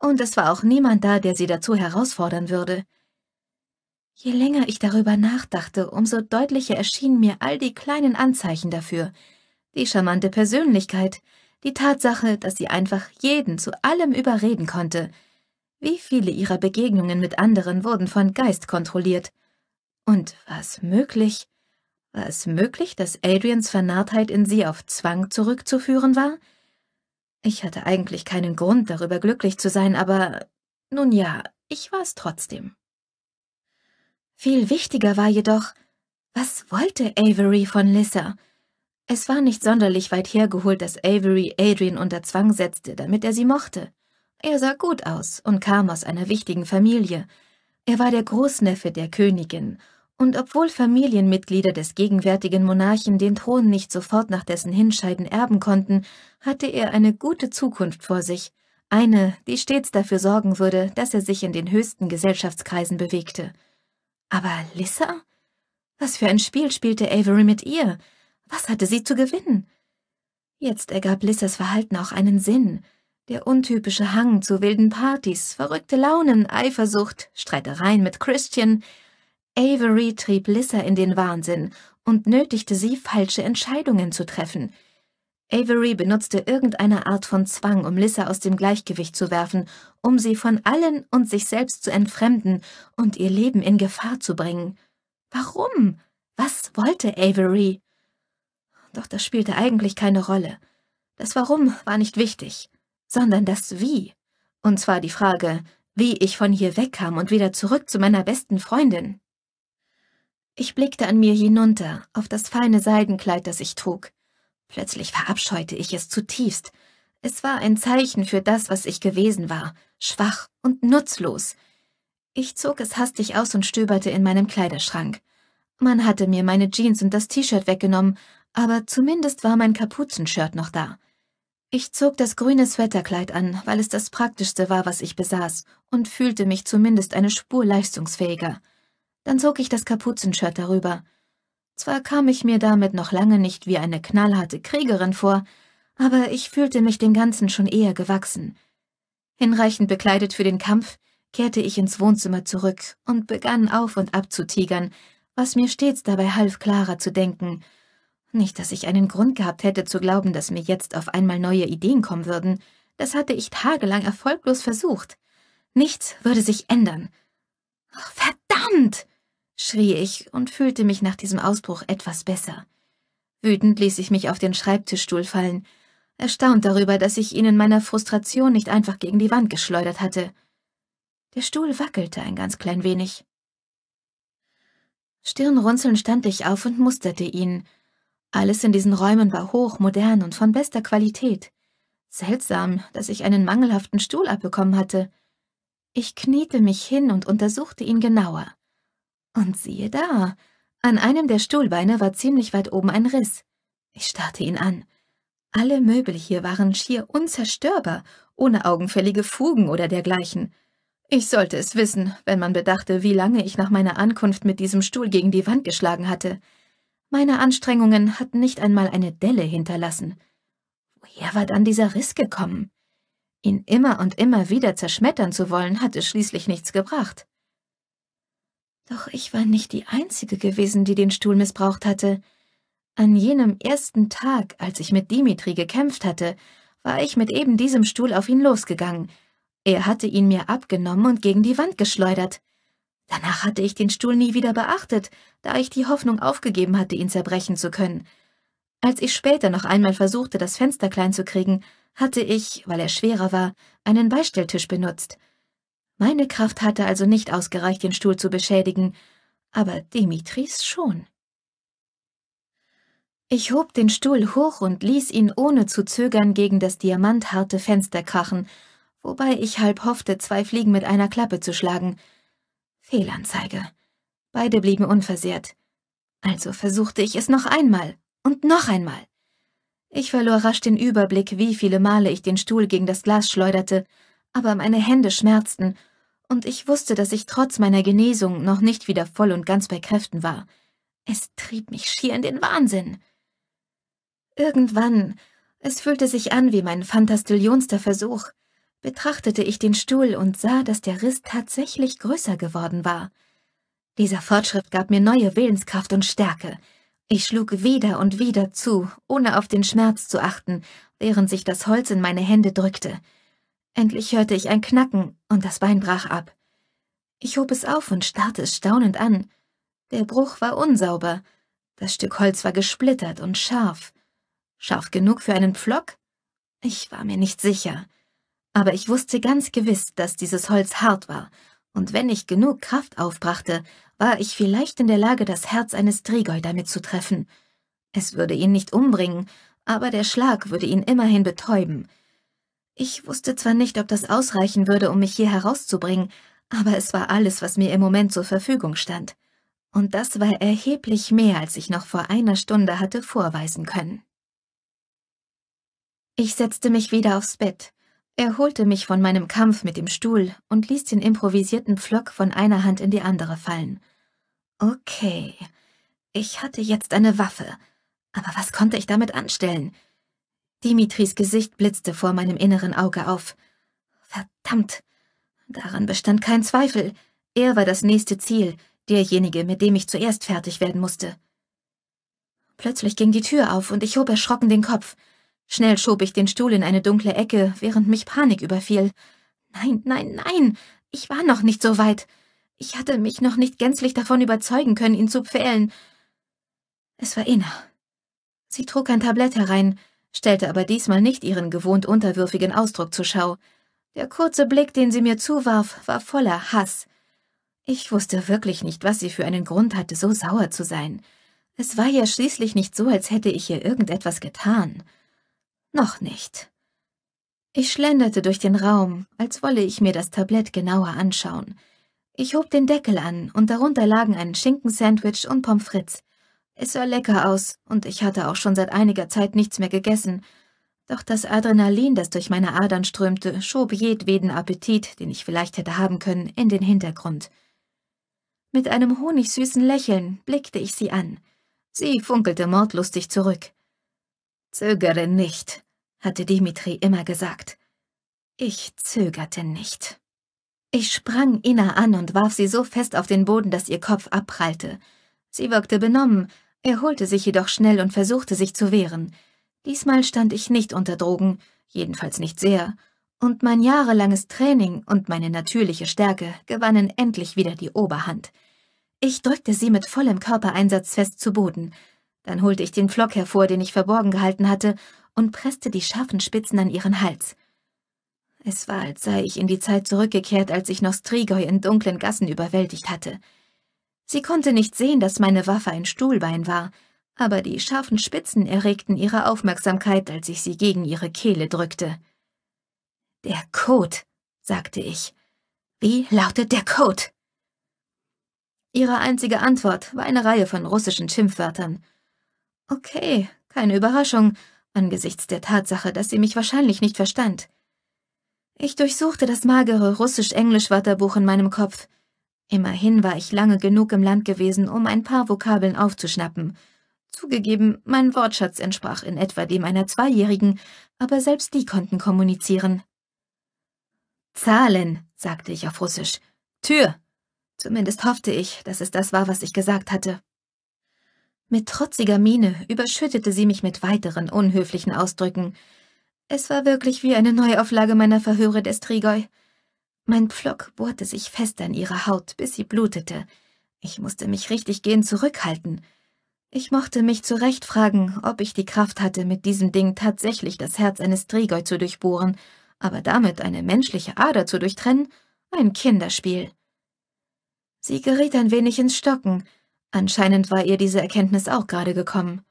und es war auch niemand da, der sie dazu herausfordern würde. Je länger ich darüber nachdachte, umso deutlicher erschienen mir all die kleinen Anzeichen dafür, die charmante Persönlichkeit, die Tatsache, dass sie einfach jeden zu allem überreden konnte. Wie viele ihrer Begegnungen mit anderen wurden von Geist kontrolliert, und war es möglich, war es möglich, dass Adrians Vernarrtheit in sie auf Zwang zurückzuführen war? Ich hatte eigentlich keinen Grund, darüber glücklich zu sein, aber nun ja, ich war es trotzdem. Viel wichtiger war jedoch, was wollte Avery von Lissa? Es war nicht sonderlich weit hergeholt, dass Avery Adrian unter Zwang setzte, damit er sie mochte. Er sah gut aus und kam aus einer wichtigen Familie. Er war der Großneffe der Königin und obwohl Familienmitglieder des gegenwärtigen Monarchen den Thron nicht sofort nach dessen Hinscheiden erben konnten, hatte er eine gute Zukunft vor sich, eine, die stets dafür sorgen würde, dass er sich in den höchsten Gesellschaftskreisen bewegte. Aber Lissa? Was für ein Spiel spielte Avery mit ihr? Was hatte sie zu gewinnen? Jetzt ergab Lissas Verhalten auch einen Sinn. Der untypische Hang zu wilden Partys, verrückte Launen, Eifersucht, Streitereien mit Christian – Avery trieb Lissa in den Wahnsinn und nötigte sie, falsche Entscheidungen zu treffen. Avery benutzte irgendeine Art von Zwang, um Lissa aus dem Gleichgewicht zu werfen, um sie von allen und sich selbst zu entfremden und ihr Leben in Gefahr zu bringen. Warum? Was wollte Avery? Doch das spielte eigentlich keine Rolle. Das Warum war nicht wichtig, sondern das Wie. Und zwar die Frage, wie ich von hier wegkam und wieder zurück zu meiner besten Freundin. Ich blickte an mir hinunter, auf das feine Seidenkleid, das ich trug. Plötzlich verabscheute ich es zutiefst. Es war ein Zeichen für das, was ich gewesen war, schwach und nutzlos. Ich zog es hastig aus und stöberte in meinem Kleiderschrank. Man hatte mir meine Jeans und das T-Shirt weggenommen, aber zumindest war mein Kapuzenshirt noch da. Ich zog das grüne Sweaterkleid an, weil es das praktischste war, was ich besaß, und fühlte mich zumindest eine Spur leistungsfähiger. Dann zog ich das Kapuzenshirt darüber. Zwar kam ich mir damit noch lange nicht wie eine knallharte Kriegerin vor, aber ich fühlte mich dem Ganzen schon eher gewachsen. Hinreichend bekleidet für den Kampf, kehrte ich ins Wohnzimmer zurück und begann auf und ab zu tigern, was mir stets dabei half, klarer zu denken. Nicht, dass ich einen Grund gehabt hätte zu glauben, dass mir jetzt auf einmal neue Ideen kommen würden, das hatte ich tagelang erfolglos versucht. Nichts würde sich ändern. Ach, verdammt! schrie ich und fühlte mich nach diesem Ausbruch etwas besser. Wütend ließ ich mich auf den Schreibtischstuhl fallen, erstaunt darüber, dass ich ihn in meiner Frustration nicht einfach gegen die Wand geschleudert hatte. Der Stuhl wackelte ein ganz klein wenig. Stirnrunzelnd stand ich auf und musterte ihn. Alles in diesen Räumen war hoch, modern und von bester Qualität. Seltsam, dass ich einen mangelhaften Stuhl abbekommen hatte. Ich kniete mich hin und untersuchte ihn genauer. Und siehe da, an einem der Stuhlbeine war ziemlich weit oben ein Riss. Ich starrte ihn an. Alle Möbel hier waren schier unzerstörbar, ohne augenfällige Fugen oder dergleichen. Ich sollte es wissen, wenn man bedachte, wie lange ich nach meiner Ankunft mit diesem Stuhl gegen die Wand geschlagen hatte. Meine Anstrengungen hatten nicht einmal eine Delle hinterlassen. Woher war dann dieser Riss gekommen? Ihn immer und immer wieder zerschmettern zu wollen, hatte schließlich nichts gebracht. Doch ich war nicht die Einzige gewesen, die den Stuhl missbraucht hatte. An jenem ersten Tag, als ich mit Dimitri gekämpft hatte, war ich mit eben diesem Stuhl auf ihn losgegangen. Er hatte ihn mir abgenommen und gegen die Wand geschleudert. Danach hatte ich den Stuhl nie wieder beachtet, da ich die Hoffnung aufgegeben hatte, ihn zerbrechen zu können. Als ich später noch einmal versuchte, das Fenster klein zu kriegen, hatte ich, weil er schwerer war, einen Beistelltisch benutzt. Meine Kraft hatte also nicht ausgereicht, den Stuhl zu beschädigen, aber Dimitris schon. Ich hob den Stuhl hoch und ließ ihn ohne zu zögern gegen das diamantharte Fenster krachen, wobei ich halb hoffte, zwei Fliegen mit einer Klappe zu schlagen. Fehlanzeige. Beide blieben unversehrt. Also versuchte ich es noch einmal und noch einmal. Ich verlor rasch den Überblick, wie viele Male ich den Stuhl gegen das Glas schleuderte, aber meine Hände schmerzten und ich wusste, dass ich trotz meiner Genesung noch nicht wieder voll und ganz bei Kräften war. Es trieb mich schier in den Wahnsinn. Irgendwann, es fühlte sich an wie mein fantastillionster Versuch, betrachtete ich den Stuhl und sah, dass der Riss tatsächlich größer geworden war. Dieser Fortschritt gab mir neue Willenskraft und Stärke. Ich schlug wieder und wieder zu, ohne auf den Schmerz zu achten, während sich das Holz in meine Hände drückte. Endlich hörte ich ein Knacken und das Bein brach ab. Ich hob es auf und starrte es staunend an. Der Bruch war unsauber. Das Stück Holz war gesplittert und scharf. Scharf genug für einen Pflock? Ich war mir nicht sicher. Aber ich wusste ganz gewiss, dass dieses Holz hart war, und wenn ich genug Kraft aufbrachte, war ich vielleicht in der Lage, das Herz eines Trigoi damit zu treffen. Es würde ihn nicht umbringen, aber der Schlag würde ihn immerhin betäuben. Ich wusste zwar nicht, ob das ausreichen würde, um mich hier herauszubringen, aber es war alles, was mir im Moment zur Verfügung stand. Und das war erheblich mehr, als ich noch vor einer Stunde hatte vorweisen können. Ich setzte mich wieder aufs Bett, erholte mich von meinem Kampf mit dem Stuhl und ließ den improvisierten Pflock von einer Hand in die andere fallen. Okay, ich hatte jetzt eine Waffe, aber was konnte ich damit anstellen? Dimitris Gesicht blitzte vor meinem inneren Auge auf. Verdammt! Daran bestand kein Zweifel. Er war das nächste Ziel, derjenige, mit dem ich zuerst fertig werden musste. Plötzlich ging die Tür auf und ich hob erschrocken den Kopf. Schnell schob ich den Stuhl in eine dunkle Ecke, während mich Panik überfiel. Nein, nein, nein! Ich war noch nicht so weit. Ich hatte mich noch nicht gänzlich davon überzeugen können, ihn zu pfählen. Es war Inna. Sie trug ein Tablett herein, stellte aber diesmal nicht ihren gewohnt unterwürfigen Ausdruck zur Schau. Der kurze Blick, den sie mir zuwarf, war voller Hass. Ich wusste wirklich nicht, was sie für einen Grund hatte, so sauer zu sein. Es war ja schließlich nicht so, als hätte ich ihr irgendetwas getan. Noch nicht. Ich schlenderte durch den Raum, als wolle ich mir das Tablett genauer anschauen. Ich hob den Deckel an und darunter lagen ein Schinkensandwich und Pommes frites. Es sah lecker aus, und ich hatte auch schon seit einiger Zeit nichts mehr gegessen. Doch das Adrenalin, das durch meine Adern strömte, schob jedweden Appetit, den ich vielleicht hätte haben können, in den Hintergrund. Mit einem honigsüßen Lächeln blickte ich sie an. Sie funkelte mordlustig zurück. Zögere nicht, hatte Dimitri immer gesagt. Ich zögerte nicht. Ich sprang Ina an und warf sie so fest auf den Boden, dass ihr Kopf abprallte. Sie wirkte benommen, er holte sich jedoch schnell und versuchte sich zu wehren. Diesmal stand ich nicht unter Drogen, jedenfalls nicht sehr, und mein jahrelanges Training und meine natürliche Stärke gewannen endlich wieder die Oberhand. Ich drückte sie mit vollem Körpereinsatz fest zu Boden. Dann holte ich den Flock hervor, den ich verborgen gehalten hatte, und presste die scharfen Spitzen an ihren Hals. Es war, als sei ich in die Zeit zurückgekehrt, als ich noch Strigoi in dunklen Gassen überwältigt hatte. Sie konnte nicht sehen, dass meine Waffe ein Stuhlbein war, aber die scharfen Spitzen erregten ihre Aufmerksamkeit, als ich sie gegen ihre Kehle drückte. Der Code, sagte ich. Wie lautet der Code? Ihre einzige Antwort war eine Reihe von russischen Schimpfwörtern. Okay, keine Überraschung, angesichts der Tatsache, dass sie mich wahrscheinlich nicht verstand. Ich durchsuchte das magere Russisch-Englisch-Wörterbuch in meinem Kopf. Immerhin war ich lange genug im Land gewesen, um ein paar Vokabeln aufzuschnappen. Zugegeben, mein Wortschatz entsprach in etwa dem einer Zweijährigen, aber selbst die konnten kommunizieren. Zahlen, sagte ich auf Russisch. Tür. Zumindest hoffte ich, dass es das war, was ich gesagt hatte. Mit trotziger Miene überschüttete sie mich mit weiteren unhöflichen Ausdrücken. Es war wirklich wie eine Neuauflage meiner Verhöre des Trigoi. Mein Pflock bohrte sich fest an ihre Haut, bis sie blutete. Ich musste mich richtig gehen zurückhalten. Ich mochte mich zurecht fragen, ob ich die Kraft hatte, mit diesem Ding tatsächlich das Herz eines Trigoi zu durchbohren, aber damit eine menschliche Ader zu durchtrennen, ein Kinderspiel. Sie geriet ein wenig ins Stocken. Anscheinend war ihr diese Erkenntnis auch gerade gekommen.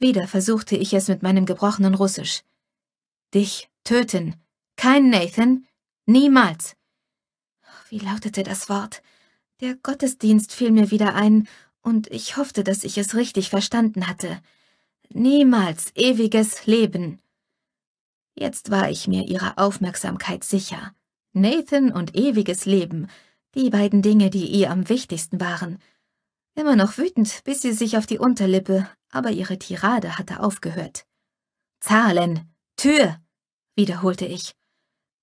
Wieder versuchte ich es mit meinem gebrochenen Russisch. Dich töten. Kein Nathan, Niemals. Wie lautete das Wort? Der Gottesdienst fiel mir wieder ein, und ich hoffte, dass ich es richtig verstanden hatte. Niemals ewiges Leben. Jetzt war ich mir ihrer Aufmerksamkeit sicher. Nathan und ewiges Leben, die beiden Dinge, die ihr am wichtigsten waren. Immer noch wütend biss sie sich auf die Unterlippe, aber ihre Tirade hatte aufgehört. Zahlen. Tür. wiederholte ich.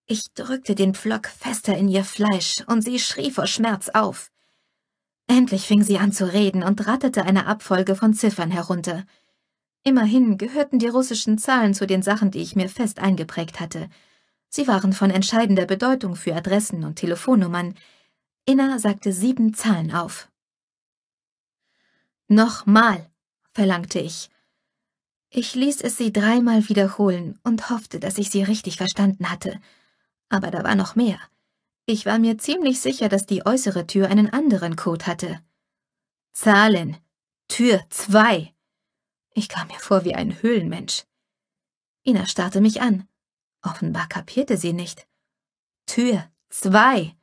Ich drückte den Pflock fester in ihr Fleisch, und sie schrie vor Schmerz auf. Endlich fing sie an zu reden und ratterte eine Abfolge von Ziffern herunter. Immerhin gehörten die russischen Zahlen zu den Sachen, die ich mir fest eingeprägt hatte. Sie waren von entscheidender Bedeutung für Adressen und Telefonnummern. Inna sagte sieben Zahlen auf. Nochmal, verlangte ich. Ich ließ es sie dreimal wiederholen und hoffte, dass ich sie richtig verstanden hatte. Aber da war noch mehr. Ich war mir ziemlich sicher, dass die äußere Tür einen anderen Code hatte. Zahlen. Tür 2. Ich kam mir vor wie ein Höhlenmensch. Ina starrte mich an. Offenbar kapierte sie nicht. Tür 2.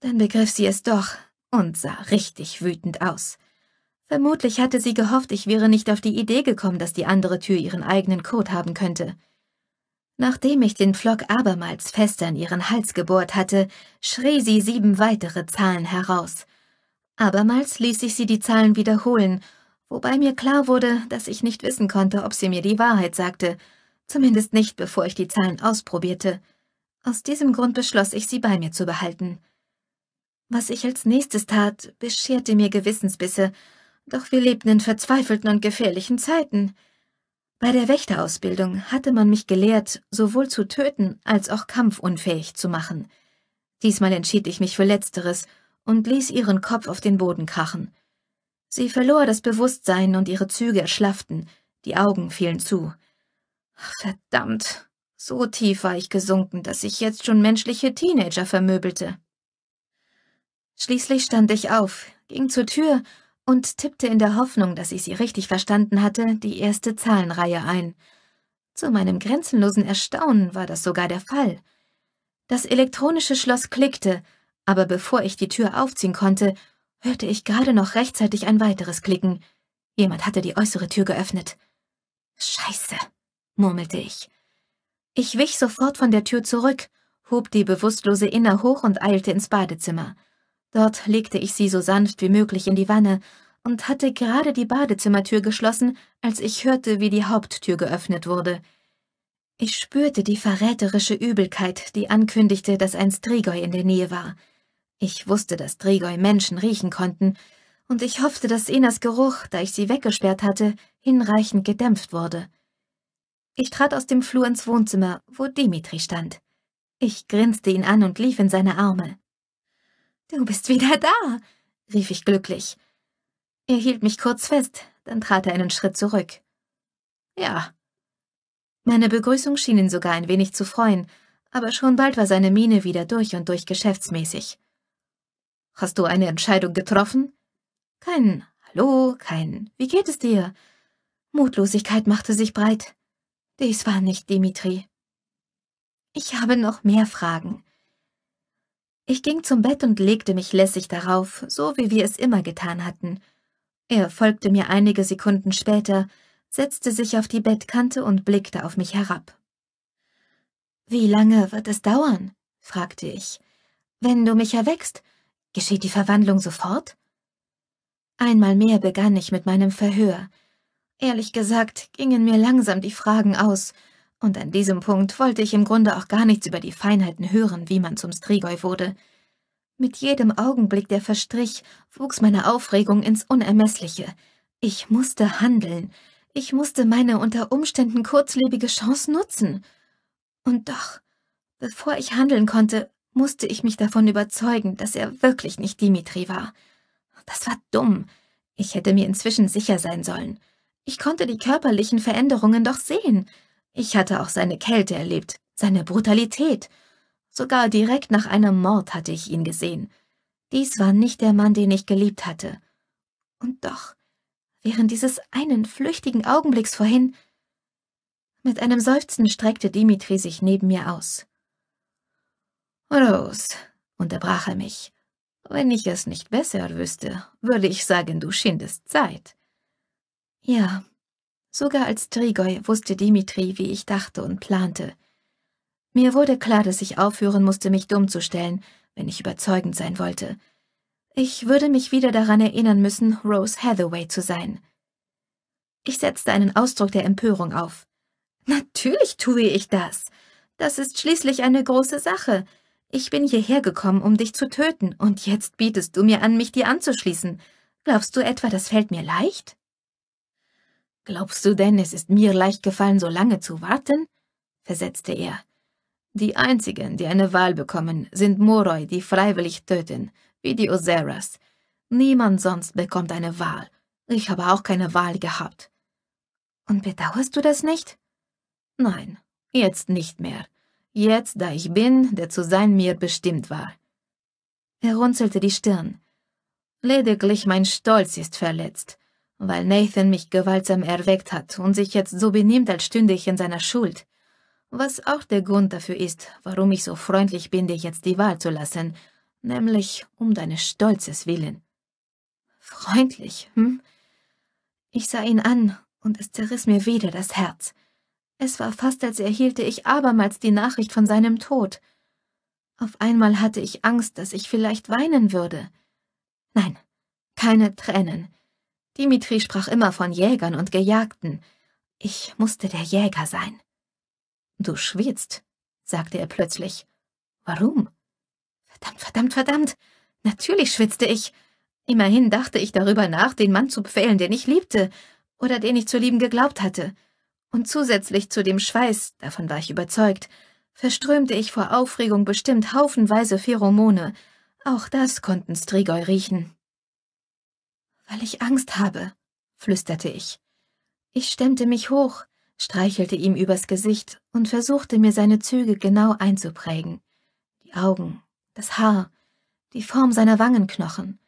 Dann begriff sie es doch und sah richtig wütend aus. Vermutlich hatte sie gehofft, ich wäre nicht auf die Idee gekommen, dass die andere Tür ihren eigenen Code haben könnte. Nachdem ich den Flock abermals fest an ihren Hals gebohrt hatte, schrie sie sieben weitere Zahlen heraus. Abermals ließ ich sie die Zahlen wiederholen, wobei mir klar wurde, dass ich nicht wissen konnte, ob sie mir die Wahrheit sagte, zumindest nicht, bevor ich die Zahlen ausprobierte. Aus diesem Grund beschloss ich, sie bei mir zu behalten. Was ich als nächstes tat, bescherte mir Gewissensbisse, doch wir lebten in verzweifelten und gefährlichen Zeiten. Bei der Wächterausbildung hatte man mich gelehrt, sowohl zu töten als auch kampfunfähig zu machen. Diesmal entschied ich mich für Letzteres und ließ ihren Kopf auf den Boden krachen. Sie verlor das Bewusstsein und ihre Züge erschlafften, die Augen fielen zu. Verdammt, so tief war ich gesunken, dass ich jetzt schon menschliche Teenager vermöbelte. Schließlich stand ich auf, ging zur Tür und tippte in der Hoffnung, dass ich sie richtig verstanden hatte, die erste Zahlenreihe ein. Zu meinem grenzenlosen Erstaunen war das sogar der Fall. Das elektronische Schloss klickte, aber bevor ich die Tür aufziehen konnte, hörte ich gerade noch rechtzeitig ein weiteres Klicken. Jemand hatte die äußere Tür geöffnet. Scheiße, murmelte ich. Ich wich sofort von der Tür zurück, hob die bewusstlose Inner hoch und eilte ins Badezimmer. Dort legte ich sie so sanft wie möglich in die Wanne und hatte gerade die Badezimmertür geschlossen, als ich hörte, wie die Haupttür geöffnet wurde. Ich spürte die verräterische Übelkeit, die ankündigte, dass ein Strigoi in der Nähe war. Ich wusste, dass Strigoi Menschen riechen konnten, und ich hoffte, dass Enas Geruch, da ich sie weggesperrt hatte, hinreichend gedämpft wurde. Ich trat aus dem Flur ins Wohnzimmer, wo Dimitri stand. Ich grinste ihn an und lief in seine Arme. Du bist wieder da, rief ich glücklich. Er hielt mich kurz fest, dann trat er einen Schritt zurück. Ja. Meine Begrüßung schien ihn sogar ein wenig zu freuen, aber schon bald war seine Miene wieder durch und durch geschäftsmäßig. Hast du eine Entscheidung getroffen? Kein Hallo, kein Wie geht es dir? Mutlosigkeit machte sich breit. Dies war nicht Dimitri. Ich habe noch mehr Fragen. Ich ging zum Bett und legte mich lässig darauf, so wie wir es immer getan hatten. Er folgte mir einige Sekunden später, setzte sich auf die Bettkante und blickte auf mich herab. »Wie lange wird es dauern?« fragte ich. »Wenn du mich erweckst, geschieht die Verwandlung sofort?« Einmal mehr begann ich mit meinem Verhör. Ehrlich gesagt gingen mir langsam die Fragen aus, und an diesem Punkt wollte ich im Grunde auch gar nichts über die Feinheiten hören, wie man zum Strigoi wurde. Mit jedem Augenblick, der verstrich, wuchs meine Aufregung ins Unermessliche. Ich musste handeln. Ich musste meine unter Umständen kurzlebige Chance nutzen. Und doch, bevor ich handeln konnte, musste ich mich davon überzeugen, dass er wirklich nicht Dimitri war. Das war dumm. Ich hätte mir inzwischen sicher sein sollen. Ich konnte die körperlichen Veränderungen doch sehen. Ich hatte auch seine Kälte erlebt, seine Brutalität. Sogar direkt nach einem Mord hatte ich ihn gesehen. Dies war nicht der Mann, den ich geliebt hatte. Und doch, während dieses einen flüchtigen Augenblicks vorhin, mit einem Seufzen streckte Dimitri sich neben mir aus. Rose, unterbrach er mich, wenn ich es nicht besser wüsste, würde ich sagen, du schindest Zeit. Ja, Sogar als Trigoi wusste Dimitri, wie ich dachte und plante. Mir wurde klar, dass ich aufhören musste, mich dumm zu stellen, wenn ich überzeugend sein wollte. Ich würde mich wieder daran erinnern müssen, Rose Hathaway zu sein. Ich setzte einen Ausdruck der Empörung auf. Natürlich tue ich das. Das ist schließlich eine große Sache. Ich bin hierher gekommen, um dich zu töten, und jetzt bietest du mir an, mich dir anzuschließen. Glaubst du etwa, das fällt mir leicht? Glaubst du denn, es ist mir leicht gefallen, so lange zu warten? versetzte er. Die einzigen, die eine Wahl bekommen, sind Moroi, die freiwillig töten, wie die Oseras. Niemand sonst bekommt eine Wahl. Ich habe auch keine Wahl gehabt. Und bedauerst du das nicht? Nein, jetzt nicht mehr. Jetzt, da ich bin, der zu sein mir bestimmt war. Er runzelte die Stirn. Lediglich mein Stolz ist verletzt weil Nathan mich gewaltsam erweckt hat und sich jetzt so benimmt, als stünde ich in seiner Schuld. Was auch der Grund dafür ist, warum ich so freundlich bin, dir jetzt die Wahl zu lassen, nämlich um deines Stolzes willen. Freundlich, hm? Ich sah ihn an, und es zerriss mir wieder das Herz. Es war fast, als erhielte ich abermals die Nachricht von seinem Tod. Auf einmal hatte ich Angst, dass ich vielleicht weinen würde. Nein, keine Tränen. Dimitri sprach immer von Jägern und Gejagten. Ich musste der Jäger sein. Du schwitzt, sagte er plötzlich. Warum? Verdammt, verdammt, verdammt. Natürlich schwitzte ich. Immerhin dachte ich darüber nach, den Mann zu befehlen, den ich liebte oder den ich zu lieben geglaubt hatte. Und zusätzlich zu dem Schweiß, davon war ich überzeugt, verströmte ich vor Aufregung bestimmt haufenweise Pheromone. Auch das konnten Strigoi riechen. Weil ich Angst habe, flüsterte ich. Ich stemmte mich hoch, streichelte ihm übers Gesicht und versuchte mir seine Züge genau einzuprägen. Die Augen, das Haar, die Form seiner Wangenknochen.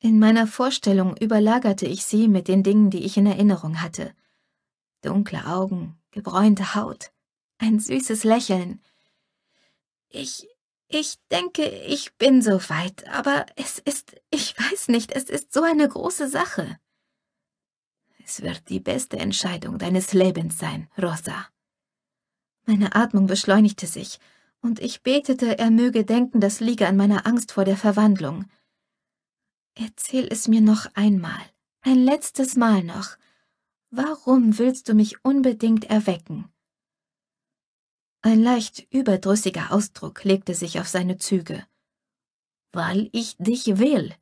In meiner Vorstellung überlagerte ich sie mit den Dingen, die ich in Erinnerung hatte. Dunkle Augen, gebräunte Haut, ein süßes Lächeln. Ich ich denke, ich bin so weit, aber es ist, ich weiß nicht, es ist so eine große Sache. Es wird die beste Entscheidung deines Lebens sein, Rosa. Meine Atmung beschleunigte sich, und ich betete, er möge denken, das liege an meiner Angst vor der Verwandlung. Erzähl es mir noch einmal, ein letztes Mal noch. Warum willst du mich unbedingt erwecken? Ein leicht überdrüssiger Ausdruck legte sich auf seine Züge. Weil ich dich will.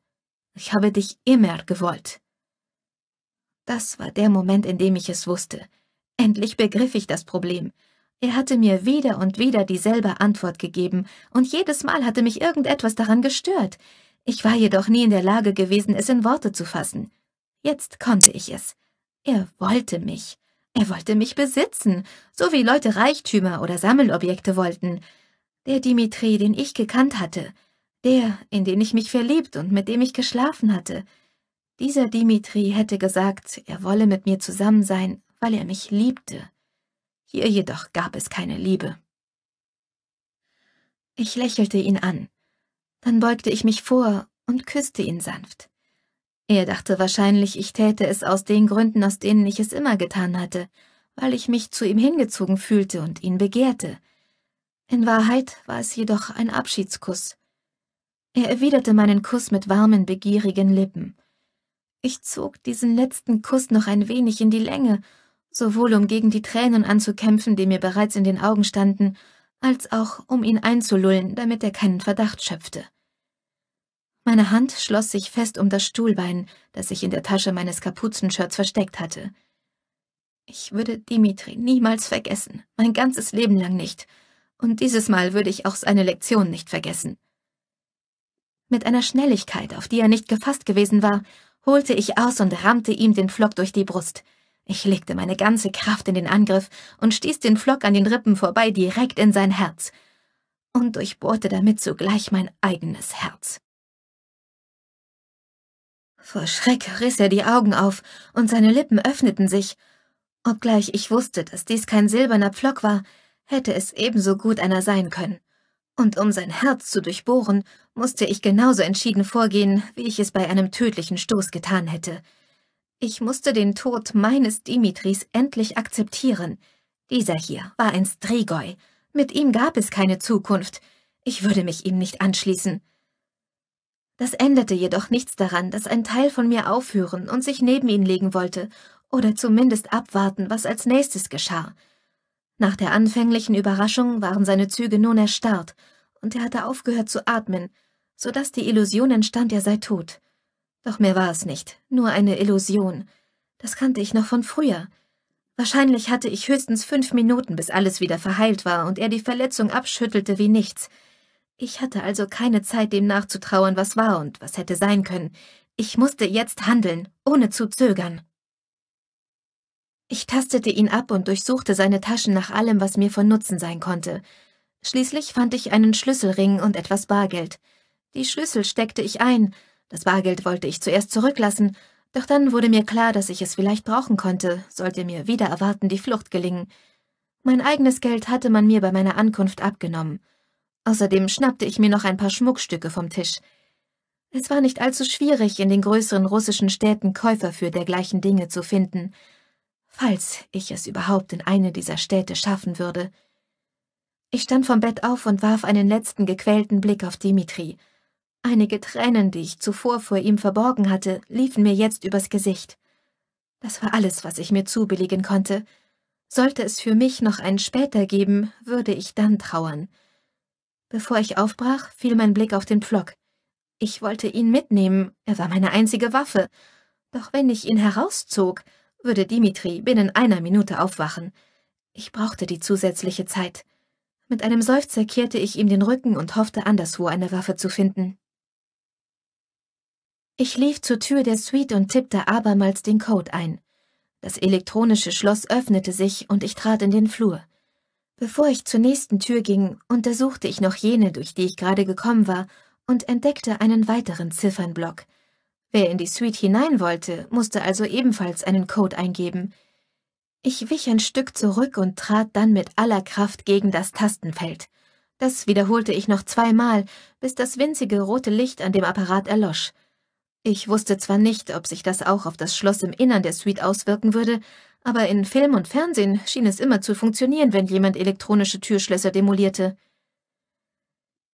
Ich habe dich immer gewollt. Das war der Moment, in dem ich es wusste. Endlich begriff ich das Problem. Er hatte mir wieder und wieder dieselbe Antwort gegeben, und jedes Mal hatte mich irgendetwas daran gestört. Ich war jedoch nie in der Lage gewesen, es in Worte zu fassen. Jetzt konnte ich es. Er wollte mich. Er wollte mich besitzen, so wie Leute Reichtümer oder Sammelobjekte wollten. Der Dimitri, den ich gekannt hatte, der, in den ich mich verliebt und mit dem ich geschlafen hatte. Dieser Dimitri hätte gesagt, er wolle mit mir zusammen sein, weil er mich liebte. Hier jedoch gab es keine Liebe. Ich lächelte ihn an. Dann beugte ich mich vor und küsste ihn sanft. Er dachte wahrscheinlich, ich täte es aus den Gründen, aus denen ich es immer getan hatte, weil ich mich zu ihm hingezogen fühlte und ihn begehrte. In Wahrheit war es jedoch ein Abschiedskuss. Er erwiderte meinen Kuss mit warmen, begierigen Lippen. Ich zog diesen letzten Kuss noch ein wenig in die Länge, sowohl um gegen die Tränen anzukämpfen, die mir bereits in den Augen standen, als auch um ihn einzulullen, damit er keinen Verdacht schöpfte. Meine Hand schloss sich fest um das Stuhlbein, das ich in der Tasche meines Kapuzenshirts versteckt hatte. Ich würde Dimitri niemals vergessen, mein ganzes Leben lang nicht. Und dieses Mal würde ich auch seine Lektion nicht vergessen. Mit einer Schnelligkeit, auf die er nicht gefasst gewesen war, holte ich aus und rammte ihm den Flock durch die Brust. Ich legte meine ganze Kraft in den Angriff und stieß den Flock an den Rippen vorbei direkt in sein Herz und durchbohrte damit zugleich mein eigenes Herz. Vor Schreck riss er die Augen auf und seine Lippen öffneten sich. Obgleich ich wusste, dass dies kein silberner Pflock war, hätte es ebenso gut einer sein können. Und um sein Herz zu durchbohren, musste ich genauso entschieden vorgehen, wie ich es bei einem tödlichen Stoß getan hätte. Ich musste den Tod meines Dimitris endlich akzeptieren. Dieser hier war ein Strigoi. Mit ihm gab es keine Zukunft. Ich würde mich ihm nicht anschließen. Das änderte jedoch nichts daran, dass ein Teil von mir aufhören und sich neben ihn legen wollte oder zumindest abwarten, was als nächstes geschah. Nach der anfänglichen Überraschung waren seine Züge nun erstarrt und er hatte aufgehört zu atmen, so dass die Illusion entstand, er sei tot. Doch mehr war es nicht, nur eine Illusion. Das kannte ich noch von früher. Wahrscheinlich hatte ich höchstens fünf Minuten, bis alles wieder verheilt war und er die Verletzung abschüttelte wie nichts – ich hatte also keine Zeit, dem nachzutrauern, was war und was hätte sein können. Ich musste jetzt handeln, ohne zu zögern. Ich tastete ihn ab und durchsuchte seine Taschen nach allem, was mir von Nutzen sein konnte. Schließlich fand ich einen Schlüsselring und etwas Bargeld. Die Schlüssel steckte ich ein, das Bargeld wollte ich zuerst zurücklassen, doch dann wurde mir klar, dass ich es vielleicht brauchen konnte, sollte mir wieder erwarten die Flucht gelingen. Mein eigenes Geld hatte man mir bei meiner Ankunft abgenommen. Außerdem schnappte ich mir noch ein paar Schmuckstücke vom Tisch. Es war nicht allzu schwierig, in den größeren russischen Städten Käufer für dergleichen Dinge zu finden, falls ich es überhaupt in eine dieser Städte schaffen würde. Ich stand vom Bett auf und warf einen letzten gequälten Blick auf Dimitri. Einige Tränen, die ich zuvor vor ihm verborgen hatte, liefen mir jetzt übers Gesicht. Das war alles, was ich mir zubilligen konnte. Sollte es für mich noch einen später geben, würde ich dann trauern. Bevor ich aufbrach, fiel mein Blick auf den Pflock. Ich wollte ihn mitnehmen, er war meine einzige Waffe. Doch wenn ich ihn herauszog, würde Dimitri binnen einer Minute aufwachen. Ich brauchte die zusätzliche Zeit. Mit einem Seufzer kehrte ich ihm den Rücken und hoffte anderswo eine Waffe zu finden. Ich lief zur Tür der Suite und tippte abermals den Code ein. Das elektronische Schloss öffnete sich und ich trat in den Flur. Bevor ich zur nächsten Tür ging, untersuchte ich noch jene, durch die ich gerade gekommen war, und entdeckte einen weiteren Ziffernblock. Wer in die Suite hinein wollte, musste also ebenfalls einen Code eingeben. Ich wich ein Stück zurück und trat dann mit aller Kraft gegen das Tastenfeld. Das wiederholte ich noch zweimal, bis das winzige rote Licht an dem Apparat erlosch. Ich wusste zwar nicht, ob sich das auch auf das Schloss im Innern der Suite auswirken würde, aber in Film und Fernsehen schien es immer zu funktionieren, wenn jemand elektronische Türschlösser demolierte.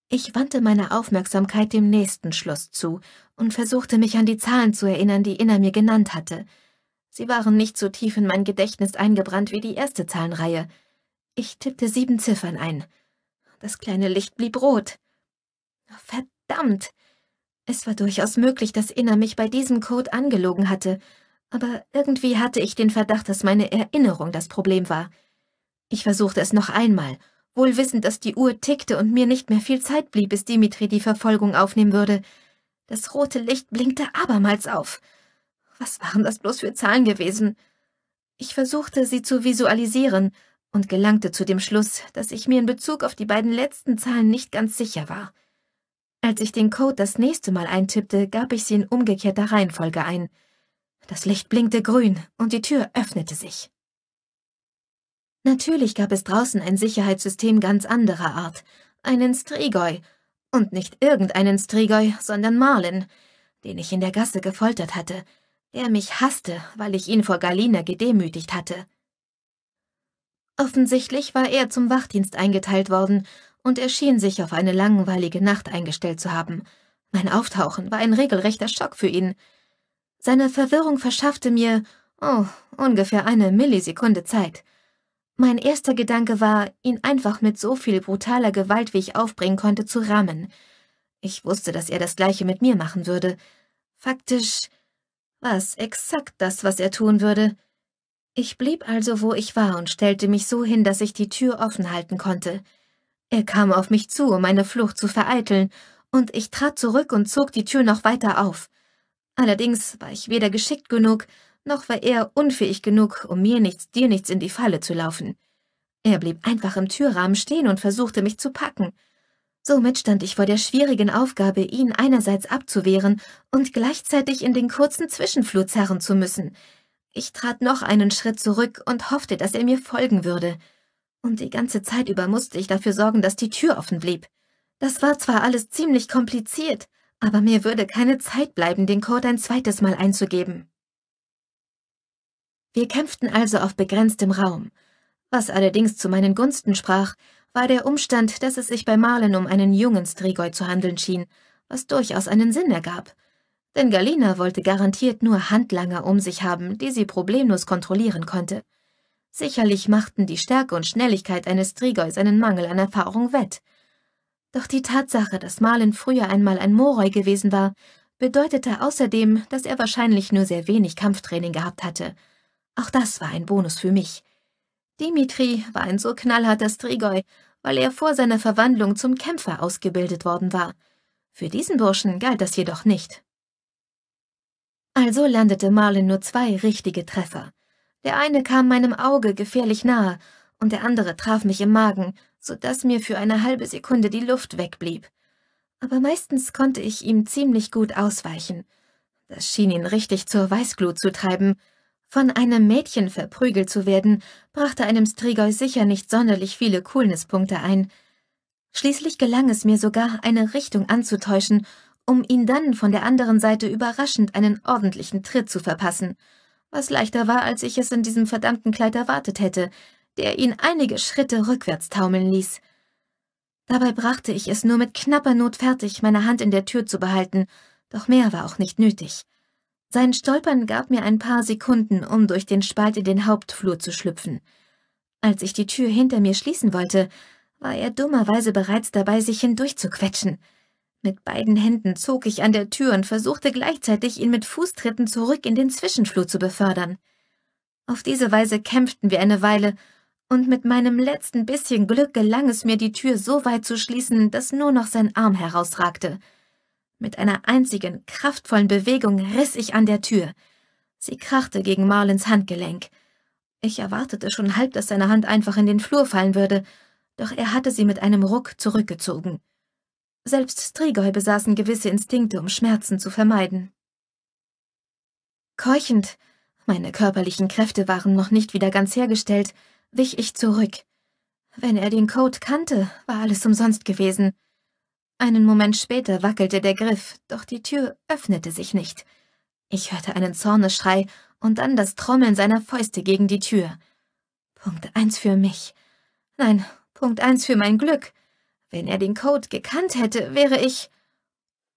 Ich wandte meine Aufmerksamkeit dem nächsten Schloss zu und versuchte mich an die Zahlen zu erinnern, die Inna mir genannt hatte. Sie waren nicht so tief in mein Gedächtnis eingebrannt wie die erste Zahlenreihe. Ich tippte sieben Ziffern ein. Das kleine Licht blieb rot. Verdammt! Es war durchaus möglich, dass Inna mich bei diesem Code angelogen hatte, aber irgendwie hatte ich den Verdacht, dass meine Erinnerung das Problem war. Ich versuchte es noch einmal, wohl wissend, dass die Uhr tickte und mir nicht mehr viel Zeit blieb, bis Dimitri die Verfolgung aufnehmen würde. Das rote Licht blinkte abermals auf. Was waren das bloß für Zahlen gewesen? Ich versuchte, sie zu visualisieren und gelangte zu dem Schluss, dass ich mir in Bezug auf die beiden letzten Zahlen nicht ganz sicher war. Als ich den Code das nächste Mal eintippte, gab ich sie in umgekehrter Reihenfolge ein – das Licht blinkte grün und die Tür öffnete sich. Natürlich gab es draußen ein Sicherheitssystem ganz anderer Art, einen Strigoi, und nicht irgendeinen Strigoi, sondern Marlin, den ich in der Gasse gefoltert hatte, der mich hasste, weil ich ihn vor Galina gedemütigt hatte. Offensichtlich war er zum Wachdienst eingeteilt worden und er schien sich auf eine langweilige Nacht eingestellt zu haben. Mein Auftauchen war ein regelrechter Schock für ihn, seine Verwirrung verschaffte mir, oh, ungefähr eine Millisekunde Zeit. Mein erster Gedanke war, ihn einfach mit so viel brutaler Gewalt, wie ich aufbringen konnte, zu rammen. Ich wusste, dass er das gleiche mit mir machen würde. Faktisch war es exakt das, was er tun würde. Ich blieb also, wo ich war, und stellte mich so hin, dass ich die Tür offen halten konnte. Er kam auf mich zu, um meine Flucht zu vereiteln, und ich trat zurück und zog die Tür noch weiter auf. Allerdings war ich weder geschickt genug, noch war er unfähig genug, um mir nichts, dir nichts in die Falle zu laufen. Er blieb einfach im Türrahmen stehen und versuchte, mich zu packen. Somit stand ich vor der schwierigen Aufgabe, ihn einerseits abzuwehren und gleichzeitig in den kurzen Zwischenflur zerren zu müssen. Ich trat noch einen Schritt zurück und hoffte, dass er mir folgen würde. Und die ganze Zeit über musste ich dafür sorgen, dass die Tür offen blieb. Das war zwar alles ziemlich kompliziert, aber mir würde keine Zeit bleiben, den Code ein zweites Mal einzugeben. Wir kämpften also auf begrenztem Raum. Was allerdings zu meinen Gunsten sprach, war der Umstand, dass es sich bei Marlen um einen jungen Strigoi zu handeln schien, was durchaus einen Sinn ergab. Denn Galina wollte garantiert nur Handlanger um sich haben, die sie problemlos kontrollieren konnte. Sicherlich machten die Stärke und Schnelligkeit eines Strigois einen Mangel an Erfahrung wett – doch die Tatsache, dass Marlin früher einmal ein Moroi gewesen war, bedeutete außerdem, dass er wahrscheinlich nur sehr wenig Kampftraining gehabt hatte. Auch das war ein Bonus für mich. Dimitri war ein so knallharter Strigoi, weil er vor seiner Verwandlung zum Kämpfer ausgebildet worden war. Für diesen Burschen galt das jedoch nicht. Also landete Marlin nur zwei richtige Treffer. Der eine kam meinem Auge gefährlich nahe und der andere traf mich im Magen, so dass mir für eine halbe Sekunde die Luft wegblieb. Aber meistens konnte ich ihm ziemlich gut ausweichen. Das schien ihn richtig zur Weißglut zu treiben. Von einem Mädchen verprügelt zu werden, brachte einem Strigoi sicher nicht sonderlich viele Coolnesspunkte ein. Schließlich gelang es mir sogar, eine Richtung anzutäuschen, um ihn dann von der anderen Seite überraschend einen ordentlichen Tritt zu verpassen, was leichter war, als ich es in diesem verdammten Kleid erwartet hätte, der ihn einige Schritte rückwärts taumeln ließ. Dabei brachte ich es nur mit knapper Not fertig, meine Hand in der Tür zu behalten, doch mehr war auch nicht nötig. Sein Stolpern gab mir ein paar Sekunden, um durch den Spalt in den Hauptflur zu schlüpfen. Als ich die Tür hinter mir schließen wollte, war er dummerweise bereits dabei, sich hindurchzuquetschen. Mit beiden Händen zog ich an der Tür und versuchte gleichzeitig, ihn mit Fußtritten zurück in den Zwischenflur zu befördern. Auf diese Weise kämpften wir eine Weile, und mit meinem letzten bisschen Glück gelang es mir, die Tür so weit zu schließen, dass nur noch sein Arm herausragte. Mit einer einzigen, kraftvollen Bewegung riss ich an der Tür. Sie krachte gegen Marlins Handgelenk. Ich erwartete schon halb, dass seine Hand einfach in den Flur fallen würde, doch er hatte sie mit einem Ruck zurückgezogen. Selbst Strigoi besaßen gewisse Instinkte, um Schmerzen zu vermeiden. Keuchend, meine körperlichen Kräfte waren noch nicht wieder ganz hergestellt, wich ich zurück. Wenn er den Code kannte, war alles umsonst gewesen. Einen Moment später wackelte der Griff, doch die Tür öffnete sich nicht. Ich hörte einen Zorneschrei und dann das Trommeln seiner Fäuste gegen die Tür. Punkt eins für mich. Nein, Punkt eins für mein Glück. Wenn er den Code gekannt hätte, wäre ich.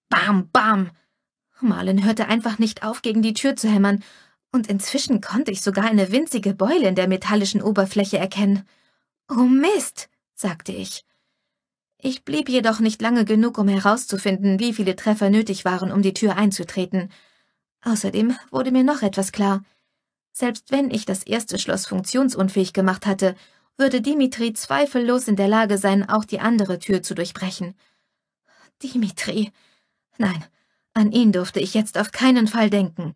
Bam, bam! Marlin hörte einfach nicht auf, gegen die Tür zu hämmern, und inzwischen konnte ich sogar eine winzige Beule in der metallischen Oberfläche erkennen. Oh Mist, sagte ich. Ich blieb jedoch nicht lange genug, um herauszufinden, wie viele Treffer nötig waren, um die Tür einzutreten. Außerdem wurde mir noch etwas klar. Selbst wenn ich das erste Schloss funktionsunfähig gemacht hatte, würde Dimitri zweifellos in der Lage sein, auch die andere Tür zu durchbrechen. Dimitri. Nein, an ihn durfte ich jetzt auf keinen Fall denken.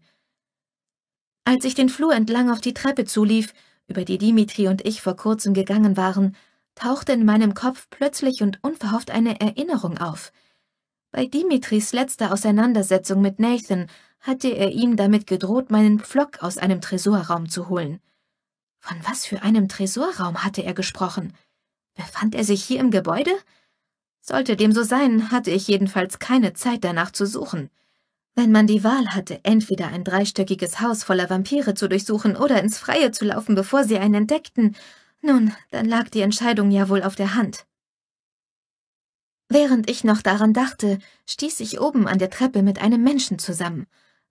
Als ich den Flur entlang auf die Treppe zulief, über die Dimitri und ich vor kurzem gegangen waren, tauchte in meinem Kopf plötzlich und unverhofft eine Erinnerung auf. Bei Dimitris letzter Auseinandersetzung mit Nathan hatte er ihm damit gedroht, meinen Pflock aus einem Tresorraum zu holen. Von was für einem Tresorraum hatte er gesprochen? Befand er sich hier im Gebäude? Sollte dem so sein, hatte ich jedenfalls keine Zeit danach zu suchen. Wenn man die Wahl hatte, entweder ein dreistöckiges Haus voller Vampire zu durchsuchen oder ins Freie zu laufen, bevor sie einen entdeckten, nun, dann lag die Entscheidung ja wohl auf der Hand. Während ich noch daran dachte, stieß ich oben an der Treppe mit einem Menschen zusammen.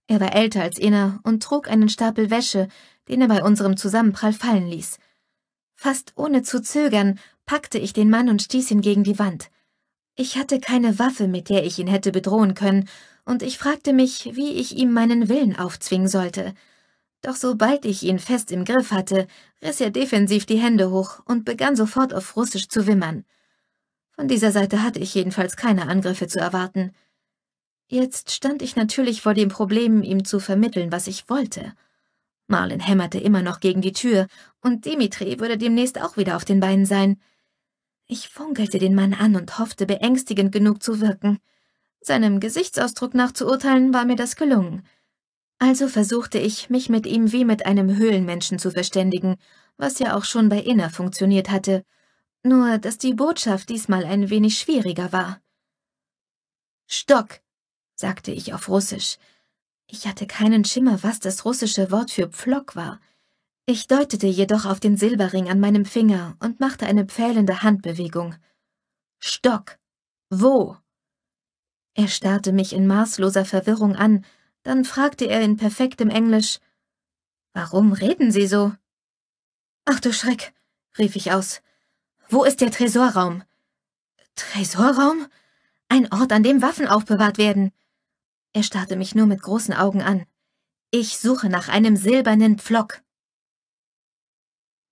Er war älter als Inna und trug einen Stapel Wäsche, den er bei unserem Zusammenprall fallen ließ. Fast ohne zu zögern packte ich den Mann und stieß ihn gegen die Wand. Ich hatte keine Waffe, mit der ich ihn hätte bedrohen können, und ich fragte mich, wie ich ihm meinen Willen aufzwingen sollte. Doch sobald ich ihn fest im Griff hatte, riss er defensiv die Hände hoch und begann sofort auf Russisch zu wimmern. Von dieser Seite hatte ich jedenfalls keine Angriffe zu erwarten. Jetzt stand ich natürlich vor dem Problem, ihm zu vermitteln, was ich wollte. Marlin hämmerte immer noch gegen die Tür, und Dimitri würde demnächst auch wieder auf den Beinen sein. Ich funkelte den Mann an und hoffte, beängstigend genug zu wirken. Seinem Gesichtsausdruck nach zu urteilen, war mir das gelungen. Also versuchte ich, mich mit ihm wie mit einem Höhlenmenschen zu verständigen, was ja auch schon bei Inner funktioniert hatte, nur dass die Botschaft diesmal ein wenig schwieriger war. Stock, sagte ich auf Russisch. Ich hatte keinen Schimmer, was das russische Wort für Pflock war. Ich deutete jedoch auf den Silberring an meinem Finger und machte eine pfählende Handbewegung. Stock. Wo? Er starrte mich in maßloser Verwirrung an, dann fragte er in perfektem Englisch Warum reden Sie so? Ach du Schreck, rief ich aus. Wo ist der Tresorraum? Tresorraum? Ein Ort, an dem Waffen aufbewahrt werden. Er starrte mich nur mit großen Augen an. Ich suche nach einem silbernen Pflock.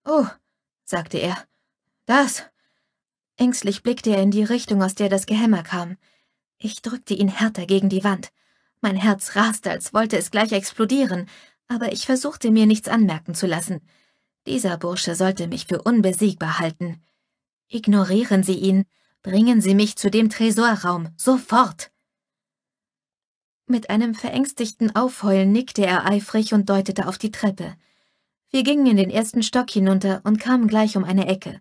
Oh, sagte er. Das. Ängstlich blickte er in die Richtung, aus der das Gehämmer kam. Ich drückte ihn härter gegen die Wand. Mein Herz raste, als wollte es gleich explodieren, aber ich versuchte mir nichts anmerken zu lassen. Dieser Bursche sollte mich für unbesiegbar halten. Ignorieren Sie ihn, bringen Sie mich zu dem Tresorraum, sofort! Mit einem verängstigten Aufheulen nickte er eifrig und deutete auf die Treppe. Wir gingen in den ersten Stock hinunter und kamen gleich um eine Ecke.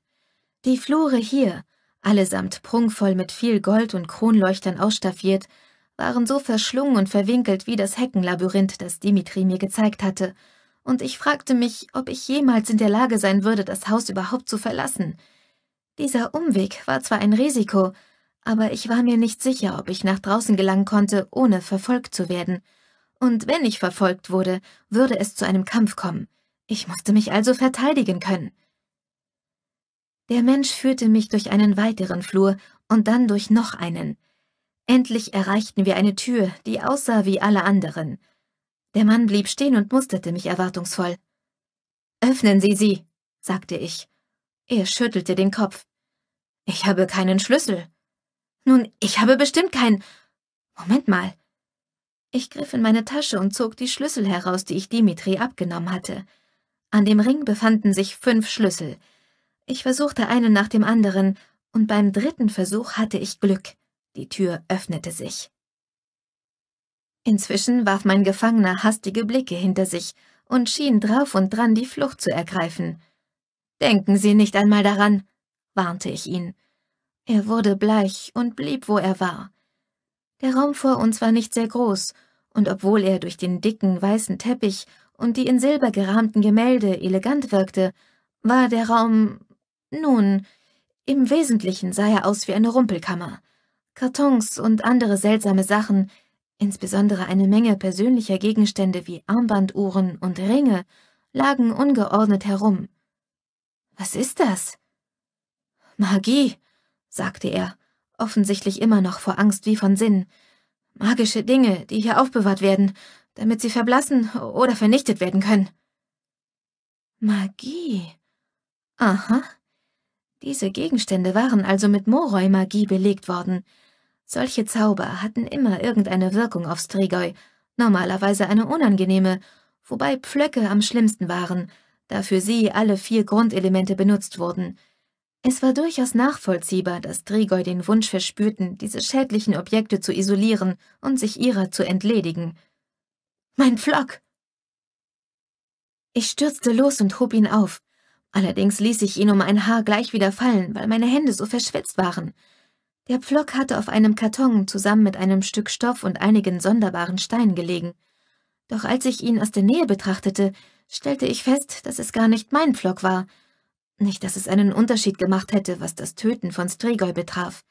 Die Flure hier allesamt prunkvoll mit viel Gold und Kronleuchtern ausstaffiert, waren so verschlungen und verwinkelt wie das Heckenlabyrinth, das Dimitri mir gezeigt hatte, und ich fragte mich, ob ich jemals in der Lage sein würde, das Haus überhaupt zu verlassen. Dieser Umweg war zwar ein Risiko, aber ich war mir nicht sicher, ob ich nach draußen gelangen konnte, ohne verfolgt zu werden. Und wenn ich verfolgt wurde, würde es zu einem Kampf kommen. Ich musste mich also verteidigen können. Der Mensch führte mich durch einen weiteren Flur und dann durch noch einen. Endlich erreichten wir eine Tür, die aussah wie alle anderen. Der Mann blieb stehen und musterte mich erwartungsvoll. Öffnen Sie sie, sagte ich. Er schüttelte den Kopf. Ich habe keinen Schlüssel. Nun, ich habe bestimmt keinen. Moment mal. Ich griff in meine Tasche und zog die Schlüssel heraus, die ich Dimitri abgenommen hatte. An dem Ring befanden sich fünf Schlüssel. Ich versuchte einen nach dem anderen, und beim dritten Versuch hatte ich Glück. Die Tür öffnete sich. Inzwischen warf mein Gefangener hastige Blicke hinter sich und schien drauf und dran die Flucht zu ergreifen. Denken Sie nicht einmal daran, warnte ich ihn. Er wurde bleich und blieb, wo er war. Der Raum vor uns war nicht sehr groß, und obwohl er durch den dicken weißen Teppich und die in Silber gerahmten Gemälde elegant wirkte, war der Raum nun, im Wesentlichen sah er aus wie eine Rumpelkammer. Kartons und andere seltsame Sachen, insbesondere eine Menge persönlicher Gegenstände wie Armbanduhren und Ringe, lagen ungeordnet herum. Was ist das? Magie, sagte er, offensichtlich immer noch vor Angst wie von Sinn. Magische Dinge, die hier aufbewahrt werden, damit sie verblassen oder vernichtet werden können. Magie. Aha. Diese Gegenstände waren also mit Moroi-Magie belegt worden. Solche Zauber hatten immer irgendeine Wirkung aufs Trigoi, normalerweise eine unangenehme, wobei Pflöcke am schlimmsten waren, da für sie alle vier Grundelemente benutzt wurden. Es war durchaus nachvollziehbar, dass Trigoi den Wunsch verspürten, diese schädlichen Objekte zu isolieren und sich ihrer zu entledigen. Mein Pflock! Ich stürzte los und hob ihn auf. Allerdings ließ ich ihn um ein Haar gleich wieder fallen, weil meine Hände so verschwitzt waren. Der Pflock hatte auf einem Karton zusammen mit einem Stück Stoff und einigen sonderbaren Steinen gelegen. Doch als ich ihn aus der Nähe betrachtete, stellte ich fest, dass es gar nicht mein Pflock war. Nicht, dass es einen Unterschied gemacht hätte, was das Töten von Strigoi betraf.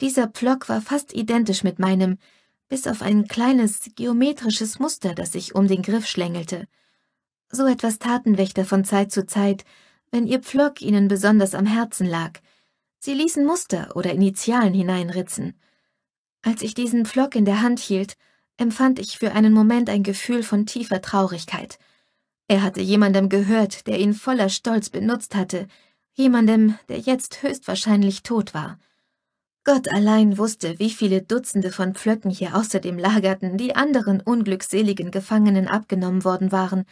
Dieser Pflock war fast identisch mit meinem, bis auf ein kleines, geometrisches Muster, das sich um den Griff schlängelte. So etwas taten Wächter von Zeit zu Zeit, wenn ihr Pflock ihnen besonders am Herzen lag. Sie ließen Muster oder Initialen hineinritzen. Als ich diesen Pflock in der Hand hielt, empfand ich für einen Moment ein Gefühl von tiefer Traurigkeit. Er hatte jemandem gehört, der ihn voller Stolz benutzt hatte, jemandem, der jetzt höchstwahrscheinlich tot war. Gott allein wusste, wie viele Dutzende von Pflöcken hier außerdem lagerten, die anderen unglückseligen Gefangenen abgenommen worden waren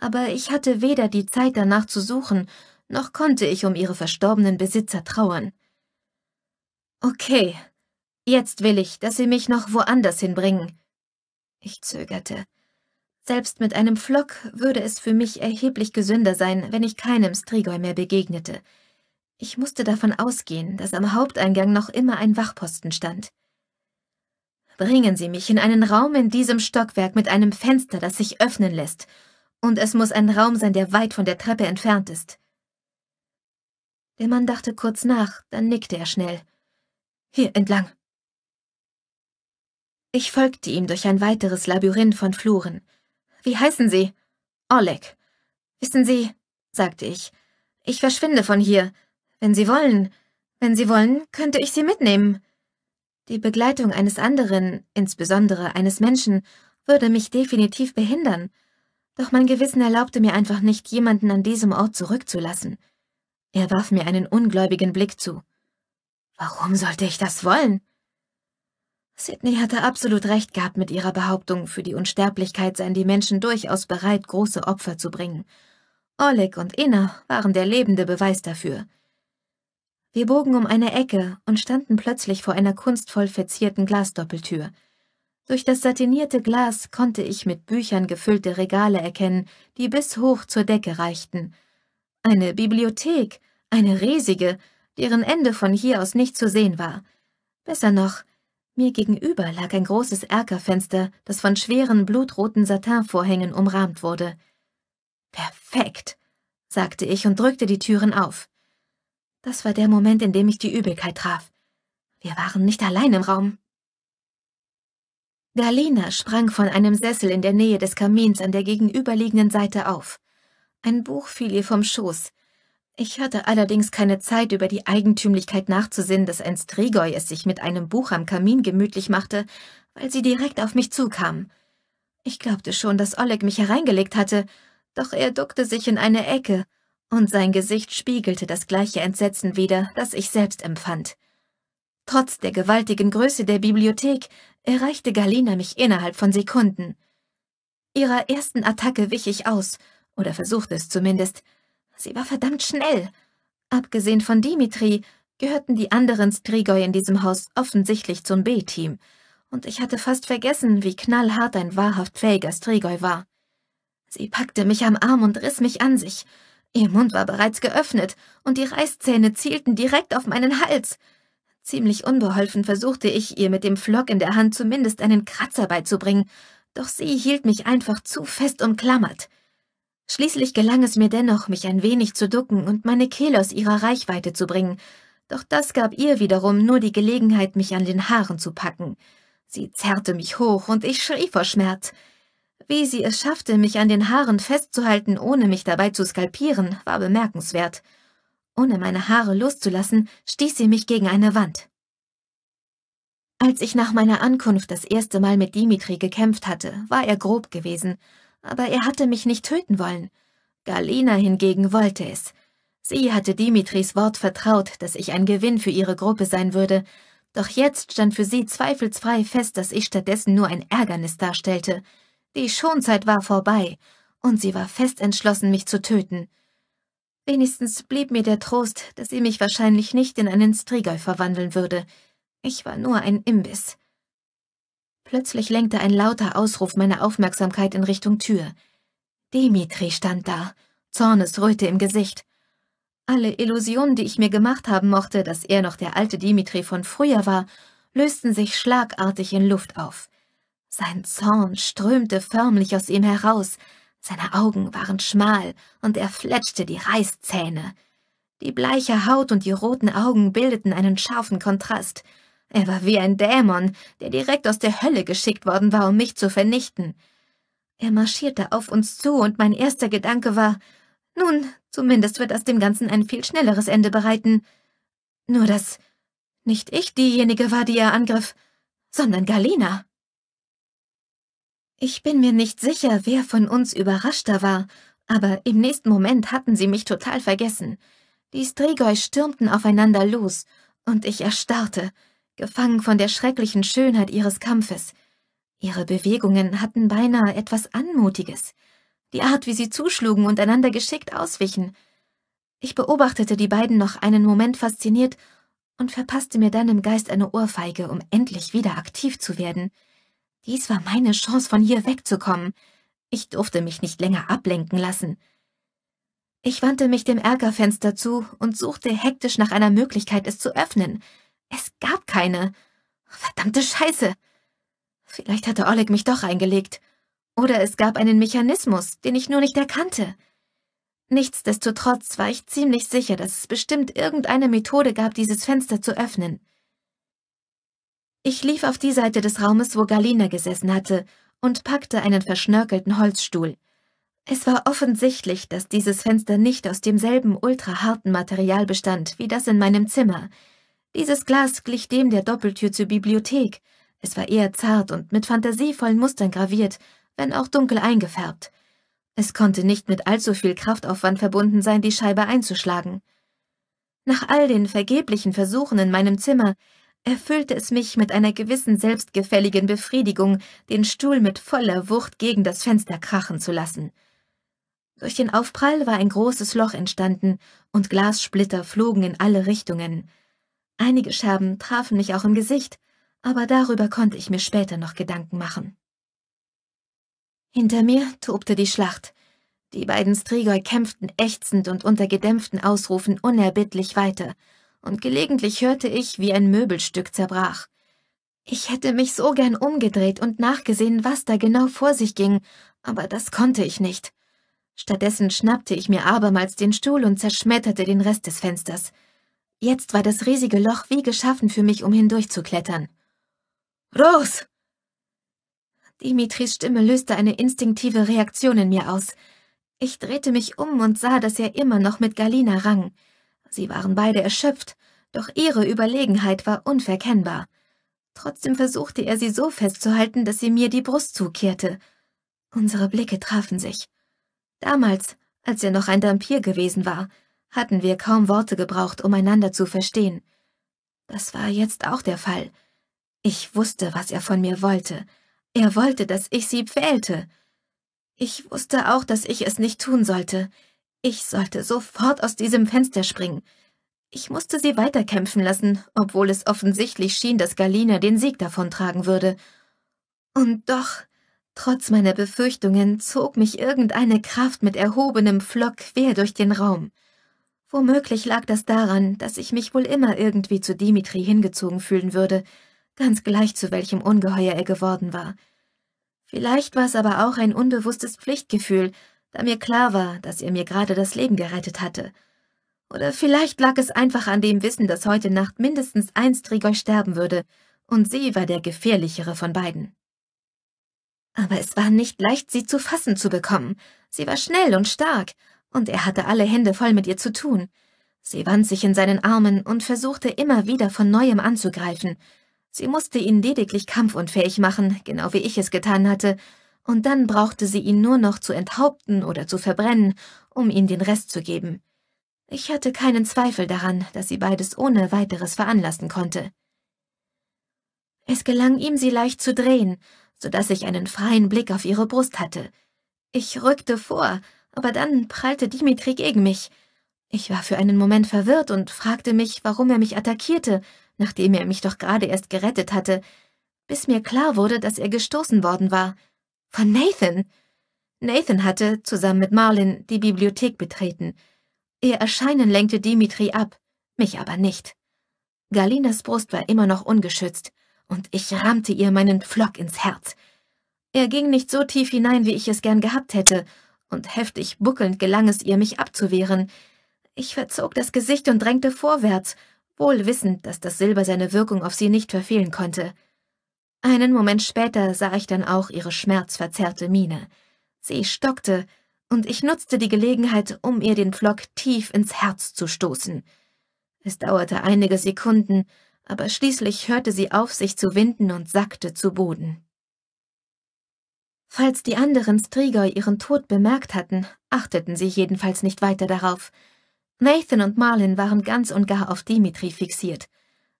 aber ich hatte weder die Zeit danach zu suchen, noch konnte ich um ihre verstorbenen Besitzer trauern. Okay, jetzt will ich, dass Sie mich noch woanders hinbringen. Ich zögerte. Selbst mit einem Flock würde es für mich erheblich gesünder sein, wenn ich keinem Strigoi mehr begegnete. Ich musste davon ausgehen, dass am Haupteingang noch immer ein Wachposten stand. Bringen Sie mich in einen Raum in diesem Stockwerk mit einem Fenster, das sich öffnen lässt, und es muss ein Raum sein, der weit von der Treppe entfernt ist. Der Mann dachte kurz nach, dann nickte er schnell. Hier entlang. Ich folgte ihm durch ein weiteres Labyrinth von Fluren. Wie heißen Sie? Oleg. Wissen Sie, sagte ich, ich verschwinde von hier. Wenn Sie wollen, wenn Sie wollen, könnte ich Sie mitnehmen. Die Begleitung eines anderen, insbesondere eines Menschen, würde mich definitiv behindern, doch mein Gewissen erlaubte mir einfach nicht, jemanden an diesem Ort zurückzulassen. Er warf mir einen ungläubigen Blick zu. Warum sollte ich das wollen? Sydney hatte absolut recht gehabt mit ihrer Behauptung, für die Unsterblichkeit seien die Menschen durchaus bereit, große Opfer zu bringen. Oleg und Inna waren der lebende Beweis dafür. Wir bogen um eine Ecke und standen plötzlich vor einer kunstvoll verzierten Glasdoppeltür – durch das satinierte Glas konnte ich mit Büchern gefüllte Regale erkennen, die bis hoch zur Decke reichten. Eine Bibliothek, eine riesige, deren Ende von hier aus nicht zu sehen war. Besser noch, mir gegenüber lag ein großes Erkerfenster, das von schweren blutroten Satinvorhängen umrahmt wurde. Perfekt, sagte ich und drückte die Türen auf. Das war der Moment, in dem ich die Übelkeit traf. Wir waren nicht allein im Raum. Galina sprang von einem Sessel in der Nähe des Kamins an der gegenüberliegenden Seite auf. Ein Buch fiel ihr vom Schoß. Ich hatte allerdings keine Zeit, über die Eigentümlichkeit nachzusinnen, dass ein Strigoi es sich mit einem Buch am Kamin gemütlich machte, weil sie direkt auf mich zukam. Ich glaubte schon, dass Oleg mich hereingelegt hatte, doch er duckte sich in eine Ecke, und sein Gesicht spiegelte das gleiche Entsetzen wider, das ich selbst empfand. Trotz der gewaltigen Größe der Bibliothek erreichte Galina mich innerhalb von Sekunden. Ihrer ersten Attacke wich ich aus, oder versuchte es zumindest. Sie war verdammt schnell. Abgesehen von Dimitri gehörten die anderen Strigoi in diesem Haus offensichtlich zum B-Team, und ich hatte fast vergessen, wie knallhart ein wahrhaft fähiger Strigoi war. Sie packte mich am Arm und riss mich an sich. Ihr Mund war bereits geöffnet, und die Reißzähne zielten direkt auf meinen Hals. Ziemlich unbeholfen versuchte ich, ihr mit dem Flock in der Hand zumindest einen Kratzer beizubringen, doch sie hielt mich einfach zu fest umklammert. Schließlich gelang es mir dennoch, mich ein wenig zu ducken und meine Kehle aus ihrer Reichweite zu bringen, doch das gab ihr wiederum nur die Gelegenheit, mich an den Haaren zu packen. Sie zerrte mich hoch und ich schrie vor Schmerz. Wie sie es schaffte, mich an den Haaren festzuhalten, ohne mich dabei zu skalpieren, war bemerkenswert. Ohne meine Haare loszulassen, stieß sie mich gegen eine Wand. Als ich nach meiner Ankunft das erste Mal mit Dimitri gekämpft hatte, war er grob gewesen, aber er hatte mich nicht töten wollen. Galina hingegen wollte es. Sie hatte Dimitris Wort vertraut, dass ich ein Gewinn für ihre Gruppe sein würde, doch jetzt stand für sie zweifelsfrei fest, dass ich stattdessen nur ein Ärgernis darstellte. Die Schonzeit war vorbei, und sie war fest entschlossen, mich zu töten. Wenigstens blieb mir der Trost, dass sie mich wahrscheinlich nicht in einen Strigoi verwandeln würde. Ich war nur ein Imbiss. Plötzlich lenkte ein lauter Ausruf meine Aufmerksamkeit in Richtung Tür. Dimitri stand da, Zornesröte im Gesicht. Alle Illusionen, die ich mir gemacht haben mochte, dass er noch der alte Dimitri von früher war, lösten sich schlagartig in Luft auf. Sein Zorn strömte förmlich aus ihm heraus, seine Augen waren schmal und er fletschte die Reißzähne. Die bleiche Haut und die roten Augen bildeten einen scharfen Kontrast. Er war wie ein Dämon, der direkt aus der Hölle geschickt worden war, um mich zu vernichten. Er marschierte auf uns zu und mein erster Gedanke war, nun, zumindest wird das dem Ganzen ein viel schnelleres Ende bereiten. Nur dass nicht ich diejenige war, die er angriff, sondern Galina. Ich bin mir nicht sicher, wer von uns überraschter war, aber im nächsten Moment hatten sie mich total vergessen. Die Strigoi stürmten aufeinander los, und ich erstarrte, gefangen von der schrecklichen Schönheit ihres Kampfes. Ihre Bewegungen hatten beinahe etwas Anmutiges, die Art, wie sie zuschlugen und einander geschickt auswichen. Ich beobachtete die beiden noch einen Moment fasziniert und verpasste mir dann im Geist eine Ohrfeige, um endlich wieder aktiv zu werden – dies war meine Chance, von hier wegzukommen. Ich durfte mich nicht länger ablenken lassen. Ich wandte mich dem Ärgerfenster zu und suchte hektisch nach einer Möglichkeit, es zu öffnen. Es gab keine. Verdammte Scheiße. Vielleicht hatte Oleg mich doch eingelegt. Oder es gab einen Mechanismus, den ich nur nicht erkannte. Nichtsdestotrotz war ich ziemlich sicher, dass es bestimmt irgendeine Methode gab, dieses Fenster zu öffnen. Ich lief auf die Seite des Raumes, wo Galina gesessen hatte, und packte einen verschnörkelten Holzstuhl. Es war offensichtlich, dass dieses Fenster nicht aus demselben ultraharten Material bestand wie das in meinem Zimmer. Dieses Glas glich dem der Doppeltür zur Bibliothek. Es war eher zart und mit fantasievollen Mustern graviert, wenn auch dunkel eingefärbt. Es konnte nicht mit allzu viel Kraftaufwand verbunden sein, die Scheibe einzuschlagen. Nach all den vergeblichen Versuchen in meinem Zimmer erfüllte es mich mit einer gewissen selbstgefälligen Befriedigung, den Stuhl mit voller Wucht gegen das Fenster krachen zu lassen. Durch den Aufprall war ein großes Loch entstanden und Glassplitter flogen in alle Richtungen. Einige Scherben trafen mich auch im Gesicht, aber darüber konnte ich mir später noch Gedanken machen. Hinter mir tobte die Schlacht. Die beiden Strigoi kämpften ächzend und unter gedämpften Ausrufen unerbittlich weiter – und gelegentlich hörte ich, wie ein Möbelstück zerbrach. Ich hätte mich so gern umgedreht und nachgesehen, was da genau vor sich ging, aber das konnte ich nicht. Stattdessen schnappte ich mir abermals den Stuhl und zerschmetterte den Rest des Fensters. Jetzt war das riesige Loch wie geschaffen für mich, um hindurchzuklettern. Rose! Dimitris Stimme löste eine instinktive Reaktion in mir aus. Ich drehte mich um und sah, dass er immer noch mit Galina rang. Sie waren beide erschöpft, doch ihre Überlegenheit war unverkennbar. Trotzdem versuchte er sie so festzuhalten, dass sie mir die Brust zukehrte. Unsere Blicke trafen sich. Damals, als er noch ein Dampier gewesen war, hatten wir kaum Worte gebraucht, um einander zu verstehen. Das war jetzt auch der Fall. Ich wusste, was er von mir wollte. Er wollte, dass ich sie pfählte. Ich wusste auch, dass ich es nicht tun sollte. Ich sollte sofort aus diesem Fenster springen. Ich musste sie weiterkämpfen lassen, obwohl es offensichtlich schien, dass Galina den Sieg davontragen würde. Und doch, trotz meiner Befürchtungen, zog mich irgendeine Kraft mit erhobenem Flock quer durch den Raum. Womöglich lag das daran, dass ich mich wohl immer irgendwie zu Dimitri hingezogen fühlen würde, ganz gleich zu welchem Ungeheuer er geworden war. Vielleicht war es aber auch ein unbewusstes Pflichtgefühl, da mir klar war, dass er mir gerade das Leben gerettet hatte. Oder vielleicht lag es einfach an dem Wissen, dass heute Nacht mindestens ein Strigoi sterben würde, und sie war der gefährlichere von beiden. Aber es war nicht leicht, sie zu fassen zu bekommen. Sie war schnell und stark, und er hatte alle Hände voll mit ihr zu tun. Sie wand sich in seinen Armen und versuchte immer wieder von neuem anzugreifen. Sie musste ihn lediglich kampfunfähig machen, genau wie ich es getan hatte, und dann brauchte sie ihn nur noch zu enthaupten oder zu verbrennen, um ihm den Rest zu geben. Ich hatte keinen Zweifel daran, dass sie beides ohne weiteres veranlassen konnte. Es gelang ihm, sie leicht zu drehen, so dass ich einen freien Blick auf ihre Brust hatte. Ich rückte vor, aber dann prallte Dimitri gegen mich. Ich war für einen Moment verwirrt und fragte mich, warum er mich attackierte, nachdem er mich doch gerade erst gerettet hatte, bis mir klar wurde, dass er gestoßen worden war. Von Nathan. Nathan hatte, zusammen mit Marlin, die Bibliothek betreten. Ihr Erscheinen lenkte Dimitri ab, mich aber nicht. Galinas Brust war immer noch ungeschützt, und ich rammte ihr meinen Pflock ins Herz. Er ging nicht so tief hinein, wie ich es gern gehabt hätte, und heftig buckelnd gelang es ihr, mich abzuwehren. Ich verzog das Gesicht und drängte vorwärts, wohl wissend, dass das Silber seine Wirkung auf sie nicht verfehlen konnte. Einen Moment später sah ich dann auch ihre schmerzverzerrte Miene. Sie stockte, und ich nutzte die Gelegenheit, um ihr den Pflock tief ins Herz zu stoßen. Es dauerte einige Sekunden, aber schließlich hörte sie auf, sich zu winden und sackte zu Boden. Falls die anderen Strigoi ihren Tod bemerkt hatten, achteten sie jedenfalls nicht weiter darauf. Nathan und Marlin waren ganz und gar auf Dimitri fixiert.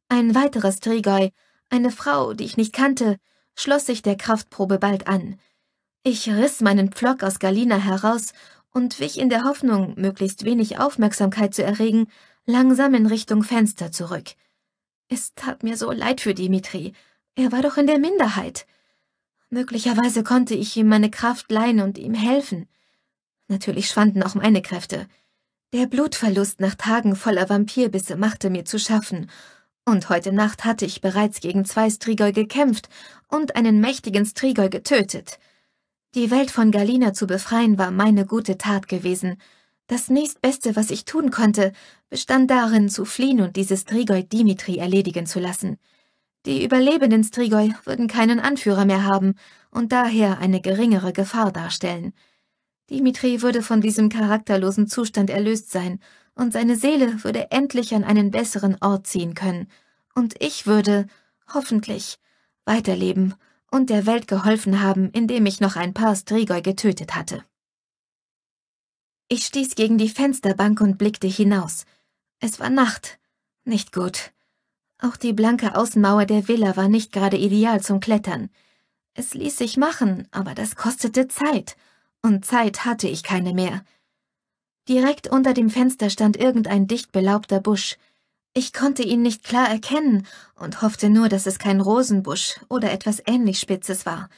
Ein weiterer Strigoi eine Frau, die ich nicht kannte, schloss sich der Kraftprobe bald an. Ich riss meinen Pflock aus Galina heraus und wich in der Hoffnung, möglichst wenig Aufmerksamkeit zu erregen, langsam in Richtung Fenster zurück. Es tat mir so leid für Dimitri. Er war doch in der Minderheit. Möglicherweise konnte ich ihm meine Kraft leihen und ihm helfen. Natürlich schwanden auch meine Kräfte. Der Blutverlust nach Tagen voller Vampirbisse machte mir zu schaffen, und heute Nacht hatte ich bereits gegen zwei Strigoi gekämpft und einen mächtigen Strigoi getötet. Die Welt von Galina zu befreien war meine gute Tat gewesen. Das nächstbeste, was ich tun konnte, bestand darin, zu fliehen und dieses Strigoi Dimitri erledigen zu lassen. Die überlebenden Strigoi würden keinen Anführer mehr haben und daher eine geringere Gefahr darstellen. Dimitri würde von diesem charakterlosen Zustand erlöst sein und seine Seele würde endlich an einen besseren Ort ziehen können, und ich würde, hoffentlich, weiterleben und der Welt geholfen haben, indem ich noch ein paar Strigoi getötet hatte. Ich stieß gegen die Fensterbank und blickte hinaus. Es war Nacht. Nicht gut. Auch die blanke Außenmauer der Villa war nicht gerade ideal zum Klettern. Es ließ sich machen, aber das kostete Zeit. Und Zeit hatte ich keine mehr. Direkt unter dem Fenster stand irgendein dicht belaubter Busch. Ich konnte ihn nicht klar erkennen und hoffte nur, dass es kein Rosenbusch oder etwas ähnlich Spitzes war.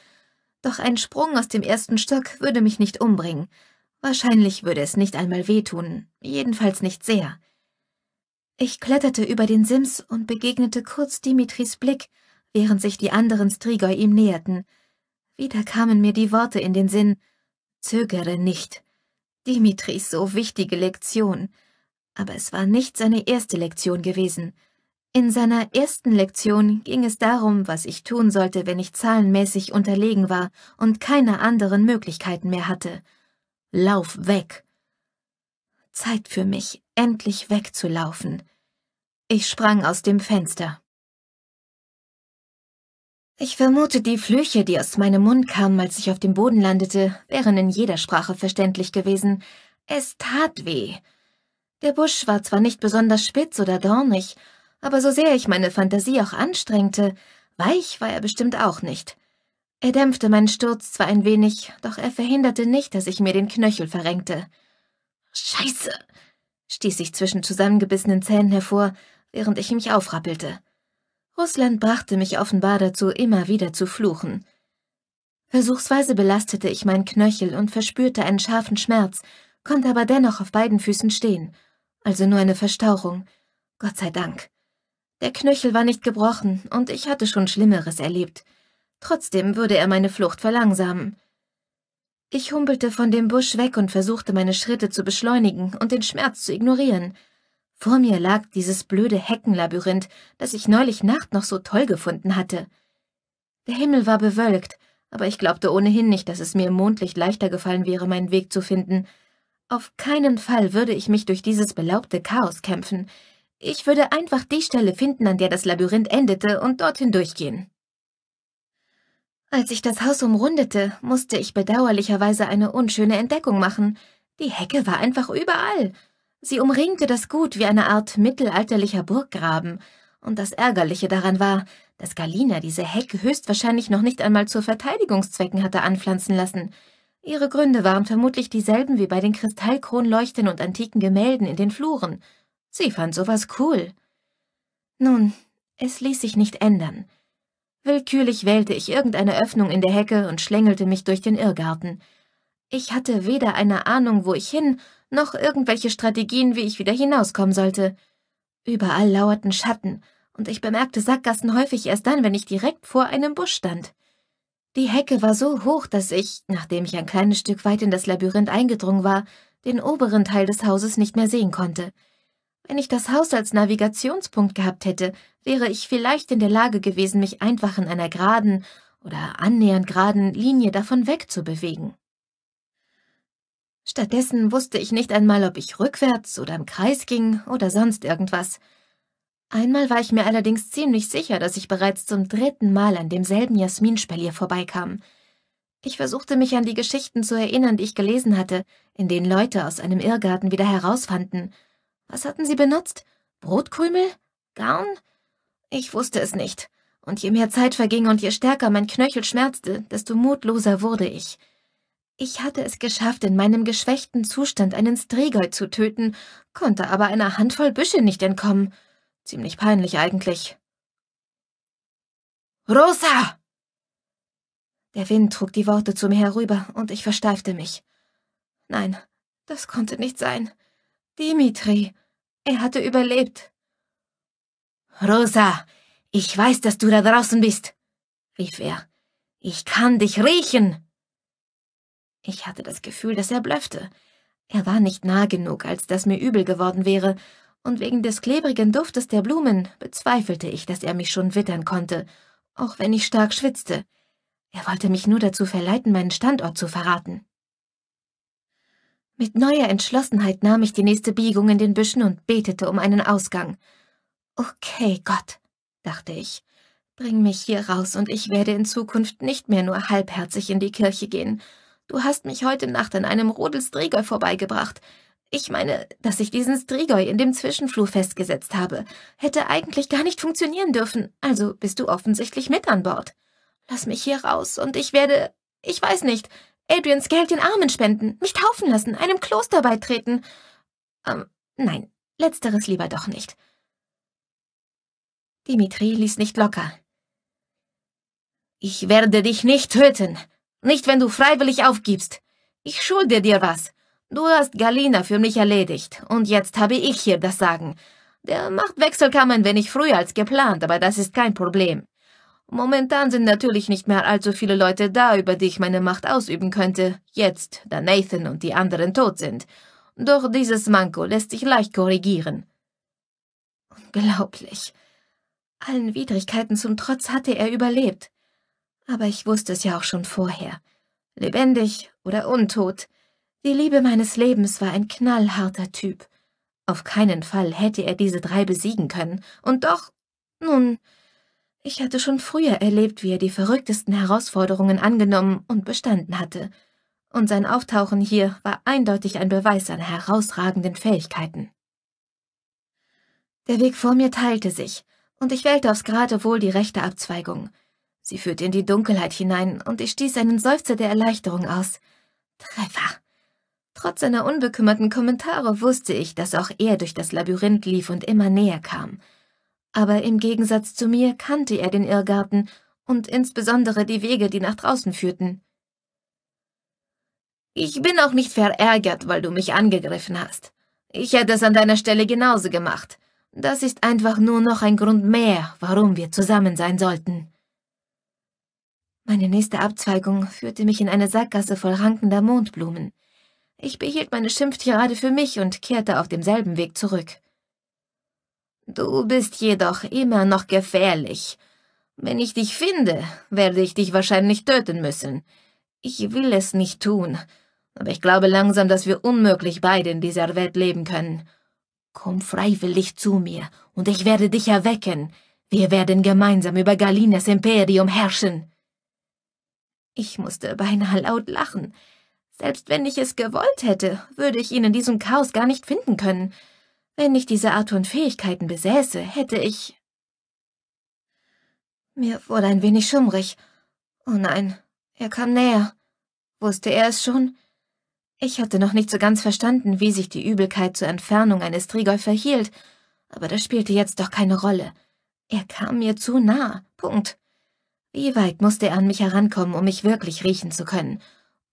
Doch ein Sprung aus dem ersten Stock würde mich nicht umbringen. Wahrscheinlich würde es nicht einmal wehtun, jedenfalls nicht sehr. Ich kletterte über den Sims und begegnete kurz Dimitris Blick, während sich die anderen Strigoi ihm näherten. Wieder kamen mir die Worte in den Sinn: Zögere nicht. Dimitris so wichtige Lektion. Aber es war nicht seine erste Lektion gewesen. In seiner ersten Lektion ging es darum, was ich tun sollte, wenn ich zahlenmäßig unterlegen war und keine anderen Möglichkeiten mehr hatte. Lauf weg. Zeit für mich, endlich wegzulaufen. Ich sprang aus dem Fenster. Ich vermute, die Flüche, die aus meinem Mund kamen, als ich auf dem Boden landete, wären in jeder Sprache verständlich gewesen. Es tat weh. Der Busch war zwar nicht besonders spitz oder dornig, aber so sehr ich meine Fantasie auch anstrengte, weich war er bestimmt auch nicht. Er dämpfte meinen Sturz zwar ein wenig, doch er verhinderte nicht, dass ich mir den Knöchel verrenkte. Scheiße! stieß ich zwischen zusammengebissenen Zähnen hervor, während ich mich aufrappelte. Russland brachte mich offenbar dazu, immer wieder zu fluchen. Versuchsweise belastete ich meinen Knöchel und verspürte einen scharfen Schmerz, konnte aber dennoch auf beiden Füßen stehen, also nur eine Verstauchung. Gott sei Dank. Der Knöchel war nicht gebrochen und ich hatte schon Schlimmeres erlebt. Trotzdem würde er meine Flucht verlangsamen. Ich humpelte von dem Busch weg und versuchte meine Schritte zu beschleunigen und den Schmerz zu ignorieren. Vor mir lag dieses blöde Heckenlabyrinth, das ich neulich Nacht noch so toll gefunden hatte. Der Himmel war bewölkt, aber ich glaubte ohnehin nicht, dass es mir im Mondlicht leichter gefallen wäre, meinen Weg zu finden. Auf keinen Fall würde ich mich durch dieses belaubte Chaos kämpfen. Ich würde einfach die Stelle finden, an der das Labyrinth endete, und dorthin durchgehen. Als ich das Haus umrundete, musste ich bedauerlicherweise eine unschöne Entdeckung machen. Die Hecke war einfach überall. Sie umringte das Gut wie eine Art mittelalterlicher Burggraben, und das Ärgerliche daran war, dass Galina diese Hecke höchstwahrscheinlich noch nicht einmal zu Verteidigungszwecken hatte anpflanzen lassen. Ihre Gründe waren vermutlich dieselben wie bei den Kristallkronleuchten und antiken Gemälden in den Fluren. Sie fand sowas cool. Nun, es ließ sich nicht ändern. Willkürlich wählte ich irgendeine Öffnung in der Hecke und schlängelte mich durch den Irrgarten. Ich hatte weder eine Ahnung, wo ich hin, noch irgendwelche Strategien, wie ich wieder hinauskommen sollte. Überall lauerten Schatten, und ich bemerkte Sackgassen häufig erst dann, wenn ich direkt vor einem Busch stand. Die Hecke war so hoch, dass ich, nachdem ich ein kleines Stück weit in das Labyrinth eingedrungen war, den oberen Teil des Hauses nicht mehr sehen konnte. Wenn ich das Haus als Navigationspunkt gehabt hätte, wäre ich vielleicht in der Lage gewesen, mich einfach in einer geraden oder annähernd geraden Linie davon wegzubewegen. Stattdessen wusste ich nicht einmal, ob ich rückwärts oder im Kreis ging oder sonst irgendwas. Einmal war ich mir allerdings ziemlich sicher, dass ich bereits zum dritten Mal an demselben Jasminspalier vorbeikam. Ich versuchte mich an die Geschichten zu erinnern, die ich gelesen hatte, in denen Leute aus einem Irrgarten wieder herausfanden. Was hatten sie benutzt? Brotkrümel? Garn? Ich wusste es nicht. Und je mehr Zeit verging und je stärker mein Knöchel schmerzte, desto mutloser wurde ich. Ich hatte es geschafft, in meinem geschwächten Zustand einen Strigoi zu töten, konnte aber einer Handvoll Büsche nicht entkommen. Ziemlich peinlich eigentlich. Rosa! Der Wind trug die Worte zu mir herüber und ich versteifte mich. Nein, das konnte nicht sein. Dimitri, er hatte überlebt. Rosa, ich weiß, dass du da draußen bist, rief er. Ich kann dich riechen. Ich hatte das Gefühl, dass er blöffte. Er war nicht nah genug, als dass mir übel geworden wäre, und wegen des klebrigen Duftes der Blumen bezweifelte ich, dass er mich schon wittern konnte, auch wenn ich stark schwitzte. Er wollte mich nur dazu verleiten, meinen Standort zu verraten. Mit neuer Entschlossenheit nahm ich die nächste Biegung in den Büschen und betete um einen Ausgang. Okay, Gott, dachte ich, bring mich hier raus und ich werde in Zukunft nicht mehr nur halbherzig in die Kirche gehen, Du hast mich heute Nacht an einem Rodel vorbeigebracht. Ich meine, dass ich diesen Strigoi in dem Zwischenflur festgesetzt habe. Hätte eigentlich gar nicht funktionieren dürfen, also bist du offensichtlich mit an Bord. Lass mich hier raus und ich werde, ich weiß nicht, Adrians Geld den Armen spenden, mich taufen lassen, einem Kloster beitreten. Ähm, nein, letzteres lieber doch nicht. Dimitri ließ nicht locker. Ich werde dich nicht töten, nicht, wenn du freiwillig aufgibst. Ich schulde dir was. Du hast Galina für mich erledigt, und jetzt habe ich hier das Sagen. Der Machtwechsel kam ein wenig früher als geplant, aber das ist kein Problem. Momentan sind natürlich nicht mehr allzu viele Leute da, über die ich meine Macht ausüben könnte, jetzt, da Nathan und die anderen tot sind. Doch dieses Manko lässt sich leicht korrigieren. Unglaublich. Allen Widrigkeiten zum Trotz hatte er überlebt aber ich wusste es ja auch schon vorher. Lebendig oder untot. Die Liebe meines Lebens war ein knallharter Typ. Auf keinen Fall hätte er diese drei besiegen können, und doch, nun, ich hatte schon früher erlebt, wie er die verrücktesten Herausforderungen angenommen und bestanden hatte, und sein Auftauchen hier war eindeutig ein Beweis seiner herausragenden Fähigkeiten. Der Weg vor mir teilte sich, und ich wählte aufs Geradewohl die rechte Abzweigung – Sie führte in die Dunkelheit hinein, und ich stieß einen Seufzer der Erleichterung aus. Treffer. Trotz seiner unbekümmerten Kommentare wusste ich, dass auch er durch das Labyrinth lief und immer näher kam. Aber im Gegensatz zu mir kannte er den Irrgarten und insbesondere die Wege, die nach draußen führten. Ich bin auch nicht verärgert, weil du mich angegriffen hast. Ich hätte es an deiner Stelle genauso gemacht. Das ist einfach nur noch ein Grund mehr, warum wir zusammen sein sollten. Meine nächste Abzweigung führte mich in eine Sackgasse voll rankender Mondblumen. Ich behielt meine Schimpftirade für mich und kehrte auf demselben Weg zurück. Du bist jedoch immer noch gefährlich. Wenn ich dich finde, werde ich dich wahrscheinlich töten müssen. Ich will es nicht tun, aber ich glaube langsam, dass wir unmöglich beide in dieser Welt leben können. Komm freiwillig zu mir, und ich werde dich erwecken. Wir werden gemeinsam über Galinas Imperium herrschen. Ich musste beinahe laut lachen. Selbst wenn ich es gewollt hätte, würde ich ihn in diesem Chaos gar nicht finden können. Wenn ich diese Art und Fähigkeiten besäße, hätte ich. Mir wurde ein wenig schummrig. Oh nein, er kam näher. Wusste er es schon? Ich hatte noch nicht so ganz verstanden, wie sich die Übelkeit zur Entfernung eines Trigol verhielt, aber das spielte jetzt doch keine Rolle. Er kam mir zu nah. Punkt. Wie weit musste er an mich herankommen, um mich wirklich riechen zu können,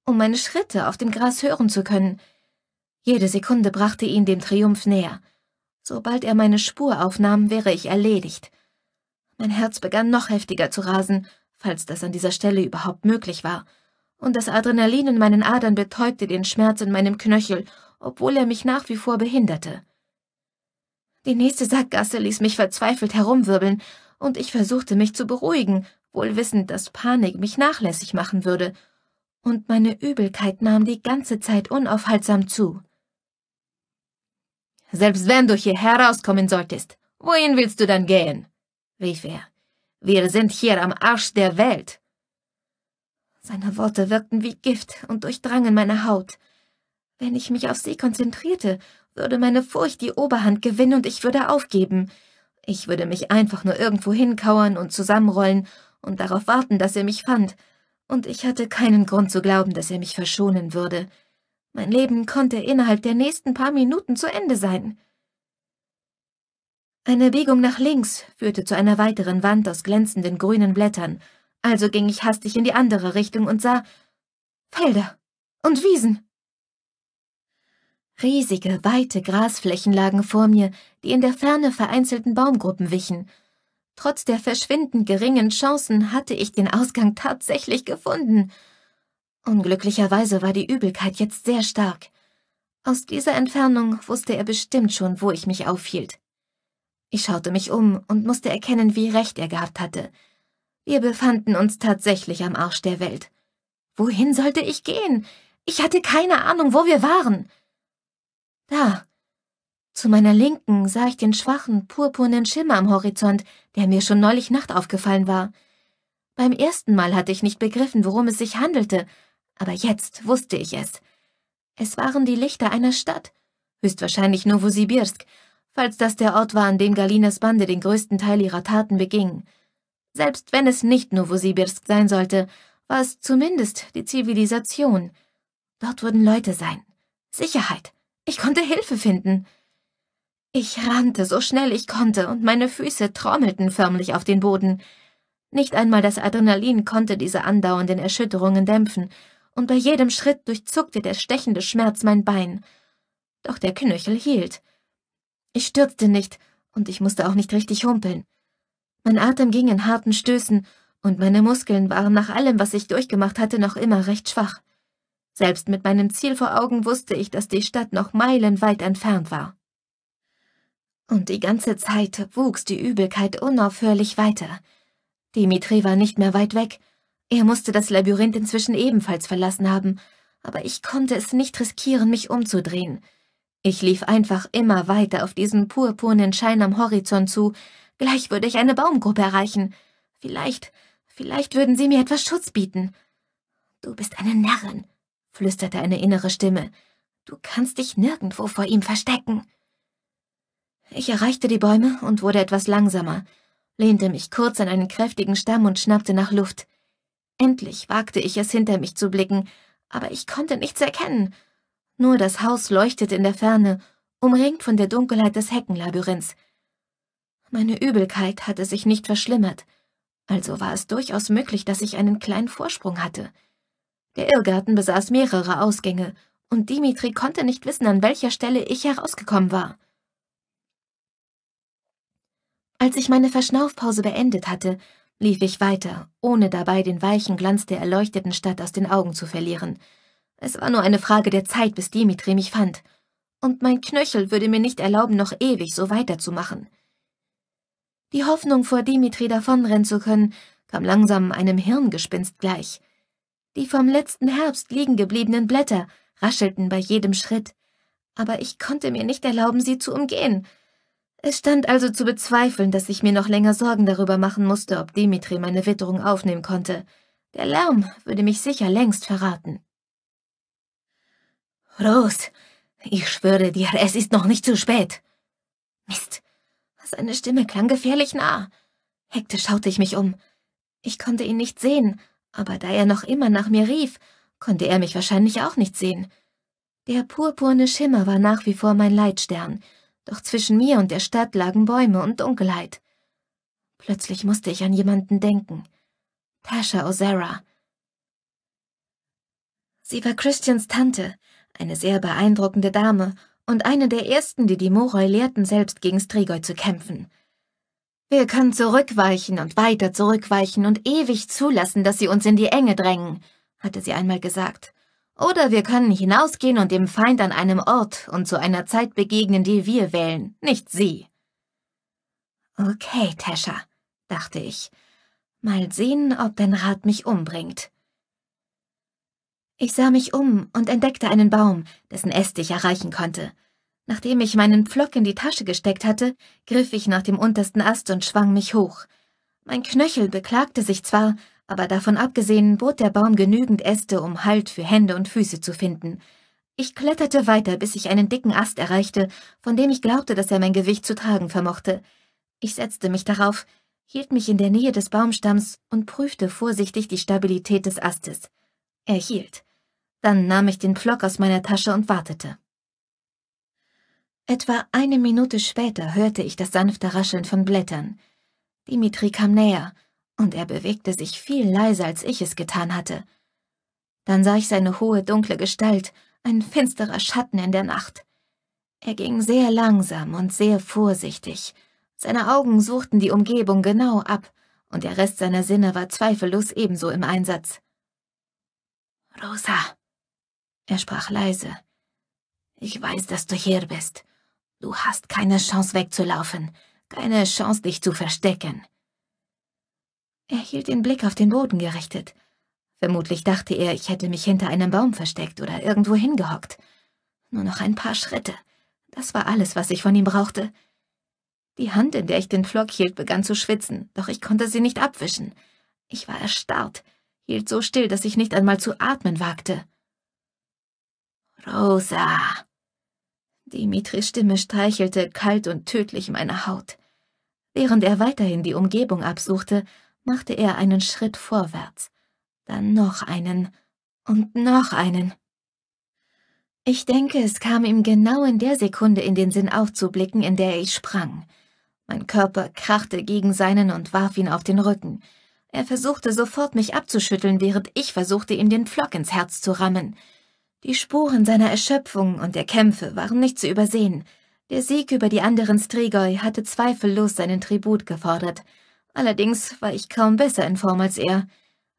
um meine Schritte auf dem Gras hören zu können? Jede Sekunde brachte ihn dem Triumph näher. Sobald er meine Spur aufnahm, wäre ich erledigt. Mein Herz begann noch heftiger zu rasen, falls das an dieser Stelle überhaupt möglich war, und das Adrenalin in meinen Adern betäubte den Schmerz in meinem Knöchel, obwohl er mich nach wie vor behinderte. Die nächste Sackgasse ließ mich verzweifelt herumwirbeln, und ich versuchte mich zu beruhigen, wohl wissend, dass Panik mich nachlässig machen würde, und meine Übelkeit nahm die ganze Zeit unaufhaltsam zu. Selbst wenn du hier herauskommen solltest, wohin willst du dann gehen? rief er. Wir sind hier am Arsch der Welt. Seine Worte wirkten wie Gift und durchdrangen meine Haut. Wenn ich mich auf sie konzentrierte, würde meine Furcht die Oberhand gewinnen und ich würde aufgeben. Ich würde mich einfach nur irgendwo hinkauern und zusammenrollen und darauf warten, dass er mich fand, und ich hatte keinen Grund zu glauben, dass er mich verschonen würde. Mein Leben konnte innerhalb der nächsten paar Minuten zu Ende sein. Eine Biegung nach links führte zu einer weiteren Wand aus glänzenden grünen Blättern, also ging ich hastig in die andere Richtung und sah Felder und Wiesen. Riesige, weite Grasflächen lagen vor mir, die in der Ferne vereinzelten Baumgruppen wichen, Trotz der verschwindend geringen Chancen hatte ich den Ausgang tatsächlich gefunden. Unglücklicherweise war die Übelkeit jetzt sehr stark. Aus dieser Entfernung wusste er bestimmt schon, wo ich mich aufhielt. Ich schaute mich um und musste erkennen, wie recht er gehabt hatte. Wir befanden uns tatsächlich am Arsch der Welt. Wohin sollte ich gehen? Ich hatte keine Ahnung, wo wir waren. Da, zu meiner Linken sah ich den schwachen, purpurnen Schimmer am Horizont, der mir schon neulich Nacht aufgefallen war. Beim ersten Mal hatte ich nicht begriffen, worum es sich handelte, aber jetzt wusste ich es. Es waren die Lichter einer Stadt, höchstwahrscheinlich Novosibirsk, falls das der Ort war, an dem Galinas Bande den größten Teil ihrer Taten beging. Selbst wenn es nicht Novosibirsk sein sollte, war es zumindest die Zivilisation. Dort würden Leute sein. Sicherheit. Ich konnte Hilfe finden. Ich rannte so schnell ich konnte und meine Füße trommelten förmlich auf den Boden. Nicht einmal das Adrenalin konnte diese andauernden Erschütterungen dämpfen, und bei jedem Schritt durchzuckte der stechende Schmerz mein Bein. Doch der Knöchel hielt. Ich stürzte nicht, und ich musste auch nicht richtig humpeln. Mein Atem ging in harten Stößen, und meine Muskeln waren nach allem, was ich durchgemacht hatte, noch immer recht schwach. Selbst mit meinem Ziel vor Augen wusste ich, dass die Stadt noch meilenweit entfernt war. Und die ganze Zeit wuchs die Übelkeit unaufhörlich weiter. Dimitri war nicht mehr weit weg. Er musste das Labyrinth inzwischen ebenfalls verlassen haben, aber ich konnte es nicht riskieren, mich umzudrehen. Ich lief einfach immer weiter auf diesen purpurnen Schein am Horizont zu. Gleich würde ich eine Baumgruppe erreichen. Vielleicht, vielleicht würden sie mir etwas Schutz bieten. Du bist eine Narrin, flüsterte eine innere Stimme. Du kannst dich nirgendwo vor ihm verstecken. Ich erreichte die Bäume und wurde etwas langsamer, lehnte mich kurz an einen kräftigen Stamm und schnappte nach Luft. Endlich wagte ich es, hinter mich zu blicken, aber ich konnte nichts erkennen. Nur das Haus leuchtete in der Ferne, umringt von der Dunkelheit des Heckenlabyrinths. Meine Übelkeit hatte sich nicht verschlimmert, also war es durchaus möglich, dass ich einen kleinen Vorsprung hatte. Der Irrgarten besaß mehrere Ausgänge, und Dimitri konnte nicht wissen, an welcher Stelle ich herausgekommen war. Als ich meine Verschnaufpause beendet hatte, lief ich weiter, ohne dabei den weichen Glanz der erleuchteten Stadt aus den Augen zu verlieren. Es war nur eine Frage der Zeit, bis Dimitri mich fand. Und mein Knöchel würde mir nicht erlauben, noch ewig so weiterzumachen. Die Hoffnung, vor Dimitri davonrennen zu können, kam langsam einem Hirngespinst gleich. Die vom letzten Herbst liegen gebliebenen Blätter raschelten bei jedem Schritt, aber ich konnte mir nicht erlauben, sie zu umgehen – es stand also zu bezweifeln, dass ich mir noch länger Sorgen darüber machen musste, ob Dimitri meine Witterung aufnehmen konnte. Der Lärm würde mich sicher längst verraten. Rose, ich schwöre dir, es ist noch nicht zu spät. Mist, seine Stimme klang gefährlich nah. Hektisch schaute ich mich um. Ich konnte ihn nicht sehen, aber da er noch immer nach mir rief, konnte er mich wahrscheinlich auch nicht sehen. Der purpurne Schimmer war nach wie vor mein Leitstern, doch zwischen mir und der Stadt lagen Bäume und Dunkelheit. Plötzlich musste ich an jemanden denken. Tasha O'Sara. Sie war Christians Tante, eine sehr beeindruckende Dame und eine der ersten, die die Moroi lehrten, selbst gegen Strigoi zu kämpfen. Wir können zurückweichen und weiter zurückweichen und ewig zulassen, dass sie uns in die Enge drängen, hatte sie einmal gesagt. Oder wir können hinausgehen und dem Feind an einem Ort und zu einer Zeit begegnen, die wir wählen, nicht sie. Okay, Tascha, dachte ich. Mal sehen, ob dein Rat mich umbringt. Ich sah mich um und entdeckte einen Baum, dessen Äste ich erreichen konnte. Nachdem ich meinen Pflock in die Tasche gesteckt hatte, griff ich nach dem untersten Ast und schwang mich hoch. Mein Knöchel beklagte sich zwar, aber davon abgesehen bot der Baum genügend Äste, um Halt für Hände und Füße zu finden. Ich kletterte weiter, bis ich einen dicken Ast erreichte, von dem ich glaubte, dass er mein Gewicht zu tragen vermochte. Ich setzte mich darauf, hielt mich in der Nähe des Baumstamms und prüfte vorsichtig die Stabilität des Astes. Er hielt. Dann nahm ich den Pflock aus meiner Tasche und wartete. Etwa eine Minute später hörte ich das sanfte Rascheln von Blättern. Dimitri kam näher, und er bewegte sich viel leiser, als ich es getan hatte. Dann sah ich seine hohe, dunkle Gestalt, ein finsterer Schatten in der Nacht. Er ging sehr langsam und sehr vorsichtig. Seine Augen suchten die Umgebung genau ab, und der Rest seiner Sinne war zweifellos ebenso im Einsatz. Rosa, er sprach leise, ich weiß, dass du hier bist. Du hast keine Chance wegzulaufen, keine Chance dich zu verstecken. Er hielt den Blick auf den Boden gerichtet. Vermutlich dachte er, ich hätte mich hinter einem Baum versteckt oder irgendwo hingehockt. Nur noch ein paar Schritte. Das war alles, was ich von ihm brauchte. Die Hand, in der ich den Flock hielt, begann zu schwitzen, doch ich konnte sie nicht abwischen. Ich war erstarrt, hielt so still, dass ich nicht einmal zu atmen wagte. Rosa. Dimitris Stimme streichelte kalt und tödlich meine Haut. Während er weiterhin die Umgebung absuchte, machte er einen Schritt vorwärts, dann noch einen und noch einen. Ich denke, es kam ihm genau in der Sekunde in den Sinn aufzublicken, in der ich sprang. Mein Körper krachte gegen seinen und warf ihn auf den Rücken. Er versuchte sofort, mich abzuschütteln, während ich versuchte, ihm den Pflock ins Herz zu rammen. Die Spuren seiner Erschöpfung und der Kämpfe waren nicht zu übersehen. Der Sieg über die anderen Strigoi hatte zweifellos seinen Tribut gefordert. Allerdings war ich kaum besser in Form als er.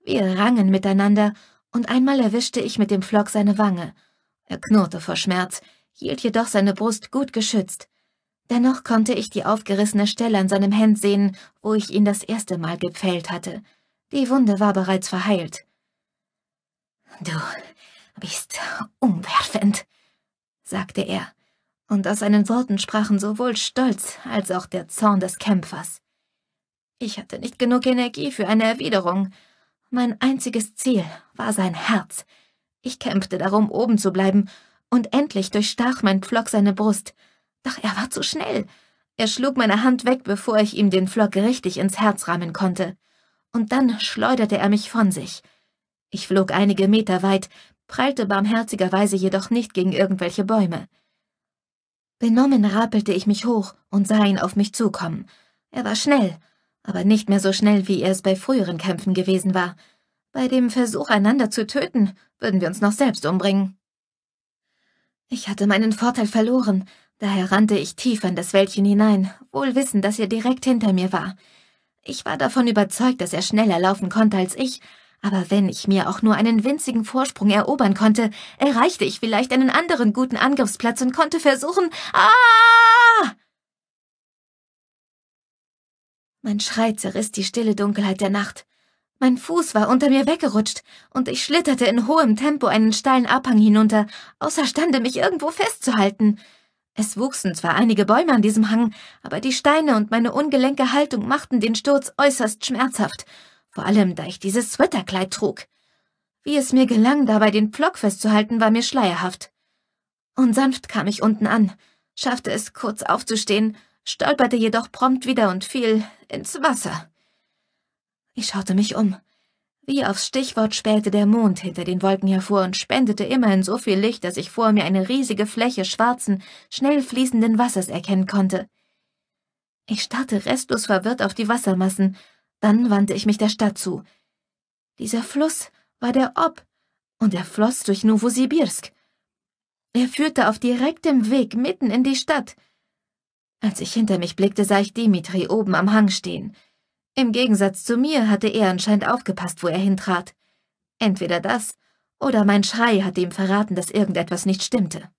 Wir rangen miteinander, und einmal erwischte ich mit dem Flock seine Wange. Er knurrte vor Schmerz, hielt jedoch seine Brust gut geschützt. Dennoch konnte ich die aufgerissene Stelle an seinem Hemd sehen, wo ich ihn das erste Mal gepfählt hatte. Die Wunde war bereits verheilt. Du bist umwerfend, sagte er, und aus seinen Worten sprachen sowohl Stolz als auch der Zorn des Kämpfers. Ich hatte nicht genug Energie für eine Erwiderung. Mein einziges Ziel war sein Herz. Ich kämpfte darum, oben zu bleiben, und endlich durchstach mein Pflock seine Brust. Doch er war zu schnell. Er schlug meine Hand weg, bevor ich ihm den Pflock richtig ins Herz rahmen konnte. Und dann schleuderte er mich von sich. Ich flog einige Meter weit, prallte barmherzigerweise jedoch nicht gegen irgendwelche Bäume. Benommen rappelte ich mich hoch und sah ihn auf mich zukommen. Er war schnell aber nicht mehr so schnell, wie er es bei früheren Kämpfen gewesen war. Bei dem Versuch, einander zu töten, würden wir uns noch selbst umbringen. Ich hatte meinen Vorteil verloren, daher rannte ich tief an das Wäldchen hinein, wohl wissend, dass er direkt hinter mir war. Ich war davon überzeugt, dass er schneller laufen konnte als ich, aber wenn ich mir auch nur einen winzigen Vorsprung erobern konnte, erreichte ich vielleicht einen anderen guten Angriffsplatz und konnte versuchen. Ah! Mein Schrei zerriss die stille Dunkelheit der Nacht. Mein Fuß war unter mir weggerutscht und ich schlitterte in hohem Tempo einen steilen Abhang hinunter, außerstande mich irgendwo festzuhalten. Es wuchsen zwar einige Bäume an diesem Hang, aber die Steine und meine ungelenke Haltung machten den Sturz äußerst schmerzhaft, vor allem da ich dieses Sweaterkleid trug. Wie es mir gelang, dabei den Pflock festzuhalten, war mir schleierhaft. Unsanft kam ich unten an, schaffte es kurz aufzustehen stolperte jedoch prompt wieder und fiel ins Wasser. Ich schaute mich um. Wie aufs Stichwort spähte der Mond hinter den Wolken hervor und spendete immerhin so viel Licht, dass ich vor mir eine riesige Fläche schwarzen, schnell fließenden Wassers erkennen konnte. Ich starrte restlos verwirrt auf die Wassermassen, dann wandte ich mich der Stadt zu. Dieser Fluss war der Ob, und er floss durch Novosibirsk. Er führte auf direktem Weg mitten in die Stadt, als ich hinter mich blickte, sah ich Dimitri oben am Hang stehen. Im Gegensatz zu mir hatte er anscheinend aufgepasst, wo er hintrat. Entweder das oder mein Schrei hatte ihm verraten, dass irgendetwas nicht stimmte.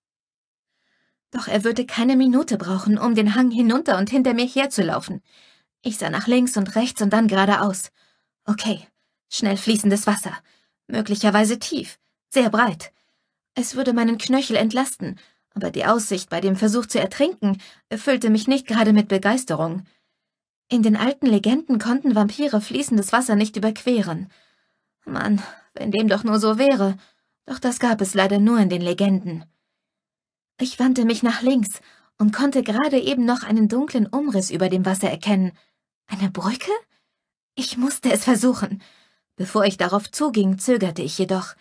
Doch er würde keine Minute brauchen, um den Hang hinunter und hinter mir herzulaufen. Ich sah nach links und rechts und dann geradeaus. Okay, schnell fließendes Wasser, möglicherweise tief, sehr breit. Es würde meinen Knöchel entlasten aber die Aussicht, bei dem Versuch zu ertrinken, erfüllte mich nicht gerade mit Begeisterung. In den alten Legenden konnten Vampire fließendes Wasser nicht überqueren. Mann, wenn dem doch nur so wäre. Doch das gab es leider nur in den Legenden. Ich wandte mich nach links und konnte gerade eben noch einen dunklen Umriss über dem Wasser erkennen. Eine Brücke? Ich musste es versuchen. Bevor ich darauf zuging, zögerte ich jedoch.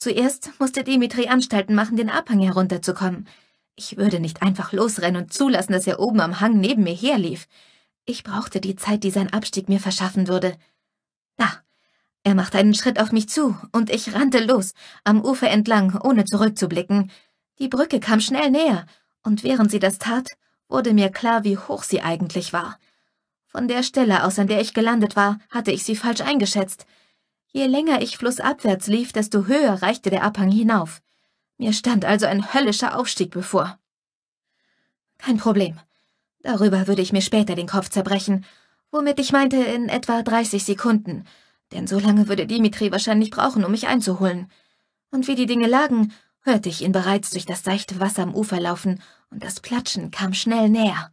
Zuerst musste Dimitri Anstalten machen, den Abhang herunterzukommen. Ich würde nicht einfach losrennen und zulassen, dass er oben am Hang neben mir herlief. Ich brauchte die Zeit, die sein Abstieg mir verschaffen würde. Da, er machte einen Schritt auf mich zu, und ich rannte los, am Ufer entlang, ohne zurückzublicken. Die Brücke kam schnell näher, und während sie das tat, wurde mir klar, wie hoch sie eigentlich war. Von der Stelle aus, an der ich gelandet war, hatte ich sie falsch eingeschätzt. Je länger ich flussabwärts lief, desto höher reichte der Abhang hinauf. Mir stand also ein höllischer Aufstieg bevor. Kein Problem. Darüber würde ich mir später den Kopf zerbrechen, womit ich meinte in etwa 30 Sekunden, denn so lange würde Dimitri wahrscheinlich brauchen, um mich einzuholen. Und wie die Dinge lagen, hörte ich ihn bereits durch das seichte Wasser am Ufer laufen, und das Platschen kam schnell näher.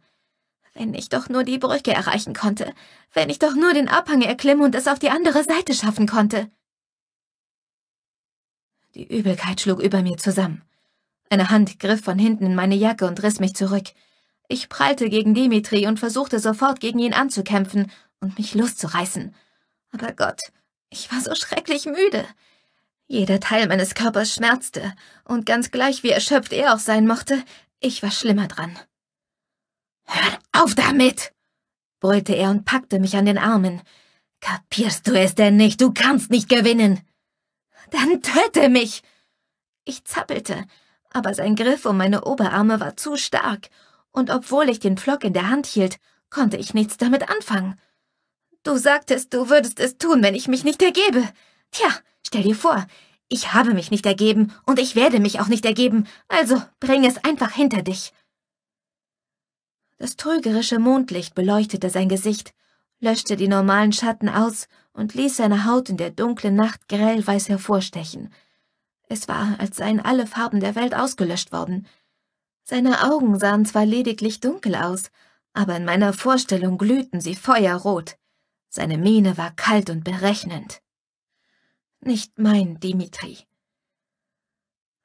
Wenn ich doch nur die Brücke erreichen konnte. Wenn ich doch nur den Abhang erklimmen und es auf die andere Seite schaffen konnte. Die Übelkeit schlug über mir zusammen. Eine Hand griff von hinten in meine Jacke und riss mich zurück. Ich prallte gegen Dimitri und versuchte sofort gegen ihn anzukämpfen und mich loszureißen. Aber Gott, ich war so schrecklich müde. Jeder Teil meines Körpers schmerzte, und ganz gleich wie erschöpft er auch sein mochte, ich war schlimmer dran. Hör auf damit! brüllte er und packte mich an den Armen. Kapierst du es denn nicht? Du kannst nicht gewinnen! Dann töte mich! Ich zappelte, aber sein Griff um meine Oberarme war zu stark, und obwohl ich den Pflock in der Hand hielt, konnte ich nichts damit anfangen. Du sagtest, du würdest es tun, wenn ich mich nicht ergebe. Tja, stell dir vor, ich habe mich nicht ergeben und ich werde mich auch nicht ergeben, also bring es einfach hinter dich. Das trügerische Mondlicht beleuchtete sein Gesicht, löschte die normalen Schatten aus und ließ seine Haut in der dunklen Nacht grell weiß hervorstechen. Es war, als seien alle Farben der Welt ausgelöscht worden. Seine Augen sahen zwar lediglich dunkel aus, aber in meiner Vorstellung glühten sie feuerrot. Seine Miene war kalt und berechnend. Nicht mein Dimitri.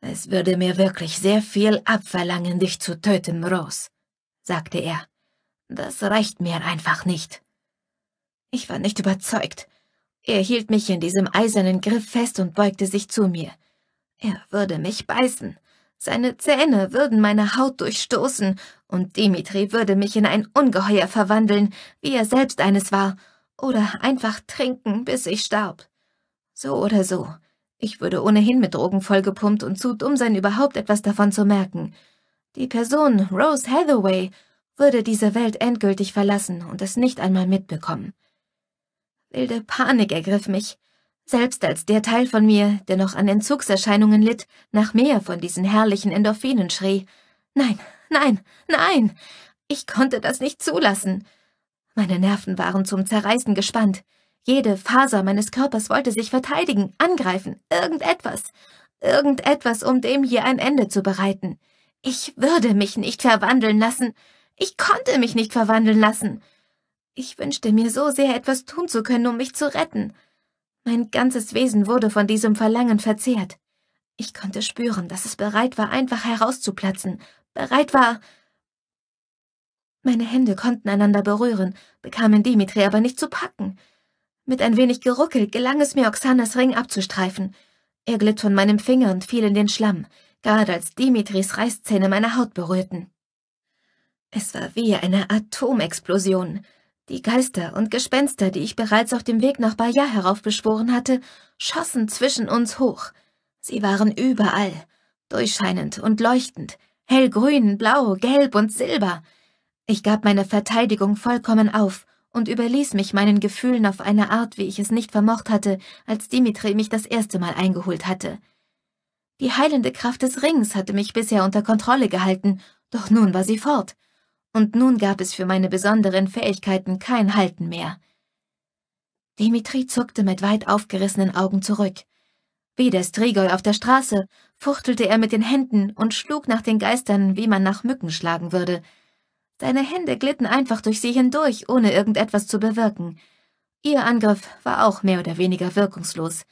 Es würde mir wirklich sehr viel abverlangen, dich zu töten, Rose sagte er. Das reicht mir einfach nicht. Ich war nicht überzeugt. Er hielt mich in diesem eisernen Griff fest und beugte sich zu mir. Er würde mich beißen. Seine Zähne würden meine Haut durchstoßen, und Dimitri würde mich in ein Ungeheuer verwandeln, wie er selbst eines war, oder einfach trinken, bis ich starb. So oder so. Ich würde ohnehin mit Drogen vollgepumpt und zu dumm sein, überhaupt etwas davon zu merken. Die Person Rose Hathaway würde diese Welt endgültig verlassen und es nicht einmal mitbekommen. Wilde Panik ergriff mich, selbst als der Teil von mir, der noch an Entzugserscheinungen litt, nach mehr von diesen herrlichen Endorphinen schrie. Nein, nein, nein! Ich konnte das nicht zulassen. Meine Nerven waren zum Zerreißen gespannt. Jede Faser meines Körpers wollte sich verteidigen, angreifen, irgendetwas. Irgendetwas, um dem hier ein Ende zu bereiten. Ich würde mich nicht verwandeln lassen. Ich konnte mich nicht verwandeln lassen. Ich wünschte mir so sehr, etwas tun zu können, um mich zu retten. Mein ganzes Wesen wurde von diesem Verlangen verzehrt. Ich konnte spüren, dass es bereit war, einfach herauszuplatzen, bereit war. Meine Hände konnten einander berühren, bekamen Dimitri aber nicht zu packen. Mit ein wenig Geruckel gelang es mir, Oksanas Ring abzustreifen. Er glitt von meinem Finger und fiel in den Schlamm gerade als Dimitris Reißzähne meine Haut berührten. Es war wie eine Atomexplosion. Die Geister und Gespenster, die ich bereits auf dem Weg nach Bayard heraufbeschworen hatte, schossen zwischen uns hoch. Sie waren überall, durchscheinend und leuchtend, hellgrün, blau, gelb und silber. Ich gab meine Verteidigung vollkommen auf und überließ mich meinen Gefühlen auf eine Art, wie ich es nicht vermocht hatte, als Dimitri mich das erste Mal eingeholt hatte. Die heilende Kraft des Rings hatte mich bisher unter Kontrolle gehalten, doch nun war sie fort, und nun gab es für meine besonderen Fähigkeiten kein Halten mehr. Dimitri zuckte mit weit aufgerissenen Augen zurück. Wie der Strigoi auf der Straße fuchtelte er mit den Händen und schlug nach den Geistern, wie man nach Mücken schlagen würde. Seine Hände glitten einfach durch sie hindurch, ohne irgendetwas zu bewirken. Ihr Angriff war auch mehr oder weniger wirkungslos.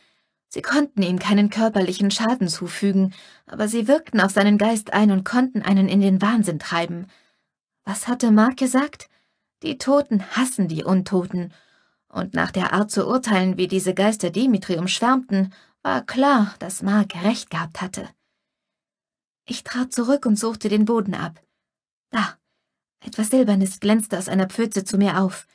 Sie konnten ihm keinen körperlichen Schaden zufügen, aber sie wirkten auf seinen Geist ein und konnten einen in den Wahnsinn treiben. Was hatte Mark gesagt? Die Toten hassen die Untoten. Und nach der Art zu urteilen, wie diese Geister Dimitri umschwärmten, war klar, dass Mark recht gehabt hatte. Ich trat zurück und suchte den Boden ab. Da, etwas Silbernes glänzte aus einer Pfütze zu mir auf.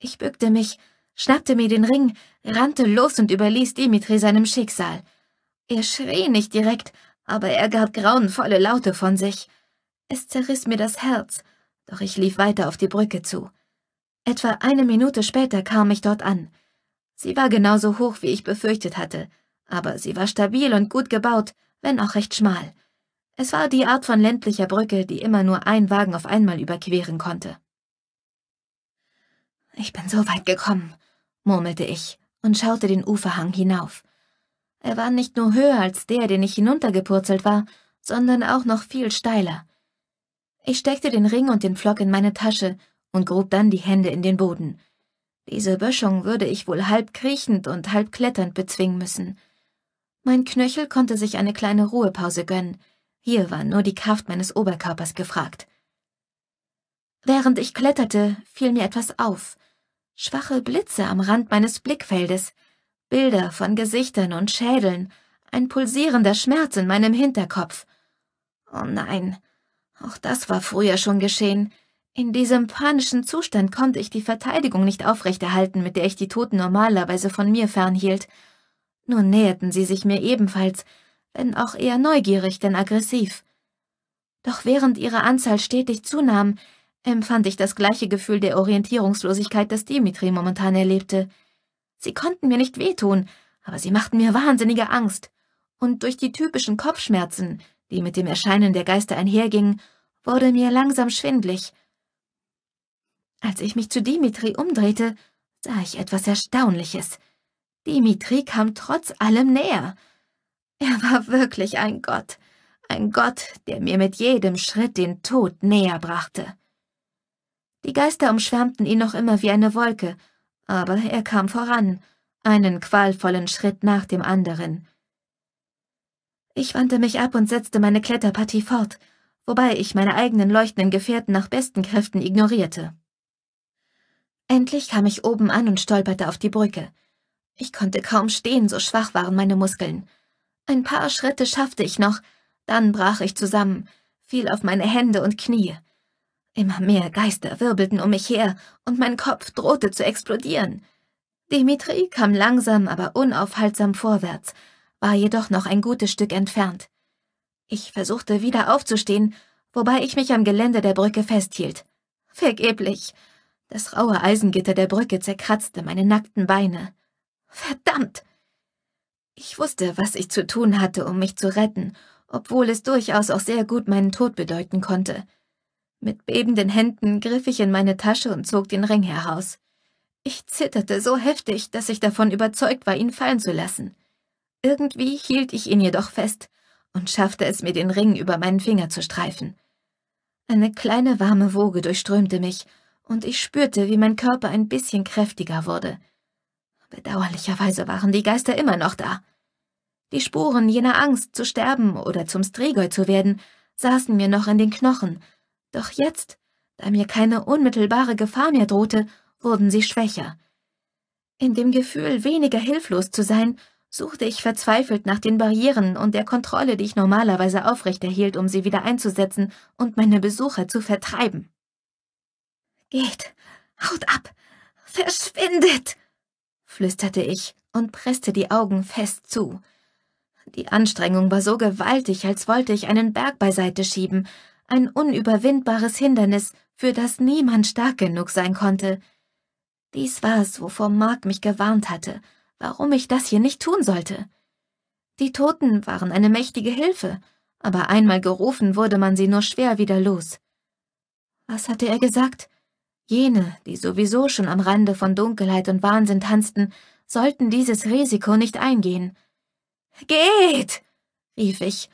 Ich bückte mich, schnappte mir den Ring, rannte los und überließ Dimitri seinem Schicksal. Er schrie nicht direkt, aber er gab grauenvolle Laute von sich. Es zerriss mir das Herz, doch ich lief weiter auf die Brücke zu. Etwa eine Minute später kam ich dort an. Sie war genauso hoch, wie ich befürchtet hatte, aber sie war stabil und gut gebaut, wenn auch recht schmal. Es war die Art von ländlicher Brücke, die immer nur ein Wagen auf einmal überqueren konnte. Ich bin so weit gekommen, murmelte ich und schaute den Uferhang hinauf. Er war nicht nur höher als der, den ich hinuntergepurzelt war, sondern auch noch viel steiler. Ich steckte den Ring und den Flock in meine Tasche und grub dann die Hände in den Boden. Diese Böschung würde ich wohl halb kriechend und halb kletternd bezwingen müssen. Mein Knöchel konnte sich eine kleine Ruhepause gönnen. Hier war nur die Kraft meines Oberkörpers gefragt. Während ich kletterte, fiel mir etwas auf schwache Blitze am Rand meines Blickfeldes, Bilder von Gesichtern und Schädeln, ein pulsierender Schmerz in meinem Hinterkopf. Oh nein, auch das war früher schon geschehen. In diesem panischen Zustand konnte ich die Verteidigung nicht aufrechterhalten, mit der ich die Toten normalerweise von mir fernhielt. Nun näherten sie sich mir ebenfalls, wenn auch eher neugierig denn aggressiv. Doch während ihre Anzahl stetig zunahm, empfand ich das gleiche Gefühl der Orientierungslosigkeit, das Dimitri momentan erlebte. Sie konnten mir nicht wehtun, aber sie machten mir wahnsinnige Angst. Und durch die typischen Kopfschmerzen, die mit dem Erscheinen der Geister einhergingen, wurde mir langsam schwindlig. Als ich mich zu Dimitri umdrehte, sah ich etwas Erstaunliches. Dimitri kam trotz allem näher. Er war wirklich ein Gott, ein Gott, der mir mit jedem Schritt den Tod näher brachte. Die Geister umschwärmten ihn noch immer wie eine Wolke, aber er kam voran, einen qualvollen Schritt nach dem anderen. Ich wandte mich ab und setzte meine Kletterpartie fort, wobei ich meine eigenen leuchtenden Gefährten nach besten Kräften ignorierte. Endlich kam ich oben an und stolperte auf die Brücke. Ich konnte kaum stehen, so schwach waren meine Muskeln. Ein paar Schritte schaffte ich noch, dann brach ich zusammen, fiel auf meine Hände und Knie. Immer mehr Geister wirbelten um mich her und mein Kopf drohte zu explodieren. Dimitri kam langsam, aber unaufhaltsam vorwärts, war jedoch noch ein gutes Stück entfernt. Ich versuchte wieder aufzustehen, wobei ich mich am Gelände der Brücke festhielt. Vergeblich. Das raue Eisengitter der Brücke zerkratzte meine nackten Beine. Verdammt! Ich wusste, was ich zu tun hatte, um mich zu retten, obwohl es durchaus auch sehr gut meinen Tod bedeuten konnte. Mit bebenden Händen griff ich in meine Tasche und zog den Ring heraus. Ich zitterte so heftig, dass ich davon überzeugt war, ihn fallen zu lassen. Irgendwie hielt ich ihn jedoch fest und schaffte es mir, den Ring über meinen Finger zu streifen. Eine kleine warme Woge durchströmte mich, und ich spürte, wie mein Körper ein bisschen kräftiger wurde. Bedauerlicherweise waren die Geister immer noch da. Die Spuren jener Angst, zu sterben oder zum Strigoi zu werden, saßen mir noch in den Knochen, doch jetzt, da mir keine unmittelbare Gefahr mehr drohte, wurden sie schwächer. In dem Gefühl, weniger hilflos zu sein, suchte ich verzweifelt nach den Barrieren und der Kontrolle, die ich normalerweise aufrechterhielt, um sie wieder einzusetzen und meine Besucher zu vertreiben. Geht, haut ab, verschwindet, flüsterte ich und presste die Augen fest zu. Die Anstrengung war so gewaltig, als wollte ich einen Berg beiseite schieben, ein unüberwindbares Hindernis, für das niemand stark genug sein konnte. Dies war es, wovor Mark mich gewarnt hatte, warum ich das hier nicht tun sollte. Die Toten waren eine mächtige Hilfe, aber einmal gerufen wurde man sie nur schwer wieder los. Was hatte er gesagt? Jene, die sowieso schon am Rande von Dunkelheit und Wahnsinn tanzten, sollten dieses Risiko nicht eingehen. Geht! rief ich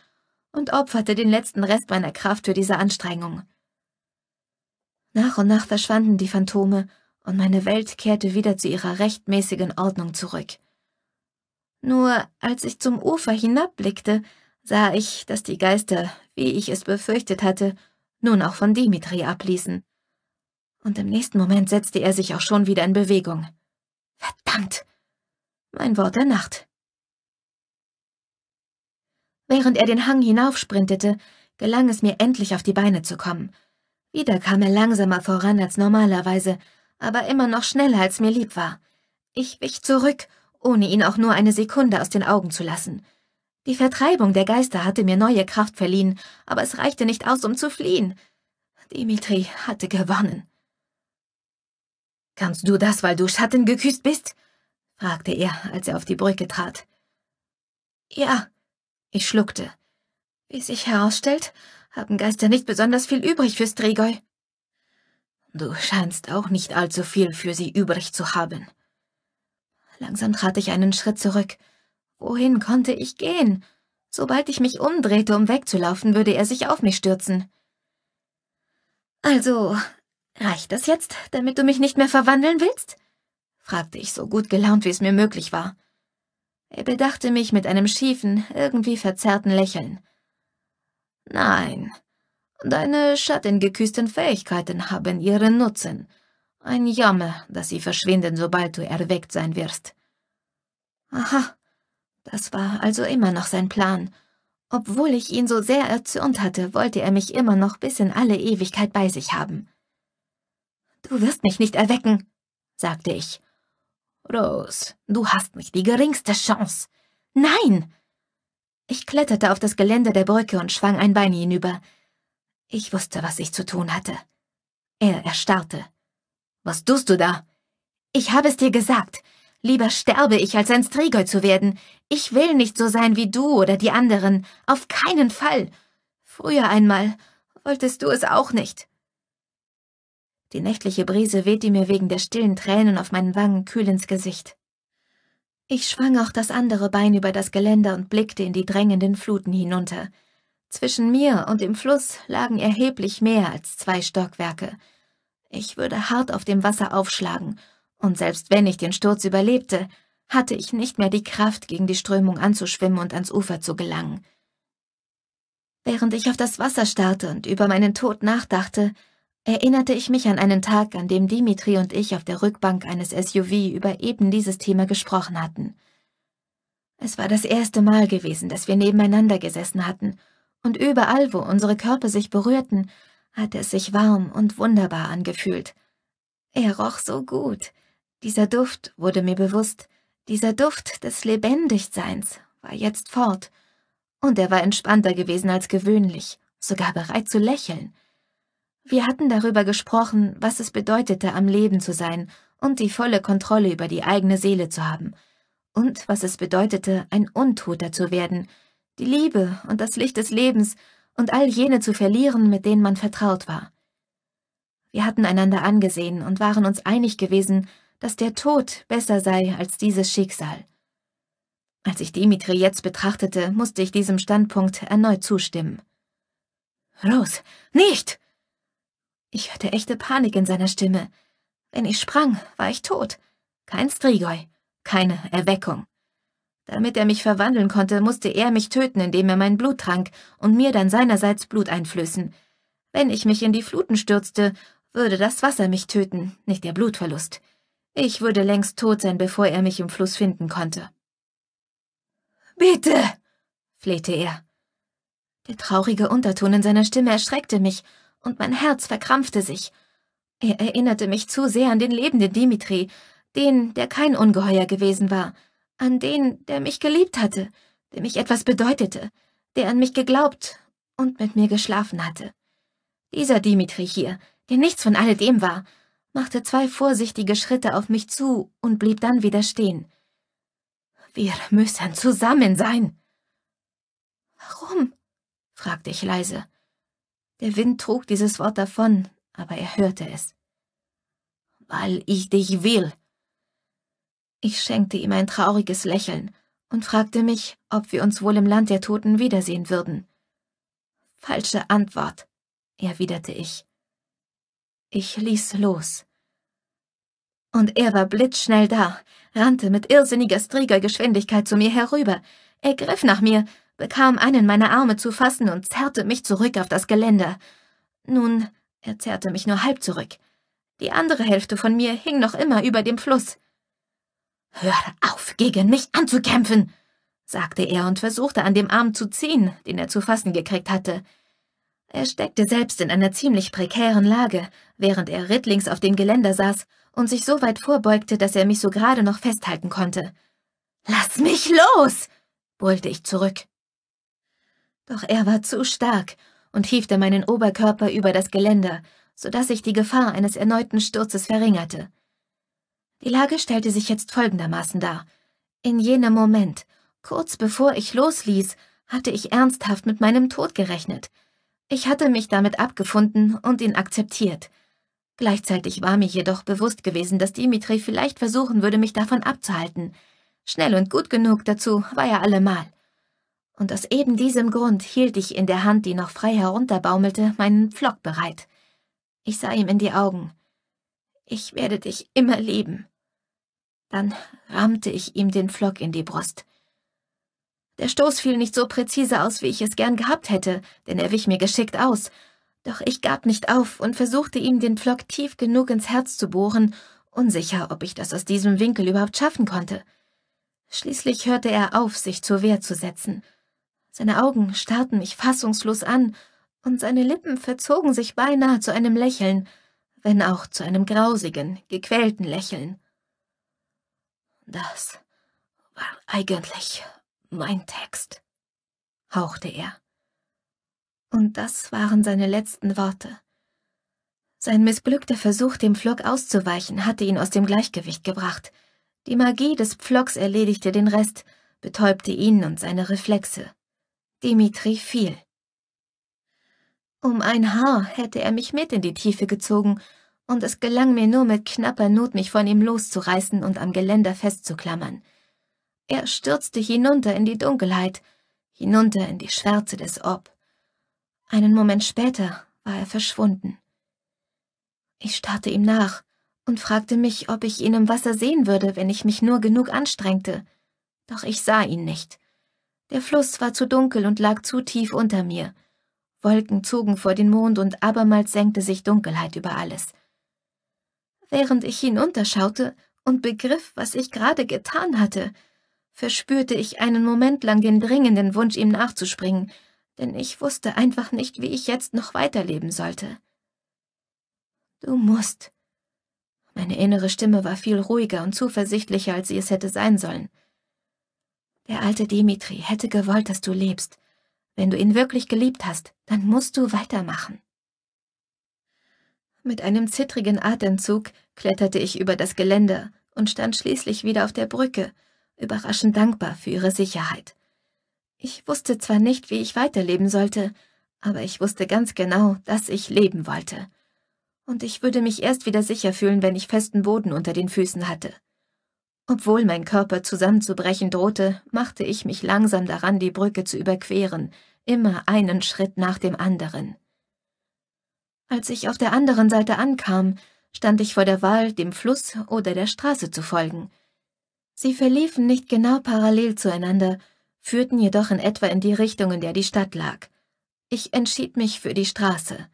und opferte den letzten Rest meiner Kraft für diese Anstrengung. Nach und nach verschwanden die Phantome, und meine Welt kehrte wieder zu ihrer rechtmäßigen Ordnung zurück. Nur als ich zum Ufer hinabblickte, sah ich, dass die Geister, wie ich es befürchtet hatte, nun auch von Dimitri abließen. Und im nächsten Moment setzte er sich auch schon wieder in Bewegung. Verdammt! Mein Wort der Nacht. Während er den Hang hinaufsprintete, gelang es mir endlich auf die Beine zu kommen. Wieder kam er langsamer voran als normalerweise, aber immer noch schneller, als mir lieb war. Ich wich zurück, ohne ihn auch nur eine Sekunde aus den Augen zu lassen. Die Vertreibung der Geister hatte mir neue Kraft verliehen, aber es reichte nicht aus, um zu fliehen. Dimitri hatte gewonnen. Kannst du das, weil du Schatten geküsst bist? fragte er, als er auf die Brücke trat. Ja, ich schluckte. Wie sich herausstellt, haben Geister nicht besonders viel übrig fürs Strigoi. Du scheinst auch nicht allzu viel für sie übrig zu haben. Langsam trat ich einen Schritt zurück. Wohin konnte ich gehen? Sobald ich mich umdrehte, um wegzulaufen, würde er sich auf mich stürzen. Also, reicht das jetzt, damit du mich nicht mehr verwandeln willst? fragte ich so gut gelaunt, wie es mir möglich war. Er bedachte mich mit einem schiefen, irgendwie verzerrten Lächeln. Nein, deine schattengeküßten Fähigkeiten haben ihren Nutzen. Ein Jammer, dass sie verschwinden, sobald du erweckt sein wirst. Aha, das war also immer noch sein Plan. Obwohl ich ihn so sehr erzürnt hatte, wollte er mich immer noch bis in alle Ewigkeit bei sich haben. Du wirst mich nicht erwecken, sagte ich. Rose, du hast nicht die geringste Chance. Nein! Ich kletterte auf das Geländer der Brücke und schwang ein Bein hinüber. Ich wusste, was ich zu tun hatte. Er erstarrte. Was tust du da? Ich habe es dir gesagt. Lieber sterbe ich, als ein Strigoi zu werden. Ich will nicht so sein wie du oder die anderen. Auf keinen Fall. Früher einmal wolltest du es auch nicht. Die nächtliche Brise wehte mir wegen der stillen Tränen auf meinen Wangen kühl ins Gesicht. Ich schwang auch das andere Bein über das Geländer und blickte in die drängenden Fluten hinunter. Zwischen mir und dem Fluss lagen erheblich mehr als zwei Stockwerke. Ich würde hart auf dem Wasser aufschlagen, und selbst wenn ich den Sturz überlebte, hatte ich nicht mehr die Kraft, gegen die Strömung anzuschwimmen und ans Ufer zu gelangen. Während ich auf das Wasser starrte und über meinen Tod nachdachte, erinnerte ich mich an einen Tag, an dem Dimitri und ich auf der Rückbank eines SUV über eben dieses Thema gesprochen hatten. Es war das erste Mal gewesen, dass wir nebeneinander gesessen hatten, und überall, wo unsere Körper sich berührten, hatte es sich warm und wunderbar angefühlt. Er roch so gut. Dieser Duft wurde mir bewusst. Dieser Duft des Lebendigseins war jetzt fort. Und er war entspannter gewesen als gewöhnlich, sogar bereit zu lächeln. Wir hatten darüber gesprochen, was es bedeutete, am Leben zu sein und die volle Kontrolle über die eigene Seele zu haben, und was es bedeutete, ein Untoter zu werden, die Liebe und das Licht des Lebens und all jene zu verlieren, mit denen man vertraut war. Wir hatten einander angesehen und waren uns einig gewesen, dass der Tod besser sei als dieses Schicksal. Als ich Dimitri jetzt betrachtete, musste ich diesem Standpunkt erneut zustimmen. Rose, nicht! Ich hörte echte Panik in seiner Stimme. Wenn ich sprang, war ich tot. Kein Strigoi, keine Erweckung. Damit er mich verwandeln konnte, musste er mich töten, indem er mein Blut trank und mir dann seinerseits Blut einflößen. Wenn ich mich in die Fluten stürzte, würde das Wasser mich töten, nicht der Blutverlust. Ich würde längst tot sein, bevor er mich im Fluss finden konnte. Bitte! flehte er. Der traurige Unterton in seiner Stimme erschreckte mich und mein Herz verkrampfte sich. Er erinnerte mich zu sehr an den lebenden Dimitri, den, der kein Ungeheuer gewesen war, an den, der mich geliebt hatte, der mich etwas bedeutete, der an mich geglaubt und mit mir geschlafen hatte. Dieser Dimitri hier, der nichts von alledem war, machte zwei vorsichtige Schritte auf mich zu und blieb dann wieder stehen. Wir müssen zusammen sein. Warum? fragte ich leise. Der Wind trug dieses Wort davon, aber er hörte es. Weil ich dich will. Ich schenkte ihm ein trauriges Lächeln und fragte mich, ob wir uns wohl im Land der Toten wiedersehen würden. Falsche Antwort, erwiderte ich. Ich ließ los. Und er war blitzschnell da, rannte mit irrsinniger Striegergeschwindigkeit zu mir herüber. Er griff nach mir, bekam einen meiner Arme zu fassen und zerrte mich zurück auf das Geländer. Nun, er zerrte mich nur halb zurück. Die andere Hälfte von mir hing noch immer über dem Fluss. Hör auf, gegen mich anzukämpfen, sagte er und versuchte an dem Arm zu ziehen, den er zu fassen gekriegt hatte. Er steckte selbst in einer ziemlich prekären Lage, während er rittlings auf dem Geländer saß und sich so weit vorbeugte, dass er mich so gerade noch festhalten konnte. Lass mich los! brüllte ich zurück. Doch er war zu stark und hiefte meinen Oberkörper über das Geländer, so dass ich die Gefahr eines erneuten Sturzes verringerte. Die Lage stellte sich jetzt folgendermaßen dar. In jenem Moment, kurz bevor ich losließ, hatte ich ernsthaft mit meinem Tod gerechnet. Ich hatte mich damit abgefunden und ihn akzeptiert. Gleichzeitig war mir jedoch bewusst gewesen, dass Dimitri vielleicht versuchen würde, mich davon abzuhalten. Schnell und gut genug dazu war er allemal. Und aus eben diesem Grund hielt ich in der Hand, die noch frei herunterbaumelte, meinen Pflock bereit. Ich sah ihm in die Augen. Ich werde dich immer lieben. Dann rammte ich ihm den Pflock in die Brust. Der Stoß fiel nicht so präzise aus, wie ich es gern gehabt hätte, denn er wich mir geschickt aus. Doch ich gab nicht auf und versuchte ihm den Pflock tief genug ins Herz zu bohren, unsicher, ob ich das aus diesem Winkel überhaupt schaffen konnte. Schließlich hörte er auf, sich zur Wehr zu setzen. Seine Augen starrten mich fassungslos an, und seine Lippen verzogen sich beinahe zu einem Lächeln, wenn auch zu einem grausigen, gequälten Lächeln. Das war eigentlich mein Text, hauchte er. Und das waren seine letzten Worte. Sein missglückter Versuch, dem Pflock auszuweichen, hatte ihn aus dem Gleichgewicht gebracht. Die Magie des Pflocks erledigte den Rest, betäubte ihn und seine Reflexe. Dimitri fiel. Um ein Haar hätte er mich mit in die Tiefe gezogen, und es gelang mir nur mit knapper Not, mich von ihm loszureißen und am Geländer festzuklammern. Er stürzte hinunter in die Dunkelheit, hinunter in die Schwärze des Ob. Einen Moment später war er verschwunden. Ich starrte ihm nach und fragte mich, ob ich ihn im Wasser sehen würde, wenn ich mich nur genug anstrengte. Doch ich sah ihn nicht. Der Fluss war zu dunkel und lag zu tief unter mir. Wolken zogen vor den Mond und abermals senkte sich Dunkelheit über alles. Während ich hinunterschaute und begriff, was ich gerade getan hatte, verspürte ich einen Moment lang den dringenden Wunsch, ihm nachzuspringen, denn ich wusste einfach nicht, wie ich jetzt noch weiterleben sollte. Du musst. Meine innere Stimme war viel ruhiger und zuversichtlicher, als sie es hätte sein sollen. Der alte Dimitri hätte gewollt, dass du lebst. Wenn du ihn wirklich geliebt hast, dann musst du weitermachen. Mit einem zittrigen Atemzug kletterte ich über das Geländer und stand schließlich wieder auf der Brücke, überraschend dankbar für ihre Sicherheit. Ich wusste zwar nicht, wie ich weiterleben sollte, aber ich wusste ganz genau, dass ich leben wollte. Und ich würde mich erst wieder sicher fühlen, wenn ich festen Boden unter den Füßen hatte. Obwohl mein Körper zusammenzubrechen drohte, machte ich mich langsam daran, die Brücke zu überqueren, immer einen Schritt nach dem anderen. Als ich auf der anderen Seite ankam, stand ich vor der Wahl, dem Fluss oder der Straße zu folgen. Sie verliefen nicht genau parallel zueinander, führten jedoch in etwa in die Richtung, in der die Stadt lag. Ich entschied mich für die Straße.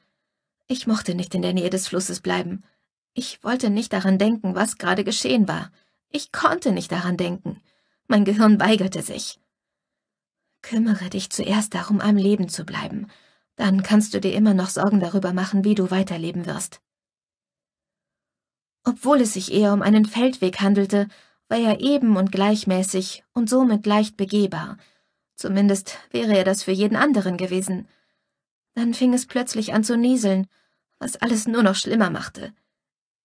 Ich mochte nicht in der Nähe des Flusses bleiben. Ich wollte nicht daran denken, was gerade geschehen war. Ich konnte nicht daran denken. Mein Gehirn weigerte sich. Kümmere dich zuerst darum, am Leben zu bleiben. Dann kannst du dir immer noch Sorgen darüber machen, wie du weiterleben wirst. Obwohl es sich eher um einen Feldweg handelte, war er eben und gleichmäßig und somit leicht begehbar. Zumindest wäre er das für jeden anderen gewesen. Dann fing es plötzlich an zu nieseln, was alles nur noch schlimmer machte.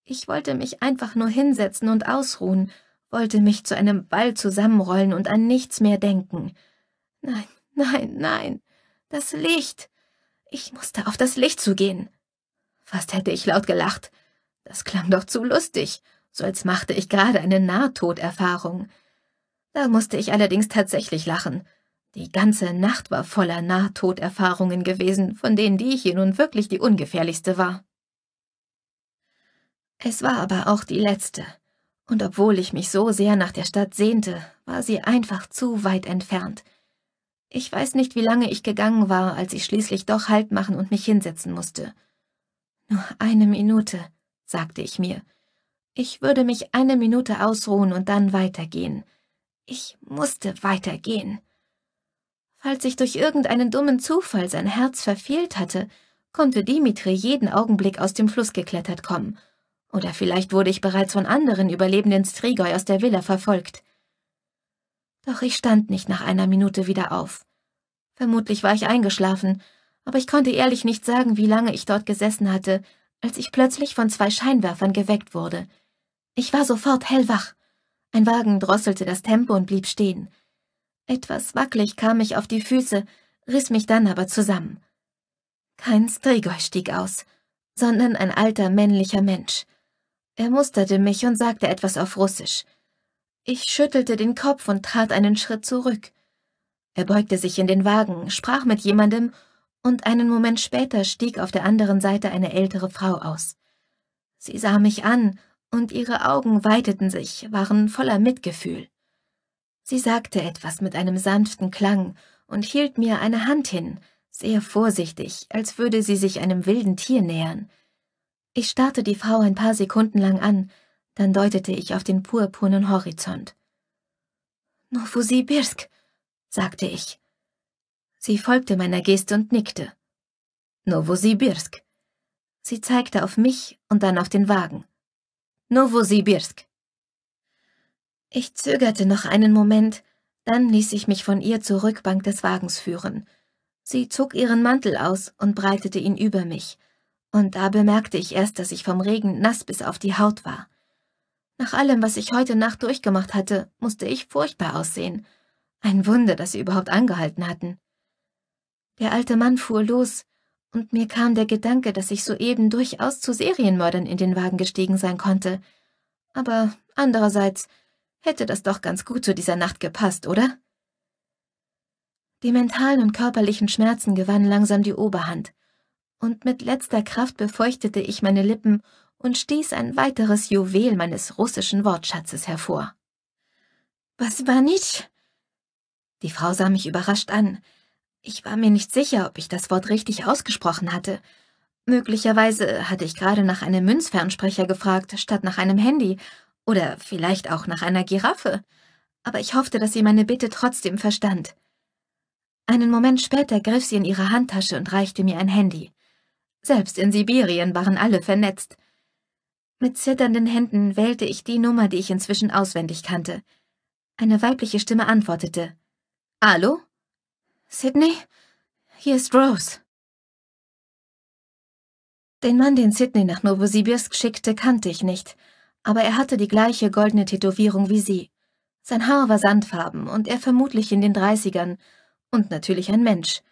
Ich wollte mich einfach nur hinsetzen und ausruhen, wollte mich zu einem Ball zusammenrollen und an nichts mehr denken. Nein, nein, nein. Das Licht. Ich musste auf das Licht zugehen. Fast hätte ich laut gelacht. Das klang doch zu lustig, so als machte ich gerade eine Nahtoderfahrung. Da musste ich allerdings tatsächlich lachen. Die ganze Nacht war voller Nahtoderfahrungen gewesen, von denen die hier nun wirklich die ungefährlichste war. Es war aber auch die letzte, und obwohl ich mich so sehr nach der Stadt sehnte, war sie einfach zu weit entfernt. Ich weiß nicht, wie lange ich gegangen war, als ich schließlich doch Halt machen und mich hinsetzen musste. Nur eine Minute, sagte ich mir. Ich würde mich eine Minute ausruhen und dann weitergehen. Ich musste weitergehen. Falls ich durch irgendeinen dummen Zufall sein Herz verfehlt hatte, konnte Dimitri jeden Augenblick aus dem Fluss geklettert kommen oder vielleicht wurde ich bereits von anderen Überlebenden Strigoi aus der Villa verfolgt. Doch ich stand nicht nach einer Minute wieder auf. Vermutlich war ich eingeschlafen, aber ich konnte ehrlich nicht sagen, wie lange ich dort gesessen hatte, als ich plötzlich von zwei Scheinwerfern geweckt wurde. Ich war sofort hellwach. Ein Wagen drosselte das Tempo und blieb stehen. Etwas wackelig kam ich auf die Füße, riss mich dann aber zusammen. Kein Strigoi stieg aus, sondern ein alter männlicher Mensch. Er musterte mich und sagte etwas auf Russisch. Ich schüttelte den Kopf und trat einen Schritt zurück. Er beugte sich in den Wagen, sprach mit jemandem, und einen Moment später stieg auf der anderen Seite eine ältere Frau aus. Sie sah mich an, und ihre Augen weiteten sich, waren voller Mitgefühl. Sie sagte etwas mit einem sanften Klang und hielt mir eine Hand hin, sehr vorsichtig, als würde sie sich einem wilden Tier nähern. Ich starrte die Frau ein paar Sekunden lang an, dann deutete ich auf den purpurnen Horizont. Novosibirsk, sagte ich. Sie folgte meiner Geste und nickte. Novosibirsk. Sie zeigte auf mich und dann auf den Wagen. Novosibirsk. Ich zögerte noch einen Moment, dann ließ ich mich von ihr zur Rückbank des Wagens führen. Sie zog ihren Mantel aus und breitete ihn über mich und da bemerkte ich erst, dass ich vom Regen nass bis auf die Haut war. Nach allem, was ich heute Nacht durchgemacht hatte, musste ich furchtbar aussehen. Ein Wunder, dass sie überhaupt angehalten hatten. Der alte Mann fuhr los, und mir kam der Gedanke, dass ich soeben durchaus zu Serienmördern in den Wagen gestiegen sein konnte. Aber andererseits hätte das doch ganz gut zu dieser Nacht gepasst, oder? Die mentalen und körperlichen Schmerzen gewannen langsam die Oberhand und mit letzter Kraft befeuchtete ich meine Lippen und stieß ein weiteres Juwel meines russischen Wortschatzes hervor. Was war nicht? Die Frau sah mich überrascht an. Ich war mir nicht sicher, ob ich das Wort richtig ausgesprochen hatte. Möglicherweise hatte ich gerade nach einem Münzfernsprecher gefragt, statt nach einem Handy oder vielleicht auch nach einer Giraffe. Aber ich hoffte, dass sie meine Bitte trotzdem verstand. Einen Moment später griff sie in ihre Handtasche und reichte mir ein Handy. Selbst in Sibirien waren alle vernetzt. Mit zitternden Händen wählte ich die Nummer, die ich inzwischen auswendig kannte. Eine weibliche Stimme antwortete. Hallo? »Sidney? Hier ist Rose. Den Mann, den Sidney nach Novosibirsk schickte, kannte ich nicht, aber er hatte die gleiche goldene Tätowierung wie sie. Sein Haar war sandfarben und er vermutlich in den Dreißigern und natürlich ein Mensch –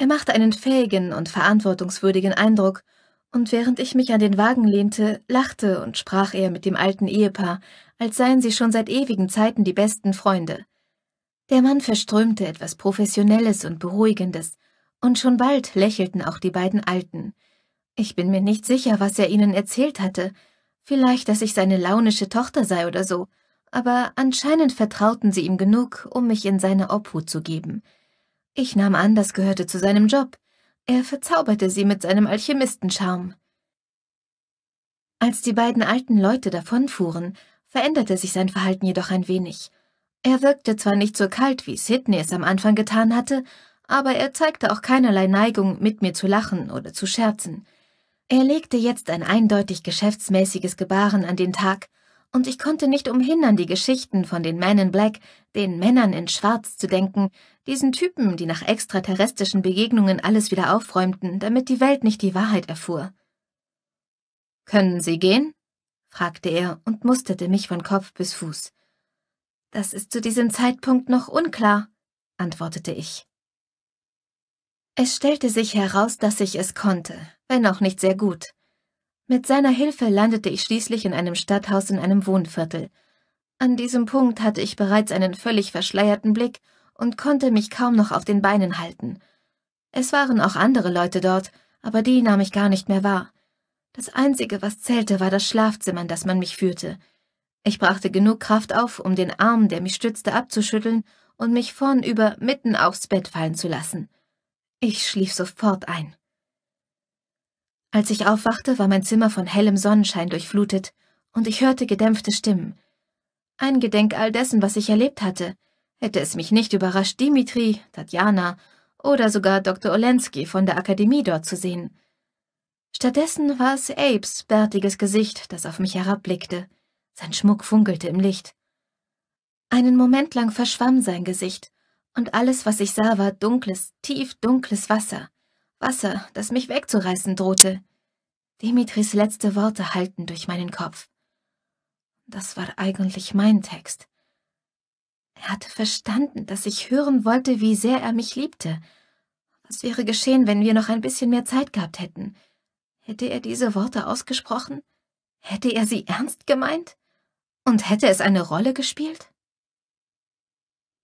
er machte einen fähigen und verantwortungswürdigen Eindruck, und während ich mich an den Wagen lehnte, lachte und sprach er mit dem alten Ehepaar, als seien sie schon seit ewigen Zeiten die besten Freunde. Der Mann verströmte etwas Professionelles und Beruhigendes, und schon bald lächelten auch die beiden Alten. Ich bin mir nicht sicher, was er ihnen erzählt hatte, vielleicht, dass ich seine launische Tochter sei oder so, aber anscheinend vertrauten sie ihm genug, um mich in seine Obhut zu geben – ich nahm an, das gehörte zu seinem Job. Er verzauberte sie mit seinem Alchemistenscharme. Als die beiden alten Leute davonfuhren, veränderte sich sein Verhalten jedoch ein wenig. Er wirkte zwar nicht so kalt, wie Sidney es am Anfang getan hatte, aber er zeigte auch keinerlei Neigung, mit mir zu lachen oder zu scherzen. Er legte jetzt ein eindeutig geschäftsmäßiges Gebaren an den Tag, und ich konnte nicht umhin, an die Geschichten von den Men in Black, den Männern in Schwarz zu denken, diesen Typen, die nach extraterrestrischen Begegnungen alles wieder aufräumten, damit die Welt nicht die Wahrheit erfuhr. Können Sie gehen? fragte er und musterte mich von Kopf bis Fuß. Das ist zu diesem Zeitpunkt noch unklar, antwortete ich. Es stellte sich heraus, dass ich es konnte, wenn auch nicht sehr gut. Mit seiner Hilfe landete ich schließlich in einem Stadthaus in einem Wohnviertel. An diesem Punkt hatte ich bereits einen völlig verschleierten Blick und konnte mich kaum noch auf den Beinen halten. Es waren auch andere Leute dort, aber die nahm ich gar nicht mehr wahr. Das Einzige, was zählte, war das Schlafzimmer, in das man mich führte. Ich brachte genug Kraft auf, um den Arm, der mich stützte, abzuschütteln und mich vornüber mitten aufs Bett fallen zu lassen. Ich schlief sofort ein. Als ich aufwachte, war mein Zimmer von hellem Sonnenschein durchflutet, und ich hörte gedämpfte Stimmen. Eingedenk all dessen, was ich erlebt hatte, Hätte es mich nicht überrascht, Dimitri, Tatjana oder sogar Dr. Olensky von der Akademie dort zu sehen. Stattdessen war es Apes bärtiges Gesicht, das auf mich herabblickte. Sein Schmuck funkelte im Licht. Einen Moment lang verschwamm sein Gesicht, und alles, was ich sah, war dunkles, tief dunkles Wasser. Wasser, das mich wegzureißen drohte. Dimitris letzte Worte hallten durch meinen Kopf. Das war eigentlich mein Text. Er hatte verstanden, dass ich hören wollte, wie sehr er mich liebte. Was wäre geschehen, wenn wir noch ein bisschen mehr Zeit gehabt hätten? Hätte er diese Worte ausgesprochen? Hätte er sie ernst gemeint? Und hätte es eine Rolle gespielt?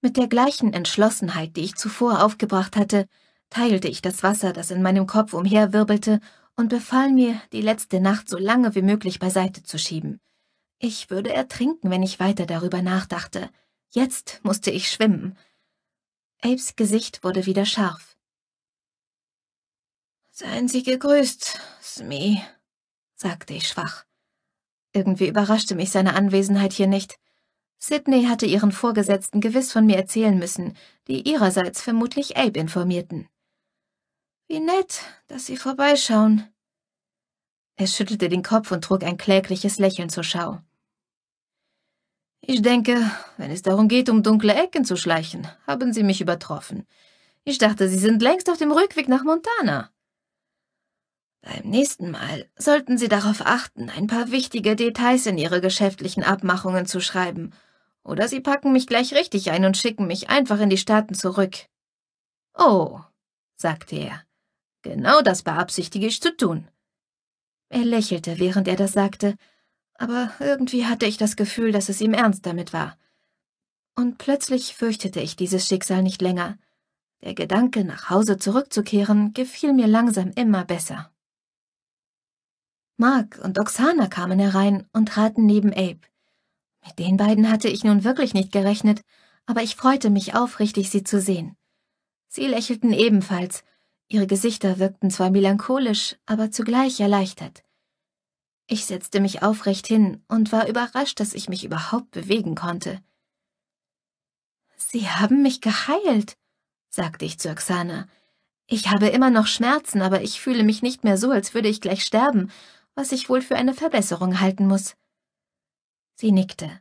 Mit der gleichen Entschlossenheit, die ich zuvor aufgebracht hatte, teilte ich das Wasser, das in meinem Kopf umherwirbelte, und befahl mir, die letzte Nacht so lange wie möglich beiseite zu schieben. Ich würde ertrinken, wenn ich weiter darüber nachdachte. Jetzt musste ich schwimmen. Apes Gesicht wurde wieder scharf. Seien Sie gegrüßt, Smee, sagte ich schwach. Irgendwie überraschte mich seine Anwesenheit hier nicht. Sidney hatte ihren Vorgesetzten gewiss von mir erzählen müssen, die ihrerseits vermutlich Abe informierten. Wie nett, dass Sie vorbeischauen. Er schüttelte den Kopf und trug ein klägliches Lächeln zur Schau. Ich denke, wenn es darum geht, um dunkle Ecken zu schleichen, haben Sie mich übertroffen. Ich dachte, Sie sind längst auf dem Rückweg nach Montana. Beim nächsten Mal sollten Sie darauf achten, ein paar wichtige Details in Ihre geschäftlichen Abmachungen zu schreiben. Oder Sie packen mich gleich richtig ein und schicken mich einfach in die Staaten zurück. Oh, sagte er. Genau das beabsichtige ich zu tun. Er lächelte, während er das sagte, aber irgendwie hatte ich das Gefühl, dass es ihm ernst damit war. Und plötzlich fürchtete ich dieses Schicksal nicht länger. Der Gedanke, nach Hause zurückzukehren, gefiel mir langsam immer besser. Mark und Oksana kamen herein und traten neben Abe. Mit den beiden hatte ich nun wirklich nicht gerechnet, aber ich freute mich aufrichtig, sie zu sehen. Sie lächelten ebenfalls, ihre Gesichter wirkten zwar melancholisch, aber zugleich erleichtert. Ich setzte mich aufrecht hin und war überrascht, dass ich mich überhaupt bewegen konnte. Sie haben mich geheilt, sagte ich zu Oksana. Ich habe immer noch Schmerzen, aber ich fühle mich nicht mehr so, als würde ich gleich sterben, was ich wohl für eine Verbesserung halten muss. Sie nickte.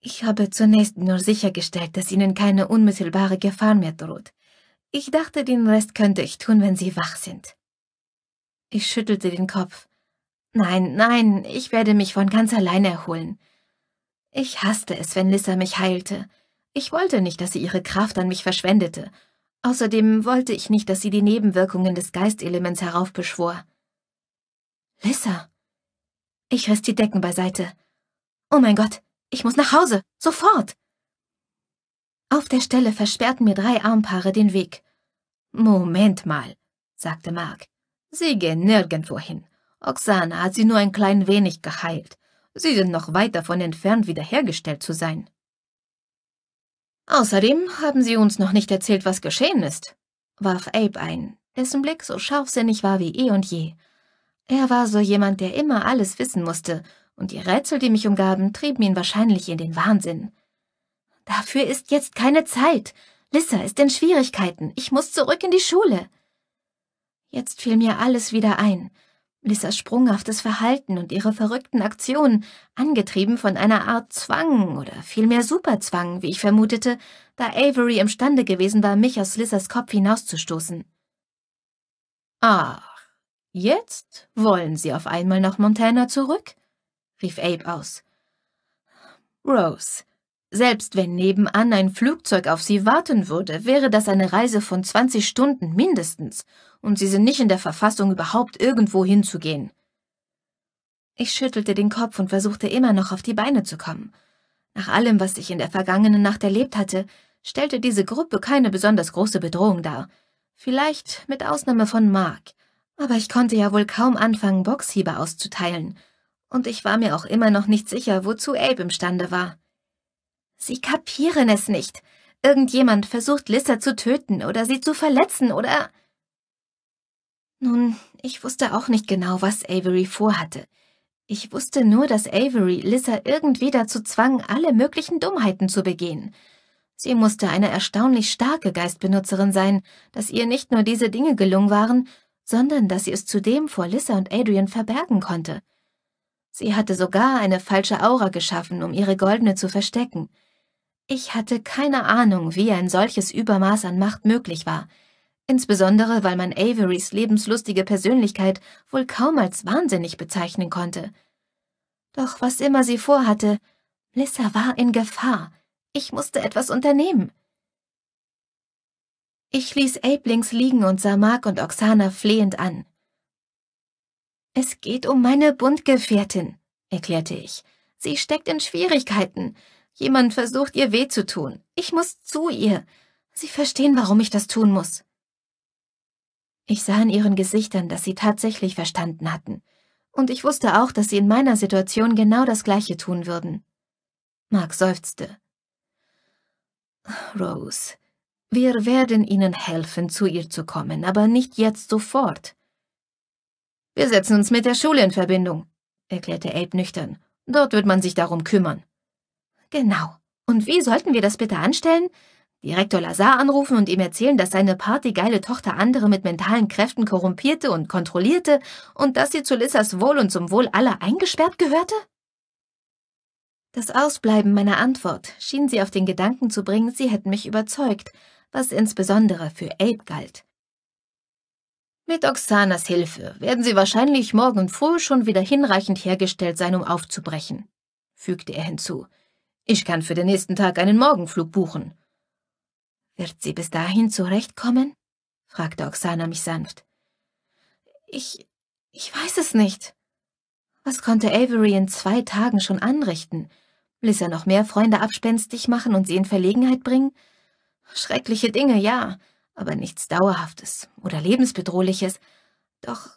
Ich habe zunächst nur sichergestellt, dass Ihnen keine unmittelbare Gefahr mehr droht. Ich dachte, den Rest könnte ich tun, wenn Sie wach sind. Ich schüttelte den Kopf. Nein, nein, ich werde mich von ganz allein erholen. Ich hasste es, wenn Lissa mich heilte. Ich wollte nicht, dass sie ihre Kraft an mich verschwendete. Außerdem wollte ich nicht, dass sie die Nebenwirkungen des Geistelements heraufbeschwor. Lissa! Ich riss die Decken beiseite. Oh mein Gott, ich muss nach Hause, sofort! Auf der Stelle versperrten mir drei Armpaare den Weg. Moment mal, sagte Mark. Sie gehen nirgendwo hin. Oksana hat sie nur ein klein wenig geheilt. Sie sind noch weit davon entfernt, wiederhergestellt zu sein. Außerdem haben sie uns noch nicht erzählt, was geschehen ist, warf Abe ein, dessen Blick so scharfsinnig war wie eh und je. Er war so jemand, der immer alles wissen musste, und die Rätsel, die mich umgaben, trieben ihn wahrscheinlich in den Wahnsinn. Dafür ist jetzt keine Zeit. Lissa ist in Schwierigkeiten. Ich muss zurück in die Schule. Jetzt fiel mir alles wieder ein. Lissas sprunghaftes Verhalten und ihre verrückten Aktionen, angetrieben von einer Art Zwang oder vielmehr Superzwang, wie ich vermutete, da Avery imstande gewesen war, mich aus Lissas Kopf hinauszustoßen. Ach, jetzt wollen Sie auf einmal nach Montana zurück? rief Abe aus. Rose, selbst wenn nebenan ein Flugzeug auf Sie warten würde, wäre das eine Reise von 20 Stunden mindestens und Sie sind nicht in der Verfassung, überhaupt irgendwo hinzugehen. Ich schüttelte den Kopf und versuchte immer noch auf die Beine zu kommen. Nach allem, was ich in der vergangenen Nacht erlebt hatte, stellte diese Gruppe keine besonders große Bedrohung dar. Vielleicht mit Ausnahme von Mark. Aber ich konnte ja wohl kaum anfangen, Boxhiebe auszuteilen. Und ich war mir auch immer noch nicht sicher, wozu Abe imstande war. Sie kapieren es nicht. Irgendjemand versucht Lissa zu töten oder sie zu verletzen oder... Nun, ich wusste auch nicht genau, was Avery vorhatte. Ich wusste nur, dass Avery Lissa irgendwie dazu zwang, alle möglichen Dummheiten zu begehen. Sie musste eine erstaunlich starke Geistbenutzerin sein, dass ihr nicht nur diese Dinge gelungen waren, sondern dass sie es zudem vor Lissa und Adrian verbergen konnte. Sie hatte sogar eine falsche Aura geschaffen, um ihre goldene zu verstecken. Ich hatte keine Ahnung, wie ein solches Übermaß an Macht möglich war — Insbesondere, weil man Averys lebenslustige Persönlichkeit wohl kaum als wahnsinnig bezeichnen konnte. Doch was immer sie vorhatte, Lissa war in Gefahr. Ich musste etwas unternehmen. Ich ließ Abe liegen und sah Mark und Oksana flehend an. Es geht um meine Bundgefährtin, erklärte ich. Sie steckt in Schwierigkeiten. Jemand versucht ihr weh zu tun. Ich muss zu ihr. Sie verstehen, warum ich das tun muss. Ich sah in ihren Gesichtern, dass sie tatsächlich verstanden hatten. Und ich wusste auch, dass sie in meiner Situation genau das Gleiche tun würden. Mark seufzte. Rose, wir werden Ihnen helfen, zu ihr zu kommen, aber nicht jetzt sofort. Wir setzen uns mit der Schule in Verbindung, erklärte Abe nüchtern. Dort wird man sich darum kümmern. Genau. Und wie sollten wir das bitte anstellen? Direktor Lazar anrufen und ihm erzählen, dass seine partygeile Tochter andere mit mentalen Kräften korrumpierte und kontrollierte und dass sie zu Lissas Wohl und zum Wohl aller eingesperrt gehörte? Das Ausbleiben meiner Antwort schien sie auf den Gedanken zu bringen, sie hätten mich überzeugt, was insbesondere für Abe galt. Mit Oxanas Hilfe werden sie wahrscheinlich morgen früh schon wieder hinreichend hergestellt sein, um aufzubrechen, fügte er hinzu. Ich kann für den nächsten Tag einen Morgenflug buchen. Wird sie bis dahin zurechtkommen? fragte Oksana mich sanft. Ich. ich weiß es nicht. Was konnte Avery in zwei Tagen schon anrichten? Ließ er noch mehr Freunde abspenstig machen und sie in Verlegenheit bringen? Schreckliche Dinge, ja, aber nichts Dauerhaftes oder Lebensbedrohliches. Doch,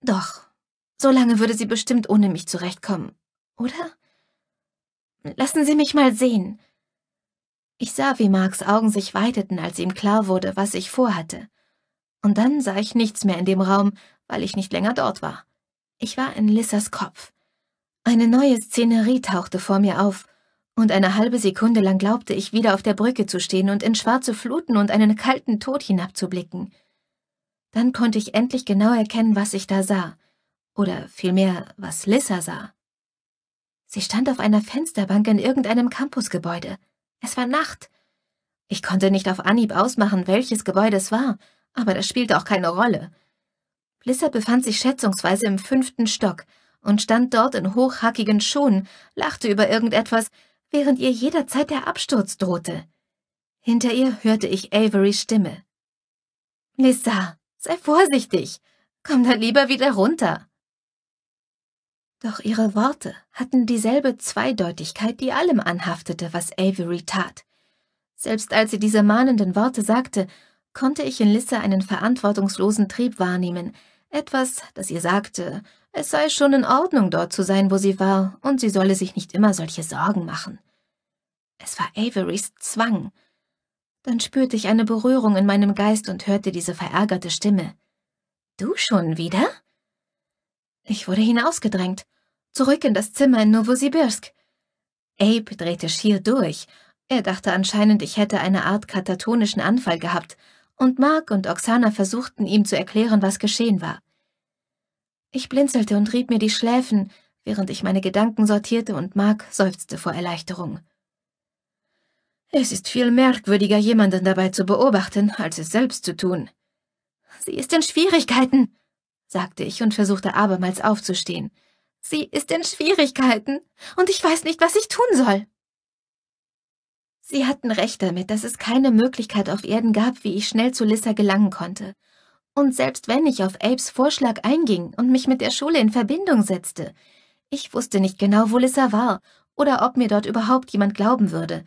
doch, so lange würde sie bestimmt ohne mich zurechtkommen, oder? Lassen Sie mich mal sehen, ich sah, wie Marks Augen sich weiteten, als ihm klar wurde, was ich vorhatte. Und dann sah ich nichts mehr in dem Raum, weil ich nicht länger dort war. Ich war in Lissas Kopf. Eine neue Szenerie tauchte vor mir auf, und eine halbe Sekunde lang glaubte ich, wieder auf der Brücke zu stehen und in schwarze Fluten und einen kalten Tod hinabzublicken. Dann konnte ich endlich genau erkennen, was ich da sah. Oder vielmehr, was Lissa sah. Sie stand auf einer Fensterbank in irgendeinem Campusgebäude. Es war Nacht. Ich konnte nicht auf Anhieb ausmachen, welches Gebäude es war, aber das spielte auch keine Rolle. Blissa befand sich schätzungsweise im fünften Stock und stand dort in hochhackigen Schuhen, lachte über irgendetwas, während ihr jederzeit der Absturz drohte. Hinter ihr hörte ich Averys Stimme. Lissa, sei vorsichtig. Komm da lieber wieder runter. Doch ihre Worte hatten dieselbe Zweideutigkeit, die allem anhaftete, was Avery tat. Selbst als sie diese mahnenden Worte sagte, konnte ich in Lissa einen verantwortungslosen Trieb wahrnehmen, etwas, das ihr sagte, es sei schon in Ordnung, dort zu sein, wo sie war, und sie solle sich nicht immer solche Sorgen machen. Es war Averys Zwang. Dann spürte ich eine Berührung in meinem Geist und hörte diese verärgerte Stimme. Du schon wieder? Ich wurde hinausgedrängt. Zurück in das Zimmer in Novosibirsk. Abe drehte schier durch. Er dachte anscheinend, ich hätte eine Art katatonischen Anfall gehabt, und Mark und Oksana versuchten ihm zu erklären, was geschehen war. Ich blinzelte und rieb mir die Schläfen, während ich meine Gedanken sortierte und Mark seufzte vor Erleichterung. Es ist viel merkwürdiger, jemanden dabei zu beobachten, als es selbst zu tun. Sie ist in Schwierigkeiten, sagte ich und versuchte abermals aufzustehen. Sie ist in Schwierigkeiten und ich weiß nicht, was ich tun soll. Sie hatten recht damit, dass es keine Möglichkeit auf Erden gab, wie ich schnell zu Lissa gelangen konnte. Und selbst wenn ich auf Apes Vorschlag einging und mich mit der Schule in Verbindung setzte, ich wusste nicht genau, wo Lissa war oder ob mir dort überhaupt jemand glauben würde.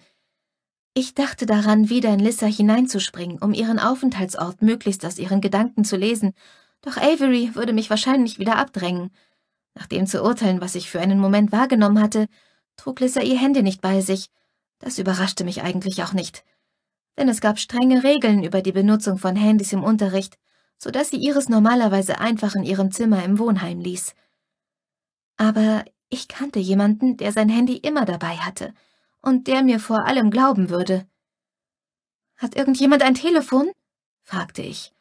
Ich dachte daran, wieder in Lissa hineinzuspringen, um ihren Aufenthaltsort möglichst aus ihren Gedanken zu lesen, doch Avery würde mich wahrscheinlich wieder abdrängen. Nach dem zu urteilen, was ich für einen Moment wahrgenommen hatte, trug Lissa ihr Handy nicht bei sich. Das überraschte mich eigentlich auch nicht. Denn es gab strenge Regeln über die Benutzung von Handys im Unterricht, so dass sie ihres normalerweise einfach in ihrem Zimmer im Wohnheim ließ. Aber ich kannte jemanden, der sein Handy immer dabei hatte und der mir vor allem glauben würde. Hat irgendjemand ein Telefon? fragte ich.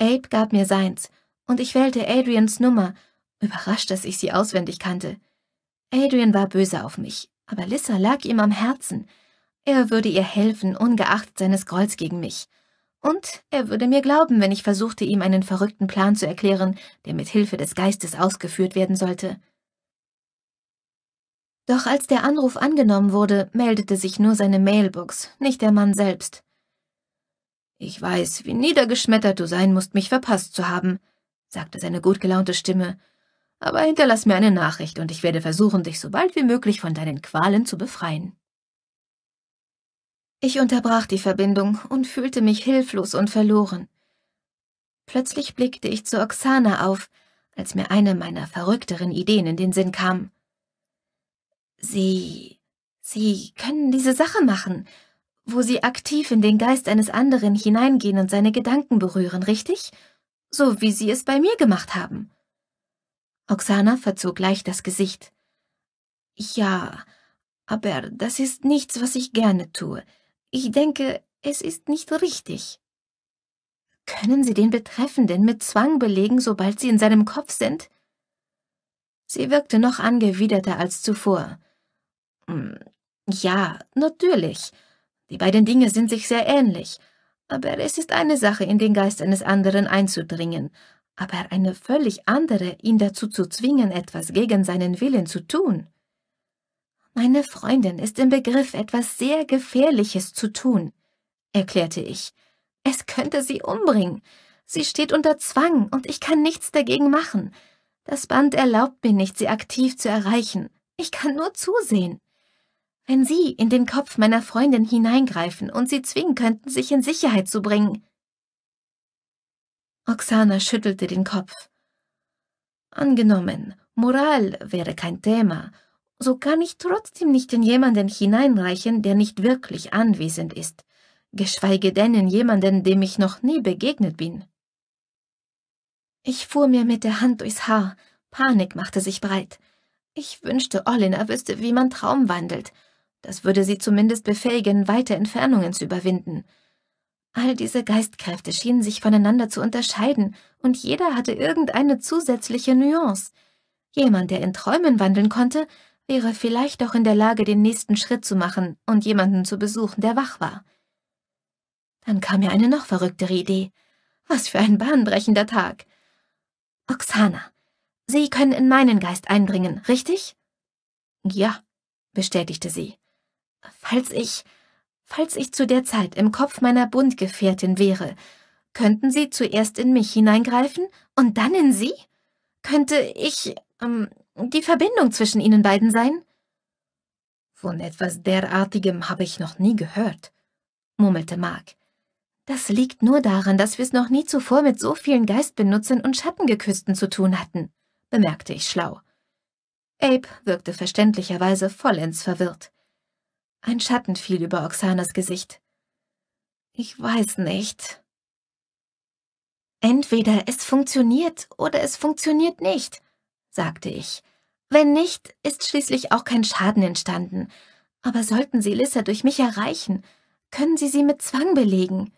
Abe gab mir seins, und ich wählte Adrians Nummer, überrascht, dass ich sie auswendig kannte. Adrian war böse auf mich, aber Lissa lag ihm am Herzen. Er würde ihr helfen, ungeachtet seines Grolls gegen mich. Und er würde mir glauben, wenn ich versuchte, ihm einen verrückten Plan zu erklären, der mit Hilfe des Geistes ausgeführt werden sollte. Doch als der Anruf angenommen wurde, meldete sich nur seine Mailbox, nicht der Mann selbst. Ich weiß, wie niedergeschmettert du sein musst, mich verpasst zu haben, sagte seine gut gelaunte Stimme, aber hinterlass mir eine Nachricht und ich werde versuchen, dich so bald wie möglich von deinen Qualen zu befreien. Ich unterbrach die Verbindung und fühlte mich hilflos und verloren. Plötzlich blickte ich zu Oksana auf, als mir eine meiner verrückteren Ideen in den Sinn kam. Sie. Sie können diese Sache machen, wo Sie aktiv in den Geist eines anderen hineingehen und seine Gedanken berühren, richtig? So wie Sie es bei mir gemacht haben. Oksana verzog leicht das Gesicht. Ja, aber das ist nichts, was ich gerne tue. Ich denke, es ist nicht richtig. Können Sie den Betreffenden mit Zwang belegen, sobald Sie in seinem Kopf sind? Sie wirkte noch angewiderter als zuvor. Hm, ja, natürlich. Die beiden Dinge sind sich sehr ähnlich. Aber es ist eine Sache, in den Geist eines anderen einzudringen, aber eine völlig andere, ihn dazu zu zwingen, etwas gegen seinen Willen zu tun. Meine Freundin ist im Begriff, etwas sehr Gefährliches zu tun, erklärte ich. Es könnte sie umbringen. Sie steht unter Zwang und ich kann nichts dagegen machen. Das Band erlaubt mir nicht, sie aktiv zu erreichen. Ich kann nur zusehen. Wenn Sie in den Kopf meiner Freundin hineingreifen und sie zwingen könnten, sich in Sicherheit zu bringen, Oksana schüttelte den Kopf. Angenommen, Moral wäre kein Thema, so kann ich trotzdem nicht in jemanden hineinreichen, der nicht wirklich anwesend ist, geschweige denn in jemanden, dem ich noch nie begegnet bin. Ich fuhr mir mit der Hand durchs Haar, Panik machte sich breit. Ich wünschte, Olina wüsste, wie man Traum wandelt. Das würde sie zumindest befähigen, weite Entfernungen zu überwinden – All diese Geistkräfte schienen sich voneinander zu unterscheiden, und jeder hatte irgendeine zusätzliche Nuance. Jemand, der in Träumen wandeln konnte, wäre vielleicht auch in der Lage, den nächsten Schritt zu machen und jemanden zu besuchen, der wach war. Dann kam mir eine noch verrücktere Idee. Was für ein bahnbrechender Tag. Oksana, Sie können in meinen Geist eindringen, richtig? Ja, bestätigte sie. Falls ich Falls ich zu der Zeit im Kopf meiner Bundgefährtin wäre, könnten Sie zuerst in mich hineingreifen und dann in Sie? Könnte ich ähm, die Verbindung zwischen Ihnen beiden sein? Von etwas derartigem habe ich noch nie gehört, murmelte Mark. Das liegt nur daran, dass wir es noch nie zuvor mit so vielen Geistbenutzern und Schattengeküssten zu tun hatten, bemerkte ich schlau. Abe wirkte verständlicherweise vollends verwirrt. Ein Schatten fiel über Oksanas Gesicht. Ich weiß nicht. Entweder es funktioniert oder es funktioniert nicht, sagte ich. Wenn nicht, ist schließlich auch kein Schaden entstanden. Aber sollten Sie Lissa durch mich erreichen, können Sie sie mit Zwang belegen.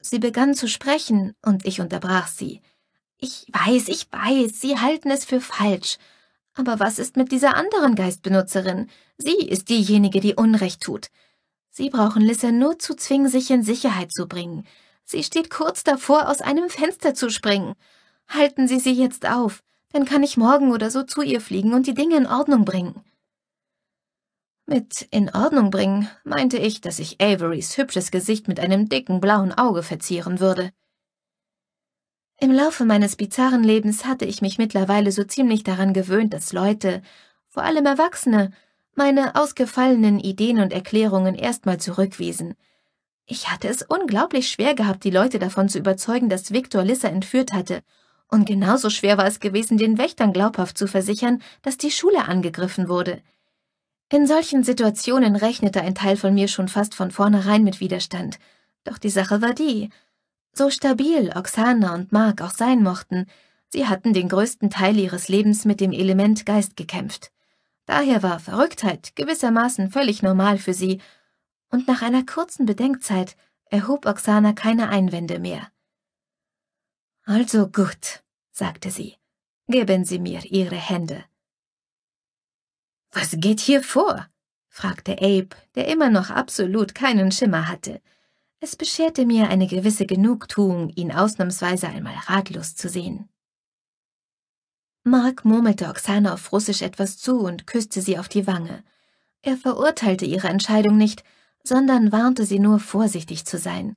Sie begann zu sprechen, und ich unterbrach sie. Ich weiß, ich weiß, Sie halten es für falsch, aber was ist mit dieser anderen Geistbenutzerin? Sie ist diejenige, die Unrecht tut. Sie brauchen Lissa nur zu zwingen, sich in Sicherheit zu bringen. Sie steht kurz davor, aus einem Fenster zu springen. Halten Sie sie jetzt auf, dann kann ich morgen oder so zu ihr fliegen und die Dinge in Ordnung bringen. Mit in Ordnung bringen meinte ich, dass ich Averys hübsches Gesicht mit einem dicken blauen Auge verzieren würde. Im Laufe meines bizarren Lebens hatte ich mich mittlerweile so ziemlich daran gewöhnt, dass Leute, vor allem Erwachsene, meine ausgefallenen Ideen und Erklärungen erstmal zurückwiesen. Ich hatte es unglaublich schwer gehabt, die Leute davon zu überzeugen, dass Viktor Lissa entführt hatte, und genauso schwer war es gewesen, den Wächtern glaubhaft zu versichern, dass die Schule angegriffen wurde. In solchen Situationen rechnete ein Teil von mir schon fast von vornherein mit Widerstand, doch die Sache war die, so stabil Oksana und Mark auch sein mochten, sie hatten den größten Teil ihres Lebens mit dem Element Geist gekämpft. Daher war Verrücktheit gewissermaßen völlig normal für sie, und nach einer kurzen Bedenkzeit erhob Oksana keine Einwände mehr. Also gut, sagte sie, geben Sie mir Ihre Hände. Was geht hier vor? fragte Abe, der immer noch absolut keinen Schimmer hatte. Es bescherte mir eine gewisse Genugtuung, ihn ausnahmsweise einmal ratlos zu sehen. Mark murmelte Oksana auf Russisch etwas zu und küsste sie auf die Wange. Er verurteilte ihre Entscheidung nicht, sondern warnte sie nur, vorsichtig zu sein.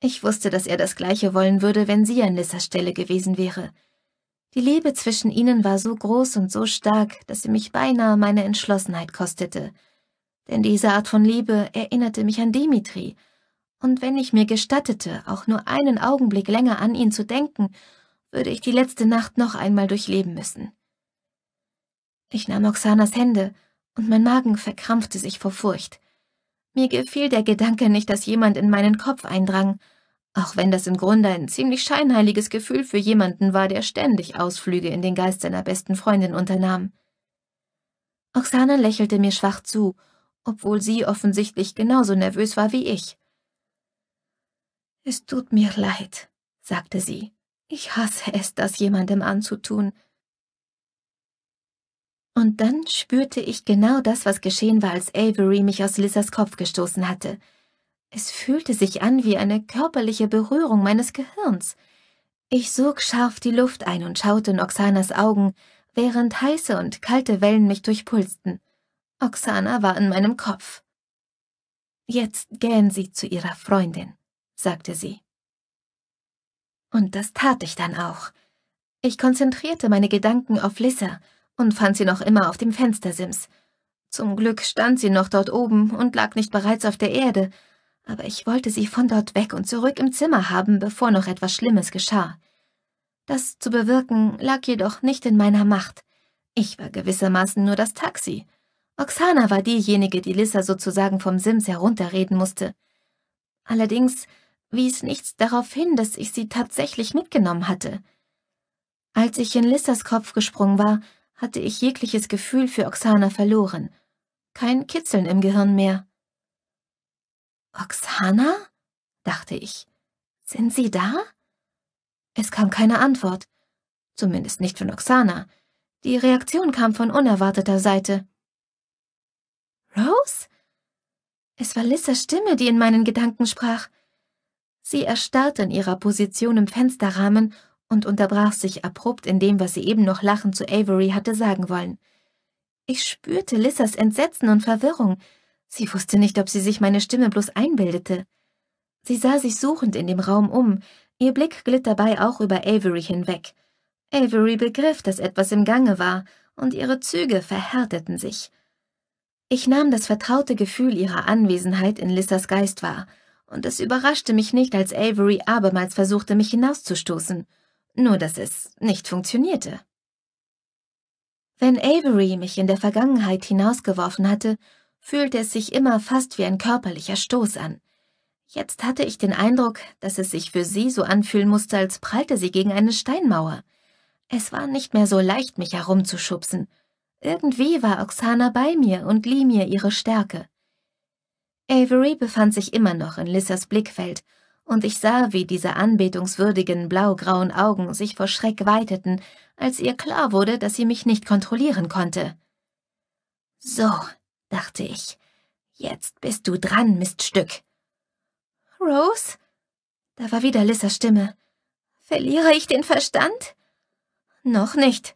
Ich wusste, dass er das Gleiche wollen würde, wenn sie an Lissas Stelle gewesen wäre. Die Liebe zwischen ihnen war so groß und so stark, dass sie mich beinahe meine Entschlossenheit kostete. Denn diese Art von Liebe erinnerte mich an Dimitri, und wenn ich mir gestattete, auch nur einen Augenblick länger an ihn zu denken, würde ich die letzte Nacht noch einmal durchleben müssen. Ich nahm Oxanas Hände, und mein Magen verkrampfte sich vor Furcht. Mir gefiel der Gedanke nicht, dass jemand in meinen Kopf eindrang, auch wenn das im Grunde ein ziemlich scheinheiliges Gefühl für jemanden war, der ständig Ausflüge in den Geist seiner besten Freundin unternahm. Oxana lächelte mir schwach zu, obwohl sie offensichtlich genauso nervös war wie ich. Es tut mir leid, sagte sie. Ich hasse es, das jemandem anzutun. Und dann spürte ich genau das, was geschehen war, als Avery mich aus Lissas Kopf gestoßen hatte. Es fühlte sich an wie eine körperliche Berührung meines Gehirns. Ich sog scharf die Luft ein und schaute in Oxanas Augen, während heiße und kalte Wellen mich durchpulsten. Oksana war in meinem Kopf. Jetzt gähn sie zu ihrer Freundin sagte sie. Und das tat ich dann auch. Ich konzentrierte meine Gedanken auf Lissa und fand sie noch immer auf dem Fenstersims. Zum Glück stand sie noch dort oben und lag nicht bereits auf der Erde, aber ich wollte sie von dort weg und zurück im Zimmer haben, bevor noch etwas Schlimmes geschah. Das zu bewirken lag jedoch nicht in meiner Macht. Ich war gewissermaßen nur das Taxi. Oksana war diejenige, die Lissa sozusagen vom Sims herunterreden musste. Allerdings wies nichts darauf hin, dass ich sie tatsächlich mitgenommen hatte. Als ich in Lissas Kopf gesprungen war, hatte ich jegliches Gefühl für Oksana verloren. Kein Kitzeln im Gehirn mehr. Oksana? dachte ich. Sind Sie da? Es kam keine Antwort. Zumindest nicht von Oksana. Die Reaktion kam von unerwarteter Seite. Rose? Es war Lissas Stimme, die in meinen Gedanken sprach. Sie erstarrte in ihrer Position im Fensterrahmen und unterbrach sich abrupt in dem, was sie eben noch lachend zu Avery hatte sagen wollen. Ich spürte Lissas Entsetzen und Verwirrung. Sie wusste nicht, ob sie sich meine Stimme bloß einbildete. Sie sah sich suchend in dem Raum um, ihr Blick glitt dabei auch über Avery hinweg. Avery begriff, dass etwas im Gange war, und ihre Züge verhärteten sich. Ich nahm das vertraute Gefühl ihrer Anwesenheit in Lissas Geist wahr, und es überraschte mich nicht, als Avery abermals versuchte, mich hinauszustoßen, nur dass es nicht funktionierte. Wenn Avery mich in der Vergangenheit hinausgeworfen hatte, fühlte es sich immer fast wie ein körperlicher Stoß an. Jetzt hatte ich den Eindruck, dass es sich für sie so anfühlen musste, als prallte sie gegen eine Steinmauer. Es war nicht mehr so leicht, mich herumzuschubsen. Irgendwie war Oksana bei mir und lieh mir ihre Stärke. Avery befand sich immer noch in Lissas Blickfeld, und ich sah, wie diese anbetungswürdigen blaugrauen Augen sich vor Schreck weiteten, als ihr klar wurde, dass sie mich nicht kontrollieren konnte. So, dachte ich, jetzt bist du dran, Miststück. Rose? Da war wieder Lissas Stimme. Verliere ich den Verstand? Noch nicht,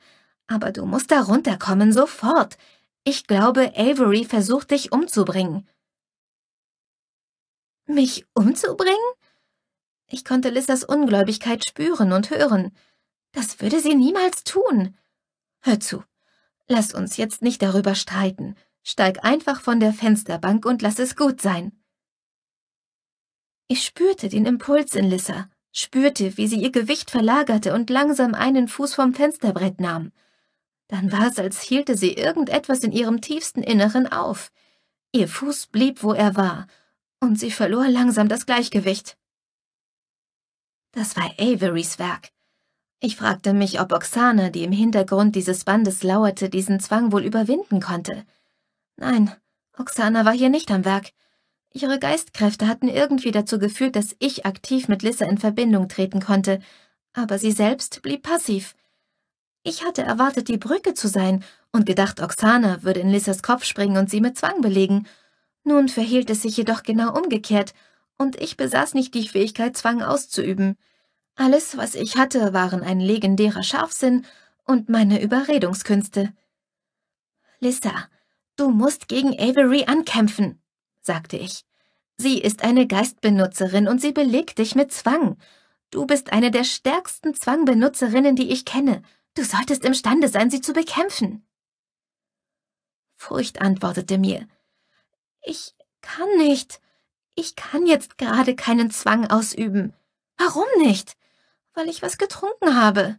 aber du musst da runterkommen, sofort. Ich glaube, Avery versucht dich umzubringen. Mich umzubringen? Ich konnte Lissas Ungläubigkeit spüren und hören. Das würde sie niemals tun. Hör zu, lass uns jetzt nicht darüber streiten. Steig einfach von der Fensterbank und lass es gut sein. Ich spürte den Impuls in Lissa, spürte, wie sie ihr Gewicht verlagerte und langsam einen Fuß vom Fensterbrett nahm. Dann war es, als hielte sie irgendetwas in ihrem tiefsten Inneren auf. Ihr Fuß blieb, wo er war, und sie verlor langsam das Gleichgewicht. Das war Averys Werk. Ich fragte mich, ob Oksana, die im Hintergrund dieses Bandes lauerte, diesen Zwang wohl überwinden konnte. Nein, Oksana war hier nicht am Werk. Ihre Geistkräfte hatten irgendwie dazu geführt, dass ich aktiv mit Lissa in Verbindung treten konnte, aber sie selbst blieb passiv. Ich hatte erwartet, die Brücke zu sein und gedacht, Oksana würde in Lissas Kopf springen und sie mit Zwang belegen, nun verhielt es sich jedoch genau umgekehrt, und ich besaß nicht die Fähigkeit, Zwang auszuüben. Alles, was ich hatte, waren ein legendärer Scharfsinn und meine Überredungskünste. Lissa, du musst gegen Avery ankämpfen, sagte ich. Sie ist eine Geistbenutzerin und sie belegt dich mit Zwang. Du bist eine der stärksten Zwangbenutzerinnen, die ich kenne. Du solltest imstande sein, sie zu bekämpfen. Furcht antwortete mir. Ich kann nicht. Ich kann jetzt gerade keinen Zwang ausüben. Warum nicht? Weil ich was getrunken habe.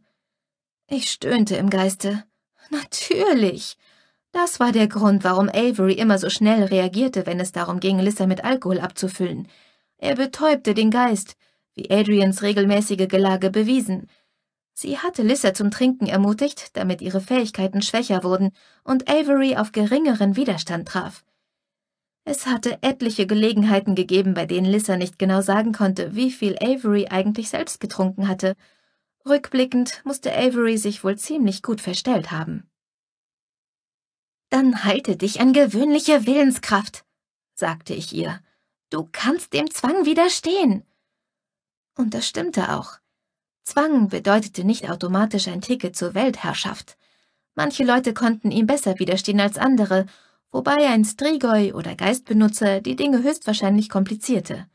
Ich stöhnte im Geiste. Natürlich. Das war der Grund, warum Avery immer so schnell reagierte, wenn es darum ging, Lissa mit Alkohol abzufüllen. Er betäubte den Geist, wie Adrians regelmäßige Gelage bewiesen. Sie hatte Lissa zum Trinken ermutigt, damit ihre Fähigkeiten schwächer wurden und Avery auf geringeren Widerstand traf. Es hatte etliche Gelegenheiten gegeben, bei denen Lissa nicht genau sagen konnte, wie viel Avery eigentlich selbst getrunken hatte. Rückblickend musste Avery sich wohl ziemlich gut verstellt haben. Dann halte dich an gewöhnliche Willenskraft, sagte ich ihr. Du kannst dem Zwang widerstehen. Und das stimmte auch. Zwang bedeutete nicht automatisch ein Ticket zur Weltherrschaft. Manche Leute konnten ihm besser widerstehen als andere, wobei ein Strigoi oder Geistbenutzer die Dinge höchstwahrscheinlich komplizierte.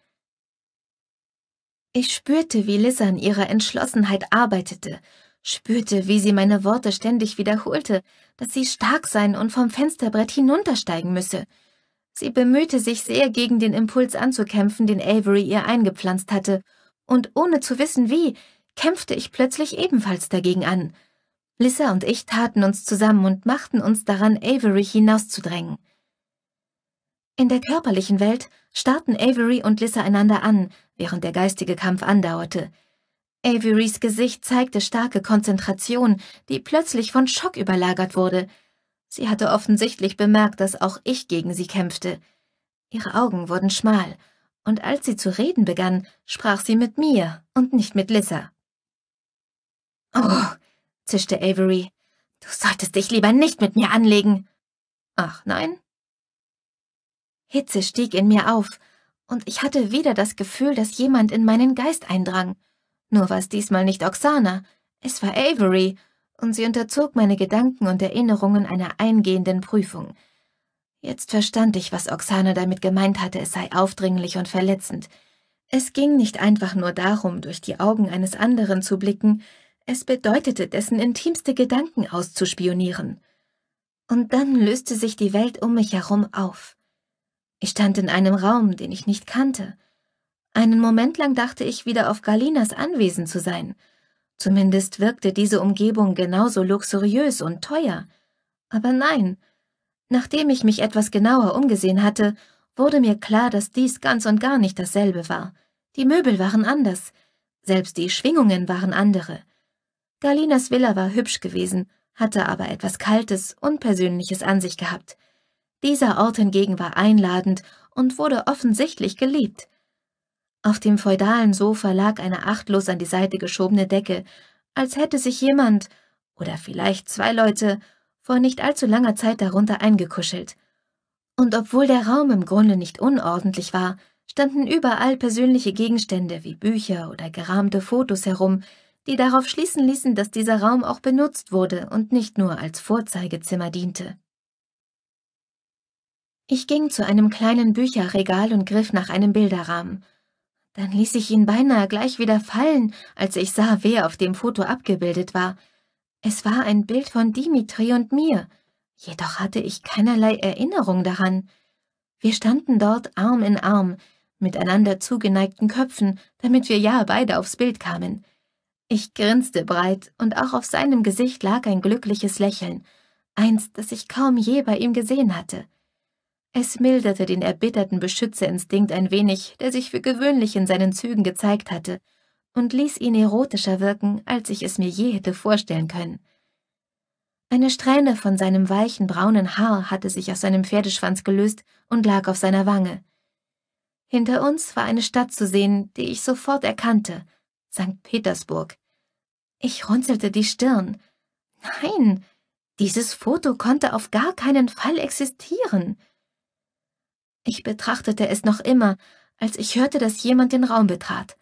Ich spürte, wie Lissa an ihrer Entschlossenheit arbeitete, spürte, wie sie meine Worte ständig wiederholte, dass sie stark sein und vom Fensterbrett hinuntersteigen müsse. Sie bemühte sich sehr, gegen den Impuls anzukämpfen, den Avery ihr eingepflanzt hatte, und ohne zu wissen wie, kämpfte ich plötzlich ebenfalls dagegen an – Lissa und ich taten uns zusammen und machten uns daran, Avery hinauszudrängen. In der körperlichen Welt starrten Avery und Lissa einander an, während der geistige Kampf andauerte. Averys Gesicht zeigte starke Konzentration, die plötzlich von Schock überlagert wurde. Sie hatte offensichtlich bemerkt, dass auch ich gegen sie kämpfte. Ihre Augen wurden schmal, und als sie zu reden begann, sprach sie mit mir und nicht mit Lissa. Oh, zischte Avery. Du solltest dich lieber nicht mit mir anlegen. Ach nein? Hitze stieg in mir auf, und ich hatte wieder das Gefühl, dass jemand in meinen Geist eindrang. Nur war es diesmal nicht Oksana, es war Avery, und sie unterzog meine Gedanken und Erinnerungen einer eingehenden Prüfung. Jetzt verstand ich, was Oksana damit gemeint hatte, es sei aufdringlich und verletzend. Es ging nicht einfach nur darum, durch die Augen eines anderen zu blicken, es bedeutete, dessen intimste Gedanken auszuspionieren. Und dann löste sich die Welt um mich herum auf. Ich stand in einem Raum, den ich nicht kannte. Einen Moment lang dachte ich, wieder auf Galinas Anwesen zu sein. Zumindest wirkte diese Umgebung genauso luxuriös und teuer. Aber nein, nachdem ich mich etwas genauer umgesehen hatte, wurde mir klar, dass dies ganz und gar nicht dasselbe war. Die Möbel waren anders, selbst die Schwingungen waren andere. Galinas Villa war hübsch gewesen, hatte aber etwas Kaltes, Unpersönliches an sich gehabt. Dieser Ort hingegen war einladend und wurde offensichtlich geliebt. Auf dem feudalen Sofa lag eine achtlos an die Seite geschobene Decke, als hätte sich jemand, oder vielleicht zwei Leute, vor nicht allzu langer Zeit darunter eingekuschelt. Und obwohl der Raum im Grunde nicht unordentlich war, standen überall persönliche Gegenstände wie Bücher oder gerahmte Fotos herum, die darauf schließen ließen, dass dieser Raum auch benutzt wurde und nicht nur als Vorzeigezimmer diente. Ich ging zu einem kleinen Bücherregal und griff nach einem Bilderrahmen. Dann ließ ich ihn beinahe gleich wieder fallen, als ich sah, wer auf dem Foto abgebildet war. Es war ein Bild von Dimitri und mir, jedoch hatte ich keinerlei Erinnerung daran. Wir standen dort Arm in Arm, miteinander zugeneigten Köpfen, damit wir ja beide aufs Bild kamen. Ich grinste breit, und auch auf seinem Gesicht lag ein glückliches Lächeln, eins, das ich kaum je bei ihm gesehen hatte. Es milderte den erbitterten Beschützerinstinkt ein wenig, der sich für gewöhnlich in seinen Zügen gezeigt hatte, und ließ ihn erotischer wirken, als ich es mir je hätte vorstellen können. Eine Strähne von seinem weichen braunen Haar hatte sich aus seinem Pferdeschwanz gelöst und lag auf seiner Wange. Hinter uns war eine Stadt zu sehen, die ich sofort erkannte – St. Petersburg. Ich runzelte die Stirn. Nein, dieses Foto konnte auf gar keinen Fall existieren. Ich betrachtete es noch immer, als ich hörte, dass jemand den Raum betrat.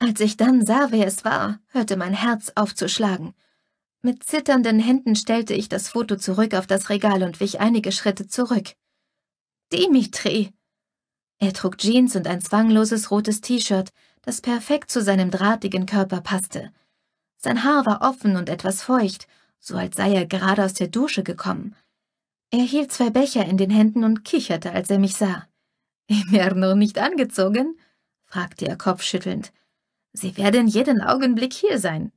Als ich dann sah, wer es war, hörte mein Herz aufzuschlagen. Mit zitternden Händen stellte ich das Foto zurück auf das Regal und wich einige Schritte zurück. Dimitri! Er trug Jeans und ein zwangloses rotes T-Shirt, das perfekt zu seinem drahtigen Körper passte. Sein Haar war offen und etwas feucht, so als sei er gerade aus der Dusche gekommen. Er hielt zwei Becher in den Händen und kicherte, als er mich sah. *laughs* noch nicht angezogen? fragte er kopfschüttelnd. Sie werden jeden Augenblick hier sein.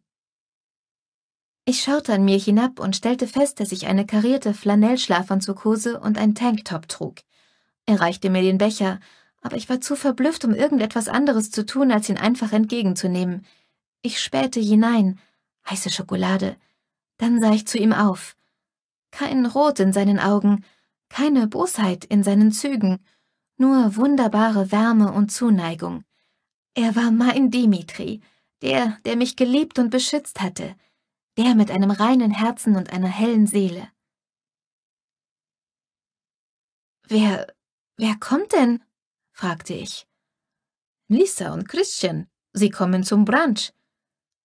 Ich schaute an mir hinab und stellte fest, dass ich eine karierte Flanellschlafanzughose und ein Tanktop trug. Er reichte mir den Becher, aber ich war zu verblüfft, um irgendetwas anderes zu tun, als ihn einfach entgegenzunehmen. Ich spähte hinein, heiße Schokolade. Dann sah ich zu ihm auf. Kein Rot in seinen Augen, keine Bosheit in seinen Zügen, nur wunderbare Wärme und Zuneigung. Er war mein Dimitri, der, der mich geliebt und beschützt hatte, der mit einem reinen Herzen und einer hellen Seele. Wer, wer kommt denn? fragte ich. Lisa und Christian, Sie kommen zum Brunch.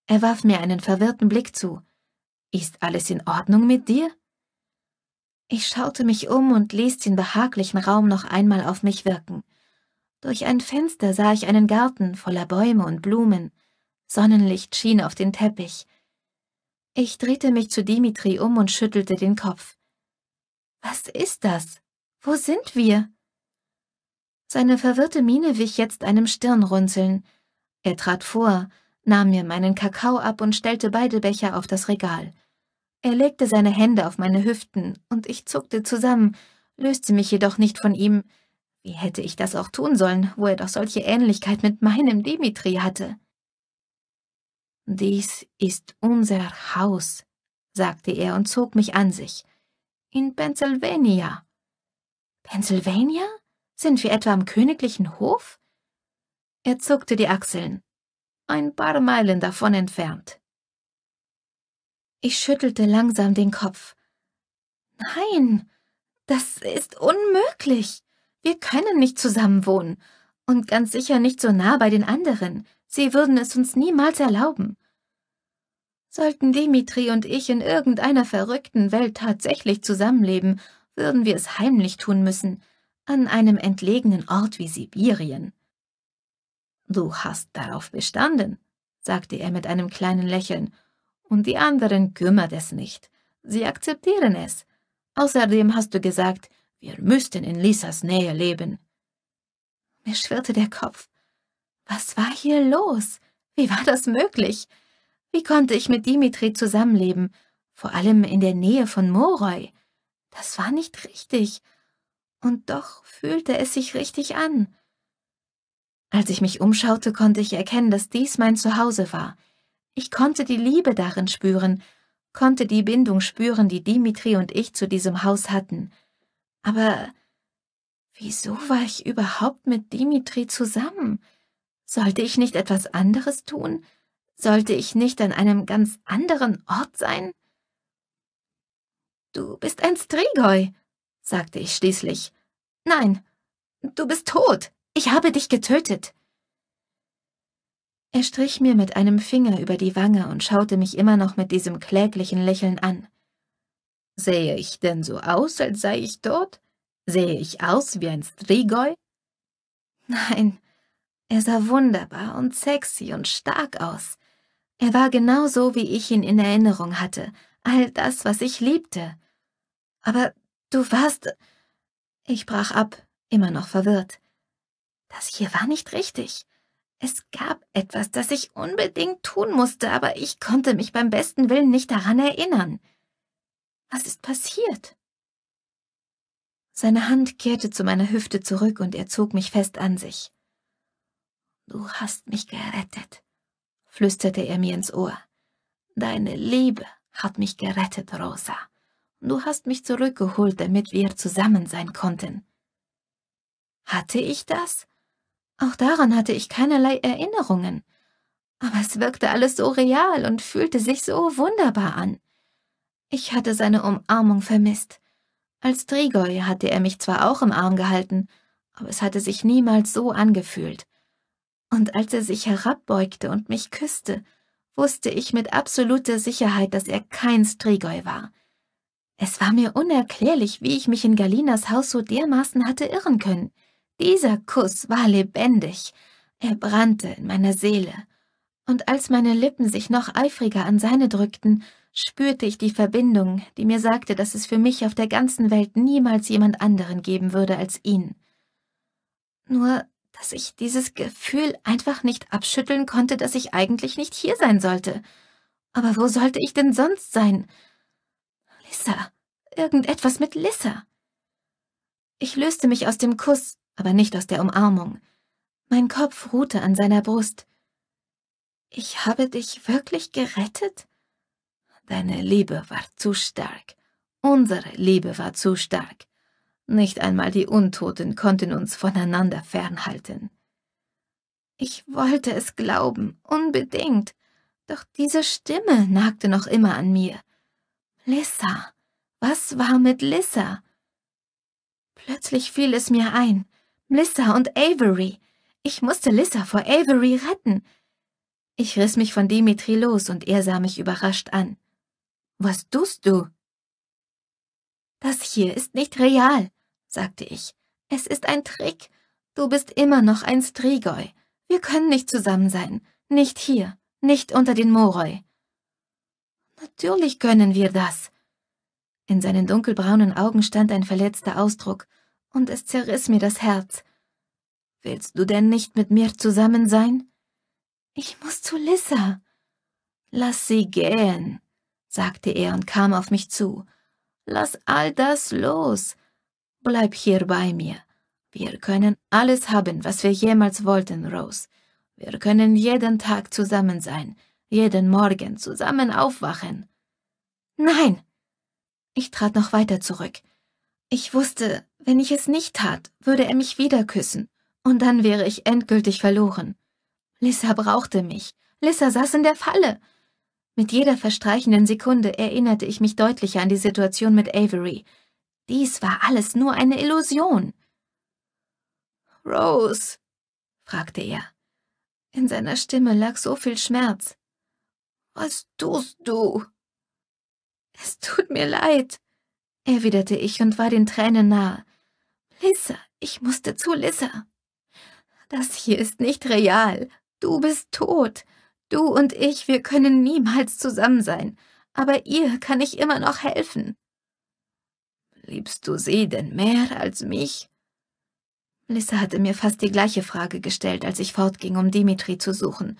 Er warf mir einen verwirrten Blick zu. Ist alles in Ordnung mit dir? Ich schaute mich um und ließ den behaglichen Raum noch einmal auf mich wirken. Durch ein Fenster sah ich einen Garten voller Bäume und Blumen. Sonnenlicht schien auf den Teppich. Ich drehte mich zu Dimitri um und schüttelte den Kopf. Was ist das? Wo sind wir? Seine verwirrte Miene wich jetzt einem Stirnrunzeln. Er trat vor, nahm mir meinen Kakao ab und stellte beide Becher auf das Regal. Er legte seine Hände auf meine Hüften und ich zuckte zusammen, löste mich jedoch nicht von ihm. Wie hätte ich das auch tun sollen, wo er doch solche Ähnlichkeit mit meinem Dimitri hatte? Dies ist unser Haus, sagte er und zog mich an sich. In Pennsylvania. Pennsylvania? Sind wir etwa am königlichen Hof? Er zuckte die Achseln. Ein paar Meilen davon entfernt. Ich schüttelte langsam den Kopf. Nein, das ist unmöglich. Wir können nicht zusammen wohnen. Und ganz sicher nicht so nah bei den anderen. Sie würden es uns niemals erlauben. Sollten Dimitri und ich in irgendeiner verrückten Welt tatsächlich zusammenleben, würden wir es heimlich tun müssen an einem entlegenen Ort wie Sibirien. Du hast darauf bestanden, sagte er mit einem kleinen Lächeln, und die anderen kümmert es nicht. Sie akzeptieren es. Außerdem hast du gesagt, wir müssten in Lisas Nähe leben. Mir schwirrte der Kopf. Was war hier los? Wie war das möglich? Wie konnte ich mit Dimitri zusammenleben, vor allem in der Nähe von Moroi? Das war nicht richtig und doch fühlte es sich richtig an. Als ich mich umschaute, konnte ich erkennen, dass dies mein Zuhause war. Ich konnte die Liebe darin spüren, konnte die Bindung spüren, die Dimitri und ich zu diesem Haus hatten. Aber wieso war ich überhaupt mit Dimitri zusammen? Sollte ich nicht etwas anderes tun? Sollte ich nicht an einem ganz anderen Ort sein? Du bist ein Strigoi, sagte ich schließlich. Nein, du bist tot. Ich habe dich getötet. Er strich mir mit einem Finger über die Wange und schaute mich immer noch mit diesem kläglichen Lächeln an. Sehe ich denn so aus, als sei ich tot? Sehe ich aus wie ein Strigoi? Nein, er sah wunderbar und sexy und stark aus. Er war genau so, wie ich ihn in Erinnerung hatte, all das, was ich liebte. Aber du warst... Ich brach ab, immer noch verwirrt. Das hier war nicht richtig. Es gab etwas, das ich unbedingt tun musste, aber ich konnte mich beim besten Willen nicht daran erinnern. Was ist passiert? Seine Hand kehrte zu meiner Hüfte zurück und er zog mich fest an sich. Du hast mich gerettet, flüsterte er mir ins Ohr. Deine Liebe hat mich gerettet, Rosa. Du hast mich zurückgeholt, damit wir zusammen sein konnten. Hatte ich das? Auch daran hatte ich keinerlei Erinnerungen. Aber es wirkte alles so real und fühlte sich so wunderbar an. Ich hatte seine Umarmung vermisst. Als Trigoi hatte er mich zwar auch im Arm gehalten, aber es hatte sich niemals so angefühlt. Und als er sich herabbeugte und mich küsste, wusste ich mit absoluter Sicherheit, dass er kein Strigoi war. Es war mir unerklärlich, wie ich mich in Galinas Haus so dermaßen hatte irren können. Dieser Kuss war lebendig. Er brannte in meiner Seele. Und als meine Lippen sich noch eifriger an seine drückten, spürte ich die Verbindung, die mir sagte, dass es für mich auf der ganzen Welt niemals jemand anderen geben würde als ihn. Nur, dass ich dieses Gefühl einfach nicht abschütteln konnte, dass ich eigentlich nicht hier sein sollte. Aber wo sollte ich denn sonst sein? Lissa. Irgendetwas mit Lissa. Ich löste mich aus dem Kuss, aber nicht aus der Umarmung. Mein Kopf ruhte an seiner Brust. Ich habe dich wirklich gerettet? Deine Liebe war zu stark. Unsere Liebe war zu stark. Nicht einmal die Untoten konnten uns voneinander fernhalten. Ich wollte es glauben, unbedingt, doch diese Stimme nagte noch immer an mir. Lissa. Was war mit Lissa? Plötzlich fiel es mir ein. Lissa und Avery. Ich musste Lissa vor Avery retten. Ich riss mich von Dimitri los und er sah mich überrascht an. Was tust du? Das hier ist nicht real, sagte ich. Es ist ein Trick. Du bist immer noch ein Strigoi. Wir können nicht zusammen sein. Nicht hier, nicht unter den Moroi. Natürlich können wir das. In seinen dunkelbraunen Augen stand ein verletzter Ausdruck, und es zerriss mir das Herz. Willst du denn nicht mit mir zusammen sein? Ich muss zu Lissa. Lass sie gehen, sagte er und kam auf mich zu. Lass all das los. Bleib hier bei mir. Wir können alles haben, was wir jemals wollten, Rose. Wir können jeden Tag zusammen sein jeden Morgen zusammen aufwachen. Nein! Ich trat noch weiter zurück. Ich wusste, wenn ich es nicht tat, würde er mich wieder küssen, und dann wäre ich endgültig verloren. Lissa brauchte mich. Lissa saß in der Falle. Mit jeder verstreichenden Sekunde erinnerte ich mich deutlicher an die Situation mit Avery. Dies war alles nur eine Illusion. Rose, fragte er. In seiner Stimme lag so viel Schmerz. Was tust du? Es tut mir leid, erwiderte ich und war den Tränen nahe. Lissa, ich musste zu Lissa. Das hier ist nicht real. Du bist tot. Du und ich, wir können niemals zusammen sein. Aber ihr kann ich immer noch helfen. Liebst du sie denn mehr als mich? Lissa hatte mir fast die gleiche Frage gestellt, als ich fortging, um Dimitri zu suchen,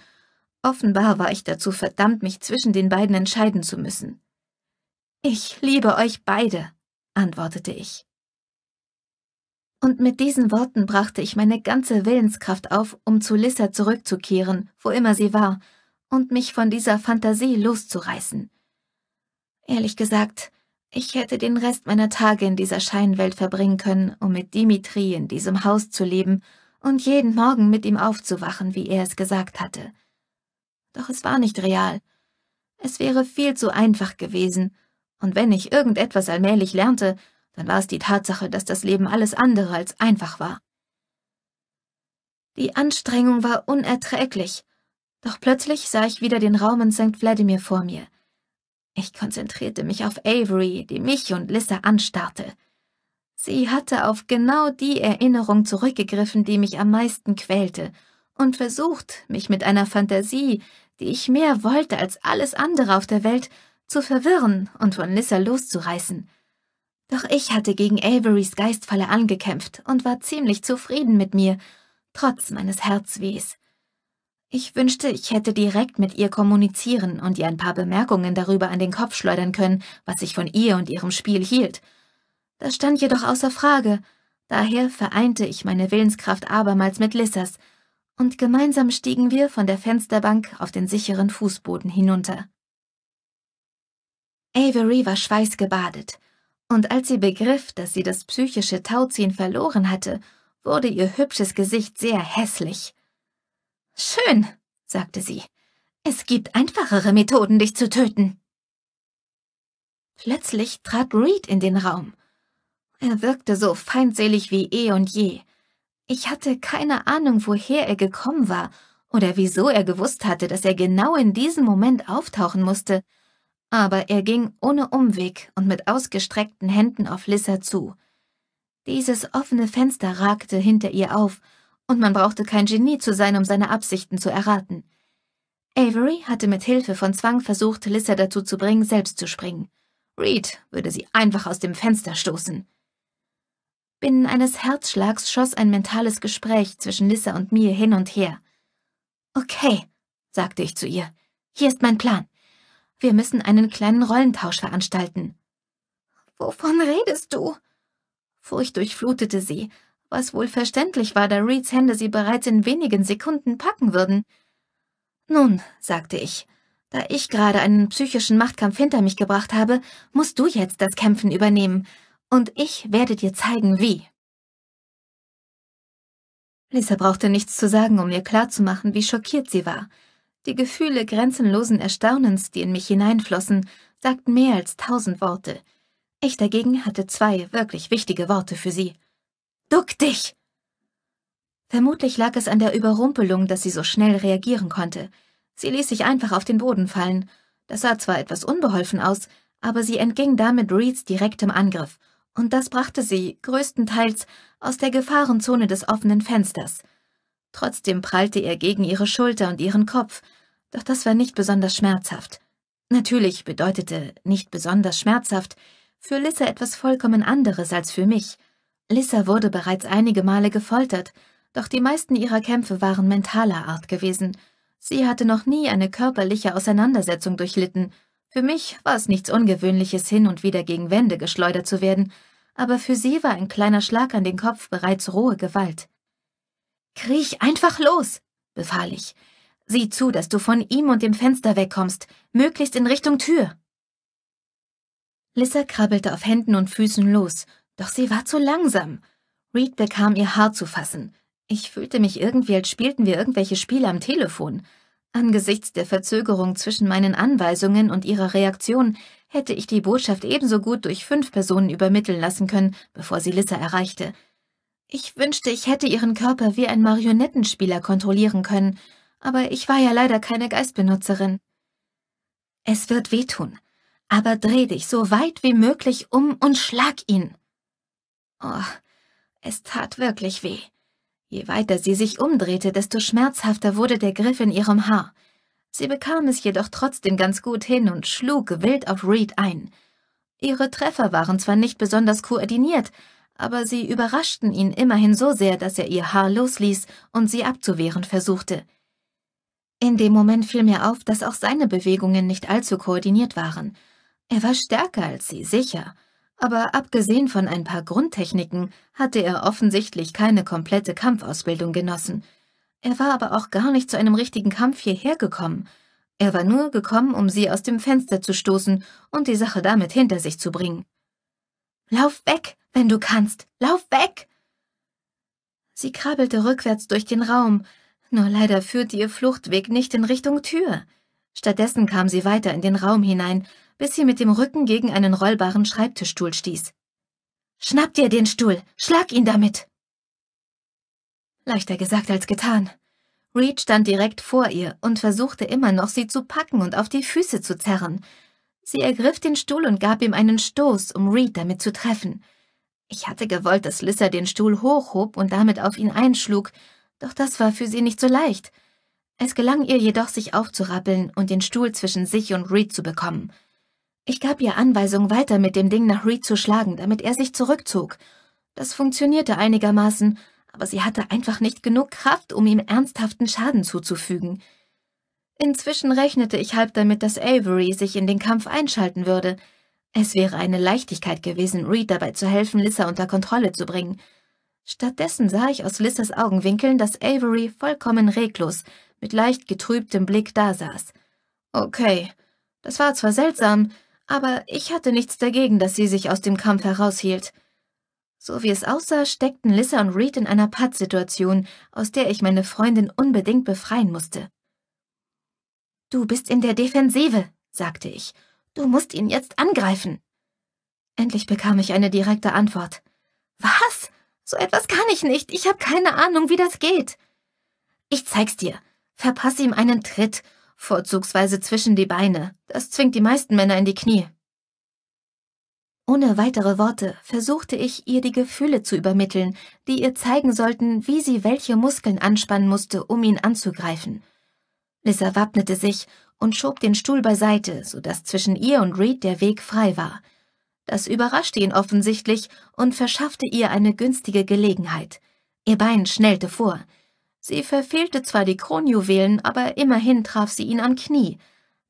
Offenbar war ich dazu verdammt, mich zwischen den beiden entscheiden zu müssen. Ich liebe euch beide, antwortete ich. Und mit diesen Worten brachte ich meine ganze Willenskraft auf, um zu Lissa zurückzukehren, wo immer sie war, und mich von dieser Fantasie loszureißen. Ehrlich gesagt, ich hätte den Rest meiner Tage in dieser Scheinwelt verbringen können, um mit Dimitri in diesem Haus zu leben und jeden Morgen mit ihm aufzuwachen, wie er es gesagt hatte doch es war nicht real. Es wäre viel zu einfach gewesen, und wenn ich irgendetwas allmählich lernte, dann war es die Tatsache, dass das Leben alles andere als einfach war. Die Anstrengung war unerträglich, doch plötzlich sah ich wieder den Raum in St. Vladimir vor mir. Ich konzentrierte mich auf Avery, die mich und Lissa anstarrte. Sie hatte auf genau die Erinnerung zurückgegriffen, die mich am meisten quälte, und versucht, mich mit einer Fantasie, die ich mehr wollte als alles andere auf der Welt, zu verwirren und von Lissa loszureißen. Doch ich hatte gegen Averys Geistfalle angekämpft und war ziemlich zufrieden mit mir, trotz meines Herzwehs. Ich wünschte, ich hätte direkt mit ihr kommunizieren und ihr ein paar Bemerkungen darüber an den Kopf schleudern können, was ich von ihr und ihrem Spiel hielt. Das stand jedoch außer Frage, daher vereinte ich meine Willenskraft abermals mit Lissas und gemeinsam stiegen wir von der Fensterbank auf den sicheren Fußboden hinunter. Avery war schweißgebadet, und als sie begriff, dass sie das psychische Tauziehen verloren hatte, wurde ihr hübsches Gesicht sehr hässlich. Schön, sagte sie. Es gibt einfachere Methoden, dich zu töten. Plötzlich trat Reed in den Raum. Er wirkte so feindselig wie eh und je. Ich hatte keine Ahnung, woher er gekommen war oder wieso er gewusst hatte, dass er genau in diesem Moment auftauchen musste, aber er ging ohne Umweg und mit ausgestreckten Händen auf Lissa zu. Dieses offene Fenster ragte hinter ihr auf, und man brauchte kein Genie zu sein, um seine Absichten zu erraten. Avery hatte mit Hilfe von Zwang versucht, Lissa dazu zu bringen, selbst zu springen. Reed würde sie einfach aus dem Fenster stoßen. Binnen eines Herzschlags schoss ein mentales Gespräch zwischen Lissa und mir hin und her. Okay, sagte ich zu ihr, hier ist mein Plan. Wir müssen einen kleinen Rollentausch veranstalten. Wovon redest du? Furcht durchflutete sie, was wohl verständlich war, da Reeds Hände sie bereits in wenigen Sekunden packen würden. Nun, sagte ich, da ich gerade einen psychischen Machtkampf hinter mich gebracht habe, musst du jetzt das Kämpfen übernehmen. Und ich werde dir zeigen, wie. Lisa brauchte nichts zu sagen, um mir klarzumachen, wie schockiert sie war. Die Gefühle grenzenlosen Erstaunens, die in mich hineinflossen, sagten mehr als tausend Worte. Ich dagegen hatte zwei wirklich wichtige Worte für sie. Duck dich! Vermutlich lag es an der Überrumpelung, dass sie so schnell reagieren konnte. Sie ließ sich einfach auf den Boden fallen. Das sah zwar etwas unbeholfen aus, aber sie entging damit Reeds direktem Angriff und das brachte sie, größtenteils, aus der Gefahrenzone des offenen Fensters. Trotzdem prallte er gegen ihre Schulter und ihren Kopf, doch das war nicht besonders schmerzhaft. Natürlich bedeutete nicht besonders schmerzhaft für Lissa etwas vollkommen anderes als für mich. Lissa wurde bereits einige Male gefoltert, doch die meisten ihrer Kämpfe waren mentaler Art gewesen. Sie hatte noch nie eine körperliche Auseinandersetzung durchlitten. Für mich war es nichts Ungewöhnliches, hin und wieder gegen Wände geschleudert zu werden, aber für sie war ein kleiner Schlag an den Kopf bereits rohe Gewalt. Kriech einfach los, befahl ich. Sieh zu, dass du von ihm und dem Fenster wegkommst, möglichst in Richtung Tür. Lissa krabbelte auf Händen und Füßen los, doch sie war zu langsam. Reed bekam ihr Haar zu fassen. Ich fühlte mich irgendwie, als spielten wir irgendwelche Spiele am Telefon. Angesichts der Verzögerung zwischen meinen Anweisungen und ihrer Reaktion hätte ich die Botschaft ebenso gut durch fünf Personen übermitteln lassen können, bevor sie Lissa erreichte. Ich wünschte, ich hätte ihren Körper wie ein Marionettenspieler kontrollieren können, aber ich war ja leider keine Geistbenutzerin. Es wird wehtun, aber dreh dich so weit wie möglich um und schlag ihn. Oh, es tat wirklich weh. Je weiter sie sich umdrehte, desto schmerzhafter wurde der Griff in ihrem Haar. Sie bekam es jedoch trotzdem ganz gut hin und schlug wild auf Reed ein. Ihre Treffer waren zwar nicht besonders koordiniert, aber sie überraschten ihn immerhin so sehr, dass er ihr Haar losließ und sie abzuwehren versuchte. In dem Moment fiel mir auf, dass auch seine Bewegungen nicht allzu koordiniert waren. Er war stärker als sie, sicher, aber abgesehen von ein paar Grundtechniken hatte er offensichtlich keine komplette Kampfausbildung genossen – er war aber auch gar nicht zu einem richtigen Kampf hierher gekommen. Er war nur gekommen, um sie aus dem Fenster zu stoßen und die Sache damit hinter sich zu bringen. Lauf weg, wenn du kannst. Lauf weg. Sie krabbelte rückwärts durch den Raum, nur leider führte ihr Fluchtweg nicht in Richtung Tür. Stattdessen kam sie weiter in den Raum hinein, bis sie mit dem Rücken gegen einen rollbaren Schreibtischstuhl stieß. Schnapp dir den Stuhl, schlag ihn damit. Leichter gesagt als getan. Reed stand direkt vor ihr und versuchte immer noch, sie zu packen und auf die Füße zu zerren. Sie ergriff den Stuhl und gab ihm einen Stoß, um Reed damit zu treffen. Ich hatte gewollt, dass Lissa den Stuhl hochhob und damit auf ihn einschlug, doch das war für sie nicht so leicht. Es gelang ihr jedoch, sich aufzurappeln und den Stuhl zwischen sich und Reed zu bekommen. Ich gab ihr Anweisung, weiter mit dem Ding nach Reed zu schlagen, damit er sich zurückzog. Das funktionierte einigermaßen, aber sie hatte einfach nicht genug Kraft, um ihm ernsthaften Schaden zuzufügen. Inzwischen rechnete ich halb damit, dass Avery sich in den Kampf einschalten würde. Es wäre eine Leichtigkeit gewesen, Reed dabei zu helfen, Lissa unter Kontrolle zu bringen. Stattdessen sah ich aus Lissas Augenwinkeln, dass Avery vollkommen reglos, mit leicht getrübtem Blick dasaß. Okay, das war zwar seltsam, aber ich hatte nichts dagegen, dass sie sich aus dem Kampf heraushielt. So wie es aussah, steckten Lissa und Reed in einer Pattsituation, aus der ich meine Freundin unbedingt befreien musste. Du bist in der Defensive, sagte ich. Du musst ihn jetzt angreifen. Endlich bekam ich eine direkte Antwort. Was? So etwas kann ich nicht. Ich habe keine Ahnung, wie das geht. Ich zeig's dir. Verpasse ihm einen Tritt, vorzugsweise zwischen die Beine. Das zwingt die meisten Männer in die Knie. Ohne weitere Worte versuchte ich, ihr die Gefühle zu übermitteln, die ihr zeigen sollten, wie sie welche Muskeln anspannen musste, um ihn anzugreifen. Lissa wappnete sich und schob den Stuhl beiseite, so dass zwischen ihr und Reed der Weg frei war. Das überraschte ihn offensichtlich und verschaffte ihr eine günstige Gelegenheit. Ihr Bein schnellte vor. Sie verfehlte zwar die Kronjuwelen, aber immerhin traf sie ihn am Knie.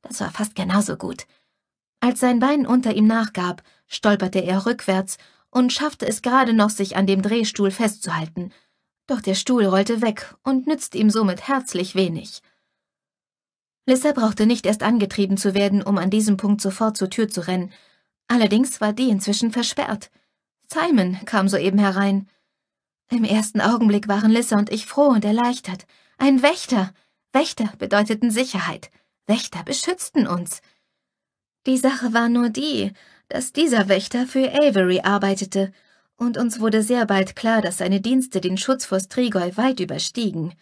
Das war fast genauso gut. Als sein Bein unter ihm nachgab, stolperte er rückwärts und schaffte es gerade noch, sich an dem Drehstuhl festzuhalten. Doch der Stuhl rollte weg und nützte ihm somit herzlich wenig. Lissa brauchte nicht erst angetrieben zu werden, um an diesem Punkt sofort zur Tür zu rennen. Allerdings war die inzwischen versperrt. Simon kam soeben herein. Im ersten Augenblick waren Lissa und ich froh und erleichtert. Ein Wächter! Wächter bedeuteten Sicherheit. Wächter beschützten uns. Die Sache war nur die, dass dieser Wächter für Avery arbeitete, und uns wurde sehr bald klar, dass seine Dienste den Schutz vor Strigoi weit überstiegen.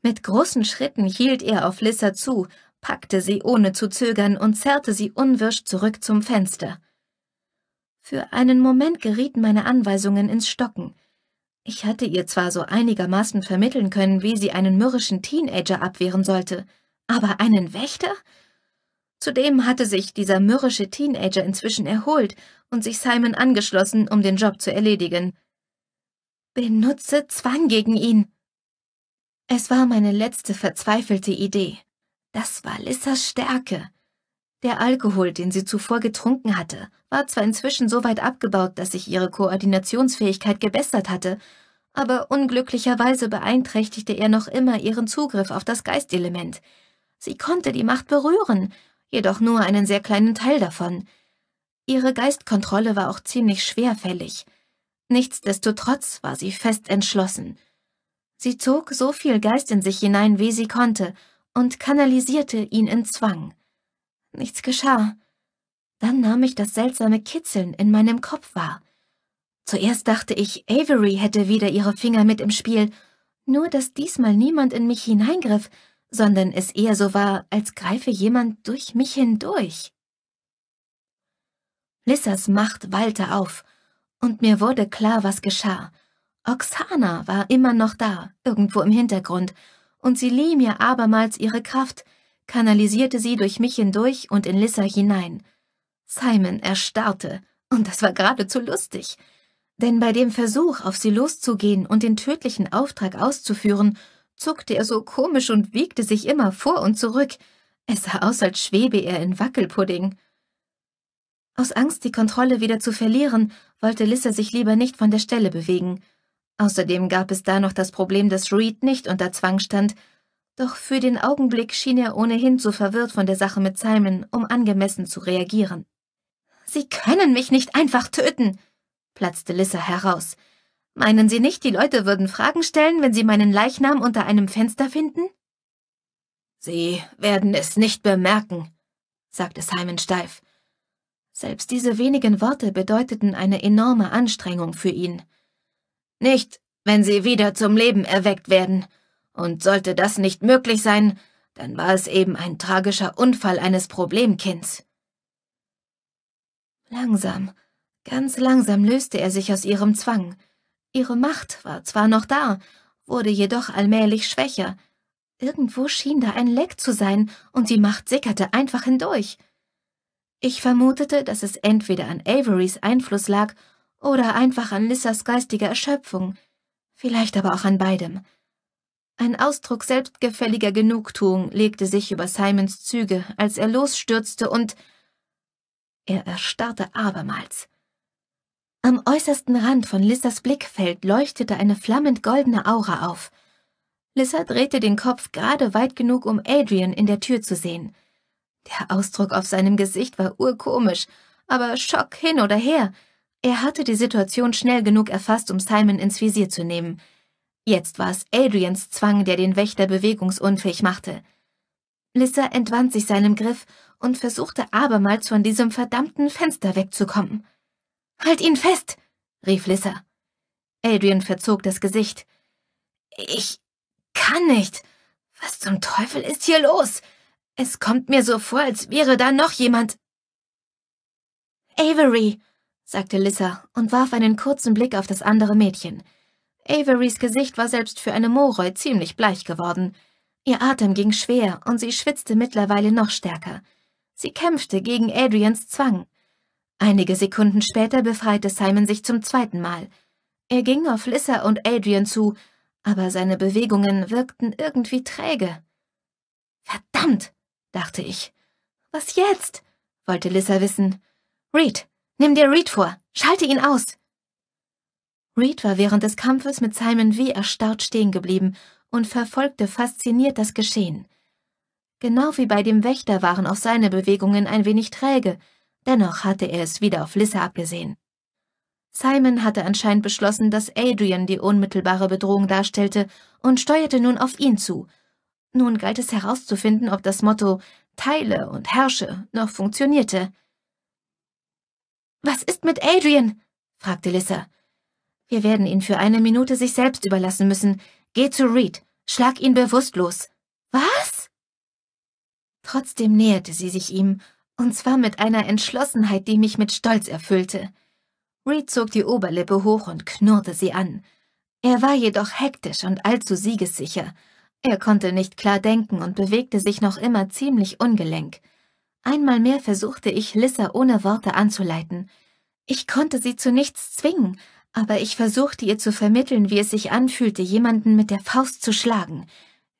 Mit großen Schritten hielt er auf Lissa zu, packte sie ohne zu zögern und zerrte sie unwirsch zurück zum Fenster. Für einen Moment gerieten meine Anweisungen ins Stocken. Ich hatte ihr zwar so einigermaßen vermitteln können, wie sie einen mürrischen Teenager abwehren sollte, aber einen Wächter? Zudem hatte sich dieser mürrische Teenager inzwischen erholt und sich Simon angeschlossen, um den Job zu erledigen. Benutze Zwang gegen ihn. Es war meine letzte verzweifelte Idee. Das war Lissas Stärke. Der Alkohol, den sie zuvor getrunken hatte, war zwar inzwischen so weit abgebaut, dass sich ihre Koordinationsfähigkeit gebessert hatte, aber unglücklicherweise beeinträchtigte er noch immer ihren Zugriff auf das Geistelement. Sie konnte die Macht berühren, jedoch nur einen sehr kleinen Teil davon. Ihre Geistkontrolle war auch ziemlich schwerfällig. Nichtsdestotrotz war sie fest entschlossen. Sie zog so viel Geist in sich hinein, wie sie konnte, und kanalisierte ihn in Zwang. Nichts geschah. Dann nahm ich das seltsame Kitzeln in meinem Kopf wahr. Zuerst dachte ich, Avery hätte wieder ihre Finger mit im Spiel, nur dass diesmal niemand in mich hineingriff, sondern es eher so war, als greife jemand durch mich hindurch. Lissas Macht wallte auf, und mir wurde klar, was geschah. Oksana war immer noch da, irgendwo im Hintergrund, und sie lieh mir abermals ihre Kraft, kanalisierte sie durch mich hindurch und in Lissa hinein. Simon erstarrte, und das war geradezu lustig, denn bei dem Versuch, auf sie loszugehen und den tödlichen Auftrag auszuführen, zuckte er so komisch und wiegte sich immer vor und zurück. Es sah aus, als schwebe er in Wackelpudding. Aus Angst, die Kontrolle wieder zu verlieren, wollte Lissa sich lieber nicht von der Stelle bewegen. Außerdem gab es da noch das Problem, dass Reed nicht unter Zwang stand, doch für den Augenblick schien er ohnehin zu verwirrt von der Sache mit Simon, um angemessen zu reagieren. Sie können mich nicht einfach töten, platzte Lissa heraus. Meinen Sie nicht, die Leute würden Fragen stellen, wenn sie meinen Leichnam unter einem Fenster finden? Sie werden es nicht bemerken, sagte Simon steif. Selbst diese wenigen Worte bedeuteten eine enorme Anstrengung für ihn. Nicht, wenn sie wieder zum Leben erweckt werden. Und sollte das nicht möglich sein, dann war es eben ein tragischer Unfall eines Problemkinds. Langsam, ganz langsam löste er sich aus ihrem Zwang. Ihre Macht war zwar noch da, wurde jedoch allmählich schwächer. Irgendwo schien da ein Leck zu sein, und die Macht sickerte einfach hindurch. Ich vermutete, dass es entweder an Averys Einfluss lag oder einfach an Lissas geistiger Erschöpfung, vielleicht aber auch an beidem. Ein Ausdruck selbstgefälliger Genugtuung legte sich über Simons Züge, als er losstürzte und er erstarrte abermals. Am äußersten Rand von Lissas Blickfeld leuchtete eine flammend goldene Aura auf. Lissa drehte den Kopf gerade weit genug, um Adrian in der Tür zu sehen. Der Ausdruck auf seinem Gesicht war urkomisch, aber Schock hin oder her. Er hatte die Situation schnell genug erfasst, um Simon ins Visier zu nehmen. Jetzt war es Adrians Zwang, der den Wächter bewegungsunfähig machte. Lissa entwand sich seinem Griff und versuchte abermals von diesem verdammten Fenster wegzukommen. Halt ihn fest! rief Lissa. Adrian verzog das Gesicht. Ich kann nicht. Was zum Teufel ist hier los? Es kommt mir so vor, als wäre da noch jemand. Avery, sagte Lissa und warf einen kurzen Blick auf das andere Mädchen. Averys Gesicht war selbst für eine Moroi ziemlich bleich geworden. Ihr Atem ging schwer und sie schwitzte mittlerweile noch stärker. Sie kämpfte gegen Adrians Zwang, Einige Sekunden später befreite Simon sich zum zweiten Mal. Er ging auf Lissa und Adrian zu, aber seine Bewegungen wirkten irgendwie träge. Verdammt, dachte ich. Was jetzt? wollte Lissa wissen. Reed, nimm dir Reed vor, schalte ihn aus. Reed war während des Kampfes mit Simon wie erstarrt stehen geblieben und verfolgte fasziniert das Geschehen. Genau wie bei dem Wächter waren auch seine Bewegungen ein wenig träge, Dennoch hatte er es wieder auf Lissa abgesehen. Simon hatte anscheinend beschlossen, dass Adrian die unmittelbare Bedrohung darstellte und steuerte nun auf ihn zu. Nun galt es herauszufinden, ob das Motto Teile und Herrsche noch funktionierte. Was ist mit Adrian? fragte Lissa. Wir werden ihn für eine Minute sich selbst überlassen müssen. Geh zu Reed, schlag ihn bewusstlos. Was? Trotzdem näherte sie sich ihm und zwar mit einer Entschlossenheit, die mich mit Stolz erfüllte. Reed zog die Oberlippe hoch und knurrte sie an. Er war jedoch hektisch und allzu siegessicher. Er konnte nicht klar denken und bewegte sich noch immer ziemlich ungelenk. Einmal mehr versuchte ich, Lissa ohne Worte anzuleiten. Ich konnte sie zu nichts zwingen, aber ich versuchte ihr zu vermitteln, wie es sich anfühlte, jemanden mit der Faust zu schlagen,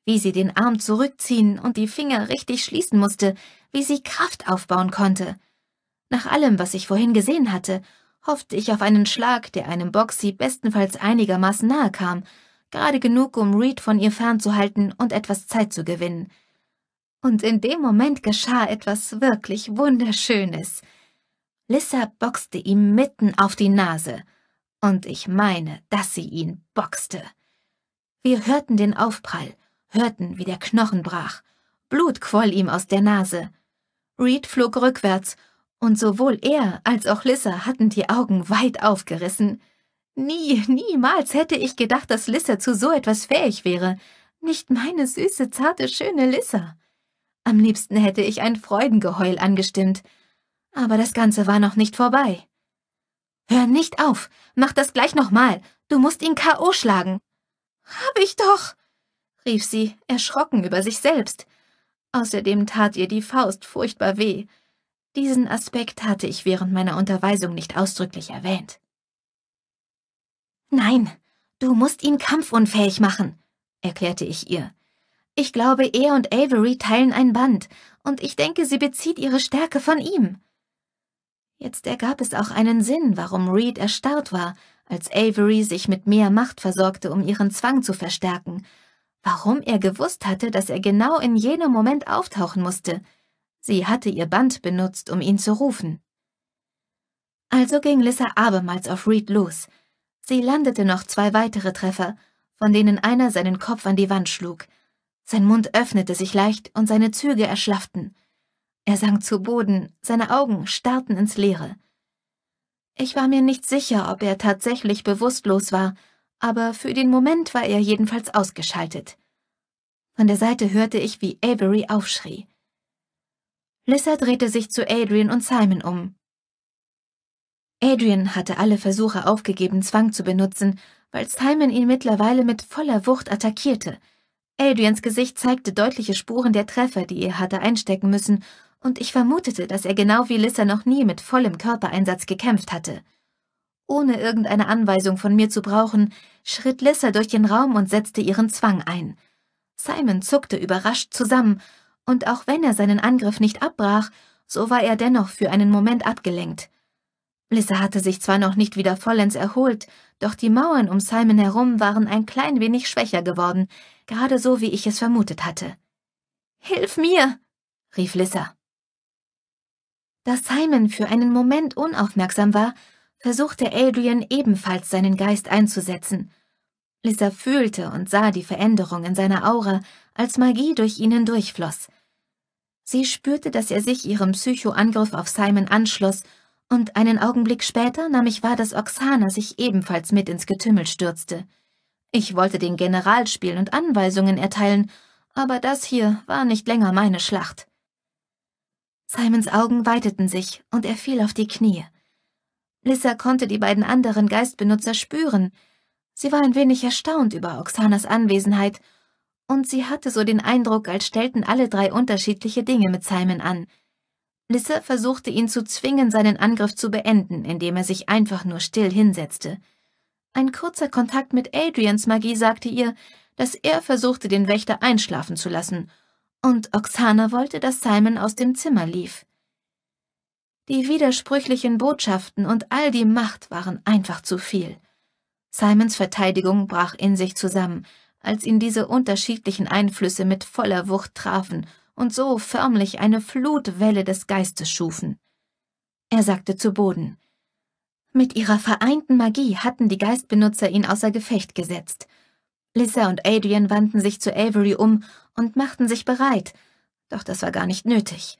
wie sie den Arm zurückziehen und die Finger richtig schließen musste, wie sie Kraft aufbauen konnte. Nach allem, was ich vorhin gesehen hatte, hoffte ich auf einen Schlag, der einem Boxy bestenfalls einigermaßen nahe kam, gerade genug, um Reed von ihr fernzuhalten und etwas Zeit zu gewinnen. Und in dem Moment geschah etwas wirklich Wunderschönes. Lissa boxte ihm mitten auf die Nase, und ich meine, dass sie ihn boxte. Wir hörten den Aufprall, hörten, wie der Knochen brach. Blut quoll ihm aus der Nase. Reed flog rückwärts, und sowohl er als auch Lissa hatten die Augen weit aufgerissen. Nie, niemals hätte ich gedacht, dass Lissa zu so etwas fähig wäre. Nicht meine süße, zarte, schöne Lissa. Am liebsten hätte ich ein Freudengeheul angestimmt. Aber das Ganze war noch nicht vorbei. Hör nicht auf! Mach das gleich nochmal! Du musst ihn K.O. schlagen! Hab ich doch! rief sie, erschrocken über sich selbst. Außerdem tat ihr die Faust furchtbar weh. Diesen Aspekt hatte ich während meiner Unterweisung nicht ausdrücklich erwähnt. Nein, du musst ihn kampfunfähig machen, erklärte ich ihr. Ich glaube, er und Avery teilen ein Band, und ich denke, sie bezieht ihre Stärke von ihm. Jetzt ergab es auch einen Sinn, warum Reed erstarrt war, als Avery sich mit mehr Macht versorgte, um ihren Zwang zu verstärken, warum er gewusst hatte, dass er genau in jenem Moment auftauchen musste. Sie hatte ihr Band benutzt, um ihn zu rufen. Also ging Lissa abermals auf Reed los. Sie landete noch zwei weitere Treffer, von denen einer seinen Kopf an die Wand schlug. Sein Mund öffnete sich leicht und seine Züge erschlafften. Er sank zu Boden, seine Augen starrten ins Leere. Ich war mir nicht sicher, ob er tatsächlich bewusstlos war aber für den Moment war er jedenfalls ausgeschaltet. Von der Seite hörte ich, wie Avery aufschrie. Lissa drehte sich zu Adrian und Simon um. Adrian hatte alle Versuche aufgegeben, Zwang zu benutzen, weil Simon ihn mittlerweile mit voller Wucht attackierte. Adrians Gesicht zeigte deutliche Spuren der Treffer, die er hatte einstecken müssen, und ich vermutete, dass er genau wie Lissa noch nie mit vollem Körpereinsatz gekämpft hatte. Ohne irgendeine Anweisung von mir zu brauchen, schritt Lissa durch den Raum und setzte ihren Zwang ein. Simon zuckte überrascht zusammen, und auch wenn er seinen Angriff nicht abbrach, so war er dennoch für einen Moment abgelenkt. Lissa hatte sich zwar noch nicht wieder vollends erholt, doch die Mauern um Simon herum waren ein klein wenig schwächer geworden, gerade so, wie ich es vermutet hatte. »Hilf mir!« rief Lissa. Da Simon für einen Moment unaufmerksam war, versuchte Adrian ebenfalls seinen Geist einzusetzen. Lisa fühlte und sah die Veränderung in seiner Aura, als Magie durch ihnen durchfloss. Sie spürte, dass er sich ihrem Psychoangriff auf Simon anschloss, und einen Augenblick später nahm ich wahr, dass Oxana sich ebenfalls mit ins Getümmel stürzte. Ich wollte den General spielen und Anweisungen erteilen, aber das hier war nicht länger meine Schlacht. Simons Augen weiteten sich und er fiel auf die Knie. Lissa konnte die beiden anderen Geistbenutzer spüren. Sie war ein wenig erstaunt über Oxanas Anwesenheit, und sie hatte so den Eindruck, als stellten alle drei unterschiedliche Dinge mit Simon an. Lissa versuchte ihn zu zwingen, seinen Angriff zu beenden, indem er sich einfach nur still hinsetzte. Ein kurzer Kontakt mit Adrians Magie sagte ihr, dass er versuchte, den Wächter einschlafen zu lassen, und Oxana wollte, dass Simon aus dem Zimmer lief. Die widersprüchlichen Botschaften und all die Macht waren einfach zu viel. Simons Verteidigung brach in sich zusammen, als ihn diese unterschiedlichen Einflüsse mit voller Wucht trafen und so förmlich eine Flutwelle des Geistes schufen. Er sagte zu Boden, mit ihrer vereinten Magie hatten die Geistbenutzer ihn außer Gefecht gesetzt. Lissa und Adrian wandten sich zu Avery um und machten sich bereit, doch das war gar nicht nötig.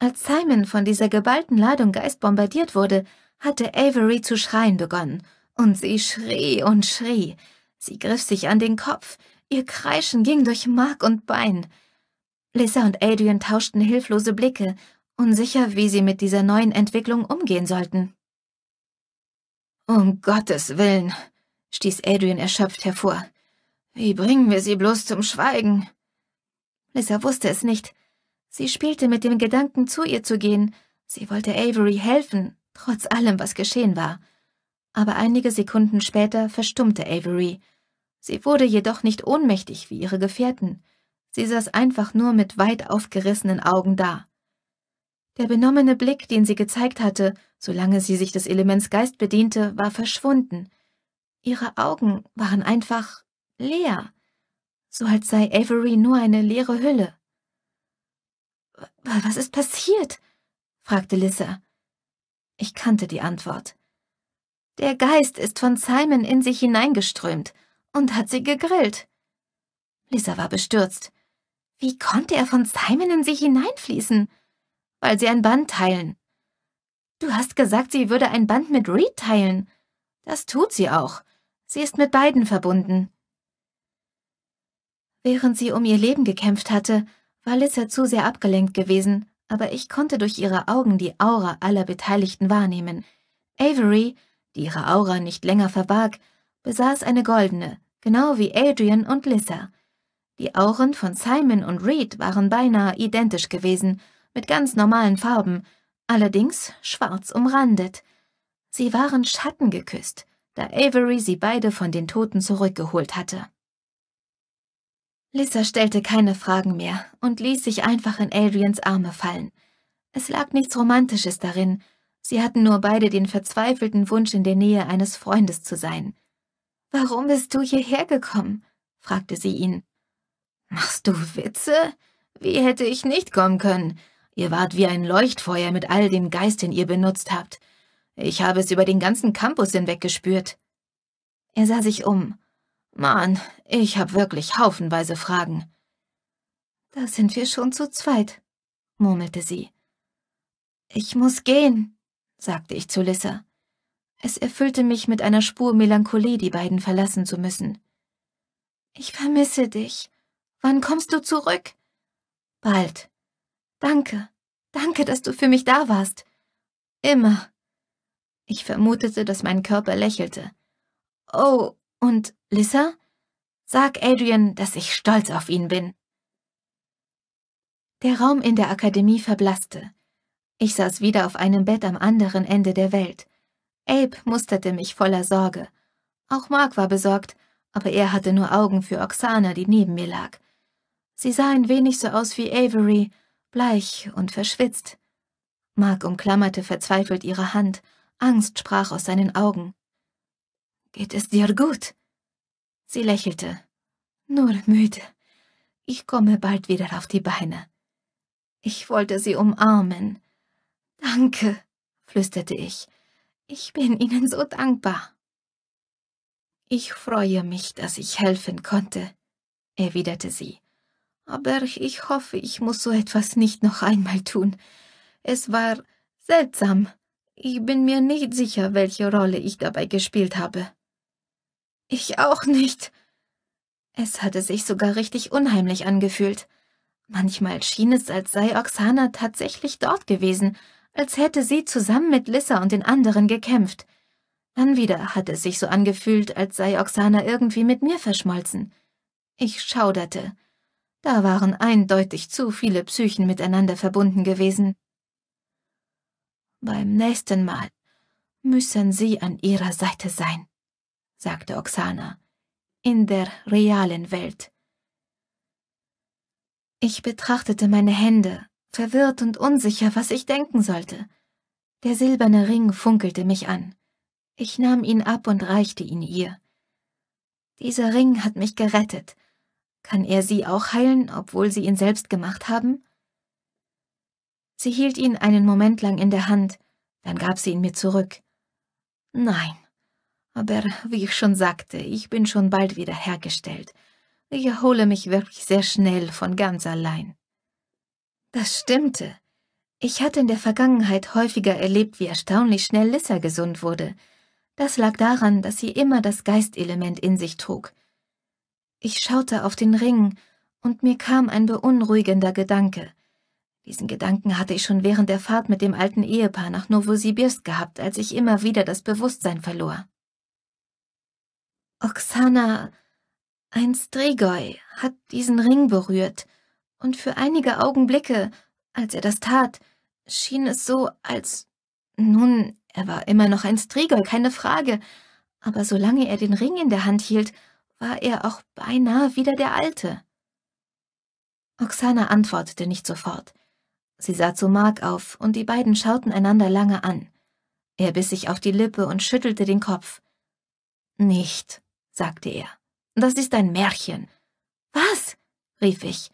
Als Simon von dieser geballten Ladung Geist bombardiert wurde, hatte Avery zu schreien begonnen, und sie schrie und schrie. Sie griff sich an den Kopf, ihr Kreischen ging durch Mark und Bein. Lissa und Adrian tauschten hilflose Blicke, unsicher, wie sie mit dieser neuen Entwicklung umgehen sollten. Um Gottes Willen, stieß Adrian erschöpft hervor. Wie bringen wir sie bloß zum Schweigen? Lissa wusste es nicht, Sie spielte mit dem Gedanken, zu ihr zu gehen. Sie wollte Avery helfen, trotz allem, was geschehen war. Aber einige Sekunden später verstummte Avery. Sie wurde jedoch nicht ohnmächtig wie ihre Gefährten. Sie saß einfach nur mit weit aufgerissenen Augen da. Der benommene Blick, den sie gezeigt hatte, solange sie sich des Elements Geist bediente, war verschwunden. Ihre Augen waren einfach leer, so als sei Avery nur eine leere Hülle. Was ist passiert? fragte Lissa. Ich kannte die Antwort. Der Geist ist von Simon in sich hineingeströmt und hat sie gegrillt. Lisa war bestürzt. Wie konnte er von Simon in sich hineinfließen? Weil sie ein Band teilen. Du hast gesagt, sie würde ein Band mit Reed teilen. Das tut sie auch. Sie ist mit beiden verbunden. Während sie um ihr Leben gekämpft hatte, war Lissa zu sehr abgelenkt gewesen, aber ich konnte durch ihre Augen die Aura aller Beteiligten wahrnehmen. Avery, die ihre Aura nicht länger verbarg, besaß eine goldene, genau wie Adrian und Lissa. Die Auren von Simon und Reed waren beinahe identisch gewesen, mit ganz normalen Farben, allerdings schwarz umrandet. Sie waren Schatten geküsst, da Avery sie beide von den Toten zurückgeholt hatte. Lissa stellte keine Fragen mehr und ließ sich einfach in Adrians Arme fallen. Es lag nichts Romantisches darin, sie hatten nur beide den verzweifelten Wunsch, in der Nähe eines Freundes zu sein. Warum bist du hierher gekommen? fragte sie ihn. Machst du Witze? Wie hätte ich nicht kommen können? Ihr wart wie ein Leuchtfeuer mit all dem Geist, den ihr benutzt habt. Ich habe es über den ganzen Campus hinweg gespürt. Er sah sich um. Mann, ich hab wirklich haufenweise Fragen. Da sind wir schon zu zweit, murmelte sie. Ich muss gehen, sagte ich zu Lissa. Es erfüllte mich mit einer Spur Melancholie, die beiden verlassen zu müssen. Ich vermisse dich. Wann kommst du zurück? Bald. Danke. Danke, dass du für mich da warst. Immer. Ich vermutete, dass mein Körper lächelte. Oh, und Lissa? Sag Adrian, dass ich stolz auf ihn bin. Der Raum in der Akademie verblasste. Ich saß wieder auf einem Bett am anderen Ende der Welt. Abe musterte mich voller Sorge. Auch Mark war besorgt, aber er hatte nur Augen für Oksana, die neben mir lag. Sie sah ein wenig so aus wie Avery, bleich und verschwitzt. Mark umklammerte verzweifelt ihre Hand, Angst sprach aus seinen Augen. Geht es dir gut? Sie lächelte. Nur müde. Ich komme bald wieder auf die Beine. Ich wollte sie umarmen. Danke, flüsterte ich. Ich bin Ihnen so dankbar. Ich freue mich, dass ich helfen konnte, erwiderte sie. Aber ich hoffe, ich muss so etwas nicht noch einmal tun. Es war seltsam. Ich bin mir nicht sicher, welche Rolle ich dabei gespielt habe. Ich auch nicht. Es hatte sich sogar richtig unheimlich angefühlt. Manchmal schien es, als sei Oksana tatsächlich dort gewesen, als hätte sie zusammen mit Lissa und den anderen gekämpft. Dann wieder hatte es sich so angefühlt, als sei Oksana irgendwie mit mir verschmolzen. Ich schauderte. Da waren eindeutig zu viele Psychen miteinander verbunden gewesen. Beim nächsten Mal müssen Sie an ihrer Seite sein sagte Oksana, in der realen Welt. Ich betrachtete meine Hände, verwirrt und unsicher, was ich denken sollte. Der silberne Ring funkelte mich an. Ich nahm ihn ab und reichte ihn ihr. Dieser Ring hat mich gerettet. Kann er sie auch heilen, obwohl sie ihn selbst gemacht haben? Sie hielt ihn einen Moment lang in der Hand, dann gab sie ihn mir zurück. Nein, aber wie ich schon sagte, ich bin schon bald wieder hergestellt. Ich erhole mich wirklich sehr schnell von ganz allein. Das stimmte. Ich hatte in der Vergangenheit häufiger erlebt, wie erstaunlich schnell Lissa gesund wurde. Das lag daran, dass sie immer das Geistelement in sich trug. Ich schaute auf den Ring, und mir kam ein beunruhigender Gedanke. Diesen Gedanken hatte ich schon während der Fahrt mit dem alten Ehepaar nach Novosibirsk gehabt, als ich immer wieder das Bewusstsein verlor. Oksana, ein Strigoi, hat diesen Ring berührt, und für einige Augenblicke, als er das tat, schien es so, als... Nun, er war immer noch ein Strigoi, keine Frage, aber solange er den Ring in der Hand hielt, war er auch beinahe wieder der Alte. Oksana antwortete nicht sofort. Sie sah zu Mark auf, und die beiden schauten einander lange an. Er biss sich auf die Lippe und schüttelte den Kopf. Nicht, sagte er. Das ist ein Märchen. Was? rief ich.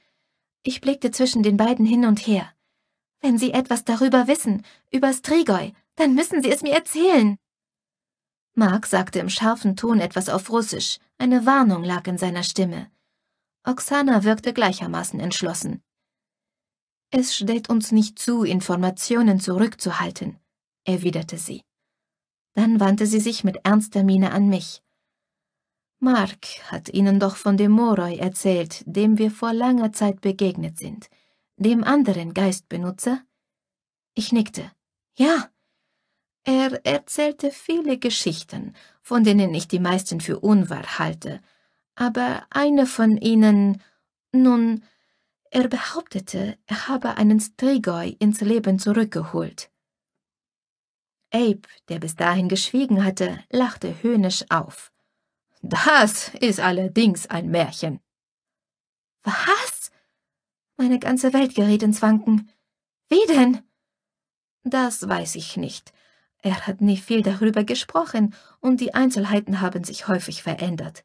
Ich blickte zwischen den beiden hin und her. Wenn Sie etwas darüber wissen, über Strigoi, dann müssen Sie es mir erzählen. Mark sagte im scharfen Ton etwas auf Russisch, eine Warnung lag in seiner Stimme. Oksana wirkte gleichermaßen entschlossen. Es steht uns nicht zu, Informationen zurückzuhalten, erwiderte sie. Dann wandte sie sich mit ernster Miene an mich. Mark hat Ihnen doch von dem Moroi erzählt, dem wir vor langer Zeit begegnet sind, dem anderen Geistbenutzer? Ich nickte. Ja. Er erzählte viele Geschichten, von denen ich die meisten für unwahr halte, aber eine von ihnen, nun, er behauptete, er habe einen Strigoi ins Leben zurückgeholt. Abe, der bis dahin geschwiegen hatte, lachte höhnisch auf. Das ist allerdings ein Märchen. Was? Meine ganze Welt geriet ins Wanken. Wie denn? Das weiß ich nicht. Er hat nie viel darüber gesprochen, und die Einzelheiten haben sich häufig verändert.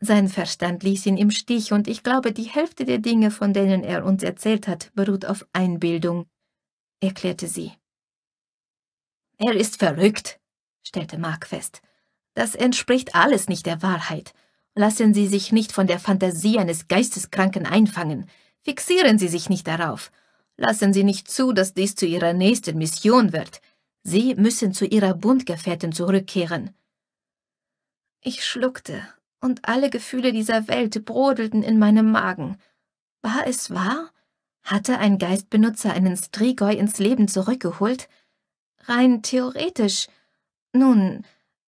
Sein Verstand ließ ihn im Stich, und ich glaube, die Hälfte der Dinge, von denen er uns erzählt hat, beruht auf Einbildung, erklärte sie. Er ist verrückt, stellte Mark fest. Das entspricht alles nicht der Wahrheit. Lassen Sie sich nicht von der Fantasie eines Geisteskranken einfangen. Fixieren Sie sich nicht darauf. Lassen Sie nicht zu, dass dies zu Ihrer nächsten Mission wird. Sie müssen zu Ihrer Bundgefährtin zurückkehren. Ich schluckte, und alle Gefühle dieser Welt brodelten in meinem Magen. War es wahr? Hatte ein Geistbenutzer einen Strigoi ins Leben zurückgeholt? Rein theoretisch. Nun,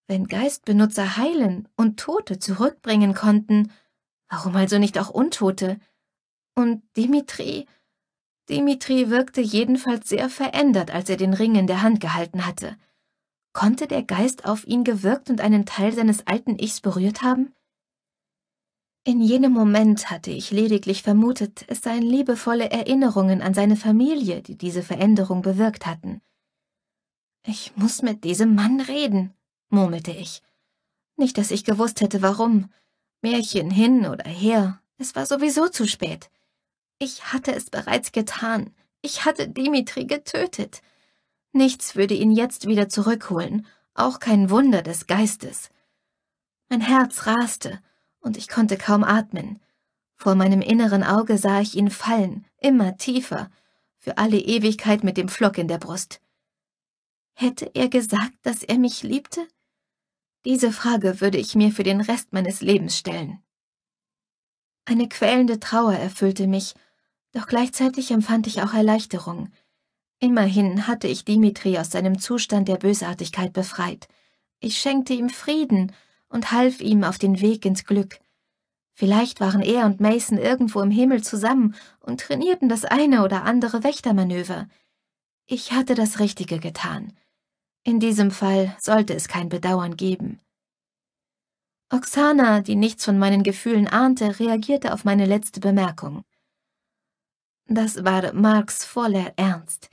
wenn Geistbenutzer heilen und Tote zurückbringen konnten, warum also nicht auch Untote? Und Dimitri? Dimitri wirkte jedenfalls sehr verändert, als er den Ring in der Hand gehalten hatte. Konnte der Geist auf ihn gewirkt und einen Teil seines alten Ichs berührt haben? In jenem Moment hatte ich lediglich vermutet, es seien liebevolle Erinnerungen an seine Familie, die diese Veränderung bewirkt hatten. Ich muss mit diesem Mann reden murmelte ich. Nicht, dass ich gewusst hätte, warum. Märchen hin oder her, es war sowieso zu spät. Ich hatte es bereits getan. Ich hatte Dimitri getötet. Nichts würde ihn jetzt wieder zurückholen, auch kein Wunder des Geistes. Mein Herz raste, und ich konnte kaum atmen. Vor meinem inneren Auge sah ich ihn fallen, immer tiefer, für alle Ewigkeit mit dem Flock in der Brust. Hätte er gesagt, dass er mich liebte? Diese Frage würde ich mir für den Rest meines Lebens stellen. Eine quälende Trauer erfüllte mich, doch gleichzeitig empfand ich auch Erleichterung. Immerhin hatte ich Dimitri aus seinem Zustand der Bösartigkeit befreit. Ich schenkte ihm Frieden und half ihm auf den Weg ins Glück. Vielleicht waren er und Mason irgendwo im Himmel zusammen und trainierten das eine oder andere Wächtermanöver. Ich hatte das Richtige getan. In diesem Fall sollte es kein Bedauern geben. Oksana, die nichts von meinen Gefühlen ahnte, reagierte auf meine letzte Bemerkung. Das war Marks voller Ernst.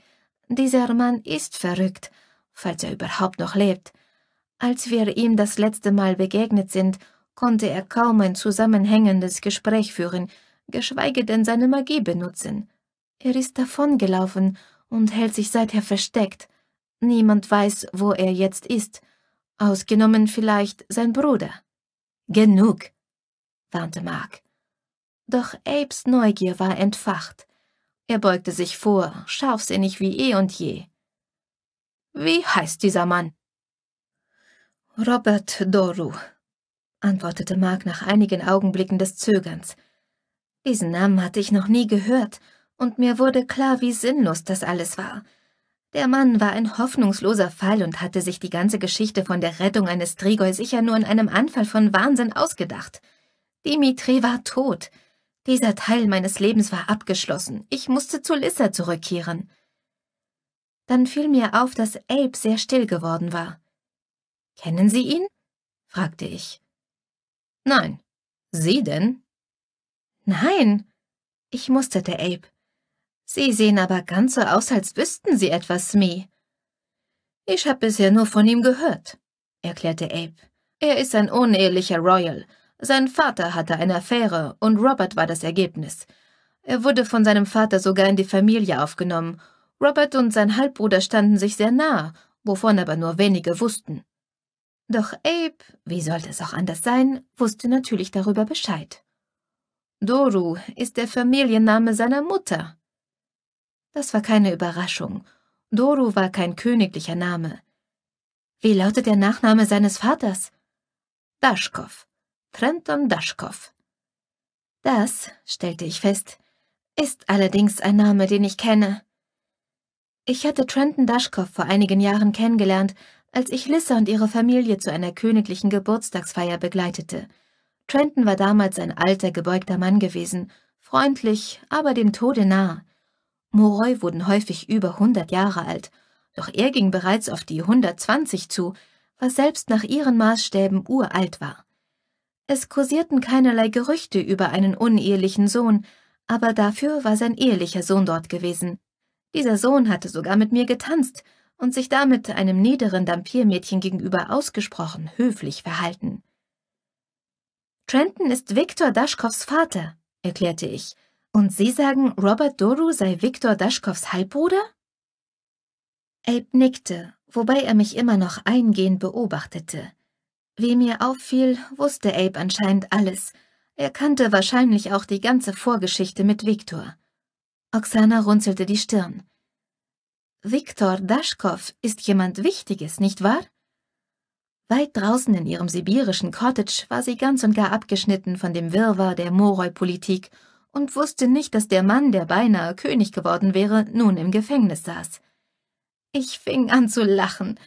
Dieser Mann ist verrückt, falls er überhaupt noch lebt. Als wir ihm das letzte Mal begegnet sind, konnte er kaum ein zusammenhängendes Gespräch führen, geschweige denn seine Magie benutzen. Er ist davongelaufen und hält sich seither versteckt. Niemand weiß, wo er jetzt ist, ausgenommen vielleicht sein Bruder. Genug, warnte Mark. Doch Apes Neugier war entfacht. Er beugte sich vor, scharfsinnig wie eh und je. Wie heißt dieser Mann? Robert Doru, antwortete Mark nach einigen Augenblicken des Zögerns. Diesen Namen hatte ich noch nie gehört, und mir wurde klar, wie sinnlos das alles war. Der Mann war ein hoffnungsloser Fall und hatte sich die ganze Geschichte von der Rettung eines Trigoi sicher nur in einem Anfall von Wahnsinn ausgedacht. Dimitri war tot. Dieser Teil meines Lebens war abgeschlossen. Ich musste zu Lissa zurückkehren. Dann fiel mir auf, dass Abe sehr still geworden war. Kennen Sie ihn? fragte ich. Nein. Sie denn? Nein. Ich musterte Abe. Sie sehen aber ganz so aus, als wüssten Sie etwas, Smee. Ich habe bisher nur von ihm gehört, erklärte Abe. Er ist ein unehelicher Royal. Sein Vater hatte eine Affäre und Robert war das Ergebnis. Er wurde von seinem Vater sogar in die Familie aufgenommen. Robert und sein Halbbruder standen sich sehr nahe, wovon aber nur wenige wussten. Doch Abe, wie sollte es auch anders sein, wusste natürlich darüber Bescheid. Doru ist der Familienname seiner Mutter, das war keine Überraschung. Doru war kein königlicher Name. Wie lautet der Nachname seines Vaters? Daschkow. Trenton Daschkow. Das, stellte ich fest, ist allerdings ein Name, den ich kenne. Ich hatte Trenton Daschkow vor einigen Jahren kennengelernt, als ich Lissa und ihre Familie zu einer königlichen Geburtstagsfeier begleitete. Trenton war damals ein alter, gebeugter Mann gewesen, freundlich, aber dem Tode nah. Moroi wurden häufig über 100 Jahre alt, doch er ging bereits auf die 120 zu, was selbst nach ihren Maßstäben uralt war. Es kursierten keinerlei Gerüchte über einen unehelichen Sohn, aber dafür war sein ehelicher Sohn dort gewesen. Dieser Sohn hatte sogar mit mir getanzt und sich damit einem niederen Dampiermädchen gegenüber ausgesprochen höflich verhalten. Trenton ist Viktor Daschkows Vater, erklärte ich, und Sie sagen, Robert Doru sei Viktor Daschkows Halbbruder? Abe nickte, wobei er mich immer noch eingehend beobachtete. Wie mir auffiel, wusste Abe anscheinend alles. Er kannte wahrscheinlich auch die ganze Vorgeschichte mit Viktor. Oksana runzelte die Stirn. Viktor Daschkow ist jemand Wichtiges, nicht wahr? Weit draußen in ihrem sibirischen Cottage war sie ganz und gar abgeschnitten von dem Wirrwarr der Moroi-Politik und wusste nicht, dass der Mann, der beinahe König geworden wäre, nun im Gefängnis saß. Ich fing an zu lachen,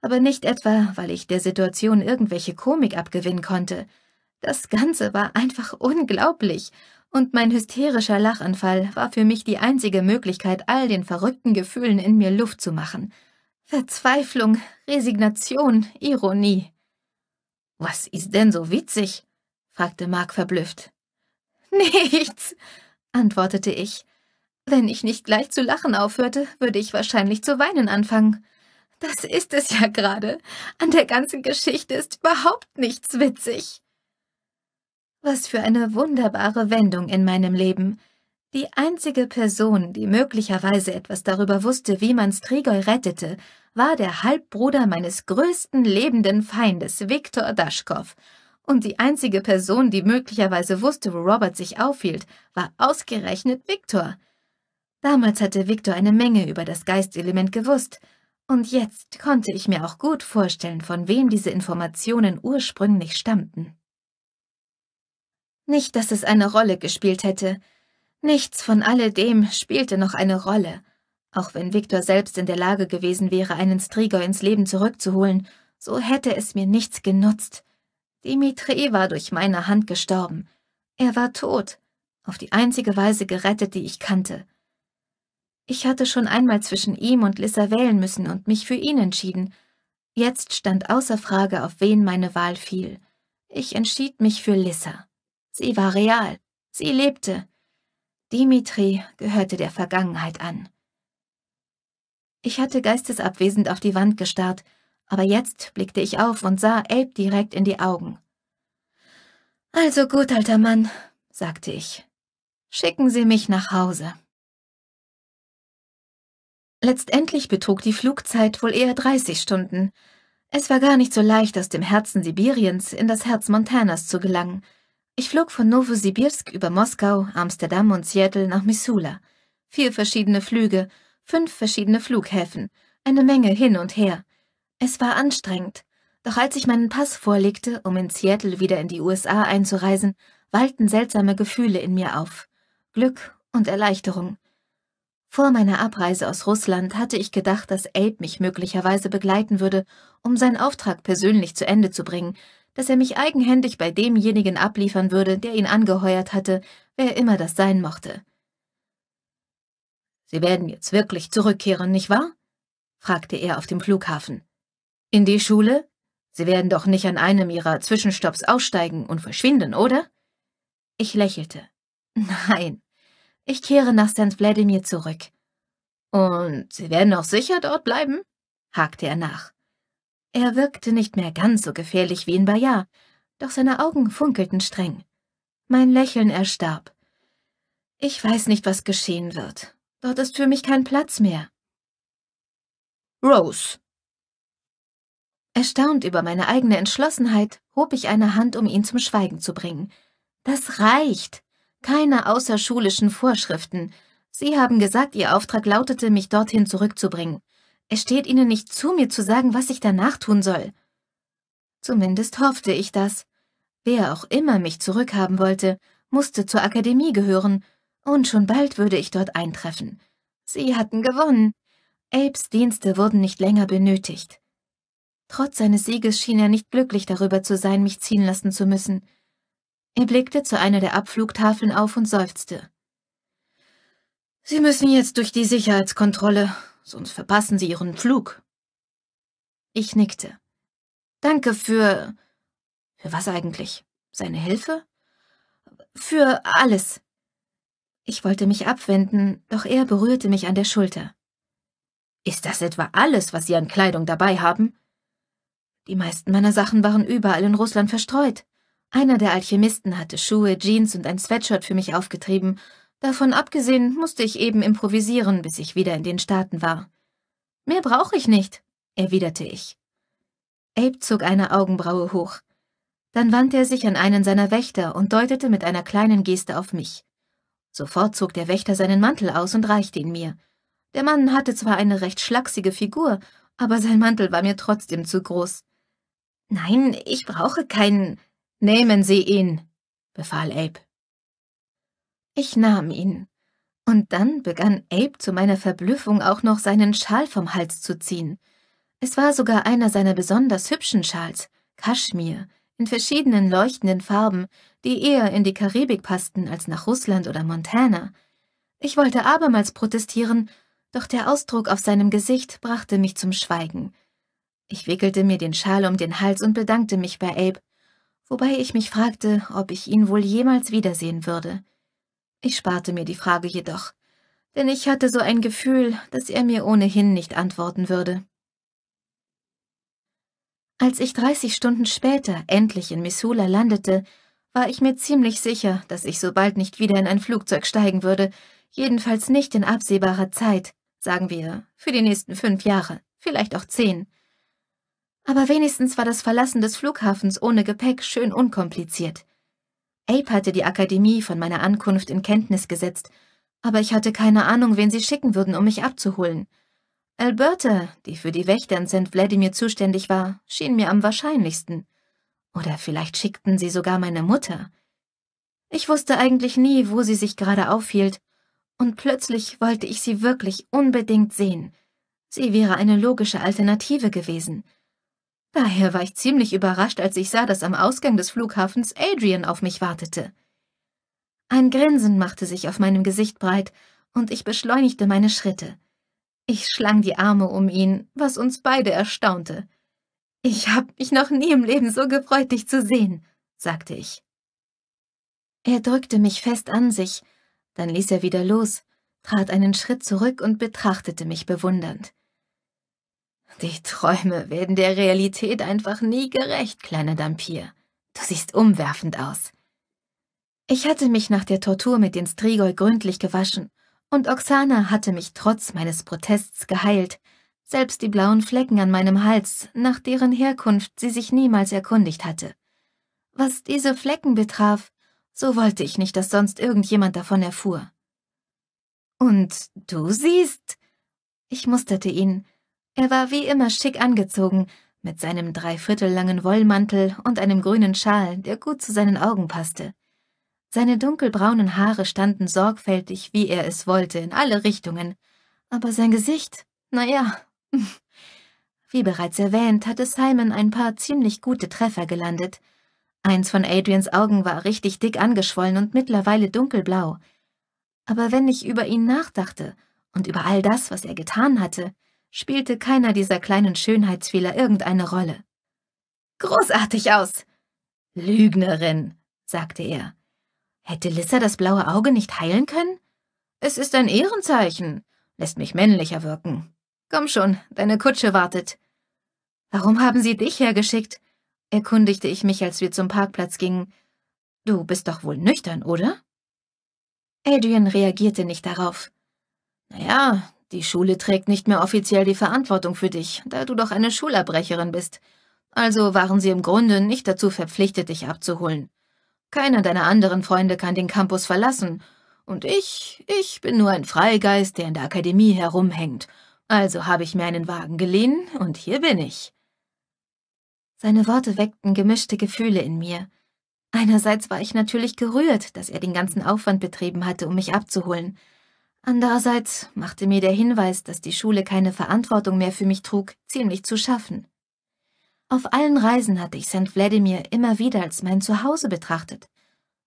aber nicht etwa, weil ich der Situation irgendwelche Komik abgewinnen konnte. Das Ganze war einfach unglaublich, und mein hysterischer Lachanfall war für mich die einzige Möglichkeit, all den verrückten Gefühlen in mir Luft zu machen. Verzweiflung, Resignation, Ironie. Was ist denn so witzig? fragte Mark verblüfft. Nichts, antwortete ich. Wenn ich nicht gleich zu lachen aufhörte, würde ich wahrscheinlich zu weinen anfangen. Das ist es ja gerade. An der ganzen Geschichte ist überhaupt nichts witzig. Was für eine wunderbare Wendung in meinem Leben. Die einzige Person, die möglicherweise etwas darüber wusste, wie man Strigoi rettete, war der Halbbruder meines größten lebenden Feindes, Viktor Daschkow, und die einzige Person, die möglicherweise wusste, wo Robert sich aufhielt, war ausgerechnet Victor. Damals hatte Victor eine Menge über das Geistelement gewusst, und jetzt konnte ich mir auch gut vorstellen, von wem diese Informationen ursprünglich stammten. Nicht, dass es eine Rolle gespielt hätte. Nichts von alledem spielte noch eine Rolle, auch wenn Viktor selbst in der Lage gewesen wäre, einen Strigoi ins Leben zurückzuholen, so hätte es mir nichts genutzt. Dimitri war durch meine Hand gestorben. Er war tot, auf die einzige Weise gerettet, die ich kannte. Ich hatte schon einmal zwischen ihm und Lissa wählen müssen und mich für ihn entschieden. Jetzt stand außer Frage, auf wen meine Wahl fiel. Ich entschied mich für Lissa. Sie war real. Sie lebte. Dimitri gehörte der Vergangenheit an. Ich hatte geistesabwesend auf die Wand gestarrt, aber jetzt blickte ich auf und sah Abe direkt in die Augen. Also gut, alter Mann, sagte ich. Schicken Sie mich nach Hause. Letztendlich betrug die Flugzeit wohl eher 30 Stunden. Es war gar nicht so leicht, aus dem Herzen Sibiriens in das Herz Montanas zu gelangen. Ich flog von Novosibirsk über Moskau, Amsterdam und Seattle nach Missoula. Vier verschiedene Flüge, fünf verschiedene Flughäfen, eine Menge hin und her – es war anstrengend, doch als ich meinen Pass vorlegte, um in Seattle wieder in die USA einzureisen, wallten seltsame Gefühle in mir auf. Glück und Erleichterung. Vor meiner Abreise aus Russland hatte ich gedacht, dass Abe mich möglicherweise begleiten würde, um seinen Auftrag persönlich zu Ende zu bringen, dass er mich eigenhändig bei demjenigen abliefern würde, der ihn angeheuert hatte, wer immer das sein mochte. Sie werden jetzt wirklich zurückkehren, nicht wahr? fragte er auf dem Flughafen. In die Schule? Sie werden doch nicht an einem ihrer Zwischenstopps aussteigen und verschwinden, oder? Ich lächelte. *laughs* Nein, ich kehre nach St. Vladimir zurück. Und Sie werden auch sicher dort bleiben? hakte er nach. Er wirkte nicht mehr ganz so gefährlich wie in Bayard, doch seine Augen funkelten streng. Mein Lächeln erstarb. Ich weiß nicht, was geschehen wird. Dort ist für mich kein Platz mehr. Rose, Erstaunt über meine eigene Entschlossenheit, hob ich eine Hand, um ihn zum Schweigen zu bringen. Das reicht. Keine außerschulischen Vorschriften. Sie haben gesagt, Ihr Auftrag lautete, mich dorthin zurückzubringen. Es steht Ihnen nicht zu, mir zu sagen, was ich danach tun soll. Zumindest hoffte ich das. Wer auch immer mich zurückhaben wollte, musste zur Akademie gehören, und schon bald würde ich dort eintreffen. Sie hatten gewonnen. Apes Dienste wurden nicht länger benötigt. Trotz seines Sieges schien er nicht glücklich darüber zu sein, mich ziehen lassen zu müssen. Er blickte zu einer der Abflugtafeln auf und seufzte. Sie müssen jetzt durch die Sicherheitskontrolle, sonst verpassen Sie Ihren Flug. Ich nickte. Danke für. Für was eigentlich? Seine Hilfe? Für alles. Ich wollte mich abwenden, doch er berührte mich an der Schulter. Ist das etwa alles, was Sie an Kleidung dabei haben? Die meisten meiner Sachen waren überall in Russland verstreut. Einer der Alchemisten hatte Schuhe, Jeans und ein Sweatshirt für mich aufgetrieben. Davon abgesehen musste ich eben improvisieren, bis ich wieder in den Staaten war. Mehr brauche ich nicht, erwiderte ich. Abe zog eine Augenbraue hoch. Dann wandte er sich an einen seiner Wächter und deutete mit einer kleinen Geste auf mich. Sofort zog der Wächter seinen Mantel aus und reichte ihn mir. Der Mann hatte zwar eine recht schlachsige Figur, aber sein Mantel war mir trotzdem zu groß. Nein, ich brauche keinen. Nehmen Sie ihn, befahl Abe. Ich nahm ihn, und dann begann Abe zu meiner Verblüffung auch noch seinen Schal vom Hals zu ziehen. Es war sogar einer seiner besonders hübschen Schals, Kaschmir, in verschiedenen leuchtenden Farben, die eher in die Karibik passten als nach Russland oder Montana. Ich wollte abermals protestieren, doch der Ausdruck auf seinem Gesicht brachte mich zum Schweigen. Ich wickelte mir den Schal um den Hals und bedankte mich bei Abe, wobei ich mich fragte, ob ich ihn wohl jemals wiedersehen würde. Ich sparte mir die Frage jedoch, denn ich hatte so ein Gefühl, dass er mir ohnehin nicht antworten würde. Als ich 30 Stunden später endlich in Missoula landete, war ich mir ziemlich sicher, dass ich so bald nicht wieder in ein Flugzeug steigen würde, jedenfalls nicht in absehbarer Zeit, sagen wir, für die nächsten fünf Jahre, vielleicht auch zehn. Aber wenigstens war das Verlassen des Flughafens ohne Gepäck schön unkompliziert. Abe hatte die Akademie von meiner Ankunft in Kenntnis gesetzt, aber ich hatte keine Ahnung, wen sie schicken würden, um mich abzuholen. Alberta, die für die Wächter in St. Vladimir zuständig war, schien mir am wahrscheinlichsten. Oder vielleicht schickten sie sogar meine Mutter. Ich wusste eigentlich nie, wo sie sich gerade aufhielt, und plötzlich wollte ich sie wirklich unbedingt sehen. Sie wäre eine logische Alternative gewesen. Daher war ich ziemlich überrascht, als ich sah, dass am Ausgang des Flughafens Adrian auf mich wartete. Ein Grinsen machte sich auf meinem Gesicht breit, und ich beschleunigte meine Schritte. Ich schlang die Arme um ihn, was uns beide erstaunte. Ich habe mich noch nie im Leben so gefreut, dich zu sehen, sagte ich. Er drückte mich fest an sich, dann ließ er wieder los, trat einen Schritt zurück und betrachtete mich bewundernd. Die Träume werden der Realität einfach nie gerecht, kleiner Dampier. Du siehst umwerfend aus. Ich hatte mich nach der Tortur mit den Strigoi gründlich gewaschen, und Oksana hatte mich trotz meines Protests geheilt, selbst die blauen Flecken an meinem Hals, nach deren Herkunft sie sich niemals erkundigt hatte. Was diese Flecken betraf, so wollte ich nicht, dass sonst irgendjemand davon erfuhr. Und du siehst. Ich musterte ihn, er war wie immer schick angezogen, mit seinem dreiviertel langen Wollmantel und einem grünen Schal, der gut zu seinen Augen passte. Seine dunkelbraunen Haare standen sorgfältig, wie er es wollte, in alle Richtungen. Aber sein Gesicht, na ja. *laughs* Wie bereits erwähnt, hatte Simon ein paar ziemlich gute Treffer gelandet. Eins von Adrians Augen war richtig dick angeschwollen und mittlerweile dunkelblau. Aber wenn ich über ihn nachdachte und über all das, was er getan hatte, spielte keiner dieser kleinen Schönheitsfehler irgendeine Rolle. Großartig aus! Lügnerin, sagte er. Hätte Lissa das blaue Auge nicht heilen können? Es ist ein Ehrenzeichen, lässt mich männlicher wirken. Komm schon, deine Kutsche wartet. Warum haben sie dich hergeschickt? erkundigte ich mich, als wir zum Parkplatz gingen. Du bist doch wohl nüchtern, oder? Adrian reagierte nicht darauf. Naja, die Schule trägt nicht mehr offiziell die Verantwortung für dich, da du doch eine Schulabbrecherin bist. Also waren sie im Grunde nicht dazu verpflichtet, dich abzuholen. Keiner deiner anderen Freunde kann den Campus verlassen. Und ich, ich bin nur ein Freigeist, der in der Akademie herumhängt. Also habe ich mir einen Wagen geliehen und hier bin ich. Seine Worte weckten gemischte Gefühle in mir. Einerseits war ich natürlich gerührt, dass er den ganzen Aufwand betrieben hatte, um mich abzuholen. Andererseits machte mir der Hinweis, dass die Schule keine Verantwortung mehr für mich trug, ziemlich zu schaffen. Auf allen Reisen hatte ich St. Vladimir immer wieder als mein Zuhause betrachtet.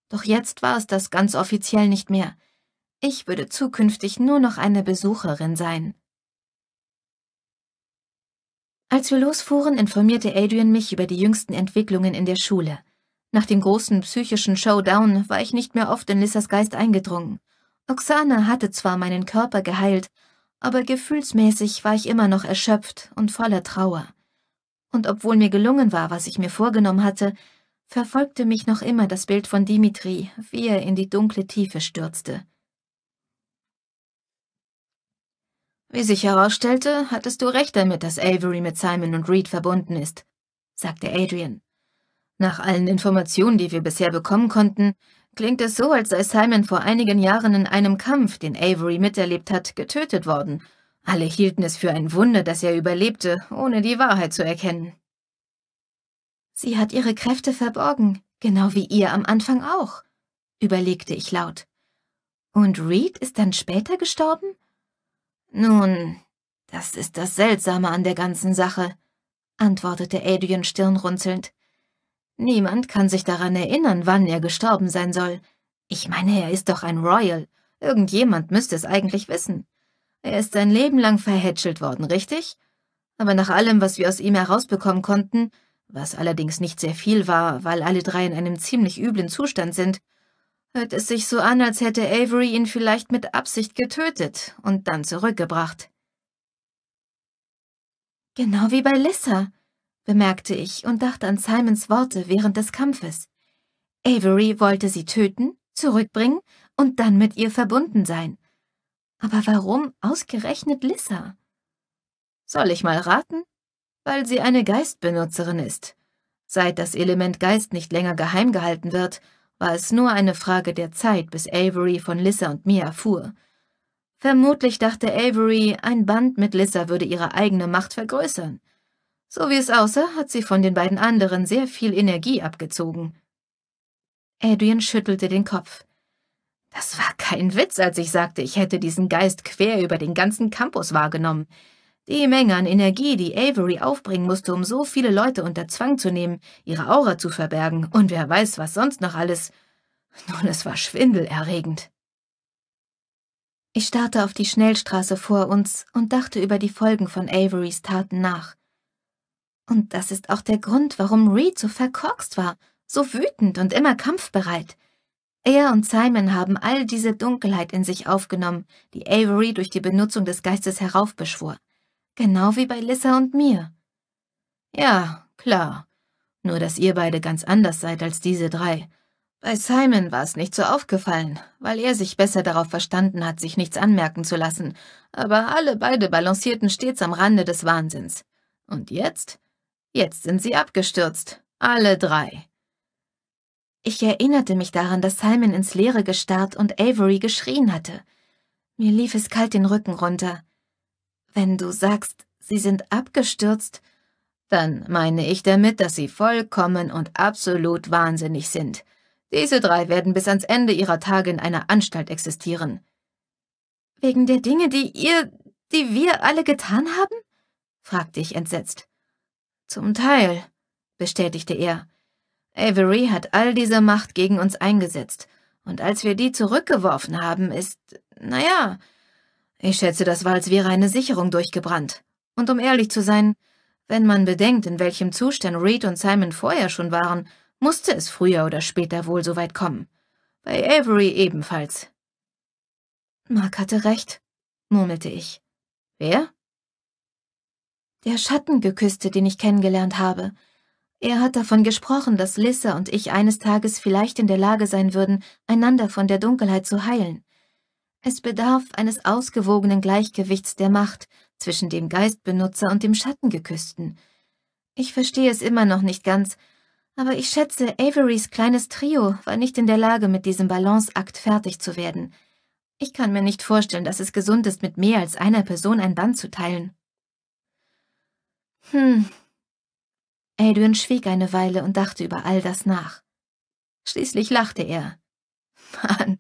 Doch jetzt war es das ganz offiziell nicht mehr. Ich würde zukünftig nur noch eine Besucherin sein. Als wir losfuhren, informierte Adrian mich über die jüngsten Entwicklungen in der Schule. Nach dem großen psychischen Showdown war ich nicht mehr oft in Lissas Geist eingedrungen. Oksana hatte zwar meinen Körper geheilt, aber gefühlsmäßig war ich immer noch erschöpft und voller Trauer. Und obwohl mir gelungen war, was ich mir vorgenommen hatte, verfolgte mich noch immer das Bild von Dimitri, wie er in die dunkle Tiefe stürzte. Wie sich herausstellte, hattest du recht damit, dass Avery mit Simon und Reed verbunden ist, sagte Adrian. Nach allen Informationen, die wir bisher bekommen konnten, klingt es so, als sei Simon vor einigen Jahren in einem Kampf, den Avery miterlebt hat, getötet worden. Alle hielten es für ein Wunder, dass er überlebte, ohne die Wahrheit zu erkennen. Sie hat ihre Kräfte verborgen, genau wie ihr am Anfang auch, überlegte ich laut. Und Reed ist dann später gestorben? Nun, das ist das Seltsame an der ganzen Sache, antwortete Adrian stirnrunzelnd. Niemand kann sich daran erinnern, wann er gestorben sein soll. Ich meine, er ist doch ein Royal. Irgendjemand müsste es eigentlich wissen. Er ist sein Leben lang verhätschelt worden, richtig? Aber nach allem, was wir aus ihm herausbekommen konnten, was allerdings nicht sehr viel war, weil alle drei in einem ziemlich üblen Zustand sind, hört es sich so an, als hätte Avery ihn vielleicht mit Absicht getötet und dann zurückgebracht. Genau wie bei Lissa, bemerkte ich und dachte an Simons Worte während des Kampfes. Avery wollte sie töten, zurückbringen und dann mit ihr verbunden sein. Aber warum ausgerechnet Lissa? Soll ich mal raten? Weil sie eine Geistbenutzerin ist. Seit das Element Geist nicht länger geheim gehalten wird, war es nur eine Frage der Zeit, bis Avery von Lissa und mir erfuhr. Vermutlich dachte Avery, ein Band mit Lissa würde ihre eigene Macht vergrößern. So wie es aussah, hat sie von den beiden anderen sehr viel Energie abgezogen. Adrian schüttelte den Kopf. Das war kein Witz, als ich sagte, ich hätte diesen Geist quer über den ganzen Campus wahrgenommen. Die Menge an Energie, die Avery aufbringen musste, um so viele Leute unter Zwang zu nehmen, ihre Aura zu verbergen und wer weiß, was sonst noch alles. Nun, es war schwindelerregend. Ich starrte auf die Schnellstraße vor uns und dachte über die Folgen von Averys Taten nach. Und das ist auch der Grund, warum Reed so verkorkst war, so wütend und immer kampfbereit. Er und Simon haben all diese Dunkelheit in sich aufgenommen, die Avery durch die Benutzung des Geistes heraufbeschwor. Genau wie bei Lissa und mir. Ja, klar. Nur dass ihr beide ganz anders seid als diese drei. Bei Simon war es nicht so aufgefallen, weil er sich besser darauf verstanden hat, sich nichts anmerken zu lassen, aber alle beide balancierten stets am Rande des Wahnsinns. Und jetzt? Jetzt sind sie abgestürzt, alle drei. Ich erinnerte mich daran, dass Simon ins Leere gestarrt und Avery geschrien hatte. Mir lief es kalt den Rücken runter. Wenn du sagst, sie sind abgestürzt, dann meine ich damit, dass sie vollkommen und absolut wahnsinnig sind. Diese drei werden bis ans Ende ihrer Tage in einer Anstalt existieren. Wegen der Dinge, die ihr, die wir alle getan haben? fragte ich entsetzt. Zum Teil, bestätigte er. Avery hat all diese Macht gegen uns eingesetzt, und als wir die zurückgeworfen haben, ist, naja, ich schätze, das war, als wäre eine Sicherung durchgebrannt. Und um ehrlich zu sein, wenn man bedenkt, in welchem Zustand Reed und Simon vorher schon waren, musste es früher oder später wohl so weit kommen. Bei Avery ebenfalls. Mark hatte recht, murmelte ich. Wer? Der Schattengeküsste, den ich kennengelernt habe. Er hat davon gesprochen, dass Lissa und ich eines Tages vielleicht in der Lage sein würden, einander von der Dunkelheit zu heilen. Es bedarf eines ausgewogenen Gleichgewichts der Macht zwischen dem Geistbenutzer und dem Schattengeküssten. Ich verstehe es immer noch nicht ganz, aber ich schätze, Averys kleines Trio war nicht in der Lage, mit diesem Balanceakt fertig zu werden. Ich kann mir nicht vorstellen, dass es gesund ist, mit mehr als einer Person ein Band zu teilen. Hm. Adrian schwieg eine Weile und dachte über all das nach. Schließlich lachte er. Mann,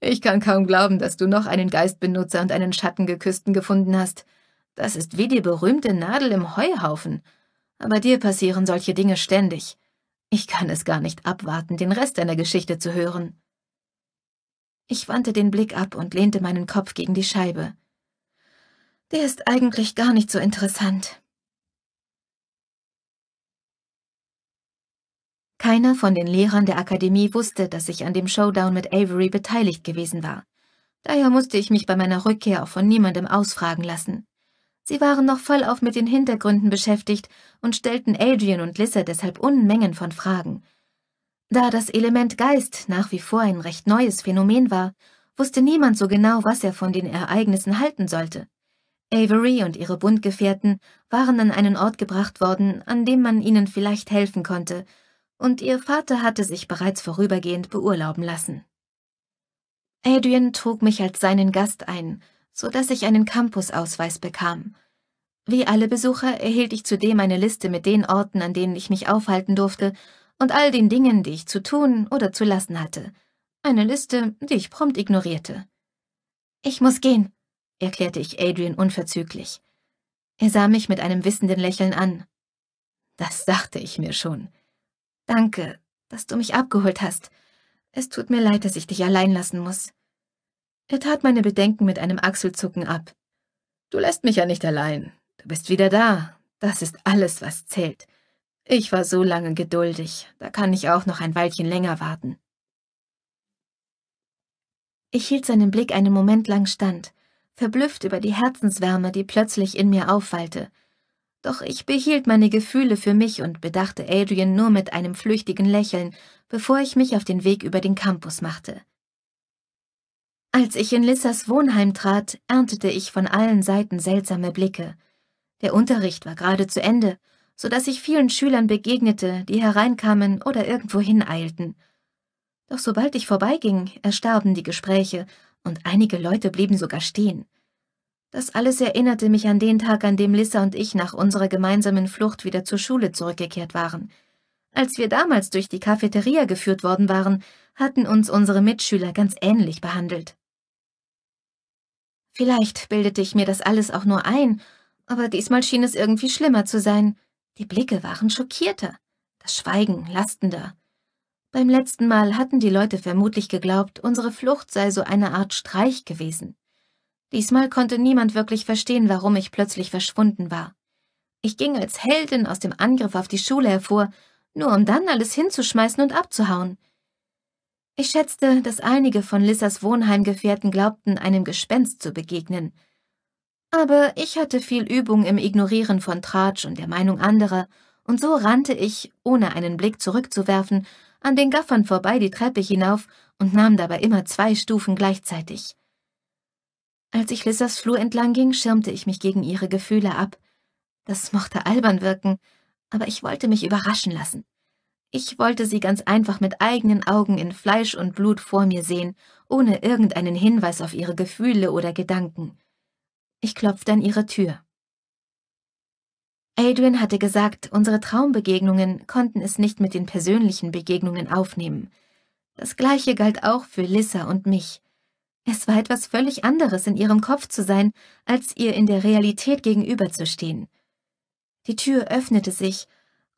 ich kann kaum glauben, dass du noch einen Geistbenutzer und einen Schattengeküssten gefunden hast. Das ist wie die berühmte Nadel im Heuhaufen. Aber dir passieren solche Dinge ständig. Ich kann es gar nicht abwarten, den Rest deiner Geschichte zu hören. Ich wandte den Blick ab und lehnte meinen Kopf gegen die Scheibe. Der ist eigentlich gar nicht so interessant. Keiner von den Lehrern der Akademie wusste, dass ich an dem Showdown mit Avery beteiligt gewesen war. Daher musste ich mich bei meiner Rückkehr auch von niemandem ausfragen lassen. Sie waren noch vollauf mit den Hintergründen beschäftigt und stellten Adrian und Lissa deshalb Unmengen von Fragen. Da das Element Geist nach wie vor ein recht neues Phänomen war, wusste niemand so genau, was er von den Ereignissen halten sollte. Avery und ihre Bundgefährten waren an einen Ort gebracht worden, an dem man ihnen vielleicht helfen konnte, und ihr Vater hatte sich bereits vorübergehend beurlauben lassen. Adrian trug mich als seinen Gast ein, so dass ich einen Campusausweis bekam. Wie alle Besucher erhielt ich zudem eine Liste mit den Orten, an denen ich mich aufhalten durfte, und all den Dingen, die ich zu tun oder zu lassen hatte. Eine Liste, die ich prompt ignorierte. Ich muss gehen, erklärte ich Adrian unverzüglich. Er sah mich mit einem wissenden Lächeln an. Das dachte ich mir schon. Danke, dass du mich abgeholt hast. Es tut mir leid, dass ich dich allein lassen muss. Er tat meine Bedenken mit einem Achselzucken ab. Du lässt mich ja nicht allein. Du bist wieder da. Das ist alles, was zählt. Ich war so lange geduldig. Da kann ich auch noch ein Weilchen länger warten. Ich hielt seinen Blick einen Moment lang stand, verblüfft über die Herzenswärme, die plötzlich in mir aufwallte. Doch ich behielt meine Gefühle für mich und bedachte Adrian nur mit einem flüchtigen Lächeln, bevor ich mich auf den Weg über den Campus machte. Als ich in Lissas Wohnheim trat, erntete ich von allen Seiten seltsame Blicke. Der Unterricht war gerade zu Ende, so dass ich vielen Schülern begegnete, die hereinkamen oder irgendwo hineilten. Doch sobald ich vorbeiging, erstarben die Gespräche, und einige Leute blieben sogar stehen. Das alles erinnerte mich an den Tag, an dem Lissa und ich nach unserer gemeinsamen Flucht wieder zur Schule zurückgekehrt waren. Als wir damals durch die Cafeteria geführt worden waren, hatten uns unsere Mitschüler ganz ähnlich behandelt. Vielleicht bildete ich mir das alles auch nur ein, aber diesmal schien es irgendwie schlimmer zu sein. Die Blicke waren schockierter, das Schweigen lastender. Beim letzten Mal hatten die Leute vermutlich geglaubt, unsere Flucht sei so eine Art Streich gewesen. Diesmal konnte niemand wirklich verstehen, warum ich plötzlich verschwunden war. Ich ging als Heldin aus dem Angriff auf die Schule hervor, nur um dann alles hinzuschmeißen und abzuhauen. Ich schätzte, dass einige von Lissas Wohnheimgefährten glaubten, einem Gespenst zu begegnen. Aber ich hatte viel Übung im Ignorieren von Tratsch und der Meinung anderer, und so rannte ich, ohne einen Blick zurückzuwerfen, an den Gaffern vorbei die Treppe hinauf und nahm dabei immer zwei Stufen gleichzeitig. Als ich Lissas Flur entlang ging, schirmte ich mich gegen ihre Gefühle ab. Das mochte albern wirken, aber ich wollte mich überraschen lassen. Ich wollte sie ganz einfach mit eigenen Augen in Fleisch und Blut vor mir sehen, ohne irgendeinen Hinweis auf ihre Gefühle oder Gedanken. Ich klopfte an ihre Tür. Adrian hatte gesagt, unsere Traumbegegnungen konnten es nicht mit den persönlichen Begegnungen aufnehmen. Das gleiche galt auch für Lissa und mich. Es war etwas völlig anderes in ihrem Kopf zu sein, als ihr in der Realität gegenüberzustehen. Die Tür öffnete sich,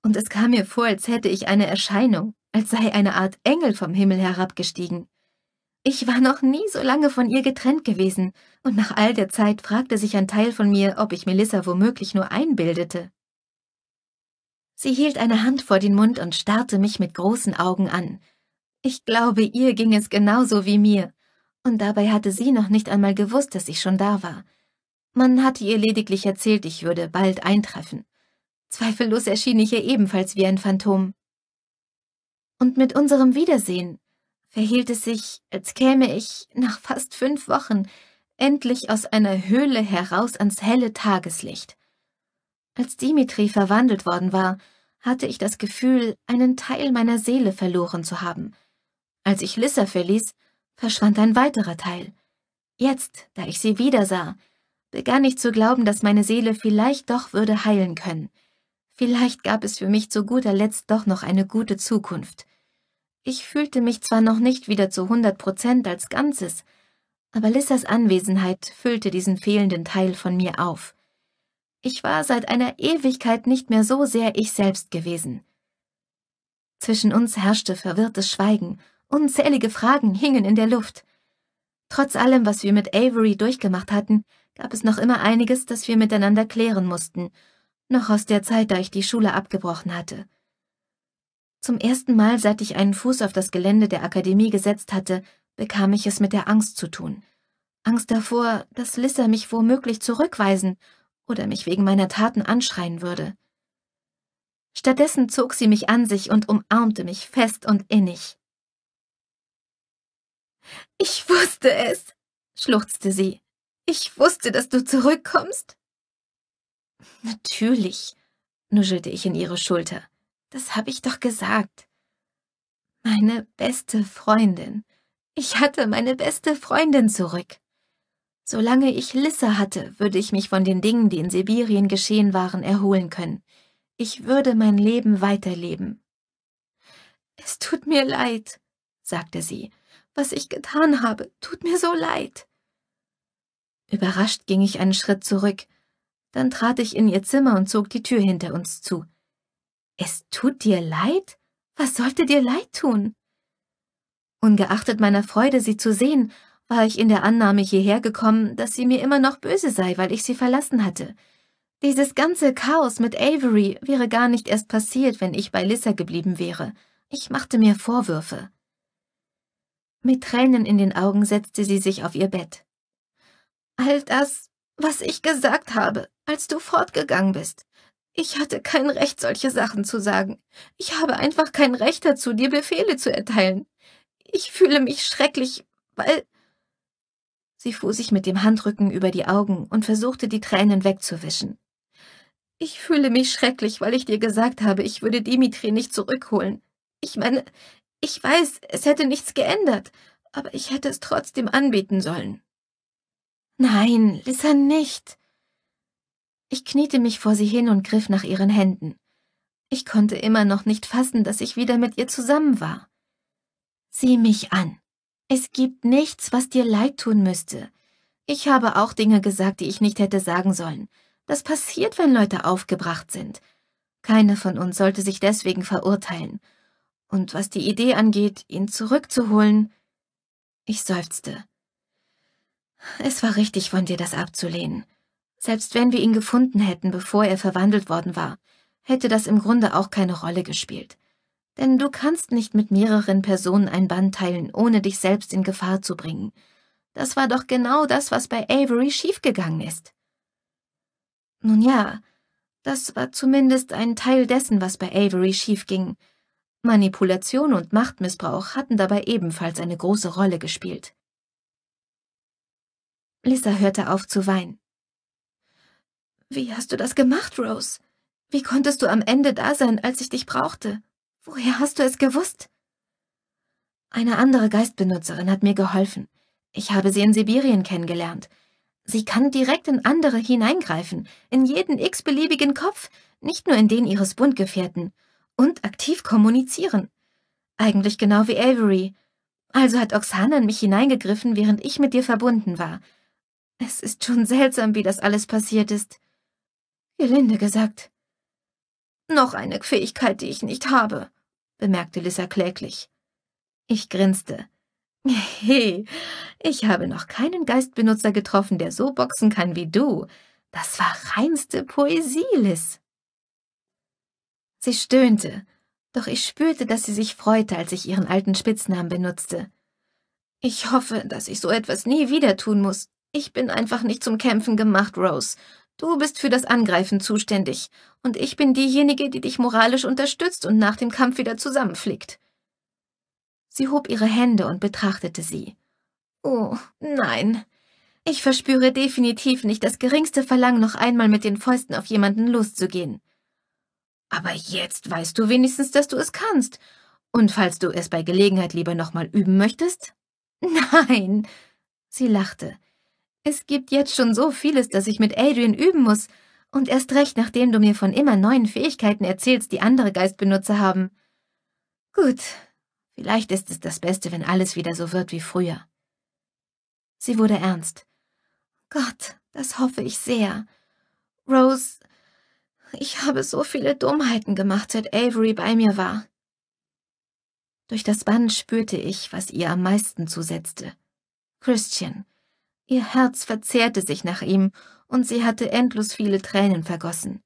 und es kam mir vor, als hätte ich eine Erscheinung, als sei eine Art Engel vom Himmel herabgestiegen. Ich war noch nie so lange von ihr getrennt gewesen, und nach all der Zeit fragte sich ein Teil von mir, ob ich Melissa womöglich nur einbildete. Sie hielt eine Hand vor den Mund und starrte mich mit großen Augen an. Ich glaube, ihr ging es genauso wie mir. Und dabei hatte sie noch nicht einmal gewusst, dass ich schon da war. Man hatte ihr lediglich erzählt, ich würde bald eintreffen. Zweifellos erschien ich ihr ebenfalls wie ein Phantom. Und mit unserem Wiedersehen verhielt es sich, als käme ich nach fast fünf Wochen endlich aus einer Höhle heraus ans helle Tageslicht. Als Dimitri verwandelt worden war, hatte ich das Gefühl, einen Teil meiner Seele verloren zu haben. Als ich Lissa verließ, verschwand ein weiterer Teil. Jetzt, da ich sie wieder sah, begann ich zu glauben, dass meine Seele vielleicht doch würde heilen können. Vielleicht gab es für mich zu guter Letzt doch noch eine gute Zukunft. Ich fühlte mich zwar noch nicht wieder zu hundert Prozent als Ganzes, aber Lissas Anwesenheit füllte diesen fehlenden Teil von mir auf. Ich war seit einer Ewigkeit nicht mehr so sehr ich selbst gewesen. Zwischen uns herrschte verwirrtes Schweigen Unzählige Fragen hingen in der Luft. Trotz allem, was wir mit Avery durchgemacht hatten, gab es noch immer einiges, das wir miteinander klären mussten, noch aus der Zeit, da ich die Schule abgebrochen hatte. Zum ersten Mal, seit ich einen Fuß auf das Gelände der Akademie gesetzt hatte, bekam ich es mit der Angst zu tun. Angst davor, dass Lissa mich womöglich zurückweisen oder mich wegen meiner Taten anschreien würde. Stattdessen zog sie mich an sich und umarmte mich fest und innig. Ich wusste es, schluchzte sie. Ich wusste, dass du zurückkommst. Natürlich, nuschelte ich in ihre Schulter. Das habe ich doch gesagt. Meine beste Freundin. Ich hatte meine beste Freundin zurück. Solange ich Lissa hatte, würde ich mich von den Dingen, die in Sibirien geschehen waren, erholen können. Ich würde mein Leben weiterleben. Es tut mir leid, sagte sie, was ich getan habe. Tut mir so leid. Überrascht ging ich einen Schritt zurück. Dann trat ich in ihr Zimmer und zog die Tür hinter uns zu. Es tut dir leid? Was sollte dir leid tun? Ungeachtet meiner Freude, sie zu sehen, war ich in der Annahme hierher gekommen, dass sie mir immer noch böse sei, weil ich sie verlassen hatte. Dieses ganze Chaos mit Avery wäre gar nicht erst passiert, wenn ich bei Lissa geblieben wäre. Ich machte mir Vorwürfe. Mit Tränen in den Augen setzte sie sich auf ihr Bett. All das, was ich gesagt habe, als du fortgegangen bist. Ich hatte kein Recht, solche Sachen zu sagen. Ich habe einfach kein Recht dazu, dir Befehle zu erteilen. Ich fühle mich schrecklich, weil. Sie fuhr sich mit dem Handrücken über die Augen und versuchte, die Tränen wegzuwischen. Ich fühle mich schrecklich, weil ich dir gesagt habe, ich würde Dimitri nicht zurückholen. Ich meine, ich weiß, es hätte nichts geändert, aber ich hätte es trotzdem anbieten sollen. Nein, Lissa nicht. Ich kniete mich vor sie hin und griff nach ihren Händen. Ich konnte immer noch nicht fassen, dass ich wieder mit ihr zusammen war. Sieh mich an. Es gibt nichts, was dir leid tun müsste. Ich habe auch Dinge gesagt, die ich nicht hätte sagen sollen. Das passiert, wenn Leute aufgebracht sind. Keine von uns sollte sich deswegen verurteilen und was die Idee angeht, ihn zurückzuholen. Ich seufzte. Es war richtig von dir, das abzulehnen. Selbst wenn wir ihn gefunden hätten, bevor er verwandelt worden war, hätte das im Grunde auch keine Rolle gespielt. Denn du kannst nicht mit mehreren Personen ein Band teilen, ohne dich selbst in Gefahr zu bringen. Das war doch genau das, was bei Avery schiefgegangen ist. Nun ja, das war zumindest ein Teil dessen, was bei Avery schiefging. ging Manipulation und Machtmissbrauch hatten dabei ebenfalls eine große Rolle gespielt. Lisa hörte auf zu weinen. Wie hast du das gemacht, Rose? Wie konntest du am Ende da sein, als ich dich brauchte? Woher hast du es gewusst? Eine andere Geistbenutzerin hat mir geholfen. Ich habe sie in Sibirien kennengelernt. Sie kann direkt in andere hineingreifen, in jeden x-beliebigen Kopf, nicht nur in den ihres Bundgefährten und aktiv kommunizieren. Eigentlich genau wie Avery. Also hat Oksana in mich hineingegriffen, während ich mit dir verbunden war. Es ist schon seltsam, wie das alles passiert ist. Gelinde gesagt. Noch eine Fähigkeit, die ich nicht habe, bemerkte Lissa kläglich. Ich grinste. *laughs* Hey, ich habe noch keinen Geistbenutzer getroffen, der so boxen kann wie du. Das war reinste Poesie, Liz. Sie stöhnte, doch ich spürte, dass sie sich freute, als ich ihren alten Spitznamen benutzte. Ich hoffe, dass ich so etwas nie wieder tun muss. Ich bin einfach nicht zum Kämpfen gemacht, Rose. Du bist für das Angreifen zuständig, und ich bin diejenige, die dich moralisch unterstützt und nach dem Kampf wieder zusammenfliegt. Sie hob ihre Hände und betrachtete sie. Oh, nein. Ich verspüre definitiv nicht das geringste Verlangen, noch einmal mit den Fäusten auf jemanden loszugehen. Aber jetzt weißt du wenigstens, dass du es kannst. Und falls du es bei Gelegenheit lieber nochmal üben möchtest? *laughs* Nein. Sie lachte. Es gibt jetzt schon so vieles, das ich mit Adrian üben muss. Und erst recht, nachdem du mir von immer neuen Fähigkeiten erzählst, die andere Geistbenutzer haben. Gut. Vielleicht ist es das Beste, wenn alles wieder so wird wie früher. Sie wurde ernst. Gott, das hoffe ich sehr. Rose, ich habe so viele Dummheiten gemacht, seit Avery bei mir war. Durch das Band spürte ich, was ihr am meisten zusetzte. Christian. Ihr Herz verzehrte sich nach ihm, und sie hatte endlos viele Tränen vergossen.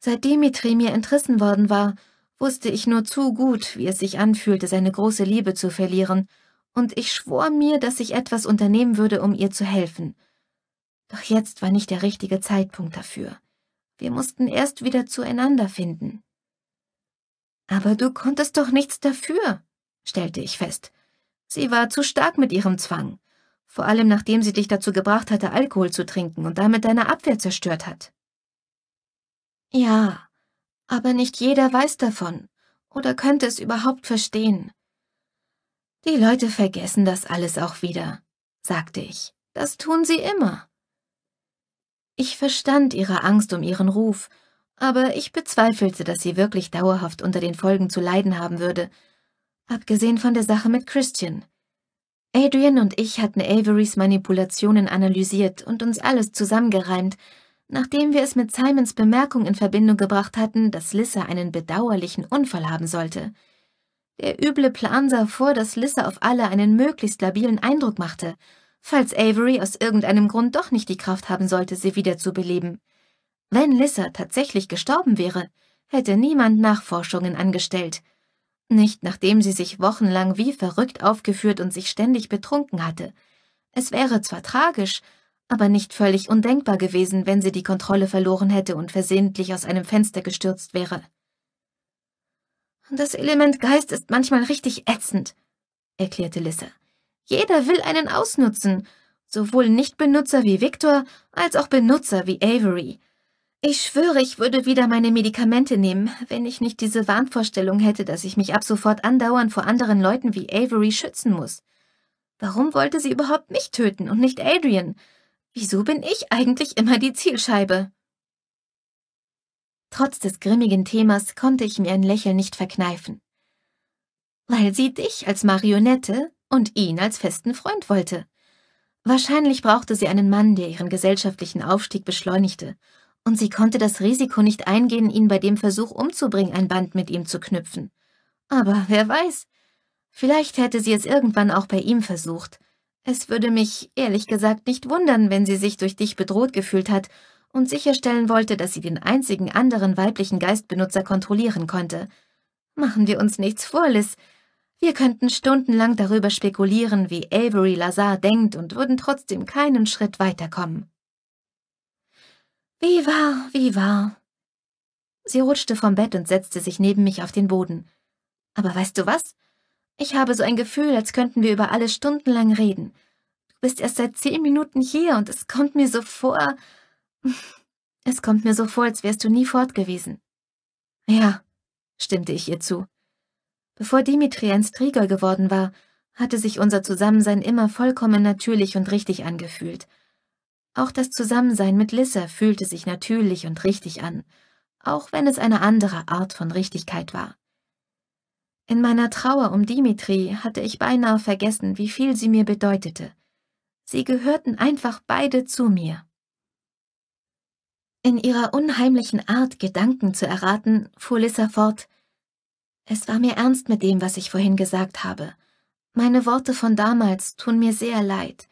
Seit Dimitri mir entrissen worden war, wusste ich nur zu gut, wie es sich anfühlte, seine große Liebe zu verlieren, und ich schwor mir, dass ich etwas unternehmen würde, um ihr zu helfen. Doch jetzt war nicht der richtige Zeitpunkt dafür. Wir mussten erst wieder zueinander finden. Aber du konntest doch nichts dafür, stellte ich fest. Sie war zu stark mit ihrem Zwang, vor allem nachdem sie dich dazu gebracht hatte, Alkohol zu trinken und damit deine Abwehr zerstört hat. Ja, aber nicht jeder weiß davon oder könnte es überhaupt verstehen. Die Leute vergessen das alles auch wieder, sagte ich. Das tun sie immer. Ich verstand ihre Angst um ihren Ruf, aber ich bezweifelte, dass sie wirklich dauerhaft unter den Folgen zu leiden haben würde, abgesehen von der Sache mit Christian. Adrian und ich hatten Averys Manipulationen analysiert und uns alles zusammengereimt, nachdem wir es mit Simons Bemerkung in Verbindung gebracht hatten, dass Lissa einen bedauerlichen Unfall haben sollte. Der üble Plan sah vor, dass Lissa auf alle einen möglichst labilen Eindruck machte – falls Avery aus irgendeinem Grund doch nicht die Kraft haben sollte, sie wiederzubeleben. Wenn Lissa tatsächlich gestorben wäre, hätte niemand Nachforschungen angestellt. Nicht nachdem sie sich wochenlang wie verrückt aufgeführt und sich ständig betrunken hatte. Es wäre zwar tragisch, aber nicht völlig undenkbar gewesen, wenn sie die Kontrolle verloren hätte und versehentlich aus einem Fenster gestürzt wäre. Das Element Geist ist manchmal richtig ätzend, erklärte Lissa. Jeder will einen ausnutzen, sowohl Nichtbenutzer wie Victor als auch Benutzer wie Avery. Ich schwöre, ich würde wieder meine Medikamente nehmen, wenn ich nicht diese Wahnvorstellung hätte, dass ich mich ab sofort andauernd vor anderen Leuten wie Avery schützen muss. Warum wollte sie überhaupt mich töten und nicht Adrian? Wieso bin ich eigentlich immer die Zielscheibe? Trotz des grimmigen Themas konnte ich mir ein Lächeln nicht verkneifen. Weil sie dich als Marionette und ihn als festen Freund wollte. Wahrscheinlich brauchte sie einen Mann, der ihren gesellschaftlichen Aufstieg beschleunigte, und sie konnte das Risiko nicht eingehen, ihn bei dem Versuch umzubringen, ein Band mit ihm zu knüpfen. Aber wer weiß, vielleicht hätte sie es irgendwann auch bei ihm versucht. Es würde mich ehrlich gesagt nicht wundern, wenn sie sich durch dich bedroht gefühlt hat und sicherstellen wollte, dass sie den einzigen anderen weiblichen Geistbenutzer kontrollieren konnte. Machen wir uns nichts vor, Liz. Wir könnten stundenlang darüber spekulieren, wie Avery Lazar denkt und würden trotzdem keinen Schritt weiterkommen. Wie wahr, wie wahr. Sie rutschte vom Bett und setzte sich neben mich auf den Boden. Aber weißt du was? Ich habe so ein Gefühl, als könnten wir über alles stundenlang reden. Du bist erst seit zehn Minuten hier und es kommt mir so vor... *laughs* Es kommt mir so vor, als wärst du nie fort Ja, stimmte ich ihr zu. Bevor Dimitri ein Strieger geworden war, hatte sich unser Zusammensein immer vollkommen natürlich und richtig angefühlt. Auch das Zusammensein mit Lissa fühlte sich natürlich und richtig an, auch wenn es eine andere Art von Richtigkeit war. In meiner Trauer um Dimitri hatte ich beinahe vergessen, wie viel sie mir bedeutete. Sie gehörten einfach beide zu mir. In ihrer unheimlichen Art, Gedanken zu erraten, fuhr Lissa fort, es war mir ernst mit dem, was ich vorhin gesagt habe. Meine Worte von damals tun mir sehr leid.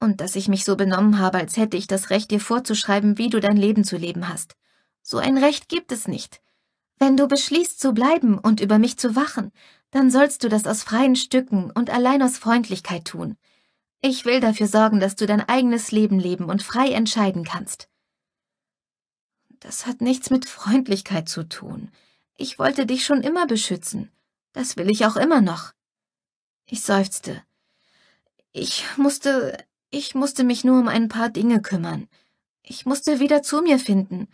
Und dass ich mich so benommen habe, als hätte ich das Recht, dir vorzuschreiben, wie du dein Leben zu leben hast. So ein Recht gibt es nicht. Wenn du beschließt zu bleiben und über mich zu wachen, dann sollst du das aus freien Stücken und allein aus Freundlichkeit tun. Ich will dafür sorgen, dass du dein eigenes Leben leben und frei entscheiden kannst. Das hat nichts mit Freundlichkeit zu tun. Ich wollte dich schon immer beschützen. Das will ich auch immer noch. Ich seufzte. Ich musste, ich musste mich nur um ein paar Dinge kümmern. Ich musste wieder zu mir finden.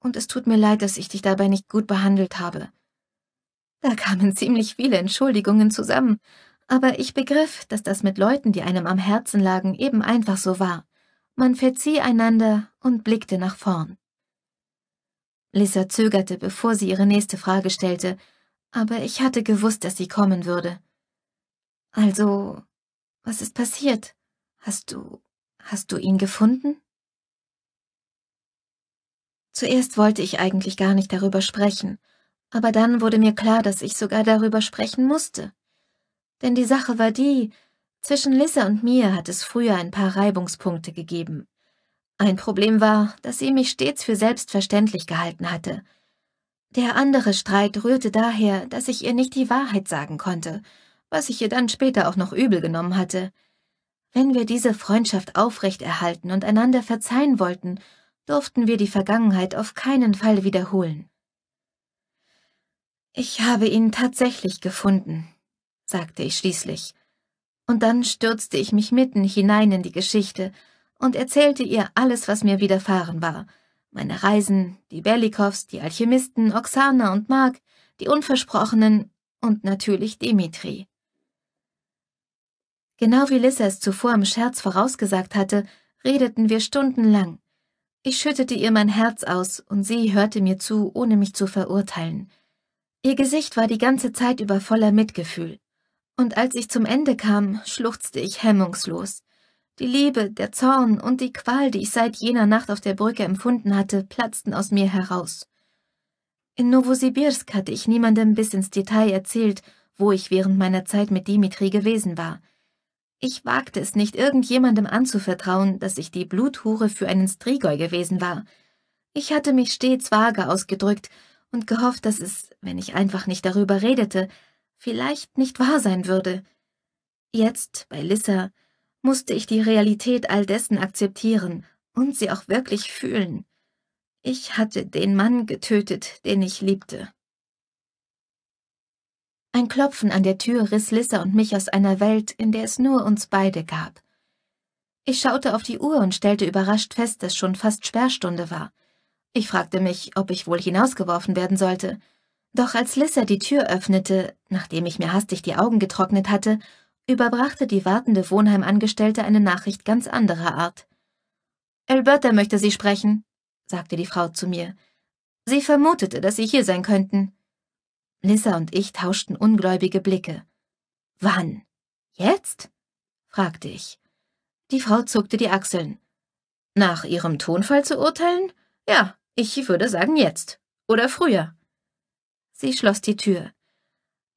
Und es tut mir leid, dass ich dich dabei nicht gut behandelt habe. Da kamen *laughs* ziemlich viele Entschuldigungen zusammen, aber ich begriff, dass das mit Leuten, die einem am Herzen lagen, eben einfach so war. Man verzieh einander und blickte nach vorn. Lisa zögerte, bevor sie ihre nächste Frage stellte, aber ich hatte gewusst, dass sie kommen würde. Also, was ist passiert? Hast du. hast du ihn gefunden? Zuerst wollte ich eigentlich gar nicht darüber sprechen, aber dann wurde mir klar, dass ich sogar darüber sprechen musste. Denn die Sache war die, zwischen Lisa und mir hat es früher ein paar Reibungspunkte gegeben. Ein Problem war, dass sie mich stets für selbstverständlich gehalten hatte. Der andere Streit rührte daher, dass ich ihr nicht die Wahrheit sagen konnte, was ich ihr dann später auch noch übel genommen hatte. Wenn wir diese Freundschaft aufrechterhalten und einander verzeihen wollten, durften wir die Vergangenheit auf keinen Fall wiederholen. Ich habe ihn tatsächlich gefunden, sagte ich schließlich, und dann stürzte ich mich mitten hinein in die Geschichte, und erzählte ihr alles, was mir widerfahren war. Meine Reisen, die Belikows, die Alchemisten, Oksana und Mark, die Unversprochenen und natürlich Dimitri. Genau wie Lissa es zuvor im Scherz vorausgesagt hatte, redeten wir stundenlang. Ich schüttete ihr mein Herz aus und sie hörte mir zu, ohne mich zu verurteilen. Ihr Gesicht war die ganze Zeit über voller Mitgefühl. Und als ich zum Ende kam, schluchzte ich hemmungslos. Die Liebe, der Zorn und die Qual, die ich seit jener Nacht auf der Brücke empfunden hatte, platzten aus mir heraus. In Novosibirsk hatte ich niemandem bis ins Detail erzählt, wo ich während meiner Zeit mit Dimitri gewesen war. Ich wagte es nicht, irgendjemandem anzuvertrauen, dass ich die Bluthure für einen Strigoi gewesen war. Ich hatte mich stets vage ausgedrückt und gehofft, dass es, wenn ich einfach nicht darüber redete, vielleicht nicht wahr sein würde. Jetzt, bei Lissa, musste ich die Realität all dessen akzeptieren und sie auch wirklich fühlen. Ich hatte den Mann getötet, den ich liebte. Ein Klopfen an der Tür riss Lissa und mich aus einer Welt, in der es nur uns beide gab. Ich schaute auf die Uhr und stellte überrascht fest, dass schon fast Sperrstunde war. Ich fragte mich, ob ich wohl hinausgeworfen werden sollte. Doch als Lissa die Tür öffnete, nachdem ich mir hastig die Augen getrocknet hatte, überbrachte die wartende Wohnheimangestellte eine Nachricht ganz anderer Art. Alberta möchte Sie sprechen, sagte die Frau zu mir. Sie vermutete, dass Sie hier sein könnten. Lissa und ich tauschten ungläubige Blicke. Wann? Jetzt? fragte ich. Die Frau zuckte die Achseln. Nach ihrem Tonfall zu urteilen? Ja, ich würde sagen jetzt. Oder früher. Sie schloss die Tür.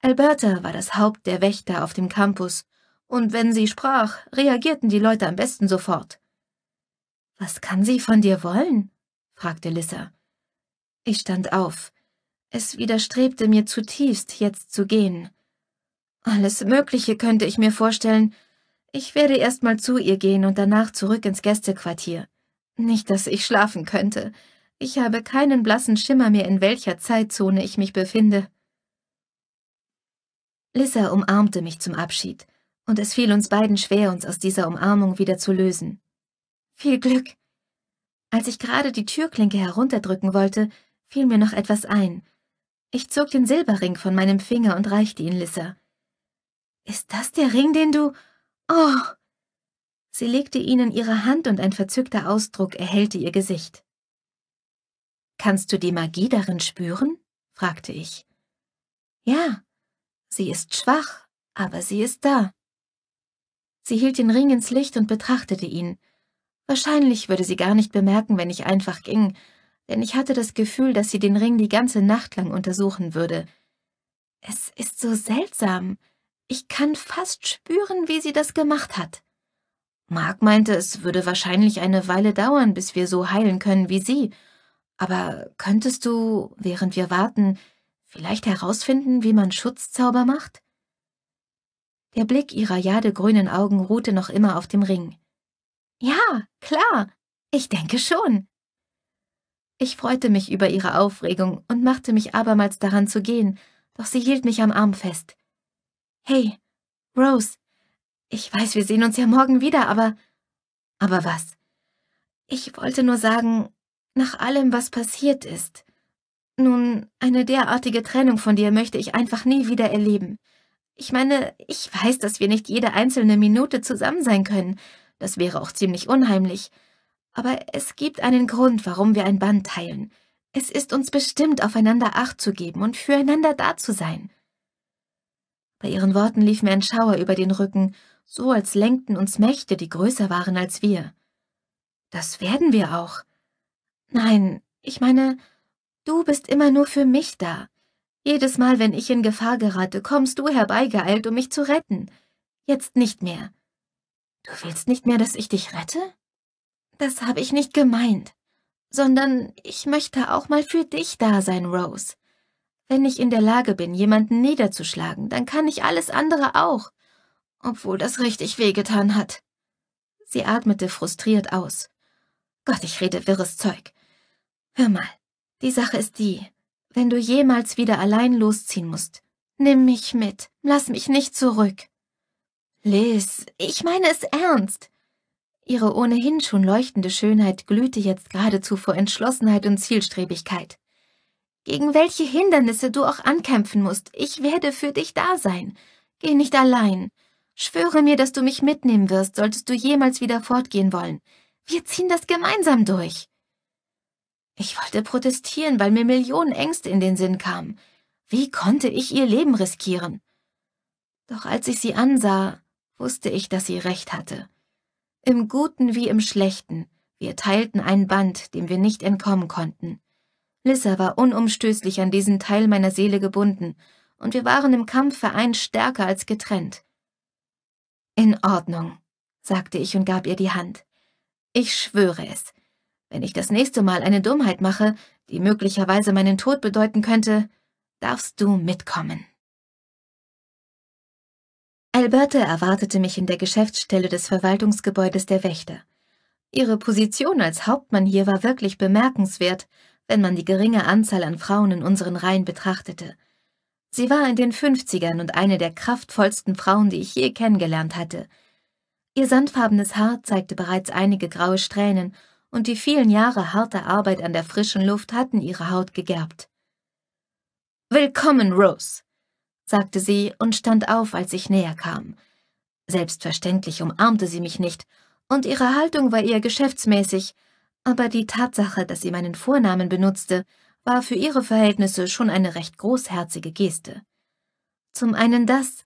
Alberta war das Haupt der Wächter auf dem Campus, und wenn sie sprach, reagierten die Leute am besten sofort. Was kann sie von dir wollen? fragte Lissa. Ich stand auf. Es widerstrebte mir zutiefst, jetzt zu gehen. Alles Mögliche könnte ich mir vorstellen. Ich werde erst mal zu ihr gehen und danach zurück ins Gästequartier. Nicht, dass ich schlafen könnte. Ich habe keinen blassen Schimmer mehr, in welcher Zeitzone ich mich befinde. Lissa umarmte mich zum Abschied, und es fiel uns beiden schwer, uns aus dieser Umarmung wieder zu lösen. Viel Glück! Als ich gerade die Türklinke herunterdrücken wollte, fiel mir noch etwas ein. Ich zog den Silberring von meinem Finger und reichte ihn Lissa. Ist das der Ring, den du... Oh! Sie legte ihn in ihre Hand und ein verzückter Ausdruck erhellte ihr Gesicht. Kannst du die Magie darin spüren? fragte ich. Ja, Sie ist schwach, aber sie ist da. Sie hielt den Ring ins Licht und betrachtete ihn. Wahrscheinlich würde sie gar nicht bemerken, wenn ich einfach ging, denn ich hatte das Gefühl, dass sie den Ring die ganze Nacht lang untersuchen würde. Es ist so seltsam. Ich kann fast spüren, wie sie das gemacht hat. Mark meinte, es würde wahrscheinlich eine Weile dauern, bis wir so heilen können wie sie. Aber könntest du, während wir warten, Vielleicht herausfinden, wie man Schutzzauber macht? Der Blick ihrer jadegrünen Augen ruhte noch immer auf dem Ring. Ja, klar, ich denke schon. Ich freute mich über ihre Aufregung und machte mich abermals daran zu gehen, doch sie hielt mich am Arm fest. Hey, Rose, ich weiß, wir sehen uns ja morgen wieder, aber. Aber was? Ich wollte nur sagen, nach allem, was passiert ist. Nun, eine derartige Trennung von dir möchte ich einfach nie wieder erleben. Ich meine, ich weiß, dass wir nicht jede einzelne Minute zusammen sein können. Das wäre auch ziemlich unheimlich. Aber es gibt einen Grund, warum wir ein Band teilen. Es ist uns bestimmt, aufeinander Acht zu geben und füreinander da zu sein. Bei ihren Worten lief mir ein Schauer über den Rücken, so als lenkten uns Mächte, die größer waren als wir. Das werden wir auch. Nein, ich meine, Du bist immer nur für mich da. Jedes Mal, wenn ich in Gefahr gerate, kommst du herbeigeeilt, um mich zu retten. Jetzt nicht mehr. Du willst nicht mehr, dass ich dich rette? Das habe ich nicht gemeint. Sondern ich möchte auch mal für dich da sein, Rose. Wenn ich in der Lage bin, jemanden niederzuschlagen, dann kann ich alles andere auch. Obwohl das richtig wehgetan hat. Sie atmete frustriert aus. Gott, ich rede wirres Zeug. Hör mal, die Sache ist die, wenn du jemals wieder allein losziehen musst, nimm mich mit, lass mich nicht zurück. Liz, ich meine es ernst. Ihre ohnehin schon leuchtende Schönheit glühte jetzt geradezu vor Entschlossenheit und Zielstrebigkeit. Gegen welche Hindernisse du auch ankämpfen musst, ich werde für dich da sein. Geh nicht allein. Schwöre mir, dass du mich mitnehmen wirst, solltest du jemals wieder fortgehen wollen. Wir ziehen das gemeinsam durch. Ich wollte protestieren, weil mir Millionen Ängste in den Sinn kamen. Wie konnte ich ihr Leben riskieren? Doch als ich sie ansah, wusste ich, dass sie recht hatte. Im Guten wie im Schlechten, wir teilten ein Band, dem wir nicht entkommen konnten. Lissa war unumstößlich an diesen Teil meiner Seele gebunden, und wir waren im Kampf vereint stärker als getrennt. In Ordnung, sagte ich und gab ihr die Hand. Ich schwöre es, wenn ich das nächste Mal eine Dummheit mache, die möglicherweise meinen Tod bedeuten könnte, darfst du mitkommen. Alberta erwartete mich in der Geschäftsstelle des Verwaltungsgebäudes der Wächter. Ihre Position als Hauptmann hier war wirklich bemerkenswert, wenn man die geringe Anzahl an Frauen in unseren Reihen betrachtete. Sie war in den Fünfzigern und eine der kraftvollsten Frauen, die ich je kennengelernt hatte. Ihr sandfarbenes Haar zeigte bereits einige graue Strähnen und die vielen Jahre harter Arbeit an der frischen Luft hatten ihre Haut gegerbt. Willkommen, Rose, sagte sie und stand auf, als ich näher kam. Selbstverständlich umarmte sie mich nicht, und ihre Haltung war eher geschäftsmäßig, aber die Tatsache, dass sie meinen Vornamen benutzte, war für ihre Verhältnisse schon eine recht großherzige Geste. Zum einen das,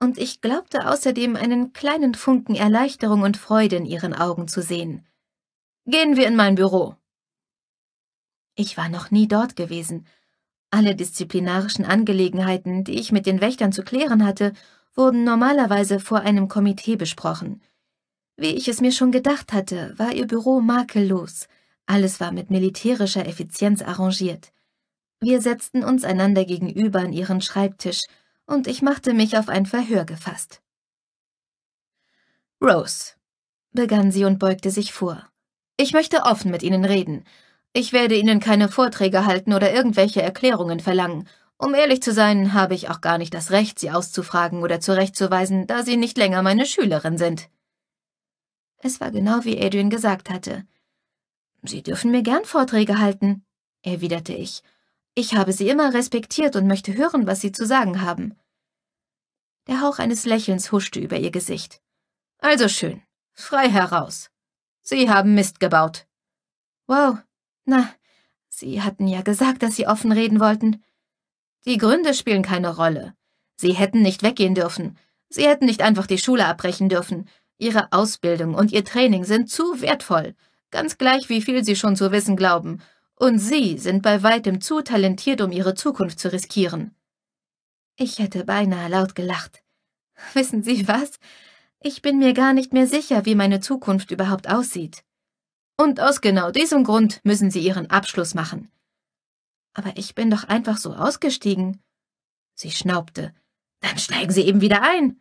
und ich glaubte außerdem einen kleinen Funken Erleichterung und Freude in ihren Augen zu sehen. Gehen wir in mein Büro. Ich war noch nie dort gewesen. Alle disziplinarischen Angelegenheiten, die ich mit den Wächtern zu klären hatte, wurden normalerweise vor einem Komitee besprochen. Wie ich es mir schon gedacht hatte, war ihr Büro makellos. Alles war mit militärischer Effizienz arrangiert. Wir setzten uns einander gegenüber an ihren Schreibtisch, und ich machte mich auf ein Verhör gefasst. Rose, begann sie und beugte sich vor. Ich möchte offen mit Ihnen reden. Ich werde Ihnen keine Vorträge halten oder irgendwelche Erklärungen verlangen. Um ehrlich zu sein, habe ich auch gar nicht das Recht, Sie auszufragen oder zurechtzuweisen, da Sie nicht länger meine Schülerin sind. Es war genau wie Adrian gesagt hatte. Sie dürfen mir gern Vorträge halten, erwiderte ich. Ich habe Sie immer respektiert und möchte hören, was Sie zu sagen haben. Der Hauch eines Lächelns huschte über ihr Gesicht. Also schön, frei heraus. Sie haben Mist gebaut. Wow, na, Sie hatten ja gesagt, dass Sie offen reden wollten. Die Gründe spielen keine Rolle. Sie hätten nicht weggehen dürfen. Sie hätten nicht einfach die Schule abbrechen dürfen. Ihre Ausbildung und Ihr Training sind zu wertvoll, ganz gleich wie viel Sie schon zu wissen glauben, und Sie sind bei weitem zu talentiert, um Ihre Zukunft zu riskieren. Ich hätte beinahe laut gelacht. Wissen Sie was? Ich bin mir gar nicht mehr sicher, wie meine Zukunft überhaupt aussieht. Und aus genau diesem Grund müssen Sie Ihren Abschluss machen. Aber ich bin doch einfach so ausgestiegen. Sie schnaubte. Dann steigen Sie eben wieder ein.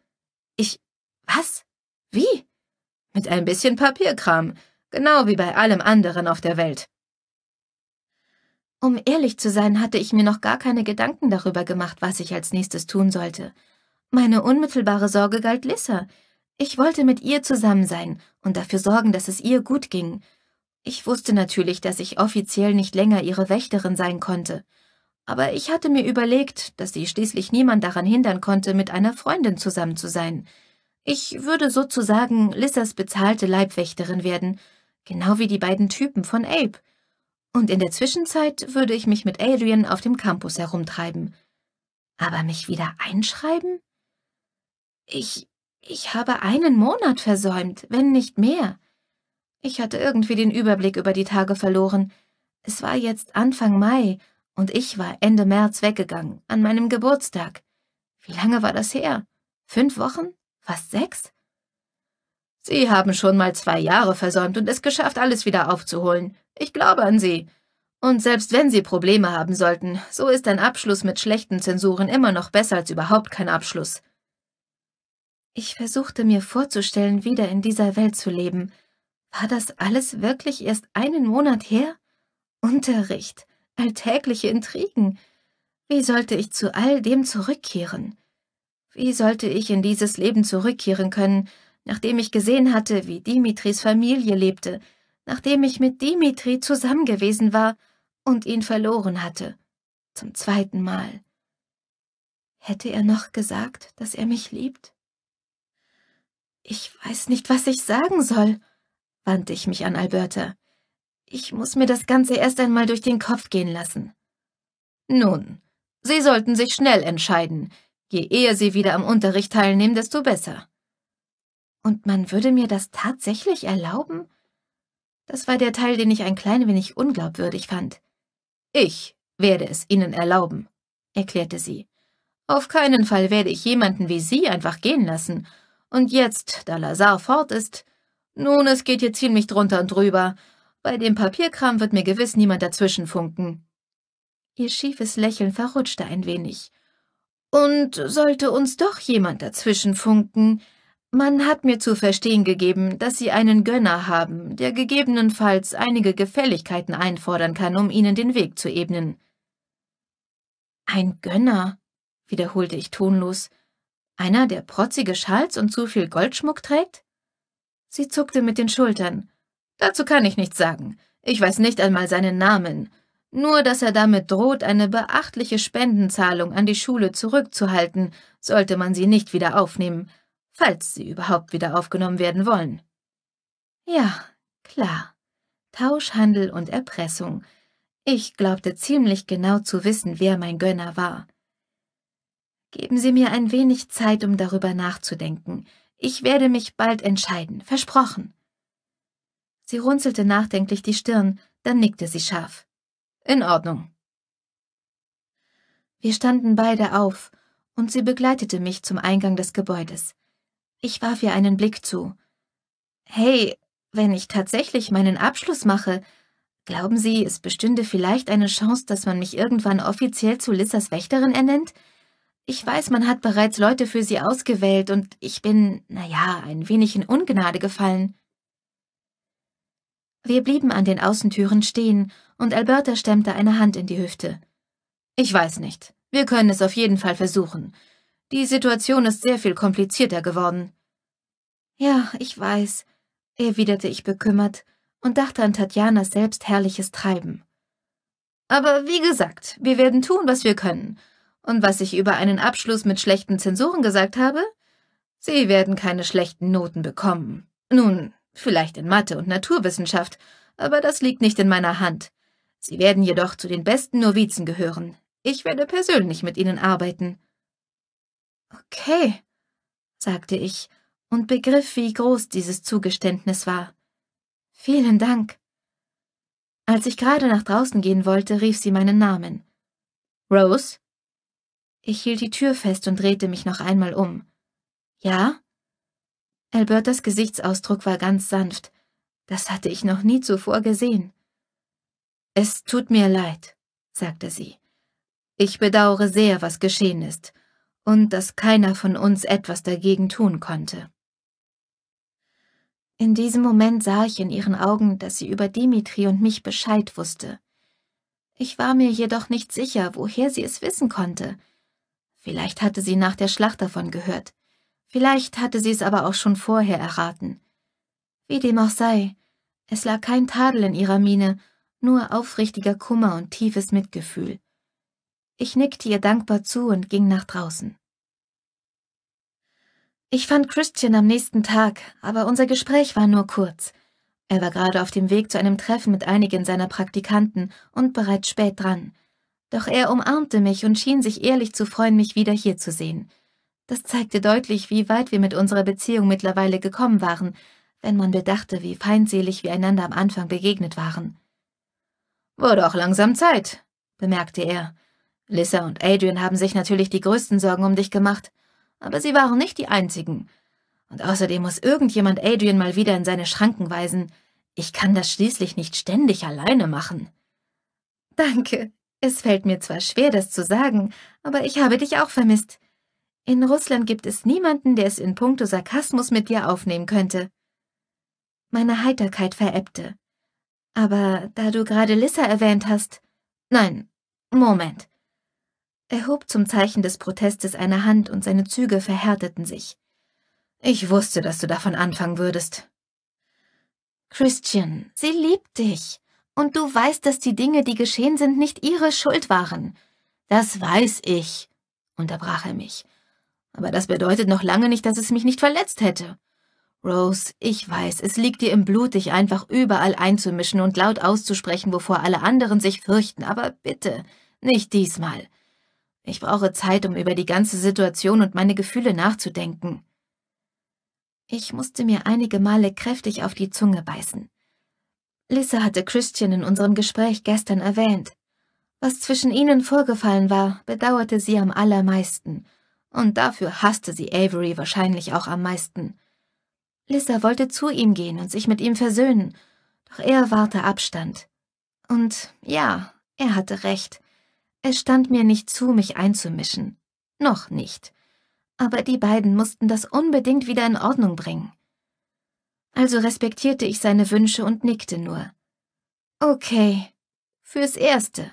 Ich. Was? Wie? Mit ein bisschen Papierkram, genau wie bei allem anderen auf der Welt. Um ehrlich zu sein, hatte ich mir noch gar keine Gedanken darüber gemacht, was ich als nächstes tun sollte. Meine unmittelbare Sorge galt Lissa, ich wollte mit ihr zusammen sein und dafür sorgen, dass es ihr gut ging. Ich wusste natürlich, dass ich offiziell nicht länger ihre Wächterin sein konnte. Aber ich hatte mir überlegt, dass sie schließlich niemand daran hindern konnte, mit einer Freundin zusammen zu sein. Ich würde sozusagen Lissas bezahlte Leibwächterin werden, genau wie die beiden Typen von Abe. Und in der Zwischenzeit würde ich mich mit Adrian auf dem Campus herumtreiben. Aber mich wieder einschreiben? Ich ich habe einen Monat versäumt, wenn nicht mehr. Ich hatte irgendwie den Überblick über die Tage verloren. Es war jetzt Anfang Mai und ich war Ende März weggegangen, an meinem Geburtstag. Wie lange war das her? Fünf Wochen? Fast sechs? Sie haben schon mal zwei Jahre versäumt und es geschafft, alles wieder aufzuholen. Ich glaube an Sie. Und selbst wenn Sie Probleme haben sollten, so ist ein Abschluss mit schlechten Zensuren immer noch besser als überhaupt kein Abschluss. Ich versuchte mir vorzustellen, wieder in dieser Welt zu leben. War das alles wirklich erst einen Monat her? Unterricht, alltägliche Intrigen. Wie sollte ich zu all dem zurückkehren? Wie sollte ich in dieses Leben zurückkehren können, nachdem ich gesehen hatte, wie Dimitris Familie lebte, nachdem ich mit Dimitri zusammen gewesen war und ihn verloren hatte, zum zweiten Mal. Hätte er noch gesagt, dass er mich liebt? Ich weiß nicht, was ich sagen soll, wandte ich mich an Alberta. Ich muss mir das Ganze erst einmal durch den Kopf gehen lassen. Nun, Sie sollten sich schnell entscheiden. Je eher Sie wieder am Unterricht teilnehmen, desto besser. Und man würde mir das tatsächlich erlauben? Das war der Teil, den ich ein klein wenig unglaubwürdig fand. Ich werde es Ihnen erlauben, erklärte sie. Auf keinen Fall werde ich jemanden wie Sie einfach gehen lassen und jetzt, da Lazar fort ist, nun, es geht hier ziemlich drunter und drüber. Bei dem Papierkram wird mir gewiss niemand dazwischenfunken. Ihr schiefes Lächeln verrutschte ein wenig. Und sollte uns doch jemand dazwischenfunken, man hat mir zu verstehen gegeben, dass Sie einen Gönner haben, der gegebenenfalls einige Gefälligkeiten einfordern kann, um Ihnen den Weg zu ebnen. Ein Gönner, wiederholte ich tonlos, einer, der protzige Schals und zu viel Goldschmuck trägt? Sie zuckte mit den Schultern. Dazu kann ich nichts sagen. Ich weiß nicht einmal seinen Namen. Nur, dass er damit droht, eine beachtliche Spendenzahlung an die Schule zurückzuhalten, sollte man sie nicht wieder aufnehmen, falls sie überhaupt wieder aufgenommen werden wollen. Ja, klar. Tauschhandel und Erpressung. Ich glaubte ziemlich genau zu wissen, wer mein Gönner war. Geben Sie mir ein wenig Zeit, um darüber nachzudenken. Ich werde mich bald entscheiden, versprochen. Sie runzelte nachdenklich die Stirn, dann nickte sie scharf. In Ordnung. Wir standen beide auf, und sie begleitete mich zum Eingang des Gebäudes. Ich warf ihr einen Blick zu. Hey, wenn ich tatsächlich meinen Abschluss mache, glauben Sie, es bestünde vielleicht eine Chance, dass man mich irgendwann offiziell zu Lissas Wächterin ernennt? Ich weiß, man hat bereits Leute für sie ausgewählt und ich bin, naja, ein wenig in Ungnade gefallen. Wir blieben an den Außentüren stehen und Alberta stemmte eine Hand in die Hüfte. Ich weiß nicht. Wir können es auf jeden Fall versuchen. Die Situation ist sehr viel komplizierter geworden. Ja, ich weiß, erwiderte ich bekümmert und dachte an Tatjanas selbst herrliches Treiben. Aber wie gesagt, wir werden tun, was wir können, und was ich über einen Abschluss mit schlechten Zensuren gesagt habe? Sie werden keine schlechten Noten bekommen. Nun, vielleicht in Mathe und Naturwissenschaft, aber das liegt nicht in meiner Hand. Sie werden jedoch zu den besten Novizen gehören. Ich werde persönlich mit ihnen arbeiten. Okay, sagte ich und begriff, wie groß dieses Zugeständnis war. Vielen Dank. Als ich gerade nach draußen gehen wollte, rief sie meinen Namen. Rose? Ich hielt die Tür fest und drehte mich noch einmal um. Ja? Albertas Gesichtsausdruck war ganz sanft. Das hatte ich noch nie zuvor gesehen. Es tut mir leid, sagte sie. Ich bedauere sehr, was geschehen ist, und dass keiner von uns etwas dagegen tun konnte. In diesem Moment sah ich in ihren Augen, dass sie über Dimitri und mich Bescheid wusste. Ich war mir jedoch nicht sicher, woher sie es wissen konnte. Vielleicht hatte sie nach der Schlacht davon gehört. Vielleicht hatte sie es aber auch schon vorher erraten. Wie dem auch sei, es lag kein Tadel in ihrer Miene, nur aufrichtiger Kummer und tiefes Mitgefühl. Ich nickte ihr dankbar zu und ging nach draußen. Ich fand Christian am nächsten Tag, aber unser Gespräch war nur kurz. Er war gerade auf dem Weg zu einem Treffen mit einigen seiner Praktikanten und bereits spät dran. Doch er umarmte mich und schien sich ehrlich zu freuen, mich wieder hier zu sehen. Das zeigte deutlich, wie weit wir mit unserer Beziehung mittlerweile gekommen waren, wenn man bedachte, wie feindselig wir einander am Anfang begegnet waren. Wurde auch langsam Zeit, bemerkte er. Lissa und Adrian haben sich natürlich die größten Sorgen um dich gemacht, aber sie waren nicht die einzigen. Und außerdem muss irgendjemand Adrian mal wieder in seine Schranken weisen. Ich kann das schließlich nicht ständig alleine machen. Danke, es fällt mir zwar schwer, das zu sagen, aber ich habe dich auch vermisst. In Russland gibt es niemanden, der es in puncto Sarkasmus mit dir aufnehmen könnte. Meine Heiterkeit verebbte. Aber da du gerade Lissa erwähnt hast. Nein, Moment. Er hob zum Zeichen des Protestes eine Hand und seine Züge verhärteten sich. Ich wusste, dass du davon anfangen würdest. Christian, sie liebt dich. Und du weißt, dass die Dinge, die geschehen sind, nicht ihre Schuld waren. Das weiß ich, unterbrach er mich. Aber das bedeutet noch lange nicht, dass es mich nicht verletzt hätte. Rose, ich weiß, es liegt dir im Blut, dich einfach überall einzumischen und laut auszusprechen, wovor alle anderen sich fürchten, aber bitte, nicht diesmal. Ich brauche Zeit, um über die ganze Situation und meine Gefühle nachzudenken. Ich musste mir einige Male kräftig auf die Zunge beißen. Lissa hatte Christian in unserem Gespräch gestern erwähnt. Was zwischen ihnen vorgefallen war, bedauerte sie am allermeisten, und dafür hasste sie Avery wahrscheinlich auch am meisten. Lissa wollte zu ihm gehen und sich mit ihm versöhnen, doch er wahrte Abstand. Und ja, er hatte recht. Es stand mir nicht zu, mich einzumischen. Noch nicht. Aber die beiden mussten das unbedingt wieder in Ordnung bringen also respektierte ich seine Wünsche und nickte nur. Okay, fürs Erste.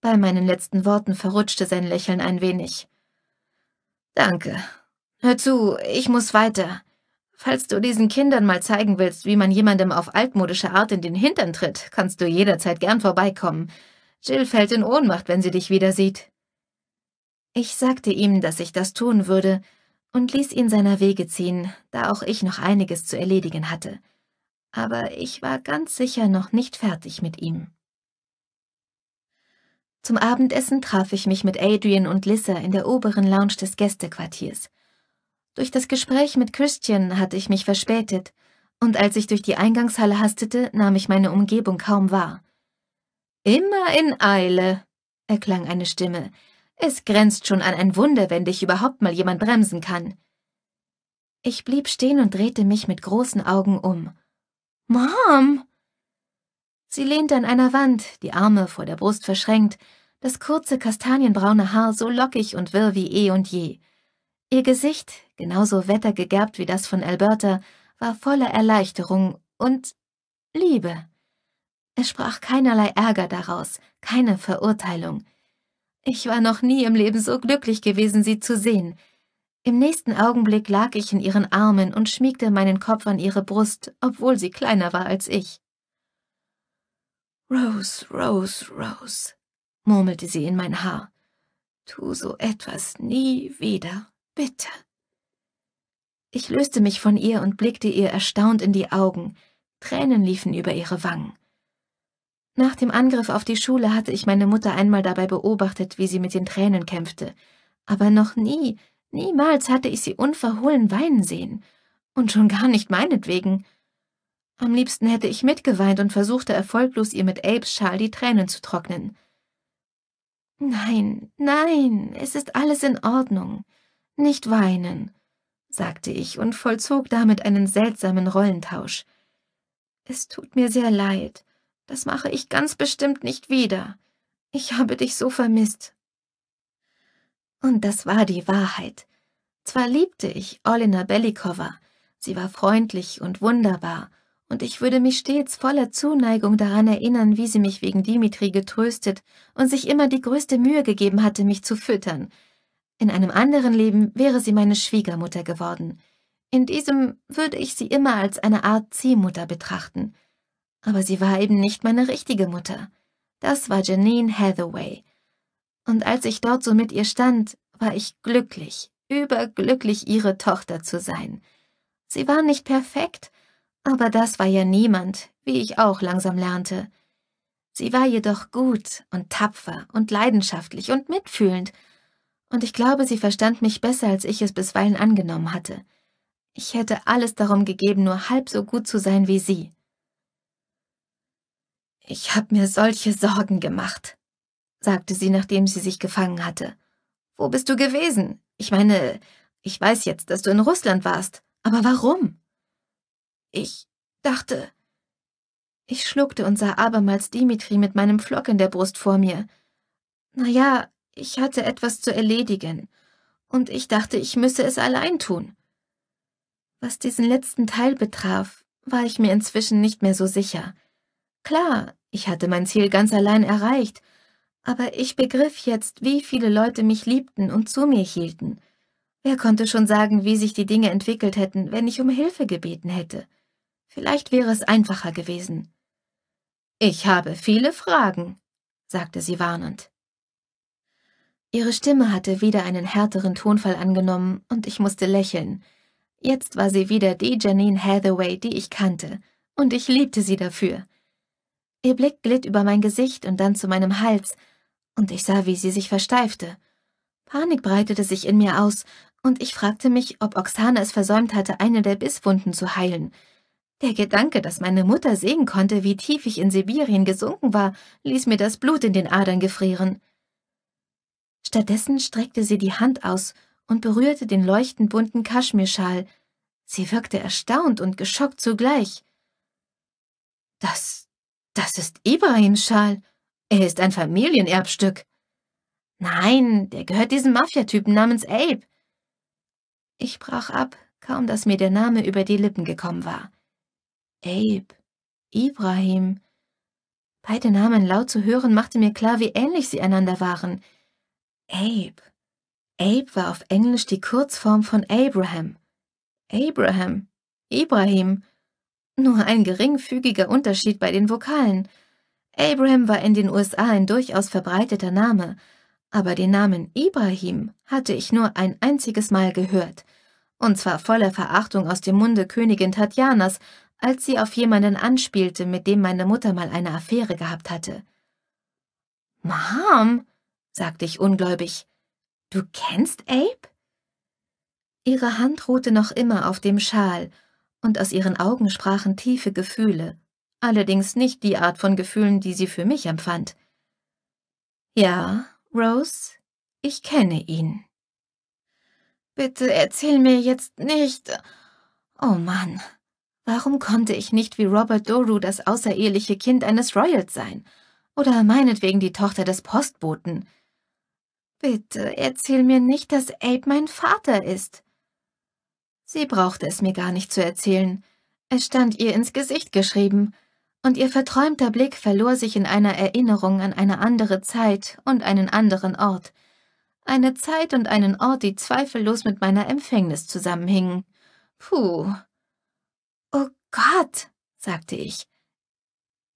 Bei meinen letzten Worten verrutschte sein Lächeln ein wenig. Danke. Hör zu, ich muss weiter. Falls du diesen Kindern mal zeigen willst, wie man jemandem auf altmodische Art in den Hintern tritt, kannst du jederzeit gern vorbeikommen. Jill fällt in Ohnmacht, wenn sie dich wieder sieht. Ich sagte ihm, dass ich das tun würde, und ließ ihn seiner Wege ziehen, da auch ich noch einiges zu erledigen hatte. Aber ich war ganz sicher noch nicht fertig mit ihm. Zum Abendessen traf ich mich mit Adrian und Lissa in der oberen Lounge des Gästequartiers. Durch das Gespräch mit Christian hatte ich mich verspätet, und als ich durch die Eingangshalle hastete, nahm ich meine Umgebung kaum wahr. Immer in Eile, erklang eine Stimme, es grenzt schon an ein Wunder, wenn dich überhaupt mal jemand bremsen kann. Ich blieb stehen und drehte mich mit großen Augen um. Mom! Sie lehnte an einer Wand, die Arme vor der Brust verschränkt, das kurze kastanienbraune Haar so lockig und wirr wie eh und je. Ihr Gesicht, genauso wettergegerbt wie das von Alberta, war voller Erleichterung und Liebe. Es sprach keinerlei Ärger daraus, keine Verurteilung. Ich war noch nie im Leben so glücklich gewesen, sie zu sehen. Im nächsten Augenblick lag ich in ihren Armen und schmiegte meinen Kopf an ihre Brust, obwohl sie kleiner war als ich. Rose, Rose, Rose, murmelte sie in mein Haar. Tu so etwas nie wieder, bitte. Ich löste mich von ihr und blickte ihr erstaunt in die Augen. Tränen liefen über ihre Wangen. Nach dem Angriff auf die Schule hatte ich meine Mutter einmal dabei beobachtet, wie sie mit den Tränen kämpfte, aber noch nie, niemals hatte ich sie unverhohlen weinen sehen, und schon gar nicht meinetwegen. Am liebsten hätte ich mitgeweint und versuchte erfolglos, ihr mit Apes Schal die Tränen zu trocknen. Nein, nein, es ist alles in Ordnung. Nicht weinen, sagte ich und vollzog damit einen seltsamen Rollentausch. Es tut mir sehr leid. Das mache ich ganz bestimmt nicht wieder. Ich habe dich so vermisst. Und das war die Wahrheit. Zwar liebte ich Olena Belikova, sie war freundlich und wunderbar, und ich würde mich stets voller Zuneigung daran erinnern, wie sie mich wegen Dimitri getröstet und sich immer die größte Mühe gegeben hatte, mich zu füttern. In einem anderen Leben wäre sie meine Schwiegermutter geworden. In diesem würde ich sie immer als eine Art Ziehmutter betrachten aber sie war eben nicht meine richtige Mutter. Das war Janine Hathaway. Und als ich dort so mit ihr stand, war ich glücklich, überglücklich, ihre Tochter zu sein. Sie war nicht perfekt, aber das war ja niemand, wie ich auch langsam lernte. Sie war jedoch gut und tapfer und leidenschaftlich und mitfühlend, und ich glaube, sie verstand mich besser, als ich es bisweilen angenommen hatte. Ich hätte alles darum gegeben, nur halb so gut zu sein wie sie. Ich habe mir solche Sorgen gemacht, sagte sie, nachdem sie sich gefangen hatte. Wo bist du gewesen? Ich meine, ich weiß jetzt, dass du in Russland warst, aber warum? Ich dachte. Ich schluckte und sah abermals Dimitri mit meinem Flock in der Brust vor mir. Na ja, ich hatte etwas zu erledigen, und ich dachte, ich müsse es allein tun. Was diesen letzten Teil betraf, war ich mir inzwischen nicht mehr so sicher. Klar, ich hatte mein Ziel ganz allein erreicht, aber ich begriff jetzt, wie viele Leute mich liebten und zu mir hielten. Wer konnte schon sagen, wie sich die Dinge entwickelt hätten, wenn ich um Hilfe gebeten hätte? Vielleicht wäre es einfacher gewesen. Ich habe viele Fragen, sagte sie warnend. Ihre Stimme hatte wieder einen härteren Tonfall angenommen, und ich musste lächeln. Jetzt war sie wieder die Janine Hathaway, die ich kannte, und ich liebte sie dafür. Ihr Blick glitt über mein Gesicht und dann zu meinem Hals, und ich sah, wie sie sich versteifte. Panik breitete sich in mir aus, und ich fragte mich, ob Oksana es versäumt hatte, eine der Bisswunden zu heilen. Der Gedanke, dass meine Mutter sehen konnte, wie tief ich in Sibirien gesunken war, ließ mir das Blut in den Adern gefrieren. Stattdessen streckte sie die Hand aus und berührte den leuchtend bunten Kaschmirschal. Sie wirkte erstaunt und geschockt zugleich. Das, das ist Ibrahims Schal. Er ist ein Familienerbstück. Nein, der gehört diesem Mafiatypen namens Abe. Ich brach ab, kaum dass mir der Name über die Lippen gekommen war. Abe, Ibrahim. Beide Namen laut zu hören machte mir klar, wie ähnlich sie einander waren. Abe. Abe war auf Englisch die Kurzform von Abraham. Abraham. Ibrahim. Nur ein geringfügiger Unterschied bei den Vokalen. Abraham war in den USA ein durchaus verbreiteter Name, aber den Namen Ibrahim hatte ich nur ein einziges Mal gehört, und zwar voller Verachtung aus dem Munde Königin Tatjanas, als sie auf jemanden anspielte, mit dem meine Mutter mal eine Affäre gehabt hatte. Mom, sagte ich ungläubig, du kennst Abe? Ihre Hand ruhte noch immer auf dem Schal, und aus ihren Augen sprachen tiefe Gefühle, allerdings nicht die Art von Gefühlen, die sie für mich empfand. Ja, Rose, ich kenne ihn. Bitte erzähl mir jetzt nicht. Oh Mann, warum konnte ich nicht wie Robert Doru das außereheliche Kind eines Royals sein? Oder meinetwegen die Tochter des Postboten? Bitte erzähl mir nicht, dass Abe mein Vater ist. Sie brauchte es mir gar nicht zu erzählen. Es stand ihr ins Gesicht geschrieben, und ihr verträumter Blick verlor sich in einer Erinnerung an eine andere Zeit und einen anderen Ort. Eine Zeit und einen Ort, die zweifellos mit meiner Empfängnis zusammenhingen. Puh. Oh Gott, sagte ich.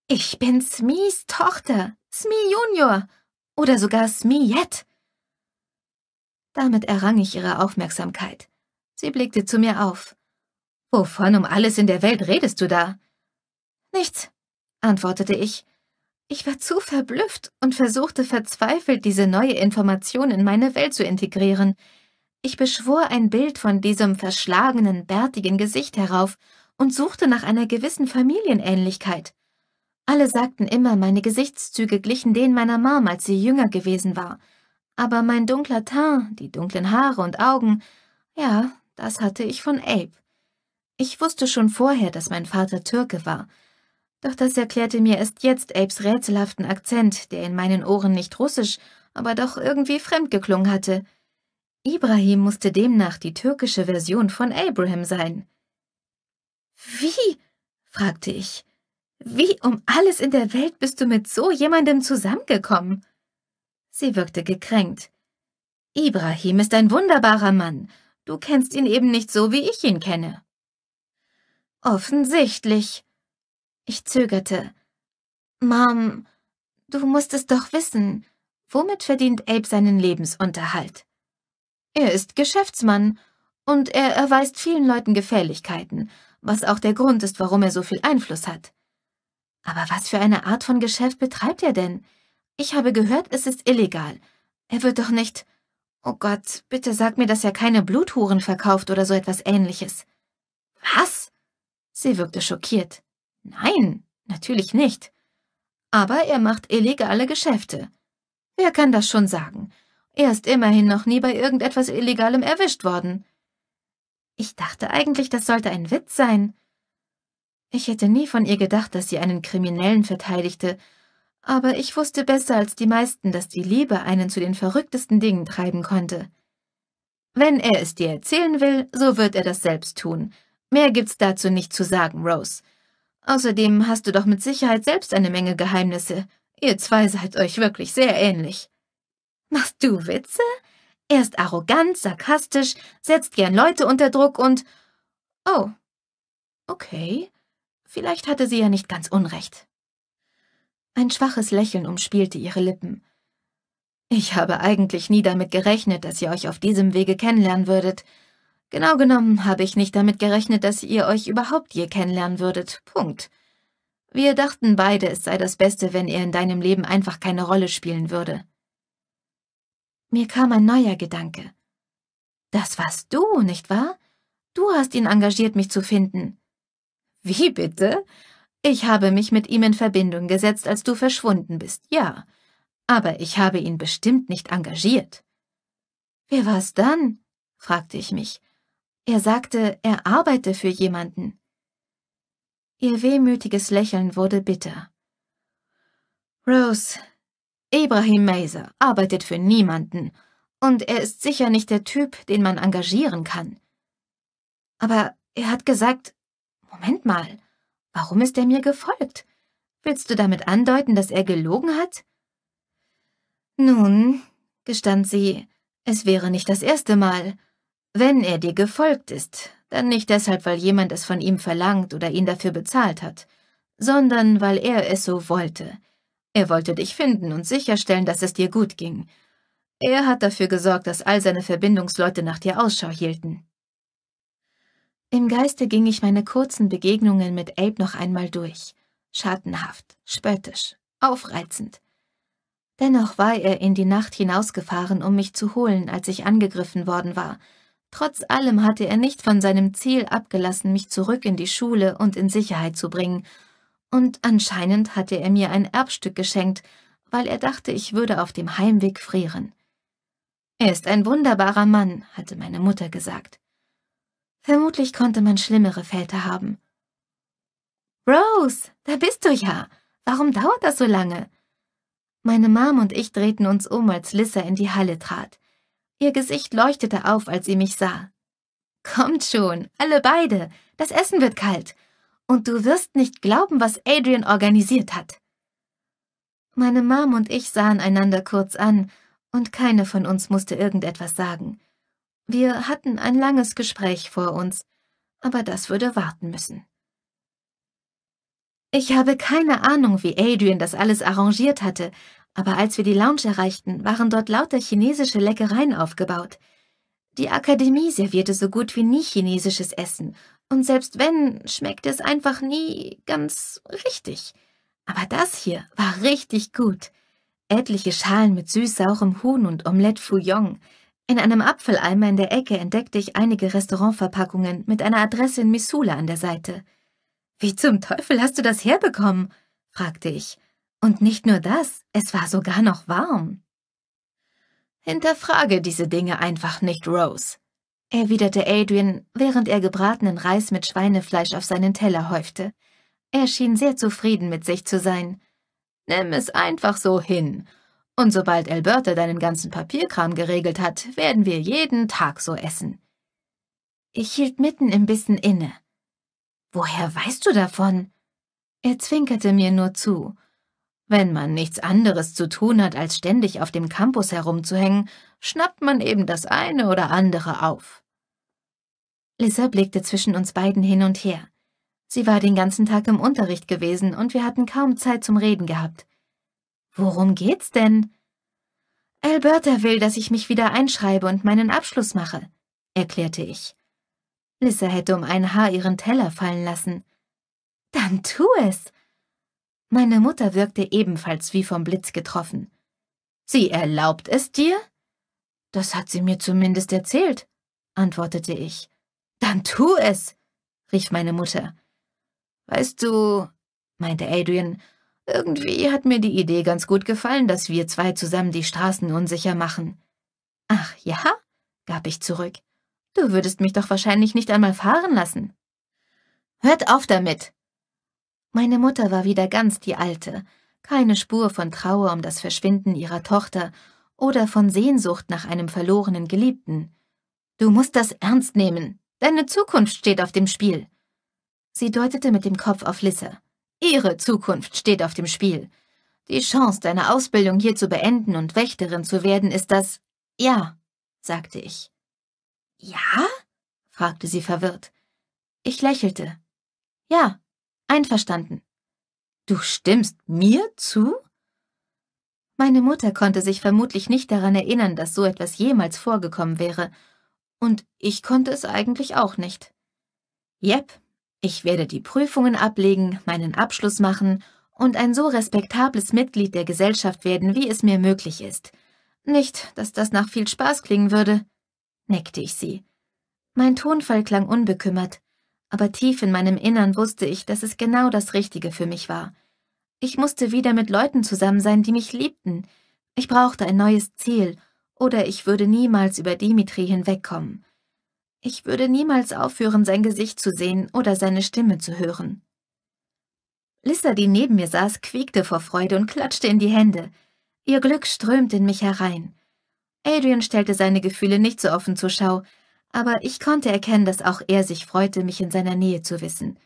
Ich bin Smees Tochter, Smee Junior oder sogar Smee Yet. Damit errang ich ihre Aufmerksamkeit. Sie blickte zu mir auf. Wovon um alles in der Welt redest du da? Nichts, antwortete ich. Ich war zu verblüfft und versuchte verzweifelt, diese neue Information in meine Welt zu integrieren. Ich beschwor ein Bild von diesem verschlagenen, bärtigen Gesicht herauf und suchte nach einer gewissen Familienähnlichkeit. Alle sagten immer, meine Gesichtszüge glichen denen meiner Mom, als sie jünger gewesen war. Aber mein dunkler Teint, die dunklen Haare und Augen, ja, das hatte ich von Abe. Ich wusste schon vorher, dass mein Vater Türke war. Doch das erklärte mir erst jetzt Abes rätselhaften Akzent, der in meinen Ohren nicht russisch, aber doch irgendwie fremd geklungen hatte. Ibrahim musste demnach die türkische Version von Abraham sein. Wie? fragte ich. Wie um alles in der Welt bist du mit so jemandem zusammengekommen? Sie wirkte gekränkt. Ibrahim ist ein wunderbarer Mann, Du kennst ihn eben nicht so, wie ich ihn kenne. Offensichtlich. Ich zögerte. Mom, du musst es doch wissen. Womit verdient Abe seinen Lebensunterhalt? Er ist Geschäftsmann und er erweist vielen Leuten Gefälligkeiten, was auch der Grund ist, warum er so viel Einfluss hat. Aber was für eine Art von Geschäft betreibt er denn? Ich habe gehört, es ist illegal. Er wird doch nicht. Oh Gott, bitte sag mir, dass er keine Bluthuren verkauft oder so etwas ähnliches. Was? Sie wirkte schockiert. Nein, natürlich nicht. Aber er macht illegale Geschäfte. Wer kann das schon sagen? Er ist immerhin noch nie bei irgendetwas Illegalem erwischt worden. Ich dachte eigentlich, das sollte ein Witz sein. Ich hätte nie von ihr gedacht, dass sie einen Kriminellen verteidigte, aber ich wusste besser als die meisten, dass die Liebe einen zu den verrücktesten Dingen treiben konnte. Wenn er es dir erzählen will, so wird er das selbst tun. Mehr gibt's dazu nicht zu sagen, Rose. Außerdem hast du doch mit Sicherheit selbst eine Menge Geheimnisse. Ihr zwei seid euch wirklich sehr ähnlich. Machst du Witze? Er ist arrogant, sarkastisch, setzt gern Leute unter Druck und... Oh. Okay. Vielleicht hatte sie ja nicht ganz Unrecht. Ein schwaches Lächeln umspielte ihre Lippen. Ich habe eigentlich nie damit gerechnet, dass ihr euch auf diesem Wege kennenlernen würdet. Genau genommen habe ich nicht damit gerechnet, dass ihr euch überhaupt je kennenlernen würdet. Punkt. Wir dachten beide, es sei das Beste, wenn er in deinem Leben einfach keine Rolle spielen würde. Mir kam ein neuer Gedanke. Das warst du, nicht wahr? Du hast ihn engagiert, mich zu finden. Wie bitte? Ich habe mich mit ihm in Verbindung gesetzt, als du verschwunden bist, ja. Aber ich habe ihn bestimmt nicht engagiert. Wer war's dann? fragte ich mich. Er sagte, er arbeite für jemanden. Ihr wehmütiges Lächeln wurde bitter. Rose, Ibrahim Mazer arbeitet für niemanden, und er ist sicher nicht der Typ, den man engagieren kann. Aber er hat gesagt, Moment mal, Warum ist er mir gefolgt? Willst du damit andeuten, dass er gelogen hat? Nun, gestand sie, es wäre nicht das erste Mal. Wenn er dir gefolgt ist, dann nicht deshalb, weil jemand es von ihm verlangt oder ihn dafür bezahlt hat, sondern weil er es so wollte. Er wollte dich finden und sicherstellen, dass es dir gut ging. Er hat dafür gesorgt, dass all seine Verbindungsleute nach dir Ausschau hielten. Im Geiste ging ich meine kurzen Begegnungen mit Abe noch einmal durch. Schattenhaft, spöttisch, aufreizend. Dennoch war er in die Nacht hinausgefahren, um mich zu holen, als ich angegriffen worden war. Trotz allem hatte er nicht von seinem Ziel abgelassen, mich zurück in die Schule und in Sicherheit zu bringen. Und anscheinend hatte er mir ein Erbstück geschenkt, weil er dachte, ich würde auf dem Heimweg frieren. Er ist ein wunderbarer Mann, hatte meine Mutter gesagt. Vermutlich konnte man schlimmere Väter haben. Rose, da bist du ja. Warum dauert das so lange? Meine Mom und ich drehten uns um, als Lissa in die Halle trat. Ihr Gesicht leuchtete auf, als sie mich sah. Kommt schon, alle beide. Das Essen wird kalt. Und du wirst nicht glauben, was Adrian organisiert hat. Meine Mom und ich sahen einander kurz an, und keine von uns musste irgendetwas sagen. Wir hatten ein langes Gespräch vor uns, aber das würde warten müssen. Ich habe keine Ahnung, wie Adrian das alles arrangiert hatte, aber als wir die Lounge erreichten, waren dort lauter chinesische Leckereien aufgebaut. Die Akademie servierte so gut wie nie chinesisches Essen, und selbst wenn, schmeckte es einfach nie ganz richtig. Aber das hier war richtig gut. Etliche Schalen mit süß-saurem Huhn und Omelette Fouillon, in einem Apfeleimer in der Ecke entdeckte ich einige Restaurantverpackungen mit einer Adresse in Missoula an der Seite. Wie zum Teufel hast du das herbekommen? fragte ich. Und nicht nur das, es war sogar noch warm. Hinterfrage diese Dinge einfach nicht, Rose, erwiderte Adrian, während er gebratenen Reis mit Schweinefleisch auf seinen Teller häufte. Er schien sehr zufrieden mit sich zu sein. Nimm es einfach so hin und sobald Alberta deinen ganzen Papierkram geregelt hat, werden wir jeden Tag so essen. Ich hielt mitten im Bissen inne. Woher weißt du davon? Er zwinkerte mir nur zu. Wenn man nichts anderes zu tun hat, als ständig auf dem Campus herumzuhängen, schnappt man eben das eine oder andere auf. Lissa blickte zwischen uns beiden hin und her. Sie war den ganzen Tag im Unterricht gewesen und wir hatten kaum Zeit zum Reden gehabt. Worum geht's denn? Alberta will, dass ich mich wieder einschreibe und meinen Abschluss mache, erklärte ich. Lissa hätte um ein Haar ihren Teller fallen lassen. Dann tu es! Meine Mutter wirkte ebenfalls wie vom Blitz getroffen. Sie erlaubt es dir? Das hat sie mir zumindest erzählt, antwortete ich. Dann tu es, rief meine Mutter. Weißt du, meinte Adrian, irgendwie hat mir die Idee ganz gut gefallen, dass wir zwei zusammen die Straßen unsicher machen. Ach ja? gab ich zurück. Du würdest mich doch wahrscheinlich nicht einmal fahren lassen. Hört auf damit! Meine Mutter war wieder ganz die alte, keine Spur von Trauer um das Verschwinden ihrer Tochter oder von Sehnsucht nach einem verlorenen Geliebten. Du musst das ernst nehmen. Deine Zukunft steht auf dem Spiel. Sie deutete mit dem Kopf auf Lisse. Ihre Zukunft steht auf dem Spiel. Die Chance, deine Ausbildung hier zu beenden und Wächterin zu werden, ist das Ja, sagte ich. Ja? fragte sie verwirrt. Ich lächelte. Ja, einverstanden. Du stimmst mir zu? Meine Mutter konnte sich vermutlich nicht daran erinnern, dass so etwas jemals vorgekommen wäre, und ich konnte es eigentlich auch nicht. Jep, ich werde die Prüfungen ablegen, meinen Abschluss machen und ein so respektables Mitglied der Gesellschaft werden, wie es mir möglich ist. Nicht, dass das nach viel Spaß klingen würde, neckte ich sie. Mein Tonfall klang unbekümmert, aber tief in meinem Innern wusste ich, dass es genau das Richtige für mich war. Ich musste wieder mit Leuten zusammen sein, die mich liebten. Ich brauchte ein neues Ziel, oder ich würde niemals über Dimitri hinwegkommen. Ich würde niemals aufhören, sein Gesicht zu sehen oder seine Stimme zu hören. Lissa, die neben mir saß, quiekte vor Freude und klatschte in die Hände. Ihr Glück strömte in mich herein. Adrian stellte seine Gefühle nicht so offen zur Schau, aber ich konnte erkennen, dass auch er sich freute, mich in seiner Nähe zu wissen.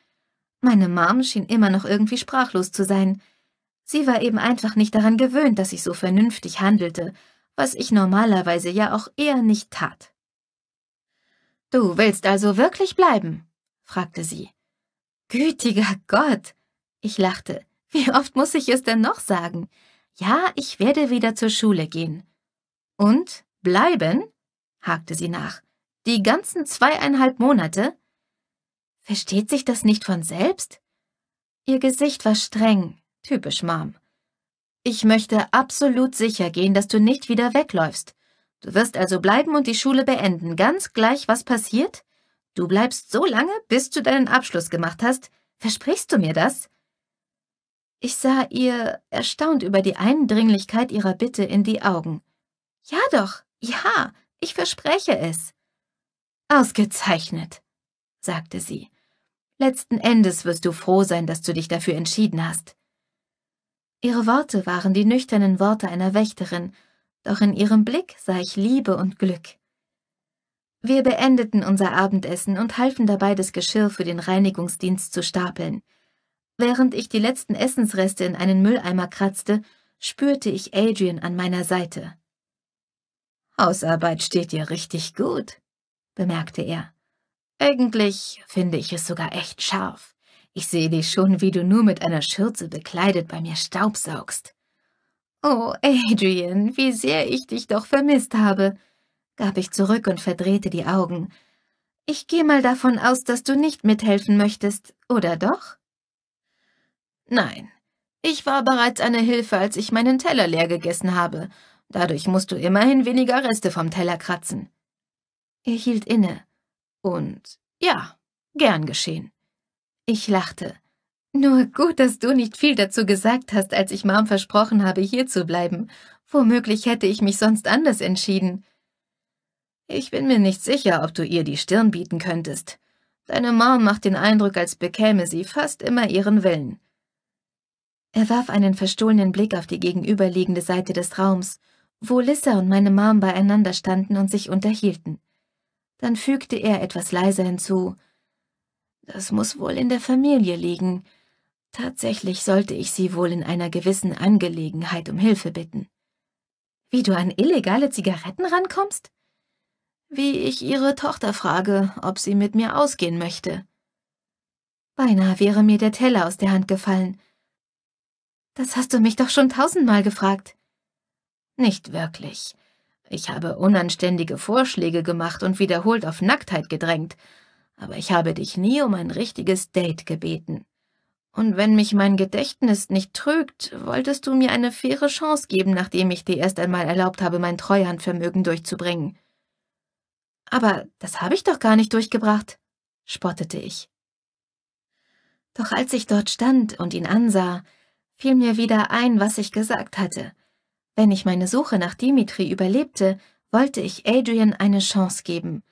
Meine Mom schien immer noch irgendwie sprachlos zu sein. Sie war eben einfach nicht daran gewöhnt, dass ich so vernünftig handelte, was ich normalerweise ja auch eher nicht tat. Du willst also wirklich bleiben? fragte sie. Gütiger Gott! Ich lachte. Wie oft muss ich es denn noch sagen? Ja, ich werde wieder zur Schule gehen. Und bleiben? hakte sie nach. Die ganzen zweieinhalb Monate? Versteht sich das nicht von selbst? Ihr Gesicht war streng, typisch Mom. Ich möchte absolut sicher gehen, dass du nicht wieder wegläufst. Du wirst also bleiben und die Schule beenden, ganz gleich, was passiert? Du bleibst so lange, bis du deinen Abschluss gemacht hast. Versprichst du mir das? Ich sah ihr, erstaunt über die Eindringlichkeit ihrer Bitte, in die Augen. Ja doch, ja, ich verspreche es. Ausgezeichnet, sagte sie. Letzten Endes wirst du froh sein, dass du dich dafür entschieden hast. Ihre Worte waren die nüchternen Worte einer Wächterin, doch in ihrem Blick sah ich Liebe und Glück. Wir beendeten unser Abendessen und halfen dabei, das Geschirr für den Reinigungsdienst zu stapeln. Während ich die letzten Essensreste in einen Mülleimer kratzte, spürte ich Adrian an meiner Seite. Hausarbeit steht dir richtig gut, bemerkte er. Eigentlich finde ich es sogar echt scharf. Ich sehe dich schon, wie du nur mit einer Schürze bekleidet bei mir staubsaugst. »Oh, Adrian, wie sehr ich dich doch vermisst habe«, gab ich zurück und verdrehte die Augen. »Ich gehe mal davon aus, dass du nicht mithelfen möchtest, oder doch?« »Nein, ich war bereits eine Hilfe, als ich meinen Teller leer gegessen habe. Dadurch musst du immerhin weniger Reste vom Teller kratzen.« Er hielt inne. Und ja, gern geschehen. Ich lachte. Nur gut, dass du nicht viel dazu gesagt hast, als ich Mom versprochen habe, hier zu bleiben. Womöglich hätte ich mich sonst anders entschieden. Ich bin mir nicht sicher, ob du ihr die Stirn bieten könntest. Deine Mom macht den Eindruck, als bekäme sie fast immer ihren Willen. Er warf einen verstohlenen Blick auf die gegenüberliegende Seite des Raums, wo Lissa und meine Mom beieinander standen und sich unterhielten. Dann fügte er etwas leiser hinzu. Das muss wohl in der Familie liegen. Tatsächlich sollte ich sie wohl in einer gewissen Angelegenheit um Hilfe bitten. Wie du an illegale Zigaretten rankommst? Wie ich ihre Tochter frage, ob sie mit mir ausgehen möchte. Beinahe wäre mir der Teller aus der Hand gefallen. Das hast du mich doch schon tausendmal gefragt. Nicht wirklich. Ich habe unanständige Vorschläge gemacht und wiederholt auf Nacktheit gedrängt, aber ich habe dich nie um ein richtiges Date gebeten. Und wenn mich mein Gedächtnis nicht trügt, wolltest du mir eine faire Chance geben, nachdem ich dir erst einmal erlaubt habe, mein Treuhandvermögen durchzubringen. Aber das habe ich doch gar nicht durchgebracht, spottete ich. Doch als ich dort stand und ihn ansah, fiel mir wieder ein, was ich gesagt hatte. Wenn ich meine Suche nach Dimitri überlebte, wollte ich Adrian eine Chance geben.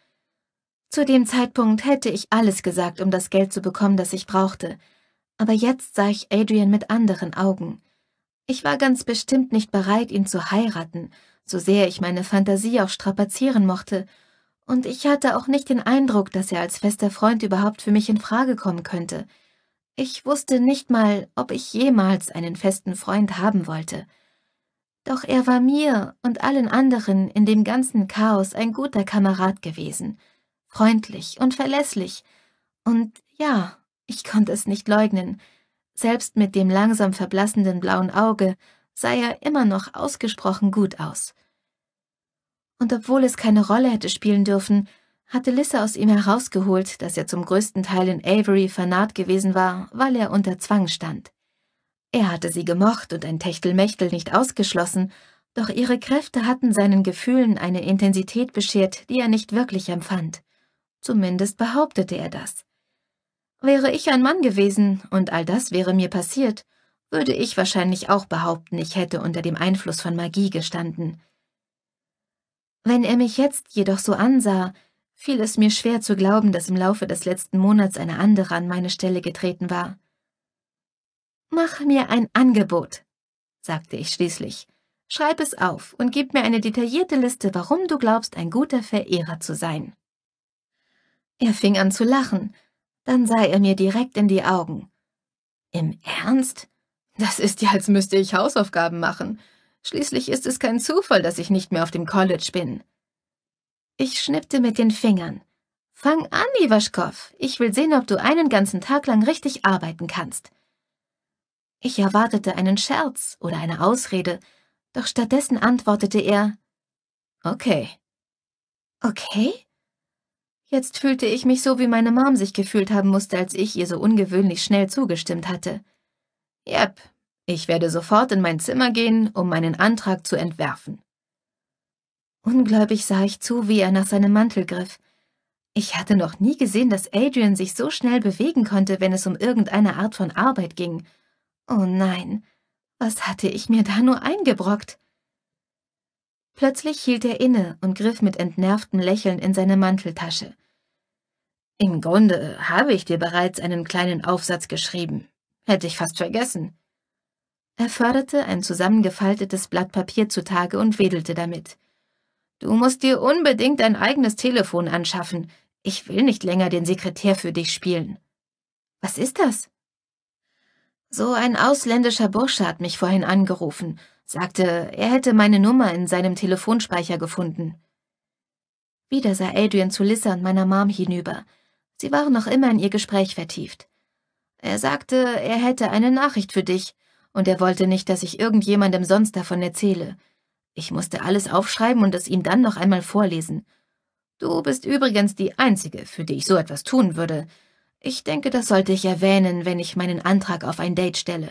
Zu dem Zeitpunkt hätte ich alles gesagt, um das Geld zu bekommen, das ich brauchte, aber jetzt sah ich Adrian mit anderen Augen. Ich war ganz bestimmt nicht bereit, ihn zu heiraten, so sehr ich meine Fantasie auch strapazieren mochte, und ich hatte auch nicht den Eindruck, dass er als fester Freund überhaupt für mich in Frage kommen könnte. Ich wusste nicht mal, ob ich jemals einen festen Freund haben wollte. Doch er war mir und allen anderen in dem ganzen Chaos ein guter Kamerad gewesen, freundlich und verlässlich und ja, ich konnte es nicht leugnen. Selbst mit dem langsam verblassenden blauen Auge sah er immer noch ausgesprochen gut aus. Und obwohl es keine Rolle hätte spielen dürfen, hatte Lissa aus ihm herausgeholt, dass er zum größten Teil in Avery vernarrt gewesen war, weil er unter Zwang stand. Er hatte sie gemocht und ein Techtelmechtel nicht ausgeschlossen, doch ihre Kräfte hatten seinen Gefühlen eine Intensität beschert, die er nicht wirklich empfand. Zumindest behauptete er das. Wäre ich ein Mann gewesen und all das wäre mir passiert, würde ich wahrscheinlich auch behaupten, ich hätte unter dem Einfluss von Magie gestanden. Wenn er mich jetzt jedoch so ansah, fiel es mir schwer zu glauben, dass im Laufe des letzten Monats eine andere an meine Stelle getreten war. Mach mir ein Angebot, sagte ich schließlich. Schreib es auf und gib mir eine detaillierte Liste, warum du glaubst, ein guter Verehrer zu sein. Er fing an zu lachen, dann sah er mir direkt in die Augen. Im Ernst? Das ist ja, als müsste ich Hausaufgaben machen. Schließlich ist es kein Zufall, dass ich nicht mehr auf dem College bin. Ich schnippte mit den Fingern. Fang an, Iwaschkow. Ich will sehen, ob du einen ganzen Tag lang richtig arbeiten kannst. Ich erwartete einen Scherz oder eine Ausrede, doch stattdessen antwortete er Okay. Okay? Jetzt fühlte ich mich so, wie meine Mom sich gefühlt haben musste, als ich ihr so ungewöhnlich schnell zugestimmt hatte. Yep, ich werde sofort in mein Zimmer gehen, um meinen Antrag zu entwerfen. Ungläubig sah ich zu, wie er nach seinem Mantel griff. Ich hatte noch nie gesehen, dass Adrian sich so schnell bewegen konnte, wenn es um irgendeine Art von Arbeit ging. Oh nein, was hatte ich mir da nur eingebrockt? Plötzlich hielt er inne und griff mit entnervtem Lächeln in seine Manteltasche. Im Grunde äh, habe ich dir bereits einen kleinen Aufsatz geschrieben. Hätte ich fast vergessen. Er förderte ein zusammengefaltetes Blatt Papier zutage und wedelte damit. Du musst dir unbedingt ein eigenes Telefon anschaffen. Ich will nicht länger den Sekretär für dich spielen. Was ist das? So ein ausländischer Bursche hat mich vorhin angerufen, sagte, er hätte meine Nummer in seinem Telefonspeicher gefunden. Wieder sah Adrian zu Lissa und meiner Mom hinüber. Sie waren noch immer in ihr Gespräch vertieft. Er sagte, er hätte eine Nachricht für dich, und er wollte nicht, dass ich irgendjemandem sonst davon erzähle. Ich musste alles aufschreiben und es ihm dann noch einmal vorlesen. Du bist übrigens die Einzige, für die ich so etwas tun würde. Ich denke, das sollte ich erwähnen, wenn ich meinen Antrag auf ein Date stelle.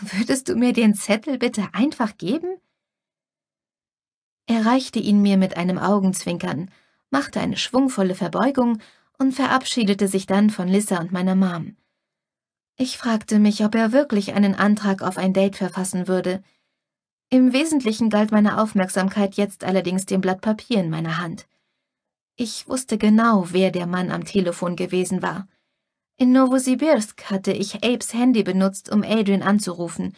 Würdest du mir den Zettel bitte einfach geben? Er reichte ihn mir mit einem Augenzwinkern, machte eine schwungvolle Verbeugung und verabschiedete sich dann von Lissa und meiner Mom. Ich fragte mich, ob er wirklich einen Antrag auf ein Date verfassen würde. Im Wesentlichen galt meine Aufmerksamkeit jetzt allerdings dem Blatt Papier in meiner Hand. Ich wusste genau, wer der Mann am Telefon gewesen war. In Novosibirsk hatte ich Apes Handy benutzt, um Adrian anzurufen,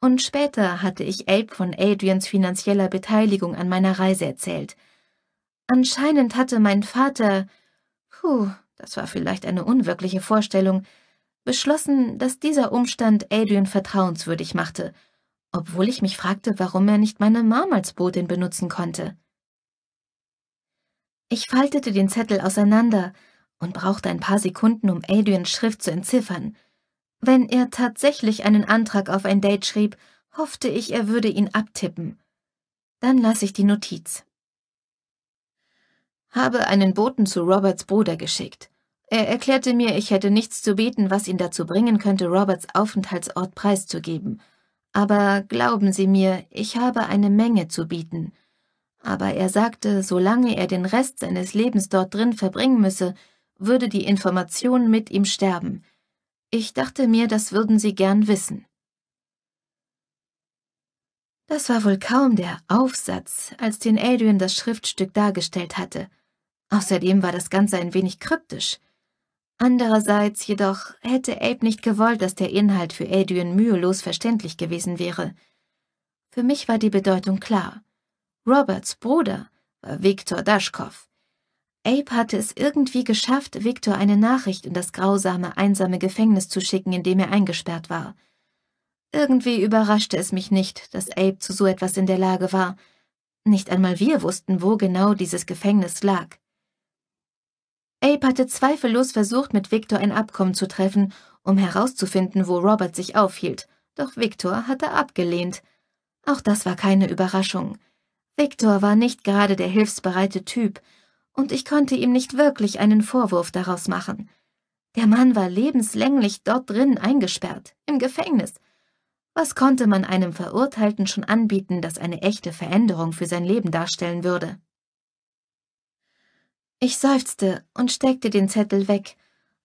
und später hatte ich Abe von Adrians finanzieller Beteiligung an meiner Reise erzählt. Anscheinend hatte mein Vater puh, das war vielleicht eine unwirkliche Vorstellung, beschlossen, dass dieser Umstand Adrian vertrauenswürdig machte, obwohl ich mich fragte, warum er nicht meine Mom benutzen konnte. Ich faltete den Zettel auseinander und brauchte ein paar Sekunden, um Adrians Schrift zu entziffern. Wenn er tatsächlich einen Antrag auf ein Date schrieb, hoffte ich, er würde ihn abtippen. Dann las ich die Notiz habe einen Boten zu Roberts Bruder geschickt. Er erklärte mir, ich hätte nichts zu bieten, was ihn dazu bringen könnte, Roberts Aufenthaltsort preiszugeben. Aber glauben Sie mir, ich habe eine Menge zu bieten. Aber er sagte, solange er den Rest seines Lebens dort drin verbringen müsse, würde die Information mit ihm sterben. Ich dachte mir, das würden Sie gern wissen. Das war wohl kaum der Aufsatz, als den Adrian das Schriftstück dargestellt hatte – Außerdem war das Ganze ein wenig kryptisch. Andererseits jedoch hätte Abe nicht gewollt, dass der Inhalt für Adrian mühelos verständlich gewesen wäre. Für mich war die Bedeutung klar. Roberts Bruder war Viktor Daschkow. Abe hatte es irgendwie geschafft, Viktor eine Nachricht in das grausame, einsame Gefängnis zu schicken, in dem er eingesperrt war. Irgendwie überraschte es mich nicht, dass Abe zu so etwas in der Lage war. Nicht einmal wir wussten, wo genau dieses Gefängnis lag. Abe hatte zweifellos versucht, mit Victor ein Abkommen zu treffen, um herauszufinden, wo Robert sich aufhielt, doch Victor hatte abgelehnt. Auch das war keine Überraschung. Victor war nicht gerade der hilfsbereite Typ, und ich konnte ihm nicht wirklich einen Vorwurf daraus machen. Der Mann war lebenslänglich dort drin eingesperrt, im Gefängnis. Was konnte man einem Verurteilten schon anbieten, das eine echte Veränderung für sein Leben darstellen würde? Ich seufzte und steckte den Zettel weg,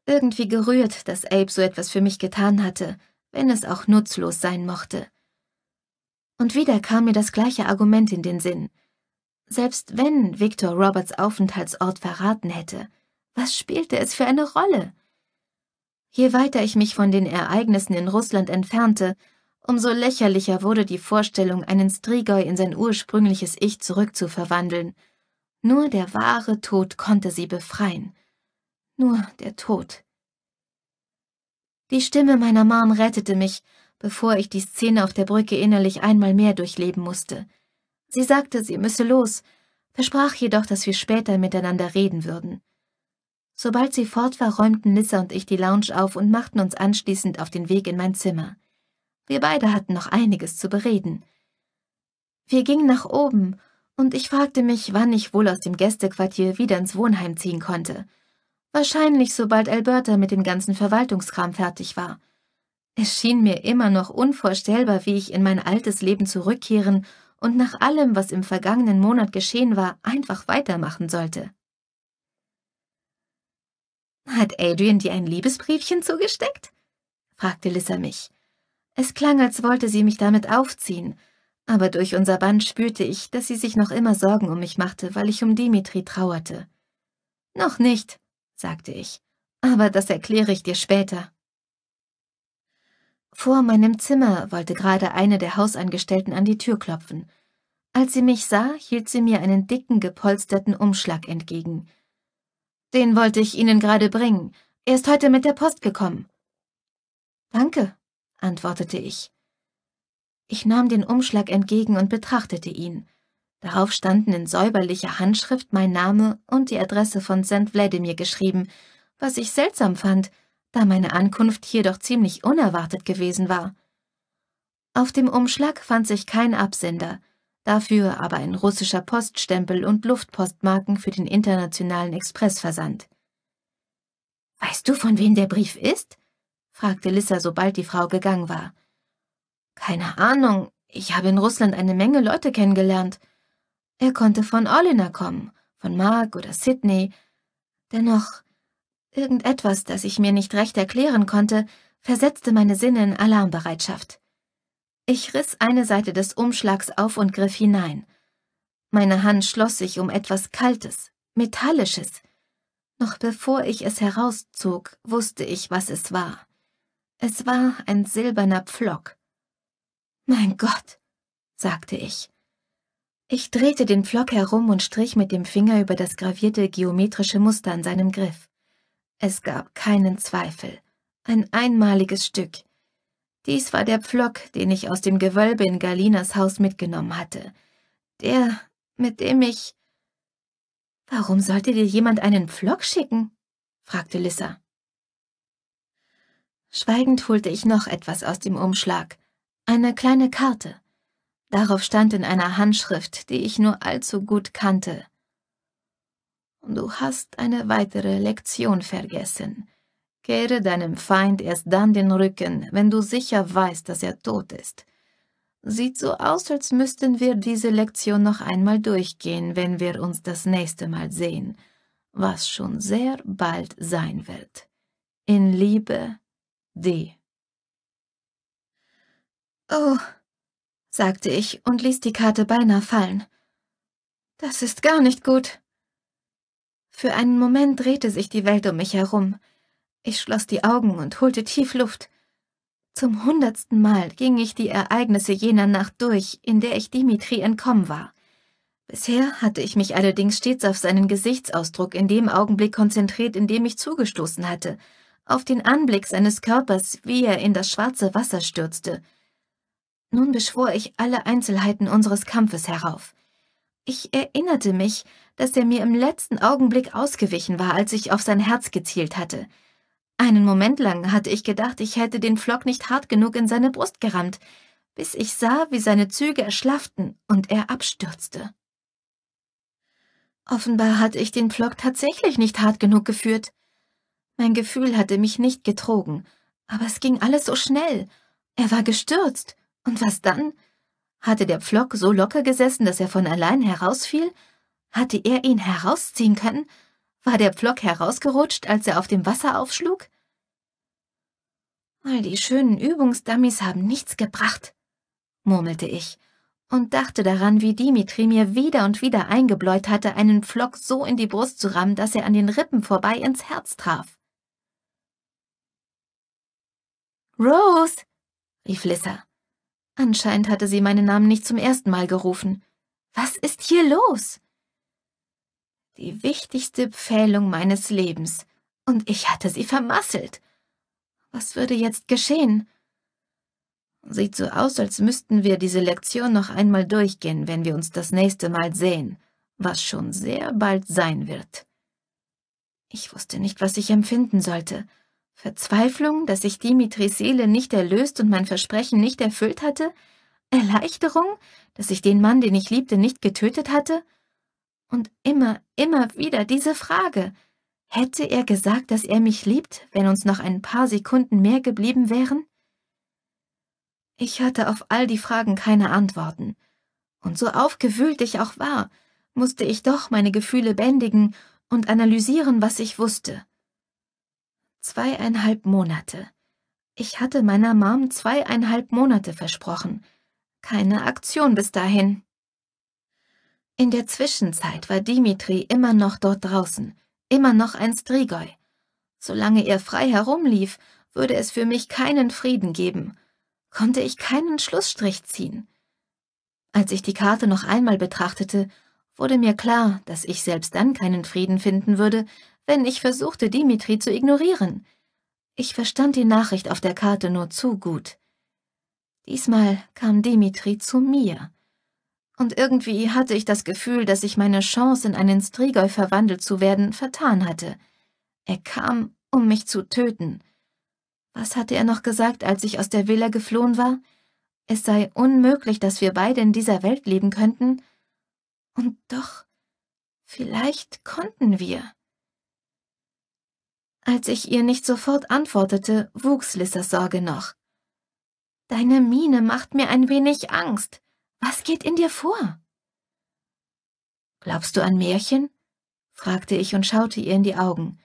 irgendwie gerührt, dass Abe so etwas für mich getan hatte, wenn es auch nutzlos sein mochte. Und wieder kam mir das gleiche Argument in den Sinn. Selbst wenn Victor Roberts Aufenthaltsort verraten hätte, was spielte es für eine Rolle? Je weiter ich mich von den Ereignissen in Russland entfernte, umso lächerlicher wurde die Vorstellung, einen Strigoi in sein ursprüngliches Ich zurückzuverwandeln – nur der wahre Tod konnte sie befreien. Nur der Tod. Die Stimme meiner Mom rettete mich, bevor ich die Szene auf der Brücke innerlich einmal mehr durchleben musste. Sie sagte, sie müsse los, versprach jedoch, dass wir später miteinander reden würden. Sobald sie fort war, räumten Nissa und ich die Lounge auf und machten uns anschließend auf den Weg in mein Zimmer. Wir beide hatten noch einiges zu bereden. Wir gingen nach oben und ich fragte mich, wann ich wohl aus dem Gästequartier wieder ins Wohnheim ziehen konnte. Wahrscheinlich sobald Alberta mit dem ganzen Verwaltungskram fertig war. Es schien mir immer noch unvorstellbar, wie ich in mein altes Leben zurückkehren und nach allem, was im vergangenen Monat geschehen war, einfach weitermachen sollte. Hat Adrian dir ein Liebesbriefchen zugesteckt? fragte Lissa mich. Es klang, als wollte sie mich damit aufziehen, aber durch unser Band spürte ich, dass sie sich noch immer Sorgen um mich machte, weil ich um Dimitri trauerte. Noch nicht, sagte ich, aber das erkläre ich dir später. Vor meinem Zimmer wollte gerade eine der Hausangestellten an die Tür klopfen. Als sie mich sah, hielt sie mir einen dicken, gepolsterten Umschlag entgegen. Den wollte ich Ihnen gerade bringen. Er ist heute mit der Post gekommen. Danke, antwortete ich. Ich nahm den Umschlag entgegen und betrachtete ihn. Darauf standen in säuberlicher Handschrift mein Name und die Adresse von St. Wladimir geschrieben, was ich seltsam fand, da meine Ankunft hier doch ziemlich unerwartet gewesen war. Auf dem Umschlag fand sich kein Absender, dafür aber ein russischer Poststempel und Luftpostmarken für den internationalen Expressversand. Weißt du, von wem der Brief ist? fragte Lissa, sobald die Frau gegangen war. Keine Ahnung, ich habe in Russland eine Menge Leute kennengelernt. Er konnte von Olena kommen, von Mark oder Sydney. Dennoch, irgendetwas, das ich mir nicht recht erklären konnte, versetzte meine Sinne in Alarmbereitschaft. Ich riss eine Seite des Umschlags auf und griff hinein. Meine Hand schloss sich um etwas Kaltes, Metallisches. Noch bevor ich es herauszog, wusste ich, was es war. Es war ein silberner Pflock. Mein Gott, sagte ich. Ich drehte den Flock herum und strich mit dem Finger über das gravierte geometrische Muster an seinem Griff. Es gab keinen Zweifel. Ein einmaliges Stück. Dies war der Pflock, den ich aus dem Gewölbe in Galinas Haus mitgenommen hatte. Der, mit dem ich... Warum sollte dir jemand einen Pflock schicken? fragte Lissa. Schweigend holte ich noch etwas aus dem Umschlag, eine kleine Karte. Darauf stand in einer Handschrift, die ich nur allzu gut kannte. Du hast eine weitere Lektion vergessen. Kehre deinem Feind erst dann den Rücken, wenn du sicher weißt, dass er tot ist. Sieht so aus, als müssten wir diese Lektion noch einmal durchgehen, wenn wir uns das nächste Mal sehen, was schon sehr bald sein wird. In Liebe, D. Oh, sagte ich und ließ die Karte beinahe fallen. Das ist gar nicht gut. Für einen Moment drehte sich die Welt um mich herum. Ich schloss die Augen und holte tief Luft. Zum hundertsten Mal ging ich die Ereignisse jener Nacht durch, in der ich Dimitri entkommen war. Bisher hatte ich mich allerdings stets auf seinen Gesichtsausdruck in dem Augenblick konzentriert, in dem ich zugestoßen hatte, auf den Anblick seines Körpers, wie er in das schwarze Wasser stürzte, nun beschwor ich alle Einzelheiten unseres Kampfes herauf. Ich erinnerte mich, dass er mir im letzten Augenblick ausgewichen war, als ich auf sein Herz gezielt hatte. Einen Moment lang hatte ich gedacht, ich hätte den Flock nicht hart genug in seine Brust gerammt, bis ich sah, wie seine Züge erschlafften und er abstürzte. Offenbar hatte ich den Flock tatsächlich nicht hart genug geführt. Mein Gefühl hatte mich nicht getrogen, aber es ging alles so schnell. Er war gestürzt, und was dann? Hatte der Pflock so locker gesessen, dass er von allein herausfiel? Hatte er ihn herausziehen können? War der Pflock herausgerutscht, als er auf dem Wasser aufschlug? All die schönen Übungsdummies haben nichts gebracht, murmelte ich und dachte daran, wie Dimitri mir wieder und wieder eingebläut hatte, einen Pflock so in die Brust zu rammen, dass er an den Rippen vorbei ins Herz traf. Rose, rief Lissa. Anscheinend hatte sie meinen Namen nicht zum ersten Mal gerufen. Was ist hier los? Die wichtigste Pfählung meines Lebens, und ich hatte sie vermasselt. Was würde jetzt geschehen? Sieht so aus, als müssten wir diese Lektion noch einmal durchgehen, wenn wir uns das nächste Mal sehen, was schon sehr bald sein wird. Ich wusste nicht, was ich empfinden sollte. Verzweiflung, dass ich Dimitris Seele nicht erlöst und mein Versprechen nicht erfüllt hatte? Erleichterung, dass ich den Mann, den ich liebte, nicht getötet hatte? Und immer, immer wieder diese Frage. Hätte er gesagt, dass er mich liebt, wenn uns noch ein paar Sekunden mehr geblieben wären? Ich hatte auf all die Fragen keine Antworten. Und so aufgewühlt ich auch war, musste ich doch meine Gefühle bändigen und analysieren, was ich wusste. Zweieinhalb Monate. Ich hatte meiner Mom zweieinhalb Monate versprochen. Keine Aktion bis dahin. In der Zwischenzeit war Dimitri immer noch dort draußen, immer noch ein Strigoi. Solange er frei herumlief, würde es für mich keinen Frieden geben. Konnte ich keinen Schlussstrich ziehen. Als ich die Karte noch einmal betrachtete, wurde mir klar, dass ich selbst dann keinen Frieden finden würde, denn ich versuchte, Dimitri zu ignorieren. Ich verstand die Nachricht auf der Karte nur zu gut. Diesmal kam Dimitri zu mir. Und irgendwie hatte ich das Gefühl, dass ich meine Chance, in einen Strigoi verwandelt zu werden, vertan hatte. Er kam, um mich zu töten. Was hatte er noch gesagt, als ich aus der Villa geflohen war? Es sei unmöglich, dass wir beide in dieser Welt leben könnten. Und doch, vielleicht konnten wir. Als ich ihr nicht sofort antwortete, wuchs Lissas Sorge noch. Deine Miene macht mir ein wenig Angst. Was geht in dir vor? Glaubst du an Märchen? fragte ich und schaute ihr in die Augen.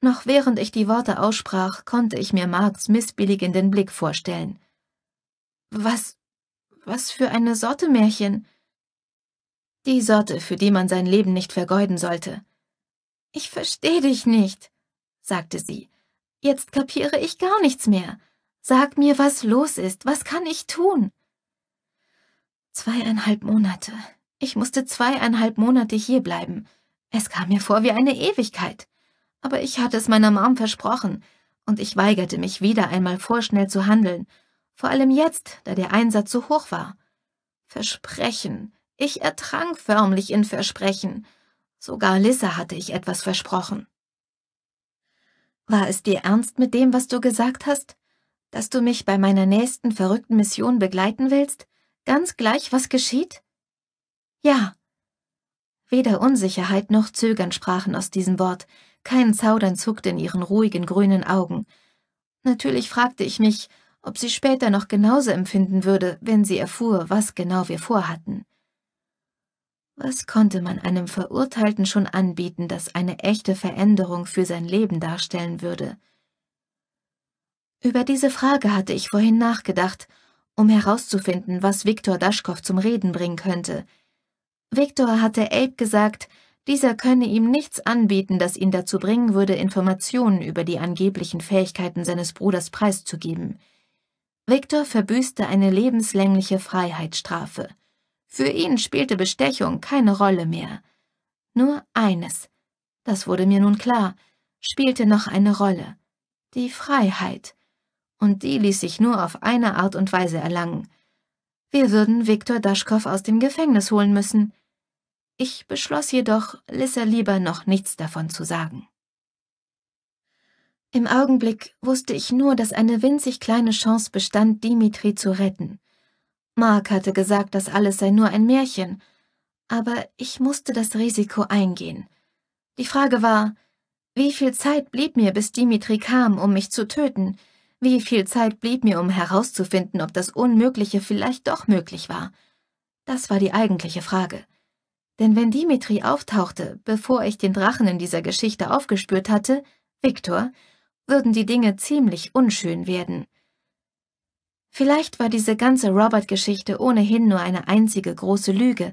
Noch während ich die Worte aussprach, konnte ich mir Marks missbilligenden Blick vorstellen. Was, was für eine Sorte Märchen? Die Sorte, für die man sein Leben nicht vergeuden sollte. Ich verstehe dich nicht sagte sie. Jetzt kapiere ich gar nichts mehr. Sag mir, was los ist. Was kann ich tun? Zweieinhalb Monate. Ich musste zweieinhalb Monate hierbleiben. Es kam mir vor wie eine Ewigkeit. Aber ich hatte es meiner Mom versprochen, und ich weigerte mich wieder einmal vorschnell zu handeln, vor allem jetzt, da der Einsatz so hoch war. Versprechen. Ich ertrank förmlich in Versprechen. Sogar Lissa hatte ich etwas versprochen. War es dir ernst mit dem, was du gesagt hast? Dass du mich bei meiner nächsten verrückten Mission begleiten willst, ganz gleich was geschieht? Ja. Weder Unsicherheit noch Zögern sprachen aus diesem Wort, kein Zaudern zuckte in ihren ruhigen grünen Augen. Natürlich fragte ich mich, ob sie später noch genauso empfinden würde, wenn sie erfuhr, was genau wir vorhatten. Was konnte man einem Verurteilten schon anbieten, das eine echte Veränderung für sein Leben darstellen würde? Über diese Frage hatte ich vorhin nachgedacht, um herauszufinden, was Viktor Daschkow zum Reden bringen könnte. Viktor hatte Abe gesagt, dieser könne ihm nichts anbieten, das ihn dazu bringen würde, Informationen über die angeblichen Fähigkeiten seines Bruders preiszugeben. Viktor verbüßte eine lebenslängliche Freiheitsstrafe – für ihn spielte Bestechung keine Rolle mehr. Nur eines, das wurde mir nun klar, spielte noch eine Rolle, die Freiheit, und die ließ sich nur auf eine Art und Weise erlangen. Wir würden Viktor Daschkow aus dem Gefängnis holen müssen. Ich beschloss jedoch, Lissa lieber noch nichts davon zu sagen. Im Augenblick wusste ich nur, dass eine winzig kleine Chance bestand, Dimitri zu retten. Mark hatte gesagt, das alles sei nur ein Märchen, aber ich musste das Risiko eingehen. Die Frage war, wie viel Zeit blieb mir, bis Dimitri kam, um mich zu töten? Wie viel Zeit blieb mir, um herauszufinden, ob das Unmögliche vielleicht doch möglich war? Das war die eigentliche Frage. Denn wenn Dimitri auftauchte, bevor ich den Drachen in dieser Geschichte aufgespürt hatte, Viktor, würden die Dinge ziemlich unschön werden. Vielleicht war diese ganze Robert-Geschichte ohnehin nur eine einzige große Lüge.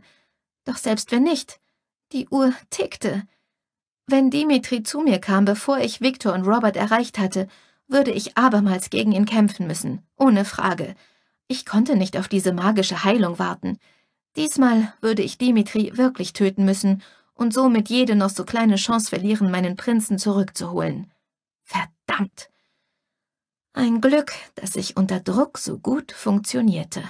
Doch selbst wenn nicht, die Uhr tickte. Wenn Dimitri zu mir kam, bevor ich Victor und Robert erreicht hatte, würde ich abermals gegen ihn kämpfen müssen, ohne Frage. Ich konnte nicht auf diese magische Heilung warten. Diesmal würde ich Dimitri wirklich töten müssen und somit jede noch so kleine Chance verlieren, meinen Prinzen zurückzuholen. Verdammt! Ein Glück, dass ich unter Druck so gut funktionierte.